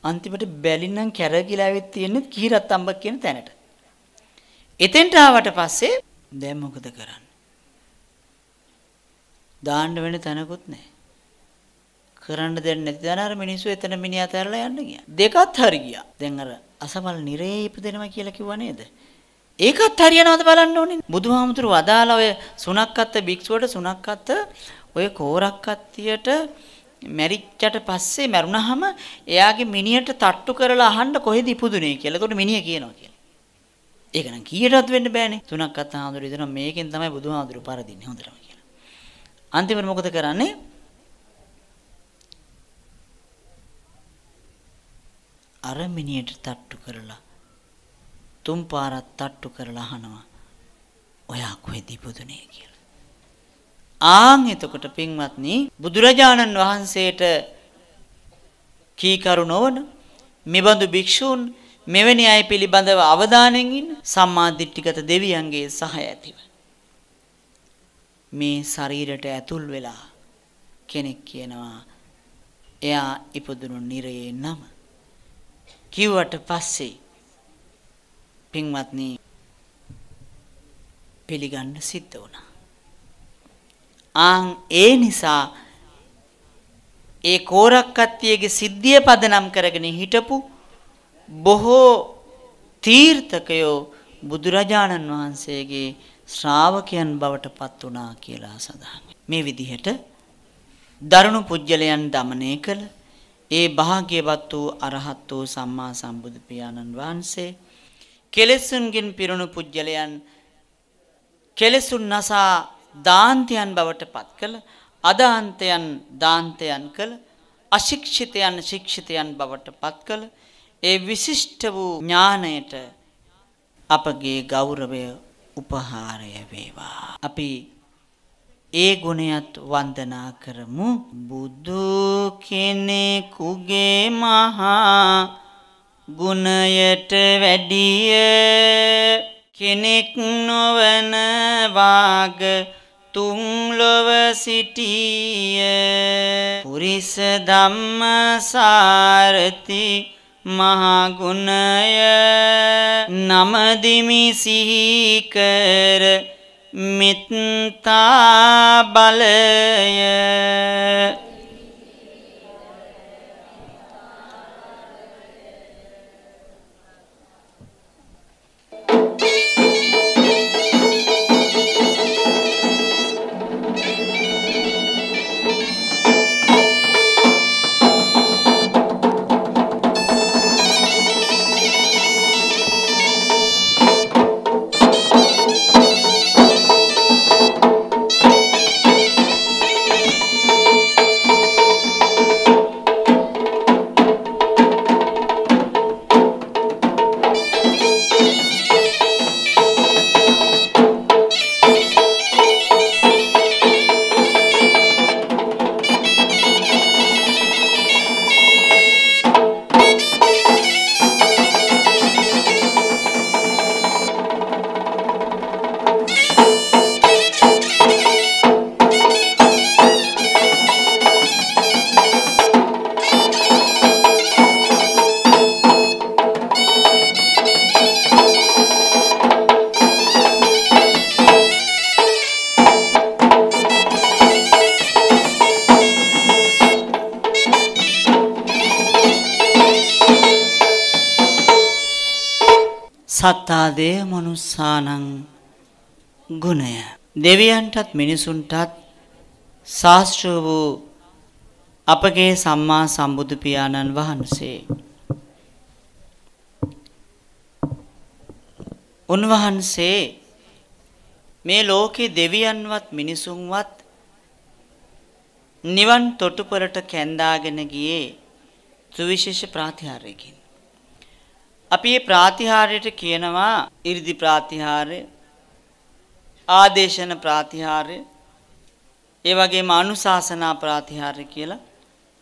අන්තිමට බැලින්නම් කැරකිලා ඇවිත් තියෙන්නේ කීරත්තම්බක් කියන තැනට. එතෙන්ට ආවට පස්සේ දැන් මොකද කරන්නේ? දාන්න වෙන තැනකුත් නැහැ. කරන්න දෙන්නේ නැති දැන අර මිනිස්සු එතන මිනිහා අතහැරලා යන්න ගියා. දෙකත් හරි ගියා. දැන් අර අසමල් නිරේ ඉපදෙනවා කියලා කිව්වා නේද? ඒකත් හරියනවද බලන්න ඕනේ. බුදුහාමුදුරු වදාලා ඔය සුණක්කත්ත භික්ෂුවට සුණක්කත්ත ඔය කෝරක්කත්තියට මැරිච්චට පස්සේ මැරුණාම එයාගේ මිනියට තට්ටු කරලා අහන්න කොහෙද ඉපදුනේ කියලා. එතකොට මිනිය කියනවා කියලා. ඒකනම් කීයටත් වෙන්න බෑනේ. තුනක් අත හාමුදුරු ඉදන මේකෙන් තමයි බුදුහාමුදුරු පරදින්නේ හොඳටම කියලා. අන්තිමට මොකද කරන්නේ? අරමිනියට තට්ටු කරලා තුන් පාරක් තට්ටු කරලා අහනවා. ඔයා කොහෙද ඉපදුනේ කියලා. ආන් එතකොට පින්වත්නි බුදුරජාණන් වහන්සේට කීකරු නොවන මෙබඳු භික්ෂූන් මෙවැනි අය පිළිබඳව අවධානයෙන් ඉන්න සම්මාදිට්ඨිගත දෙවියන්ගේ සහය ඇතිව මේ ශරීරයට ඇතුල් වෙලා කෙනෙක් කියනවා එයා ඉපදුණු නිරයේ නම කිව්වට පස්සේ පින්වත්නි පිළිගන්න සිද්ධ වුණා. ආන් ඒ නිසා ඒ කෝරක්කත්තියගේ සිද්ධිය පදනම් කරගෙන හිටපු බොහෝ තීර්ථකයෝ බුදුරජාණන් වහන්සේගේ ශ්‍රාවකයන් බවට පත් වුණා කියලා සඳහන්. මේ විදිහට දරුණු පුජ්‍යලයන් দমনය කළ ඒ භාග්‍යවත් වූ අරහත් වූ සම්මා සම්බුදු පියාණන් වහන්සේ කෙලෙසුන්ගෙන් පිරුණු පුජ්‍යලයන් කෙලෙසුන් නසා දාන්තයන් බවට පත් කළ අදාන්තයන් දාන්තයන් කළ අශික්ෂිතයන් ශික්ෂිතයන් බවට පත් කළ ඒ විශිෂ්ට වූ ඥාණයට අපගේ ගෞරවය උපහාරය වේවා. අපි ඒ ගුණයත් වන්දනා කරමු. බුදු කෙනෙකුගේ මහා ගුණයට වැඩිය කෙනෙක් නොවන වාග තුන් ලොව සිටිය පුරිස ධම්ම සාරති මහගුණය නමදිමි සිහිකර මිත්තා බලය ප්‍රසාදය මනුස්සානං ගුණය. දෙවියන්ටත් මිනිසුන්ටත් ශාස්ත්‍ර වූ අපගේ සම්මා සම්බුදු පියාණන් වහන්සේ. උන්වහන්සේ මේ ලෝකේ දෙවියන්වත් මිනිසුන්වත් නිවන් තොටුපරට කැඳාගෙන ගියේ සුවිශේෂ ප්‍රාතිහාර්යකින්. අපි මේ ප්‍රාතිහාරයට කියනවා 이르දි ප්‍රාතිහාරය ආදේශන ප්‍රාතිහාරය ඒ වගේම අනුශාසනා ප්‍රාතිහාරය කියලා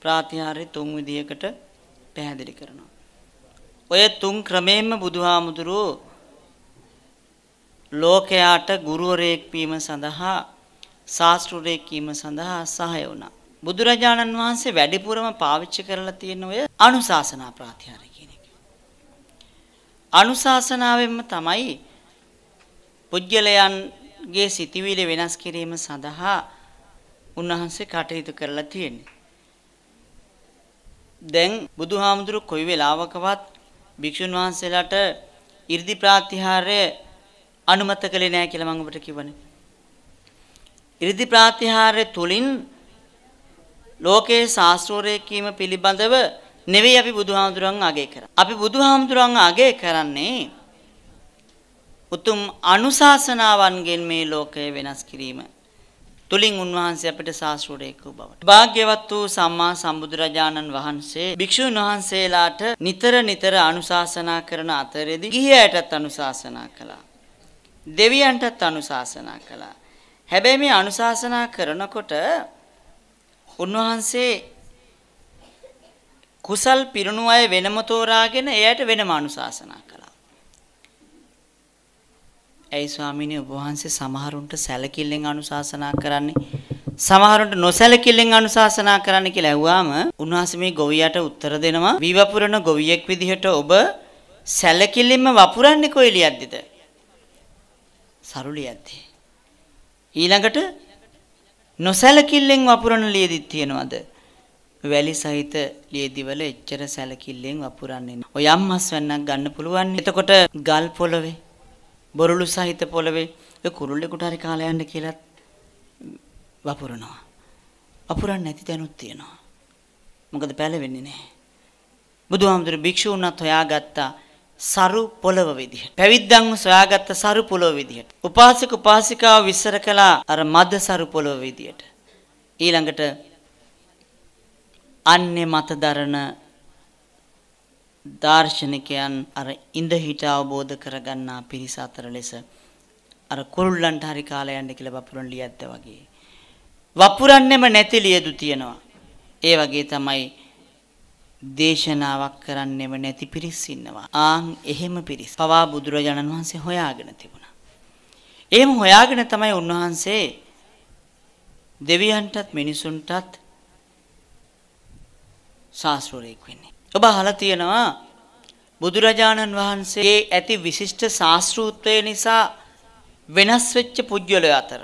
ප්‍රාතිහාරය තුන් විදිහකට පැහැදිලි කරනවා. ඔය තුන් ක්‍රමයෙන්ම බුදුහාමුදුරුව ලෝකයාට ගුරුවරයෙක් වීම සඳහා ශාස්ත්‍රූරයෙක් වීම සඳහා සහාය වුණා. බුදුරජාණන් වහන්සේ වැඩිපුරම පාවිච්චි කරලා තියෙන ඔය අනුශාසනා ප්‍රාතිහාරය අනුශාසනාවෙන්ම තමයි පුජ්‍යලයන්ගේ සිතිවිලි වෙනස් කිරීම සඳහා උන්වහන්සේ කටයුතු කරලා තියෙන්නේ. දැන් බුදුහාමුදුරු කොයි වෙලාවකවත් භික්ෂුන් වහන්සේලාට 이르දි ප්‍රාතිහාර්ය අනුමත කළේ නැහැ කියලා මම ඔබට කිව්වනේ. 이르දි ප්‍රාතිහාර්ය තුලින් ලෝකේ ශාස්ත්‍රෝරේ කීම පිළිබඳව නෙවෙයි අපි බුදුහාමුදුරන් අගය කරන්නේ. අපි බුදුහාමුදුරන් අගය කරන්නේ උතුම් අනුශාසනාවන්ගෙන් මේ ලෝකය වෙනස් කිරීම. තුලින් උන්වහන්සේ අපිට සාසුරේක බවට. භාග්‍යවත් වූ සම්මා සම්බුදුරජාණන් වහන්සේ භික්ෂුන් වහන්සේලාට නිතර නිතර අනුශාසනා කරන අතරේදී ගිහියටත් අනුශාසනා කළා. දෙවියන්ටත් අනුශාසනා කළා. හැබැයි මේ අනුශාසනා කරනකොට උන්වහන්සේ කුසල් පිරුණු අය වෙනම තෝරාගෙන එයට වෙනම අනුශාසනා කළා. ඇයි ස්වාමීනි ඔබ වහන්සේ සමහරුන්ට සැලකිල්ලෙන් අනුශාසනා කරන්නේ සමහරුන්ට නොසැලකිල්ලෙන් අනුශාසනා කරන්න කියලා ඇහුවාම උන්වහන්සේ මේ ගොවියට උත්තර දෙනවා විවපුරන ගොවියෙක් විදිහට ඔබ සැලකිල්ලෙන්ම වපුරන්නේ කොයි ලියද්දිද? සරුලියද්දි. ඊළඟට නොසැලකිල්ලෙන් වපුරන ලියදිත් තියනවාද? වැලි සහිත ලියදිවල එච්චර සැලකිල්ලෙන් වපුරන්නේ. ඔය අම්මස් වැන්නක් ගන්න පුළුවන්. එතකොට ගල් පොළවේ බොරළු සහිත පොළවේ ඔය කුරුල්ලෙකුට හරි කාලා යන්න කියලාත් වපුරනවා. වපුරන්නේ නැති තැනුත් තියෙනවා. මොකද පැලවෙන්නේ නැහැ. බුදුහාමුදුරු භික්ෂූන්වත් හොයාගත්තා සරු පොළව විදිහට. පැවිද්දන්ව සොයාගත්ත සරු පොළව විදිහට. උපාසක උපාසිකාව විශ්සර කළා අර මද සරු පොළව විදිහට. ඊළඟට අන්‍ය මතදරන දාර්ශනිකයන් අර ඉඳ හිට අවබෝධ කරගන්නා පිරිස අතර ලෙස අර කුරුල්ලන්ට හරි කාලා යන්න කියලා වපුරන් ලියද්ද වගේ වපුරන්නෙම නැති ලියදු තියෙනවා ඒ වගේ තමයි දේශනාවක් කරන්නෙම නැති පිරිස් ඉන්නවා ආන් එහෙම පිරිස් පවා බුදුරජාණන් වහන්සේ හොයාගෙන තිබුණා එහෙම හොයාගෙන තමයි උන්වහන්සේ දෙවියන්ටත් මිනිසුන්ටත් ශාස්ත්‍රවරයෙක් වෙන්නේ. ඔබ අහලා තියෙනවා බුදුරජාණන් වහන්සේගේ ඇති විශිෂ්ට ශාස්ත්‍රූත්වය නිසා වෙනස් වෙච්ච පුජ්‍යලය අතර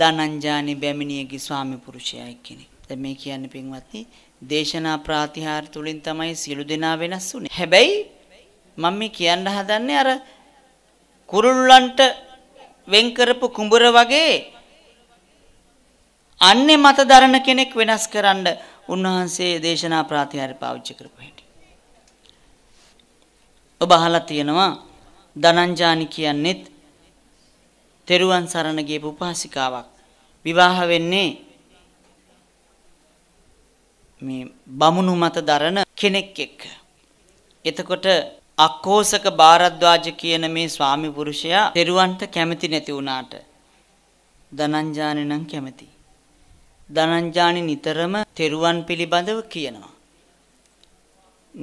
දනංජානි බැමිණියගේ ස්වාමි පුරුෂයයි කෙනෙක්. දැන් මේ කියන්නේ පින්වත්නි දේශනා ප්‍රාතිහාර තුලින් තමයි සියලු දෙනා වෙනස් වුනේ. හැබැයි මම මේ කියන්න හදන්නේ අර කුරුල්ලන්ට වෙන් කරපු කුඹර වගේ අන්නේ මත දරන කෙනෙක් වෙනස් කරන්න උන්වහන්සේ දේශනා ප්‍රාතිහාර්ය පාවිච්චි කරපු හැටි. ඔබ අහලා තියෙනවා දනංජානි කියන්නේත් තෙරුවන් සරණ ගියපු උපාසිකාවක්. විවාහ වෙන්නේ මේ බමුණු මත දරන කෙනෙක් එක්ක. එතකොට අක්කෝසක බාරද්වාජ කියන මේ ස්වාමි පුරුෂයා තෙරුවන්ට කැමති නැති වුණාට දනංජානි නම් කැමතියි. දනංජානි නිතරම තෙරුවන් පිළිබඳව කියනවා.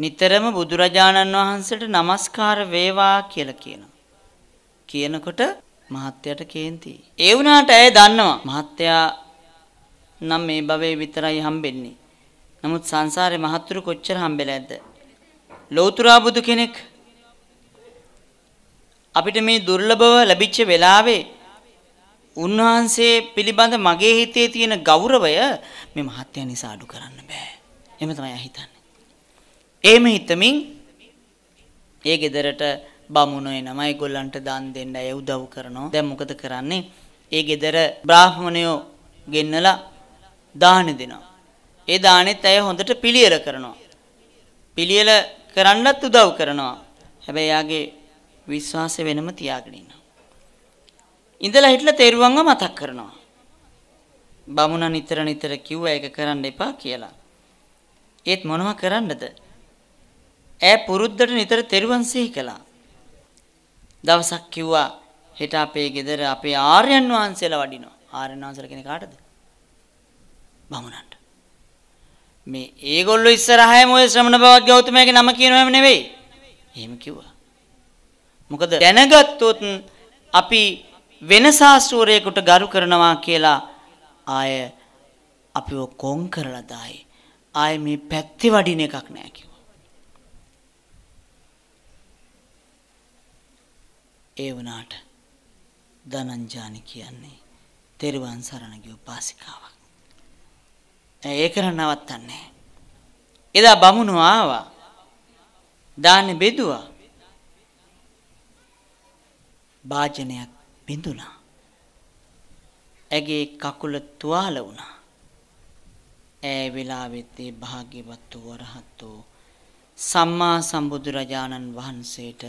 නිතරම බුදුරජාණන් වහන්සේට নমස්කාර වේවා කියලා කියනවා. කියනකොට මහත්යට කේන්ති. ඒ වුණාට ඇය දන්නවා මහත්යා නම් මේ භවයේ විතරයි හම්බෙන්නේ. නමුත් සංසාරේ මහත්තුරු කොච්චර හම්බෙලා ඇද්ද? ලෞතුරා බුදු කෙනෙක් අපිට මේ දුර්ලභව ලැබිච්ච වෙලාවේ උන්වහන්සේ පිළිබඳ මගේ හිතේ තියෙන ගෞරවය මේ මහත්ය නිසා අඩු කරන්න බෑ. එහෙම තමයි හිතන්නේ. එහෙම හිතමින් ඒ ගෙදරට බමුණු එනවා. ඒගොල්ලන්ට දන් දෙන්න ඒ උදව් කරනවා. දැන් මොකද කරන්නේ? ඒ ගෙදර බ්‍රාහ්මණයෝ ගෙන්නලා දාන දෙනවා. ඒ දානෙත් ඇය හොඳට පිළියෙල කරනවා. පිළියෙල කරන්නත් උදව් කරනවා. හැබැයි යාගේ විශ්වාසය වෙනම තියාගෙන ඉන්න. ඉඳලා හිටලා තෙරුවන්ව මතක් කරනවා. බමුණා නිතර නිතර කිව්වා ඒක කරන්න එපා කියලා. ඒත් මොනව කරන්නද? ඈ පුරුද්දට නිතර තෙරුවන් සිහි කළා. දවසක් කිව්වා හෙට අපේ ගෙදර අපේ ආර්යයන් වහන්සේලා වඩිනවා. ආර්යයන් වහන්සේලා කියන්නේ කාටද? බමුණන්ට. මේ ඒගොල්ලෝ ඉස්සරහම ඔය ශ්‍රමණ බවත් ගෞතමයාගේ නම කියනවම නෙවෙයි. එහෙම කිව්වා. මොකද දැනගත්තොත් අපි වෙන ශාස්ත්‍රූරයෙකුට ගරු කරනවා කියලා ආය අපිව කොන් කරලා දායි. ආය මේ පැත්තේ වඩින එකක් නෑ කිව්වා. ඒ වුණාට ධනංජානි කියන්නේ තෙරුවන් සරණ ගිය පාසිකාවක්. ඒක නවත්තන්නේ. එදා බමුණු ආවා. දාන්නේ බෙදුවා. වාචනයක් බිඳුණා. ඇගේ කකුල තුවාල වුණා. ඈ වෙලාවෙත් ඒ භාග්‍යවත් වූ රහත් වූ සම්මා සම්බුදුරජාණන් වහන්සේට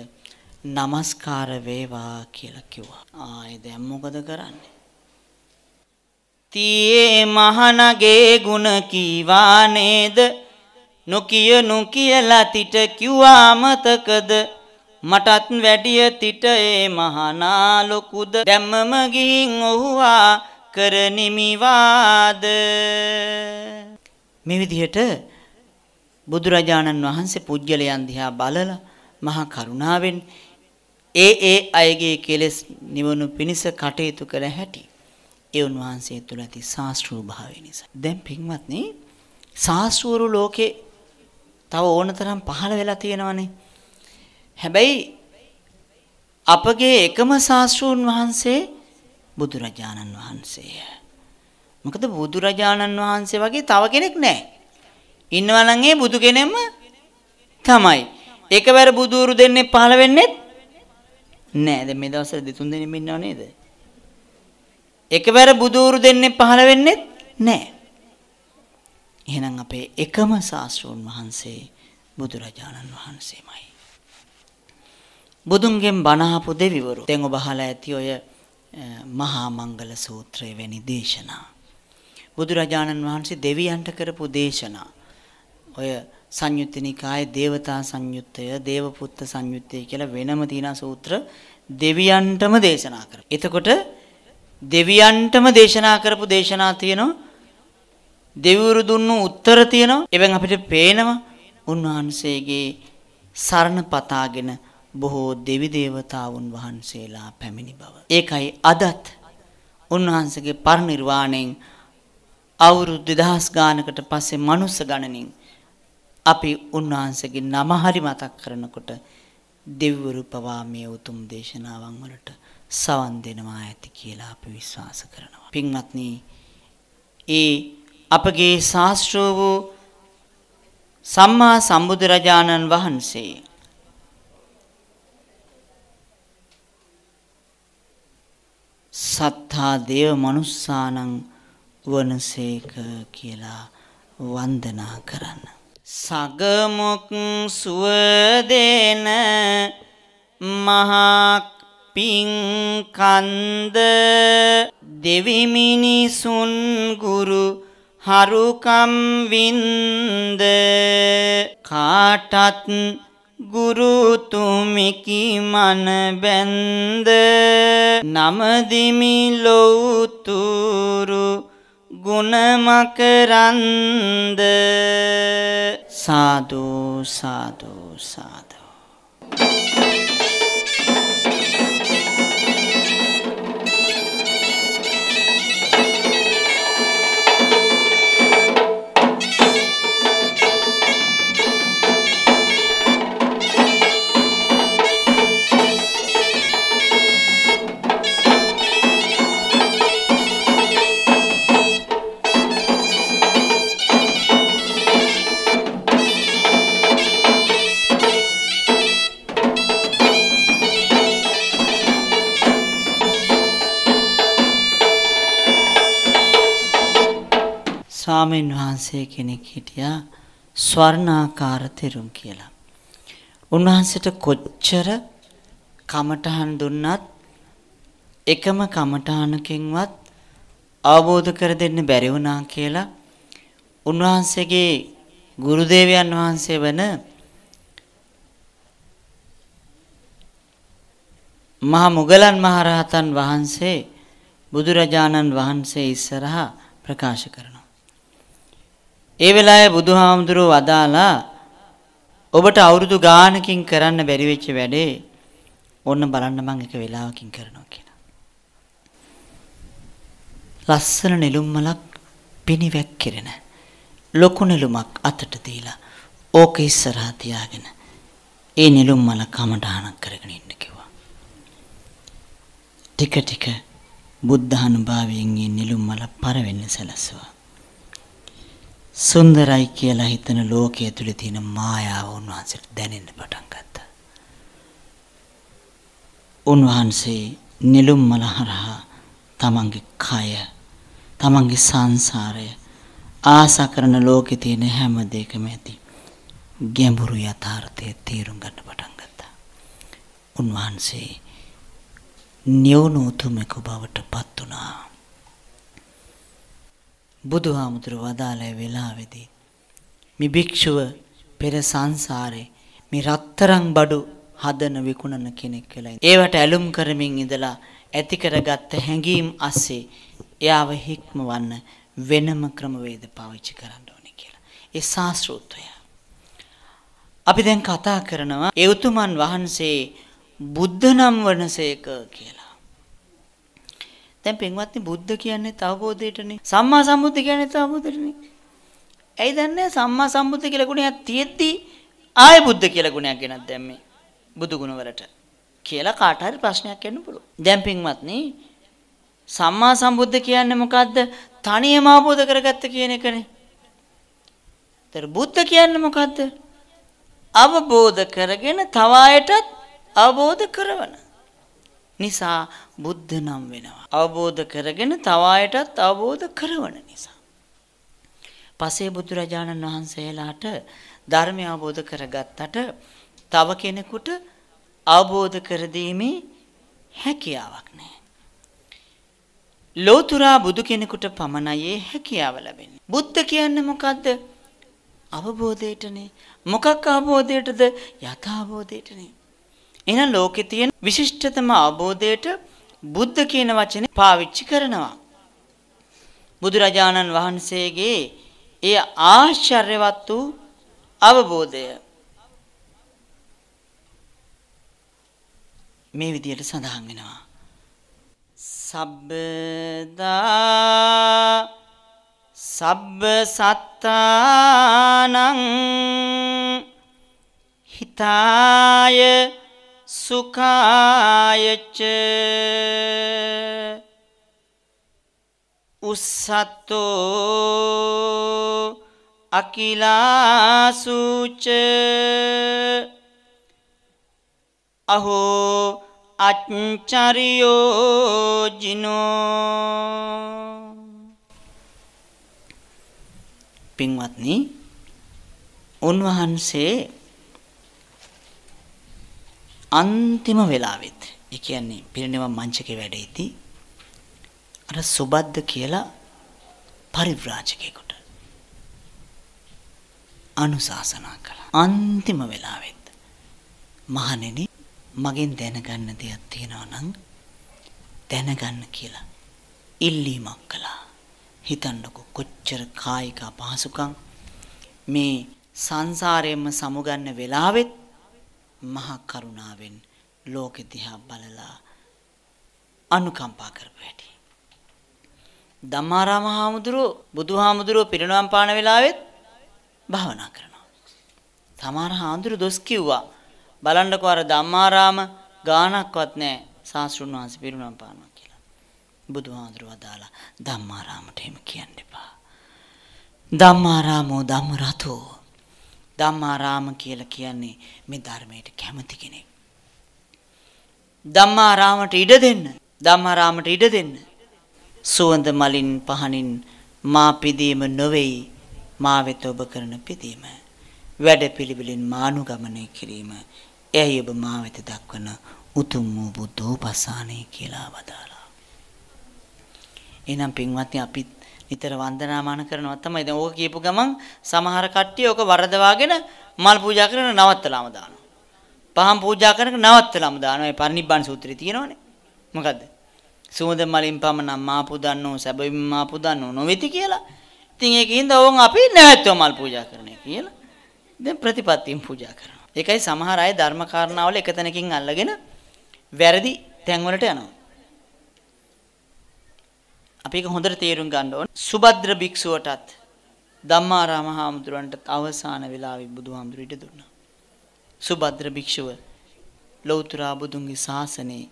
নমස්කාර වේවා කියලා කිව්වා. ආයේ දැන් මොකද කරන්නේ? තියේ මහනගේ ಗುಣ කීවා නේද? නොකිය නොකියලා තිට කිව්වා මතකද? මටත් වැඩිය තිටේ මහනා ලොකුද දැම්මම ගිහින් ඔහුවා කරනිමිවාද මේ විදිහට බුදුරජාණන් වහන්සේ පුජ්‍යලයන් දිහා බලලා මහා කරුණාවෙන් ඒ ඒ අයගේ කෙලෙස් නිවනු පිණිස කටයුතු කළ හැටි ඒ උන්වහන්සේ තුළ ඇති ශාස්ත්‍රූ භාවය නිසා. දැන් පින්වත්නි ශාස්ත්‍රූරු ලෝකේ තව ඕනතරම් පහළ වෙලා තියෙනවනේ. හැබැයි අපගේ එකම ශාස්ත්‍රූන් වහන්සේ බුදුරජාණන් වහන්සේය. මොකද බුදුරජාණන් වහන්සේ වගේ තව කෙනෙක් නැහැ. ඉන්නවා නම් ඒ බුදු කෙනෙම තමයි. එකවර බුදුරු දෙන්නේ පහළ වෙන්නේ නැහැ. දැන් මේ දවස්වල දෙතුන් දෙනෙම ඉන්නව නේද? එකවර බුදුරු දෙන්නේ පහළ වෙන්නේ නැහැ. එහෙනම් අපේ එකම ශාස්ත්‍රූන් වහන්සේ බුදුරජාණන් වහන්සේමයි. බුදුන්ගෙන් බණහපු දෙවිවරු. දැන් ඔබ අහලා ඇති ඔය මහා මංගල සූත්‍රය වැනි දේශනා. බුදුරජාණන් වහන්සේ දෙවියන්ට කරපු දේශනා. ඔය සංයුත්ත නිකායේ දේවතා සංයුත්තය, දේවපුත්ත සංයුත්තය කියලා වෙනම තියෙන සූත්‍ර දෙවියන්ටම දේශනා කරනවා. එතකොට දෙවියන්ටම දේශනා කරපු දේශනා තියෙනවා. දෙවිවරු දුන්නු උත්තර තියෙනවා. එවෙන් අපිට පේනවා උන්වහන්සේගේ සරණ පතාගෙන බොහෝ දෙවිදේවතාවුන් වහන්සේලා පැමිණි බව. ඒකයි අදත් උන්වහන්සේගේ පරිනිර්වාණයෙන් අවුරුදු 2000 ගානකට පස්සේ මනුස්ස ගණනින් අපි උන්වහන්සේගේ නම හරි මතක් කරනකොට දෙවිවරු පවා මේ උතුම් දේශනාවන් වලට සවන් දෙනවා ඇති කියලා අපි විශ්වාස කරනවා. පින්වත්නි, ඒ අපගේ ශාස්ත්‍රෝ වූ සම්මා සම්බුදු රජාණන් වහන්සේ සත්තා දේව මනුස්සානං වනසේක කියලා වන්දනා කරන්න. සගමුක් සුවදේන මහා පින්කන්ද දෙවිමිනිසුන් ගුරු හරුකම් වින්ද කාටත් ගුරු තුමිකි මන බැන්ද නමදිමි ලොවුතුරු ගුණමකරන්ද සාදු සාදු සාදු ස්වාමීන් වහන්සේ කෙනෙක් හිටියා ස්වර්ණාකාර තෙරුන් කියලා. උන්වහන්සේට කොච්චර කමඨහන් දුන්නත් එකම කමඨානකින්වත් අවබෝධ කර දෙන්න බැරි වුණා කියලා උන්වහන්සේගේ ගුරුදේවයන් වහන්සේ වන මහා මුගලන් මහරහතන් වහන්සේ බුදුරජාණන් වහන්සේ ඉස්සරහා ප්‍රකාශ කරනවා ඒ වෙලාවේ බුදුහාමුදුරුව වදාලා ඔබට අවුරුදු ගානකින් කරන්න බැරි වෙච්ච වැඩේ ඔන්න බලන්න මම එක වෙලාවකින් කරනවා කියලා. ලස්සන නෙළුම් මලක් පිනිවැක් කෙරෙන ලොකු නෙළුමක් අතට දීලා ඕක ඉස්සරහා තියාගෙන ඒ නෙළුම් මල කමඩහනක් කරගෙන ඉන්න කිව්වා. ටික ටික බුද්ධ අනුභවයෙන් මේ නෙළුම් මල පරවෙන්න සැලසුවා. සුන්දරයි කියලා හිතන ලෝකයේ තුල තියෙන මායාව උන්වහන්සේට දැනෙන්න පටන් ගත්තා. උන්වහන්සේ නිලුම් මල හරහා තමන්ගේ කය, තමන්ගේ සංසාරය ආසා කරන ලෝකේ තියෙන හැම දෙයකම ඇති ගැඹුරු යථාර්ථය තේරුම් ගන්න පටන් ගත්තා. උන්වහන්සේ නියුණු උතුමෙකු බවට පත් වුණා. බුදුහාමුදුර වදාළ වෙලාවේදී මේ භික්ෂුව පෙර සංසාරේ මේ රත්තරන් බඩු හදන විකුණන කෙනෙක් කියලා. ඒවට ඇලුම් කරමින් ඉඳලා ඇති කරගත්ත හැඟීම් අස්සේ එයාව හික්මවන්න වෙනම ක්‍රමවේද පාවිච්චි කරන්න ඕනේ කියලා. ඒ ශාස්ත්‍රෝත්වය. අපි දැන් කතා කරනවා ඒ උතුමන් වහන්සේ බුද්ධ නම් වනසේක කියලා. දැන් පින්වත්නි බුද්ධ කියන්නේ අවබෝධයටනේ. සම්මා සම්බුද්ධ කියන්නේ අවබෝධයටනේ. ඇයි දන්නේ සම්මා සම්බුද්ධ කියලා ගුණයක් තියෙද්දි ආය බුද්ධ කියලා ගුණයක් ගෙනත් දැම්මේ බුදු ගුණවලට කියලා කාට හරි ප්‍රශ්නයක් එන්න පුළුවන්. දැන් පින්වත්නි සම්මා සම්බුද්ධ කියන්නේ මොකද්ද? තනියම අවබෝධ කරගත්ත කියන එකනේ. ඒතර බුද්ධ කියන්නේ මොකද්ද? අවබෝධ කරගෙන තව අවබෝධ කරවන. නිසා බුද්ධ නම් වෙනවා. අවබෝධ කරගෙන තව අයටත් අවබෝධ කරවන නිසා. පසේ බුදුරජාණන් වහන්සේලාට ධර්මය අවබෝධ කරගත්තට තව කෙනෙකුට අවබෝධ කර දීමේ හැකියාවක් නැහැ. ලෝතුරා බුදු කෙනෙකුට පමණයි හැකියාව ලැබෙන්නේ. බුද්ධ කියන්නේ මොකද්ද? අවබෝධයටනේ. මොකක් අවබෝධයටද? යථාබෝධයටනේ. එහෙනම් ලෝකේ තියෙන විශිෂ්ටතම අවබෝධයට බුද්ධ කියන වචනේ පාවිච්චි කරනවා. බුදුරජාණන් වහන්සේගේ ඒ ආශ්චර්යවත් වූ අවබෝධය මේ විදියට සඳහන් වෙනවා. සබ්බදා සබ්බ සත්තානං හිතාය සුකායච්ච උස්සත්තෝ අකිලාසුච අහෝ අච්චරියෝ ජිනෝ පින්වත්නි උන්වහන්සේ අන්තිම වෙලාවෙත් ඒ කියන්නේ පිරිනිවන් මංචකේ වැඩෙද්දී අර සුබද්ද කියලා පරිව්‍රාජකයෙකුට අනුශාසනා කළා. අන්තිම වෙලාවෙත් මහණෙනි මගෙන් දැනගන්න දෙයක් තියෙනවා නම් දැනගන්න කියලා ඉල්ලීමක් කළා. හිතන්නකො කොච්චර කායික අපහසුකම් මේ සංසාරයෙන්ම සමුගන්න වෙලාවෙත් මහා කරුණාවෙන් ලෝකෙ දිහා බලලා අනුකම්පා කරපු හැටි. ධම්මාරාම හාමුදුරුව බුදුහාමුදුරුව පිරිනවම් පාන වෙලාවෙත් භාවනා කරනවා. තමාර හාමුදුරුව දොස් කිව්වා. බලන්නකෝ අර ධම්මාරාම ගානක්වත් නැහැ. සාස්ෘණ වහන්සේ පිරිනවම් පානවා කියලා. බුදුහාමුදුරුව අදාලා ධම්මාරාමට එහෙම කියන්න එපා. ධම්මාරාමෝ ධම්ම රතෝ ධම්මාරාම කියලා කියන්නේ මේ ධර්මයට කැමති කෙනෙක්. ධම්මාරාමට ඉඩ දෙන්න. ධම්මාරාමට ඉඩ දෙන්න. සුවඳ මලින් පහනින් මා පිදීම නොවේයි මා වෙත ඔබ කරන පිදීම. වැඩපිළිවෙලින් මානුගමනය කිරීම. එයි ඔබ මා වෙත දක්වන උතුම් වූ බුද්ධෝපසානය කියලා වදාලා. එනම් පින්වත්නි අපිත් නිතර වන්දනාමාන කරනවා තමයි. දැන් ඕක කියපු ගමන් සමහර කට්ටිය ඕක වරදවාගෙන මල් පූජා කරන නවත්තලාම දානවා. පහන් පූජා කරන නවත්තලාම දානවා. මේ පරිනිබ්බාන සූත්‍රයේ තියෙනවනේ. මොකද්ද? සුමද මලින් පමණක් මාපු දන්නෝ සැබවින් මාපු දන්නෝ නොවේති කියලා. ඉතින් ඒකින්ද ඕන් අපි නැවැත්ව මල් පූජා කරන්නේ කියලා. දැන් ප්‍රතිපත්තියෙන් පූජා කරනවා. ඒකයි සමහර අය ධර්ම කාරණාවල එකතැනකින් අල්ලගෙන වැරදි තැන්වලට යනවා. අපි ඒක හොඳට තේරුම් ගන්න ඕන. සුබද්‍ර භික්ෂුවටත් ධම්මාරාම හාමුදුරන්ටත් අවසාන වෙලාවේ බුදුහාමුදුර ඉඩ දුන්නා. සුබද්‍ර භික්ෂුව ලෞතර බුදුන්ගේ ශාසනේ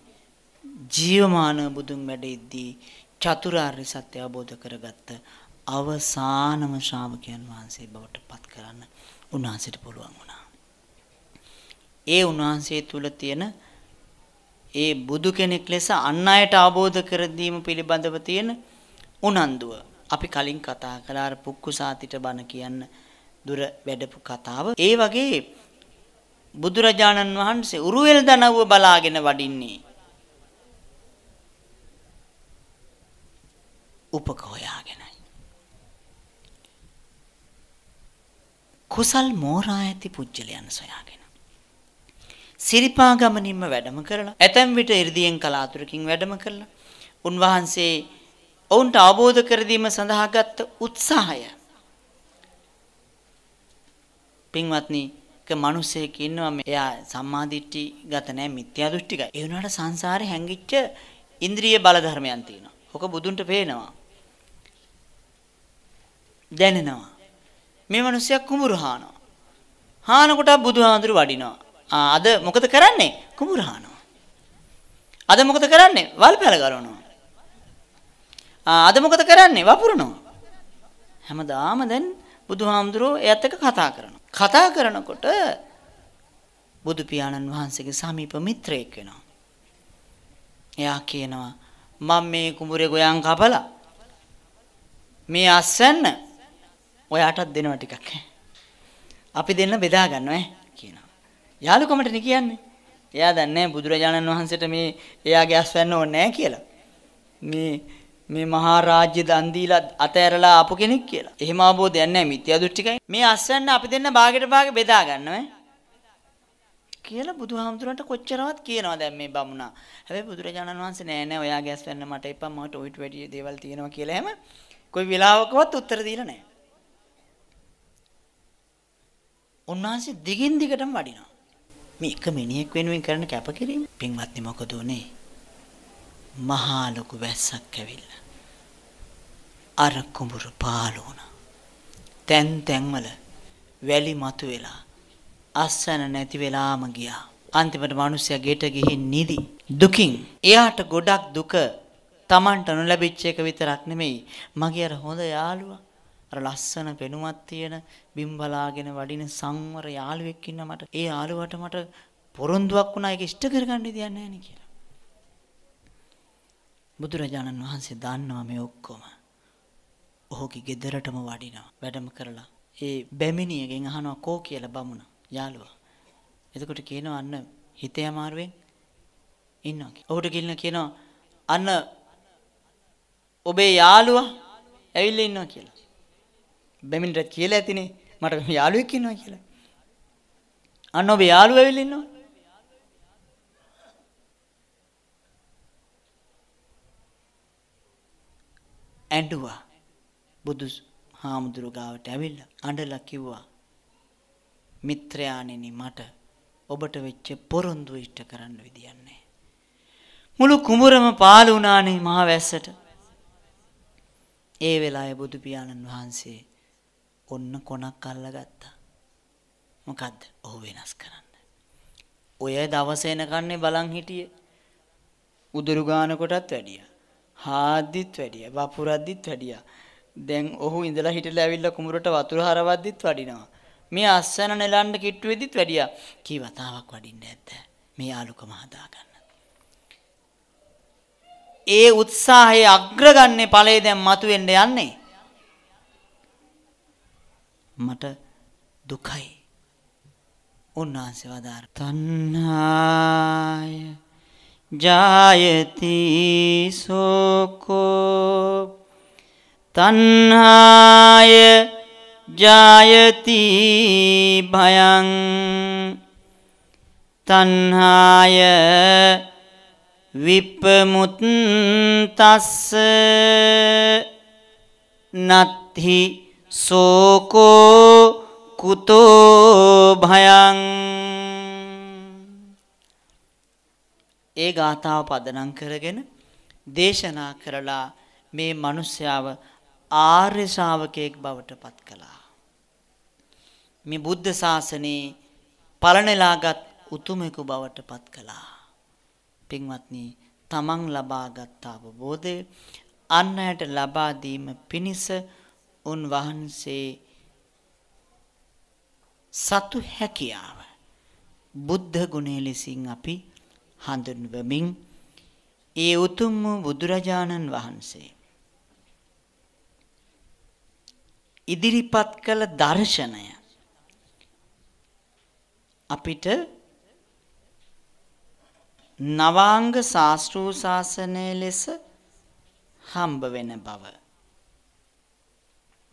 ජීවමාන බුදුන් වැඩෙද්දී චතුරාර්ය සත්‍ය අවබෝධ කරගත්ත අවසානම ශ්‍රාවකයන් වහන්සේ බවට පත් කරන්න උන්වහන්සේට පුළුවන් වුණා. ඒ උන්වහන්සේ තුල තියෙන ඒ බුදු කෙනෙක් ලෙස අන් අයට අවබෝධ කර දීම පිළිබඳව තියෙන උනන්දුව. අපි කලින් කතා කළා අර පුක්කුසාතිට බණ කියන්න දුර වැඩපු කතාව. ඒ වගේ බුදුරජාණන් වහන්සේ උරුවෙල් දනව්ව බලාගෙන වඩින්නේ. උපක හොයාගෙනයි. කුසල් මෝරා ඇති පුජ්‍යලයන් සොයාගෙන සිරිපාගමනින්ම වැඩම කරලා ඇතැම් විට 이르දියෙන් කලාතුරකින් වැඩම කරලා උන්වහන්සේ ඔවුන්ට අවබෝධ කර දීම සඳහා ගත්ත උත්සාහය පින්වත්නි ක මිනිසෙක් ඉන්නවා මේ එයා සම්මා දිට්ඨි ගත නැහැ මිත්‍යා දෘෂ්ටිකයි ඒ වුණාට සංසාරේ හැංගිච්ච ඉන්ද්‍රිය බල ධර්මයන් තියෙනවා ඔක බුදුන්ට පේනවා දැනෙනවා මේ මිනිසයා කුඹුරු හානවා හාන කොට බුදුහාඳුර වඩිනවා අද මොකද කරන්නේ? කුඹුරහනවා. අද මොකද කරන්නේ? වල්පැල ගලවනවා. අද මොකද කරන්නේ? වපුරනවා. හැමදාම දැන් බුදුහාමුදුරුවෝ එයත් එක්ක කතා කරනවා. කතා කරනකොට බුදු පියාණන් වහන්සේගේ සමීප මිත්‍රයෙක් වෙනවා. එයා කියනවා මම මේ කුඹුරේ ගොයන් කපලා මේ අස්සන්න ඔයාටත් දෙනවා ටිකක්. අපි දෙන්න බෙදා ගන්නවා ඈ. යාළුකමටනේ කියන්නේ. එයා දන්නේ බුදුරජාණන් වහන්සේට මේ එයාගේ අස්වැන්න ඕනේ නැහැ කියලා. මේ මේ මහා රාජ්‍ය දන් දීලා අතෑරලා ආපු කෙනෙක් කියලා. එහෙම අවබෝධයක් නැහැ මිත්‍යා දෘෂ්ටිකයි. මේ අස්වැන්න අපි දෙන්න භාගයට භාග බෙදා ගන්නවා. කියලා බුදුහාමුදුරන්ට කොච්චරවත් කියනවා දැන් මේ බමුණා. හැබැයි බුදුරජාණන් වහන්සේ නෑ නෑ ඔයාගේ අස්වැන්න මට එපා මට ඔයිට වැඩි දේවල් තියෙනවා කියලා හැම કોઈ වෙලාවකවත් උත්තර දීලා නෑ. උන්වහන්සේ දිගින් දිගටම වඩිනවා. මේ එක මිනිහෙක් වෙනුවෙන් කරන කැපකිරීම පින්වත්නි මොකද උනේ? මහා ලොකු වැස්සක් ඇවිල්ලා. අර කුඹුර පාළු වුණා. තැන් තැන්වල වැලි මතු වෙලා අස්සන නැති වෙලාම ගියා. අන්තිමට මිනිස්සයා ගෙට ගිහින් නිදි. දුකින් එයාට ගොඩක් දුක Tamanට නොලැබිච්ච එක විතරක් නෙමෙයි. මගේ අර හොඳ යාළුවා අර ලස්සන පෙනුමක් තියෙන බිම් බලාගෙන වඩින සංවර යාළුවෙක් ඉන්න මට ඒ යාළුවට මට පොරොන්දුවක් වුණා ඒක ඉෂ්ට කරගන්න දෙයක් නැහැ නේ කියලා. බුදුරජාණන් වහන්සේ දන්නවා මේ ඔක්කොම. ඔහුගේ ගෙදරටම වඩිනවා වැඩම කරලා. ඒ බැමිණියගෙන් අහනවා කෝ කියලා බමුණ යාළුවා. එතකොට කියනවා අන්න හිතේ අමාරුවෙන් ඉන්නවා කියලා. ඔහුට කිල්න කියනවා අන්න ඔබේ යාළුවා ඇවිල්ලා ඉන්නවා කියලා. බැමිණටත් කියලා ඇතිනේ මට යාළුවෙක් ඉන්නවා කියලා. අන්න ඔබ යාළුවා ඇවිල්ලා ඉන්නවා. ඇඬුවා. බුදු හාමුදුරු ගාවට ඇවිල්ලා අඬලා කිව්වා. මිත්‍රයාණෙනි මට ඔබට වෙච්ච පොරොන්දු ඉෂ්ට කරන්න විදියක් නැහැ. මුළු කුඹරම පාළු වුණානේ මහ වැස්සට. ඒ වෙලාවේ බුදු පියාණන් වහන්සේ ඔන්න කොනක් අල්ලගත්තා. මොකද්ද? ඔහු වෙනස් කරන්න. ඔය දවස එනකන්නේ බලන් හිටියේ. උදුරු ගාන කොටත් වැඩියා. හාද්දිත් වැඩියා. වපුරද්දිත් වැඩියා. දැන් ඔහු ඉඳලා හිටලා ඇවිල්ලා කුඹරට වතුර හරවද්දිත් වඩිනවා. මේ අස්සන නෙලන්න කිට්ටුවේදිත් වැඩියා. කී වතාවක් වඩින්න ඇත්ද? මේ ආලුකම හදාගන්න. ඒ උත්සාහයේ අග්‍රගන්නේ ඵලයේ දැන් මතුවෙන්න යන්නේ. මට දුකයි. උන්වහන්සේ වදාර. තණ්හාය ජායති සෝකෝ තණ්හාය ජායති භයං තණ්හාය විපමුත්තස්ස නත්හි සෝකෝ කුතෝ භයං ඒ ගාථාව පදනම් කරගෙන දේශනා කරලා මේ මිනිස්යාව ආර්ය ශාවකයෙක් බවට පත් කළා. මේ බුද්ධ ශාසනයේ පලනලාගත් උතුමෙකු බවට පත් කළා. පින්වත්නි, තමන් ලබාගත් අවබෝධය අන් අයට ලබා දීම පිණිස උන්වහන්සේ සතු හැකියාව බුද්ධ ගුණය ලෙසින් අපි හඳුන්වමින් ඒ උතුම් වූ බුදුරජාණන් වහන්සේ ඉදිරිපත් කළ දර්ශනය අපිට නවාංග ශාස්ත්‍රූ ශාසනය ලෙස හම්බ වෙන බව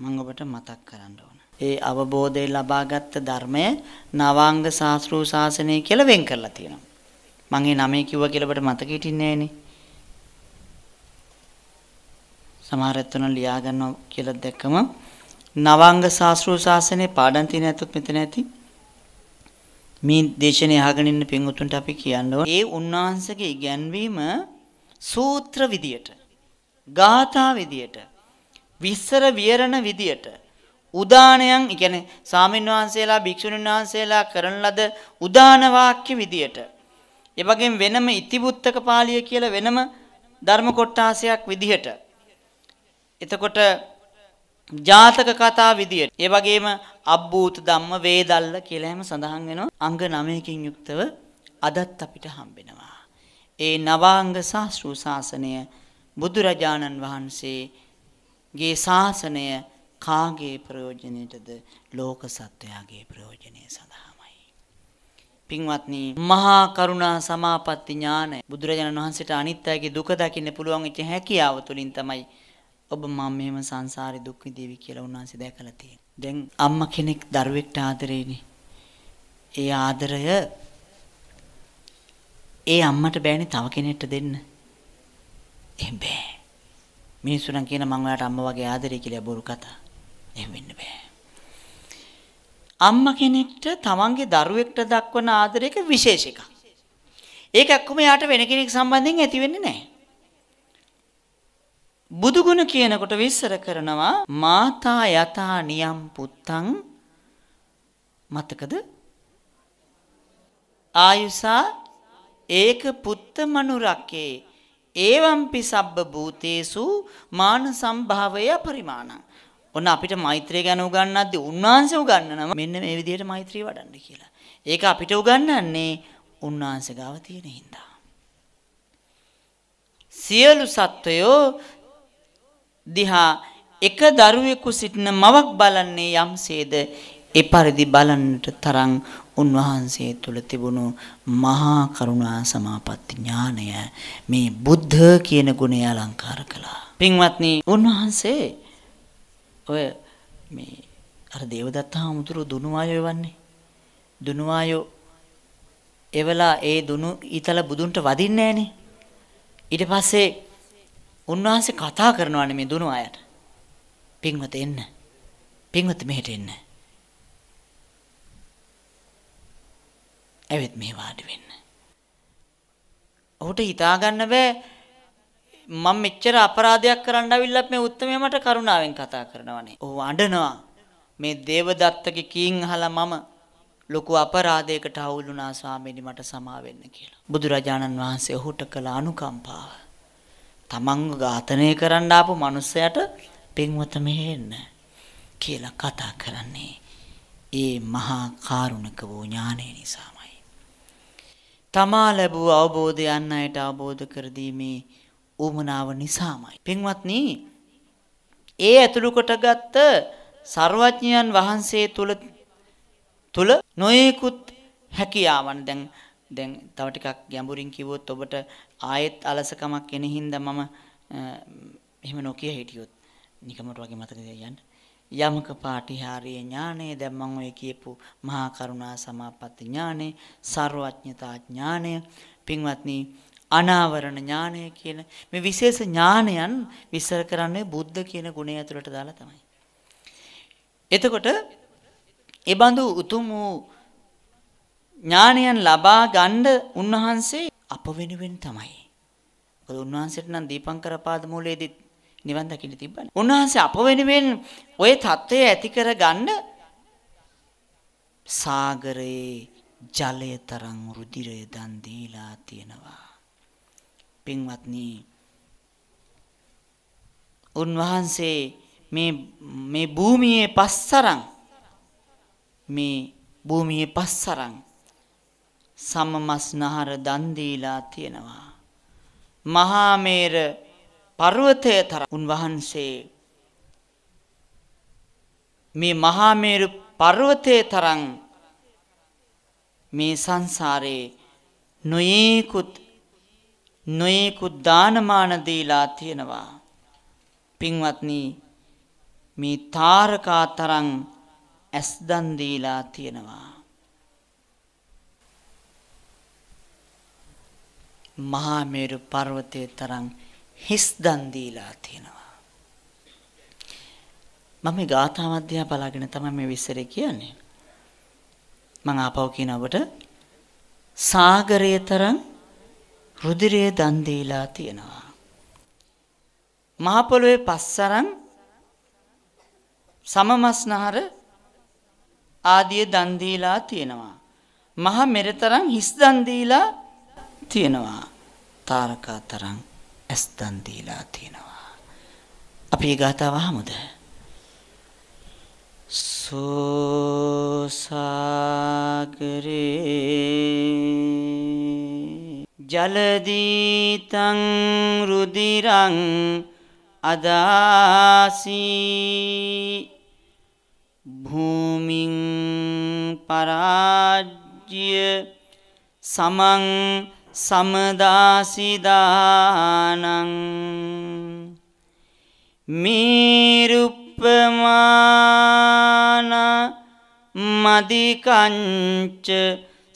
මම ඔබට මතක් කරන්න ඕන. ඒ අවබෝධය ලබාගත් ධර්මය නවාංග ශාස්ත්‍රූ ශාසනය කියලා වෙන් කරලා තියෙනවා. මම මේ නමේ කිව්වා කියලා ඔබට මතක හිටින්නේ නැහනේ. සමහර ඇත්තන ලියා ගන්නවා කියලා දැක්කම නවාංග ශාස්ත්‍රූ ශාසනයේ පාඩම් තියෙන ඇත්තොත් මෙතන ඇති. මේ දේශනේ අහගෙන ඉන්න පින්වුතුන්ට අපි කියන්න ඕනේ ඒ උන්වහන්සේගේ ඉගැන්වීම සූත්‍ර විදියට, ගාථා විදියට විස්තර විවරණ විදියට උදානයන් කියන්නේ සාමින් වහන්සේලා භික්ෂුණීන් වහන්සේලා කරන ලද උදාන වාක්‍ය විදියට එවැගේම වෙනම ඉතිබුත්තක පාළිය කියලා වෙනම ධර්ම කොටාසයක් විදියට එතකොට ජාතක කතා විදියට ඒ වගේම අබ්බූත ධම්ම වේදල්ල කියලා හැම සඳහන් වෙනවා අංග 9කින් යුක්තව අදත් අපිට හම්බෙනවා ඒ නවාංග ශාස්ත්‍රු ශාසනය බුදුරජාණන් වහන්සේ ගේ ශාසනය කාගේ ප්‍රයෝජනයටද ලෝක සත්වයාගේ ප්‍රයෝජනය සඳහාමයි. පින්වත්නි මහා කරුණා සමාපatti ඥානය බුදුරජාණන් වහන්සේට අනිත් අයගේ දුක දකින්න පුළුවන් ඉච්ච හැකියාව තුලින් තමයි ඔබ මම මෙහෙම සංසාරේ දුක් විඳීවි කියලා උන්වහන්සේ දැකලා තියෙනවා. දැන් අම්මා කෙනෙක් දරුවෙක්ට ආදරේනේ. ඒ ආදරය ඒ අම්මට බෑනේ තව කෙනෙක්ට දෙන්න. එහෙම බෑ. මිනිස්සුන් කියන මං ඔයාට අම්මා වගේ ආදරේ කියලා බොරු කතා. එහෙම වෙන්න බෑ. අම්මා කෙනෙක්ට තමන්ගේ දරුවෙක්ට දක්වන ආදරයක විශේෂ එකක්. ඒක එක්කම යාට වෙන කෙනෙක් සම්බන්ධයෙන් ඇති වෙන්නේ නැහැ. බුදුගුණ කියනකොට විස්තර කරනවා මාතා යතා නියම් පුත්තං මතකද? ආයුසා ඒක පුත්ත මනුරකේ ඒවම්පි සබ්බ භූතේසු මාන සම්භාවය පරිමාණං. ඔන්න අපිට මෛත්‍රිය ගැන උගන්වද්දී උන්වහන්සේ උගන්වනවා මෙන්න මේ විදිහට මෛත්‍රිය වඩන්න කියලා. ඒක අපිට උගන්වන්නේ උන්වහන්සේ ගාව තියෙන හින්දා. සියලු සත්වයෝ දිහා එක දරුවෙකු සිටින මවක් බලන්නේ යම්සේද ඒ පරිදි බලන්නට තරම් උන්වහන්සේ තුළ තිබුණු මහා කරුණා සමාපatti ඥානය මේ බුද්ධ කියන ගුණය අලංකාර කළා. පින්වත්නි උන්වහන්සේ ඔය මේ අර දේවදත්ත හාමුදුරුවෝ දුනුවායෝ එවන්නේ. දුනුවායෝ එවලා ඒ දුනු ඊතල බුදුන්ට වදින්නේ නැහනේ. ඊට පස්සේ උන්වහන්සේ කතා කරනවානේ මේ දුනුවායට. පින්වත එන්න. පින්වත මෙහෙට එන්න. ඇවිත් මේ වාඩි වෙන්න. ඔහුට හිතා ගන්න බෑ මම මෙච්චර අපරාධයක් කරන්න අවිල්ලත් මේ උත්මයා මට කරුණාවෙන් කතා කරනවනේ. ඔව් අඬනවා. මේ දේවදත්තගේ කීන් අහලා මම ලොකු අපරාධයකට අවුල් වුණා ස්වාමීනි මට සමා වෙන්න කියලා. බුදුරජාණන් වහන්සේ ඔහුට කළ අනුකම්පාව. තමන්ව ඝාතනය කරන්න ආපු මිනිසයාට පින්වත මෙහෙන්න කියලා කතා කරන්නේ. ඒ මහා කාරුණික වූ ඥානය නිසාම. තමා ලැබූ අවබෝධය අන් අයට අවබෝධ කර දීමේ උමනාව නිසාමයි. පින්වත්නි, ඒ ඇතුළු කොටගත් ਸਰවඥයන් වහන්සේ තුල තුල නොයෙකුත් හැකියාවන් දැන් දැන් තව ටිකක් ගැඹුරින් කිව්වොත් ඔබට ආයෙත් අලසකමක් එන හින්දා මම එහෙම නොකිය හිටියොත් නිකමට වගේ මතකද යන්නේ යමක පාටිහාරීය ඥානය දැන් මම ඔය කියපු මහා කරුණා සමාපatti ඥානය, ਸਰවඥතා ඥානය, පින්වත්නි අනාවරණ ඥානය කියන මේ විශේෂ ඥානයන් විස්තර කරන්නේ බුද්ධ කියන ගුණය ඇතුළට දාලා තමයි. එතකොට ඒ බඳු උතුම් වූ ඥානයන් ලබා ගන්න උන්වහන්සේ අප වෙනුවෙන් තමයි. මොකද උන්වහන්සේට නම් දීපංකර පාද මූලයේදී නිවන් දකින්න තිබ්බනේ. උන්වහන්සේ අප වෙනුවෙන් ওই தত্ত্বය ඇති කරගන්න සාගරේ ජලය තරම් රුධිරය දන් දීලා තියෙනවා. පින්වත්නි උන්වහන්සේ මේ මේ භූමියේ පස්සරම් මේ භූමියේ පස්සරම් සමමස් නහර දන් දීලා තියෙනවා. මහා මේර පර්වතය තරම් උන්වහන්සේ මේ මහා මේරු පර්වතයේ තරම් මේ සංසාරේ නොයේකුත් නොයේකුත් දානමාන දීලා තියෙනවා පින්වත්නි මේ තාරකා තරම් ඇස්දන් දීලා තියෙනවා මහා මේරු පර්වතයේ තරම් හිස් දන් දීලා තියෙනවා. මම මේ ගාථා මධ්‍යය බලාගෙන තමයි මේ විස්තරය කියන්නේ. මම ආපහු කියනවට සාගරය තරම් රුධිරය දන් දීලා තියෙනවා. මහ පොළොවේ පස්සරම් සමමස්නහර ආදිය දන් දීලා තියෙනවා. මහ මෙරතරම් හිස් දන් දීලා තියෙනවා. තාරකා තරම් ඇස්තන් දීලා තිනවා. අපි මේ ගාතාව අහමුද? සෝසාගරේ ජලදීතං රුධිරං අදාසී භූමින් පරාජ්‍ය සමං සමදාසිදානං මීරුප්පමාන මදිකංච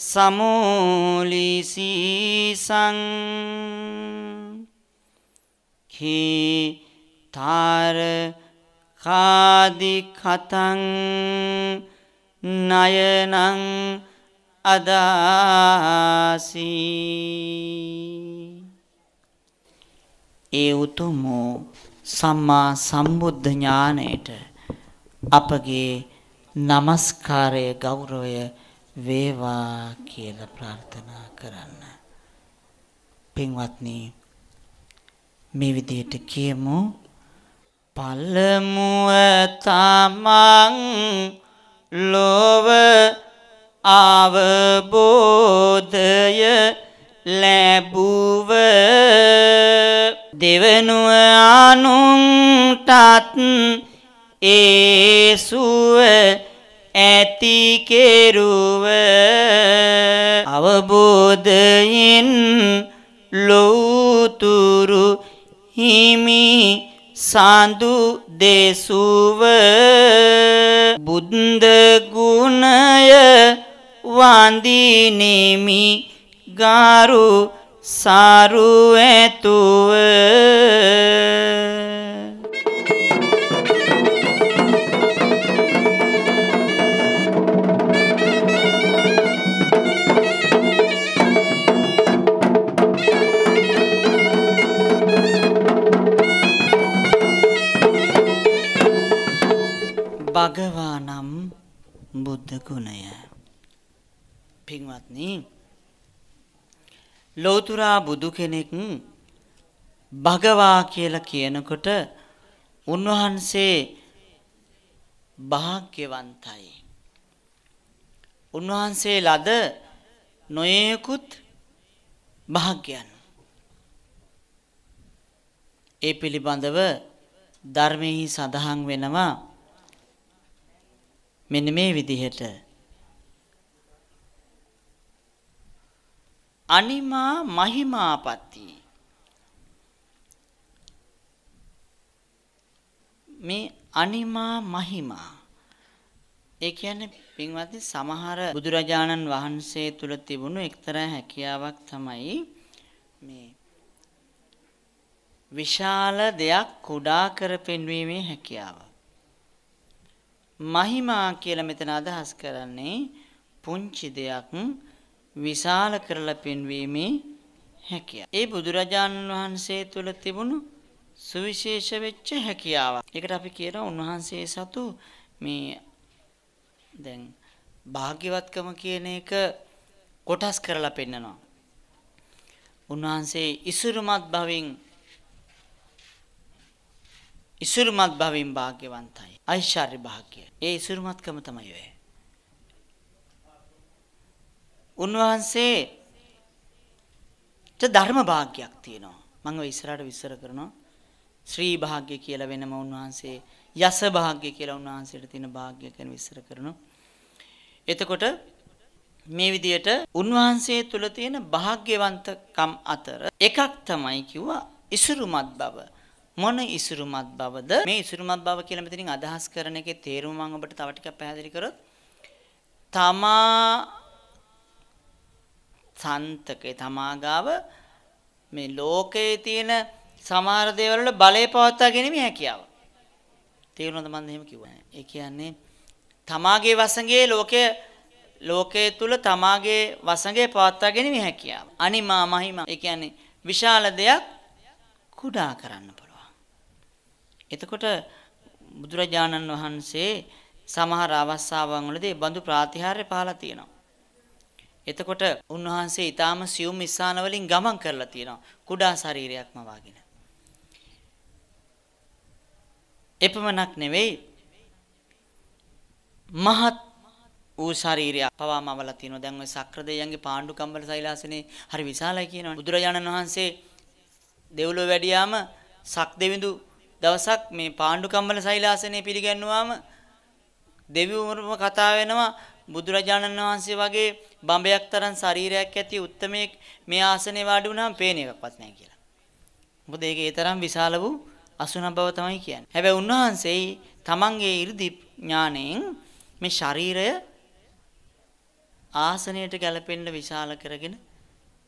සමෝලිසීසං කීතාර කාදි කතං නයනං අදාසී ඒ උතුම් සම්මා සම්බුද්ධ ඥාණයට අපගේ নমස්කාරය ගෞරවය වේවා කියලා ප්‍රාර්ථනා කරන්න. පින්වත්නි මේ විදිහට කියමු පළමුව තමන් ලෝව අවබෝධය ලැබුව දෙවනුව අනුන්ටත් ඒ සුව ඇති කෙරුව අවබෝධයෙන් ලෝතුරු හිමි සඳු දෙසුව බුද්ධ ගුණය වඳිනෙමි ගාරු සාරු ඇතුව පින්වත්නි ලෞතුරා බුදු කෙනෙක් භගවා කියලා කියනකොට උන්වහන්සේ භාග්‍යවන්තයි. උන්වහන්සේ ලද නොයෙකුත් භාග්‍යයන්. ඒ පිළිබඳව ධර්මයෙහි සඳහන් වෙනවා මෙන්න මේ විදිහට අනිමා මහිමාපති මේ අනිමා මහිමා ඒ කියන්නේ පින්වත්නි සමහර බුදුරජාණන් වහන්සේ තුල තිබුණු එක්තරා හැකියාවක් තමයි මේ විශාල දෙයක් කුඩා කර පෙන්වීමේ හැකියාව. මහිමා කියලා මෙතන අදහස් කරන්නේ පුංචි දෙයක් විශාල කරලා පෙන්වීමේ හැකියාව. ඒ බුදුරජාණන් වහන්සේ තුළ තිබුණු සුවිශේෂ වෙච්ච හැකියාව. ඒකට අපි කියනවා උන්වහන්සේ සතු මේ දැන් භාග්‍යවත්කම කියන එක කොටස් කරලා පෙන්නනවා. උන්වහන්සේ ඉසුරුමත් භවෙන් ඉසුරුමත් භවෙන් භාග්‍යවන්තයි. ඓශ්වර්ය භාග්‍ය. ඒ ඉසුරුමත්කම තමයි ඔය. උන්වහන්සේට ධර්ම භාග්යක් තියෙනවා. මම ඔය ඉස්සරහට විස්තර කරනවා. ශ්‍රී භාග්‍ය කියලා වෙනම උන්වහන්සේ යස භාග්‍ය කියලා උන්වහන්සේට තියෙන භාග්‍ය ගැන විස්තර කරනවා. එතකොට මේ විදියට උන්වහන්සේ තුල තියෙන භාග්‍යවන්තකම් අතර එකක් තමයි කිව්වා ඉසුරුමත් බව. මොන ඉසුරුමත් බවද? මේ ඉසුරුමත් බව කියලා මෙතනින් අදහස් කරන එකේ තේරුම මම ඔබට තව ටිකක් පැහැදිලි කරොත් තමා සන්තකේ තමාගාව මේ ලෝකයේ තියෙන සමහර දේවල් වල බලය පවත්වා ගැනීම හැකියාව. තේරුණාද මම එහෙම කිව්වා? ඒ කියන්නේ තමාගේ වසඟේ ලෝකයේ ලෝකයේ තුල තමාගේ වසඟේ පවත්වා ගැනීම හැකියාව. අනිමා මහිමා. ඒ කියන්නේ විශාල දෙයක් කුඩා කරන්න පුළුවන්. එතකොට බුදුරජාණන් වහන්සේ සමහර අවස්ථාවන් වලදී බඳු ප්‍රාතිහාර්ය පහලා තියෙනවා. එතකොට උන්වහන්සේ ඊටාම සියුම් ස්ථාන වලින් ගමන් කරලා තියෙනවා කුඩා ශරීරයක්ම වාගෙන. එපමණක් නෙවෙයි මහත් ඌ ශරීරයක් පවාම අවලා තියෙනවා. දැන් ওই සක්‍රදේයන්ගේ පාණ්ඩු කම්බල සෛලාසනේ හරි විශාලයි කියනවනේ. බුදුරජාණන් වහන්සේ දෙව්ලොව වැඩියාම සක් දෙවිඳු දවසක් මේ පාණ්ඩු කම්බල සෛලාසනේ පිළිගන්නුවාම දෙවිවරුම කතා වෙනවා බුදුරජාණන් වහන්සේ වගේ බඹයක් තරම් ශරීරයක් ඇති උත්මයෙක් මේ ආසනේ වාඩි වුණාම පේන එකක්වත් නැහැ කියලා. මොකද ඒක ඒ තරම් විශාල වූ අසුන බව තමයි කියන්නේ. හැබැයි උන්වහන්සේ තමන්ගේ 이르දි ඥාණයෙන් මේ ශරීරය ආසනයට ගැලපෙන්න විශාල කරගෙන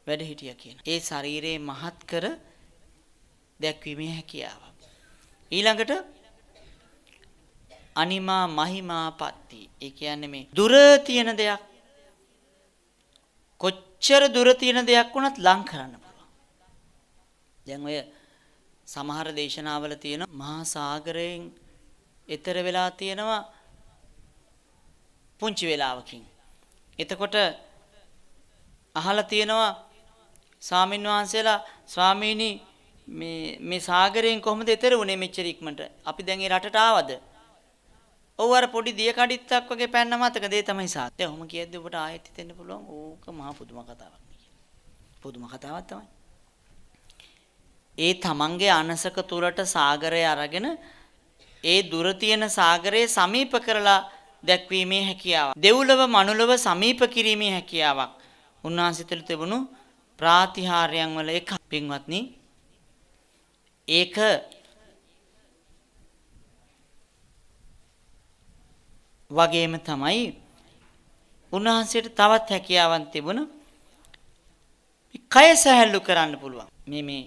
වැඩ හිටියා කියන. ඒ ශරීරයේ මහත් කර දැක්වීමේ හැකියාව. ඊළඟට අනිමා මහිමා පත්ති. ඒ කියන්නේ මේ දුර තියෙන දෙයක් කොච්චර දුර තියෙන දෙයක් වුණත් ලං කරන්න පුළුවන්. දැන් ඔය සමහර දේශනාවල තියෙන මහා සාගරයෙන් එතර වෙලා තියෙනවා පුංචි වෙලාවකින්. එතකොට අහලා තියෙනවා ස්වාමින් වහන්සේලා ස්වාමීනි මේ මේ සාගරයෙන් කොහොමද එතර වුනේ මෙච්චර ඉක්මනට? අපි දැන් ඒ රටට ආවද? ඔව් අර පොඩි දිය කඩਿੱත්තක් වගේ පැන්න මතක දේ තමයි සාත්. දැන් ඔහොම කියද්දි ඔබට ආයෙත් හිතෙන්න පුළුවන් ඕක මහා පුදුම කතාවක් නේ කියලා. පුදුම කතාවක් තමයි. ඒ තමන්ගේ අනසක තුලට සාගරය අරගෙන ඒ දුර තියෙන සාගරය සමීප කරලා දැක්වීමේ හැකියාවක්. දෙව්ලොව මනුලොව සමීප කිරීමේ හැකියාවක්. උන්වහන්සේ තුළ තිබුණු ප්‍රාතිහාර්යයන් වල එක පින්වත්නි ඒක වගේම තමයි උන්වහන්සේට තවත් හැකියාවක් තිබුණා කය සැහැල්ලු කරන්න පුළුවන්. මේ මේ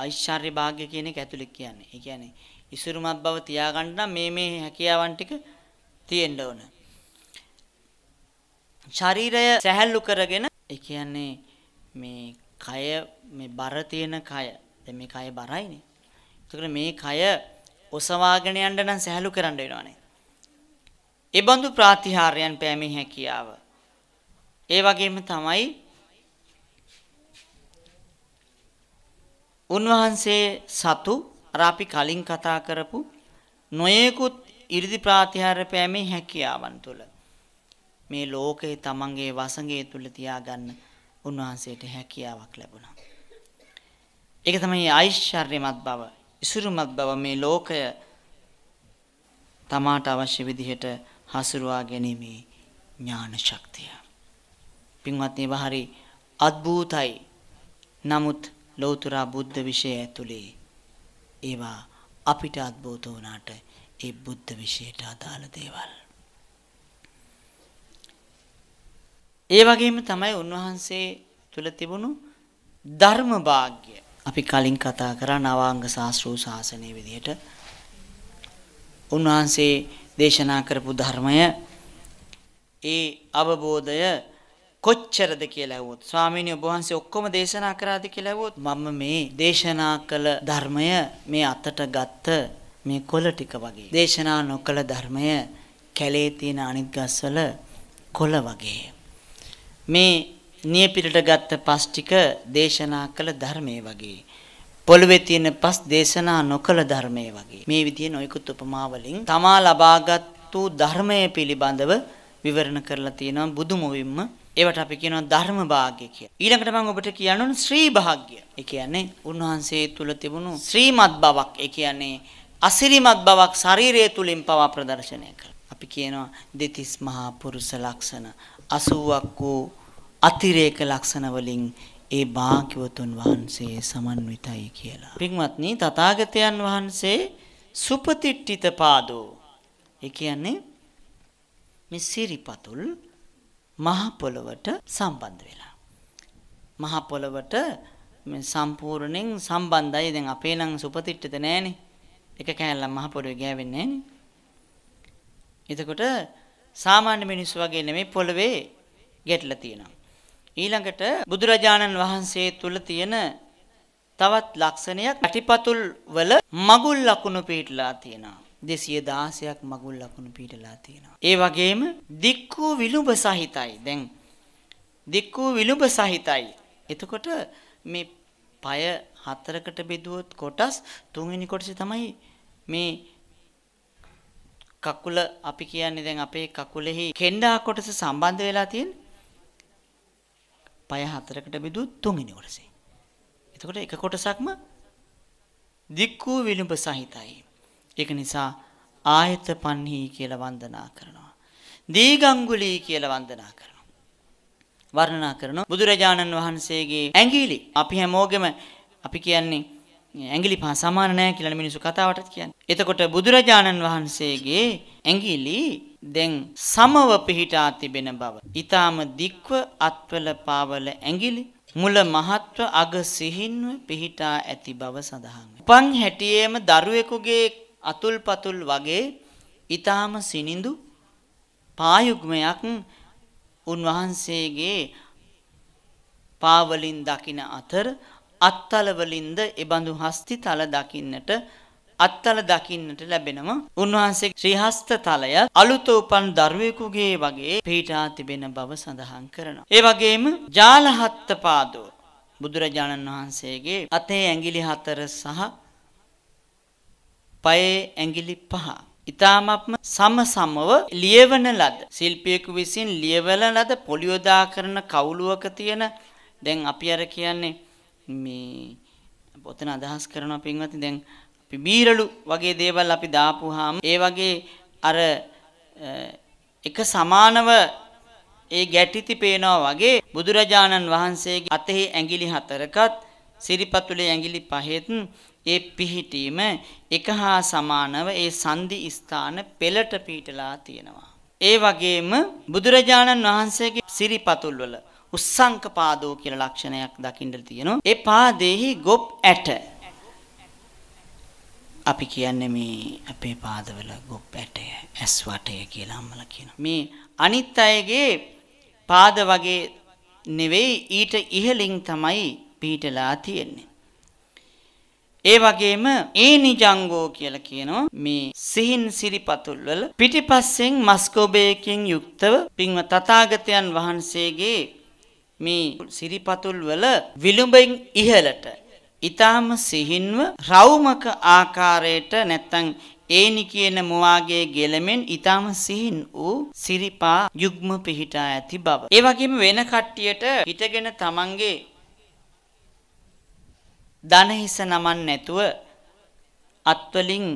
ආයිශ්චර්ය භාග්‍ය කියන එක ඇතුළේ කියන්නේ. ඒ කියන්නේ ඉසුරුමත් බව තියාගන්න නම් මේ මේ හැකියාවන් ටික තියෙන්න ඕන. ශරීරය සැහැල්ලු කරගෙන ඒ කියන්නේ මේ කය මේ බර තියෙන කය. දැන් මේ කය බරයිනේ. ඒකට මේ කය ඔසවාගෙන යන්න නම් සැහැල්ලු කරන්න වෙනවානේ. එබඳු ප්‍රාතිහාර්යයන් පෑමේ හැකියාව. ඒ වගේම තමයි උන්වහන්සේ සතු අර අපි කලින් කතා කරපු නොයෙකුත් 이르දි ප්‍රාතිහාර්ය පෑමේ හැකියාවන් තුල මේ ලෝකේ තමන්ගේ වසඟේ තුල තියාගන්න උන්වහන්සේට හැකියාවක් ලැබුණා. ඒක තමයි ආයිශ්චර්යමත් බව, ඉසුරුමත් බව මේ ලෝකය තමාට අවශ්‍ය විදිහට හසුරුවා ගැනීමේ ඥාන ශක්තිය. පින්වත්නි වහරි අද්භූතයි. නමුත් ලෞතර බුද්ධ විෂය ඇතුලේ ඒවා අපිට අද්භූත වුණාට ඒ බුද්ධ විෂයට අදාළ දේවල්. ඒ වගේම තමයි උන්වහන්සේ තුල තිබුණු ධර්ම වාග්ය. අපි කලින් කතා කරා නවාංග ශාස්ත්‍රූ ශාසනයේ විදිහට උන්වහන්සේ දේශනා කරපු ධර්මය ඒ අවබෝධය කොච්චරද කියලා ඇහුවොත් ස්වාමීනි ඔබ වහන්සේ ඔක්කොම දේශනා කරාද කියලා ඇහුවොත් මම මේ දේශනා කළ ධර්මය මේ අතට ගත්ත මේ කොළ ටික වගේ දේශනා නොකළ ධර්මය කැලේ තියෙන අනිත් ගස්වල කොළ වගේ මේ නියපිරට ගත්ත පස් ටික දේශනා කළ ධර්මයේ වගේ පොළවේ තියෙන පස් දේශනා නොකල ධර්මයේ වගේ. මේ විදිහේ නොයෙකුත් උපමා වලින් තමා ලබාගත්තු ධර්මයේ පිළිබඳව විවරණ කරලා තියෙනවා බුදු මොවින්ම ඒවට අපි කියනවා ධර්ම භාග්‍ය කියලා. ඊළඟට මම ඔබට කියන්නුන ශ්‍රී භාග්‍ය. ඒ කියන්නේ උන්වහන්සේ තුල තිබුණු ශ්‍රීමත් බවක්. ඒ කියන්නේ අසිරිමත් බවක් ශරීරය තුලින් පවා ප්‍රදර්ශනය කරනවා. අපි කියනවා දෙතිස් මහා පුරුෂ ලක්ෂණ 80ක් වූ අතිරේක ලක්ෂණ වලින් ඒ භාග්‍යවතුන් වහන්සේ සමන්විතයි කියලා. පින්වත්නි තථාගතයන් වහන්සේ සුපතිට්ඨිත පාදෝ. ඒ කියන්නේ මේ සිරිපතුල් මහ පොළවට සම්බන්ධ වෙලා. මහ පොළවට මේ සම්පූර්ණයෙන් සම්බන්ධයි. දැන් අපේ නම් සුපතිට්ඨිත නෑනේ. එක කෑල්ලක් මහ පොළවේ ගෑවෙන්නේ නෑනේ. එතකොට සාමාන්‍ය මිනිස්සු වගේ නෙමෙයි පොළවේ ගැටලා තියෙනවා. ඊළඟට බුදුරජාණන් වහන්සේ තුල තියෙන තවත් ලක්ෂණයක් යටිපතුල් වල මගුල් ලකුණු පිටලා තියෙනවා. 216ක් මගුල් ලකුණු පිටලා තියෙනවා. ඒ වගේම දික් වූ විලුඹ සහිතයි. දැන් දික් වූ විලුඹ සහිතයි. එතකොට මේ পায় හතරකට බෙදුවොත් කොටස් තුන්වෙනි කොටසේ තමයි මේ කකුල අපි කියන්නේ දැන් අපේ කකුලෙහි කෙන්ඩා කොටස සම්බන්ධ වෙලා තියෙන්නේ. පය හතරකට බෙදු තුන්වෙනි කොටසේ. එතකොට එක කොටසක්ම දික් වූ විලුඹ සහිතයි. ඒක නිසා ආයත පන්හි කියලා වන්දනා කරනවා. දීගංගුලි කියලා වන්දනා කරනවා. වර්ණනා කරනවා බුදුරජාණන් වහන්සේගේ ඇඟිලි අපි හැමෝගෙම අපි කියන්නේ ඇඟිලි පහ සමාන නෑ කියලා මිනිස්සු කතාවට කියන්නේ. එතකොට බුදුරජාණන් වහන්සේගේ ඇඟිලි දැන් සමව පිහිටා තිබෙන බව. ඊ타ම දික්ව අත්වල පාවල ඇඟිලි මුල මහත්ව අග සිහින්ව පිහිටා ඇති බව සඳහන්. උපන් හැටියේම දරුවෙකුගේ අතුල්පතුල් වගේ ඊ타ම සිනිඳු පායුග්මයක් උන්වහන්සේගේ පාවලින් දකින අතර අත්තල වලින්ද ඒබඳු හස්ති තල දකින්නට අත්තල දකින්නට ලැබෙනවා. උන්වහන්සේ ශ්‍රීහස්ත තලය අලුත උපන් දරුවෙකුගේ වගේ පිහිටා තිබෙන බව සඳහන් කරනවා. ඒ වගේම ජාලහත්ත පාදෝ බුදුරජාණන් වහන්සේගේ අතේ ඇඟිලි හතර සහ පයේ ඇඟිලි පහ. ඉතාමත්ම සමසමව ලියවන ලද ශිල්පියෙකු විසින් ලියවල ලද පොලියෝදා කරන කවුලුවක තියෙන දැන් අපි අර කියන්නේ මේ පොතන අදහස් කරන පින්වත්නි දැන් අපි බීරළු වගේ දේවල් අපි දාපුවාම ඒ වගේ අර එක සමානව ඒ ගැටිති පේනවා වගේ බුදුරජාණන් වහන්සේගේ අතෙහි ඇඟිලි හතරකත් සිරිපතුලේ ඇඟිලි පහෙත් ඒ පිහිටීම එක හා සමානව ඒ සංදි ස්ථාන පෙළට පීටලා තියෙනවා. ඒ වගේම බුදුරජාණන් වහන්සේගේ සිරිපතුල් වල උස්සංක පාදෝ කියලා ලක්ෂණයක් දකින්න තියෙනවා. ඒ පාදෙහි ගොබ් ඇට. අපි කියන්නේ මේ අපේ පාදවල ගොබ් ඇටය, ඇස් වටය කියලා අම්මලා කියනවා. මේ අනිත් අයගේ පාද වගේ නෙවෙයි ඊට ඉහළින් තමයි පිටලා තියෙන්නේ. ඒ වගේම ඒනිජංගෝ කියලා කියනවා මේ සිහින් සිරිපතුල් වල පිටිපස්සෙන් මස්කෝබේකින් යුක්තව පින්ව තථාගතයන් වහන්සේගේ මේ සිරිපතුල් වල විලුඹෙන් ඉහළට ඊටාම සිහින්ව රෞමක ආකාරයට නැත්තම් ඒනි කියන මුවාගේ ගෙලමෙන් ඊටාම සිහින් වූ සිරිපා යුග්ම පිහිටා ඇති බව. ඒ වගේම වෙන කට්ටියට හිටගෙන තමන්ගේ දන හිස නමන්න නැතුව අත්වලින්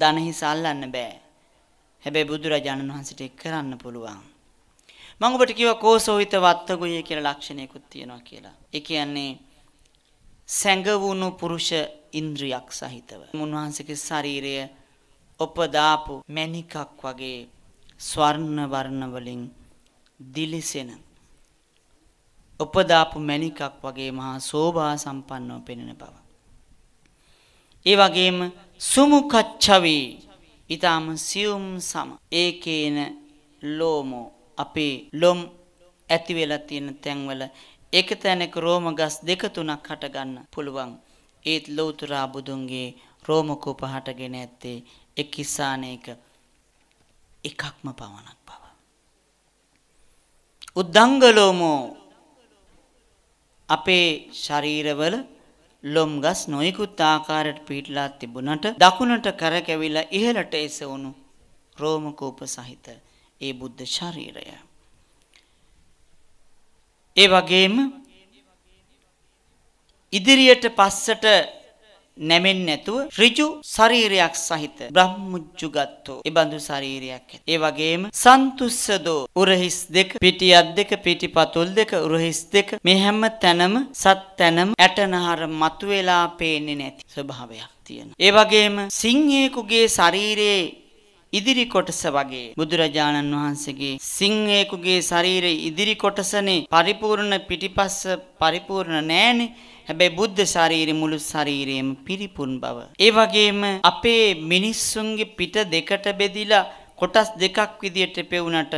දන හිස අල්ලන්න බෑ. හැබැයි බුදුරජාණන් වහන්සේට කරන්න පුළුවන්. මම ඔබට කිව්වා කෝසෝහිත වත්තගොය කියලා ලක්ෂණයකුත් තියෙනවා කියලා. ඒ කියන්නේ සැඟවුණු පුරුෂ ඉන්ද්‍රියක් සහිතව. මුන්වහන්සේගේ ශරීරය ඔපදාපු මණිකක් වගේ ස්වර්ණ වර්ණ වලින් දිලිසෙන උපදාපු මණිකක් වගේ මහා සෝභා සම්පන්නව පෙනෙන බව. ඒ වගේම සුමුකච්ඡවි ඊටාම සියුම් සම ඒකේන ලෝමෝ අපේ ලොම් ඇති වෙලා තියෙන තැන්වල එක තැනක රෝම ගස් දෙක තුනක් හටගන්න පුළුවන්. ඒත් ලෞතුරා බුදුන්ගේ රෝම කූප හටගෙන ඇත්තේ එක් ස්ථානයක එකක්ම පමණක් බව. උද්දංගලෝමෝ අපේ ශරීරවල ලොම්ගස් නොයෙකුත් ආකාරයට පිහිටලා තිබුණට දකුණට කරකැවිලා ඉහළට එසවුණු රෝම කූප සහිත ඒ බුද්ධ ශරීරය. ඒ වගේම ඉදිරියට පස්සට නැමෙන්නේ නැතුව ඍජු ශරීරයක් සහිත බ්‍රහ්මුජ්ජුගත්තු ඒබඳු ශරීරයක් ඇත. ඒ වගේම සන්තුස්සදෝ උරහිස් දෙක, පිටියත් දෙක, පිටිපතුල් දෙක, උරහිස් දෙක මේ හැම තැනම සත් තැනම ඇටනහර මතුවලා පේන්නේ නැති ස්වභාවයක් තියෙනවා. ඒ වගේම සිංහේකුගේ ශරීරයේ ඉදිරි කොටස වගේ බුදුරජාණන් වහන්සේගේ සිංහයෙකුගේ ශරීරයේ ඉදිරි කොටසනේ පරිපූර්ණ පිටිපස්ස පරිපූර්ණ නෑනේ හැබැයි බුද්ධ ශරීරේ මුළු ශරීරයේම පිරිපුන් බව ඒ වගේම අපේ මිනිස්සුන්ගේ පිට දෙකට බෙදිලා කොටස් දෙකක් විදියට පෙවුනට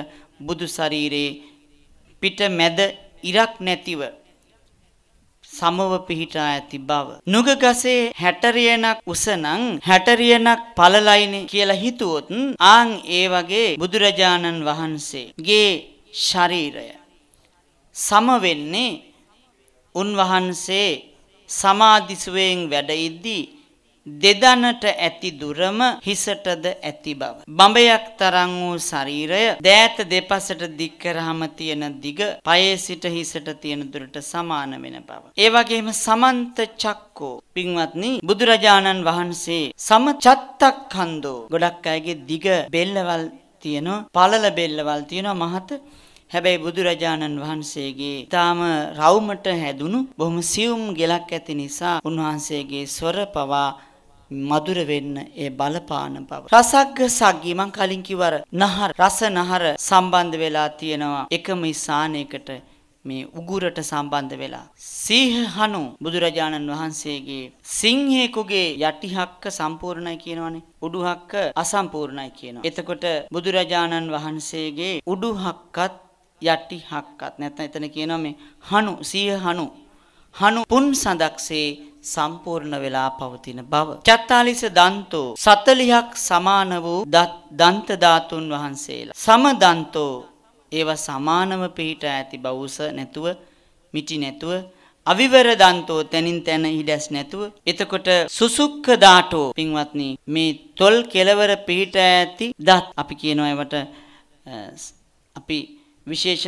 බුදු ශරීරේ පිට මැද ඉරක් නැතිව සමව පිහිටා ඇති බව. නුගගසේ හැටරියනක් උසනං හැටරියනක් පලලයිනේ කියලා හිතුවොත් ආන් ඒ වගේ බුදුරජාණන් වහන්සේගේ ශරීරය සම වෙන්නේ උන්වහන්සේ සමාධිසුවේන් වැඩ ඉද්දී දෙදනට ඇති දුරම හිසටද ඇති බව. බඹයක් තරම් වූ ශරීරය දෑත දෙපසට දික් කරාම තියෙන දිග පයේ සිට හිසට තියෙන දුරට සමාන වෙන බව. ඒ වගේම සමන්ත චක්කෝ පින්වත්නි බුදුරජාණන් වහන්සේ සම චත්තක්ඛන්தோ ගොඩක් අයගේ දිග බෙල්ලවල් තියෙනවා පළල බෙල්ලවල් තියෙනවා මහත හැබැයි බුදුරජාණන් වහන්සේගේ තාම රවුමට හැදුණු බොහොම සියුම් ගෙලක් ඇති නිසා උන්වහන්සේගේ ස්වර පවා මధుර වෙන්න ඒ බලපාන බව. රසග්ග සග්ගී මං කලින් කිවර නහර රස නහර සම්බන්ධ වෙලා තියෙනවා එකම ස්ථානයකට මේ උගුරට සම්බන්ධ වෙලා සීහහනු බුදුරජාණන් වහන්සේගේ සිංහේකුගේ යටිහක්ක සම්පූර්ණයි කියනවනේ උඩුහක්ක අසම්පූර්ණයි කියනවා. එතකොට බුදුරජාණන් වහන්සේගේ උඩුහක්කත් යටිහක්කත් නැත්නම් එතන කියනවා මේ හනු සීහ හනු හනු පුන් සඳක්සේ සම්පූර්ණ වෙලා පවතින බව. චත්තාලිස දන්තෝ 40ක් සමාන වූ දන්ත ධාතුන් වහන්සේලා. සම දන්තෝ ඒව සමානව පිහිට ඇති බව උස නැතුව මිටි නැතුව අවිවර දන්තෝ තනින් තන හිඩැස් නැතුව එතකොට සුසුක්ක දාටෝ පින්වත්නි මේ තොල් කෙලවර පිහිට ඇති දත් අපි කියනවා ඒවට අපි විශේෂ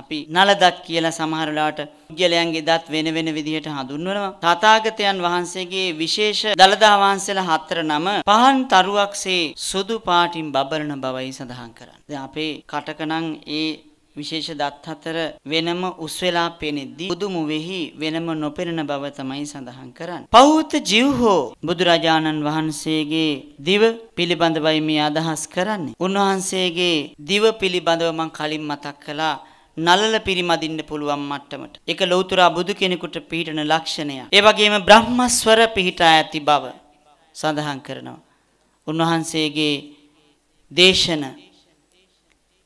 අපි නලදත් කියලා සමහර වෙලාවට පුද්ගලයන්ගේ දත් වෙන වෙන විදිහට හඳුන්වනවා. තථාගතයන් වහන්සේගේ විශේෂ දලදා වහන්සේලා හතර නම පහන් තරුවක්සේ සුදු පාටින් බබරන බවයි සඳහන් කරන්නේ. දැන් අපේ කටකනම් ඒ විශේෂ දත් හතර වෙනම උස් වෙලා පෙනෙද්දී බුදුමු වෙහි වෙනම නොපෙනෙන බව තමයි සඳහන් කරන්නේ. පෞත ජීවහෝ බුදුරජාණන් වහන්සේගේ දිව පිළිබඳවයි මේ අදහස් කරන්නේ. උන්වහන්සේගේ දිව පිළිබඳව මම කලින් මතක් කළා. නලල පිරිමදින්න පුළුවන් මට්ටමට. ඒක ලෞතර බුදු කෙනෙකුට පිහිටන ලක්ෂණයක්. ඒ වගේම බ්‍රහ්මස්වර පිහිටා ඇති බව සඳහන් කරනවා. උන්වහන්සේගේ දේශන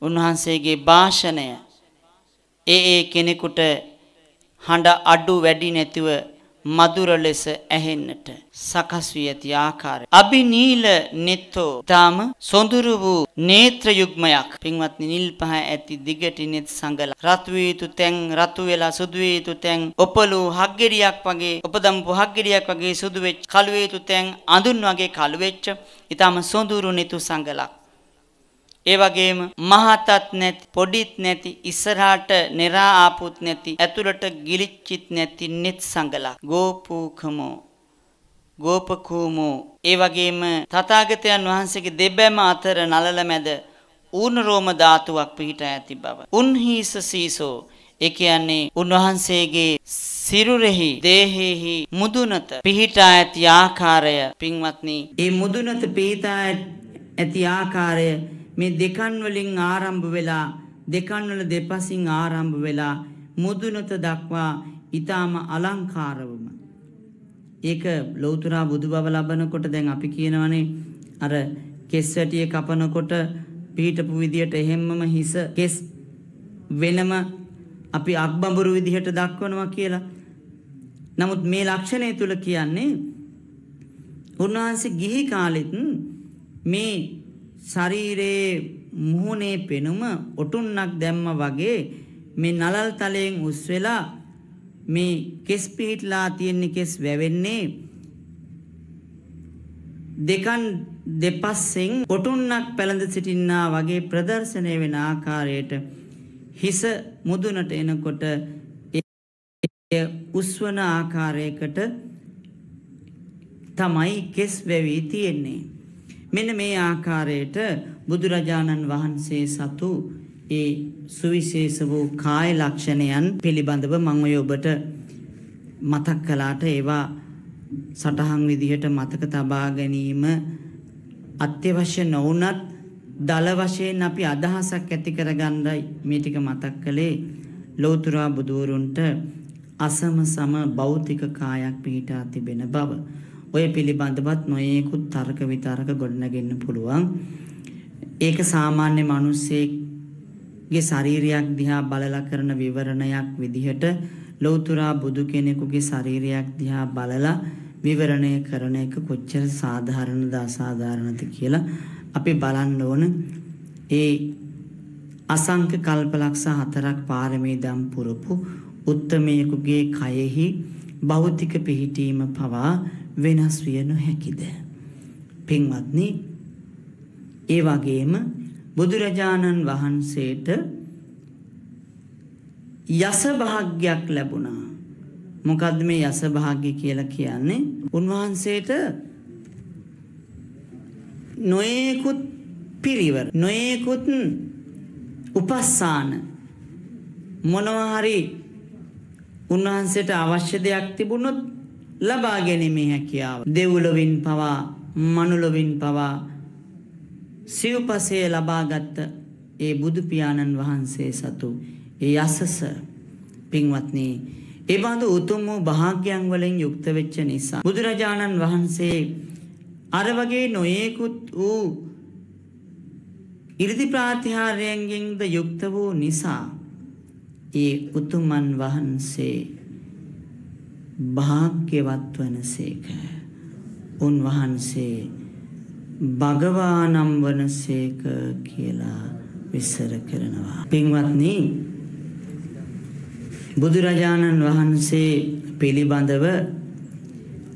උන්වහන්සේගේ භාෂණය ඒ ඒ කෙනෙකුට හඬ අඩු වැඩි නැතිව මధుර ලෙස ඇහෙන්නට සකස් වී ඇති ආකාරය. අබිනීල නෙත්තෝ තාම සොඳුරු වූ නේත්‍ර යුග්මයක්. පින්වත්නි නිල් පහ ඇති දිගටි නෙත් සංගල. රතු වේතු තැන් රතු වෙලා සුදු වේතු තැන් ඔපලු හග්ගෙඩියක් වගේ ඔපදම්පු හග්ගෙඩියක් වගේ සුදු වෙච්ච කළු වේතු තැන් අඳුන් වගේ කළු වෙච්ච ඊටම සොඳුරු නෙතු සංගලක්. ඒ වගේම මහතත් නැති පොඩිත් නැති ඉස්සරහාට නෙරා ආපුත් නැති ඇතුළට ගිලිච්චිත් නැති net සංගලක් ගෝපූකමෝ ගෝපකූමෝ ඒ වගේම තථාගතයන් වහන්සේගේ දෙබැම අතර නලල මැද ඌනරෝම ධාතුවක් පිහිට ඇති බව. උන්හිස සීසෝ ඒ කියන්නේ උන්වහන්සේගේ සිරුරෙහි දේහෙහි මුදුනත පිහිටා ඇති ආකාරය පින්වත්නි ඒ මුදුනත පිහිටා ඇති ආකාරය මේ දෙකන් වලින් ආරම්භ වෙලා දෙකන් වල දෙපසින් ආරම්භ වෙලා මුදුනත දක්වා ඊටාම අලංකාරවම ඒක ලෞතර බුදු බව ලබනකොට දැන් අපි කියනවනේ අර කෙස් වැටිය කපනකොට පිහිටපු විදියට එහෙම්මම හිස කෙස් වෙනම අපි අක්බඹුරු විදිහට දක්වනවා කියලා. නමුත් මේ ලක්ෂණය තුල කියන්නේ උන්වහන්සේ ගිහි කාලෙත් මේ ශරීරයේ මුහුණේ පෙනුම ඔටුන්නක් දැම්ම වගේ මේ නලල් තලයෙන් උස් වෙලා මේ කෙස් පිහිටලා තියෙන කෙස් වැවෙන්නේ දෙකන් දෙපස්සෙන් ඔටුන්නක් පැලඳ සිටින්නා වගේ ප්‍රදර්ශනය වෙන ආකාරයට හිස මුදුනට එනකොට එය උස්වන ආකාරයකට තමයි කෙස් වැවී තියෙන්නේ මෙන්න මේ ආකාරයට බුදුරජාණන් වහන්සේ සතු ඒ සුවිශේෂ වූ කාය ලක්ෂණයන් පිළිබඳව මම ඔය ඔබට මතක් කළාට ඒවා සටහන් විදිහට මතක තබා ගැනීම අත්‍යවශ්‍ය නොවුනත් දල වශයෙන් අපි අදහසක් ඇති කරගන්නයි මේ ටික මතක් කළේ ලෞතර බුදුවරුන්ට අසම සම භෞතික කායක් පිහිටා තිබෙන බව ඔය පිළිබඳවත් නොයේකුත් තර්ක විතර්ක ගොඩනගෙන්න පුළුවන්. ඒක සාමාන්‍ය මිනිස්සෙක්ගේ ශරීරයක් දිහා බලලා කරන විවරණයක් විදිහට ලෞතුරා බුදු කෙනෙකුගේ ශරීරයක් දිහා බලලා විවරණය කරන එක කොච්චර සාධාරණද අසාධාරණද කියලා අපි බලන්න ඕන. ඒ අසංක කල්පලක්ෂ හතරක් පාරමී දම් පුරපු උත්තමයෙකුගේ කයෙහි භෞතික පිහිටීම පවා වෙනස් විය නොහැකිද. පින්වත්නි ඒ වගේම බුදුරජාණන් වහන්සේට යස භාග්යක් ලැබුණා. මොකද්ද මේ යස භාග්‍ය කියලා කියන්නේ? උන්වහන්සේට නොයෙකුත් පිරිවර නොයෙකුත් උපස්සාන මොනවා හරි උන්වහන්සේට අවශ්‍ය දෙයක් තිබුණොත් ලබා ගැනීමේ හැකියාව. දෙව්ලොවින් පවා මනුලොවින් පවා සිව්පසේ ලබාගත් ඒ බුදු පියාණන් වහන්සේ සතු ඒ අසස පින්වත්නි ඒ බඳු උතුම් වූ භාග්‍යයන් වලින් යුක්ත වෙච්ච නිසා බුදුරජාණන් වහන්සේ අර වගේ නොයේකුත් වූ 이르දි ප්‍රාතිහාර්යයෙන්ද යුක්ත වූ නිසා ඒ උතුමන් වහන්සේ භාග්‍යවත් වනසේක. උන්වහන්සේ භගවානම් වනසේක කියලා විස්තර කරනවා. පින්වත්නි බුදුරජාණන් වහන්සේ පිළිබඳව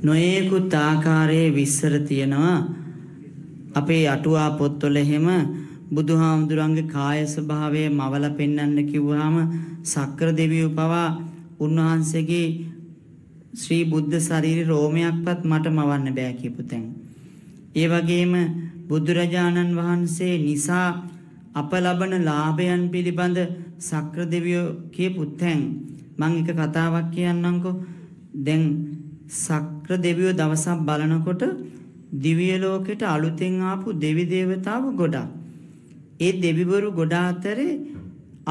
නොයෙකුත් ආකාරයේ විස්තර තියෙනවා. අපේ අටුවා පොත්වල එහෙම බුදුහාමුදුරන්ගේ කාය ස්වභාවය මවල පෙන්වන්න කිව්වහම සක්‍ර දෙවියෝ පවා උන්වහන්සේගේ ශ්‍රී බුද්ධ ශරීරේ රෝමයක්වත් මට මවන්න බෑ කියපු තැන්. ඒ වගේම බුදුරජාණන් වහන්සේ නිසා අප ලබන ලාභයන් පිළිබඳ සක්‍ර දෙවියෝ කියපු තැන් මම එක කතාවක් කියන්නම්කෝ. දැන් සක්‍ර දෙවියෝ දවසක් බලනකොට දිව්‍ය ලෝකෙට අලුතෙන් ආපු දෙවි දේවතාවු ගොඩක්. ඒ දෙවිවරු ගොඩ අතරේ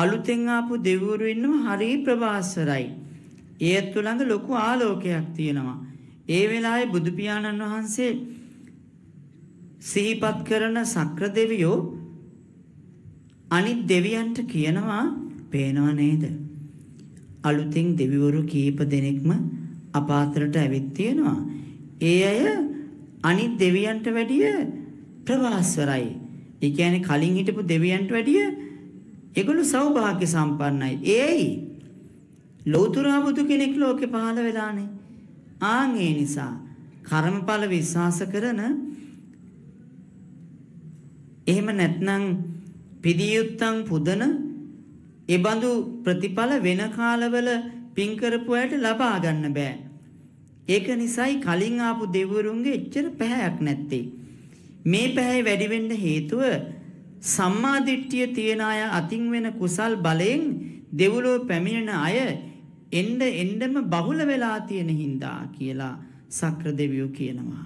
අලුතෙන් ආපු දෙවිවරු ඉන්නම හරි ප්‍රභාස්වරයි. ඒත් ළඟ ලොකු ආලෝකයක් තියෙනවා. ඒ වෙලාවේ බුදු පියාණන් වහන්සේ සිහිපත් කරන සක්‍ර දෙවියෝ අනිත් දෙවියන්ට කියනවා පේනව නේද? අලුතින් දෙවිවරු කීප දෙනෙක්ම අපාතරට ඇවිත් තියෙනවා. ඒ අය අනිත් දෙවියන්ට වැඩිය ප්‍රවාස්වරයි. ඒ කියන්නේ කලින් හිටපු දෙවියන්ට වැඩිය ඒගොල්ලෝ සෞභාග්‍ය සම්පන්නයි. ඒයි ලෝතුරා බුදු කෙනෙක් ලෝකේ පහළ වෙලානේ. ආන් ඒ නිසා කර්මඵල විශ්වාස කරන එහෙම නැත්නම් පිදියුත්තං පුදන ඒබඳු ප්‍රතිඵල වෙන කාලවල පින් කරපු අයට ලබා ගන්න බෑ. ඒක නිසායි කලින් ආපු දෙවිවරුන්ගේ එච්චර පැහැයක් නැත්තේ. මේ පැහැය වැඩි වෙන්න හේතුව සම්මා දිට්ඨිය තියන අය අතින් වෙන කුසල් බලයෙන් දෙව්ලොව පැමිණෙන අය එන්න එන්නම බහුල වෙලා තියෙන හින්දා කියලා සක්‍ර දෙවියෝ කියනවා.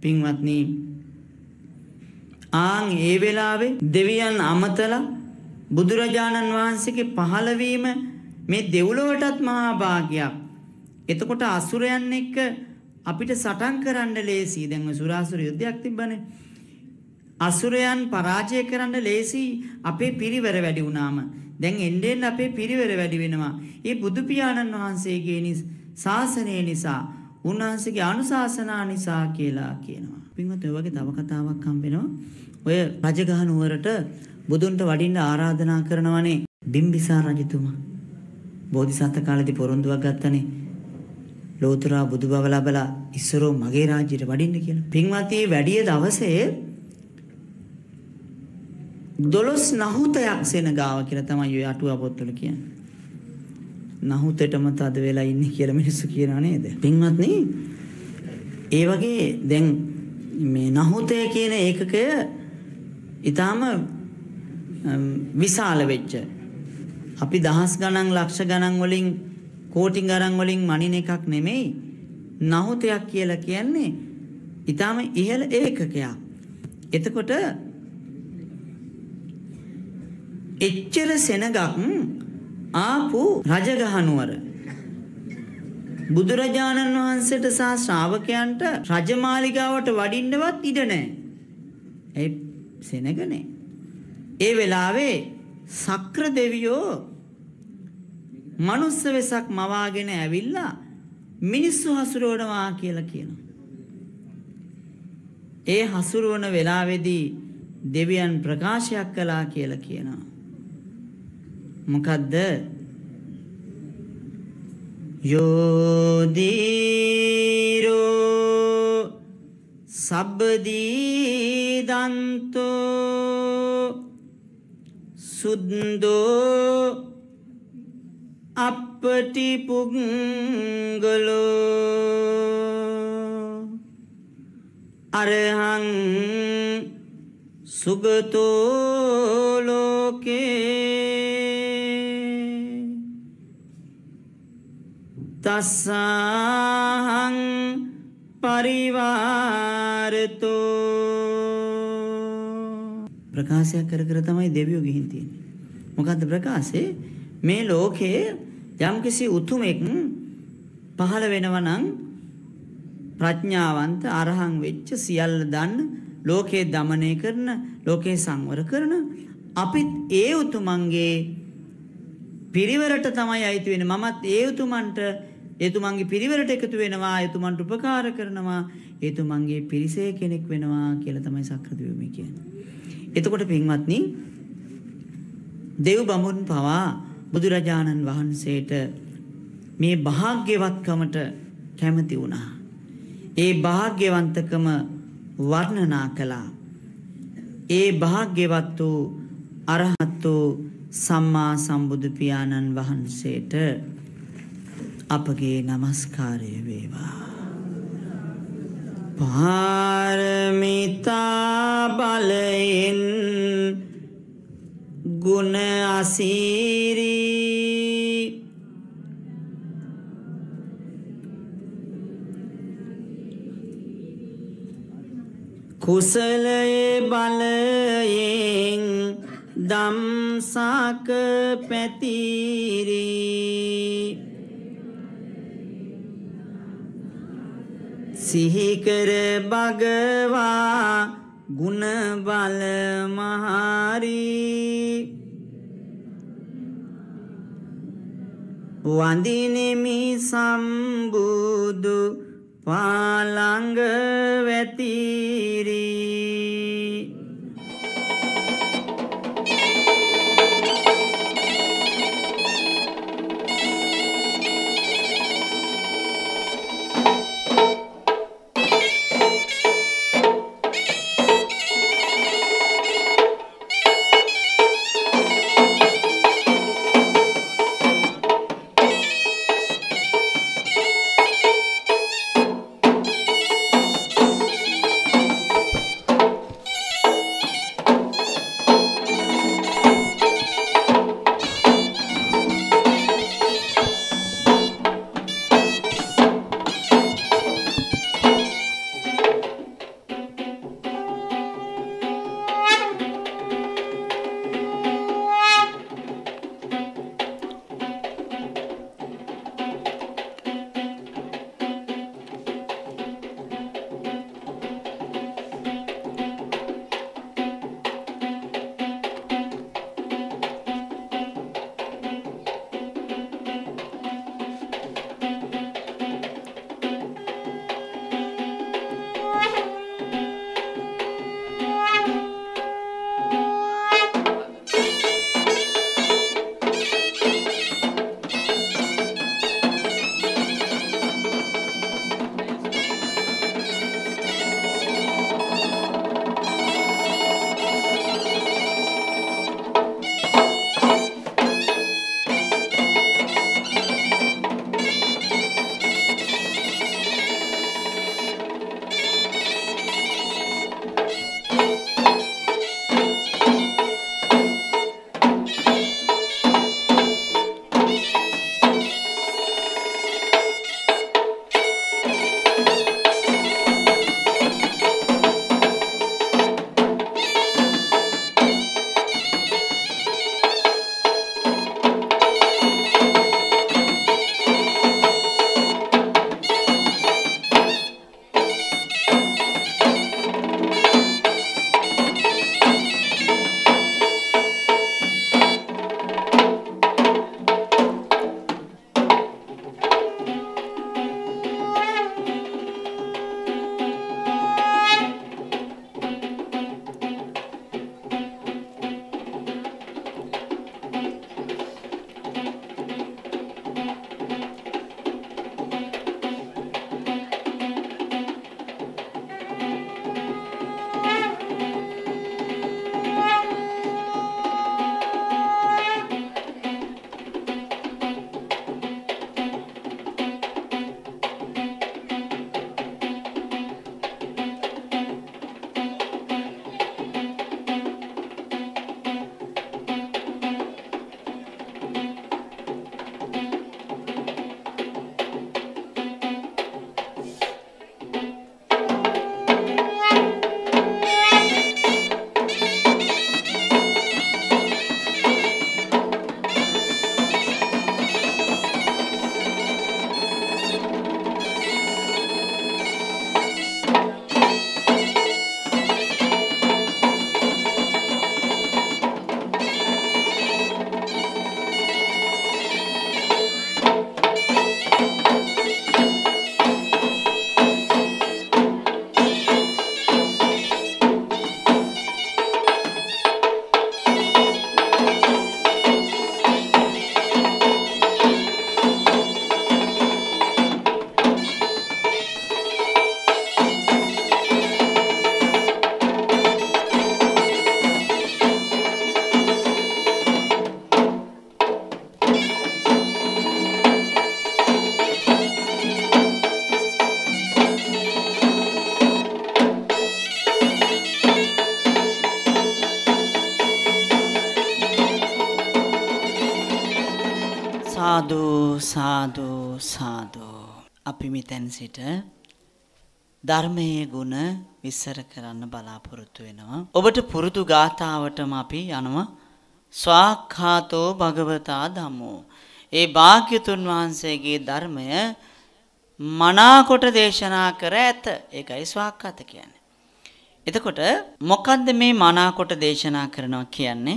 පින්වත්නි ආන් ඒ වෙලාවේ දෙවියන් අමතලා බුදුරජාණන් වහන්සේගේ පහළවීම මේ දෙව්ලොවටත් මහා භාගයක්. එතකොට අසුරයන් එක්ක අපිට සටන් කරන්න ලේසි. දැන් සුරාසුර යුද්ධයක් තිබ්බනේ. අසුරයන් පරාජය කරන්න ලේසි අපේ පිරිවර වැඩි වුණාම දැන් එන්නෙන් අපේ පිරිවර වැඩි වෙනවා. ඒ බුදු පියාණන් වහන්සේගේ ශාසනය නිසා, උන්වහන්සේගේ අනුශාසනා නිසා කියලා කියනවා. පින්වත් ඔය වගේ තව කතාවක් හම්බෙනවා. ඔය රජගහ නුවරට බුදුන්ට වඩින්න ආරාධනා කරනවනේ බිම්බිසාර රජතුමා. බෝධිසත්ව කාලේදී පොරොන්දුවක් ගත්තනේ. ලෝතුරා බුදු බව ලබලා ඉස්සරෝ මගේ රාජ්‍යයට වඩින්න කියලා. පින්වත්නි වැඩිය දවසේ දොළොස් නහුතයක් සෙනගාව කියලා තමයි ඔය අටුව පොත්වල කියන්නේ. නහුතෙටම තද වෙලා ඉන්නේ කියලා මිනිස්සු කියනවා නේද? පින්වත්නි ඒ වගේ දැන් මේ නහුතය කියන ඒකකය ඊටාම විශාල වෙච්ච අපි දහස් ගණන් ලක්ෂ ගණන් වලින් කෝටි ගණන් වලින් මනින එකක් නෙමෙයි නහුතයක් කියලා කියන්නේ ඊටාම ඉහළ ඒකකයක්. එතකොට එච්චර සෙනගක් ආපු රජගහනුවර බුදුරජාණන් වහන්සේට සහ ශ්‍රාවකයන්ට රජමාලිගාවට වඩින්නවත් ඉඩ නැහැ. ඒ සෙනගනේ. ඒ වෙලාවේ සක්‍ර දෙවියෝ මනුස්ස වෙසක් මවාගෙන ඇවිල්ලා මිනිස්සු හසුරවනවා කියලා කියනවා. ඒ හසුරවන වෙලාවේදී දෙවියන් ප්‍රකාශයක් කළා කියලා කියනවා. මොකද්ද යෝදීරෝ සබ්බදීදන්තෝ සුද්දෝ අපටි පුංගලෝ අරහං සුගතෝ ලෝකේ තස්සාහං පරිවාරතු ප්‍රකාශයක් කර කර තමයි දෙවියෝ ගිහින් තියෙන්නේ. මොකද්ද ප්‍රකාශේ? මේ ලෝකයේ යම්කිසි උතුමෙක් පහළ වෙනවා නම් ප්‍රඥාවන්ත අරහං වෙච්ච සියල්ල දන්න ලෝකේ දමනය කරන ලෝකේ සංවර කරන අපිත් ඒ උතුමන්ගේ පිරිවරට තමයි අයිති වෙන්නේ මමත් ඒ උතුමන්ට එතුමන්ගේ පිරිවරට එකතු වෙනවා එතුමන්ට උපකාර කරනවා එතුමන්ගේ පිරිසේ කෙනෙක් වෙනවා කියලා තමයි සක්‍රදේව මේ කියන්නේ. එතකොට පින්වත්නි දෙව් බඹුන් පවා බුදුරජාණන් වහන්සේට මේ භාග්‍යවත්කමට කැමති වුණා. ඒ භාග්‍යවන්තකම වර්ණනා කළා. ඒ භාග්‍යවත් වූ අරහත් වූ සම්මා සම්බුදු පියාණන් වහන්සේට අපගේ নমස්කාරය වේවා. පාරමිතා බලයෙන් ගුණ අසීරි කුසලයේ බලයෙන් දම්සාක පැතිරී සිහිකර භගවා ගුණ බල මහරි වඳිනෙමි සම්බුදු පාලංග වැතිරී දැන් සිට ධර්මයේ ගුණ විස්සර කරන්න බලාපොරොත්තු වෙනවා. ඔබට පුරුදු ගාථාවටම අපි යනවා ස්වාක්ඛාතෝ භගවතා ධම්මෝ. ඒ භාග්‍යතුන් වහන්සේගේ ධර්මය මනාකොට දේශනා කර ඇත. ඒකයි ස්වාක්ඛාත කියන්නේ. එතකොට මොකද්ද මේ මනාකොට දේශනා කරනවා කියන්නේ?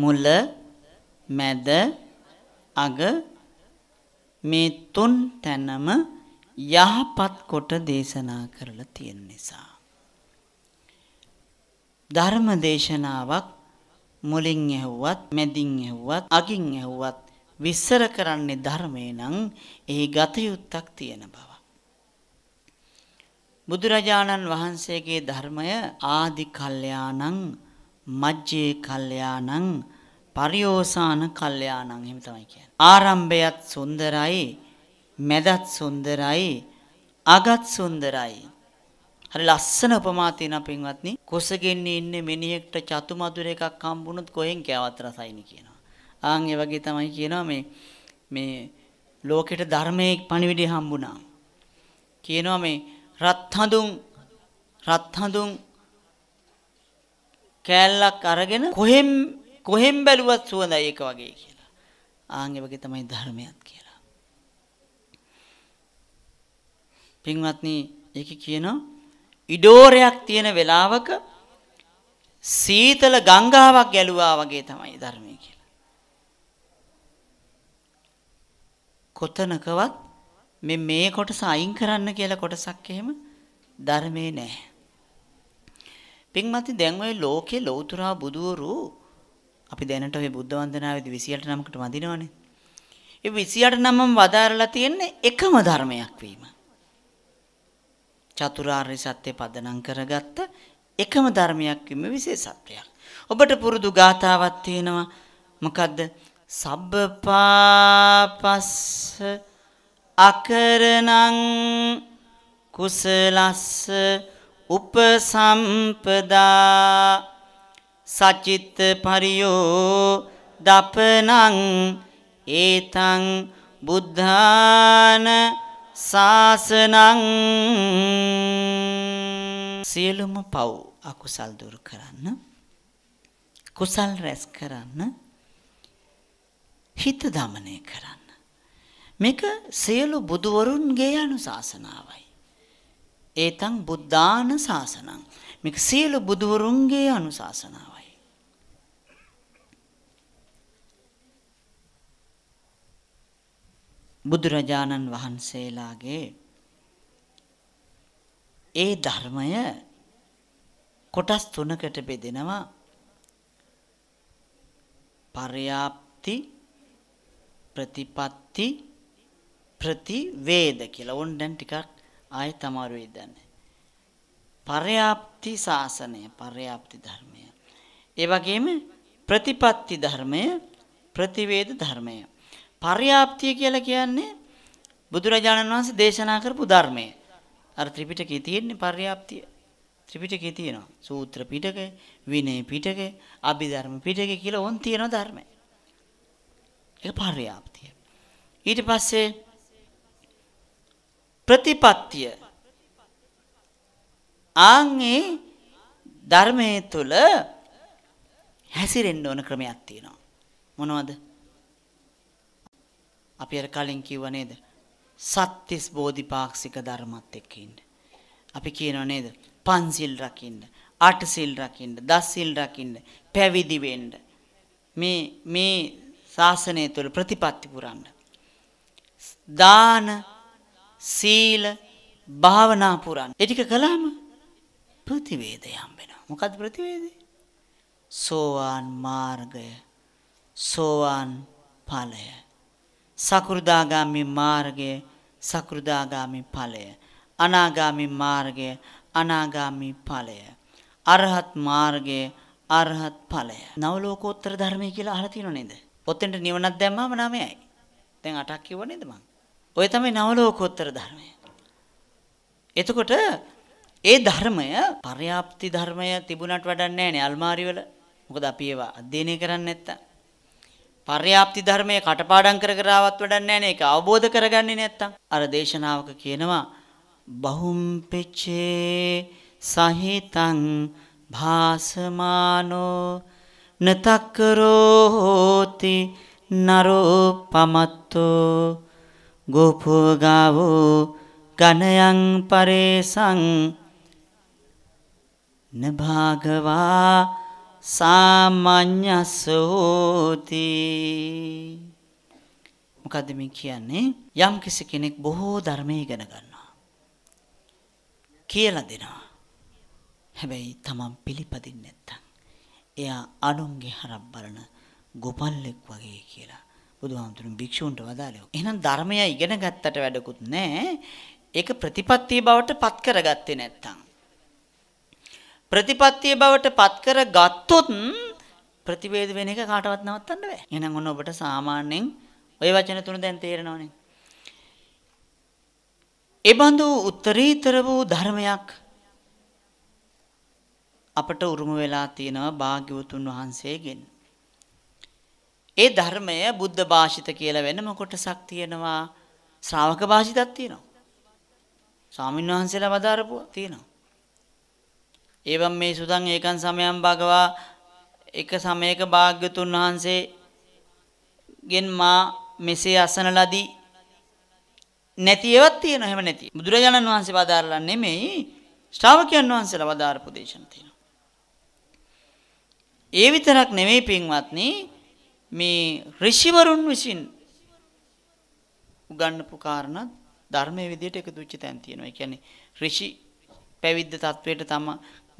මුල, මැද, අග මේ තුන් තැනම යහපත් කොට දේශනා කරලා තියෙන නිසා. ධර්ම දේශනාවක් මුලින් ඇහුවත් මැදින් ඇහුවත් අගින් ඇහුවත් විස්තර කරන්නේ ධර්මය නම් එහි ගතයුත්තක් තියෙන බව. බුදුරජාණන් වහන්සේගේ ධර්මය ආදි කල්යාණං මජ්ජේ කල්යාණං පරියෝසాన කල්යාණං එහෙම තමයි කියන්නේ. ආරම්භයත් සුන්දරයි මැදත් සුන්දරයි අගත් සුන්දරයි හරි ලස්සන උපමා තියෙන පින්වත්නි කොසගෙන්නේ ඉන්නේ මිනිහෙක්ට චතුමදුර එකක් හම්බුනොත් කොහෙන් කෑවත් රසයිනි කියනවා. ආන් ඒ වගේ තමයි කියනවා මේ මේ ලෝකෙට ධර්මයේ පණිවිඩය හම්බුණා. කියනවා මේ රත්හඳුන් රත්හඳුන් කෑල්ලක් අරගෙන කොහෙන් කොහෙන් බැලුවත් සුවඳයි ඒක වගේ කියලා. ආන් ඒ වගේ තමයි ධර්මයත් පින්වත්නි ඒක කියනවා ඉඩෝරයක් තියෙන වෙලාවක සීතල ගංගාවක් ගැලුවා වගේ තමයි ධර්මය කියලා. කොතනකවත් මේ මේ කොටස අයින් කරන්න කියලා කොටසක් එහෙම ධර්මේ නැහැ. පින්වත්නි දැන් ওই ලෝකේ ලෞතුරා බුදවරු අපි දැනට ওই බුද්ධ වන්දනාවේදී 28 නමකට වඳිනවනේ. ඒ 28 නමම වදාරලා තියෙන්නේ එකම ධර්මයක් වීම. චතුරාර්ය සත්‍ය පදනම් කරගත්ත එකම ධර්මයක් වීම විශේෂත්වයක්. ඔබට පුරුදු ගාතාවක් තියෙනවා. මොකද්ද? සබ්බ පාපස්ස අකරණං කුසලස්ස උපසම්පදා සචිත්ත පරියෝ දපනං ඒතං බුද්ධාන සාසනං සියලුම පව් අකුසල් දුරු කරන්න කුසල් රැස් කරන්න හිත දමනය කරන්න මේක සියලු බුදුවරුන්ගේ අනුශාසනාවයි ඒතං බුද්ධාන ශාසනං මේක සියලු බුදුවරුන්ගේ අනුශාසනාව බුදුරජාණන් වහන්සේලාගේ ඒ ධර්මය කොටස් තුනකට බෙදෙනවා පර්‍යාප්ති ප්‍රතිපatti ප්‍රතිවේද කියලා ඕන් දැන් ටිකක් ආයෙ තමාරු වෙදන්නේ පර්‍යාප්ති ශාසනය පර්‍යාප්ති ධර්මය ඒ වගේම ප්‍රතිපatti ධර්මය ප්‍රතිවේද ධර්මය පර්යාප්තිය කියලා කියන්නේ බුදුරජාණන් වහන්සේ දේශනා කරපු ධර්මය. අර ත්‍රිපිටකයේ තියෙන පර්යාප්තිය. ත්‍රිපිටකයේ තියෙනවා. සූත්‍ර පිටකය, විනය පිටකය, අභිධර්ම පිටකය කියලා ඕන් තියෙන ධර්ම. ඒක පර්යාප්තිය. ඊට පස්සේ ප්‍රතිපත්තිය. ආන්ගේ ධර්මයේ තුල හැසිරෙන්න ඕන ක්‍රමයක් තියෙනවා. මොනවද? අපි අර කලින් කිව්ව නේද? සත්‍තිස් බෝධිපාක්ෂික ධර්මත් එක්ක ඉන්න. අපි කියනවා නේද? පන්සිල් රකින්න, අටසිල් රකින්න, දස්සිල් රකින්න, පැවිදි වෙන්න. මේ මේ ශාසනය තුළ ප්‍රතිපත්ති පුරන්න. දාන, සීල, භාවනා පුරන්න. ඒ ටික කළාම ප්‍රතිවේදය හම්බෙනවා. මොකද්ද ප්‍රතිවේදය? සෝවාන් මාර්ගය, සෝවාන් ඵලය. සකෘදාගාමි මාර්ගය සකෘදාගාමි ඵලය අනාගාමි මාර්ගය අනාගාමි ඵලය අරහත් මාර්ගය අරහත් ඵලය නව ලෝකෝත්තර ධර්මය කියලා අහලා තියෙනව නේද පොතෙන්ට නිවනක් දැම්මම නමයයි දැන් අටක් කිව්ව නේද මං ඔය තමයි නව ලෝකෝත්තර ධර්මය එතකොට ඒ ධර්මය පර්‍යාප්ති ධර්මය තිබුණට වැඩක් නැහැ නේ අල්මාරි වල මොකද අපි ඒවා අධ්‍යයනය කරන්නේ නැත්තම් පර්යාප්ති ධර්මයේ කටපාඩම් කර කරවත් වැඩක් නැහැ නේ. ඒක අවබෝධ කරගන්නේ නැත්තම්. අර දේශනාවක කියනවා බහුම් පෙච්චේ සහිතං භාසමානෝ නතක්කරෝ හෝති නරෝ පමත්තෝ ගෝපෝගාවෝ ගණයන් පරේසං නභාගවා සාමඤ්ඤසෝති මොකද්ද මේ කියන්නේ යම් කිසි කෙනෙක් බොහෝ ධර්මයේ ඉගෙන ගන්නවා කියලා දෙනවා හැබැයි තමන් පිළිපදින්නේ නැත්තම් එයා අනුන්ගේ හරක් බලන ගොපල්ලෙක් වගේ කියලා බුදුහාමුදුරුන් භික්ෂූන්ට වදාළේ. එහෙනම් ධර්මය ඉගෙන ගත්තට වැඩකුත් නැහැ. ඒක ප්‍රතිපත්තිය බවට පත් කරගත්තේ නැත්තම්. ප්‍රතිපත්තිය බවට පත් කර ගත්තොත් ප්‍රතිවේද වෙන එක කාටවත් නවත්තන්න බෑ. එහෙනම් ඔන්න ඔබට සාමාන්‍යයෙන් ওই වචන තුන දැන් තේරෙනවනේ. ඒ බඳු උත්තරීතර වූ ධර්මයක් අපට උරුම වෙලා තියෙනවා භාග්‍යවතුන් වහන්සේගෙන්. ඒ ධර්මය බුද්ධ භාෂිත කියලා වෙනම කොටසක් තියෙනවා. ශ්‍රාවක භාෂිතක් තියෙනවා. ස්වාමින්වහන්සේලා වදාරපුවා තියෙනවා. එවම් මේ සුතං ඒකන් සමයම් භගවා එක සමයක භාග්‍යතුන් වහන්සේ ගෙන් මා මෙසේ අසන ලදී නැති ඒවත් තියෙනවා එහෙම නැති. බුදුරජාණන් වහන්සේ වදාරලා නෙමෙයි ශ්‍රාවකයන් වහන්සේලා වදාරපු දේශන තියෙනවා. ඒ විතරක් නෙමෙයි පින්වත්නි මේ ඍෂිවරුන් විසින් උගන්වපු කාරණා ධර්මයේ විදියට එකතු වෙච්ච තැන් තියෙනවා. ඒ කියන්නේ ඍෂි පැවිද්ද තත්වයට තම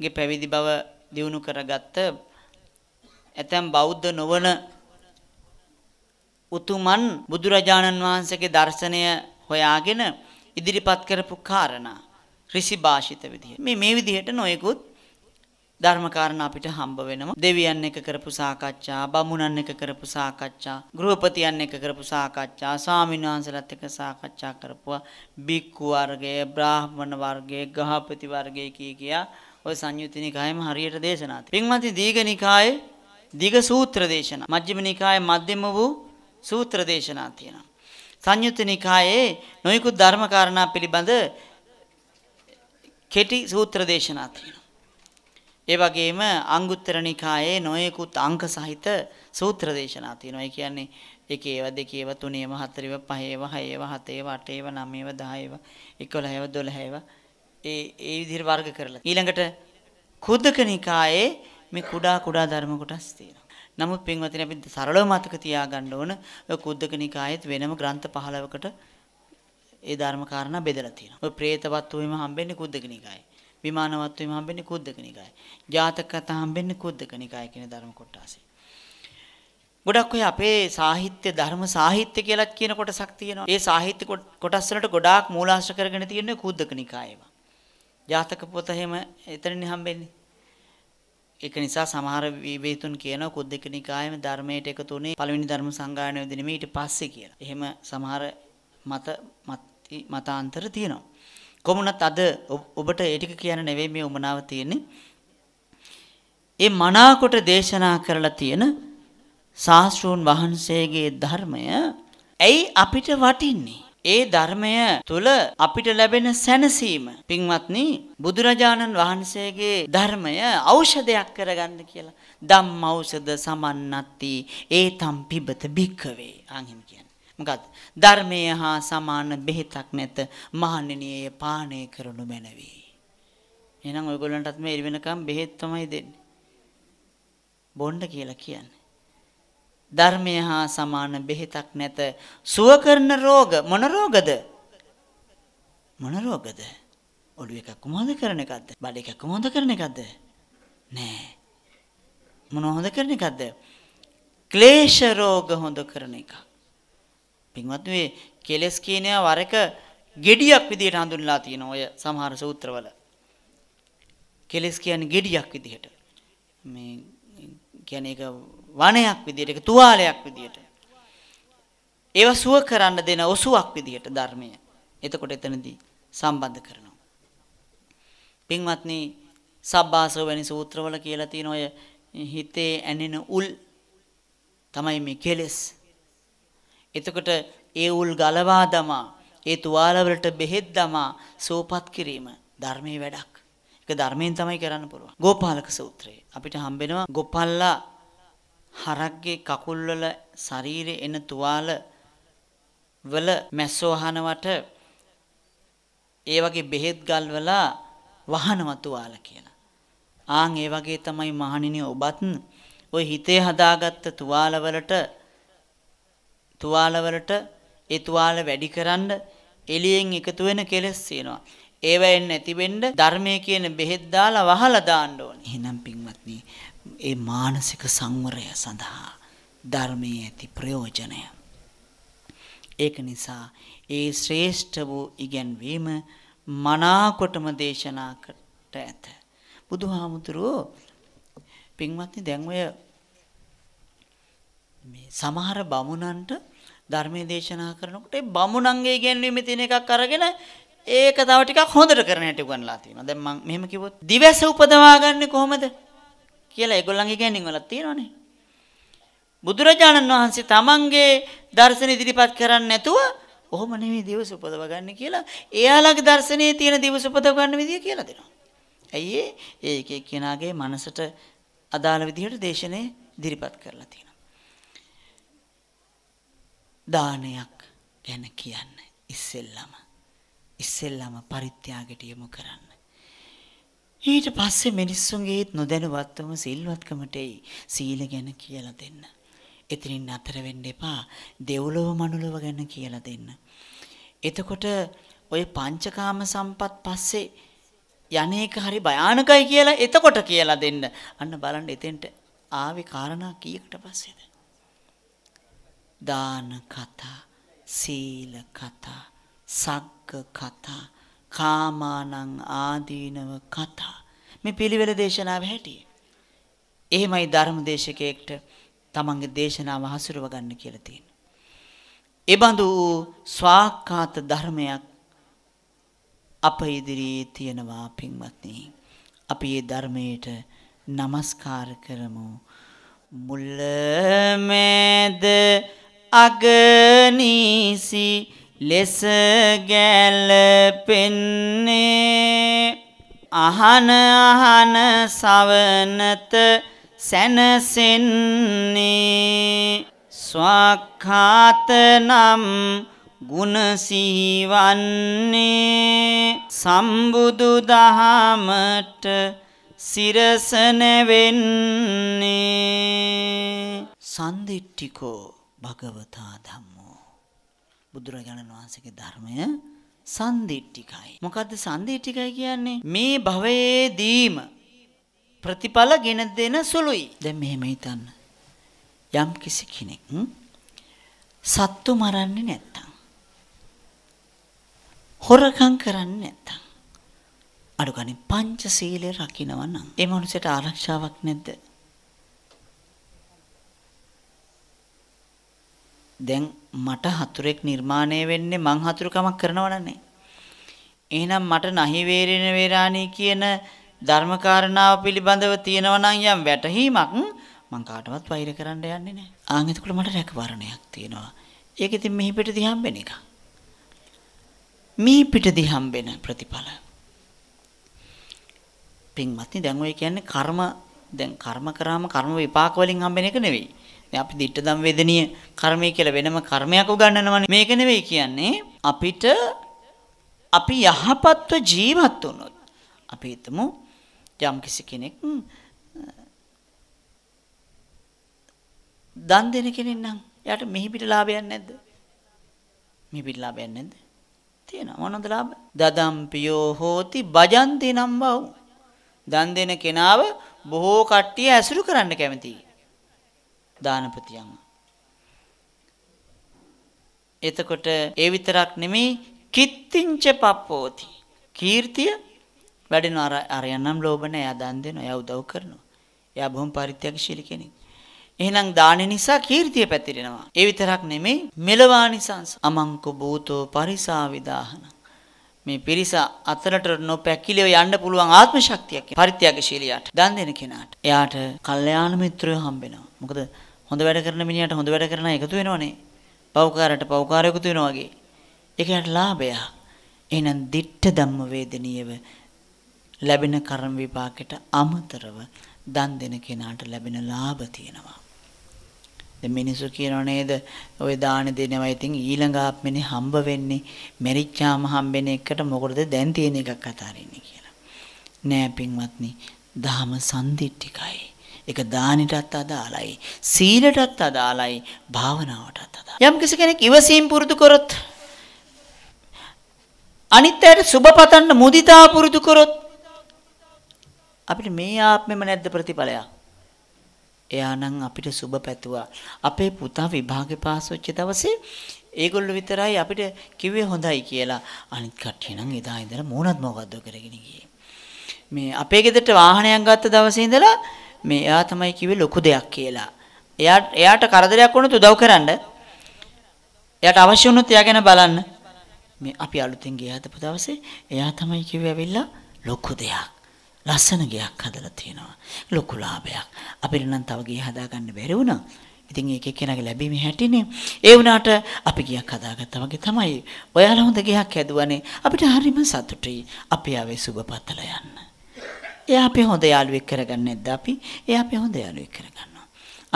ගේ පැවිදි බව දියුණු කරගත්ත ඇතැම් බෞද්ධ නොවන උතුමන් බුදුරජාණන් වහන්සේගේ දර්ශනය හොයාගෙන ඉදිරිපත් කරපු කාරණා ඍෂි භාෂිත විදිහට මේ මේ විදිහට නොයෙකුත් ධර්ම කාරණා අපිට හම්බ වෙනවා දෙවියන් එක කරපු සාකච්ඡා බමුණන් එක කරපු සාකච්ඡා ගෘහපතියන් එක කරපු සාකච්ඡා ස්වාමීන් වහන්සේලාත් එක්ක සාකච්ඡා කරපුවා බික්කු වර්ගයේ බ්‍රාහ්මණ වර්ගයේ ගහපති වර්ගයේ කී කියා ওই සංයුත්ත නිකායෙම හරියට දේශනා තියෙනවා. පින්වත්නි දීඝ නිකායේ දීඝ සූත්‍ර දේශනා. මජ්ක්‍ධිම නිකායේ මධ්‍යම වූ සූත්‍ර දේශනා තියෙනවා. සංයුත්ත නිකායේ නොයෙකුත් ධර්ම කාරණා පිළිබඳ කෙටි සූත්‍ර දේශනා තියෙනවා. ඒ වගේම අංගුත්තර නිකායේ නොයෙකුත් අංක සහිත සූත්‍ර දේශනා තියෙනවා. ඒ කියන්නේ එකේව දෙකේව තුනේව හතරේව පහේව හයේව හතේව අටේව නවයේව 10ඒව 11ඒව 12ඒව ඒ ඒ විදිහට වර්ග කරලා. ඊළඟට කුද්දක නිකායේ මේ කුඩා කුඩා ධර්ම කොටස් තියෙනවා. නමුත් පින්වත්නි අපි සරලව මතක තියාගන්න ඕන ඔය කුද්දක නිකායෙත් වෙනම ග්‍රන්ථ 15කට ඒ ධර්ම කාරණා බෙදලා තියෙනවා. ඔය പ്രേතවත්තු වීම හම්බෙන්නේ කුද්දක නිකායේ. විමානවත් වීම හම්බෙන්නේ කුද්දක නිකාය. ජාතක කතා හම්බෙන්නේ කුද්දක නිකාය කියන ධර්ම කොටසයි. ගොඩක් ඔය අපේ සාහිත්‍ය ධර්ම සාහිත්‍ය කියලත් කියන කොටසක් තියෙනවා. ඒ සාහිත්‍ය කොටස් වලට ගොඩාක් මූලාශ්‍ර කරගෙන තියෙන්නේ කුද්දක නිකායේවා. ජාතක පොත එහෙම එතනින් හම්බෙන්නේ. ඒක නිසා සමහර විවේතුන් කියනවා කුද්දක නිකායෙම ධර්මයට එකතු වුණේ පළවෙනි ධර්ම සංගායන වෙදී නෙමෙයි ඊට පස්සේ කියලා. එහෙම සමහර මත මතාන්තර තියෙනවා. කොමුණත් අද ඔබට ඒ ටික කියන නෙවෙයි මේ උමනාව තියෙන්නේ. ඒ මනාකොට දේශනා කරලා තියෙන ශාස්ත්‍රෝන් වහන්සේගේ ධර්මය ඇයි අපිට වටින්නේ? ඒ ධර්මය තුල අපිට ලැබෙන සැනසීම පින්වත්නි බුදුරජාණන් වහන්සේගේ ධර්මය ඖෂධයක් කරගන්න කියලා ධම්ම ඖෂධ සමන්නත්ති ඒ තම් පිබත භික්කවේ ආන්හිම කියන්නේ මොකද්ද ධර්මය හා සමාන බෙහෙතක් නැත මහණෙනියේ පානය කරනු මැනවි එහෙනම් ඔයගොල්ලන්ටත් මේ ඉරි වෙනකම් බෙහෙත් තමයි දෙන්නේ බොණ්ඩ කියලා කියන්නේ ධර්මය හා සමාන බෙහෙතක් නැත. සුව කරන රෝග මොන රෝගද? මොන රෝගද? ඔළුව එකක් කොහොමද කරන එකක්ද? බඩ එකක් කොහොමද කරන එකක්ද? නෑ. මොන හොඳ කරන එකක්ද? ක්ලේශ රෝග හොඳ කරන එකක්. පින්වත් මේ කෙලස් කියන වර එක gediyak විදිහට හඳුන්ලා තියෙන ඔය සමහර සූත්‍රවල. කෙලස් කියන්නේ gediyak විදිහට. මේ කියන්නේ ඒක වනයක් විදියට ඒක තුවාලයක් විදියට ඒව සුව කරන්න දෙන ඔසුවක් විදියට ධර්මය එතකොට එතනදී සම්බන්ධ කරනවා පින්වත්නි සබ්බාසව වැනි සූත්‍රවල කියලා තියෙන ඔය හිතේ ඇනෙන උල් තමයි මේ කෙලෙස් එතකොට ඒ උල් ගලවා දමා ඒ තුවාල වලට බෙහෙත් දමා සෝපත් කිරීම ධර්මයේ වැඩක් ඒක ධර්මයෙන් තමයි කරන්න පුළුවන් ගෝපාලක සූත්‍රය අපිට හම්බෙනවා ගොපල්ලා හරක්ගේ කකුල්වල ශරීරේ එන තුවාල වල මැස්සෝ හනවට ඒ වගේ බෙහෙත් ගල්වලා වහනවා තුවාල කියලා. ආන් ඒ වගේ තමයි මහණෙනි ඔබත් ওই හිතේ හදාගත්ත තුවාල වලට තුවාල වලට ඒ තුවාල වැඩි කරන්න එළියෙන් එකතු වෙන කෙලස් තියෙනවා. ඒවයින් නැති වෙන්න ධර්මයේ කියන බෙහෙත් දාලා වහලා දාන්න ඕනේ. එහෙනම් පින්වත්නි ඒ මානසික සංවරය සඳහා ධර්මයේ ඇති ප්‍රයෝජනය. ඒක නිසා ඒ ශ්‍රේෂ්ඨ වූ ඉගැන්වීම මනාකොටම දේශනා කට ඇත. බුදුහාමුදුරුවෝ පින්වත්නි දැන් ඔය මේ සමහර බමුණන්ට ධර්මයේ දේශනා කරනකොට ඒ බමුණන්ගේ ඉගැන්වීමේ තියෙන එකක් අරගෙන ඒක තව ටිකක් හොඳට කරන හැටි උගන්ලා තියෙනවා. දැන් මම මෙහෙම කිව්වොත් දිවැස උපදවා ගන්නේ කොහොමද? කියලා ඒගොල්ලන්ගේ ගෑණින් වලක් තියෙනවනේ. බුදුරජාණන් වහන්සේ තමන්ගේ දර්ශන ඉදිරිපත් කරන්නේ නැතුව ඔහොම නෙවෙයි දිවස උපදව ගන්න කියලා එයාලගේ දර්ශනයේ තියෙන දිවස උපදව ගන්න විදිය කියලා දෙනවා. ඇයි ඒ එක එක්කෙනාගේ මනසට අදාළ විදිහට දේශනේ ඉදිරිපත් කරලා තියෙනවා. දානයක් ගැන කියන්නේ ඉස්සෙල්ලම ඉස්සෙල්ලම පරිත්‍යාගයට යොමු කරන්න. ඊට පස්සේ මිනිස්සුන්ගේත් නොදැනුවත්වම සිල්වත්කමට එයි සීල ගැන කියලා දෙන්න. එතනින් අතර වෙන්න එපා. දෙව්ලොව මනුලොව ගැන කියලා දෙන්න. එතකොට ඔය පංචකාම සම්පත් පස්සේ යන්නේක හරි භයානකයි කියලා එතකොට කියලා දෙන්න. අන්න බලන්න එතෙන්ට ආවේ කාරණා කීයකට පස්සේද? දාන කතා, සීල කතා, සග්ග කතා, කාමානං ආදීනව කතා. මේ පිළිවෙල දේශනාව හැටිය. එහෙමයි ධර්ම දේශකයෙක්ට තමන්ගේ දේශනාව හසුරුව ගන්න කියලා තියෙන්නේ. එබඳු ස්වාක්කාත ධර්මයක් අප ඉදිරියේ තියෙනවා පින්වත්නි. අපි මේ ධර්මයට নমස්කාර කරමු. මුල්මෙද අගනිසි ලෙස ගැලපෙන්නේ අහන අහන සවනත සැනසෙන්නේ ස්වාක්ඛාත නම් ගුණ සිහිවන්නේ සම්බුදු දහමට සිරස නැවෙන්නේ සන්දිට්ඨිකෝ භගවතා ධම්ම බුදුරජාණන් වහන්සේගේ ධර්මය සන්දිට්ඨිකයි. මොකද්ද සන්දිට්ඨිකයි කියන්නේ? මේ භවයේදීම ප්‍රතිඵල ගෙන දෙන සුළුයි. දැන් මෙහෙම හිතන්න. යම් කිසි කෙනෙක් සත්තු මරන්නේ නැත්තම් හොරකම් කරන්නේ නැත්තම් අඩුගානේ පංචශීලය රකින්නවා නම් ඒ මනුස්සයට ආරක්ෂාවක් නැද්ද? දැන් මට හතුරෙක් නිර්මාණය වෙන්නේ මං හතුරුකමක් කරනවනේ. එහෙනම් මට නහි වේරණ වේරාණී කියන ධර්මකාරණාව පිළිබඳව තියෙනවා යම් වැටහීමක් මං කාටවත් වෛර කරන්න යන්නේ නැහැ. ආන් එතකොට මට රැකවරණයක් තියෙනවා. ඒක ඉතින් මෙහි පිට දිහම් වෙන එක. මේ පිට දිහම් වෙන ප්‍රතිඵල. පින්වත්නි දැන් ඔය කියන්නේ කර්ම දැන් කර්ම කරාම කර්ම විපාක වලින් හම්බෙන එක නෙවෙයි. ඉතින් අපි ditthදම් වේදනීය කර්මය කියලා වෙනම කර්මයක් උගන්වනවනේ. මේක නෙවෙයි කියන්නේ අපිට අපි යහපත්ව ජීවත් වුණොත් අපි හිතමු යම් කිසි කෙනෙක් දන් දෙන කෙනෙක් නම් එයාට මෙහි පිට ලාභයක් නැද්ද? මෙහි පිට ලාභයක් නැද්ද? තියෙනවා මොනවාද ලාභ? දදම්පියෝ හෝති බජන්ති නම් බව. දන් දෙන කෙනාව බොහෝ කට්ටිය ඇසුරු කරන්න කැමතියි. දානපතියම. එතකොට ඒ විතරක් නෙමෙයි කිත්තිංච පප්පෝති. කීර්තිය වැඩෙන අර අරයන්නම් ලෝභ නැහැ. එයා දන් දෙනවා. එයා උදව් කරනවා. එයා බොහොම පරිත්‍යාගශීලී කෙනෙක්. එහෙනම් දාන නිසා කීර්තිය පැතිරෙනවා. ඒ විතරක් නෙමෙයි මෙලවානිසංස. අමංකෝ භූතෝ පරිසාවිදාහන. මේ පිරිස අතරට නොපැකිලිව යන්න පුළුවන් ආත්ම ශක්තියක් පරිත්‍යාගශීලියාට. දන් දෙන කෙනාට. එයාට කල්යාණ මිත්‍රයෝ හම්බෙනවා. මොකද හොඳ වැඩ කරන මිනිහට හොඳ වැඩ කරන එකතු වෙනවනේ. පව්කාරට පව්කාරය එකතු වෙනවා වගේ. ඒකට ලාභය. එහෙනම් දිට්ඨ ධම්ම වේදනීයව ලැබෙන කර්ම විපාකයට අමතරව දන් දෙන කෙනාට ලැබෙන ලාභ තියෙනවා. දැන් මිනිස්සු කියනව නේද ඔය දාන දෙනවා ඉතින් ඊළඟ ආත්මෙනේ හම්බ වෙන්නේ මෙරිච්චාම හම්බෙන එකට මොකටද දැන් තියෙන එකක් අතාරින්නේ කියලා. නෑ පින්වත්නි ධම සම්දිට්ඨිකයි. ඒක දානෙටත් අදාළයි සීලටත් අදාළයි භාවනාවටත් අදාළයි යම් කෙනෙක් ඉවසීම් පුරුදු කරොත් අනිත් අයට සුබ පතන්න මුදිතා පුරුදු කරොත් අපිට මේ ආත්මෙම නැද්ද ප්‍රතිඵලයක් එයානම් අපිට සුබ පැතුවා අපේ පුතා විභාගේ පාස් වෙච්ච දවසේ ඒගොල්ලෝ විතරයි අපිට කිව්වේ හොඳයි කියලා අනිත් කට්ටිය නම් එදා ඉඳලා මෝනත් මොකද්ද කරගෙන ගියේ මේ අපේ ගෙදරට වාහනයක් ගත්ත දවසේ ඉඳලා මේ එයා තමයි කිව්වේ ලොකු දෙයක් කියලා. එයාට එයාට කරදරයක් වුණොත් උදව් කරන්න. එයාට අවශ්‍ය වුණොත් එයා ගැන බලන්න. මේ අපි අලුතෙන් ගිය හදපු දවසේ එයා තමයි කිව්වේ ඇවිල්ලා ලොකු දෙයක්. ලස්සන ගයක් හදලා තියෙනවා. ලොකු ලාභයක්. අපිට නම් තව ගිය හදාගන්න බැරි වුණා. ඉතින් ඒක එක්කෙනාගේ ලැබීමේ හැටිනේ. ඒ වුණාට අපි ගියක් හදාගත්තා වගේ තමයි. ඔයාලා හොඳ ගයක් හැදුවනේ. අපිට හරිම සතුටුයි. අපි ආවේ සුබපතල යන්න. එයා අපේ හොඳ යාළුවෙක් කරගන්නේ නැද්ද අපි? එයා අපේ හොඳ යාළුවෙක් කරගන්නවා.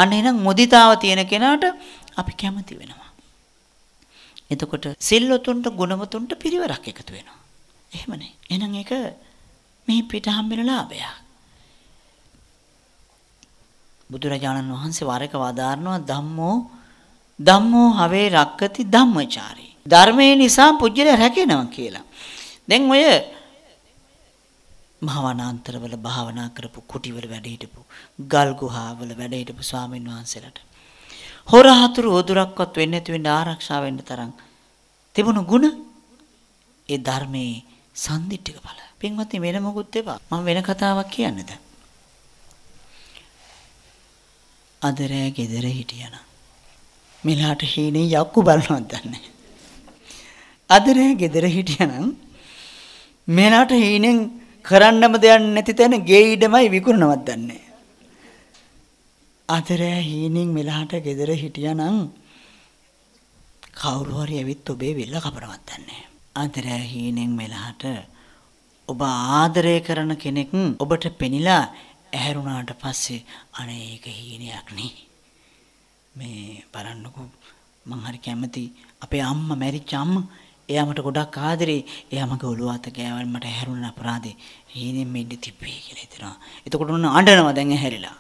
අන්න එහෙනම් මුදිතාව තියෙන කෙනාට අපි කැමති වෙනවා. එතකොට සිල්වතුන්ට ගුණවතුන්ට පිරිවරක් එකතු වෙනවා. එහෙමනේ. එහෙනම් ඒක මේ පිට හම්බෙන ලාභයක්. බුදුරජාණන් වහන්සේ වරක වදාරනවා ධම්මෝ ධම්මෝ හවේ රක්කති ධම්මචාරී. ධර්මයේ නිසා පුජ්‍යල රැකෙනවා කියලා. දැන් ඔය භවනාන්තරවල භාවනා කරපු කුටිවල වැඩ හිටපු ගල් ගුහාවල වැඩ හිටපු ස්වාමීන් වහන්සේලාට හොරහතුරු වදුරක්වත් වෙන්නේ නැති වෙන්න ආරක්ෂා වෙන්න තරම් තිබුණු ಗುಣ ඒ ධර්මයේ සම්දිට්ඨික බල. පින්වත්නි වෙන මොකුත් එපා. මම වෙන කතාවක් කියන්නේ දැන්. අද රෑ ගෙදර හිටියනම් මෙලාට හීනේ යක්කු බලනවත් දන්නේ නැහැ. අද රෑ ගෙදර හිටියනම් මෙලාට හීනෙන් කරන්නම දෙයක් නැති තැන ගේ ඉඩමයි විකුණනවත් දන්නේ. අතරෑ හීනින් මෙලහට ගෙදර හිටියානම් කවුරු හරි ඇවිත් ඔබේ විල්ල කපනවත් දන්නේ. අතරෑ හීනින් මෙලහට ඔබ ආදරය කරන කෙනෙක් ඔබට පෙනිලා ඇහැරුණාට පස්සේ අනේ ඒක හීනයක් නේ. මේ බලන්නකෝ මං හරි කැමති අපේ අම්මා මැරිච්ච අම්මා එයා මට ගොඩක් ආදරේ. එයා මගේ ඔළුව අත ගෑවල් මට හැරුණ අපරාධේ. හීනෙන් මෙන්න තිබ්බේ කියලා හිතනවා. එතකොට ඔන්න අඬනවා දැන් ඇහැරිලා.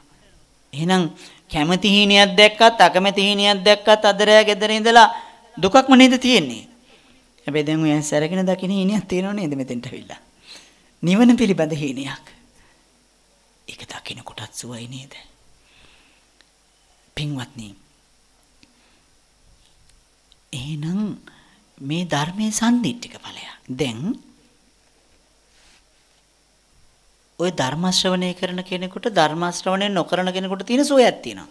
එහෙනම් කැමති හීනියක් දැක්කත් අකමැති හීනියක් දැක්කත් අදරෑ gedere ඉඳලා දුකක්ම නේද තියෙන්නේ. හැබැයි දැන් ඔය සැරගෙන දකින හීනියක් තියෙනව නේද මෙතෙන්ට අවිලා. නිවන පිළිබඳ හීනියක්. ඒක දකින්න කොටත් සුවයි නේද? පින්වත්නි. එහෙනම් මේ ධර්මයේ සම්දිට්ඨික ඵලයක්. දැන් ওই ධර්ම ශ්‍රවණය කරන කෙනෙකුට ධර්ම ශ්‍රවණය නොකරන කෙනෙකුට තියෙන සුවයක් තියෙනවා.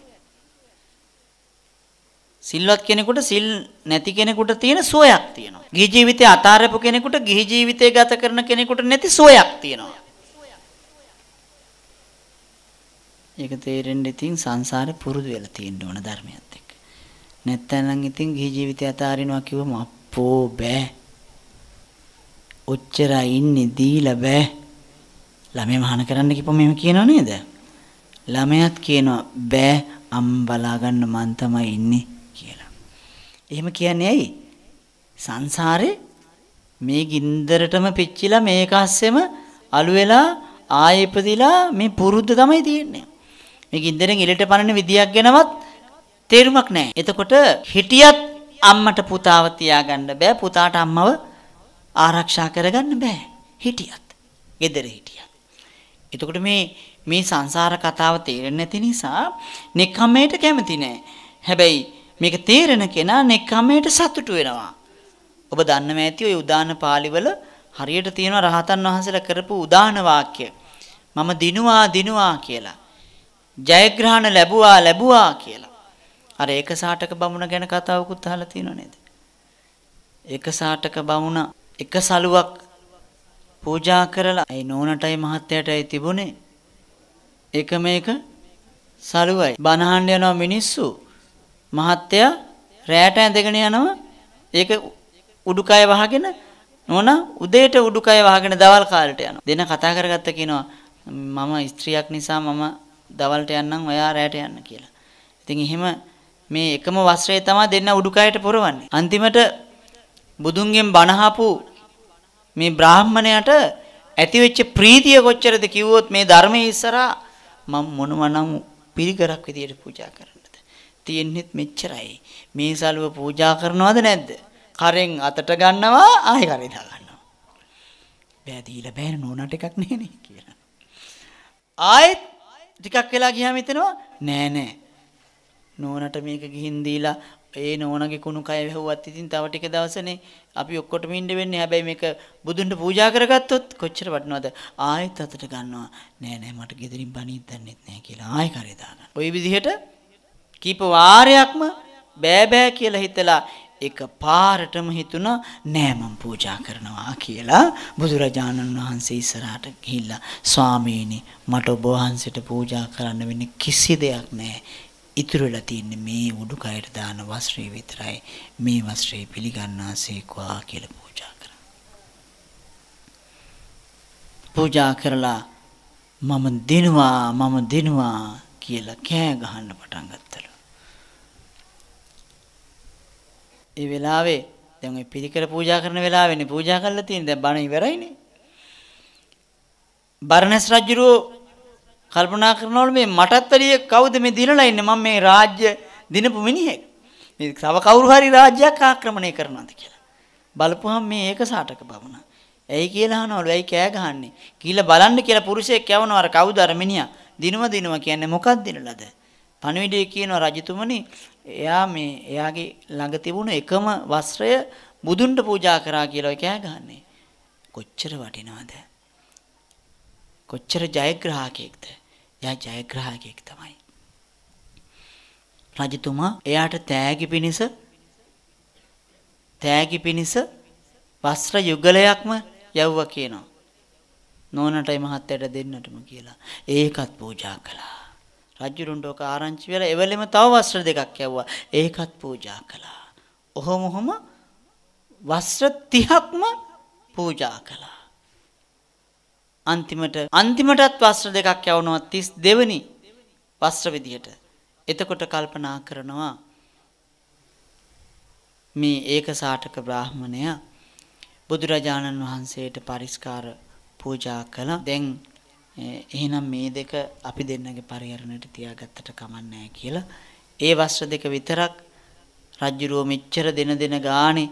සිල්වත් කෙනෙකුට සිල් නැති කෙනෙකුට තියෙන සුවයක් තියෙනවා. ගිහි ජීවිතය අතාරපු කෙනෙකුට ගිහි ජීවිතය ගත කරන කෙනෙකුට නැති සුවයක් තියෙනවා. ඒක තේරෙන්න ඉතින් සංසාරේ පුරුදු වෙලා තියෙන්න ඕන ධර්මයක් එක්ක. නැත්නම් ඉතින් ගිහි ජීවිතය අතාරිනවා කිව්වම අපෝ බෑ ඔච්චරයි ඉන්නේ දීලා බෑ ළමයා මහාන කරන්න කිව්වම එහෙම කියනව නේද ළමයාත් කියනවා බෑ අම් බලා ගන්න මං තමයි ඉන්නේ කියලා එහෙම කියන්නේ ඇයි සංසාරේ මේ ගින්දරටම පිච්චිලා මේක අස්සෙම අලු වෙලා ආයෙ ඉපදිලා මේ පුරුද්ද තමයි තියෙන්නේ මේ ගින්දරෙන් ඉලට පනන විදියක් ගැනවත් තේරුමක් නැහැ එතකොට හිටියත් අම්මට පුතාව තියාගන්න බෑ පුතාට අම්මව ආරක්ෂා කරගන්න බෑ හිටියත් gedere හිටියත් එතකොට මේ මේ සංසාර කතාව තේරෙන්නේ නැති නිසා නෙකමයට කැමති නෑ හැබැයි මේක තේරෙන කෙනා නෙකමයට සතුටු වෙනවා ඔබ දන්නම ඇති ওই උදාන පාළිවල හරියට තියෙනවා රහතන් වහන්සේලා කරපු උදාන වාක්‍ය මම දිනුවා දිනුවා කියලා ජයග්‍රහණ ලැබුවා ලැබුවා කියලා අර ඒකසාටක බමුණ ගැන කතාවකුත් අහලා තියෙනව නේද? ඒකසාටක බමුණ එක සලුවක් පූජා කරලා ඒ නෝනටයි මහත්තයටයි තිබුණේ එක මේක සලුවයි. බනහන්න යනවා මිනිස්සු. මහත්තයා රැයට ඇඳගෙන යනවා. ඒක උඩුකය වහගෙන නෝන උදේට උඩුකය වහගෙන දවල් කාලට යනවා. දෙන කතා කරගත්ත කියනවා මම ස්ත්‍රියක් නිසා මම දවල්ට යන්නම් ඔයා රැයට යන්න කියලා. ඉතින් එහෙම මේ එකම වස්ත්‍රය තමයි දෙන්න උඩුකයට පොරවන්නේ. අන්තිමට බුදුන්ගෙන් බණහපු මේ බ්‍රාහ්මණයට ඇතිවෙච්ච ප්‍රීතිය කොච්චරද කිව්වොත් මේ ධර්මයේ ඉස්සරහා මම මොනවනම් පිරිකරක් විදියට පූජා කරන්නද තියෙන්නේත් මෙච්චරයි මේ සලුව පූජා කරනවද නැද්ද කරෙන් අතට ගන්නවා ආයෙ කරේ දා ගන්නවා බෑ දීලා බෑ නෝනට එකක් නෙනේ කියලා ආයෙත් ටිකක් වෙලා ගියාම හිතෙනවා නෑ නෑ නෝනට මේක ගිහින් දීලා ඒ නෝනගේ කුණු කය වැහුවත් ඉතින් තව ටික දවසනේ අපි ඔක්කොටම ඉන්න වෙන්නේ. හැබැයි මේක බුදුන්ට පූජා කරගත්තොත් කොච්චර වටිනවද? ආයෙත් අතට ගන්නවා. නෑ නෑ මට ගෙදරින් බණිත් දන්නෙත් නෑ කියලා ආයෙ කරේ දාගන්න. ওই විදිහට කීප වාරයක්ම බෑ බෑ කියලා හිතලා එක පාරටම හිතුණා නෑ මම පූජා කරනවා කියලා බුදුරජාණන් වහන්සේ ඉස්සරහට ගිහිල්ලා ස්වාමීනි මට ඔබ වහන්සේට පූජා කරන්න වෙන්නේ කිසි දෙයක් නෑ ඉතුරු වෙලා තියෙන්නේ මේ උඩුකයට දාන වස්ත්‍රය විතරයි. මේ වස්ත්‍රය පිළිගන්නාසේකවා කියලා පූජා කරා. පූජා කරලා මම දෙනවා මම දෙනවා කියලා කෑ ගහන්න පටන් ගත්තලු. ඒ වෙලාවේ දැන් ওই පිරිකර පූජා කරන වෙලාවෙනේ පූජා කරලා තියෙන්නේ. දැන් බණ ඉවරයිනේ. බරණස් රජුරෝ කල්පනා කරනවලු මේ මටත් වැඩිය කවුද මේ දිනලා ඉන්නේ මම මේ රාජ්‍ය දිනපු මිනිහෙක්. මේ තව කවුරු හරි රාජ්‍යයක් ආක්‍රමණය කරනවාද කියලා. බලපුවහම මේ ඒක සාටක බවනා. ඇයි කියලා අහනවලු ඇයි කෑ ගහන්නේ කියලා බලන්න කියලා පුරුෂයෙක් කියනවා අර කවුද අර මිනිහා දිනව දිනව කියන්නේ මොකක්ද දිනලද පණිවිඩය කියනවා රජතුමනි එයා මේ එයාගේ ළඟ තිබුණු එකම වස්ත්‍රය බුදුන්ට පූජා කරා කියලා කෑ ගහන්නේ කොච්චර වටිනවද කොච්චර ජයග්‍රාහකයෙක්ද? එයා ජයග්‍රාහකයෙක් තමයි. රජතුමා එයාට තෑගි පිණිස තෑගි පිණිස වස්ත්‍ර යුගලයක්ම යවුවා කියනවා. නෝනටයි මහත්තයට දෙන්නටම කියලා. ඒකත් පූජා කළා. රජුරුන්ට ඔක ආරංචි වෙලා එවලෙම තව වස්ත්‍ර දෙකක් යවුවා. ඒකත් පූජා කළා. ඔහොම ඔහොම වස්ත්‍ර 30ක්ම පූජා කළා. අන්තිමට අන්තිමටත් වස්ත්‍ර දෙකක් යවනවා 32 වෙනි වස්ත්‍ර විදියට. එතකොට කල්පනා කරනවා මේ ඒකසාටක බ්‍රාහමණයා බුදුරජාණන් වහන්සේට පරිස්කාර පූජා කළා. දැන් එහෙනම් මේ දෙක අපි දෙන්නගේ පරිහරණයට තියාගත්තට කමන්නේ කියලා. ඒ වස්ත්‍ර දෙක විතරක් රජුරෝ මෙච්චර දෙන දෙන ගානේ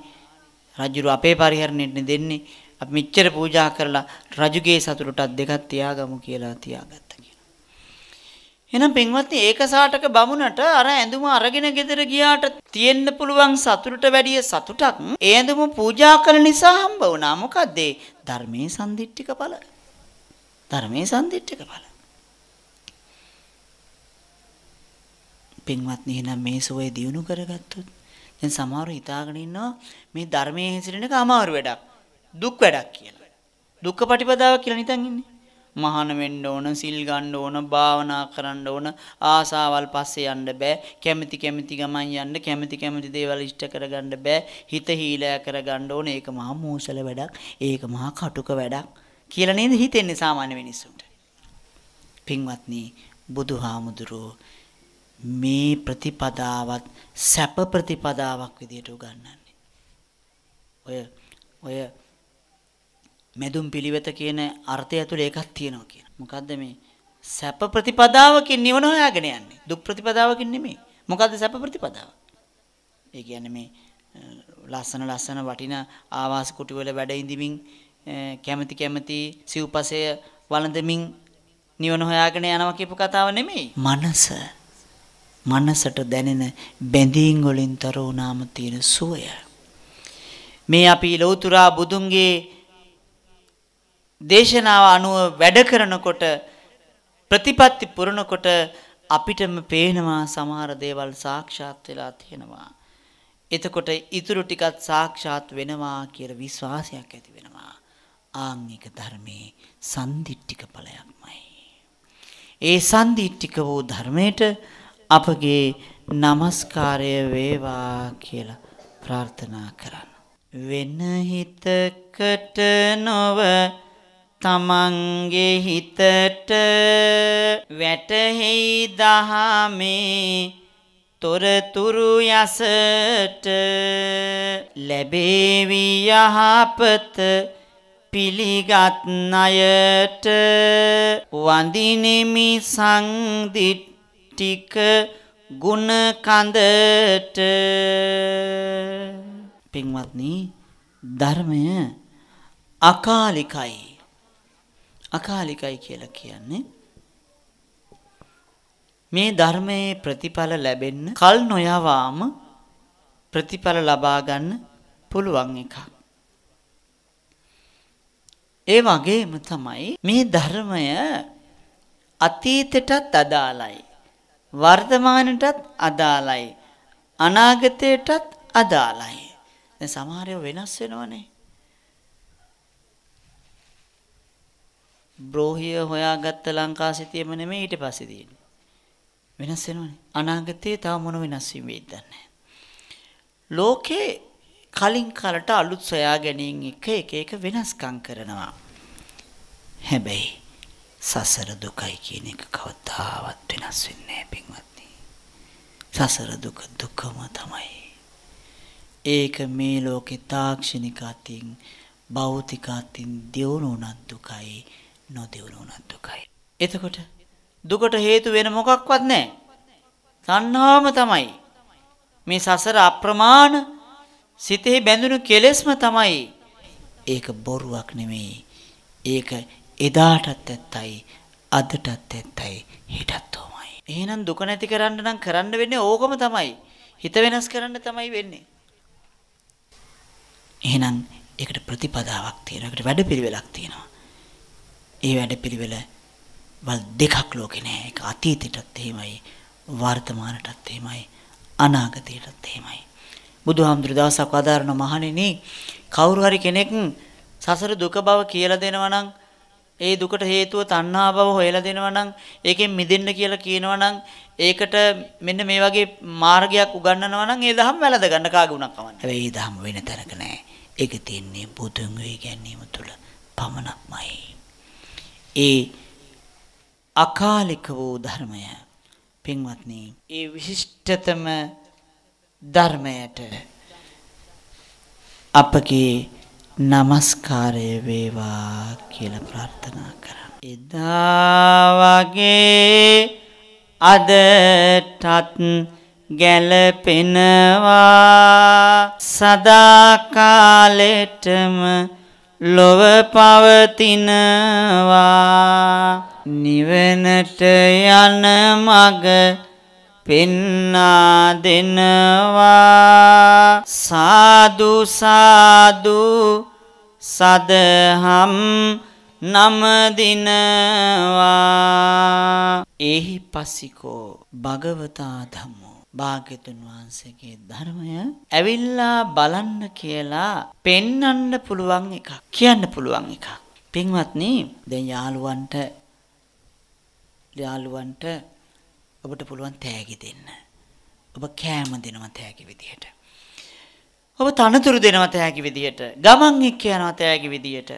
රජුරෝ අපේ පරිහරණයට දෙන්නේ අපි මෙච්චර පූජා කරලා රජුගේ සතුටටත් දෙකක් තියාගමු කියලා තියාගත්තා කියලා. එහෙනම් පින්වත්නි ඒකසාටක බමුණට අර ඇඳුම අරගෙන ගෙදර ගියාට තියෙන්න පුළුවන් සතුටට වැඩිය සතුටක් ඒ ඇඳුම පූජා කරන නිසා හම්බ වුණා. මොකද ඒ ධර්මයේ සම්දිට්ඨික බල. ධර්මයේ සම්දිට්ඨික බල. පින්වත්නි එහෙනම් මේ සෝය දිනු කරගත්තොත් දැන් සමහරව හිතාගෙන ඉන්නවා මේ ධර්මයේ හැසිරෙනක අමාරු වැඩක්. දුක් වැඩක් කියලා. දුක්ඛ පටිපදාව කියලා නිතන් ඉන්නේ. මහාන වෙන්න ඕන, සිල් ගන්න ඕන, භාවනා කරන්න ඕන, ආසාවල් පස්සේ යන්න බෑ. කැමැති කැමැති ගමන් යන්න, කැමැති කැමැති දේවල් ඉෂ්ට කරගන්න බෑ. හිත හීලෑ කරගන්න ඕන. ඒක මහා මූසල වැඩක්. ඒක මහා කටුක වැඩක් කියලා නේද හිතෙන්නේ සාමාන්‍ය මිනිස්සුන්ට. පින්වත්නි, බුදුහාමුදුරුවෝ මේ ප්‍රතිපදාවත් සැප ප්‍රතිපදාවක් විදියට උගන්වන්නේ. ඔය ඔය මෙදුම් පිළිවෙත කියන අර්ථය ඇතුළේ එකක් තියෙනවා කියන. මොකද්ද මේ සැප ප්‍රතිපදාවකින් නිවන හොයාගෙන යන්නේ? දුක් ප්‍රතිපදාවකින් නෙමෙයි. මොකද්ද සැප ප්‍රතිපදාව? ඒ කියන්නේ මේ ලස්සන ලස්සන වටින ආවාස කුටි වල වැඩ ඉඳිමින් කැමැති කැමැති සිව්පසය වළඳමින් නිවන හොයාගෙන යනවා කියපු කතාව නෙමෙයි. මනස. මනසට දැනෙන බැඳීම් වලින් තොර වුණාම තියෙන සුවය. මේ අපි ලෞතුරා බුදුන්ගේ දේශනාව අනුව වැඩ කරනකොට ප්‍රතිපත්ති පුරනකොට අපිටම පේනවා සමහර දේවල් සාක්ෂාත් වෙලා තියෙනවා. එතකොට ඉතුරු ටිකත් සාක්ෂාත් වෙනවා කියලා විශ්වාසයක් ඇති වෙනවා. ආංගික ධර්මයේ සම්දිට්ඨික ඵලයක්මයි. ඒ සම්දිට්ඨික වූ ධර්මයට අපගේ নমස්කාරය වේවා කියලා ප්‍රාර්ථනා කරන්න. වෙන හිතකට නොව තමන්ගේ හිතට වැටහෙයි දහමේ තොරතුරු යසට ලැබේවි යහපත පිළිගත් ණයට වඳිනෙමි සංදිට්ටික ගුණ කඳට පින්වත්නි ධර්මය අකාලිකයි අකාලිකයි කියලා කියන්නේ මේ ධර්මයේ ප්‍රතිඵල ලැබෙන්න කල් නොයවාම ප්‍රතිඵල ලබා ගන්න පුළුවන් එකක්. ඒ වගේම තමයි මේ ධර්මය අතීතයටත් අදාළයි. වර්තමානයටත් අදාළයි. අනාගතයටත් අදාළයි. දැන් සමහර වෙනස් වෙනවනේ. බ්‍රෝහිය හොයාගත්ත ලංකාසිතියම නෙමෙයි ඊට පස්සේ තියෙන්නේ. වෙනස් වෙනවනේ. අනාගතයේ තව මොන වෙනස් වීම වෙයිද දන්නේ ලෝකේ කලින් කලට අලුත් සොයා ගැනීම එක එක එක වෙනස්කම් කරනවා. හැබැයි සසර දුකයි කියන එක කවදාවත් වෙනස් වෙන්නේ නැහැ පින්වත්නි. සසර දුක දුකම තමයි. ඒක මේ ලෝකේ තාක්ෂණික අතින් භෞතික අතින් දියුණු උනත් දුකයි. නොදියුණු වුණත් දුකයි. එතකොට දුකට හේතු වෙන මොකක්වත් නැහැ. තණ්හාවම තමයි. මේ සසර අප්‍රමාණ සිතෙහි බැඳුණු කෙලෙස්ම තමයි. ඒක බොරුවක් නෙමෙයි. ඒක එදාටත් ඇත්තයි, අදටත් ඇත්තයි, හෙටත් උමයි. එහෙනම් දුක නැති කරන්න නම් කරන්න වෙන්නේ ඕකම තමයි. හිත වෙනස් කරන්න තමයි වෙන්නේ. එහෙනම් ඒකට ප්‍රතිපදාවක් තියෙනවා. ඒකට වැඩපිළිවෙලක් තියෙනවා. ඒ වැඩපිළිවෙල වල් දෙකක් ලෝකේ නැහැ. ඒක අතීතයටත් එහෙමයි, වර්තමානටත් එහෙමයි, අනාගතයටත් එහෙමයි. බුදුහාමුදුර දවසක් වදාරන මහණෙනි කවුරු හරි කෙනෙක් සසර දුක බව කියලා දෙනවා නම් ඒ දුකට හේතුව තණ්හා බව හොයලා දෙනවා නම් ඒකෙන් මිදෙන්න කියලා කියනවා නම් ඒකට මෙන්න මේ වගේ මාර්ගයක් උගන්වනවා නම් ඒ දහම් වැළඳ ගන්න කාගේ උනක් කවන්න. හැබැයි ඒ දහම් වෙන තැනක නෑ. ඒක තියෙන්නේ බුදුන් වේ ගැනීම තුල පමණක්මයි. ඒ අකාලික වූ ධර්මය පින්වත්නි ඒ විශිෂ්ටතම ධර්මයට අපගේ নমස්කාරය වේවා කියලා ප්‍රාර්ථනා කරා එදා වගේ අදටත් ගැලපෙනවා සදා කාලෙටම ලොව පවතිනවා නිවනට යන මග පෙන්නා දෙනවා සාදු සාදු සදහම් නම දිනවා එහි පසිකෝ භගවතා ධම්මෝ භාග්‍යතුන් වහන්සේගේ ධර්මය ඇවිල්ලා බලන්න කියලා පෙන්වන්න පුළුවන් එකක් කියන්න පුළුවන් එකක්. පින්වත්නි දැන් යාළුවන්ට යාළුවන්ට ඔබට පුළුවන් තෑගි දෙන්න. ඔබ කෑම දෙනවා තෑගි විදියට. ඔබ තනතුරු දෙනවා තෑගි විදියට. ගමන් එක්ක යනවා තෑගි විදියට.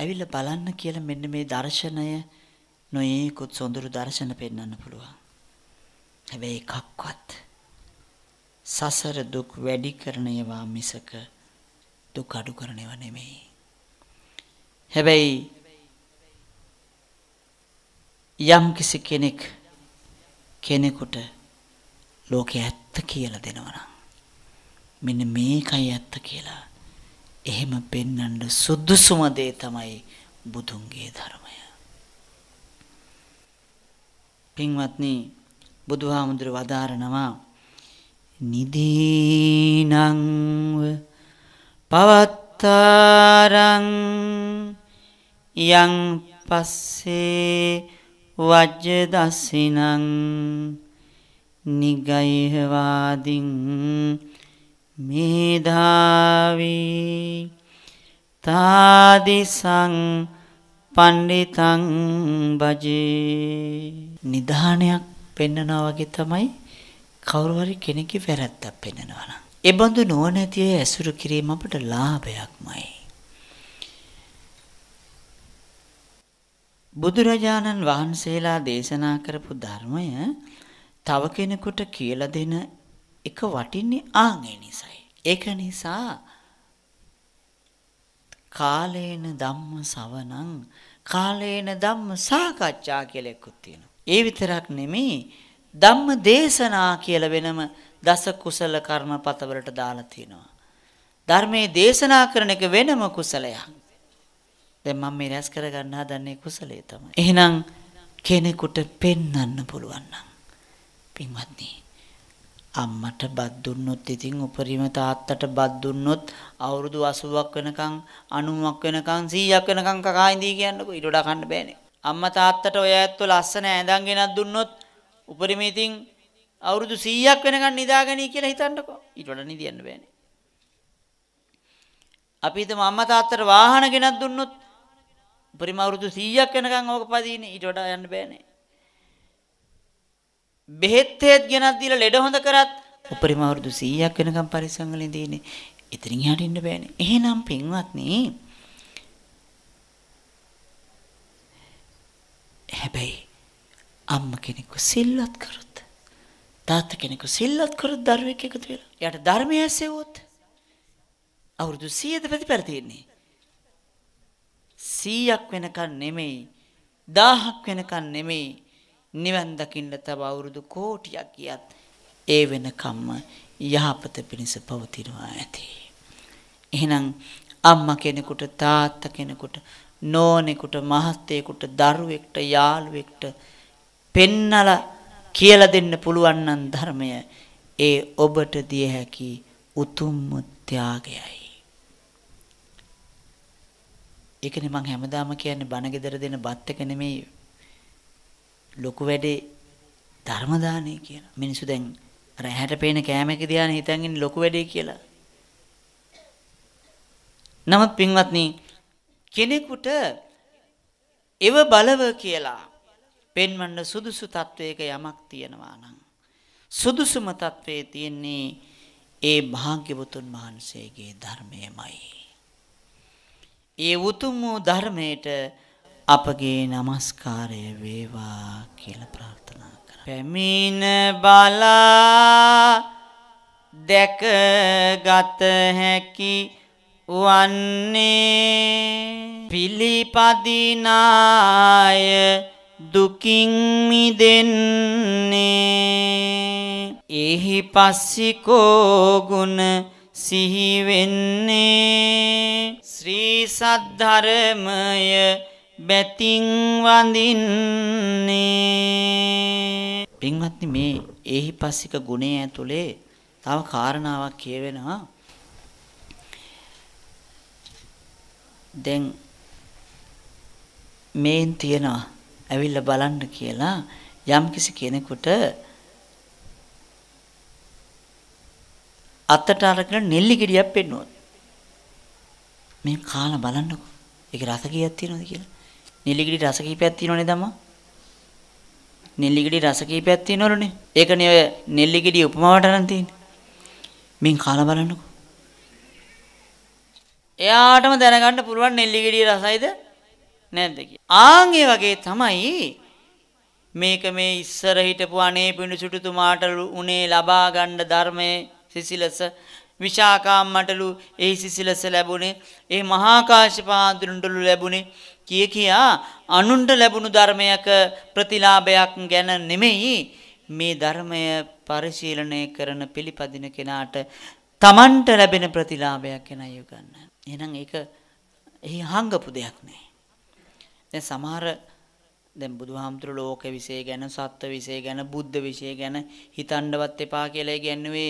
ඇවිල්ලා බලන්න කියලා මෙන්න මේ දර්ශනය නොයේකුත් සොඳුරු දර්ශන පෙන්වන්න පුළුවන්. හැබැයි එකක්වත් සසර දුක් වැඩි කරන ඒවා මිසක දුක් අඩු කරන ඒවා නෙමෙයි. හැබැයි යම් කිසි කෙනෙක් කෙනෙකුට ලෝකේ ඇත්ත කියලා දෙනවා මෙන්න මේකයි ඇත්ත කියලා එහෙම පෙන්වන්න සුදුසුම දේ තමයි බුදුන්ගේ ධර්මය. පින්වත්නි බුදුහාමුදුර වදාරනවා නිදීනංව පවත්තරං යං පස්සේ වජ්‍ය දස්සිනං නිගයිහවාදින් මේධාවී තාදිසං පණ්ඩිතං බජේ නිධානයක් පෙන්නනවා වගේ තමයි කවුරු හරි කෙනෙක්ගේ වැරැද්දක් පෙන්නනවා නම්. ඒ බඳු නොනැති අය ඇසුරු කිරීම අපට ලාභයක්මයි. බුදුරජාණන් වහන්සේලා දේශනා කරපු ධර්මය තව කෙනෙකුට කියලා දෙන එක වටින්නේ ආන් ඒ නිසයි. ඒක නිසා කාලේන ධම්ම සවනං කාලේන ධම්ම සාකච්ඡා කියලා එකක් තියෙනවා. ඒ විතරක් නෙමෙයි ධම්ම දේශනා කියලා වෙනම දස කුසල කර්මපත වලට දාලා තිනවා. ධර්මයේ දේශනා කරන එක වෙනම කුසලයක්. දැන් මම මේ රැස් කරගන්න හදන්නේ කුසලයේ තමයි. එහෙනම් කෙනෙකුට පෙන්වන්න පුළුවන් නම් පින්වත්නි අම්මට බත් දුන්නොත් ඉතින් උපරිම තාත්තට බත් දුන්නොත් අවුරුදු 80ක් වෙනකන් 90ක් වෙනකන් 100ක් වෙනකන් කකා ඉඳී කියන්නකෝ ඊට වඩා කන්න බෑනේ. අම්මා තාත්තට ඔය ඇත්තෝ ලස්සන ඇඳන් ගෙනත් දුන්නොත් උපරිම ඉතින් අවුරුදු 100ක් වෙනකන් නිදාගනී කියලා හිතන්නකෝ. ඊට වඩා නිදියන්න බෑනේ. අපි හිතමු අම්මා තාත්තට වාහන ගෙනත් දුන්නොත් උපරිම අවුරුදු 100ක් වෙනකන් ඕක පදීනේ. ඊට වඩා යන්න බෑනේ. බෙහෙත් හේත් ගෙනත් දීලා ලෙඩ හොඳ කරත් උපරිම අවුරුදු 100ක් වෙනකන් පරිස්සම් වලින් දීනේ. එතනින් හරින්න බෑනේ. එහෙනම් පින්වත්නි හැබැයි අම්ම කෙනෙකු සිල්වත් කරොත් තාත්ත කෙනෙකු සිල්වත් කරොත් දරුවෙක් එකතු වෙලා යාට ධර්මය ඇසෙවොත් අවුරුදු 100ද ප්‍රතිපල තියෙන්නේ 100ක් වෙනකන් නෙමෙයි 1000ක් වෙනකන් නෙමෙයි නිවන් දකින්න තව අවුරුදු කෝටියක් ගියත් ඒ වෙනකම්ම යහපත පිණිස පවතිනවා ඇති. එහෙනම් අම්මා කෙනෙකුට තාත්තා කෙනෙකුට නෝනෙකුට මහත්තයෙකුට දරුවෙක්ට යාළුවෙක්ට පෙන්නලා කියලා දෙන්න පුළුවන් නම් ධර්මය ඒ ඔබට දිය හැකි උතුම්ම ත්‍යාගයයි. ඒකනේ මං හැමදාම කියන්නේ බණ ගෙදර දෙන බත් එක නෙමෙයි ලොකු වැඩේ ධර්ම දානේ කියලා. මිනිස්සු දැන් අර ඇහැට පේන කෑම එක දිහානේ හිතන් ඉන්නේ ලොකු වැඩේ කියලා. නමුත් පින්වත්නි කෙනෙකුට එව බලව කියලා පෙන්වන්න සුදුසු තත්වයක යමක් තියෙනවා නම් සුදුසුම තත්වයේ තියෙන්නේ ඒ භාග්‍යවතුන් වහන්සේගේ ධර්මයමයි. ඒ උතුම් වූ ධර්මයට අපගේ নমස්කාරය වේවා කියලා ප්‍රාර්ථනා කරා. පැමිණ බලා දැකගත හැකි වන්නේ පිළිපදිනාය දුකින් මිදෙන්නේ එහි පස්සිකෝ ගුණ සිහිවෙන්නේ ශ්‍රී සද්ධර්මය බැතිං වඳින්නේ පින්වත්නි මේ එහි පස්සික ගුණය ඇතුලේ තව කාරණාවක් කියවෙනවා දැන් මේන් තියනවා ඇවිල්ලා බලන්න කියලා යම්කිසි කෙනෙකුට අතට අරගෙන නෙල්ලි ගෙඩියක් පෙන්නුවා. මේ කාලා බලන්නකො. ඒකේ රස කීයක් තියෙනවද කියලා. නෙල්ලි ගෙඩි රස කීපයක් තියෙනවනේ තමා. නෙල්ලි ගෙඩි රස කීපයක් තියෙනවලුනේ. ඒකනේ ඔය නෙල්ලි ගෙඩි උපමාවට අරන් තියෙන්නේ. මෙන් කාලා බලන්නකො. එයාටම දැනගන්න පුළුවන් නෙල්ලිගිරිය රසයිද නැද්ද ආන් වගේ තමයි මේක මේ ඉස්සර හිටපු අනේ පිඬුසුටුතුමාට උනේ ලබා ගන්න ධර්මයේ සිසිලස විශාකාම්මටලු එහි සිසිලස ලැබුණේ ඒ මහාකාශපාඳුරුන්ටලු ලැබුණේ කිය කියා අනුන්ට ලැබුණු ධර්මයක ප්‍රතිලාභයක් ගැන නෙමෙයි මේ ධර්මය පරිශීලනය කරන පිළිපදින කෙනාට තමන්ට ලැබෙන ප්‍රතිලාභයක් ගැන යොගන්න එහෙනම් ඒක එහි හංගපු දෙයක් නෑ. දැන් සමහර දැන් බුදුහාමුදුර ලෝක વિશે ගැන සත්ත්ව વિશે ගැන බුද්ධ વિશે ගැන හිතන්නවත් එපා කියලා කියන්නේ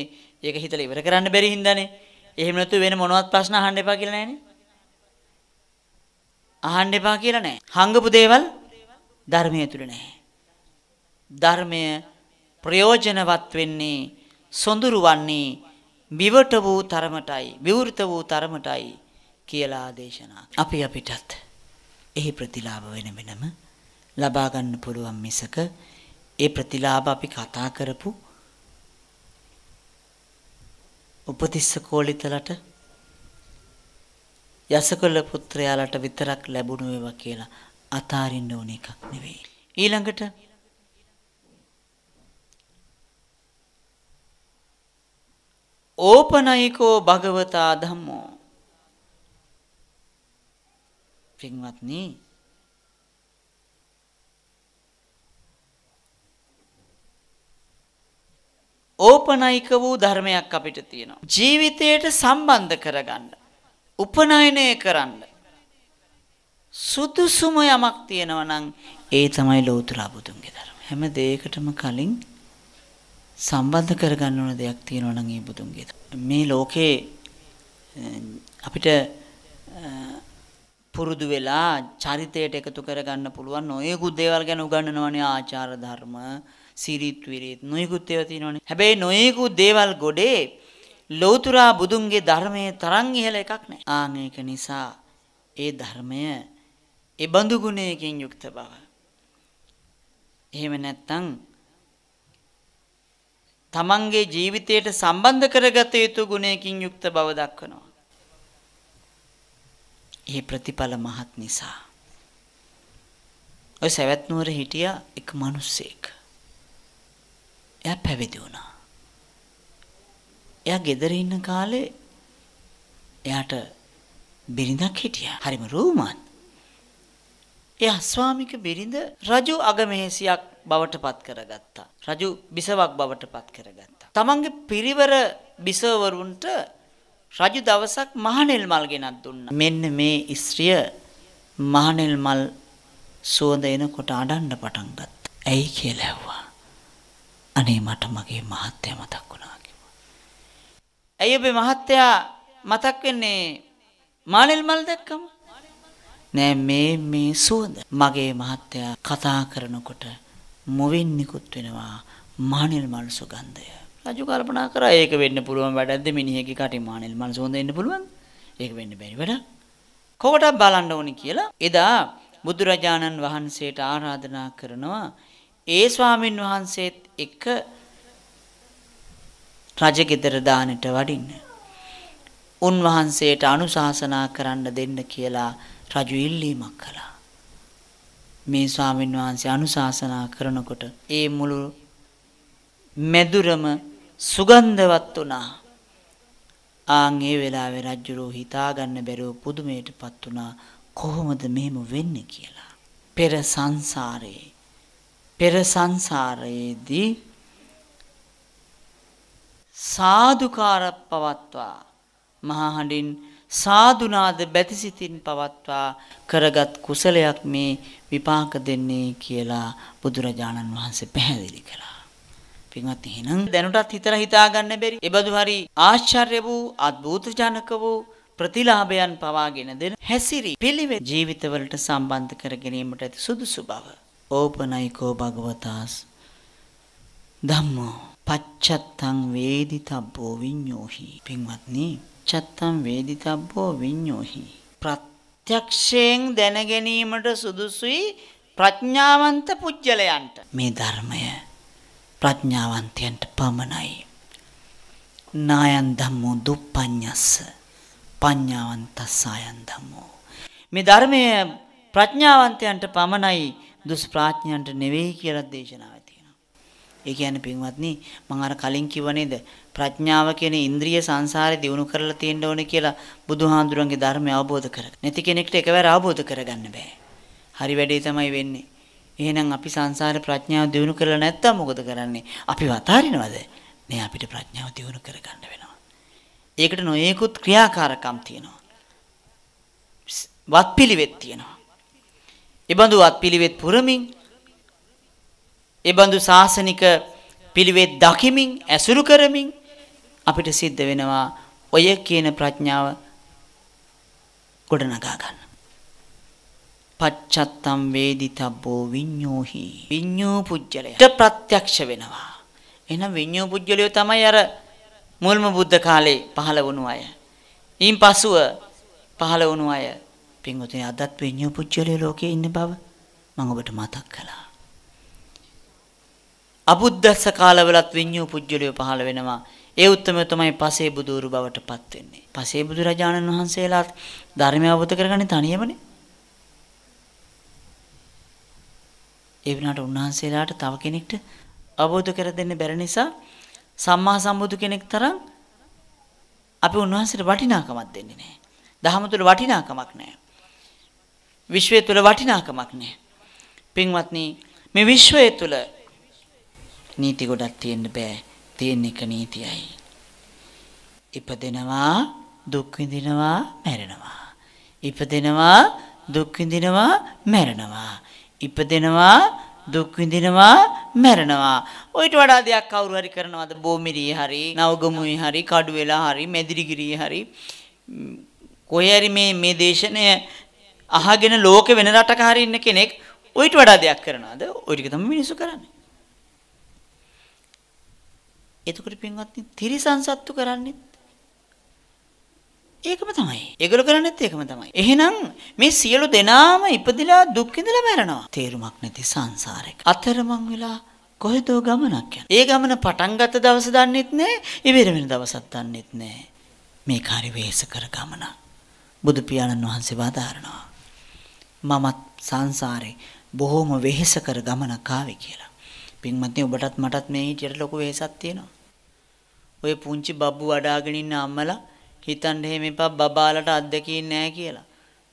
ඒක හිතලා ඉවර කරන්න බැරි හින්දානේ. එහෙම නැතු වෙන මොනවත් ප්‍රශ්න අහන්න එපා කියලා නෑනේ. අහන්න එපා කියලා නෑ. හංගපු දේවල් ධර්මයේ තුල නෑ. ධර්මය ප්‍රයෝජනවත් වෙන්නේ සොඳුරු වන්නේ විවට වූ තරමටයි විවෘත වූ තරමටයි කියලා ආදේශනා. අපි අපිටත් එහි ප්‍රතිලාභ වෙන වෙනම ලබා ගන්න පුළුවන් මිසක ඒ ප්‍රතිලාභ අපි කතා කරපු උපතිස්ස කෝලිතලට යසකොල්ල පුත්‍රයාලට විතරක් ලැබුණු ඒවා කියලා අතාරින්න ඕන එකක් නෙවෙයි. ඊළඟට ඕපනයිකෝ භගවතා ධම්මෝ පින්වත්නි ඕපනයික වූ ධර්මයක් අපිට තියෙනවා. ජීවිතයට සම්බන්ධ කරගන්න. උපනයනය කරන්න. සුදුසුම යමක් තියෙනවා නම් ඒ තමයි ලෞතර බුදුන්ගේ ධර්ම. හැම දෙයකටම කලින් සම්බන්ධ කරගන්න ඕන දෙයක් තියෙනවා නම් ඒ බුදුන්ගේ. මේ ලෝකේ අපිට පුරුදු වෙලා චරිතයට එකතු කරගන්න පුළුවන් නොයෙකුත් දේවල් ගැන උගන්වනවනේ ආචාර ධර්ම සිරිත් විරිත් නොයෙකුත් ඒවා තියෙනවනේ හැබැයි නොයෙකුත් දේවල් ගොඩේ ලෞතුරා බුදුන්ගේ ධර්මයේ තරම් ඉහළ එකක් නැහැ ආන් ඒක නිසා ඒ ධර්මය ඒ බඳු ගුණයකින් යුක්ත බව එහෙම නැත්නම් තමන්ගේ ජීවිතයට සම්බන්ධ කරගත යුතු ගුණයකින් යුක්ත බව දක්වනවා ඒ ප්‍රතිඵල මහත් නිසා. ඔය සැවැත් නුවර හිටියා එක මිනිස්සෙක්. එයා පැවිදි වුණා. එයා ගෙදර ඉන්න කාලේ එයාට බිරිඳක් හිටියා. හරිම රූමත්. එයා ස්වාමික බිරිඳ රජු අගමහේසියක් බවට පත් කරගත්තා. රජු බිසවක් බවට පත් කරගත්තා. තමන්ගේ පිරිවර බිසවවරුන්ට රජු දවසක් මහනෙල් මල් ගෙනත් දුන්නා. මෙන්න මේ ස්ත්‍රිය මහනෙල් මල් සුවඳ එනකොට අඬන්න පටන් ගත්තා. ඇයි කියලා ඇහුවා. අනේ මට මගේ මහත්තයා මතක් වුණා කිව්වා. ඇයි ඔබේ මහත්තයා මතක් වෙන්නේ මහනෙල් මල් දැක්කම? නෑ මේ මේ සුවඳ. මගේ මහත්තයා කතා කරනකොට මොවින් නිකුත් වෙනවා මහනෙල් මල් සුගන්ධය. රජු කල්පනා කරා ඒක වෙන්න පුළුවන් වැඩක්ද මිනිහෙක්ගේ කටින් මානෙල් මනස හොඳ වෙන්න පුළුවන් ඒක වෙන්න බැරි වැඩක් කොකටක් බලන්න ඕනි කියලා එදා බුදුරජාණන් වහන්සේට ආරාධනා කරනවා ඒ ස්වාමින් වහන්සේත් එක්ක රජගෙදර දානෙට වඩින්න උන්වහන්සේට අනුශාසනා කරන්න දෙන්න කියලා රජු ඉල්ලීමක් කළා මේ ස්වාමින් වහන්සේ අනුශාසනා කරනකොට ඒ මුළු මෙදුරම සුගන්ධවත් වුණා. ආන් ඒ වෙලාවේ රජුරෝ හිතාගන්න බැරුව පුදුමයටපත් වුණා කොහොමද මෙහෙම වෙන්නේ කියලා. පෙර සංසාරයේ පෙර සංසාරයේදී සාදුකාර පවත්වා මහා හඬින් සාදුනාද බැතිසිතින් පවත්වා කරගත් කුසලයක් මේ විපාක දෙන්නේ කියලා බුදුරජාණන් වහන්සේ පැහැදිලි කළා. පින්වත් එහෙනම් දැනුටත් හිතලා හිතා ගන්න බැරි. ඒබඳු හරි ආශ්චර්ය වූ අద్භූතජනක වූ ප්‍රතිලාභයන් පවාගෙන දෙන හැසිරි පිළිවෙත් ජීවිතවලට සම්බන්ධ කර ගැනීමට ඇති සුදුසු බව. ඕපනයිකෝ භගවතාස් ධම්මෝ පච්චත්තං වේදිතබ්බෝ විඤ්ඤෝහි. පින්වත්නි, චත්තං වේදිතබ්බෝ විඤ්ඤෝහි. ප්‍රත්‍යක්ෂයෙන් දැන ගැනීමට සුදුසුයි ප්‍රඥාවන්ත පුජ්‍යලයන්ට. මේ ධර්මය ප්‍රඥාවන්තයන්ට පමණයි. නායන් ධම්මෝ දුප්පඤ්ඤස්ස පඤ්ඤාවන්තස්සයන් ධම්මෝ. මේ ධර්මය ප්‍රඥාවන්තයන්ට පමණයි දුෂ්ප්‍රඥයන්ට නෙවෙයි කියලා දේශනාව තියෙනවා. ඒ කියන්නේ පින්වත්නි මම අර කලින් කිව්ව නේද ප්‍රඥාව කියන ඉන්ද්‍රිය සංසාරේ දිනු කරලා තියෙන්න ඕනේ කියලා බුදුහාඳුරන්ගේ ධර්මය අවබෝධ කරගන්න. නැති කෙනෙක්ට එකවර අවබෝධ කරගන්න බෑ. හරි වැඩේ තමයි වෙන්නේ. එහෙනම් අපි සංසාර ප්‍රඥාව දියුණු කරලා නැත්තම් මොකද කරන්නේ? අපි වතාරිනවද? නෑ අපිට ප්‍රඥාව දියුණු කරගන්න වෙනවා. ඒකට නොයෙකුත් ක්‍රියාකාරකම් තියෙනවා. වත්පිළිවෙත් තියෙනවා. ඒබඳු වත්පිළිවෙත් පුරමින් ඒබඳු සාසනික පිළිවෙත් දකිමින් ඇසුරු කරමින් අපිට සිද්ධ වෙනවා ඔය කියන ප්‍රඥාව ගොඩනගා ගන්න. පච්චත්තම් වේදිතබ්බෝ විඤ්ඤෝහි විඤ්ඤෝ පුජ්‍යලයට ප්‍රත්‍යක්ෂ වෙනවා එහෙනම් විඤ්ඤෝ පුජ්‍යලය තමයි අර මුල්ම බුද්ධ කාලේ පහළ වුණු අය ඊන් පසුව පහළ වුණු අය පින්වතුනි අදත් විඤ්ඤෝ පුජ්‍යලය ලෝකේ ඉන්න බව මම ඔබට මතක් කළා අබුද්දස්ස කාලවලත් විඤ්ඤෝ පුජ්‍යලය පහළ වෙනවා ඒ උත්මය තමයි පසේ බුදුරු බවට පත් වෙන්නේ පසේ බුදු රජාණන් වහන්සේලාත් ධර්මය අවබෝධ කරගන්නේ තනියමනේ ඒ වුණාට උන්වහන්සේලාට තව කෙනෙක්ට අවබෝධ කර දෙන්න බැරි නිසා සම්මා සම්බුදු කෙනෙක් තරම් අපි උන්වහන්සේට වටිනාකමක් දෙන්නේ නැහැ. දහම තුල වටිනාකමක් නැහැ. විශ්වය තුල වටිනාකමක් නැහැ. පින්වත්නි මේ විශ්වය තුල නීති ගොඩක් තියෙන්න බෑ. තියෙන එක නීතියයි. ඉපදෙනවා දුක් විඳිනවා මැරෙනවා. ඉපදෙනවා දුක් විඳිනවා මැරෙනවා. ඉපදෙනවා දුක් විඳිනවා මැරෙනවා ඔයිට වඩා දෙයක් කවුරු හරි කරනවද බොමිරියේ හරි නවගමුවේ හරි කඩු වෙලා හරි මැදිරිගිරියේ හරි කොහේ මේ මේ දේශනය අහගෙන ලෝක වෙන රටක හරි ඉන්න කෙනෙක් ඔයිට වඩා දෙයක් කරනවද ඔය ටික තමයි මිනිස්සු කරන්නේ එතකොට පින්වත්නි තිරිසන් සත්තු කරන්නේ ඒකම තමයි. ඒගොල්ලෝ කරන්නේත් ඒකම තමයි. එහෙනම් මේ සියලු දෙනාම ඉපදිලා දුක් විඳලා මැරෙනවා. තේරුමක් නැති සංසාරයක. අතරමං වෙලා කොහෙදෝ ගමනක් යන. ඒ ගමන පටන් ගත්ත දවස දන්නෙත් නෑ, ඉවර වෙන දවසත් දන්නෙත් නෑ. මේ කාර්ය වේස කර ගමන. බුදු පියාණන් වහන්සේ වදාරනවා. මමත් සංසාරේ බොහොම වෙහෙස කර ගමනක් ආවේ කියලා. පින්වත්නි ඔබටත් මටත් මේ හිටියට ලොකු වෙහෙසක් තියෙනවා. ඔය පුංචි බබ්බු වඩාගෙන ඉන්න අම්මලා හිතන්න එහෙම එපා බබාලට අත්දකින් නැහැ කියලා.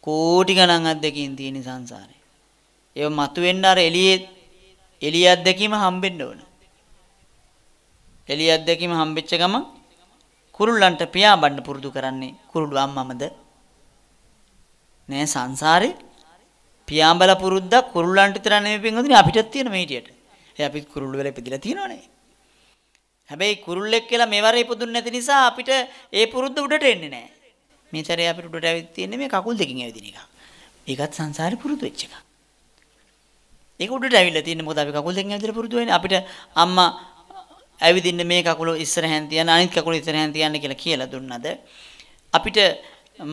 කෝටි ගණන් අත්දකින් තියෙන සංසාරේ. ඒව මතුවෙන්න අර එළියේ එළිය අත්දැකීම හම්බෙන්න ඕන. එළිය අත්දැකීම හම්බෙච්ච ගම කුරුල්ලන්ට පියාඹන්න පුරුදු කරන්නේ කුරුළු අම්මමද? නෑ සංසාරේ පියාඹලා පුරුද්දක් කුරුල්ලන්ට විතරක් නෙමෙයි පින්වතුනි අපිටත් තියෙන මේ විදියට. ඒ අපිත් කුරුල්ලු වෙලා ඉපදිලා තියෙනවනේ. හැබැයි කුරුල්ලෙක් කියලා මෙවර ඉපදුන්නේ නැති නිසා අපිට ඒ පුරුද්ද උඩට එන්නේ නැහැ. මේතරේ අපිට උඩට ඇවිත් තියෙන්නේ මේ කකුල් දෙකින් ඇවිදින එක. ඒකත් සංසාරේ පුරුදු වෙච්ච එක. ඒක උඩට ඇවිල්ලා තියෙන්නේ මොකද අපි කකුල් දෙකින් ඇවිදලා පුරුදු වෙන්නේ. අපිට අම්මා ඇවිදින්න මේ කකුල ඉස්සරහන් තියන්න අනිත් කකුල ඉස්සරහන් තියන්න කියලා කියලා දුන්නද අපිට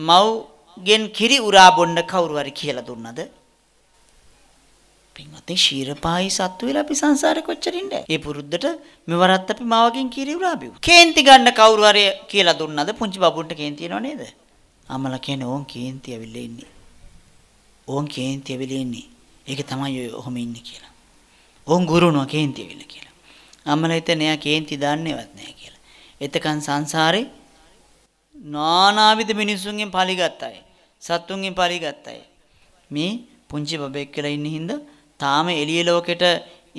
මව්ගෙන් කිරි උරා බොන්න කවුරු හරි කියලා දුන්නද පින්වත්නි ශීරපායි සත්තු වෙලා අපි සංසාරේ කොච්චර ඉන්නේ. ඒ පුරුද්දට මෙවරත් අපි මාවගෙන් කීරේ උරාබිව්. කේන්ති ගන්න කවුරු හරි කියලා දුන්නද පුංචි බබුන්ට කේන්ති එනව නේද? අමලා කියන්නේ ඕන් කේන්ති ඇවිල්ලා ඉන්නේ. ඕන් කේන්ති ඇවිල්ලා ඉන්නේ. ඒක තමයි ඔය ඔහොම ඉන්නේ කියලා. ඕන් ගුරුණුව කේන්ති ඇවිල්ලා කියලා. අමලා හිතන එයා කේන්ති දාන්නේවත් නැහැ කියලා. එතකන් සංසාරේ නානාවිද මිනිසුන්ගෙන් පරිගත් අය. සත්තුන්ගෙන් පරිගත් අය. මේ පුංචි බබෙක් කියලා ඉන්න හින්දා තාම එළිය ලෝකෙට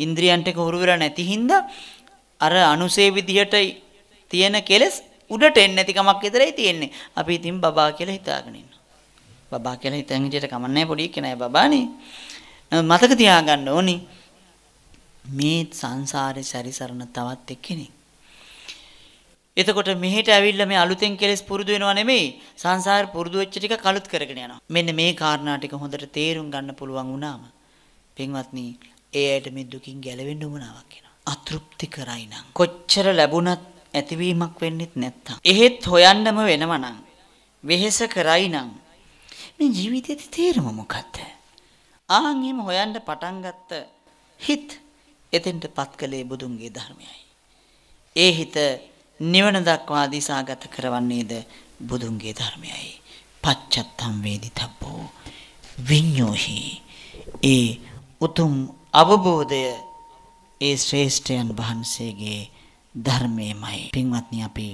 ඉන්ද්‍රියන්ට හුරු වෙලා නැති හින්දා අර අනුසේ විදිහට තියෙන කෙලෙස් උඩට එන්නේ නැතිකමක් විතරයි තියෙන්නේ. අපි ඉතින් බබා කියලා හිතාගෙන ඉන්නවා. බබා කියලා හිතන විදිහට කමන්නේ පොඩි කෙනයි බබානේ. මතක තියාගන්න ඕනි. මේ සංසාරේ සැරිසරන තවත් එක්කෙනෙක්. එතකොට මෙහෙට ඇවිල්ලා මේ අලුතෙන් කෙලස් පුරුදු වෙනවා නෙමෙයි සංසාර පුරුදු වෙච්ච ටික කලුත් කරගෙන යනවා. මෙන්න මේ කාරණා ටික හොඳට තේරුම් ගන්න පුළුවන් වුණාම පින්වත්නි ඒ ඇයට මේ දුකින් ගැලවෙන්න උවමනාවක් වෙනවා. අතෘප්ති කරයි නම් කොච්චර ලැබුණත් ඇතිවීමක් වෙන්නෙත් නැත්තම්. එහෙත් හොයන්නම වෙනවා නම් වෙහෙස කරයි නම් මේ ජීවිතයේ තේරුම මොකද්ද? ආන් එහෙම හොයන්න පටන් ගත්ත හිත එතෙන්ටපත් කළේ බුදුන්ගේ ධර්මයයි. ඒ හිත නිවන දක්වා දිසාගත කරවන්නේද බුදුන්ගේ ධර්මයයි. පච්චත්තම් වේදිතබ්බෝ විඤ්ඤෝහි ඒ උතුම් අවබෝධය ඒ ශ්‍රේෂ්ඨයන් වහන්සේගේ ධර්මයමයි පින්වත්නි අපි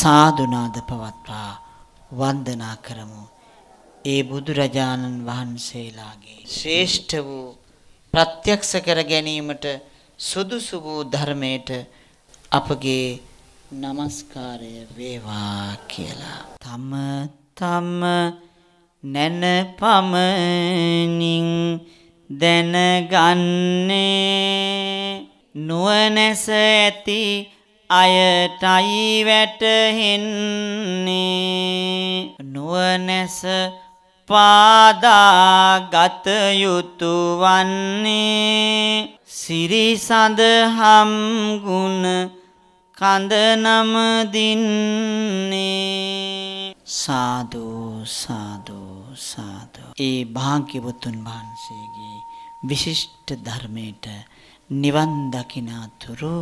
සාදුනාද පවත්වා වන්දනා කරමු ඒ බුදුරජාණන් වහන්සේලාගේ ශ්‍රේෂ්ඨ වූ ප්‍රත්‍යක්ෂ කර ගැනීමට සුදුසු වූ ධර්මයට අපගේ নমස්කාරය වේවා කියලා තම තම නැන පමනින් දැනගන්නේ නුවණැස ඇති අයටයි වැටහෙන්නේ නුවණැස පාදාගත යුතු වන්නේ සිරි සඳහම් ගුණ කඳ නම දින්නේ සාදු සාදු සාදු ඒ භාග්‍යවතුන් වහන්සේගේ විශිෂ්ට ධර්මයට නිවන් දකිනාතුරු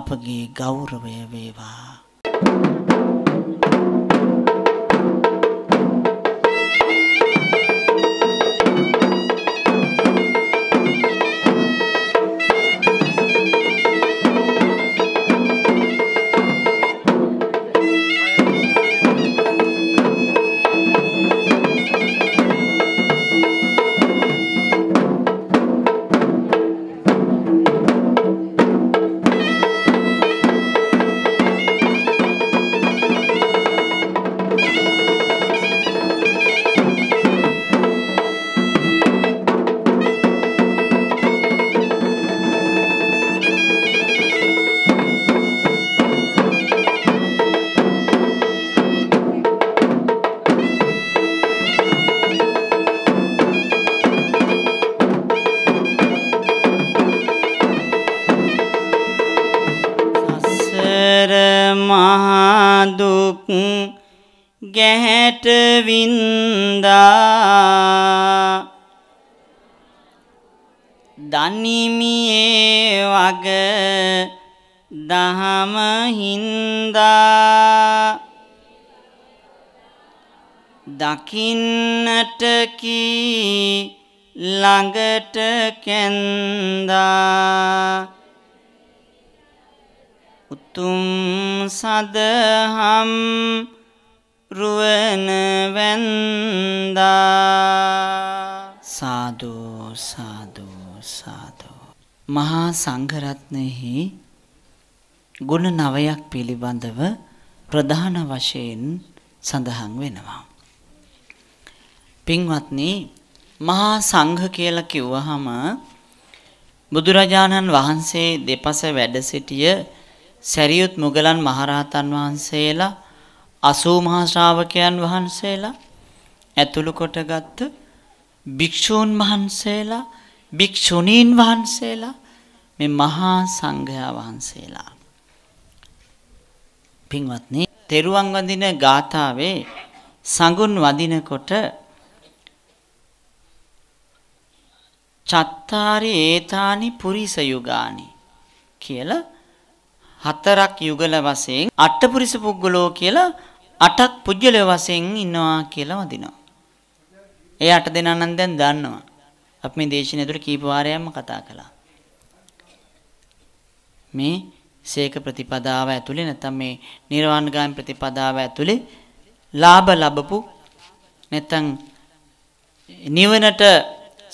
අපගේ ගෞරවය වේවා. Thank you. දකින්නට කී ළඟට කැන්දා උතුම් සදහම් රුවන වැන්දා සාදු සාදු සාදු මහා සංඝරත්නයෙහි ගුණ නවයක් පිළිබඳව ප්‍රධාන වශයෙන් සඳහන් වෙනවා පින්වත්නි මහා සංඝ කියලා කිව්වහම බුදුරජාණන් වහන්සේ දෙපස වැඩ සිටිය සැරියුත් මුගලන් මහරහතන් වහන්සේලා 80 මහා ශ්‍රාවකයන් වහන්සේලා ඇතුළු කොටගත් භික්ෂූන් වහන්සේලා භික්ෂුණීන් වහන්සේලා මේ මහා සංඝයා වහන්සේලා පින්වත්නි තෙරුවන් වඳින ගාථාවේ සඟුන් වදිනකොට චත්තාරි ඒතානි පුරිස යුගානි කියලා හතරක් යුගල වශයෙන් අටපුරිස පුද්ගලෝ කියලා අටක් පුජ්‍යලය වශයෙන් ඉන්නවා කියලා වදිනවා. ඒ අට දෙනා නම් දැන් දන්නවා. අපි මේ දේශනය තුළ කීප වාරයක්ම කතා කළා. මේ සීක ප්‍රතිපදාව ඇතුලේ නැත්නම් මේ නිර්වාණගාමී ප්‍රතිපදාව ඇතුලේ ලාභ ලැබපු නැත්නම් නිවනට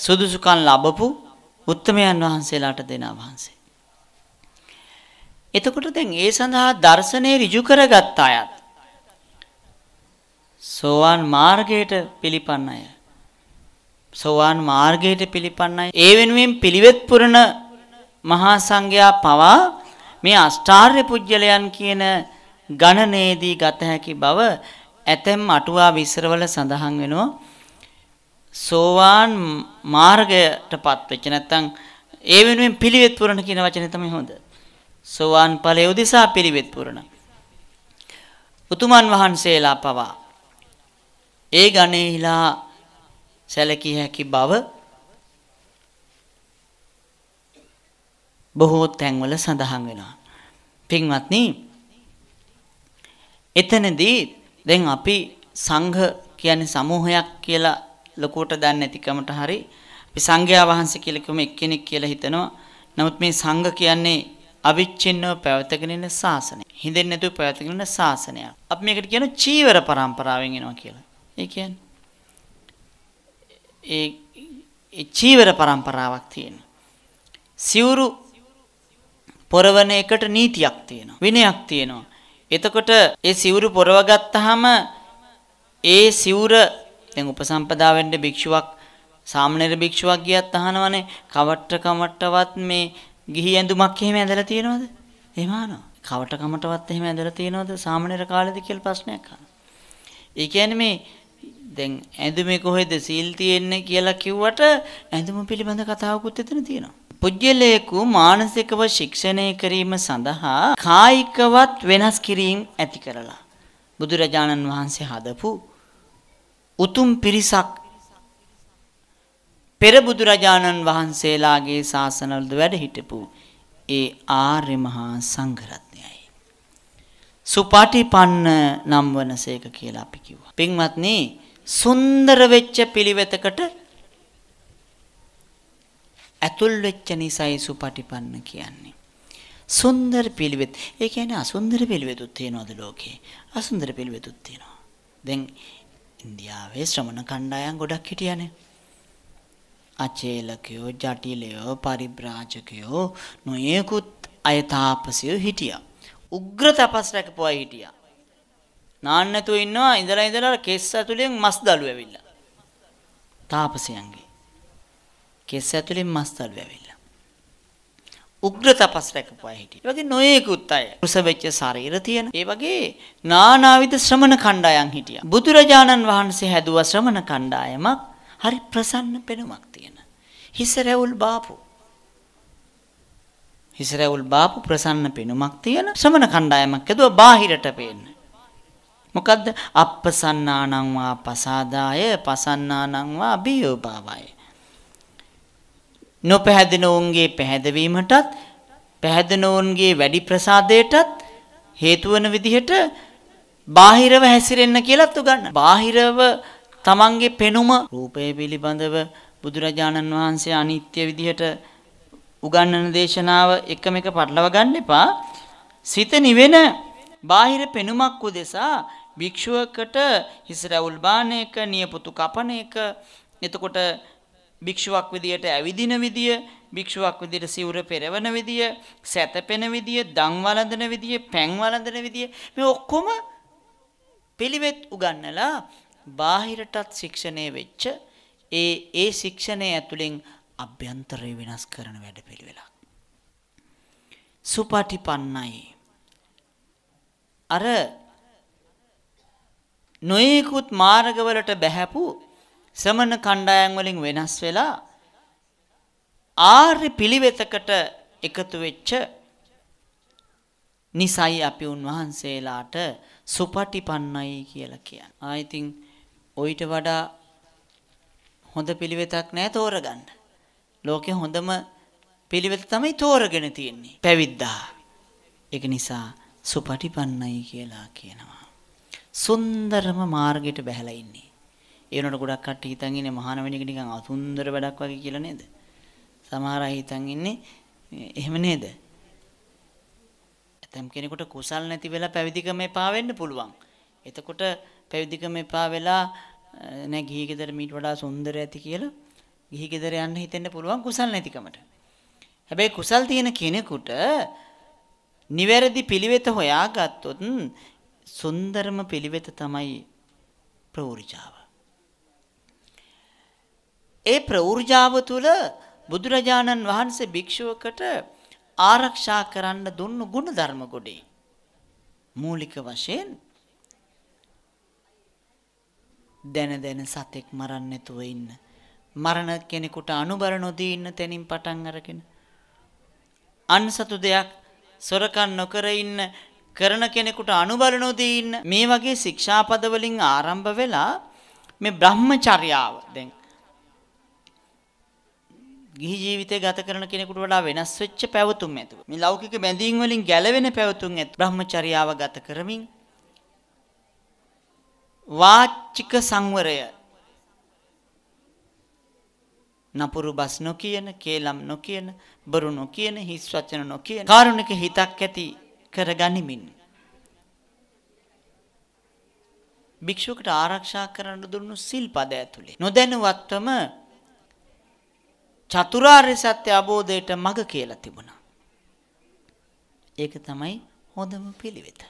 සුදුසුකම් ලැබපු උත්තමයන් වහන්සේලාට දෙන වහන්සේ. එතකොට දැන් ඒ සඳහා දර්ශනේ ඍජු කරගත් අයත් සෝවාන් මාර්ගයට පිළිපන්න අය සෝවාන් මාර්ගයට පිළිපන්න අය ඒ වෙනුවෙන් පිළිවෙත් පුරන මහා සංඝයා පවා මේ අෂ්ටාර්ය පුජ්‍යලයන් කියන ගණනේදී ගත හැකි බව ඇතැම් අටුවා විසරවල සඳහන් වෙනවා සෝවාන් මාර්ගයටපත් වෙච්ච නැත්නම් ඒ වෙනුවෙන් පිළිවෙත් පුරන කියන වචනේ තමයි හොඳ. සෝවාන් ඵලයේ උදෙසා පිළිවෙත් පුරන. උතුමන් වහන්සේලා පවා ඒ ගණේහිලා සැලකිය හැකි බව බොහෝ තැන්වල සඳහන් වෙනවා. පින්වත්නි එතනදී දැන් අපි සංඝ කියන්නේ සමූහයක් කියලා ලොකුවට දන්නේ නැතිකමට හරි අපි සංඝයා වහන්සේ කියලා කිව්වම එක්කෙනෙක් කියලා හිතනවා. නමුත් මේ සංඝ කියන්නේ අවිච්ඡින්නව පැවතගෙන ඉන්න ශාසනය. හිඳෙන්නේ නැතුව පැවතගෙන ඉන්න ශාසනයක්. අපි මේකට කියන චීවර පරම්පරාවෙන් එනවා කියලා. ඒ කියන්නේ ඒ චීවර පරම්පරාවක් තියෙනවා. සිවුරු පොරවන එකට නීතියක් තියෙනවා. විනයක් තියෙනවා. එතකොට ඒ සිවුරු පොරව ගත්තාම ඒ සිවුර දැන් උපසම්පදා වෙන්න භික්ෂුවක් සාමණේර භික්ෂුවක් ගියත් අහනවනේ කවට්ට කමට්ටවත් මේ ගිහි ඇඳුමක් එහෙම ඇඳලා තියෙනවද? එහෙම අහනවා. කවට කමටවත් එහෙම ඇඳලා තියෙනවද සාමණේර කාලේදී කියලා ප්‍රශ්නයක් අහනවා. ඒ කියන්නේ මේ දැන් ඇඳුමේ කොහෙද සීල් තියෙන්නේ කියලා කිව්වට ඇඳුම පිළිබඳ කතාවකුත් එතන තියෙනවා. පුජ්‍යලේකු මානසිකව ශික්ෂණය කිරීම සඳහා කායිකවත් වෙනස් කිරීම ඇති කරලා බුදුරජාණන් වහන්සේ හදපු උතුම් පිරිසක් පෙර බුදුරජාණන් වහන්සේලාගේ ශාසනවලද වැඩ හිටපු ඒ ආර්ය මහා සංඝරත්නයයි. සුපාටිපන්න නම් වනසේක කියලා අපි කිව්වා. පින්වත්නි, සුන්දර වෙච්ච පිළිවෙතකට ඇතුල් වෙච්ච නිසයි සුපටිපන්න කියන්නේ. සුන්දර පිළිවෙත්. ඒ කියන්නේ අසුන්දර පිළිවෙතුත් තියනවාද ලෝකේ? අසුන්දර පිළිවෙතුත් තියනවා. දැන් ඉන්දියාවේ ශ්‍රමණ කණ්ඩායම් ගොඩක් හිටියනේ. අචේලකයෝ ජටිලයෝ පරිබ්‍රාජකයෝ නොයෙකුත් අය තාපසයෝ හිටියා. උග්‍ර තපස් රැකපුවා හිටියා. නාන්නතු ඉන්නවා ඉඳලා ඉඳලා කෙස් ඇතුලෙන් මස් දළු ඇවිල්ලා. තාපසයන්ගේ. කෙස් ඇතුලෙන් මස් දළු ඇවිල්ලා. උග්‍ර තපස් රැකපුවා හිටියේ. ඒ වගේ නොයෙකුත් අය. කුසවෙච්ච ශරීර තියෙන. ඒ වගේ නානාවිද ශ්‍රමණ කණ්ඩායම් හිටියා. බුදුරජාණන් වහන්සේ හැදුව ශ්‍රමණ කණ්ඩායමක් හරි ප්‍රසන්න පෙනුමක් තියෙන. හිස රැවුල් බාපු. හිස රැවුල් බාපු ප්‍රසන්න පෙනුමක් තියෙන ශ්‍රමණ කණ්ඩායමක් හැදුවා බාහිරට පේන්න. මොකද්ද? අප්පසන්නානං වා පසාදාය පසන්නානං වා බියෝභාවය. නොපැහැදෙන ඔවුන්ගේ පැහැදවීමටත් පැහැදෙන ඔවුන්ගේ වැඩි ප්‍රසාදයටත් හේතු වෙන විදිහට බාහිරව හැසිරෙන්න කියලාත් උගන්න. බාහිරව තමන්ගේ පෙනුම රූපය පිළිබඳව බුදුරජාණන් වහන්සේ අනිත්‍ය විදිහට උගන්වන දේශනාව එකම එක පටලව ගන්න එපා. සිත නිවෙන බාහිර පෙනුමක් උදෙසා භික්ෂුවකට හිස රැවුල් බාන එක, නියපොතු කපන එක, එතකොට භික්ෂුවක් විදියට ඇවිදින විදිය, භික්ෂුවක් විදියට සිවුර පෙරවන විදිය, සැතපෙන විදිය, දන් වළඳන විදිය, පැන් වළඳන විදිය මේ ඔක්කොම පිළිවෙත් උගන්නලා බාහිරටත් ශික්ෂණය වෙච්ච ඒ ඒ ශික්ෂණය ඇතුලෙන් අභ්‍යන්තරය වෙනස් කරන වැඩපිළිවෙලක්. සුපටිපන්නයි. අර නොයෙකුත් මාර්ගවලට බැහැපු සමන කණ්ඩායම් වලින් වෙනස් වෙලා ආර්ය පිළිවෙතකට එකතු වෙච්ච නිසයි අපි උන්වහන්සේලාට සුපටිපන්නයි කියලා කියන්නේ. ආ ඉතින් ඔయిత වඩා හොඳ පිළිවෙතක් නෑ තෝරගන්න. ලෝකේ හොඳම පිළිවෙත තමයි තෝරගෙන තියෙන්නේ. පැවිද්දා. ඒක නිසා සුපටිපන්නයි කියලා කියනවා. සුන්දරම මාර්ගයට බැහැලා ඉන්නේ. ඒ උනට ගොඩක් කට්ටිය හිතන් ඉන්නේ මහාන වෙන එක නිකන් අසුන්දර වැඩක් වගේ කියලා නේද? සමහර අය හිතන් ඉන්නේ එහෙම නේද? ඇතම් කෙනෙකුට කුසල් නැති වෙලා පැවිදිකම එපා වෙන්න පුළුවන්. එතකොට පැවිදිකම එපා වෙලා නෑ ගිහි ගෙදර මීට වඩා සුන්දර ඇති කියලා ගිහි ගෙදර යන්න හිතෙන්න පුළුවන් කුසල් නැතිකමට. හැබැයි කුසල් තියෙන කෙනෙකුට නිවැරදි පිළිවෙත හොයාගත්තොත් සුන්දරම පිළිවෙත තමයි ප්‍රෝරිචාව. ඒ ප්‍රවෘජාව තුල බුදුරජාණන් වහන්සේ භික්ෂුවකට ආරක්ෂා කරන්න දුන්නු ಗುಣධර්ම ගොඩේ මූලික වශයෙන් දැන දැන සතෙක් මරන්න නැතුව ඉන්න මරණ කෙනෙකුට අනුබර නොදී ඉන්න තැනින් පටන් අරගෙන අන්සතු දෙයක් සොරකම් නොකර ඉන්න කරන කෙනෙකුට අනුබල නොදී ඉන්න මේ වගේ ශික්ෂාපද වලින් ආරම්භ වෙලා මේ බ්‍රහ්මචර්යාව දැන් ගිහි ජීවිතය ගත කරන කෙනෙකුට වඩා වෙනස් වෙච්ච පැවතුම් ඇතුව. මේ ලෞකික බැඳීම් වලින් ගැලවෙන පැවතුම් ඇත. බ්‍රහ්මචර්යාව ගත කරමින් වාචික සංවරය නපුරු බස් නොකියන, කේලම් නොකියන, බරු නොකියන, හිස් වචන නොකියන, කාරුණික හිතක් ඇති කරගනිමින් භික්ෂුවකට ආරක්ෂා කරන්න දුන්නු සිල්පද ඇතුලේ නොදැනුවත්වම චතුරාර්ය සත්‍ය අවබෝධයට මඟ කියලා තිබුණා. ඒක තමයි හොඳම පිළිවෙත.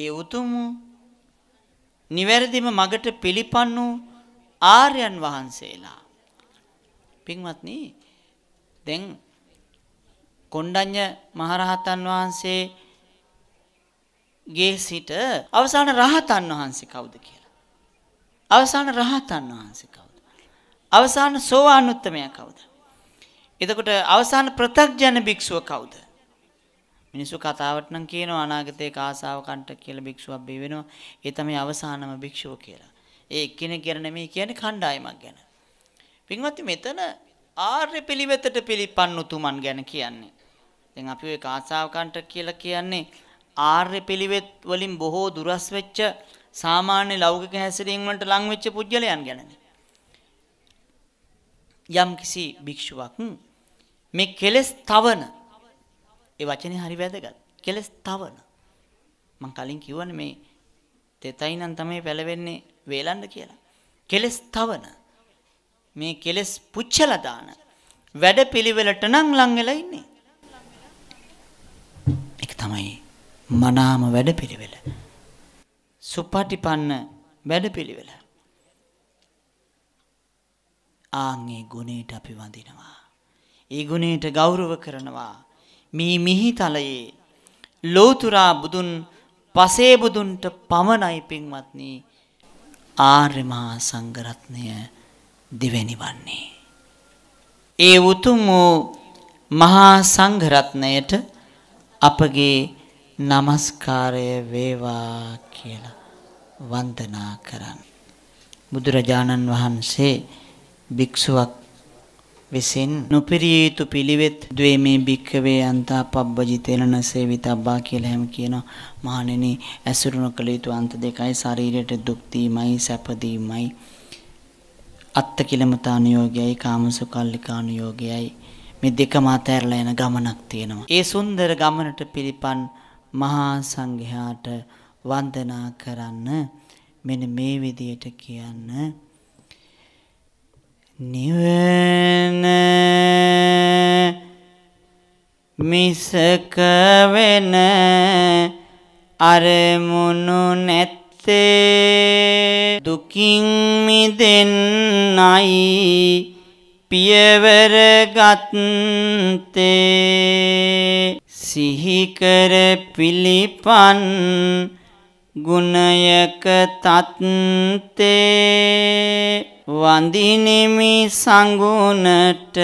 ඒ උතුම් නිවැරදිම මගට පිළිපන් වූ ආර්යයන් වහන්සේලා. පින්වත්නි, දැන් කොණ්ඩඤ්ඤ මහරහතන් වහන්සේ ගේ සිට අවසාන රහතන් වහන්සේ කවුද කියලා අවසාන රහතන් වහන්සේ කවුද? අවසාන සෝවාන් උත්තමයා කවුද? එතකොට අවසාන ප්‍රතග්ජන භික්ෂුව කවුද? මිනිස්සු කතාවට නම් කියනවා අනාගතයේ කාසාව කණ්ඩ කියලා භික්ෂුවක් බිහි වෙනවා. ඒ තමයි අවසානම භික්ෂුව කියලා. ඒ එක්කෙනෙක් ගැන නෙමෙයි කියන්නේ කණ්ඩායමක් ගැන. පින්වත්නි මෙතන ආර්ය පිළිවෙතට පිළිපන් උතුමන් ගැන කියන්නේ. දැන් අපි ඔය කාසාව කණ්ඩ කියලා කියන්නේ ආර්ය පිළිවෙත් වලින් බොහෝ දුරස් වෙච්ච සාමාන්‍ය ලෞකික හැසිරීම් වලට ලං වෙච්ච පුජ්‍යලයන් ගැනනේ. යම්කිසි භික්ෂුවක් මේ කෙලස් තවන ඒ වචනේ හරි වැදගත්. කෙලස් තවන. මම කලින් කිව්වනේ මේ තෙතයි නම් තමයි පැලවෙන්නේ වේලන්න කියලා. කෙලස් තවන. මේ කෙලස් පුච්චලා දාන වැඩපිළිවෙලට නම් ලං වෙලා ඉන්නේ. ඒක තමයි මනාම වැඩපිළිවෙල. සුපටිපන්න වැඩපිළිවෙල. ආන්ගේ ගුණයට අපි වඳිනවා. ඒ ගුණයට ගෞරව කරනවා. මේ මිහිතලයේ ලෝතුරා බුදුන් පසේබුදුන්ට පමණයි පින්වත්නි ආර්යමා සංගරත්නය දෙවැනි වන්නේ. ඒ උතුම් වූ මහා සංඝරත්නයට අපගේ নমස්කාරය වේවා කියලා වන්දනා කරන්න. බුදුරජාණන් වහන්සේ භික්ෂුවක් විසින් නොපිරිය යුතු පිළිවෙත් ද්වේමේ භික්කවේ අන්තා පබ්බජිතේන සේවිතබ්බා කියලා හැම කියන මහණෙනි ඇසුරු නොකළ යුතු අන්ත දෙකයි ශරීරයට දුක් දීමයි සැප දීමයි අත්ත කිලමතානුയോഗයයි කාමසුකල්ලිකානුയോഗයයි මේ දෙකම අතරලා යන ගමනක් තියෙනවා. ඒ සුන්දර ගමනට පිළිපන් මහා සංඝයාට වන්දනා කරන්න මෙන්න මේ විදියට කියන්න නිවන මිසක වෙන අරමුණු නැත්තේ දුකින් මිදෙන්නයි පියවර ගත්තේ සිහිකර පිළිපන් ගුණයක තත්තේ වඳිනිමි සංගුණට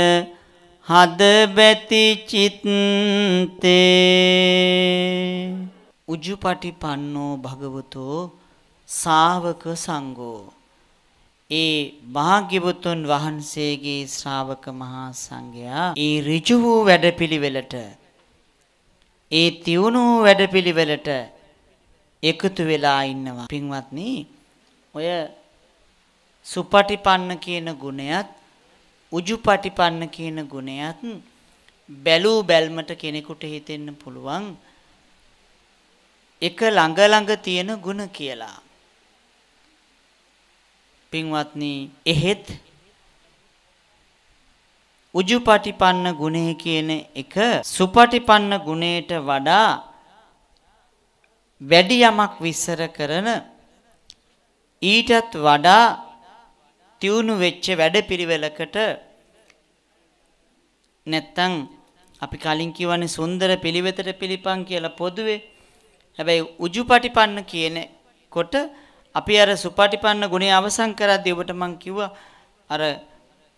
හද බැති චිත්තේ උජුපටි පන්නෝ භගවතෝ ශාවක සංඝෝ ඒ භාග්‍යවතුන් වහන්සේගේ ශ්‍රාවක මහා සංඝයා ඒ ඍජු වූ වැඩපිළිවෙලට ඒ තියුණු වැඩපිළිවෙලට එකතු වෙලා ඉන්නවා. පින්වත්නි, ඔය සුපටිපන්න කියන ගුණයත් උජුපටිපන්න කියන ගුණයත් බැලූ බැල්මට කෙනෙකුට හිතෙන්න පුළුවන් එක ළඟ ළඟ තියෙන ගුණ කියලා. පින්වත්නි, එහෙත් උජුපටිපන්න ගුණය කියන එක සුපටිපන්න ගුණයට වඩා වැඩි යමක් විස්තර කරන ඊටත් වඩා තියුණු වෙච්ච වැඩපිළිවෙලකට නැත්තම් අපි කලින් කියවනේ සුන්දර පිළිවෙතට පිළිපන් කියලා පොදුවේ හැබැයි උජුපටිපන්න කියනකොට අපි අර සුපටිපන්න ගුණය අවසන් කරද්දී ඔබට මම කිව්වා අර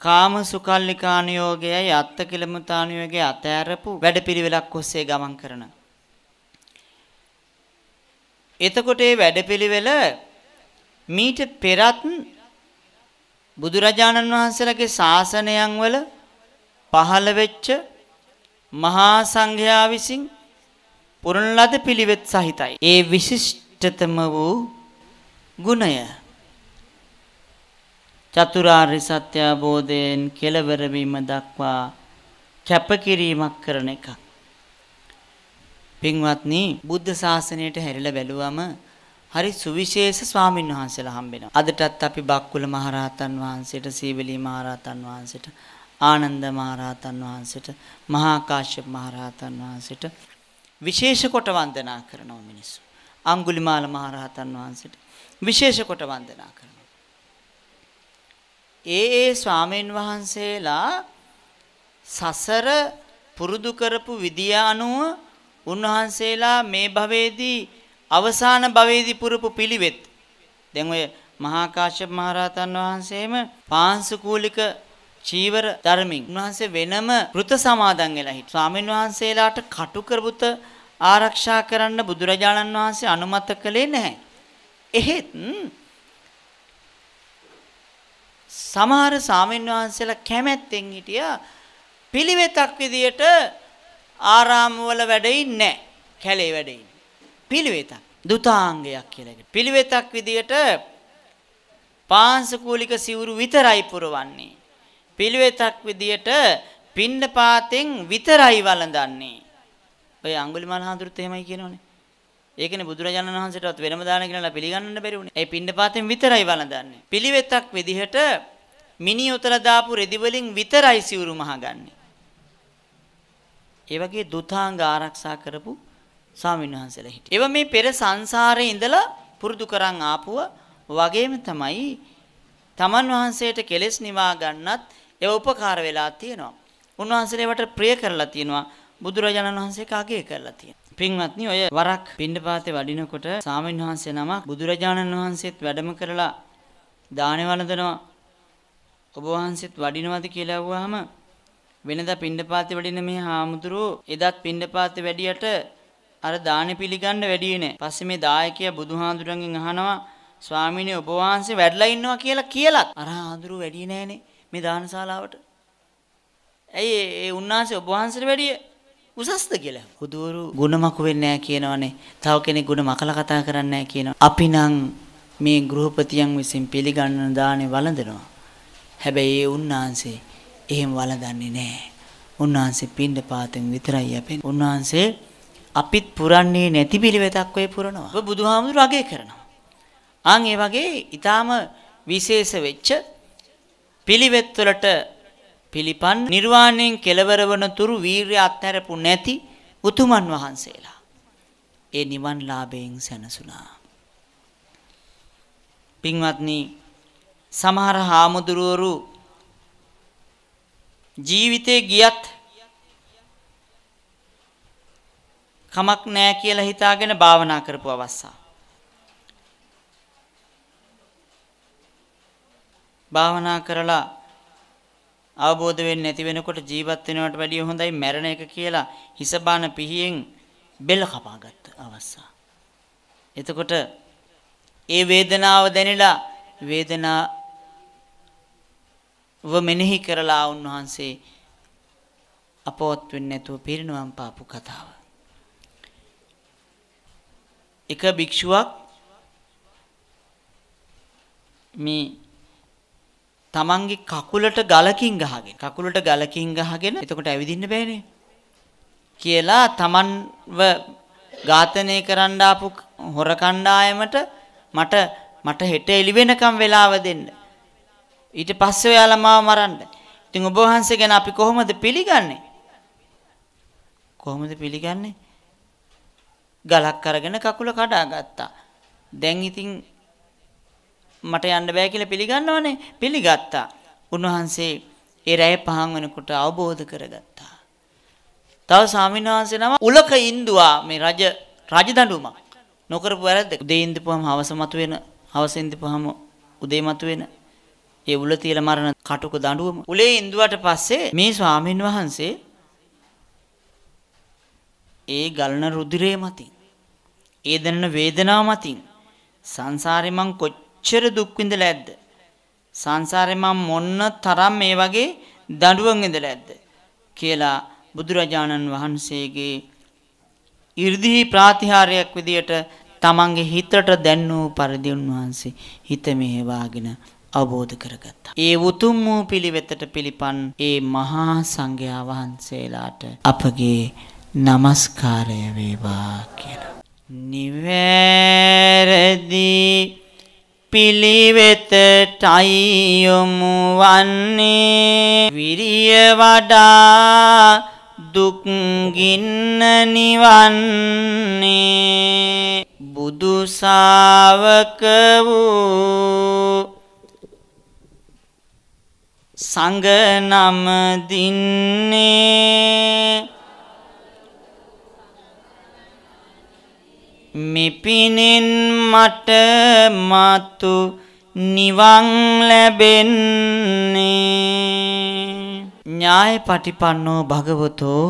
කාම සුකල්ලිකානුയോഗයයි අත්ත කිලමුතානුയോഗය අතෑරපු වැඩපිළිවෙලක් ඔස්සේ ගමන් කරනවා එතකොට ඒ වැඩපිළිවෙල මීට පෙරත් බුදුරජාණන් වහන්සේලාගේ ශාසනයන් වල පහළ වෙච්ච මහා සංඝයා විසින් පුරන ලද පිළිවෙත් සහිතයි. ඒ විශිෂ්ටතම වූ ගුණය චතුරාර්ය සත්‍ය අවබෝධයෙන් කෙලවර වීම දක්වා කැපකිරීමක් කරන එකක්. පින්වත්නි බුද්ධ ශාසනයට හැරිලා බැලුවම හරි සුවිශේෂ ස්වාමින් වහන්සේලා හම්බෙනවා. අදටත් අපි බක්කුල මහරහතන් වහන්සේට, සීවලී මහරහතන් වහන්සේට, ආනන්ද මහරහතන් වහන්සේට, මහා කාශ්‍යප මහරහතන් වහන්සේට විශේෂ කොට වන්දනා කරනවා මිනිස්සු. අඟුලිමාල මහරහතන් වහන්සේට විශේෂ කොට වන්දනා කරනවා. ඒ ඒ ස්වාමීන් වහන්සේලා සසර පුරුදු කරපු විදිය අනුව උන්වහන්සේලා මේ භවයේදී අවසාන භවයේදී පුරපු පිළිවෙත්. දැන් ඔය මහා කාශ්‍යප මහරහතන් වහන්සේම පාංශුකූලික චීවර ධර්මින් උන්වහන්සේ වෙනම වෘත සමාදන් වෙලා හිටියා. ස්වාමීන් වහන්සේලාට කටු කරබුත ආරක්ෂා කරන්න බුදුරජාණන් වහන්සේ අනුමත කළේ නැහැ. එහෙත් සමහර ස්වාමීන් වහන්සේලා කැමැත්තෙන් හිටියා පිළිවෙතක් විදියට ආරාමවල වැඩෙන්නේ නැහැ. කැලේ වැඩෙන්නේ. පිළිවෙතක්. දුතාංගයක් කියලා එකට. පිළිවෙතක් විදියට පාංශකූලික සිවුරු විතරයි පුරවන්නේ. පිළිවෙතක් විදියට පින්න පාතෙන් විතරයි වළඳන්නේ. ඔය අඟුලිමාල හඳුරුත් එහෙමයි කියනෝනේ. ඒකනේ බුදුරජාණන් වහන්සේටවත් වෙනම දාන කියලා පිළිගන්නන්න බැරි වුණේ. ඒ පින්න පාතෙන් විතරයි වළඳන්නේ. පිළිවෙතක් විදිහට මිනි උතර දාපු රෙදි වලින් විතරයි සිවුරු මහගන්නේ. ඒ වගේ දුතාංග ආරක්ෂා කරපු ස්වාමීන් වහන්සේලා හිටියේ. ඒව මේ පෙර සංසාරේ ඉඳලා පුරුදු කරන් ආපුව වගේම තමයි තමන් වහන්සේට කෙලෙස් නිවා ගන්නත් ඒව උපකාර වෙලා තියෙනවා. උන්වහන්සේලට ප්‍රිය කරලා තියෙනවා. බුදුරජාණන් වහන්සේ කාගේ කරලා තියෙනවා. පින්වත්නි ඔය වරක් පින්නපාතේ වඩිනකොට ස්වාමීන් වහන්සේ නමක් බුදුරජාණන් වහන්සේත් වැඩම කරලා දානේ වළඳනවා. ඔබ වහන්සේත් වඩිනවද කියලා අහුවාම වෙනදා පින්ඩපාතේ වැඩින මේ හාමුදුරුවෝ එදත් පින්ඩපාතේ වැඩියට අර දානි පිළිගන්න වැඩියේ නෑ. පස්සේ මේ දායකයා බුදුහාඳුරන්ගෙන් අහනවා ස්වාමීනි ඔබ වහන්සේ වැඩලා ඉන්නවා කියලා කියලත් අර ආඳුරු වැඩි නෑනේ මේ දානශාලාවට. ඇයි ඒ උන්වහන්සේ ඔබ වහන්සේට වැඩිය උසස්ද කියලා. හුදුවරු ಗುಣ මකු වෙන්නේ නෑ කියනවනේ. තව කෙනෙක් ಗುಣ මකලා කතා කරන්නේ නෑ කියනවා. අපි නම් මේ ගෘහපතියන් විසින් පිළිගන්න දානේ වළඳනවා. හැබැයි ඒ උන්වහන්සේ එහෙම වළඳන්නේ නැහැ. උන්වහන්සේ පින්ඳ පාතෙන් විතරයි යැපෙන්නේ. උන්වහන්සේ අපිත් පුරන්නේ නැති පිළිවෙතක් වේ පුරනවා. ඔබ බුදුහාමුදුර අගය කරනවා. ආන් ඒ වගේ ඊටාම විශේෂ වෙච්ච පිළිවෙත් වලට පිළිපන් නිර්වාණයෙන් කෙලවර වන තුරු වීරිය අත්හැරපු නැති උතුමන් වහන්සේලා ඒ නිවන් ලාභයෙන් සැනසුණා. පින්වත්නි සමහර හාමුදුරුවරු ජීවිතේ ගියත් කමක් නෑ කියලා හිතාගෙන භාවනා කරපු අවස්ථා. භාවනා කරලා අවබෝධ වෙන්නේ නැති වෙනකොට ජීවත් වෙනවට වැඩිය හොඳයි මැරෙන එක කියලා හිස බාන පිහියෙන් බෙල්ල කපාගත්ත අවස්ථා. එතකොට ඒ වේදනාව දැනෙලා වේදනා ව මෙනෙහි කරලා උන්වහන්සේ අපවත් වෙන්නේ නැතුව පිරිනුවම් පාපු කතාව. එක භික්ෂුවක් මේ තමන්ගේ කකුලට ගලකින් ගහගෙන කකුලට ගලකින් ගහගෙන එතකොට ඇවිදින්න බෑනේ කියලා තමන්ව ඝාතනය කරන්න ආපු හොර කණ්ඩායමට මට මට හෙට එළි වෙනකම් වෙලාව දෙන්න ඊට පස්සේ ඔයාලා මාව මරන්න. ඉතින් ඔබ වහන්සේ ගැන අපි කොහොමද පිළිගන්නේ? කොහොමද පිළිගන්නේ? ගලක් අරගෙන කකුල කඩාගත්තා. දැන් ඉතින් මට යන්න බෑ කියලා පිළිගන්නවනේ. පිළිගත්තා. උන්වහන්සේ ඒ රැය පහන් වෙනකොට අවබෝධ කරගත්තා. තව ස්වාමීන් වහන්සේ නම උලක ඉන්දුවා මේ රජ රජදඬුම නොකරපු වැරද්ද. උදේ ඉඳපුවම හවස මතුවෙන, හවස ඉඳපුවම උදේ මතුවෙන ඒ උල තියලා මරන කටුක දඬුවම උලේ ඉඳුවට පස්සේ මේ ස්වාමින් වහන්සේ ඒ ගලන රුධිරය මතින් ඒ දැනෙන වේදනාව මතින් සංසාරේ මං කොච්චර දුක් විඳලා ඇද්ද සංසාරේ මං මොන්න තරම් මේ වගේ දඬුවම් ඉඳලා ඇද්ද කියලා බුදුරජාණන් වහන්සේගේ 이르දී ප්‍රාතිහාරයක් විදියට තමන්ගේ හිතට දැන් වූ පරිදි උන්වහන්සේ හිත මෙහෙවාගෙන අවබෝධ කරගත්තා. ඒ උතුම් වූ පිළිවෙතට පිළිපන් ඒ මහා සංඝයා වහන්සේලාට අපගේ নমස්කාරය වේවා කියලා. නිවැරදි පිළිවෙතටයි යොමු වන්නේ විරිය වඩා දුක් ගින්න නිවන්නේ බුදු ශාවක වූ සංග නම දින්නේ මෙපිනෙන් මට මතු නිවන් ලැබෙන්නේ ඥාය පටිපන්නෝ භගවතෝ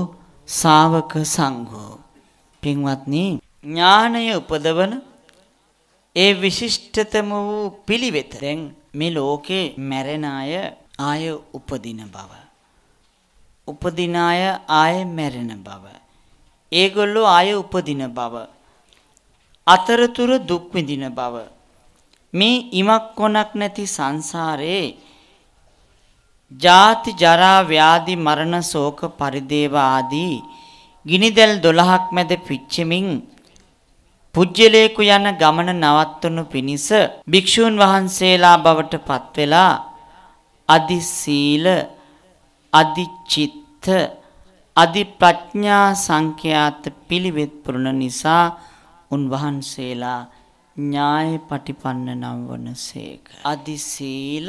ශාවක සංඝෝ පින්වත්නි ඥානය උපදවන ඒ විශිෂ්ටතම වූ පිළිවෙතෙන් මේ ලෝකේ මැරෙන අය ආය උපදින බව. උපදින අය ආය මැරෙන බව. ඒගොල්ලෝ ආය උපදින බව. අතරතුර දුක් විඳින බව. මේ ඉමක් කොනක් නැති සංසාරේ ජාති ජරා ව්‍යාධි මරණ ශෝක පරිදේව ආදී ගිනිදැල් 12ක් මැද පිච්චෙමින් පුජ්‍යලේකු යන ගමන නවත්වනු පිණිස භික්ෂූන් වහන්සේලා බවට පත් වෙලා අදි සීල අදි චිත්ත අදි ප්‍රඥා සංඛ්‍යාත පිළිවෙත් පුරන නිසා උන්වහන්සේලා ඥාය පටිපන්න නම් වනසේක අදි සීල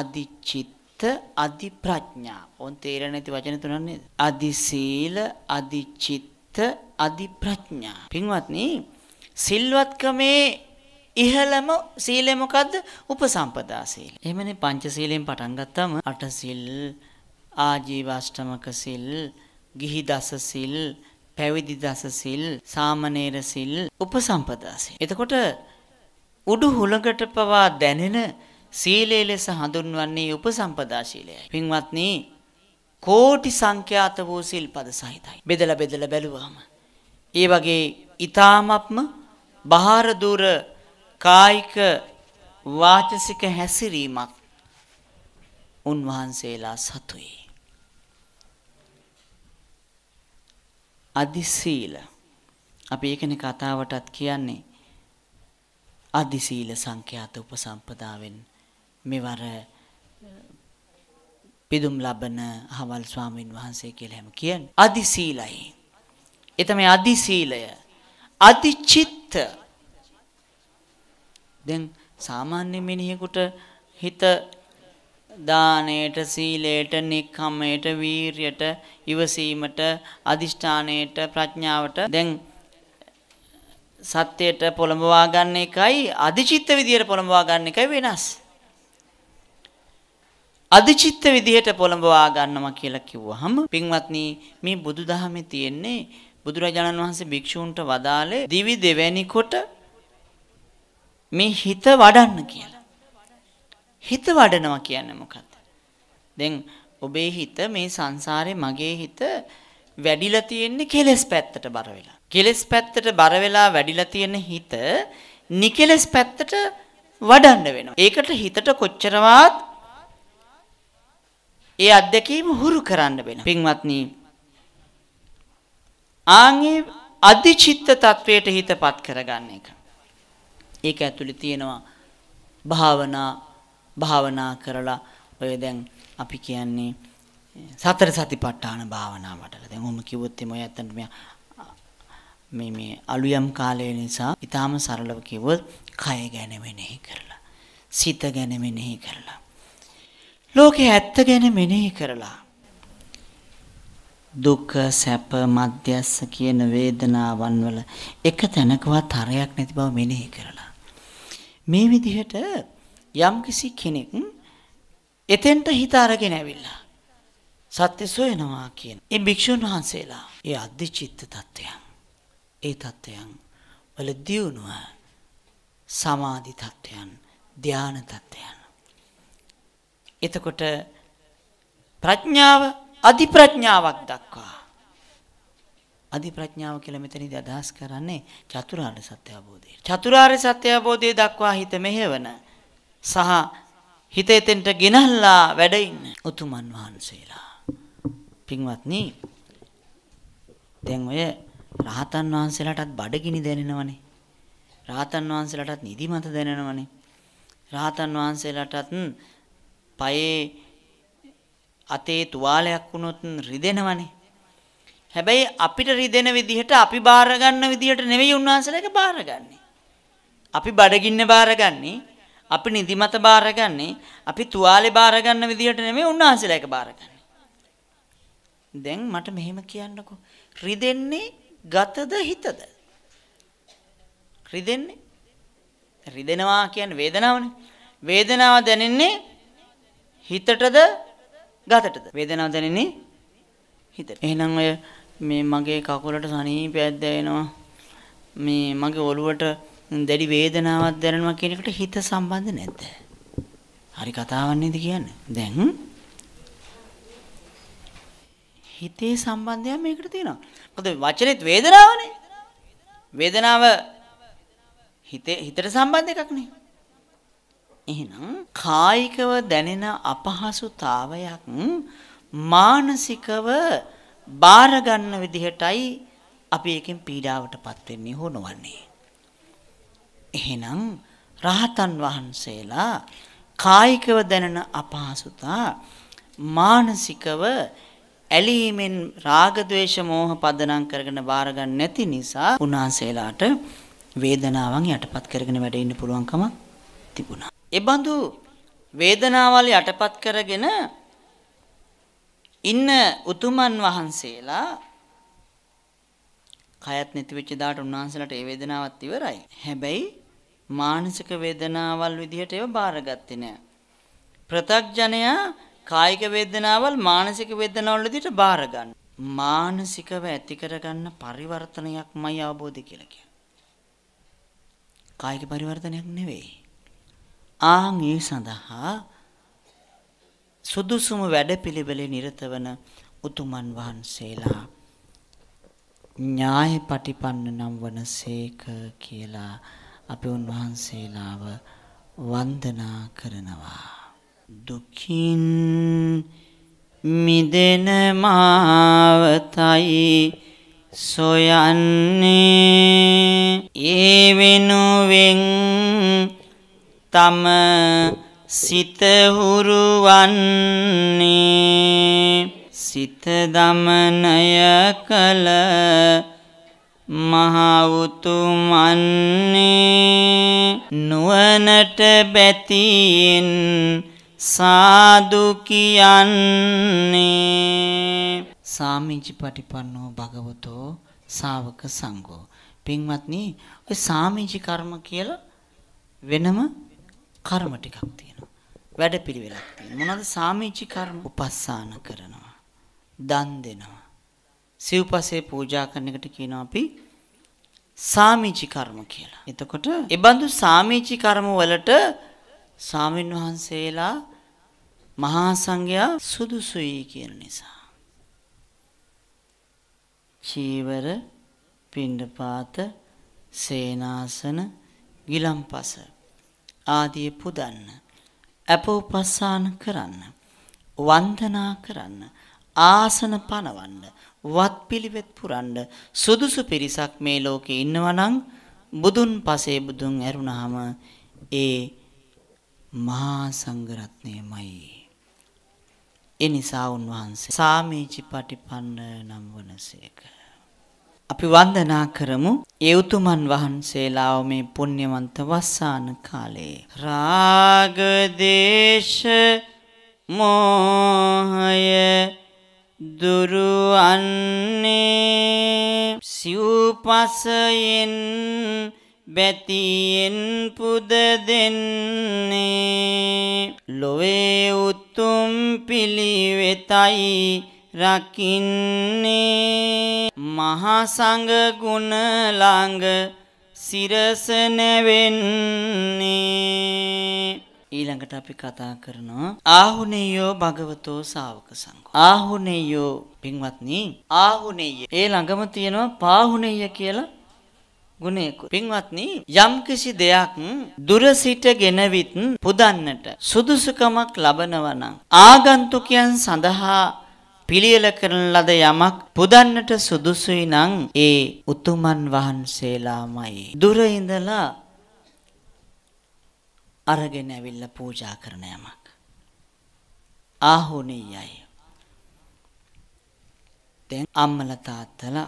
අදි චිත්ත අදි ප්‍රඥා ඕන් තේරෙන්නේ නැති වචන තුනක් නේද අදි සීල අදි චිත්ත අදි ප්‍රඥා පින්වත්නි සිල්වත්කමේ ඉහළම සීලය මොකද්ද? උපසම්පදා සීලය. එහෙමනේ පංච සීලෙන් පටන් ගත්තාම අට සිල්, ආජීවාෂ්ටමක සිල්, ගිහි දස සිල්, පැවිදි දස සිල්, සාමණේර සිල්, උපසම්පදා සිල්. එතකොට උඩු හුලඟට පවා දැනෙන සීලයේ ලෙස හඳුන්වන්නේ උපසම්පදා සීලයයි. පින්වත්නි, කෝටි සංඛ්‍යාත වූ සිල්පද සහිතයි. බෙදලා බෙදලා බැලුවාම ඒ වගේ ඊ타මත්ම බහාර දුර කායික වාචසික හැසිරීමක් උන්වහන්සේලා සතුයි. අදිසීල අපි ඒකනේ කතාවටත් කියන්නේ අදිසීල සංඛ්‍යාත උපසම්පදාවෙන් මෙවර පිදුම් ලබන හවල් ස්වාමීන් වහන්සේ කියලා හැම කියන්නේ අදිසීලයි. ඒ තමයි අදිසීලය. අදිචිත්ත දැන් සාමාන්‍ය මිනිහෙකුට හිත දානයට සීලයට නික්කමයට වීරයට ඉවසීමට අදිෂ්ඨානයට ප්‍රඥාවට දැන් සත්‍යයට පොළඹවා ගන්න එකයි අදිචිත්ත විදියට පොළඹවා ගන්න එකයි වෙනස්. අදිචිත්ත විදියට පොළඹවා ගන්නවා කියලා කිව්වහම පින්වත්නි මේ බුදුදහමේ තියෙන්නේ බුදුරජාණන් වහන්සේ භික්ෂූන්ට වදාලේ දිවි දෙවැනි කොට මේ හිත වඩන්න කියලා. හිත වඩනවා කියන්නේ මොකක්ද? දැන් ඔබේ හිත මේ සංසාරේ මගේ හිත වැඩිලා තියෙන්නේ කෙලෙස් පැත්තට බර වෙලා. කෙලෙස් පැත්තට බර වෙලා වැඩිලා තියෙන හිත නිකෙලෙස් පැත්තට වඩන්න වෙනවා. ඒකට හිතට කොච්චරවත් ඒ අත්දැකීම හුරු කරන්න වෙනවා. පින්වත්නි ආන්ගේ අධිචිත්ත තත්වයට හිතපත් කරගන්න එක. ඒක ඇතුලේ තියෙනවා භාවනා භාවනා කරලා ඔය දැන් අපි කියන්නේ සතර සතිපට්ඨාන භාවනාව වටලා. දැන් ඔහොම කිව්වොත් එම ඔය ඇත්තට මෙයා මේ මේ අලුයම් කාලය නිසා ඊටාම සරලව කිව්වොත් කය ගැන මෙනෙහි කරලා, සිත ගැන මෙනෙහි කරලා, ලෝකේ ඇත්ත ගැන මෙනෙහි කරලා දුක සැප මධ්‍යස්ස කියන වේදනාවන් වල එක තැනකවත් හරයක් නැති බව මෙනෙහි කරලා මේ විදිහට යම්කිසි කෙනෙක් එතෙන්ට හිත අරගෙන ඇවිල්ලා සත්‍ය සොයනවා කියන. ඒ භික්ෂුන් වහන්සේලා ඒ අධිචිත්ත තත්වයන්. ඒ තත්වයන් වල දියුණුව සමාධි තත්වයන්, ධාන තත්වයන්. එතකොට ප්‍රඥාව අධි ප්‍රඥාවක් දක්වා අධි ප්‍රඥාව කියලා මෙතනදී අදහස් කරන්නේ චතුරාර්ය සත්‍ය අවබෝධය. චතුරාර්ය සත්‍ය අවබෝධය දක්වා හිත මෙහෙවන සහ හිත එතෙන්ට ගෙනල්ලා වැඩ ඉන්න උතුමන් වහන්සේලා. පින්වත්නි දැන් ඔය රහතන් වහන්සේලාටත් බඩගිනි දැනෙනවනේ. රහතන් වහන්සේලාටත් නිදිමත දැනෙනවනේ. රහතන් වහන්සේලාටත් පයේ අතේ තුවාලයක් වුණොත් රිදෙනවනේ. හැබැයි අපිට රිදෙන විදිහට අපි බාර ගන්න විදිහට නෙවෙයි උන්වහන්සේලාගේ බාරගන්නේ. අපි බඩගින්න බාරගන්නේ අපි නිදිමත බාරගන්නේ අපි තුවාලේ බාරගන්න විදිහට නෙමෙයි උන්වහන්සේලා එක බාරගන්නේ. දැන් මට මෙහෙම කියන්නකෝ. රිදෙන්නේ ගතද හිතද? රිදෙන්නේ රිදෙනවා කියන්නේ වේදනාවනේ. වේදනාව දැනෙන්නේ හිතටද ගතටද? වේදනාව දැනෙන්නේ හිතට. එහෙනම් ඔය මේ මගේ කකුලට සනීපයක් දැනෙනවා. මේ මගේ ඔළුවට දැඩි වේදනාවක් දැනෙනවා කියන එකට හිත සම්බන්ධ නැද්ද? හරි කතාවක් නේද කියන්නේ. දැන් හිතේ සම්බන්ධයක් මේකට තියෙනවා. මොකද වචනේත් වේදනාවනේ. වේදනාව හිතේ හිතට සම්බන්ධ එකක් නේ. එහෙනම් කායිකව දැනෙන අපහසුතාවයක් මානසිකව බාර ගන්න විදිහටයි අපි එකෙන් පීඩාවටපත් වෙන්නේ හොනවන්නේ. එහෙනම් රහතන් වහන්සේලා කායිකව දැනෙන අපහසුතා මානසිකව ඇලීමෙන් රාග ద్వේෂ මෝහ පදනම් කරගෙන බාර ගන්න නැති නිසා උන්වහන්සේලාට වේදනාවන් යටපත් කරගෙන වැඩ ඉන්න පුළුවන්කම තිබුණා. ඒ බඳු වේදනාවල් යටපත් කරගෙන ඉන්න උතුමන් වහන්සේලා කයත් නැති වෙච්ච දාට උන්වහන්සේලාට ඒ වේදනාවත් ඉවරයි. හැබැයි මානසික වේදනාවල් විදිහට ඒව බාරගත්තේ නෑ. ප්‍රතග්ජනයා කායික වේදනාවල් මානසික වේදනාවල් විදිහට බාර ගන්න. මානසිකව ඇති කරගන්න පරිවර්තනයක්මයි අවබෝධ කියලා කියන්නේ. කායික පරිවර්තනයක් නෙවෙයි. ආන් ඒ සඳහා සුදුසුම වැඩපිළිවෙලේ නිරත වන උතුමන් වහන්සේලා ඥාය පටිපන්න නම් වනසේක කියලා අපි උන්වහන්සේලාව වන්දනා කරනවා. දුකින් මිදෙන මාවතයි සොයන්නේ ඒ වෙනුවෙන් තම සිත හුරුවන්නේ සිත දමනය කළ මහවුතුම් අන්නේ නුවනට බැතියෙන් සාදු කියන්නේ සාමිජි පටිපන්නෝ භගවතෝ ශාවක සංඝෝ පින්වත්නි ඔය සාමිජි කර්ම කියලා වෙනම කර්ම ටිකක් තියෙනවා වැඩපිළිවෙලක් තියෙනවා මොනවද සාමිජි කර්ම උපස්සාන කරනවා දන් දෙනවා සිව්පසේ පූජා කරන එකට කියනවා අපි සාමිචි කර්ම කියලා. එතකොට එබඳු සාමිචි කර්ම වලට සාමින් වහන්සේලා මහා සංඝයා සුදුසුයි කියන නිසා. චීවර, පිණ්ඩපාත, සේනාසන, ගිලම්පස ආදී පුදන්න. අපෝපස්සාන කරන්න. වන්දනා කරන්න. ආසන පනවන්න. වත්පිළිවෙත් පුරන්න සුදුසු පිරිසක් මේ ලෝකේ ඉන්නවා නම් බුදුන් පසේ බුදුන් ඇරුණාම ඒ මහා සංඝරත්නයමයි. ඒ නිසා උන්වහන්සේ සාමීචි පටිපන්න නම් වනසේක. අපි වන්දනා කරමු ඒ උතුමන් වහන්සේලාව මේ පුණ්‍යවන්ත වස්සාන කාලයේ රාග දේශ මෝහය දුරුවන්නේ සිව්පසයෙන් බැතියෙන් පුද දෙන්නේ ලොවේ උතුම් පිළිවෙතයි රකින්නේ මහසඟ ගුණ ළඟ සිරස නැවෙන්නේ ඊළඟට අපි කතා කරනවා ආහුනේයෝ භගවතෝ ශාවක සංඝෝ. ආහුනේයෝ පින්වත්නි ආහුනේය. ඒ ළඟම තියෙනවා පාහුනේය කියලා ගුණයකුත්. පින්වත්නි යම් කිසි දෙයක් දුර සිට ගෙනවිත් පුදන්නට සුදුසුකමක් ලබනවා නම් ආගන්තුකයන් සඳහා පිළියෙල කරන ලද යමක් පුදන්නට සුදුසුයි නම් ඒ උතුමන් වහන්සේලාමයි. දුර ඉඳලා අරගෙන ඇවිල්ලා පූජා කරන යමක්. ආහුණියයි. දැන් අම්මලා තාත්තලා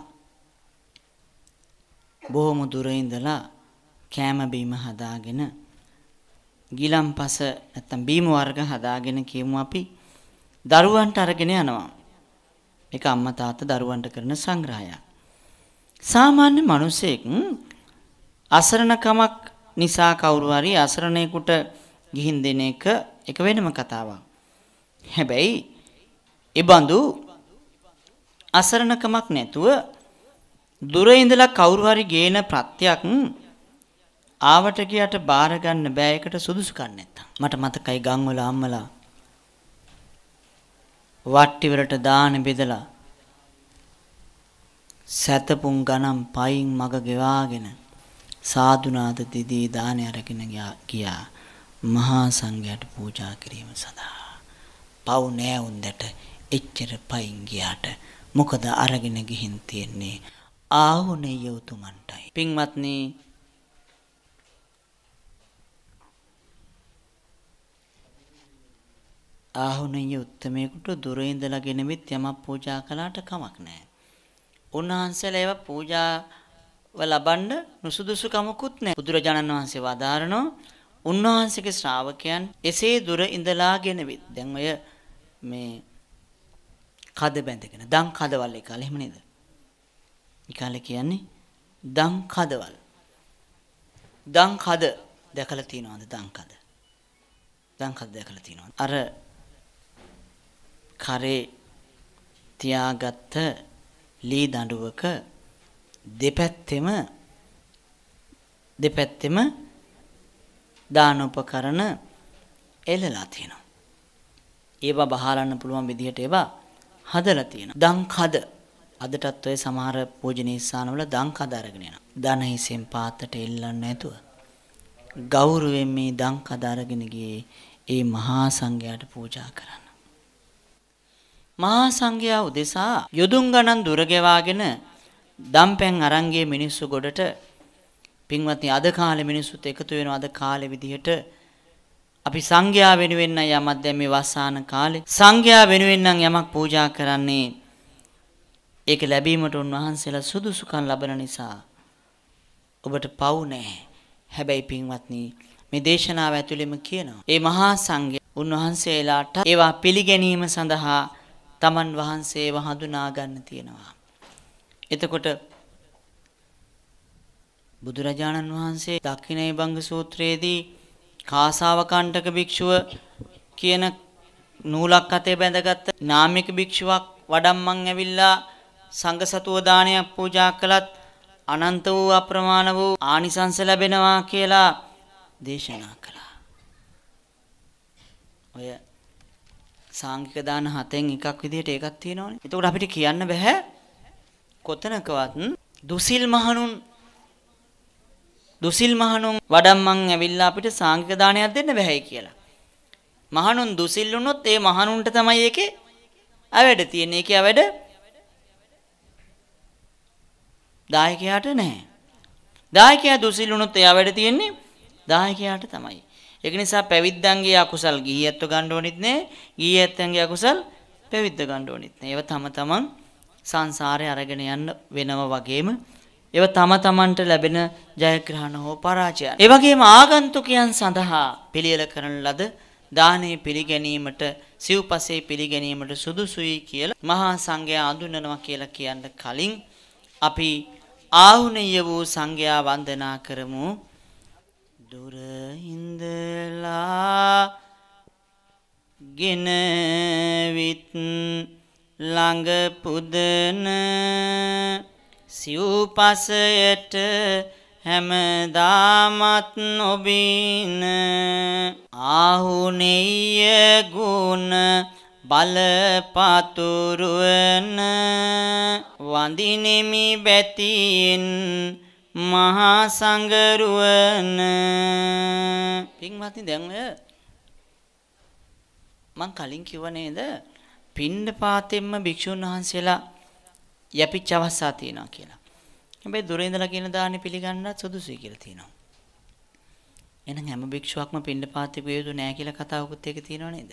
බොහොම දුර ඉඳලා කෑම බීම හදාගෙන ගිලම්පස නැත්තම් බීම වර්ග හදාගෙන කියමු අපි දරුවන්ට අරගෙන යනවා. ඒක අම්මා තාත්තා දරුවන්ට කරන සංග්‍රහයක්. සාමාන්‍ය මිනිසෙක් අසරණකමක් නිසා කවුරු හරි අසරණේකට ගිහින් දෙන එක එක වෙනම කතාවක්. හැබැයි ඒ බඳු අසරණකමක් නැතුව දුර ඉඳලා කවුරු හරි ගේන ප්‍රත්‍යක් ආවට ගියට බාර ගන්න බෑ ඒකට සුදුසුකම් නැත්තම්. මට මතකයි ගම්වල අම්මලා වට්ටි වලට දාන බෙදලා සැතපුම් ගණන් පයින් මග ගෙවාගෙන සාදුනාද දෙදී දානය අරගෙන ගියා මහා සංඝයාට පූජා කිරීම සඳහා. පව් නෑ උන්දට එච්චර පයින් ගියාට මොකද අරගෙන ගිහින් තියෙන්නේ ආහුනේ යවතුමන්ටයි. පින්වත්නි ආහුනේ උත්තමයකට දුර ඉඳලා ගෙනෙමිත් යමක් පූජා කළාට කමක් නෑ. උන්වහන්සේලා ඒවා පූජා ලබන්න නුසුදුසුකමකුත් නැහැ. බුදුරජාණන් වහන්සේ වදාරනවා උන්වහන්සේගේ ශ්‍රාවකයන් එසේ දුර ඉඳලාගෙන වෙත්. දැන් ඔය මේ කද බැඳගෙන දන් කදවල් ඒ කාලේ එහෙම නේද? ඒ කාලේ කියන්නේ දන් කදවල්. දන් කද දැකලා තියෙනවද දන් කද? දන් කද දැකලා තියෙනවද? අර කරේ තියාගත්ත ලී දඬුවක දෙපැත්තෙම දෙපැත්තෙම දාන උපකරණ එළලා තියෙනවා. ඒවා බහලන්න පුළුවන් විදිහට ඒවා හදලා තියෙනවා. දංකද අදටත් ඔය සමහර පූජනීය ස්ථානවල දංකද අරගෙන යනවා. ධන හිසෙන් පාතට එල්ලන්නේ නැතුව ගෞරවයෙන් මේ දංකද අරගෙන ගියේ ඒ මහා සංඝයාට පූජා කරන්න. මහා සංඝයා උදෙසා යොදුන් ගණන් දුර ගෙවාගෙන දම්පැන් අරන්ගේ මිනිස්සු ගොඩට පින්වත්නි අද කාලේ මිනිස්සුත් එකතු වෙනවා අද කාලේ විදිහට අපි සංඝයා වෙනුවෙන් නම් යමක් දැන් මේ වසාන කාලේ සංඝයා වෙනුවෙන් නම් යමක් පූජා කරන්නේ ඒක ලැබීමට උන්වහන්සේලා සුදුසුකම් ලබන නිසා ඔබට පවු නැහැ හැබැයි පින්වත්නි මේ දේශනාව ඇතුළෙම කියනවා ඒ මහා සංඝය උන්වහන්සේලාට ඒවා පිළිගැනීම සඳහා තමන් වහන්සේව හඳුනා ගන්න තියෙනවා එතකොට බුදුරජාණන් වහන්සේ දක්ෂිණේ බංග සූත්‍රයේදී කාසාවකණ්ඩක භික්ෂුව කියන නූලක් අතේ බැඳගත් නාමික භික්ෂුවක් වඩම්මන් ඇවිල්ලා සංඝ සතුව දානයක් පූජා කළත් අනන්ත වූ අප්‍රමාණ වූ ආනිසංස ලැබෙනවා කියලා දේශනා කළා. ඔය සාංගික දාන හතෙන් එකක් විදිහට ඒකක් තියෙනවනේ. එතකොට අපිට කියන්න බෑ කොතනකවත් දුසිල් මහණුන් දුසිල් මහණුන් වඩම්මන් ඇවිල්ලා අපිට සාංගික දානයක් දෙන්න බෑයි කියලා. මහණුන් දුසිල් වුණොත් ඒ මහණුන්ට තමයි ඒකේ අවැඩ තියෙන්නේ. ඒකේ අවැඩ දායකයාට නැහැ. දායකයා දුසිල් වුණොත් එයා වැඩ තියෙන්නේ දායකයාට තමයි. ඒක නිසා පැවිද්දන්ගේ අකුසල් ගිහියත්ව ගන්න ඕනෙත් නෑ. ගිහියත්න්ගේ අකුසල් පැවිද්ද ගන්න ඕනෙත් නෑ. ඒව තම තමන් සංසාරේ අරගෙන යන්න වෙනවා වගේම ඒව තම තමන්ට ලැබෙන ජයග්‍රහණ හෝ පරාජය. ඒ වගේම ආගන්තුකයන් සඳහා පිළියෙල කරන ලද දානේ පිළිගැනීමට සිව්පසේ පිළිගැනීමට සුදුසුයි කියලා මහා සංඝයා අඳුනනවා කියලා කියන්න කලින් අපි ආහුණීය වූ සංඝයා වන්දනා කරමු. දුර ඉඳලා ගෙනවිත් ළඟ පුදන සිව්පසයට හැමදාමත් නොබීන ආහුනෙය ගුණ බලපතුරුවන වඳිනෙමි බැතියෙන් මහා සංගරුවන පින්වත්නි දැන් ඔය මං කලින් කිව්ව නේද පිණ්ඩපාතෙන්ම භික්ෂුන් වහන්සේලා යැපිච්ච අවස්ථා තියෙනවා කියලා. හැබැයි දුර ඉඳලා කියන දානි පිළිගන්නත් සුදුසුයි කියලා තියෙනවා. එහෙනම් හැම භික්ෂුවක්ම පිණ්ඩපාතේ වේදු නෑ කියලා කතාවකුත් එක තියෙනව නේද?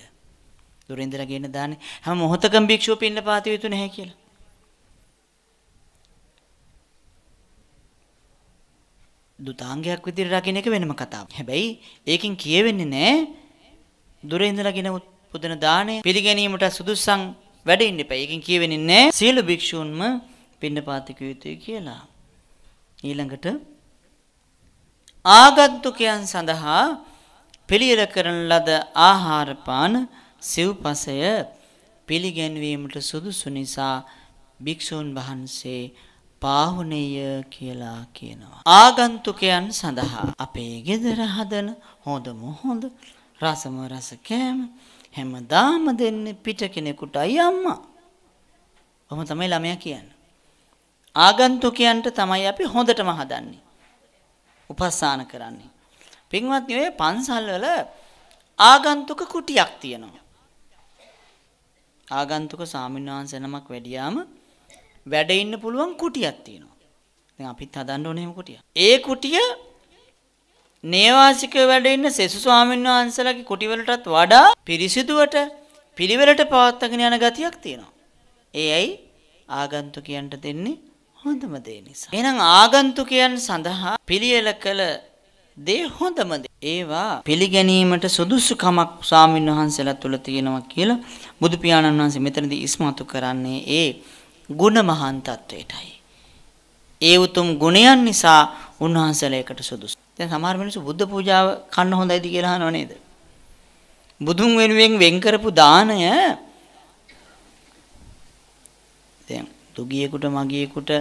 දුර ඉඳලා කියන දානි හැම මොහොතකම භික්ෂුව පිණ්ඩපාතේ වේතු නැහැ කියලා. දුතාංගයක් විදිහට රකින්න එක වෙනම කතාවක්. හැබැයි ඒකෙන් කියවෙන්නේ නෑ දුර ඉඳලා කිනුත් පුදන දාණය පිළිගැනීමට සුදුසන් වැඩ ඉන්න එපා. ඒකෙන් කියවෙන්නේ නැහැ සියලු භික්ෂූන්ම පින්නපාතික යුතුය කියලා. ඊළඟට ආගන්තුකයන් සඳහා පිළියෙල කරන ලද ආහාර පාන සිව්පසය පිළිගැන්වීමට සුදුසු නිසා භික්ෂූන් වහන්සේ පාහුණේය කියලා කියනවා. ආගන්තුකයන් සඳහා අපේ ගෙදර හදන හොඳම හොඳ රසම රස කෑම හැමදාම දෙන්නේ පිට කෙනෙකුටයි අම්මා. ඔහොම තමයි ළමයා කියන්නේ. ආගන්තුකයන්ට තමයි අපි හොඳටම හදන්නේ. උපස්සාන කරන්නේ. පින්වත්නි ඔය පන්සල් වල ආගන්තුක කුටියක් තියෙනවා. ආගන්තුක සාමිනවංශ නමක් වැඩියාම වැඩ ඉන්න පුළුවන් කුටියක් තියෙනවා. දැන් අපිත් හදන්න ඕනේ එහෙම කුටියක්. ඒ කුටිය නේවාසිකව වැඩ ඉන්න සෙසු ස්වාමීන් වහන්සේලාගේ කුටිවලටත් වඩා පිරිසිදුවට පිළිවෙලට පවත්වාගෙන යන ගතියක් තියෙනවා. ඒ ඇයි ආගන්තුකයන්ට දෙන්නේ හොඳම දේ නිසා. එහෙනම් ආගන්තුකයන් සඳහා පිළියෙල කළ දේ හොඳම දේ. ඒවා පිළිගැනීමට සුදුසුකමක් ස්වාමීන් වහන්සේලා තුල තියෙනවා කියලා බුදු පියාණන් වහන්සේ මෙතනදී ඉස්මතු කරන්නේ ඒ ගුණ මහාන් තත්වයටයි. ඒ උතුම් ගුණයන් නිසා උන්වහන්සේලා ඒකට සුදුසු. දැන් සමහර මිනිස්සු බුද්ධ පූජාව කන්න හොඳයිද කියලා අහනව නේද? බුදුන් වෙනුවෙන් වෙන් කරපු දාණය දැන් දුගියෙකුට මගියෙකුට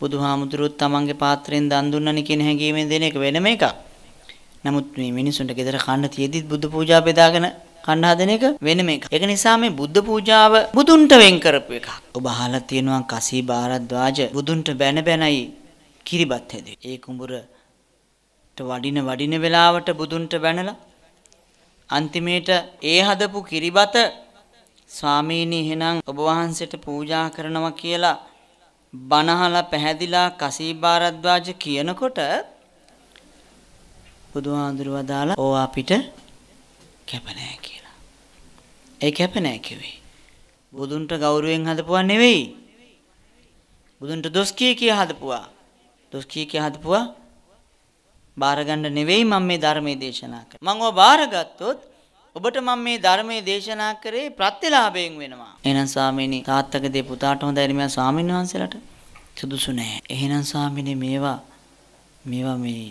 බුදුහාමුදුරුවෝ තමන්ගේ පාත්‍රයෙන් දන් දුන්නනි කියන හැඟීමෙන් දෙන එක වෙනම එකක්. නමුත් මේ මිනිසුන්ට ගෙදර කන්න තියෙද්දිත් බුද්ධ පූජා බෙදාගෙන කන්න හදන එක වෙනම එකක්. ඒක නිසා මේ බුද්ධ පූජාව බුදුන්ට වෙන් කරපු එකක්. ඔබ අහලා තියෙනවා කසී බාරද්වාජ බුදුන්ට බැන බැනයි කිරිබත් හැදුවේ. ඒ කුඹුර වඩින වඩින වෙලාවට බුදුන්ට බැනලා අන්තිමේට ඒ හදපු කිරිබත ස්වාමීනි එහෙනම් ඔබ වහන්සේට පූජා කරනවා කියලා බනහලා පැහැදිලා කසී බාරද්වාජ කියනකොට බුදුහාඳුරු වදාලා ඕ අපිට කැප නැහැ කියලා. ඒ කැප නැහැ කිව්වේ. බුදුන්ට ගෞරවයෙන් හදපුවා නෙවෙයි. බුදුන්ට දොස් කිය කිය හදපුවා. දොස් කිය කිය හදපුවා බාරගන්න නෙවෙයි මම මේ ධර්මයේ දේශනා කරන්නේ. මම ඔබ බාරගත්තොත් ඔබට මම මේ ධර්මයේ දේශනා කරේ ප්‍රත්‍යලාභයෙන් වෙනවා. එහෙනම් ස්වාමීනි තාත්තකදී පුතාට හොඳයි නෙමෙයි ස්වාමීන් වහන්සේලාට සුදුසු නෑ. එහෙනම් ස්වාමීනි මේවා මේවා මේ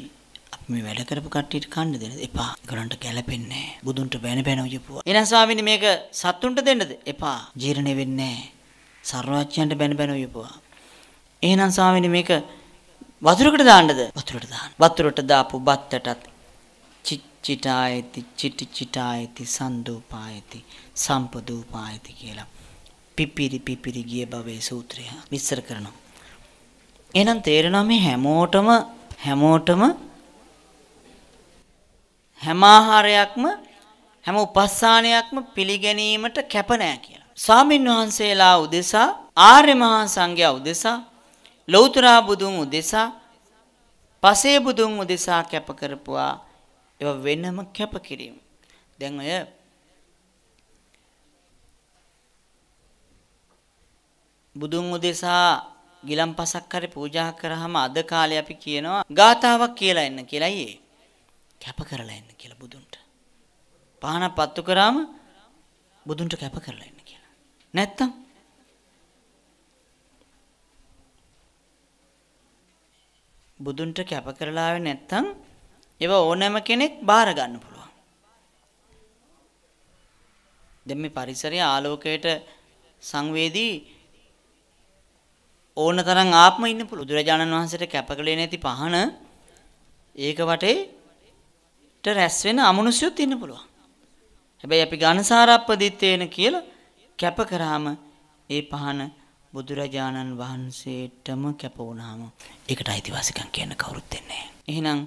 අපි මේ වැඩ කරපු කට්ටියට කන්න දෙන්න එපා. ඒගොල්ලන්ට ගැළපෙන්නේ නෑ. බුදුන්ට බැන බැන උයපුවා. එහෙනම් ස්වාමීනි මේක සත්තුන්ට දෙන්නද? එපා. ජීර්ණ වෙන්නේ නෑ. සර්වඥයන්ට බැන බැන උයපුවා. එහෙනම් ස්වාමීනි මේක වතුරකට දාන්නද? වතුරට දාන්න. වතුරට දාපු බත්තටත් චිට්චිටායති චිටිචිටායති සන්දූපායති සම්පදූපායති කියලා පිපිරි පිපිරි ගිය භවයේ සූත්‍රය විස්තර කරනවා. එහෙනම් තේරෙනවා මේ හැමෝටම හැමෝටම හැම ආහාරයක්ම හැම උපස්ථානයක්ම පිළිගැනීමට කැප නැහැ කියලා. ස්වාමින් වහන්සේලා උදෙසා ආර්ය මහා සංඝයා උදෙසා ලෞතරා බුදුන් උදෙසා පසේ බුදුන් උදෙසා කැප කරපුවා ඒව වෙනම කැප කිරීම. දැන් ඔය බුදුන් උදෙසා ගිලම්පසක් කරේ පූජා කරාම අද කාලේ අපි කියනවා ගාතාවක් කියලා එන්න කියලා අයියේ. කැප කරලා එන්න කියලා බුදුන්ට. පහන පත්තු කරාම බුදුන්ට කැප කරලා එන්න කියලා. නැත්තම් බුදුන්ට කැප කරලාවේ නැත්තම් ඒව ඕනෑම කෙනෙක් බාර ගන්න පුළුවන්. දැන් මේ පරිසරය ආලෝකයට සංවේදී ඕන තරම් ආත්ම ඉන්න පුළුවන්. බුදුරජාණන් වහන්සේට කැපකලේ නැති පහන ඒක වටේට රැස් වෙන අමනුෂ්‍යුත් ඉන්න පුළුවන්. හැබැයි අපි ඝනසාරප්පදිත්තේන කියලා කැප කරාම ඒ පහන බුදුරජාණන් වහන්සේටම කැප වුණාම ඒකට අයිතිවාසිකම් කියන කවුරුත් දෙන්නේ නැහැ. එහෙනම්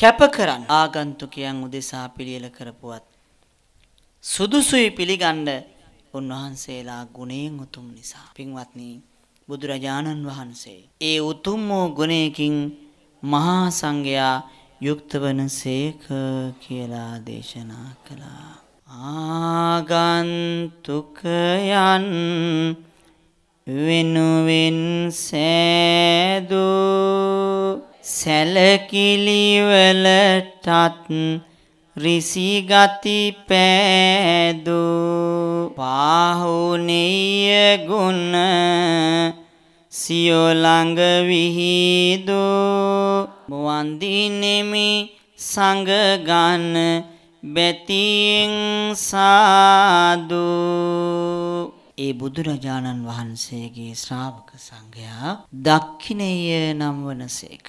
කැප කරන් ආගන්තුකයන් උදෙසා පිළියෙල කරපුවත් සුදුසුයි පිළිගන්න උන්වහන්සේලා ගුණයෙන් උතුම් නිසා. පින්වත්නි බුදුරජාණන් වහන්සේ ඒ උතුම් වූ ගුණයකින් මහා සංඝයා යුක්ත වනසේක කියලා දේශනා කළා. ආගන්තුකයන් වෙනුවෙන් සෑදෝ සැලකිලිවලටත් රිසිගති පෑදෝ පාහුනෙය ගුණ සියෝ ළඟ විහිදෝ මුවන්දිනෙමි සංගගන්න බැතියෙන් සාදු ඒ බුදුරජාණන් වහන්සේගේ ශ්‍රාවක සංඝයා දක්ෂිනේය නම් වනසේක.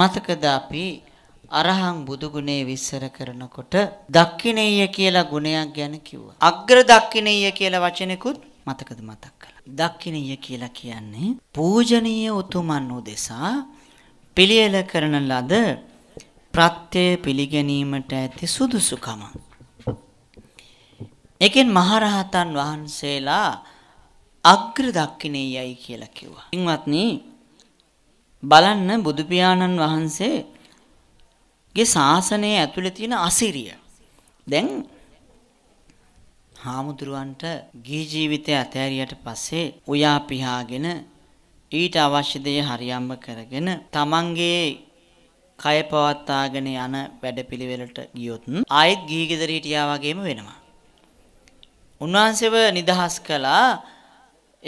මතකද අපි අරහං බුදුගුණේ විස්තර කරනකොට දක්ෂිනේය කියලා ගුණයක් ගැන කිව්වා. අග්‍ර දක්ෂිනේය කියලා වචනෙකුත් මතකද මතක් කළා. දක්ෂිනේය කියලා කියන්නේ පූජනීය උතුමන් උදෙසා පිළියෙල කරන ලද ප්‍රත්‍ය පිළිගැනීමට ඇති සුදුසුකම. ඒකෙන් මහරහතන් වහන්සේලා අග්‍ර දක්ෂිනේයයි කියලා කිව්වා. ඉන්වත්නි බලන්න බුදු පියාණන් වහන්සේගේ ශාසනය ඇතුලේ තියෙන අසිරිය. දැන් හාමුදුරුවන්ට ගිහි ජීවිතය අතහැරියට පස්සේ උයා පියාගෙන ඊට අවශ්‍ය දේ හරියම්ම කරගෙන තමන්ගේ කය පවත්වාගෙන යන වැඩපිළිවෙලට ගියොත් ආයෙත් ගිහි ගෙදර හිටියා වගේම වෙනවා. උන්වහන්සේව නිදහස් කළා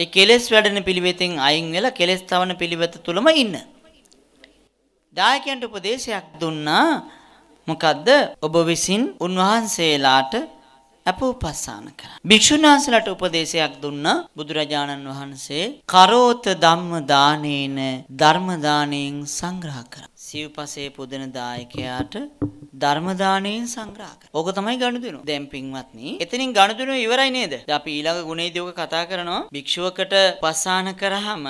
ඒ කෙලෙස් වැඩෙන පිළිවෙතෙන් අයින් වෙලා කෙලෙස් තවන පිළිවෙත තුලම ඉන්න. දායකයන්ට උපදේශයක් දුන්නා මොකද්ද ඔබ විසින් උන්වහන්සේලාට අපෝපස්සාන කරන්න. භික්ෂුණාන්සලට උපදේශයක් දුන්නා බුදුරජාණන් වහන්සේ කරෝත ධම්ම දානේන ධර්ම දාණයෙන් සංග්‍රහ කරා. සිව්පසේ පුදන දායකයාට ධර්ම දාණයෙන් සංග්‍රහ කරනවා. ඕක තමයි ගනුදෙනු. දැන් පින්වත්නි, එතනින් ගනුදෙනු ඉවරයි නේද? දැන් අපි ඊළඟ ගුණයේදී ඔක කතා කරනවා. භික්ෂුවකට පසාන කරාම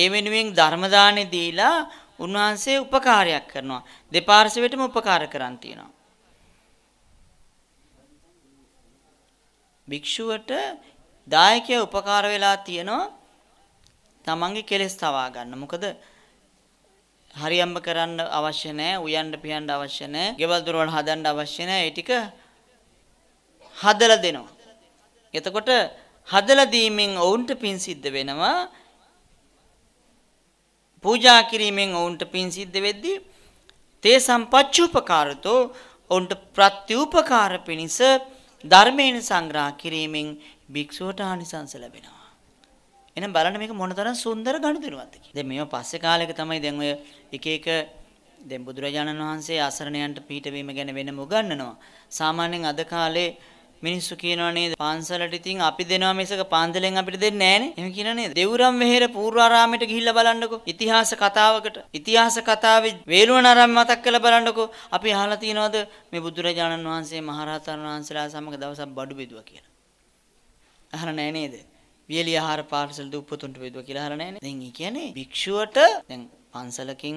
ඒ වෙනුවෙන් ධර්ම දාණේ දීලා උන්වහන්සේ උපකාරයක් කරනවා. දෙපාර්ශවයටම උපකාර කරන් තියෙනවා. භික්ෂුවට දායකයා උපකාර වෙලා තියෙනවා. තමන්ගේ කෙලෙස් තවා ගන්න. මොකද හරියම්බ කරන්න අවශ්‍ය නැහැ, උයන්න පියන්න අවශ්‍ය නැහැ, ගෙවල් දොරවල් හදන්න අවශ්‍ය නැහැ. ඒ ටික හදලා දෙනවා. එතකොට හදලා දීමෙන් ඔවුන්ට පින් සිද්ධ වෙනවා. පූජා කිරීමෙන් ඔවුන්ට පින් සිද්ධ වෙද්දී තේ සම්පච්චුපකාරතෝ ඔවුන්ට ප්‍රත්‍යූපකාර පිණිස ධර්මයෙන් සංග්‍රහ කිරීමෙන් භික්ෂුවට ආනිසංස ලැබෙනවා. එහෙනම් බලන්න මේක මොනතරම් සුන්දර ගනුදෙනුවක්ද කියලා. දැන් මේව පස්සේ කාලයක තමයි දැන් ඔය එක එක දැන් බුදුරජාණන් වහන්සේ ආසරණයන්ට පිටවීම ගැන වෙනම උගන්වනවා. සාමාන්‍යයෙන් අද කාලේ මිනිස්සු කියනවා නේද පන්සලට ඉතින් අපි දෙනවා මිසක පන්සලෙන් අපිට දෙන්නේ නැහනේ. එහෙම කියනවා නේද? දෙවුරම් වෙහෙර පූර්වාරාමයට ගිහිල්ලා බලන්නකෝ. ඉතිහාස කතාවකට. ඉතිහාස කතාවේ වේළුවනාරාම මතක් කරලා බලන්නකෝ. අපි අහලා තියනවාද මේ බුදුරජාණන් වහන්සේ මහරහතන් වහන්සේලා සමග දවසක් බඩු බෙදුවා කියලා. අහලා නැහැ නේද? වියලි ආහාර පාර්සල් ද උපතුන්ට බෙදුව කියලා හර නැහැ දැන් ඒ කියන්නේ භික්ෂුවට දැන් පන්සලකින්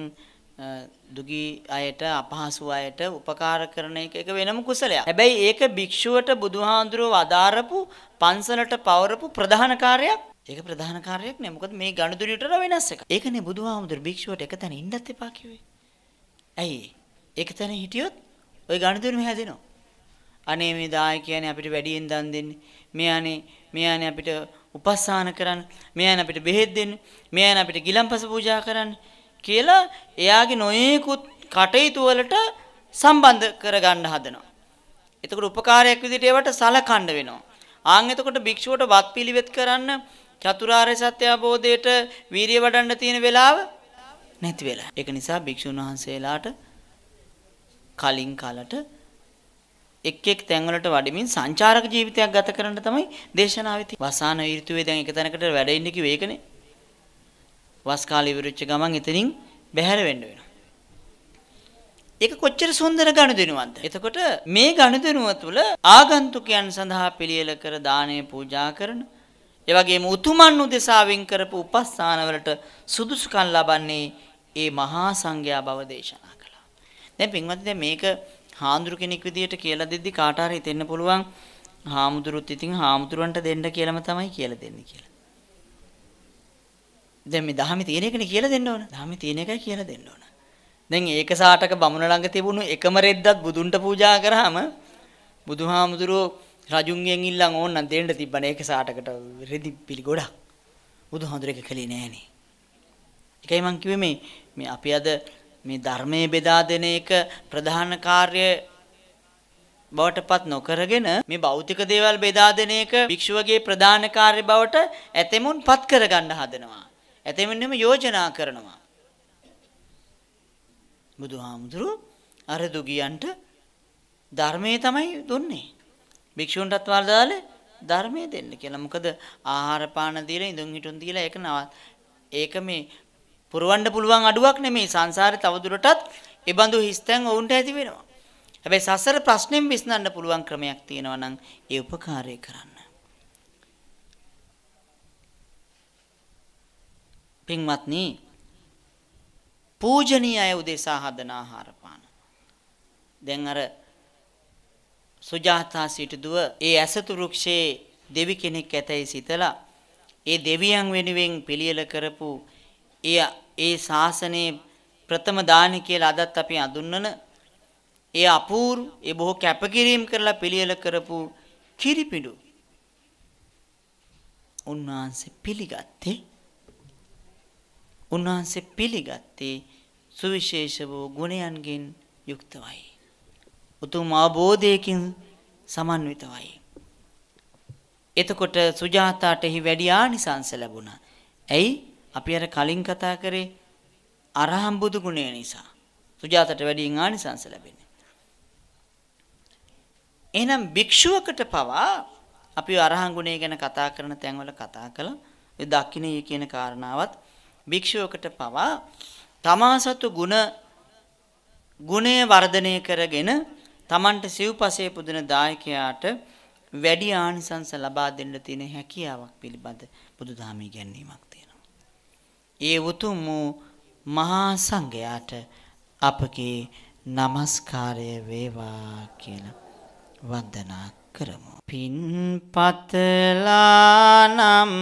දුගී අයට අපහසු අයට උපකාර කරන එක එක වෙනම කුසලයක්. හැබැයි ඒක භික්ෂුවට බුදුහාඳුරව අදාරපු පන්සලට පවරපු ප්‍රධාන කාර්යයක්. ඒක ප්‍රධාන කාර්යයක් නේ. මොකද මේ ගනුදෙනුට වෙනස් එක. ඒකනේ බුදුහාමුදුර භික්ෂුවට එක තැන ඉන්නත් එපා කිව්වේ. ඇයි? එක තැන හිටියොත් ওই ගනුදෙනුම හැදෙනවා. අනේ මේ දාය කියන්නේ අපිට වැඩියෙන් දන් දෙන්නේ. මෙයානේ මෙයානේ අපිට උපස්ථාන කරන්න මේ අයන අපිට බෙහෙත් දෙන්න මේ අයන අපිට ගිලම්පස පූජා කරන්න කියලා එයාගේ නොයෙකුත් කටයුතු වලට සම්බන්ධ කරගන්න හදනවා. එතකොට උපකාරයක් විදිහට ඒවට සලකන්න වෙනවා. ආන් එතකොට භික්ෂුවට වත් පිළිවෙත් කරන්න චතුරාර්ය සත්‍ය අවබෝධයට වීරිය වඩන්න තියෙන වෙලාව නැති වෙලා. ඒක නිසා භික්ෂුන් වහන්සේලාට කලින් කලට එක් එක් තැන්වලට වඩමින් සංචාරක ජීවිතයක් ගත කරන්න තමයි දේශනාවේ තියෙන්නේ. වසාන ඍතුවේ දැන් එක තැනකට වැඩ ඉන්න කිව්වේ ඒකනේ. වස් කාලය ඉවරෙච්ච ගමන් එතනින් බැහැර වෙන්න වෙනවා. ඒක කොච්චර සුන්දර ගනුදෙනුවක්ද? එතකොට මේ ගනුදෙනුව තුළ ආගන්තුකයන් සඳහා පිළියෙල කර දානය පූජා කරන, ඒ වගේම උතුමන් උදෙසාවෙන් කරපු උපස්ථානවලට සුදුසුකම් ලබන්නේ ඒ මහා සංඝයා බව දේශනා කළා. දැන් පින්වත්නි මේක හාමුදුරු කෙනෙක් විදියට කියලා දෙද්දි කාට හරි හිතෙන්න පුළුවන් හාමුදුරුත් ඉතින් හාමුදුරන්ට දෙන්න කියලාම තමයි කියලා දෙන්නේ කියලා. දැන් මේ දහමේ තියෙන එකනේ කියලා දෙන්න ඕන. දහමේ තියෙන එකයි කියලා දෙන්න ඕන. දැන් ඒක සාටක බමුණ ළඟ තිබුණු එකම රෙද්දත් බුදුන්ට පූජා කරාම බුදුහාමුදුරුව රජුන්ගෙන් ඉල්ලන් ඕන්නම් දෙන්න තිබ්බනේ ඒක සාටකට රෙදි පිළි ගොඩක්. බුදුහාමුදුර එක කළේ නෑනේ. ඒකයි මං කිව්වේ මේ මේ අපි අද මේ ධර්මයේ බෙදා දෙන එක ප්‍රධාන කාර්ය බවටපත් නොකරගෙන මේ භෞතික දේවල් බෙදා දෙන එක භික්ෂුවගේ ප්‍රධාන කාර්ය බවට ඇතෙමුන්පත් කරගන්න හදනවා. ඇතෙමුන්ම යෝජනා කරනවා. බුදුහාමුදුරු අර දුගියන්ට ධර්මයේ තමයි දුන්නේ. භික්ෂුන්ටත් වර්ධාලේ ධර්මයේ දෙන්න කියලා. මොකද ආහාර පාන දීලා ඉඳුන් හිටුන් දීලා ඒක නවත් ඒක මේ පුරවන්න පුළුවන් අඩුවක් නෙමෙයි සංසාරේ තවදුරටත් ඒ බඳු හිස්තැන් ඔවුන්ට ඇති වෙනවා. හැබැයි සසර ප්‍රශ්නෙම් විසඳන්න පුළුවන් ක්‍රමයක් තියෙනවා නම් ඒ උපකාරය කරන්න. පින්වත්නි පූජනීය අය උදෙසා හදන ආහාර පාන. දැන් අර සුජාතා සිටදුව ඒ ඇසතු වෘක්ෂයේ දෙවි කෙනෙක් ඇතැයි සිතලා ඒ දෙවියන් වෙනුවෙන් පිළියෙල කරපු ඒ ඒ ශාසනයේ ප්‍රථම දානි කියලා අදත් අපි අඳුන්වන ඒ අපූර්ව ඒ බොහෝ කැපකිරීම කරලා පිළියෙල කරපු කිරිපිඬු උන්වහන්සේ පිළිගත්තේ උන්වහන්සේ පිළිගත්තේ සුවිශේෂ වූ ගුණයන්ගෙන් යුක්තවයි උතුම් අවබෝධයකින් සමන්විතවයි එතකොට සුජාතාට එහි වැඩි ආනිසංස ලැබුණා. ඇයි? අපි අර කලින් කතා කරේ අරහම් බුදු ගුණය නිසා සුජාතට වැඩියෙන් ආනිසංස ලැබෙන්නේ. එහෙනම් භික්ෂුවකට පවා අපි අරහන් ගුණය ගැන කතා කරන තැන්වල කතා කළා. ඒ දක්ෂිනේ කියන කාරණාවත් භික්ෂුවකට පවා තමා සතු ගුණ ගුණය වර්ධනය කරගෙන තමන්ට සිව්පසේ පුදන දායකයාට වැඩි ආනිසංස ලබා දෙන්න තියෙන හැකියාවක් පිළිබඳ බුදුදහමේ ඉගැන්වීමක් ඒ උතුම් වූ මහා සංඝයාට අපගේ নমස්කාරය වේවා කියලා වන්දනා කරමු. පින්පතලානම්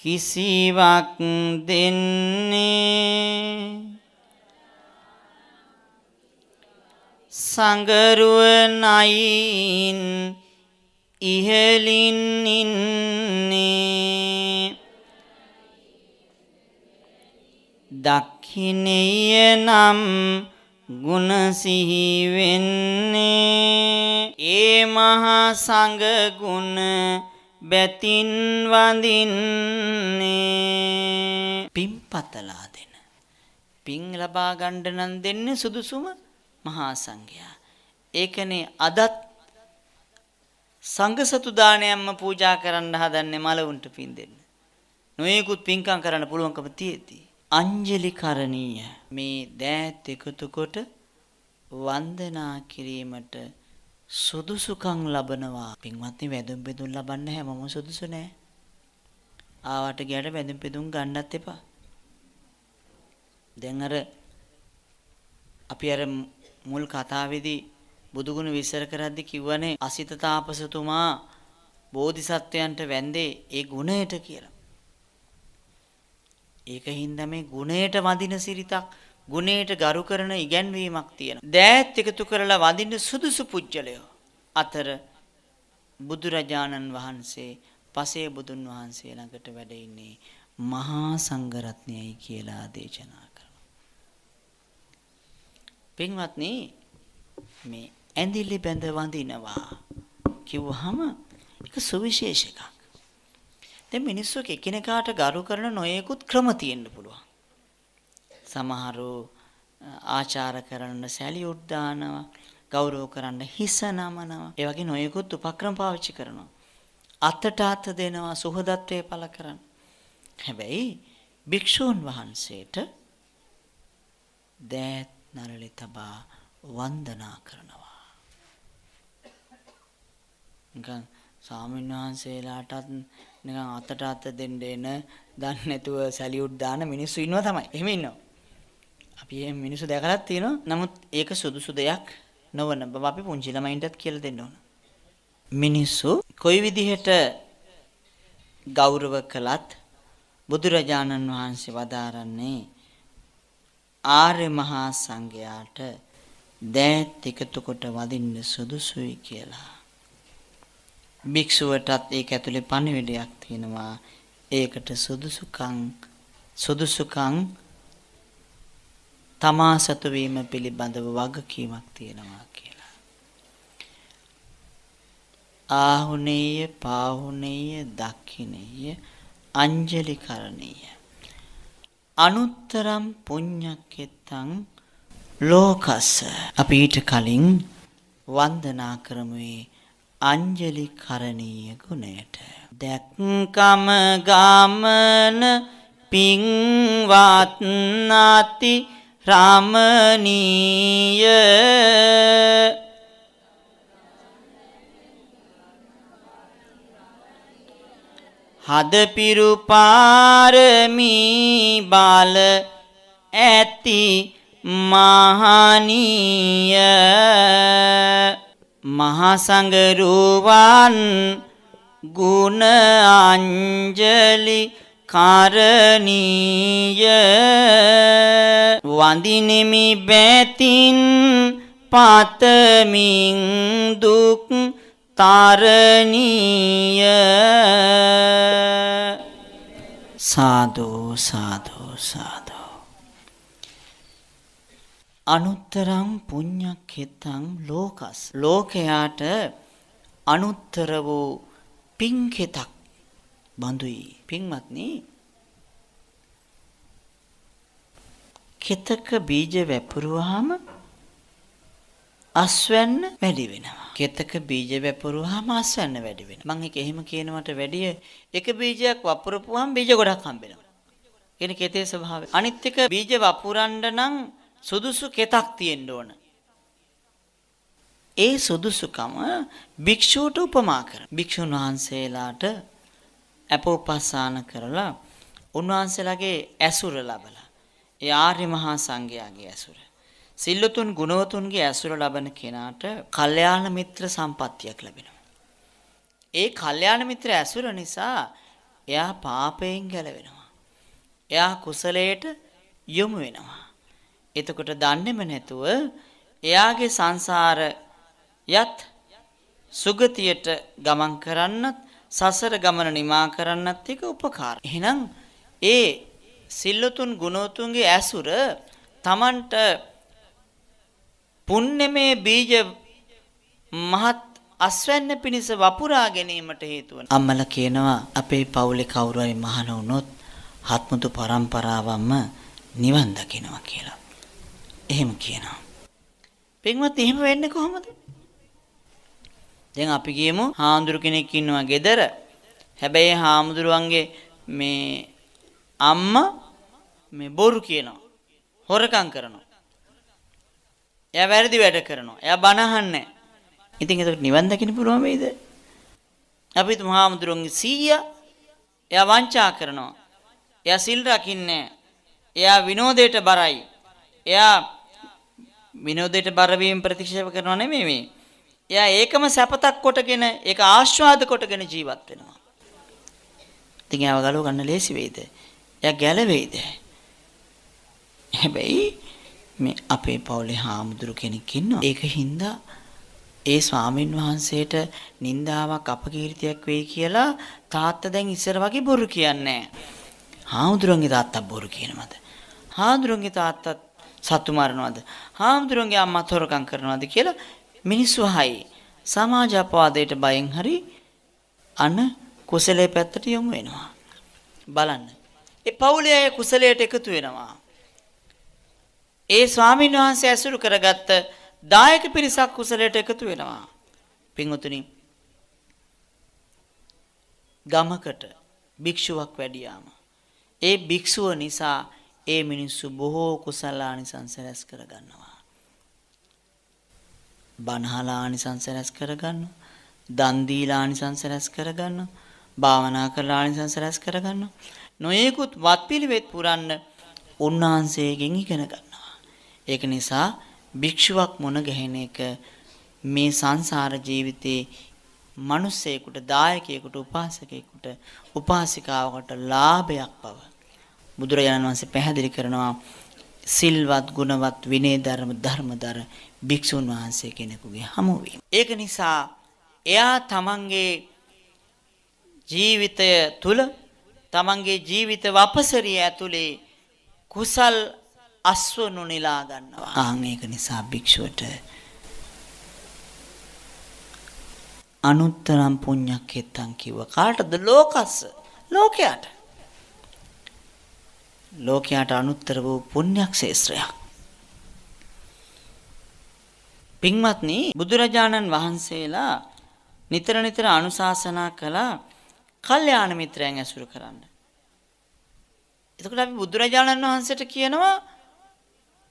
කිසිවක් දෙන්නේ සංගරුවනයින් ඉහලින් ඉන්නේ දක්ෂිනේය නම් ගුණ සිහි වෙන්නේ ඒ මහා සංඝ ගුණ බැතින් වඳින්නේ පිම්පතලා දෙන පිං ලබා ගන්න නම් දෙන්නේ සුදුසුම මහා සංඝයා ඒකනේ අදත් සංඝසතු දාණයක්ම පූජා කරන්න හදන්නේ මලවුන්ට පින් දෙන්න නොයෙකුත් පින්කම් කරන්න පුළුවන්කම තියෙති අංජලි කරණීය මේ දෑත් එකතු කොට වන්දනා කිරීමට සුදුසුකම් ලබනවා පින්වත්නි වැඳුම් පිදුම් ලබන්න හැමම සුදුසු නෑ ආවට ගියට වැඳුම් පිදුම් ගන්නත් එපා දැන් අර අපි අර මුල් කතාවේදී බුදුගුණ විස්තර කරද්දි කිව්වනේ අසිත තාපසතුමා බෝධිසත්වයන්ට වැඳේ ඒ ගුණයට කියලා ඒකින් මේ ගුණයට වඳින සිරිතක් ගුණයට ගරු කරන ඉගැන්වීමක් තියෙන. දෑත් එකතු කරලා වඳින්න සුදුසු පුජ්‍යලය. අතර බුදුරජාණන් වහන්සේ පසේ බුදුන් වහන්සේ ළඟට වැඩ ඉන්නේ මහා සංඝරත්නයයි කියලා දේශනා කරනවා. පින්වත්නි මේ ඇඳිලි බැඳ වඳිනවා කිව්වහම ඒක සුවිශේෂ එකක්. දැන් මිනිස්සු එකිනෙකාට ගරු කරන නොයෙකුත් ක්‍රම තියෙන්න පුළුවන්. සමහරු ආචාර කරන සැලියුට් දානවා, ගෞරව කරන්න හිස නමනවා. ඒ වගේ නොයෙකුත් උපක්‍රම පාවිච්චි කරනවා. අතට අත දෙනවා සුහදත්වයේ පළ කරන්න. හැබැයි භික්ෂූන් වහන්සේට දෑත් නරලි තබා වන්දනා කරනවා. නිකන් ස්වාමීන් වහන්සේලාටත් නිකන් අතට අත දෙන්න එන දන්නේ නැතුව සැලියුට් දාන මිනිස්සු ඉන්නවා තමයි. එහෙම ඉන්නවා. අපි එහෙම මිනිස්සු දැකලා තියෙනවා. නමුත් ඒක සුදුසු දෙයක් නොවන බව අපි පුංචි ළමයින්ටත් කියලා දෙන්න ඕන. මිනිස්සු කොයි විදිහට ගෞරව කළත් බුදුරජාණන් වහන්සේ වදාරන්නේ ආර්ය මහා සංඝයාට දෑත් එකතු කොට වදින්න සුදුසුයි කියලා. භික්ෂුවටත් ඒක ඇතුලේ පණිවිඩයක් තියෙනවා. ඒකට සුදුසුකම් සුදුසුකම් තමා සතු වීම පිළිබඳව වගකීමක් තියෙනවා කියලා. ආහුනේය, පාහුනේය, දක්ඛිනේය, අංජලි කරණීය. අනුත්තරම් පුඤ්ඤක්කෙත්තං ලෝකස්ස. අපි ඊට කලින් වන්දනා කරමුවේ අංජලි කරණීය ගුණයට දැක්කම ගාමන පින්වත් නැති රාමණීය හදපිරු පාරමී බාල ඇති මහණීය මහසඟරුවන් ගුණ අංජලි කරණීය වඳිනෙමි බැතින් පතමින් දුක් තරණීය සාදු සාදු සාදු අනුත්තරං පුඤ්ඤක්ඛෙත්තං ලෝකස් ලෝකයාට අනුත්තර වූ පින්කෙතක් බඳුයි පින්වත්නි කෙතක බීජ වැපරුවාම අස්වැන්න වැඩි වෙනවා කෙතක බීජ වැපරුවාම අස්වැන්න වැඩි වෙනවා මම ඒක එහෙම කියනවට වැඩිය එක බීජයක් වපුරපුවාම බීජ ගොඩක් හම්බෙනවා කියන කෙතේ ස්වභාවය අනිත් එක බීජ වපුරන්න නම් සුදුසු කෙතක් තියෙන්න ඕන. ඒ සුදුසුකම භික්ෂූට උපමා කර. භික්ෂුන් වහන්සේලාට අපෝපස්සාන කරලා උන්වහන්සේලාගේ ඇසුර ලබලා. ඒ ආර්ය මහා සංඝයාගේ ඇසුර. සිල්ලුතුන් ගුණවතුන්ගේ ඇසුර ලබන කෙනාට කල්යාණ මිත්‍ර සම්පත්තියක් ලැබෙනවා. ඒ කල්යාණ මිත්‍ර ඇසුර නිසා එයා පාපයෙන් ගැලවෙනවා. එයා කුසලයට යොමු වෙනවා. එතකොට දන්නේම නැතුව එයාගේ සංසාර යත් සුගතියට ගමන් කරන්නත් සසර ගමන නිමා කරන්නත් එක උපකාර. එහෙනම් ඒ සිල්ලුතුන් ගුණෝතුන්ගේ ඇසුර තමන්ට පුන්නමේ බීජ මහත් අස්වැන්න පිණිස වපුරා ගැනීමට හේතුව අම්මල කියනවා අපේ පවුලේ කවුරු හරි මහාන වුණොත් හත්මුතු පරම්පරාවම නිවන් දකිනවා කියලා. එහෙම කියනවා. පින්වත් එහෙම වෙන්නේ කොහොමද? දැන් අපි කියමු හාමුදුරු කෙනෙක් ඉන්නවා ගෙදර. හැබැයි හාමුදුරුවන්ගේ මේ අම්මා මේ බොරු කියනවා. හොරකම් කරනවා. එයා වැරදි වැඩ කරනවා. එයා බන අහන්නේ ඉතින් එතකොට නිවන් දකින්න පුළුවන් වෙයිද? අපි හිතමු හාමුදුරුවන්ගේ සීයා එයා වංචා කරනවා. එයා සිල් රකින්නේ එයා විනෝදයට බරයි. එයා විනෝදයට බරවීම ප්‍රතික්ෂේප කරනව නෙමෙයි මේ. එයා ඒකම සැපතක් කොටගෙන ඒක ආස්වාද කොටගෙන ජීවත් වෙනවා. ඉතින් එයාව ගලව ගන්න ලේසි වෙයිද? එයා ගැලවෙයිද? හැබැයි මේ අපේ පවුලේ හාමුදුරු කෙනෙක් ඉන්නවා. ඒක හින්දා ඒ ස්වාමින් වහන්සේට නින්දාවක් අපකීර්තියක් වෙයි කියලා තාත්තා දැන් ඉස්සර වගේ බොරු කියන්නේ නැහැ. හාමුදුරන්ගේ තාත්තා බොරු කියනවද? හාමුදුරන්ගේ තාත්තත් සතු මරනවද? හාමුදුරන්ගේ අම්මා තොරකම් කරනවද කියලා මිනිස්සු අහයි. සමාජ අපවාදයට බයෙන් හරි අන කුසලයේ පැත්තට යොමු වෙනවා. බලන්න. ඒ පවුලේ අය කුසලයට එකතු වෙනවා. ඒ ස්වාමීන් වහන්සේ ඇසුරු කරගත්ත දායක පිරිසක් කුසලයට එකතු වෙනවා. පින්වතුනි ගමකට භික්ෂුවක් වැඩියාම ඒ භික්ෂුව නිසා ඒ මිනිස්සු බොහෝ කුසල ආනිසංස රැස් කරගන්නවා. බණහලා ආනිසංස රැස් කරගන්නවා. දන් දීලා ආනිසංස රැස් කරගන්නවා. භාවනා කරලා ආනිසංස රැස් කරගන්නවා. නොයෙකුත් වත්පිළිවෙත් පුරන්න උන්වහන්සේගෙන් ඉගෙන ගන්නවා. ඒක නිසා භික්ෂුවක් මොන ගැහෙන එක මේ සංසාර ජීවිතේ මිනිස්සෙකුට දායකයෙකුට උපාසකයෙකුට උපාසිකාවකට ලාභයක් බව බුදුරජාණන් වහන්සේ පැහැදිලි කරනවා සිල්වත් ගුණවත් විනය ධර්ම ධර්මදර භික්ෂුන් වහන්සේ කෙනෙකුගේ හමුවීම. ඒක නිසා එයා තමන්ගේ ජීවිතය තුළ තමන්ගේ ජීවිත වපසරිය ඇතුලේ කුසල් අස්වනු නිලා ගන්නවා. ආන් ඒක නිසා භික්ෂුවට අනුත්තරම් පුණ්‍යක්කෙත්තන් කිව්ව කාටද ලෝකස්ස ලෝකයට ලෝකයාට අනුත්තර වූ පුණ්‍යක් ශේත්‍රයක්. පින්වත්නි බුදුරජාණන් වහන්සේලා නිතර නිතර අනුශාසනා කළා කල්යාණ මිත්‍රයන් ඇසුරු කරන්න. එතකොට අපි බුදුරජාණන් වහන්සේට කියනවා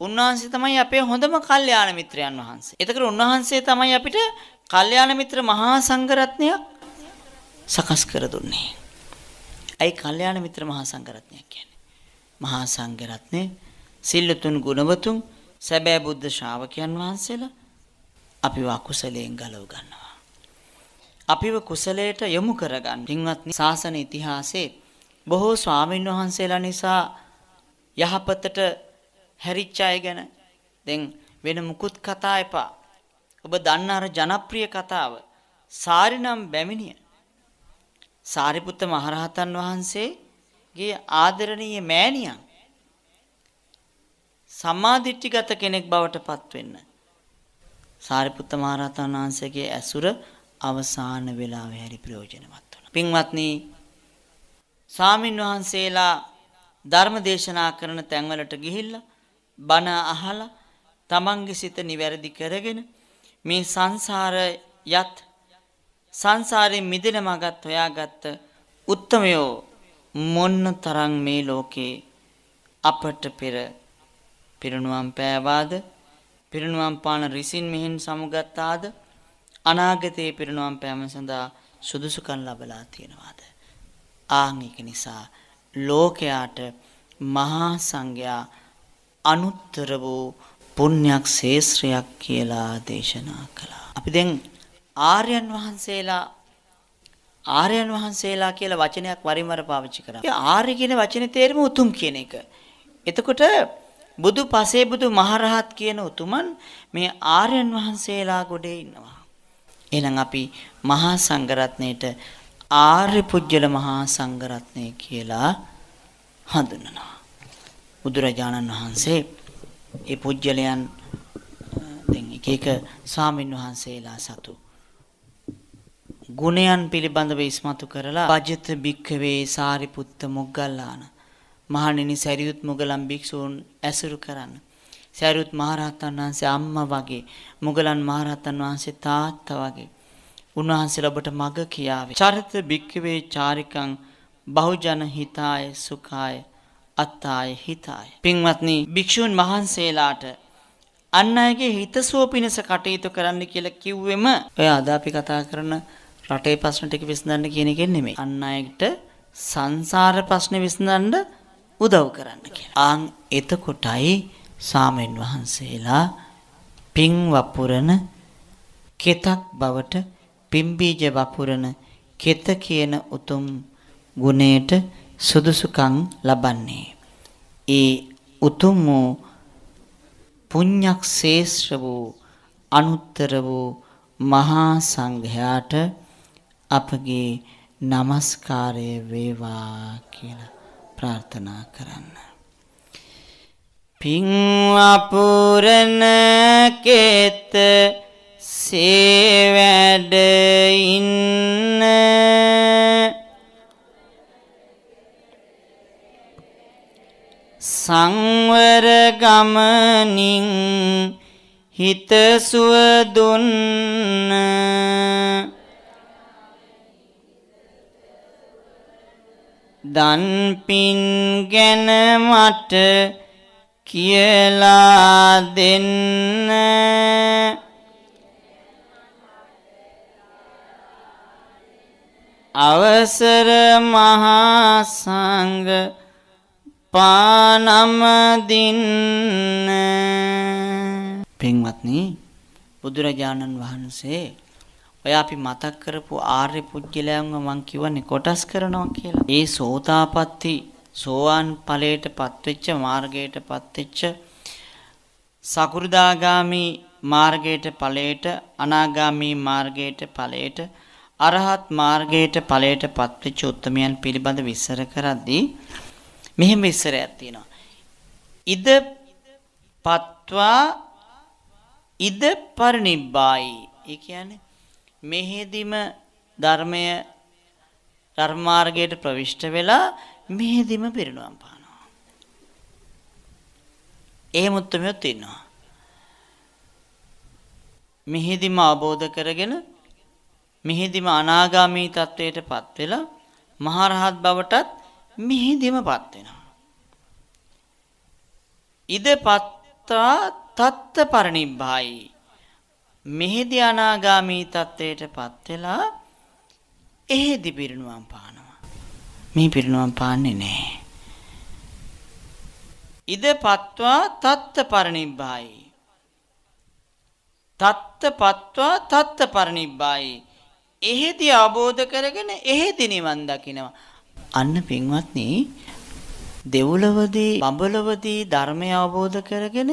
උන්වහන්සේ තමයි අපේ හොඳම කල්යාණ මිත්‍රයන් වහන්සේ. එතකොට උන්වහන්සේ තමයි අපිට කල්යාණ මිත්‍ර මහා සංඝරත්නයක් සකස් කර දුන්නේ. ඇයි කල්යාණ මිත්‍ර මහා සංඝරත්නයක් කියන්නේ? මහා සංඝරත්නය සිල්ලුතුන් ගුණවතුන් සැබෑ බුද්ධ ශ්‍රාවකයන් වහන්සේලා අපිව අකුසලයෙන් ගලව ගන්නවා. අපිව කුසලයට යොමු කරගන්න පින්වත්නි ශාසන ඉතිහාසයේ බොහෝ ස්වාමීන් වහන්සේලා නිසා යහපතට හැරිච්ච අය ගැන දැන් වෙන මුකුත් කතා එපා. ඔබ දන්න අර ජනප්‍රිය කතාව සාරිනම් බැමිණිය. සාරිපුත්ත මහරහතන් වහන්සේ ගේ ආදරණීය මෑණියන් සම්මාදිට්ඨිගත කෙනෙක් බවට පත් වෙන්න සාරිපුත්ත මහරහතන් වහන්සේගේ ඇසුර අවසාන වේලාවේ හරි ප්‍රයෝජනවත් වුණා. පින්වත්නි සාමින් වහන්සේලා ධර්ම දේශනා කරන තැන්වලට ගිහිල්ලා බණ අහලා තමන්ගේ සිත නිවැරදි කරගෙන මේ සංසාරයත් සංසාරයෙන් මිදෙන මගත් හොයාගත්ත උත්තමයෝ මොන්න තරම් මේ ලෝකේ අපට පෙර පිරිනුවම් පෑවාද පිරිනුවම් පාන රිසින් මෙහින් සමුගත්තාද අනාගතයේ පිරිනුවම් පෑම සඳහා සුදුසුකම් ලබලා තියෙනවාද ආන් ඒක නිසා ලෝකයාට මහා සංඝයා අනුත්තර වූ පුණ්‍යක් ශේෂ්ත්‍රයක් කියලා දේශනා කළා අපි දැන් ආර්යයන් වහන්සේලා ආර්යයන් වහන්සේලා කියලා වචනයක් වරින් වර පාවිච්චි කරා. ඒ ආර්ය කියන වචනේ තේරුම උතුම් කියන එක. එතකොට බුදු පසේ බුදු මහරහත් කියන උතුමන් මේ ආර්යයන් වහන්සේලා ගොඩේ ඉන්නවා. එහෙනම් අපි මහා සංඝරත්නයේට ආර්ය පුජ්‍යල මහා සංඝරත්නය කියලා හඳුන්වනවා. බුදුරජාණන් වහන්සේ ඒ පුජ්‍යලයන් දැන් එක එක ස්වාමින් වහන්සේලා සතු ගුණයන් පිළිබඳව ඉස්මතු කරලා වජත භික්කවේ සාරිපුත්ත මොග්ගල්ලාන මහණෙනි සැරියුත් මුගලන් භික්ෂූන් ඇසුරු කරන්න. සැරියුත් මහරහතන් වහන්සේ අම්මා වගේ මුගලන් මහරහතන් වහන්සේ තාත්තා වගේ උන්වහන්සේලා ඔබට මග කියාවේ. චරිත භික්කවේ චාරිකං බහුජන හිතාය සුඛාය අත්තාය හිතාය. පින්වත්නි භික්ෂූන් වහන්සේලාට අන් අයගේ හිතසුව පිණිස කටයුතු කරන්න කියලා කිව්වෙම ඔය අද අපි කතා කරන රටේ ප්‍රශ්න ටික විසඳන්න කියන එකෙන් නෙමෙයි. අන් අයට සංසාර ප්‍රශ්න විසඳන්න උදව් කරන්න කියලා. ආන් එතකොටයි සාමෙන් වහන්සේලා පිං වපුරන කෙතක් බවට පිං බීජ වපුරන කෙත කියන උතුම් ගුණයට සුදුසුකම් ලබන්නේ. ඒ උතුම් වූ පුණ්‍යක් ශේෂ්ඨ වූ අනුත්තර වූ මහා සංඝයාට අපගේ নমස්කාරය වේවා කියලා ප්‍රාර්ථනා කරන්න. පිං අපුරන කේත සේවැඩ ඉන්න සංවර ගමනින් හිත සුව දුන්න දන් පින් ගැන මට කියලා දෙන්න අවසර මහා සංඝ පානම දින්න පින්වත්නි බුදුරජාණන් වහන්සේ ඔය අපි මතක් කරපු ආර්ය පුජ්‍යලයන්ව මං කියවන්නේ කොටස් කරනවා කියලා. ඒ සෝතාපට්ටි සෝවාන් ඵලයට පත්වෙච්ච මාර්ගයට පත්වෙච්ච සකු르දාගාමි මාර්ගයට ඵලයට අනාගාමි මාර්ගයට ඵලයට අරහත් මාර්ගයට ඵලයට පත්වෙච්ච උත්තමයන් පිළිබඳ විස්තර කරද්දී මෙහෙම විස්තරයක් තියෙනවා. ඉද පත්වා ඉද පරිනිබ්බායි. ඒ කියන්නේ මෙහෙදිම ධර්මය ධර්මාර්ගයට ප්‍රවිෂ්ඨ වෙලා මෙහෙදිම පිරිනුවම් පානවා. ඒ මුත්තමියොත් ඉන්නවා. මෙහෙදිම අවබෝධ කරගෙන මෙහෙදිම අනාගාමී තත්වයටපත් වෙලා මහරහත් බවටත් මෙහෙදිමපත් වෙනවා. ඉදපත්තා තත්ත පරිනිබ්බායි මෙහිදී අනාගාමී තත්ත්වයටපත් වෙලා එහෙදි පිරිනුවම් පානවා. මේ පිරිනුවම් පාන්නේ නැහැ. ඉද පත්වා තත්ත පරිනිබ්බායි. තත්ත පත්වා තත්ත පරිනිබ්බායි. එහෙදි අවබෝධ කරගෙන එහෙදි නිවන් දකිනවා. අන්න පින්වත්නි දෙව්ලොවදී බඹලොවදී ධර්මය අවබෝධ කරගෙන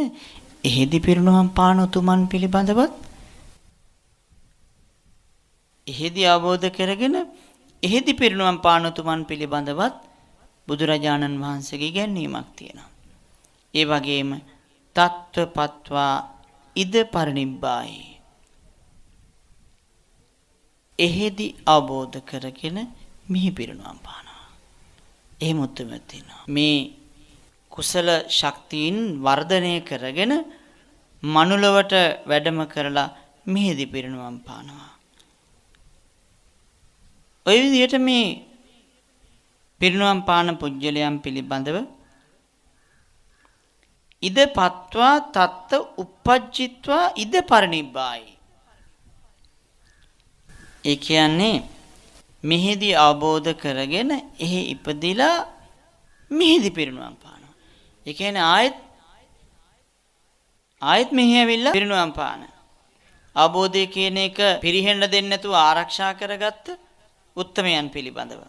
එහෙදි පිරිනුවම් පාන උතුමන් පිළිබඳවත් එහෙදි අවබෝධ කරගෙන එහෙදි පිරිනුවම් පානතුමන් පිළිබඳවත් බුදුරජාණන් වහන්සේගේ ඉගැන්වීමක් තියෙනවා. ඒ වගේම තත්ත්වපත්වා ඉද පරිනිබ්බායි. එහෙදි අවබෝධ කරගෙන මිහි පිරිනුවම් පානවා. එහෙම උත්තරම තියෙනවා. මේ කුසල ශක්තියින් වර්ධනය කරගෙන මනුලවට වැඩම කරලා මිහිදි පිරිනුවම් පානවා. ඔය විදිහට මේ පිරිනුවම් පාන පුජ්‍යලයන් පිළිබඳව ඉද පත්වා තත්ත uppajjitwa ඉද පරිනිබ්බායි ඒ කියන්නේ මෙහිදී අවබෝධ කරගෙන එහි ඉපදිලා මෙහිදී පිරිනුවම් පානවා ඒ කියන්නේ ආයෙත් ආයෙත් මෙහි ඇවිල්ලා පිරිනුවම් පාන අවබෝධය කියන එක පිරිහෙන්න දෙන්නේ නැතුව ආරක්ෂා කරගත්තා උත්තමයන් පිළිබඳව.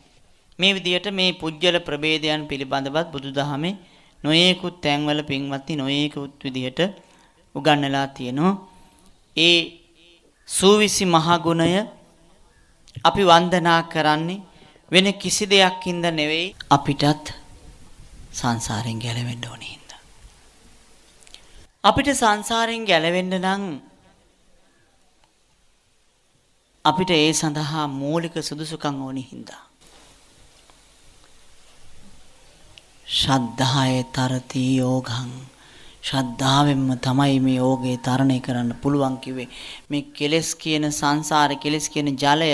මේ විදිහට මේ පුජ්‍යල ප්‍රභේදයන් පිළිබඳවත් බුදුදහමේ නොයේකුත් තැන්වල පින්වත්නි නොයේකුත් විදිහට උගන්වලා තියෙනවා. ඒ සූවිසි මහගුණය අපි වන්දනා කරන්නේ වෙන කිසි දෙයක්ින්ද නෙවෙයි අපිටත් සංසාරෙන් ගැලවෙන්න ඕනේ හින්දා. අපිට සංසාරෙන් ගැලවෙන්න නම් අපිට ඒ සඳහා මූලික සුදුසුකම් ඕනි හින්දා. ශ්‍රද්ධාය තරති යෝගං ශ්‍රද්ධාවෙන්ම තමයි මේ යෝගේ තරණය කරන්න පුළුවන් කිව්වේ. මේ කෙලෙස් කියන සංසාර කෙලෙස් කියන ජලය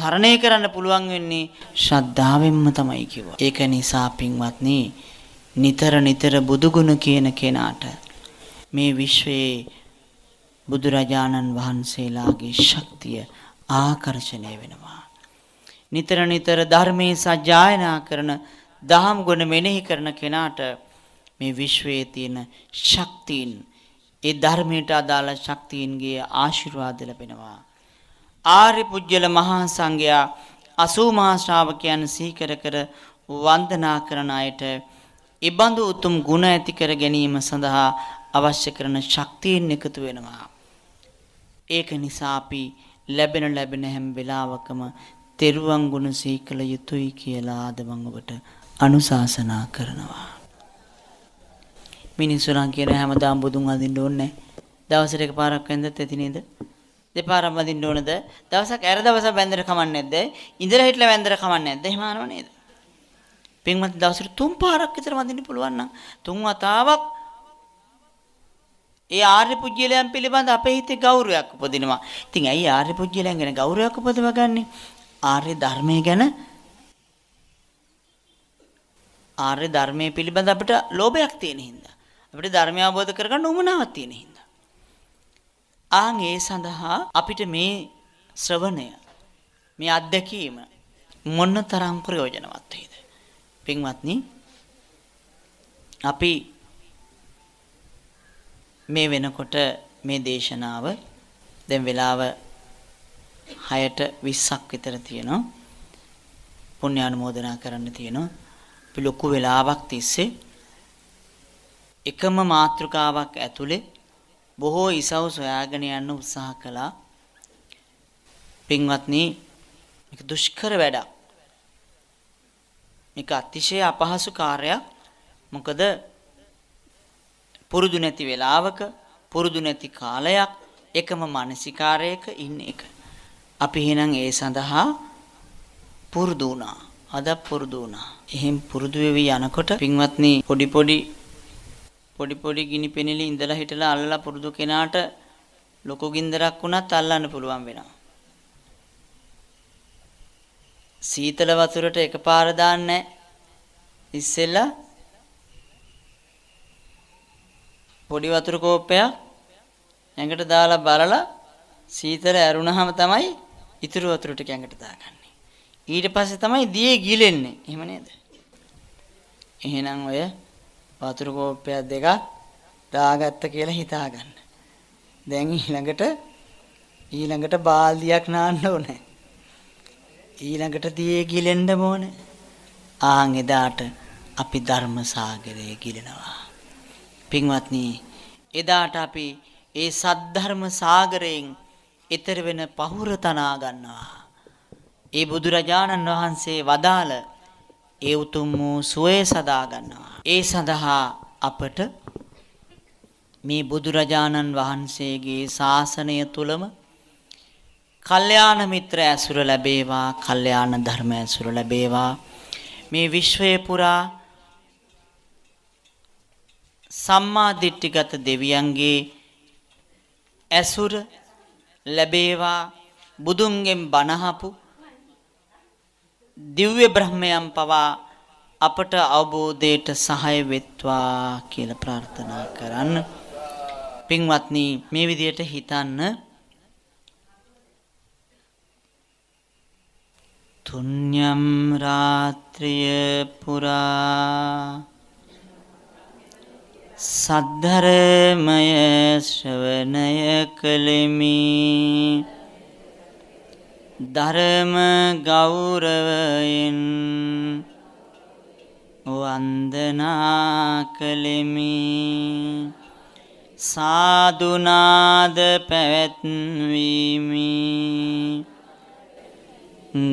තරණය කරන්න පුළුවන් වෙන්නේ ශ්‍රද්ධාවෙන්ම තමයි කිව්වා. ඒක නිසා පින්වත්නි නිතර නිතර බුදුගුණ කියන කෙනාට මේ විශ්වයේ බුදුරජාණන් වහන්සේලාගේ ශක්තිය ආකර්ෂණය වෙනවා. නිතර නිතර ධර්මයේ සජ්ජායනා කරන දහම් ගුණ මෙනෙහි කරන කෙනාට මේ විශ්වයේ තියෙන ශක්තියින් ඒ ධර්මයට අදාළ ශක්තියින්ගේ ආශිර්වාද ලැබෙනවා. ආර්ය පුජ්‍යල මහා සංඝයා අසූ මහා ශ්‍රාවකයන් සීකර කර වන්දනා කරන අයට ඉබඳු උතුම් ගුණ ඇති කර ගැනීම සඳහා අවශ්‍ය කරන ශක්තියින් එකතු වෙනවා. ඒක නිසා අපි ලැබෙන ලැබෙන හැම වෙලාවකම තෙරුවන් ගුණ සිහි කළ යුතුයි කියලා ආද මම ඔබට අනුශාසනා කරනවා. මිනිස්සුරන් කියන හැමදාම බුදුන් අඳින්න ඕනේ. දවසට එකපාරක් වෙන්දත් ඇති නේද? දෙපාරක් වඳින්න ඕනද? දවසක් ඇර දවසක් වැන්දර කමන්නේ නැද්ද? ඉඳලා හිටලා වැන්දර කමන්නේ නැද්ද? එහෙම අනව නේද? පින්වත් දවසට තුන් පාරක් විතර වඳින්න පුළුවන් නම් තුන් වතාවක් ඒ ආර්ය පුජ්‍යලයන් පිළිබඳ අපේ හිතේ ගෞරවයක් උපදිනවා. ඉතින් ඇයි ආර්ය පුජ්‍යලයන් ගැන ගෞරවයක් උපදවගන්නේ? ආර්ය ධර්මය ගැන ආර්ය ධර්මයේ පිළිබඳ අපිට ලෝභයක් තියෙන හින්දා අපිට ධර්මය අවබෝධ කරගන්න උවමනාවක් තියෙන හින්දා ආන් ඒ සඳහා අපිට මේ ශ්‍රවණය මේ අත්දැකීම මොනතරම් ප්‍රයෝජනවත් වේද පින්වත්නි අපි මේ වෙනකොට මේ දේශනාව දැන් වෙලාව 6ට 20ක් විතර තියෙනවා. පුණ්‍ය ආනුමෝදනා කරන්න තියෙනවා. අපි ලොකු වෙලාවක් තිස්සේ එකම මාතෘකාවක් ඇතුලේ බොහෝ ඉසව් සොයාගෙන යන්න උත්සාහ කළා. පින්වත්නි, මේක දුෂ්කර වැඩක්. මේක අතිශය අපහසු කාර්යයක්. මොකද පුරුදු නැති වෙලාවක පුරුදු නැති කාලයක් එකම මානසිකාරයක ඉන්න එක. අපි එහෙනම් ඒ සඳහා පුරුදු වුණා. අද පුරුදු වුණා. එහෙන් පුරුදු වෙවි යනකොට පින්වත්නි පොඩි පොඩි පොඩි පොඩි ගිනි පෙනිලි ඉඳලා හිටලා අල්ලලා පුරුදු කෙනාට ලොකු ගින්දරක් වුණත් අල්ලන්න පුළුවන් වෙනවා. සීතල වතුරට එකපාර දාන්නේ ඉස්සෙල්ලා පොඩි වතුර කෝප්පයක් ඇඟට දාලා බලලා සීතල ඇරුණාම තමයි ඉතුරු වතුර ටික ඇඟට දාගන්නේ. ඊට පස්සේ තමයි දියේ ගිලෙන්නේ. එහෙම නේද? එහෙනම් ඔය වතුර කෝප්පයක් දෙකක් දාගත්ත කියලා හිතාගන්න. දැන් ඊළඟට ඊළඟට බාල්දියක් නාන්න ඕනේ. ඊළඟට දියේ ගිලෙන්න ඕනේ. ආන් එදාට අපි ධර්ම සාගරයේ ගිලෙනවා. පින්වත්නි එදාට අපි ඒ සද්ධර්ම සාගරයෙන් ඈතර වෙන පහුර තනා ගන්නවා. ඒ බුදුරජාණන් වහන්සේ වදාළ ඒ උතුම් වූ සුවේ සදා ගන්නවා. ඒ සඳහා අපට මේ බුදුරජාණන් වහන්සේගේ ශාසනය තුලම කල්යාණ මිත්‍ර ඇසුර ලැබේවා, කල්යාණ ධර්ම ඇසුර ලැබේවා. මේ විශ්වය පුරා සම්මාදිට්ටිගත දෙවියන්ගේ ඇසුර ලැබේවා බුදුන්ගෙන් බණහපු දිව්‍ය බ්‍රහ්මයන් පවා අපට අවබෝධයට සහය වෙත්වා කියලා ප්‍රාර්ථනා කරන්න. පින්වත්නි මේ විදියට හිතන්න තුන්්‍යම් රාත්‍රිය පුරා සද්ධර්මය ශ්‍රවණය කළෙමි ධර්ම ගෞරවයෙන් වන්දනා කළෙමි සාදුනාද පැවැත්වීමි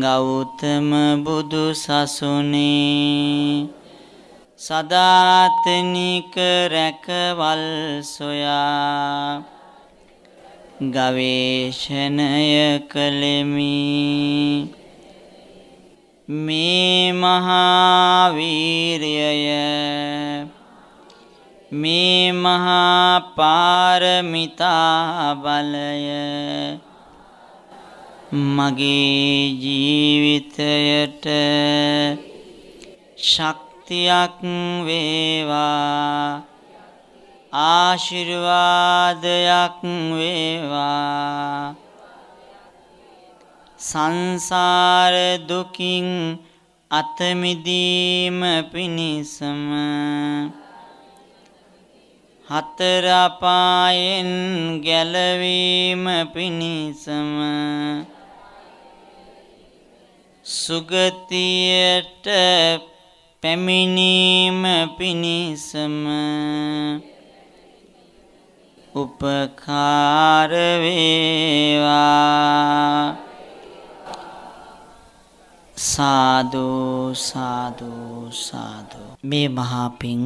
ගෞතම බුදු සසුනේ සදාතනික රැකවල් සොයා ගවේෂණය කළෙමි මේ මහාවීරයය මේ මහා පාරමිතා බලය මගේ ජීවිතයට ශක් ශක්තියක් වේවා ආශිර්වාදයක් වේවා සංසාර දුකින් අතමිදීම පිණිසම හතර අපායෙන් ගැලවීම පිණිසම සුගතියට පැමිණීම පිණිසම උපකාර වේවා සාදු සාදු සාදු මේ මහා පිං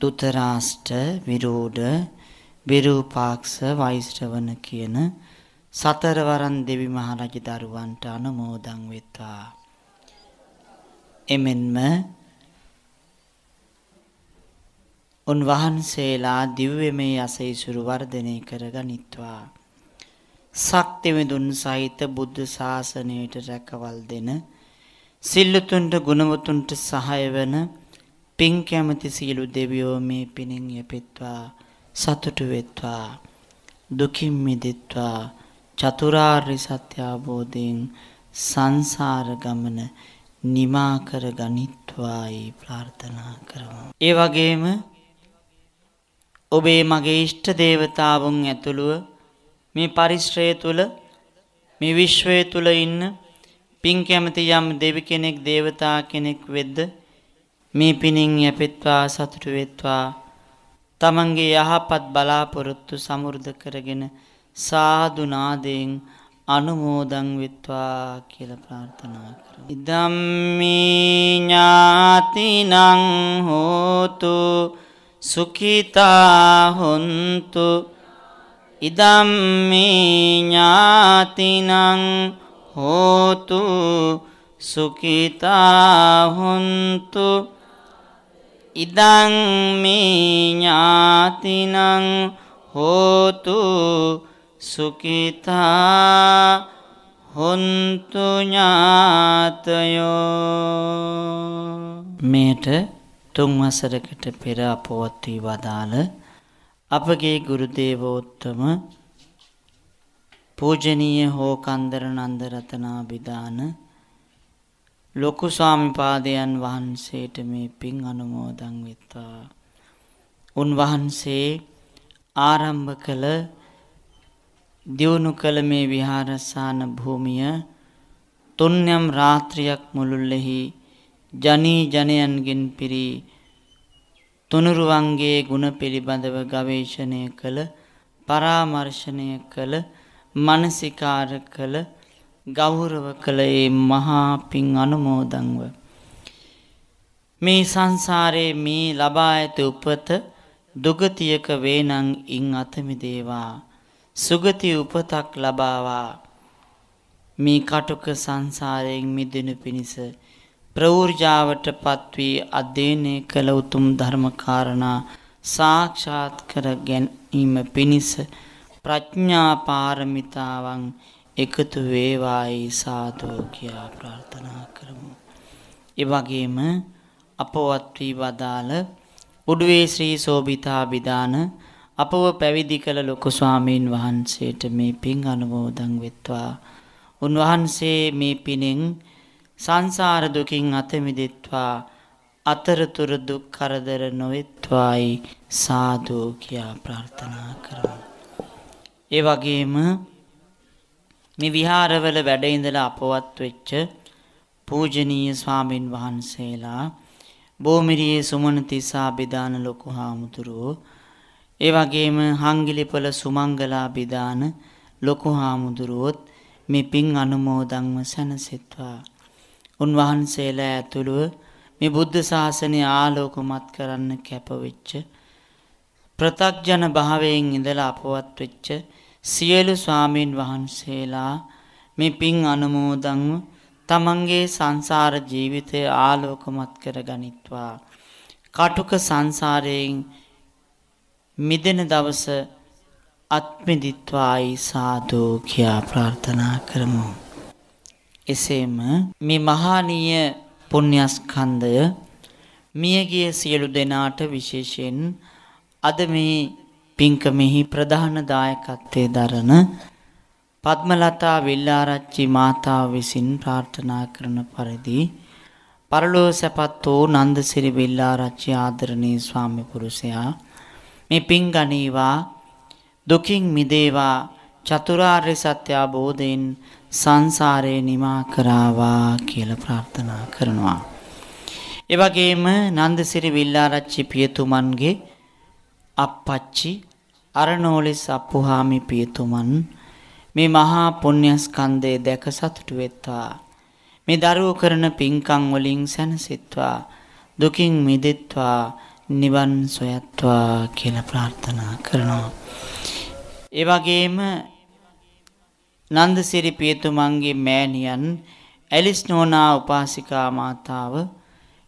දුතරාෂ්ට විරෝධ විරූපාක්ෂ වෛශ්‍රවණ කියන සතරවරන් දෙවි මහරජ දරුවන්ට අනුමෝදන් වෙත්වා එමෙන්ම උන්වහන්සේලා දිව්‍යමය යසයිසුරු වර්ධනය කරගනිත්වා. සක්තිවිදුන් සහිත බුද්ධ ශාසනයට රැකවල් දෙන සිල්ලුතුන්ට ගුණවතුන්ට සහය වන පින් කැමති සියලු දෙවියෝ මේ පිනෙන් යපෙත්වා සතුටු වෙත්වා දුකින් මිදෙත්වා චතුරාර්ය සත්‍ය අවබෝධයෙන් සංසාර ගමන නිමා කර ගනිත්වායි ප්‍රාර්ථනා කරමු. ඒ වගේම ඔබේ මගේ ඉෂ්ට දේවතාවුන් ඇතුළුව මේ පරිශ්‍රය තුළ මේ විශ්වය තුළ ඉන්න පින් කැමති යම් දෙවි කෙනෙක් දේවතා කෙනෙක් වෙද්ද මේ පිනින් යැපෙත්වා සතුටු වෙත්වා තමන්ගේ යහපත් බලාපොරොත්තු සමුර්ධ කරගෙන සාධුනාදයෙන් අනුමෝදං විත්වා කියල ප්‍රාර්ථනා කර. ඉදම්මිඥාතිනං හෝතු සුකිතා හොන්තු ඉදම්මිඥාතිනං හෝතු සුකිතා හොන්තු ඉදංමිඥාතිනං හෝතු සුකිතා හොන්තු ඥාතයෝ මේට තුන් වසරකට පෙර අපවත් වී වදාළ අපගේ ගුරු දේවෝත්තම පූජනීය හෝකන්දර නන්ද රතනාබිදාන ලොකු ස්වාමිපාදයන් වහන්සේට මේ පින් අනුමෝදන් වෙත්වා. උන්වහන්සේ ආරම්භ කළ දියුණු කළ මේ විහාරසාන භූමිය තුන්යම් රාත්‍රියක් මුළුල්ලෙහි ජනී ජනයන්ගෙන් පිරි තුනුරුවන්ගේ ගුණ පිළිබඳව ගවේෂණය කළ පරාමර්ශණය කළ මනසිකාර කළ ගෞරව කළේ මහා පින් අනුමෝදංව. මේ සංසාරයේ මේ ලබා ඇති උපත දුගතියක වේනං ඉන් අතමිදේවා. සුගති උපතක් ලබාවා මේ කටුක සංසාරයෙන් මිදෙනු පිණිස ප්‍රවෘජාවට පත්වී අධ්‍යයනය කළ උතුම් ධර්මකාරණා සාක්ෂාත් කර ගැනීම පිණිස ප්‍රඥා පාරමිතාවන් එකතු වේවායි සාදෝ කියා ප්‍රාර්ථනා කරමු. එවගේම අපවත් වී වදාළ උඩුවේ ශ්‍රී සෝභිතා විදාන අපව පැවිදි කළ ලොකු ස්වාමීන් වහන්සේට මේ පින් අනුමෝදන් වෙත්වා උන්වහන්සේ මේ පිනෙන් සංසාර දුකින් අත මිදෙත්වා අතරතුර දුක් කරදර නොවෙත්වායි සාදු කියා ප්‍රාර්ථනා කරමු. ඒ වගේම මේ විහාරවල වැඩ ඉඳලා අපවත් වෙච්ච පූජනීය ස්වාමින් වහන්සේලා බෝමිරියේ සුමන තිසා බෙදාන ලොකු හාමුදුරුවෝ ඒ වගේම හංගිලිපොළ සුමංගලා බිදාන ලොකු හාමුදුරුවොත් මේ පින් අනුමෝදන්ව සැනසෙත්වා. උන්වහන්සේලා ඇතුළුව මේ බුද්ධ ශාසනය ආලෝකමත් කරන්න කැපවෙච්ච ප්‍රතක්ජන භාවයෙන් ඉඳලා අපවත් වෙච්ච සියලු ස්වාමීන් වහන්සේලා මේ පින් අනුමෝදන්ව තමන්ගේ සංසාර ජීවිතය ආලෝකමත් කර ගනිත්වා. කටුක සංසාරයෙන් මිදෙන දවස අත්මිදිත්වායි සාදෝ කියා ප්‍රාර්ථනා කරමු. එසේම මේ මහානීය පුණ්‍යස්කන්ධය මියගිය සියලු දෙනාට විශේෂයෙන් අද මේ පින්කමෙහි ප්‍රධාන දායකත්වයේ දරන පద్මලතා විල්ලාරච්චි මාතාව විසින් ප්‍රාර්ථනා කරන පරිදි පරලෝ සැපත් වූ නන්දසිරි විල්ලාරච්චි ආදරණීය ස්වාමි පුරුෂයා මේ පින් ගනීවා දුකින් මිදේවා චතුරාර්ය සත්‍ය අවබෝධයෙන් සංසාරේ නිමා කරාවා කියලා ප්‍රාර්ථනා කරනවා. ඒ වගේම නන්දසිරි විල්ලාරච්චි පියතුමන්ගේ අප්පච්චි අරණෝලිස් අප්පුහාමි පියතුමන් මේ මහා පුණ්‍යස්කන්ධය දැක සතුටු වෙත්වා. මේ දරුවෝ කරන පින්කම් වලින් සැනසෙත්වා. දුකින් මිදෙත්වා. නිවන් සොයත්වා කියලා ප්‍රාර්ථනා කරනවා. ඒ වගේම නන්දසිරි පියතුමන්ගේ මෑණියන් ඇලිස් නෝනා උපාසිකා මාතාව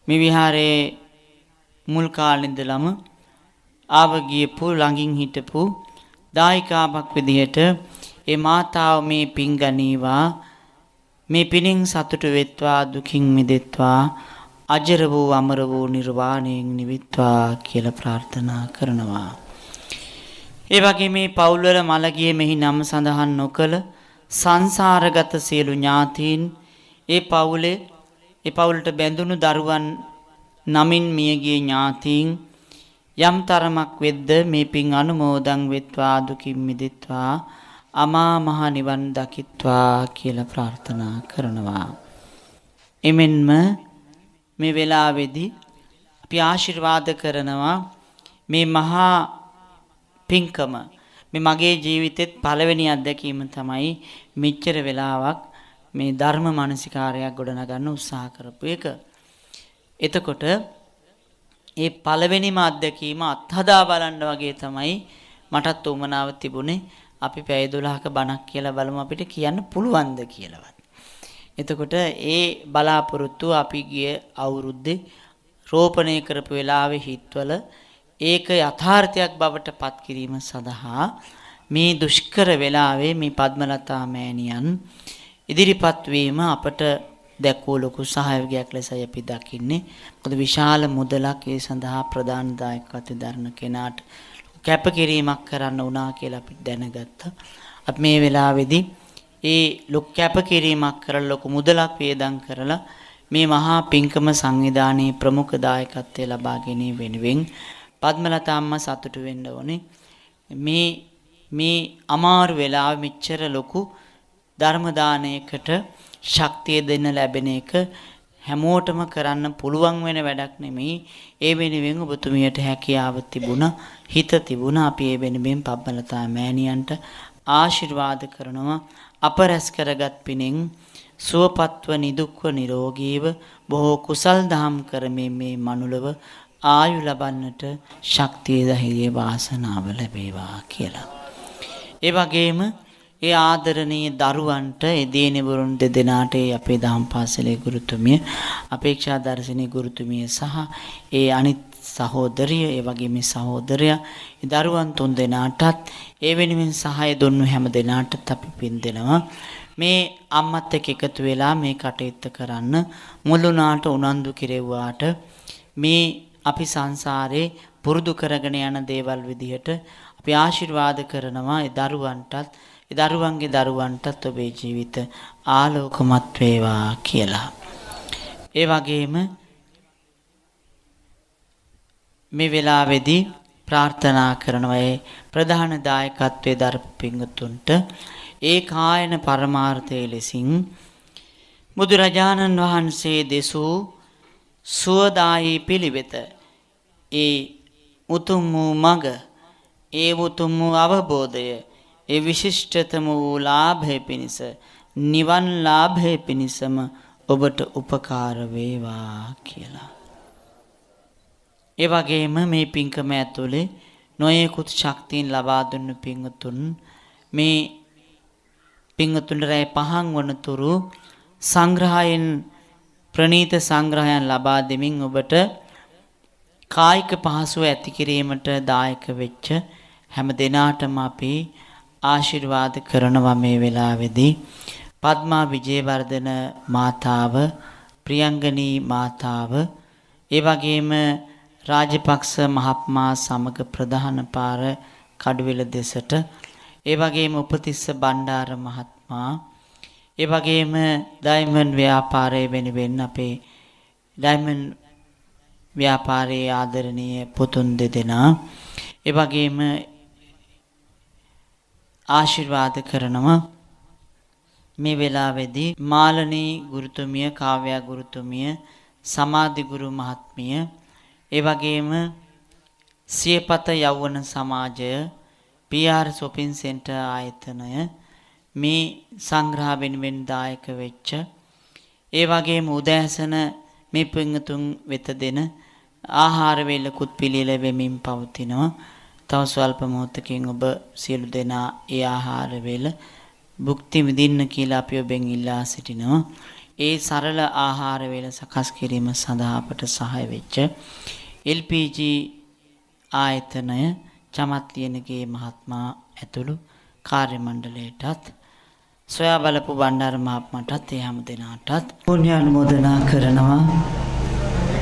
මේ විහාරයේ මුල් කාලේ ඉඳලම ආව ගියපු ළඟින් හිටපු දායකාවක් විදිහට ඒ මාතාව මේ පින් ගනීවා මේ පිණින් සතුට වෙත්වා දුකින් මිදෙත්වා අජර වූ අමර වූ නිර්වාණයෙන් නිවිත්වා කියලා ප්‍රාර්ථනා කරනවා. ඒ වගේ මේ පවුල්වල මළගිය මෙහි නම සඳහන් නොකළ සංසාරගත සියලු ඥාතීන් ඒ පවුලේ ඒ පවුලට බැඳුණු දරුවන් නමින් මියගිය ඥාතීන් යම් තරමක් වෙද්ද මේ පින් අනුමෝදන් වෙත්වා දුකින් මිදෙත්වා අමා මහ නිවන් දකිත්වා කියලා ප්‍රාර්ථනා කරනවා. එමෙන්ම මේ වෙලාවේදී අපි ආශිර්වාද කරනවා මේ මහා පින්කම මේ මගේ ජීවිතෙත් පළවෙනි අත්දැකීම තමයි මෙච්චර වෙලාවක් මේ ධර්ම මානසිකාරයක් ගොඩනගන්න උත්සාහ කරපු එක. එතකොට ඒ පළවෙනිම අත්දැකීම අත්හදා බලන්න වගේ තමයි මටත් උමනාව තිබුණේ අපි පැය 12ක බණක් කියලා බලමු අපිට කියන්න පුළුවන්ද කියලාවත්. එතකොට ඒ බලාපොරොත්තු අපි ගිය අවුරුද්දේ රෝපණය කරපු වෙලාවේ හිත්වල ඒක යථාර්ථයක් බවට පත් කිරීම සඳහා මේ දුෂ්කර වෙලාවේ මේ පద్මලතා මෑණියන් ඉදිරිපත් වීම අපට දැක්වූ ලොකු සහයෝගයක් ලෙසයි අපි දකින්නේ. මොකද විශාල මුදලක් ඒ සඳහා ප්‍රධාන දායකත්වය දරන කෙනාට කැපකිරීමක් කරන්න වුණා කියලා අපි දැනගත්තා. අපි මේ වෙලාවේදී ඒ ලොක් කැපකිරීමක් කරලා ලොකු මුදලක් වේදම් කරලා මේ මහා පින්කම සංවිධානයේ ප්‍රමුඛ දායකත්වය ලබා ගැනීම වෙනුවෙන් පద్මලතා අම්මා සතුටු වෙන්න ඕනේ. මේ මේ අමාරු වෙලාව මෙච්චර ලොකු ධර්ම දානයකට ශක්තිය දෙන්න ලැබෙන එක හැමෝටම කරන්න පුළුවන් වෙන වැඩක් නෙමෙයි. ඒ වෙනුවෙන් ඔබතුමියට හැකියාව තිබුණා, හිත තිබුණා. අපි ඒ වෙනුවෙන් පබ්බලතා මෑණියන්ට ආශිර්වාද කරනවා. අප රැස් කරගත් පිනෙන් සුවපත්ව නිදුක්ව නිරෝගීව බොහෝ කුසල් දහම් කරමින් මේ මනුලව ආයු ලබන්නට ශක්තිය ධෛර්ය වාසනාව ලැබේවා කියලා. ඒ වගේම ඒ ආදරණීය දරුවන්ට ඒ දේනවරුන් දෙදෙනාට ඒ අපේ දහම් පාසලේ ගුරුතුමිය අපේක්ෂා දර්ශනී ගුරුතුමිය සහ ඒ අනිත් සහෝදරිය ඒ වගේම සහෝදරයා ඒ දරුවන් තුන් දෙනාටත් ඒ වෙනුවෙන් සහාය දුන්නු හැම දෙනාටත් අපි පින් දෙනවා මේ අම්මත් එක්ක එකතු වෙලා මේ කටයුත්ත කරන්න මුළුණාට උනන්දු කෙරෙව්වාට මේ අපි සංසාරේ පුරුදු කරගෙන යන දේවල් විදිහට අපි ආශිර්වාද කරනවා ඒ දරුවන්ටත් ඒ දරුවන්ගේ දරුවන්ටත් ඔබේ ජීවිත ආලෝකමත් වේවා කියලා. ඒ වගේම මේ වෙලාවේදී ප්‍රාර්ථනා කරනවා ඒ ප්‍රධාන දායකත්වයේ දරපු පිංගුතුන්ට ඒ කායන පරමාර්ථයේ ලෙසින් බුදුරජාණන් වහන්සේ දෙසූ සුවදායි පිළිවෙත ඒ උතුම් වූ මඟ ඒ උතුම් වූ අවබෝධය ඒ විශිෂ්ටතම වූ ලාභය පිණිස නිවන් ලාභය පිණිසම ඔබට උපකාර වේවා කියලා ඒ වගේම මේ පින්කම ඇතුලේ නොයෙකුත් ශක්තියින් ලබා දුන්න පින්තුන් මේ පින්තුන් රැය පහන් වනතුරු සංග්‍රහයෙන් ප්‍රනීත සංග්‍රහයන් ලබා දෙමින් ඔබට කායික පහසුව ඇති කිරීමට දායක වෙච්ච හැම දිනාටම අපි ආශිර්වාද කරනවා මේ වෙලාවේදී පద్මා විජේවර්ධන මාතාව ප්‍රියංගනී මාතාව ඒ වගේම රාජපක්ෂ මහත්මයා සමග ප්‍රධාන පාර කඩුවෙල දෙසට ඒ වගේම උපතිස්ස බණ්ඩාර මහත්මයා ඒ වගේම ඩයිමන්ඩ් ව්‍යාපාරය වෙනුවෙන් අපේ ඩයිමන්ඩ් ව්‍යාපාරයේ ආදරණීය පුතුන් දෙදෙනා ඒ වගේම ආශිර්වාද කරනවා මේ වෙලාවේදී මාලනී ගුරුතුමිය කාව්‍යා ගුරුතුමිය සමාධි ගුරු මහත්මිය ඒ වගේම සියපත යවවන සමාජය PR shopping center ආයතනය මේ සංග්‍රහ වෙනුවෙන් දායක වෙච්ච ඒ වගේම උදෑසන මේ පින්තුන් වෙත දෙන ආහාර වේලකුත් පිළිල වෙමින් පවතිනවා තව ස්වල්ප මොහොතකින් ඔබ සියලු දෙනා ඒ ආහාර වේල භුක්ති විඳින්න කියලා අපි ඔබෙන් ඉල්ලා සිටිනවා ඒ සරල ආහාර වේල සකස් කිරීම සඳහා අපට සහාය වෙච්ච LPG ආයතනය චමත් ලියනගේ මහත්මයා ඇතුළු කාර්ය මණ්ඩලයටත් සොයා බලපු බණ්ඩාර මහත්මටත් ඒ හැම දෙනාටත් පුණ්‍ය අනුමෝදනා කරනවා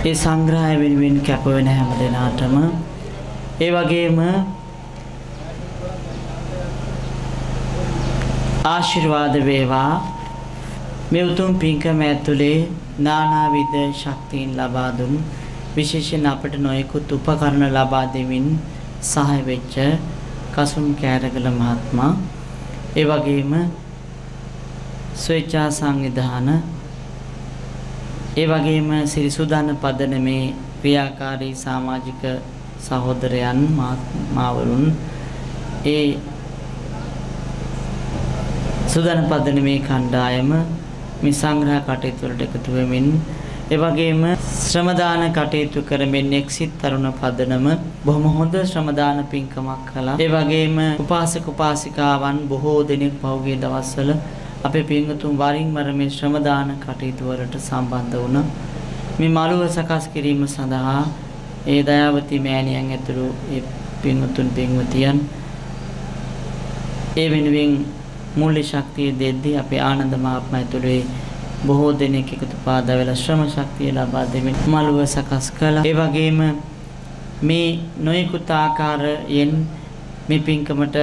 ඒ සංග්‍රහය වෙනුවෙන් කැප වෙන හැම දෙනාටම ඒ වගේම ආශිර්වාද වේවා මේ උතුම් පින්කම ඇතුලේ නානාවිද ශක්තියින් ලබා දුන් විශේෂයෙන් අපට නොයෙකුත් උපකරණ ලබා දෙමින් සහාය වෙච්ච කසුම් කෑරගල මහත්මයා ඒ වගේම ස්වේච්ඡා සංවිධාන ඒ වගේම සිරිසුදාන පදනමේ ක්‍රියාකාරී සමාජික සහෝදරයන් මාවරුන් ඒ සුදාන පදනමේ කණ්ඩායම මේ සංග්‍රහ කටයුතු වලට එකතු වෙමින් ඒ වගේම ශ්‍රමදාන කටයුතු කරමින් එක්සිත් තරුණ පදනම බොහොම හොඳ ශ්‍රමදාන පින්කමක් කළා. ඒ වගේම උපාසක උපාසිකාවන් බොහෝ දෙනෙක් පහුගිය දවස්වල අපේ පින්වතුන් වරින් වර මේ ශ්‍රමදාන කටයුතු වලට සම්බන්ධ වුණා. මේ මළුව සකස් කිරීම සඳහා ඒ දයාවති මෑණියන් ඇතුළු ඒ පින්වතුන් පින්වතියන් ඒ වෙනුවෙන් මුල්ලි ශක්තිය දෙද්දී අපේ ආනන්ද මහත්මය තුළේ බොහෝ දෙනෙක් එකතු පාදා වෙලා ශ්‍රම ශක්තිය ලබා දෙමින් මළුව සකස් කළා. ඒ වගේම මේ නොයෙකුත් ආකාරයෙන් මේ පින්කමට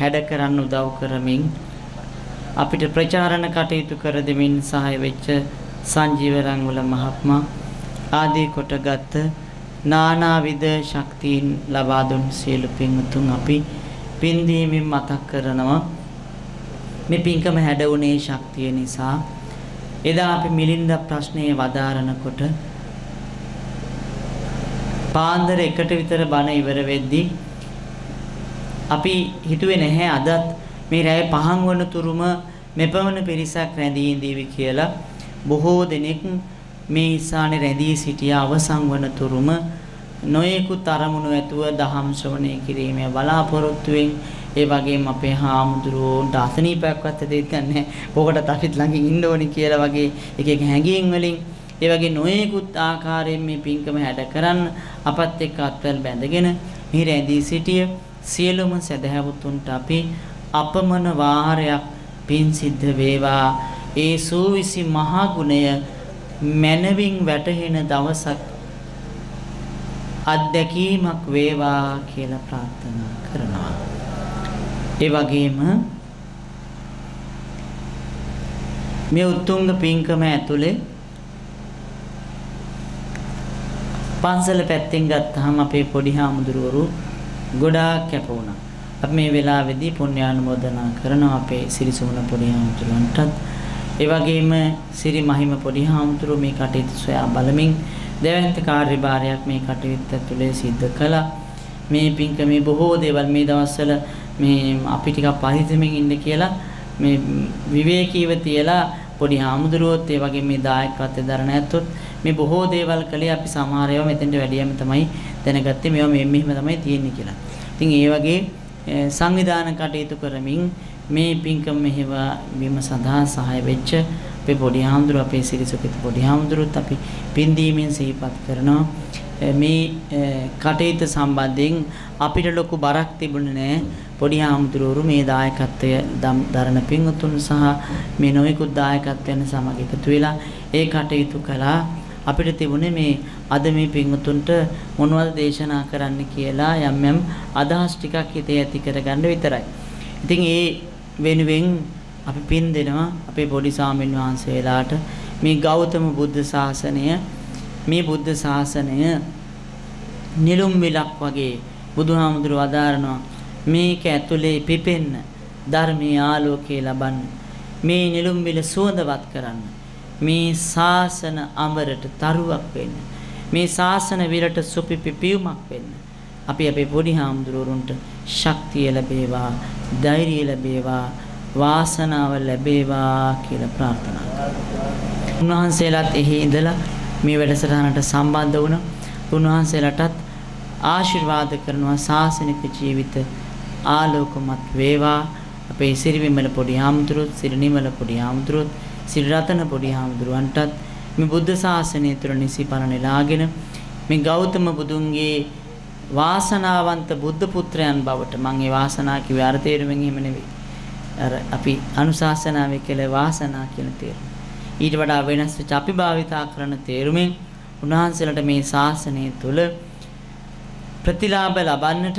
හැඩ කරන්න උදව් කරමින් අපිට ප්‍රචාරණ කටයුතු කර දෙමින් සහාය වෙච්ච සංජීව රංගුල මහත්මයා ආදී කොටගත් නානාවිද ශක්තියින් ලබා දුන් සියලු පින්තුන් අපි පින්දීමෙන් මතක් කරනවා මේ පින්කම හැඩුණේ ශක්තිය නිසා එදා අපි මිලින්ද ප්‍රශ්නයේ වදාරනකොට පාන්දර එකට විතර බණ ඉවර වෙද්දී අපි හිතුවේ නැහැ අදත් මේ රැය පහන් වන තුරුම මෙපමණ පිරිසක් රැඳී ඉඳීවි කියලා බොහෝ දෙනෙක් මේ ඉස්සානේ රැඳී සිටිය අවසන් වන තුරුම නොයෙකුත් අරමුණු ඇතුව දහම් ශ්‍රවණය කිරීමේ බලාපොරොත්තුවෙන් ඒ වගේම අපේ හාමුදුරුවෝන්ට අසනීපයක්වත් ඇති දෙන්නේ පොකටත් අපිත් ළඟින් ඉන්න ඕනි කියලා වගේ එක එක හැඟීම් වලින් ඒ වගේ නොයෙකුත් ආකාරයෙන් මේ පින්කම හැඩ කරන්න අපත් එක්ක අත්වල බැඳගෙන මෙහි රැඳී සිටිය සියලුම සදහැවතුන්ට අපි අපමණ වාරයක් පින් සිද්ධ වේවා ඒ සූවිසි මහා ගුණය මනවින් වැටහෙන දවසක් අත්දැකීමක් වේවා කියලා ප්‍රාර්ථනා කරනවා ඒ වගේම මේ උත්තුංග පින්කම ඇතුලේ පන්සල පැත්තෙන් ගත්තාම අපේ පොඩි හාමුදුරුවරු ගොඩාක් කැප වුණා. අපි මේ වෙලාවේදී පුණ්‍යානුමෝදනා කරනවා අපේ සිරිසුමන පොඩි හාමුදුරුවන්ටත්. ඒ වගේම සිරි මහිම පොඩි හාමුදුරුවෝ මේ කටයුතු සොයා බලමින් දැවැන්ත කාර්යභාරයක් මේ කටයුත්ත ඇතුලේ සිද්ධ කළා. මේ පින්කමේ බොහෝ දේවල් මේ දවස්වල මේ අපි ටිකක් පරිස්සමෙන් ඉන්න කියලා මේ විවේකීව තියලා පොඩි හාමුදුරුවොත් ඒ වගේ මේ දායකත්වය දරන ඇත්තොත් මේ බොහෝ දේවල් කළේ අපි සමහර ඒවා මෙතෙන්ට වැඩියම තමයි දැනගත්තේ මේවා මේ මෙහෙම තමයි තියෙන්නේ කියලා. ඉතින් ඒ වගේ සංවිධාන කටයුතු කරමින් මේ පින්කම මෙහෙවා වීම සඳහා සහාය වෙච්ච අපේ පොඩි හාමුදුරුව අපේ සිරිසුකිත පොඩි හාමුදුරුවත් අපි පින්දීමෙන් සිහිපත් කරනවා. මේ කටයුතු සම්බන්ධයෙන් අපිට ලොකු බරක් තිබුණේ නැහැ. පොඩි හාමුදුරුවරු මේ දායකත්වය දරන පින්වතුන් සහ මේ නොයෙකුත් දායකත්වයන් සමග එකතු වෙලා ඒ කටයුතු කළා. අපිට තිබුණේ මේ අද මේ පින්වතුන්ට මොනවද දේශනා කරන්න කියලා යම් යම් අදහස් ටිකක් හිතේ ඇති කරගන්න විතරයි. ඉතින් ඒ වෙනුවෙන් අපි පින් දෙනවා අපේ පොඩි සාමින් වහන්සේලාට මේ ගෞතම බුද්ධ ශාසනය මේ බුද්ධ ශාසනය නිලුම් විලක් වගේ බුදුහාමුදුරුවෝ අදාරනවා මේක ඇතුලේ පිපෙන්න ධර්මයේ ආලෝකය ලබන්න මේ නිලුම්බිල සුවඳවත් කරන්න මේ ශාසන අමරට තරුවක් වෙන්න මේ ශාසන විරට සුපිපි පියුමක් වෙන්න අපි අපේ පොඩි හාමුදුරුවන්ට ශක්තිය ලැබේවා ධෛර්යය ලැබේවා වාසනාව ලැබේවා කියලා ප්‍රාර්ථනා කරනවා. උන්වහන්සේලාත් එහි ඉඳලා මේ වැඩසටහනට සම්බන්ධ වුණා. උන්වහන්සේලාටත් ආශිර්වාද කරනවා ශාසනික ජීවිතය ආලෝකමත් වේවා අපේ සිරිවිමල පොඩි හාමුදුරුවොත් සිරිනිමල පොඩි හාමුදුරුවොත් සිරිරතන පොඩි හාමුදුරුවන්ටත් මේ බුද්ධ ශාසනය තුළ නිසි පරණලාගෙන මේ ගෞතම බුදුන්ගේ වාසනාවන්ත බුද්ධ පුත්‍රයන් බවට මම ඒ වාසනා කිව්වේ අර තේරුමෙන් එහෙම නෙවෙයි. අර අපි අනුශාසනාවේ කියලා වාසනා කියන තේරුම. ඊට වඩා වෙනස් වෙච්ච අපි භාවිතා කරන තේරුමෙන් උන්වහන්සේලාට මේ ශාසනය තුළ ප්‍රතිලාභ ලබන්නට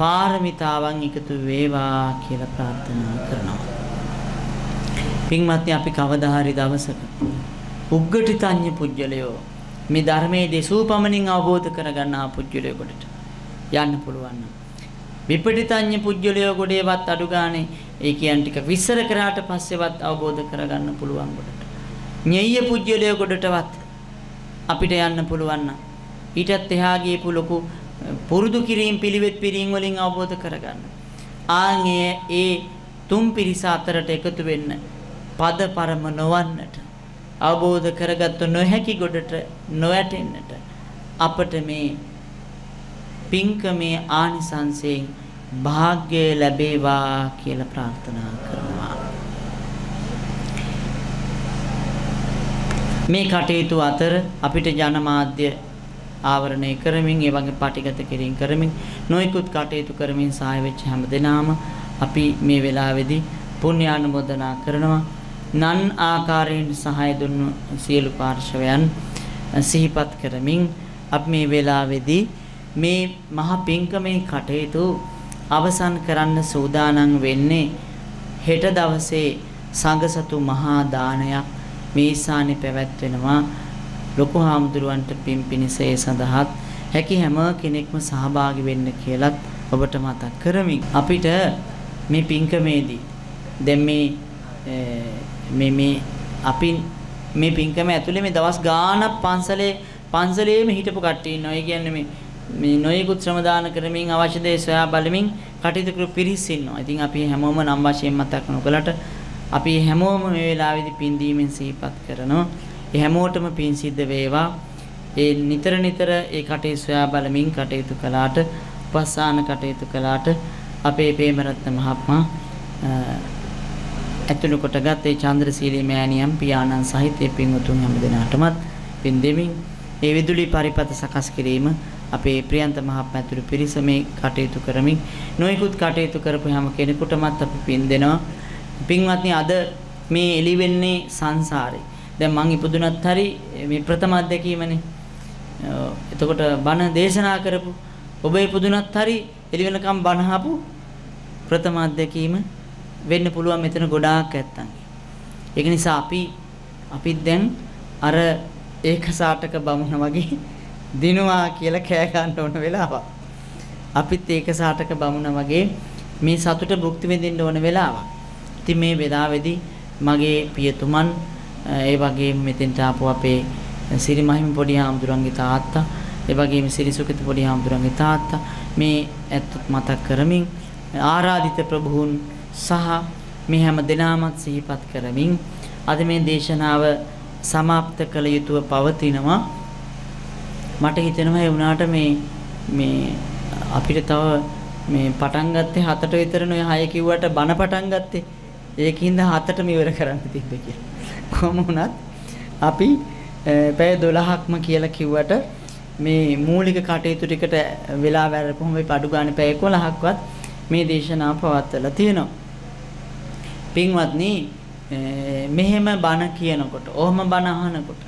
පාරමිතාවන් එකතු වේවා කියලා ප්‍රාර්ථනා කරනවා. පින්වත්නි අපි කවදා හරි දවසක උග්ගටිතඤ්ඤ පුජ්‍යලයෝ මේ ධර්මයේ දසූ පමණින් අවබෝධ කරගන්න ආපුජ්‍යලය කොටට යන්න පුළුවන්. විපටිතඤ්ඤ පුජ්‍යලයෝ ගොඩේවත් අඩු ගානේ ඒ කියන්නේ ටික විස්තර කරාට පස්සේවත් අවබෝධ කරගන්න පුළුවන් කොටට. ඤෙය්‍ය පුජ්‍යලයෝ කොටටවත් අපිට යන්න පුළුවන් නම් ඊටත් එහා ගියපු ලොකු පුරුදු කිරීම පිළිවෙත් පිරින් වලින් අවබෝධ කරගන්න. ආන්ගේ ඒ තුන් පිරිස අතරට එකතු වෙන්න පද පරම නොවන්නට අවබෝධ කරගත්ත නොහැකි ගොඩට නොවැටෙන්නට අපට මේ පින්කමේ ආනිසංසයෙන් වාග්ය ලැබේවා කියලා ප්‍රාර්ථනා කරනවා. මේ කටයුතු අතර අපිට ජනමාධ්‍ය ආවරණය කරමින් ඒ වගේ පටිගත කිරීම කරමින් නොයෙකුත් කටයුතු කරමින් සහාය වෙච්ච හැම දිනාම අපි මේ වෙලාවේදී පුණ්‍යානුමෝදනා කරනවා නන් ආකාරයෙන් සහාය දුන්නු සියලු පාර්ශවයන් සිහිපත් කරමින් අපි මේ වෙලාවේදී මේ මහ පින්කමේ කටයුතු අවසන් කරන්න සූදානම් වෙන්නේ හෙට දවසේ සංඝසතු මහා දානයක් මේ සානේ පැවැත්වෙනවා ලොකු හාමුදුරුවන්ට පින් පිණිස ඒ සඳහාත් හැකි හැම කෙනෙක්ම සහභාගි වෙන්න කියලත් ඔබට මතක් කරමින් අපිට මේ පින්කමේදී දැන් මේ මේ මේ අපි මේ පින්කම ඇතුලේ මේ දවස් ගාණක් පන්සලේ පන්සලේම හිටපු කට්ටිය ඉන්නවා. ඒ කියන්නේ මේ මේ නොයෙකුත් ශ්‍රමදාන කරමින් අවශ්‍ය දේ සොයා බලමින් කටයුතු කරු පිරිස් ඉන්නවා. ඉතින් අපි හැමෝම නම් වශයෙන් මතක් නොකලට අපි හැමෝම මේ වෙලාවේදී පින් දීමෙන් සිහිපත් කරනවා. ඒ හැමෝටම පින් සිද්ධ වේවා. ඒ නිතර නිතර ඒ කටේ සොයා බලමින් කටයුතු කළාට, උපස්සාන කටයුතු කළාට අපේ ප්‍රේමරත්න මහත්මයා ඇතුළු කොටගත් ඒ චන්ද්‍රශීලී මෑණියන් පියාණන් සහිත ඒ පින්වතුන් හැමදෙනාටමත් පින් දෙමින් ඒ විදුලි පරිපත සකස් කිරීම අපේ ප්‍රියන්ත මහත්මයා ඇතුළු පිරිස මේ කටයුතු කරමින් නොයෙකුත් කටයුතු කරපු හැම කෙනෙකුටමත් අපි පින් දෙනවා. පින්වත්නි අද මේ එළි වෙන්නේ සංසාරේ. දැන් මං ඉපදුනත් හරි මේ ප්‍රථම අත්දැකීමනේ. එතකොට බණ දේශනා කරපු ඔබ ඉපදුනත් හරි එළි වෙනකම් බණ අහපු ප්‍රථම අත්දැකීම වෙන්න පුළුවන් මෙතන ගොඩාක් ඇත්තන්ගේ. ඒක නිසා අපි අපි දැන් අර ඒකසාටක බමුණ වගේ දිනුවා කියලා කෑ ගන්න ඕන වෙලාවක්. අපිත් ඒකසාටක බමුණ වගේ මේ සතුට භුක්ති විඳින්න ඕන වෙලාවක්. ඉතින් මේ වෙලාවේදී මගේ පියතුමන් ඒ වගේම මෙතෙන්ට ආපු අපේ සිරිමහිම පොඩි හාමුදුරන්ගේ තාත්තා ඒ වගේම සිරිසුකිත පොඩි හාමුදුරන්ගේ තාත්තා මේ ඇත්තත් මතක් කරමින් ආරාධිත ප්‍රභූන් සහ මේ හැම දිනාමත් සිහිපත් කරමින් අද මේ දේශනාව સમાપ્ત කළ යුතුව පවතිනවා මට හිතෙනවා ඒ වුණාට මේ මේ අපිට තව මේ පටන් ගත්තේ හතට විතරනේ ඔය හය කිව්වට බන පටන් ගත්තේ ඒකින්ද හතටම ඉවර කරන්න තිබ්බේ කියලා කොහොම වුණත් අපි පැය 12ක්ම කියලා කිව්වට මේ මූලික කටයුතු ටිකට වෙලා වැරපුවම මේ පඩු ගන්න පැය 11ක්වත් මේ දේශනාව පවත්වලා තියෙනවා. පින්වත්නි මෙහෙම බණ කියනකොට, ඔහම බණ අහනකොට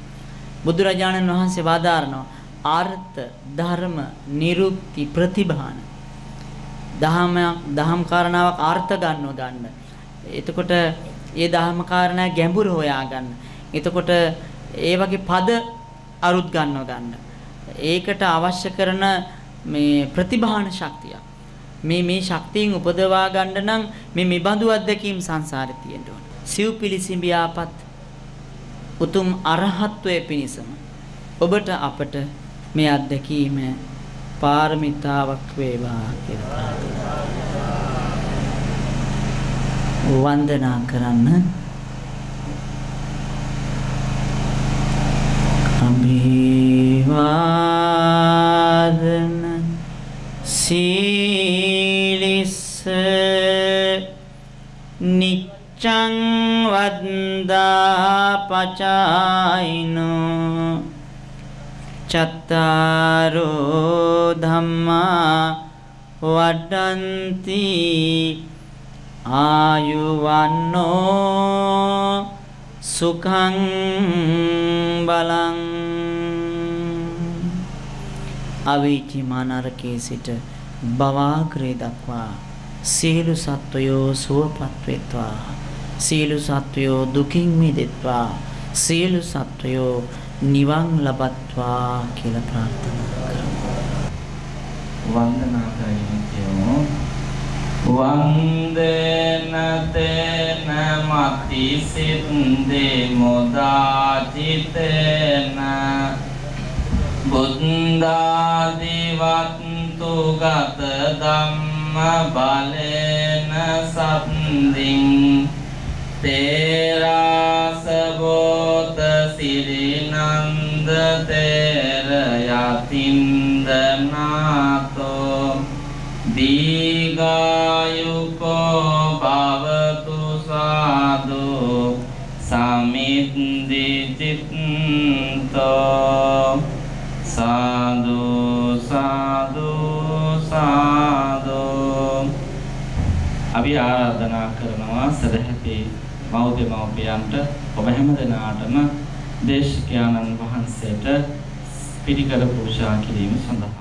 බුදුරජාණන් වහන්සේ වදාරනවා අර්ථ, ධර්ම, නිරුක්ති, ප්‍රතිභාන. දහමක්, දහම් කාරණාවක් අර්ථ ගන්නව ගන්න. එතකොට ඒ දහම කාරණා ගැඹුරු හොයාගන්න. එතකොට ඒ වගේ පද අරුත් ගන්නව ගන්න. ඒකට අවශ්‍ය කරන මේ ප්‍රතිභාන ශක්තිය. මේ මේ ශක්තියෙන් උපදවා ගන්න නම් මේ මෙබඳු අත්දැකීම් සංසාරේ තියෙන්න ඕන. සිව්පිලිසිඹියාපත් උතුම් අරහත්වයේ පිණසම ඔබට අපට මේ අත්දැකීම පාරමිතාවක් වේවා කියලා වන්දනා කරන්න අභිවාදන සීලිස නිච්ඡං වද්දා පචායිනෝ චත්තාරෝ ධම්මා වඩන්ති ආයුවන්නෝ සුඛං බලං අවීචි මානරකේ සිට බවාග්‍රේ දක්වා සීලු සත්වයෝ සුවපත් වෙත්වා සීලු සත්වයෝ දුකින් මිදෙත්වා සීලු සත්වයෝ නිවන් ලබත්වා කියලා ප්‍රාර්ථනා කරමු වන්දනා කරමි වන්දනතන මතිසිත් දෙමුදාචිතන බුද්ධාදිවත්තු ගත ධම්ම බලන සත්දින් තේරාසබෝත සිරිනන්ද තේර යතින්දනාතෝ දීගායුකෝ භවතු සාදු සමිද්දි චිත්තෝ සාදු සාදු සාදු අපි ආරාධනා කරනවා සදැහැති මෞදේ මෞපියන්ට ඔබ හැම දෙනාටම දේශිකානන් වහන්සේට පිළිකර පූජා කිරීම සඳහා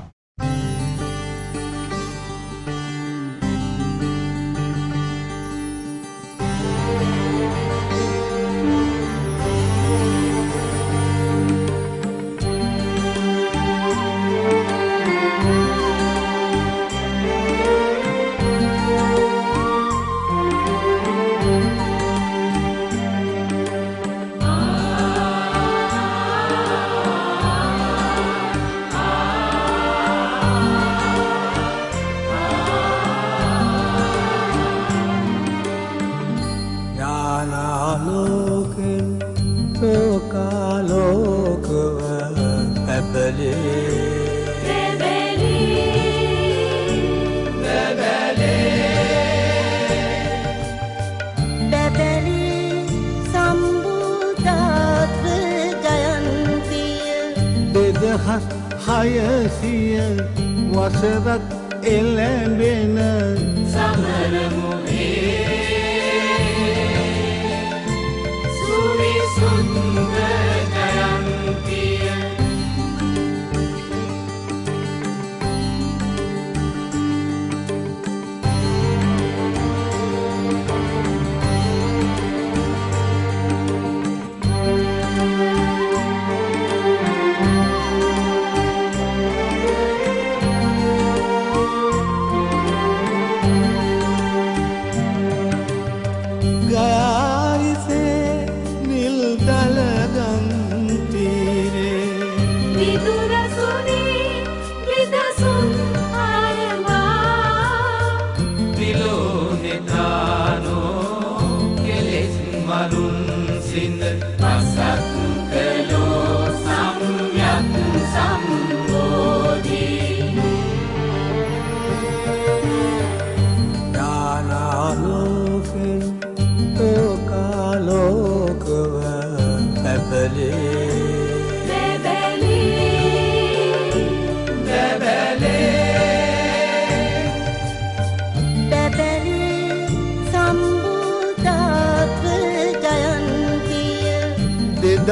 වසරක් එළඹෙන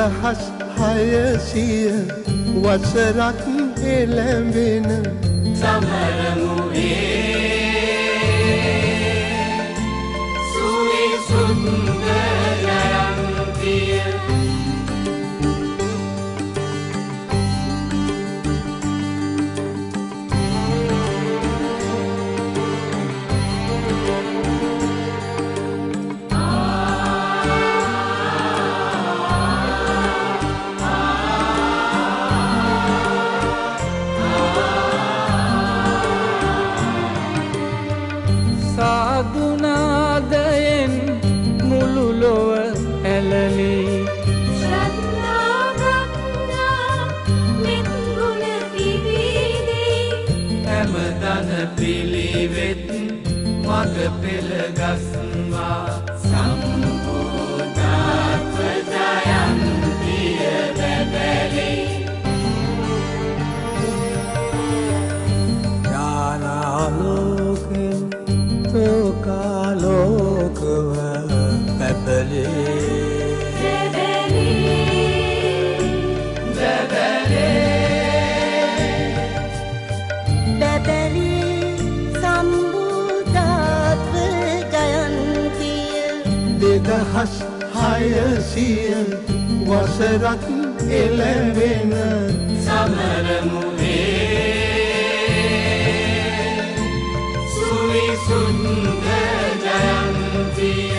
දහස් හයසිය වසරක් එළැඹෙන සමරමු අයසිය වසරක් එළවෙන සමරමුනේ සුවිසුන්ද ජයන්තිය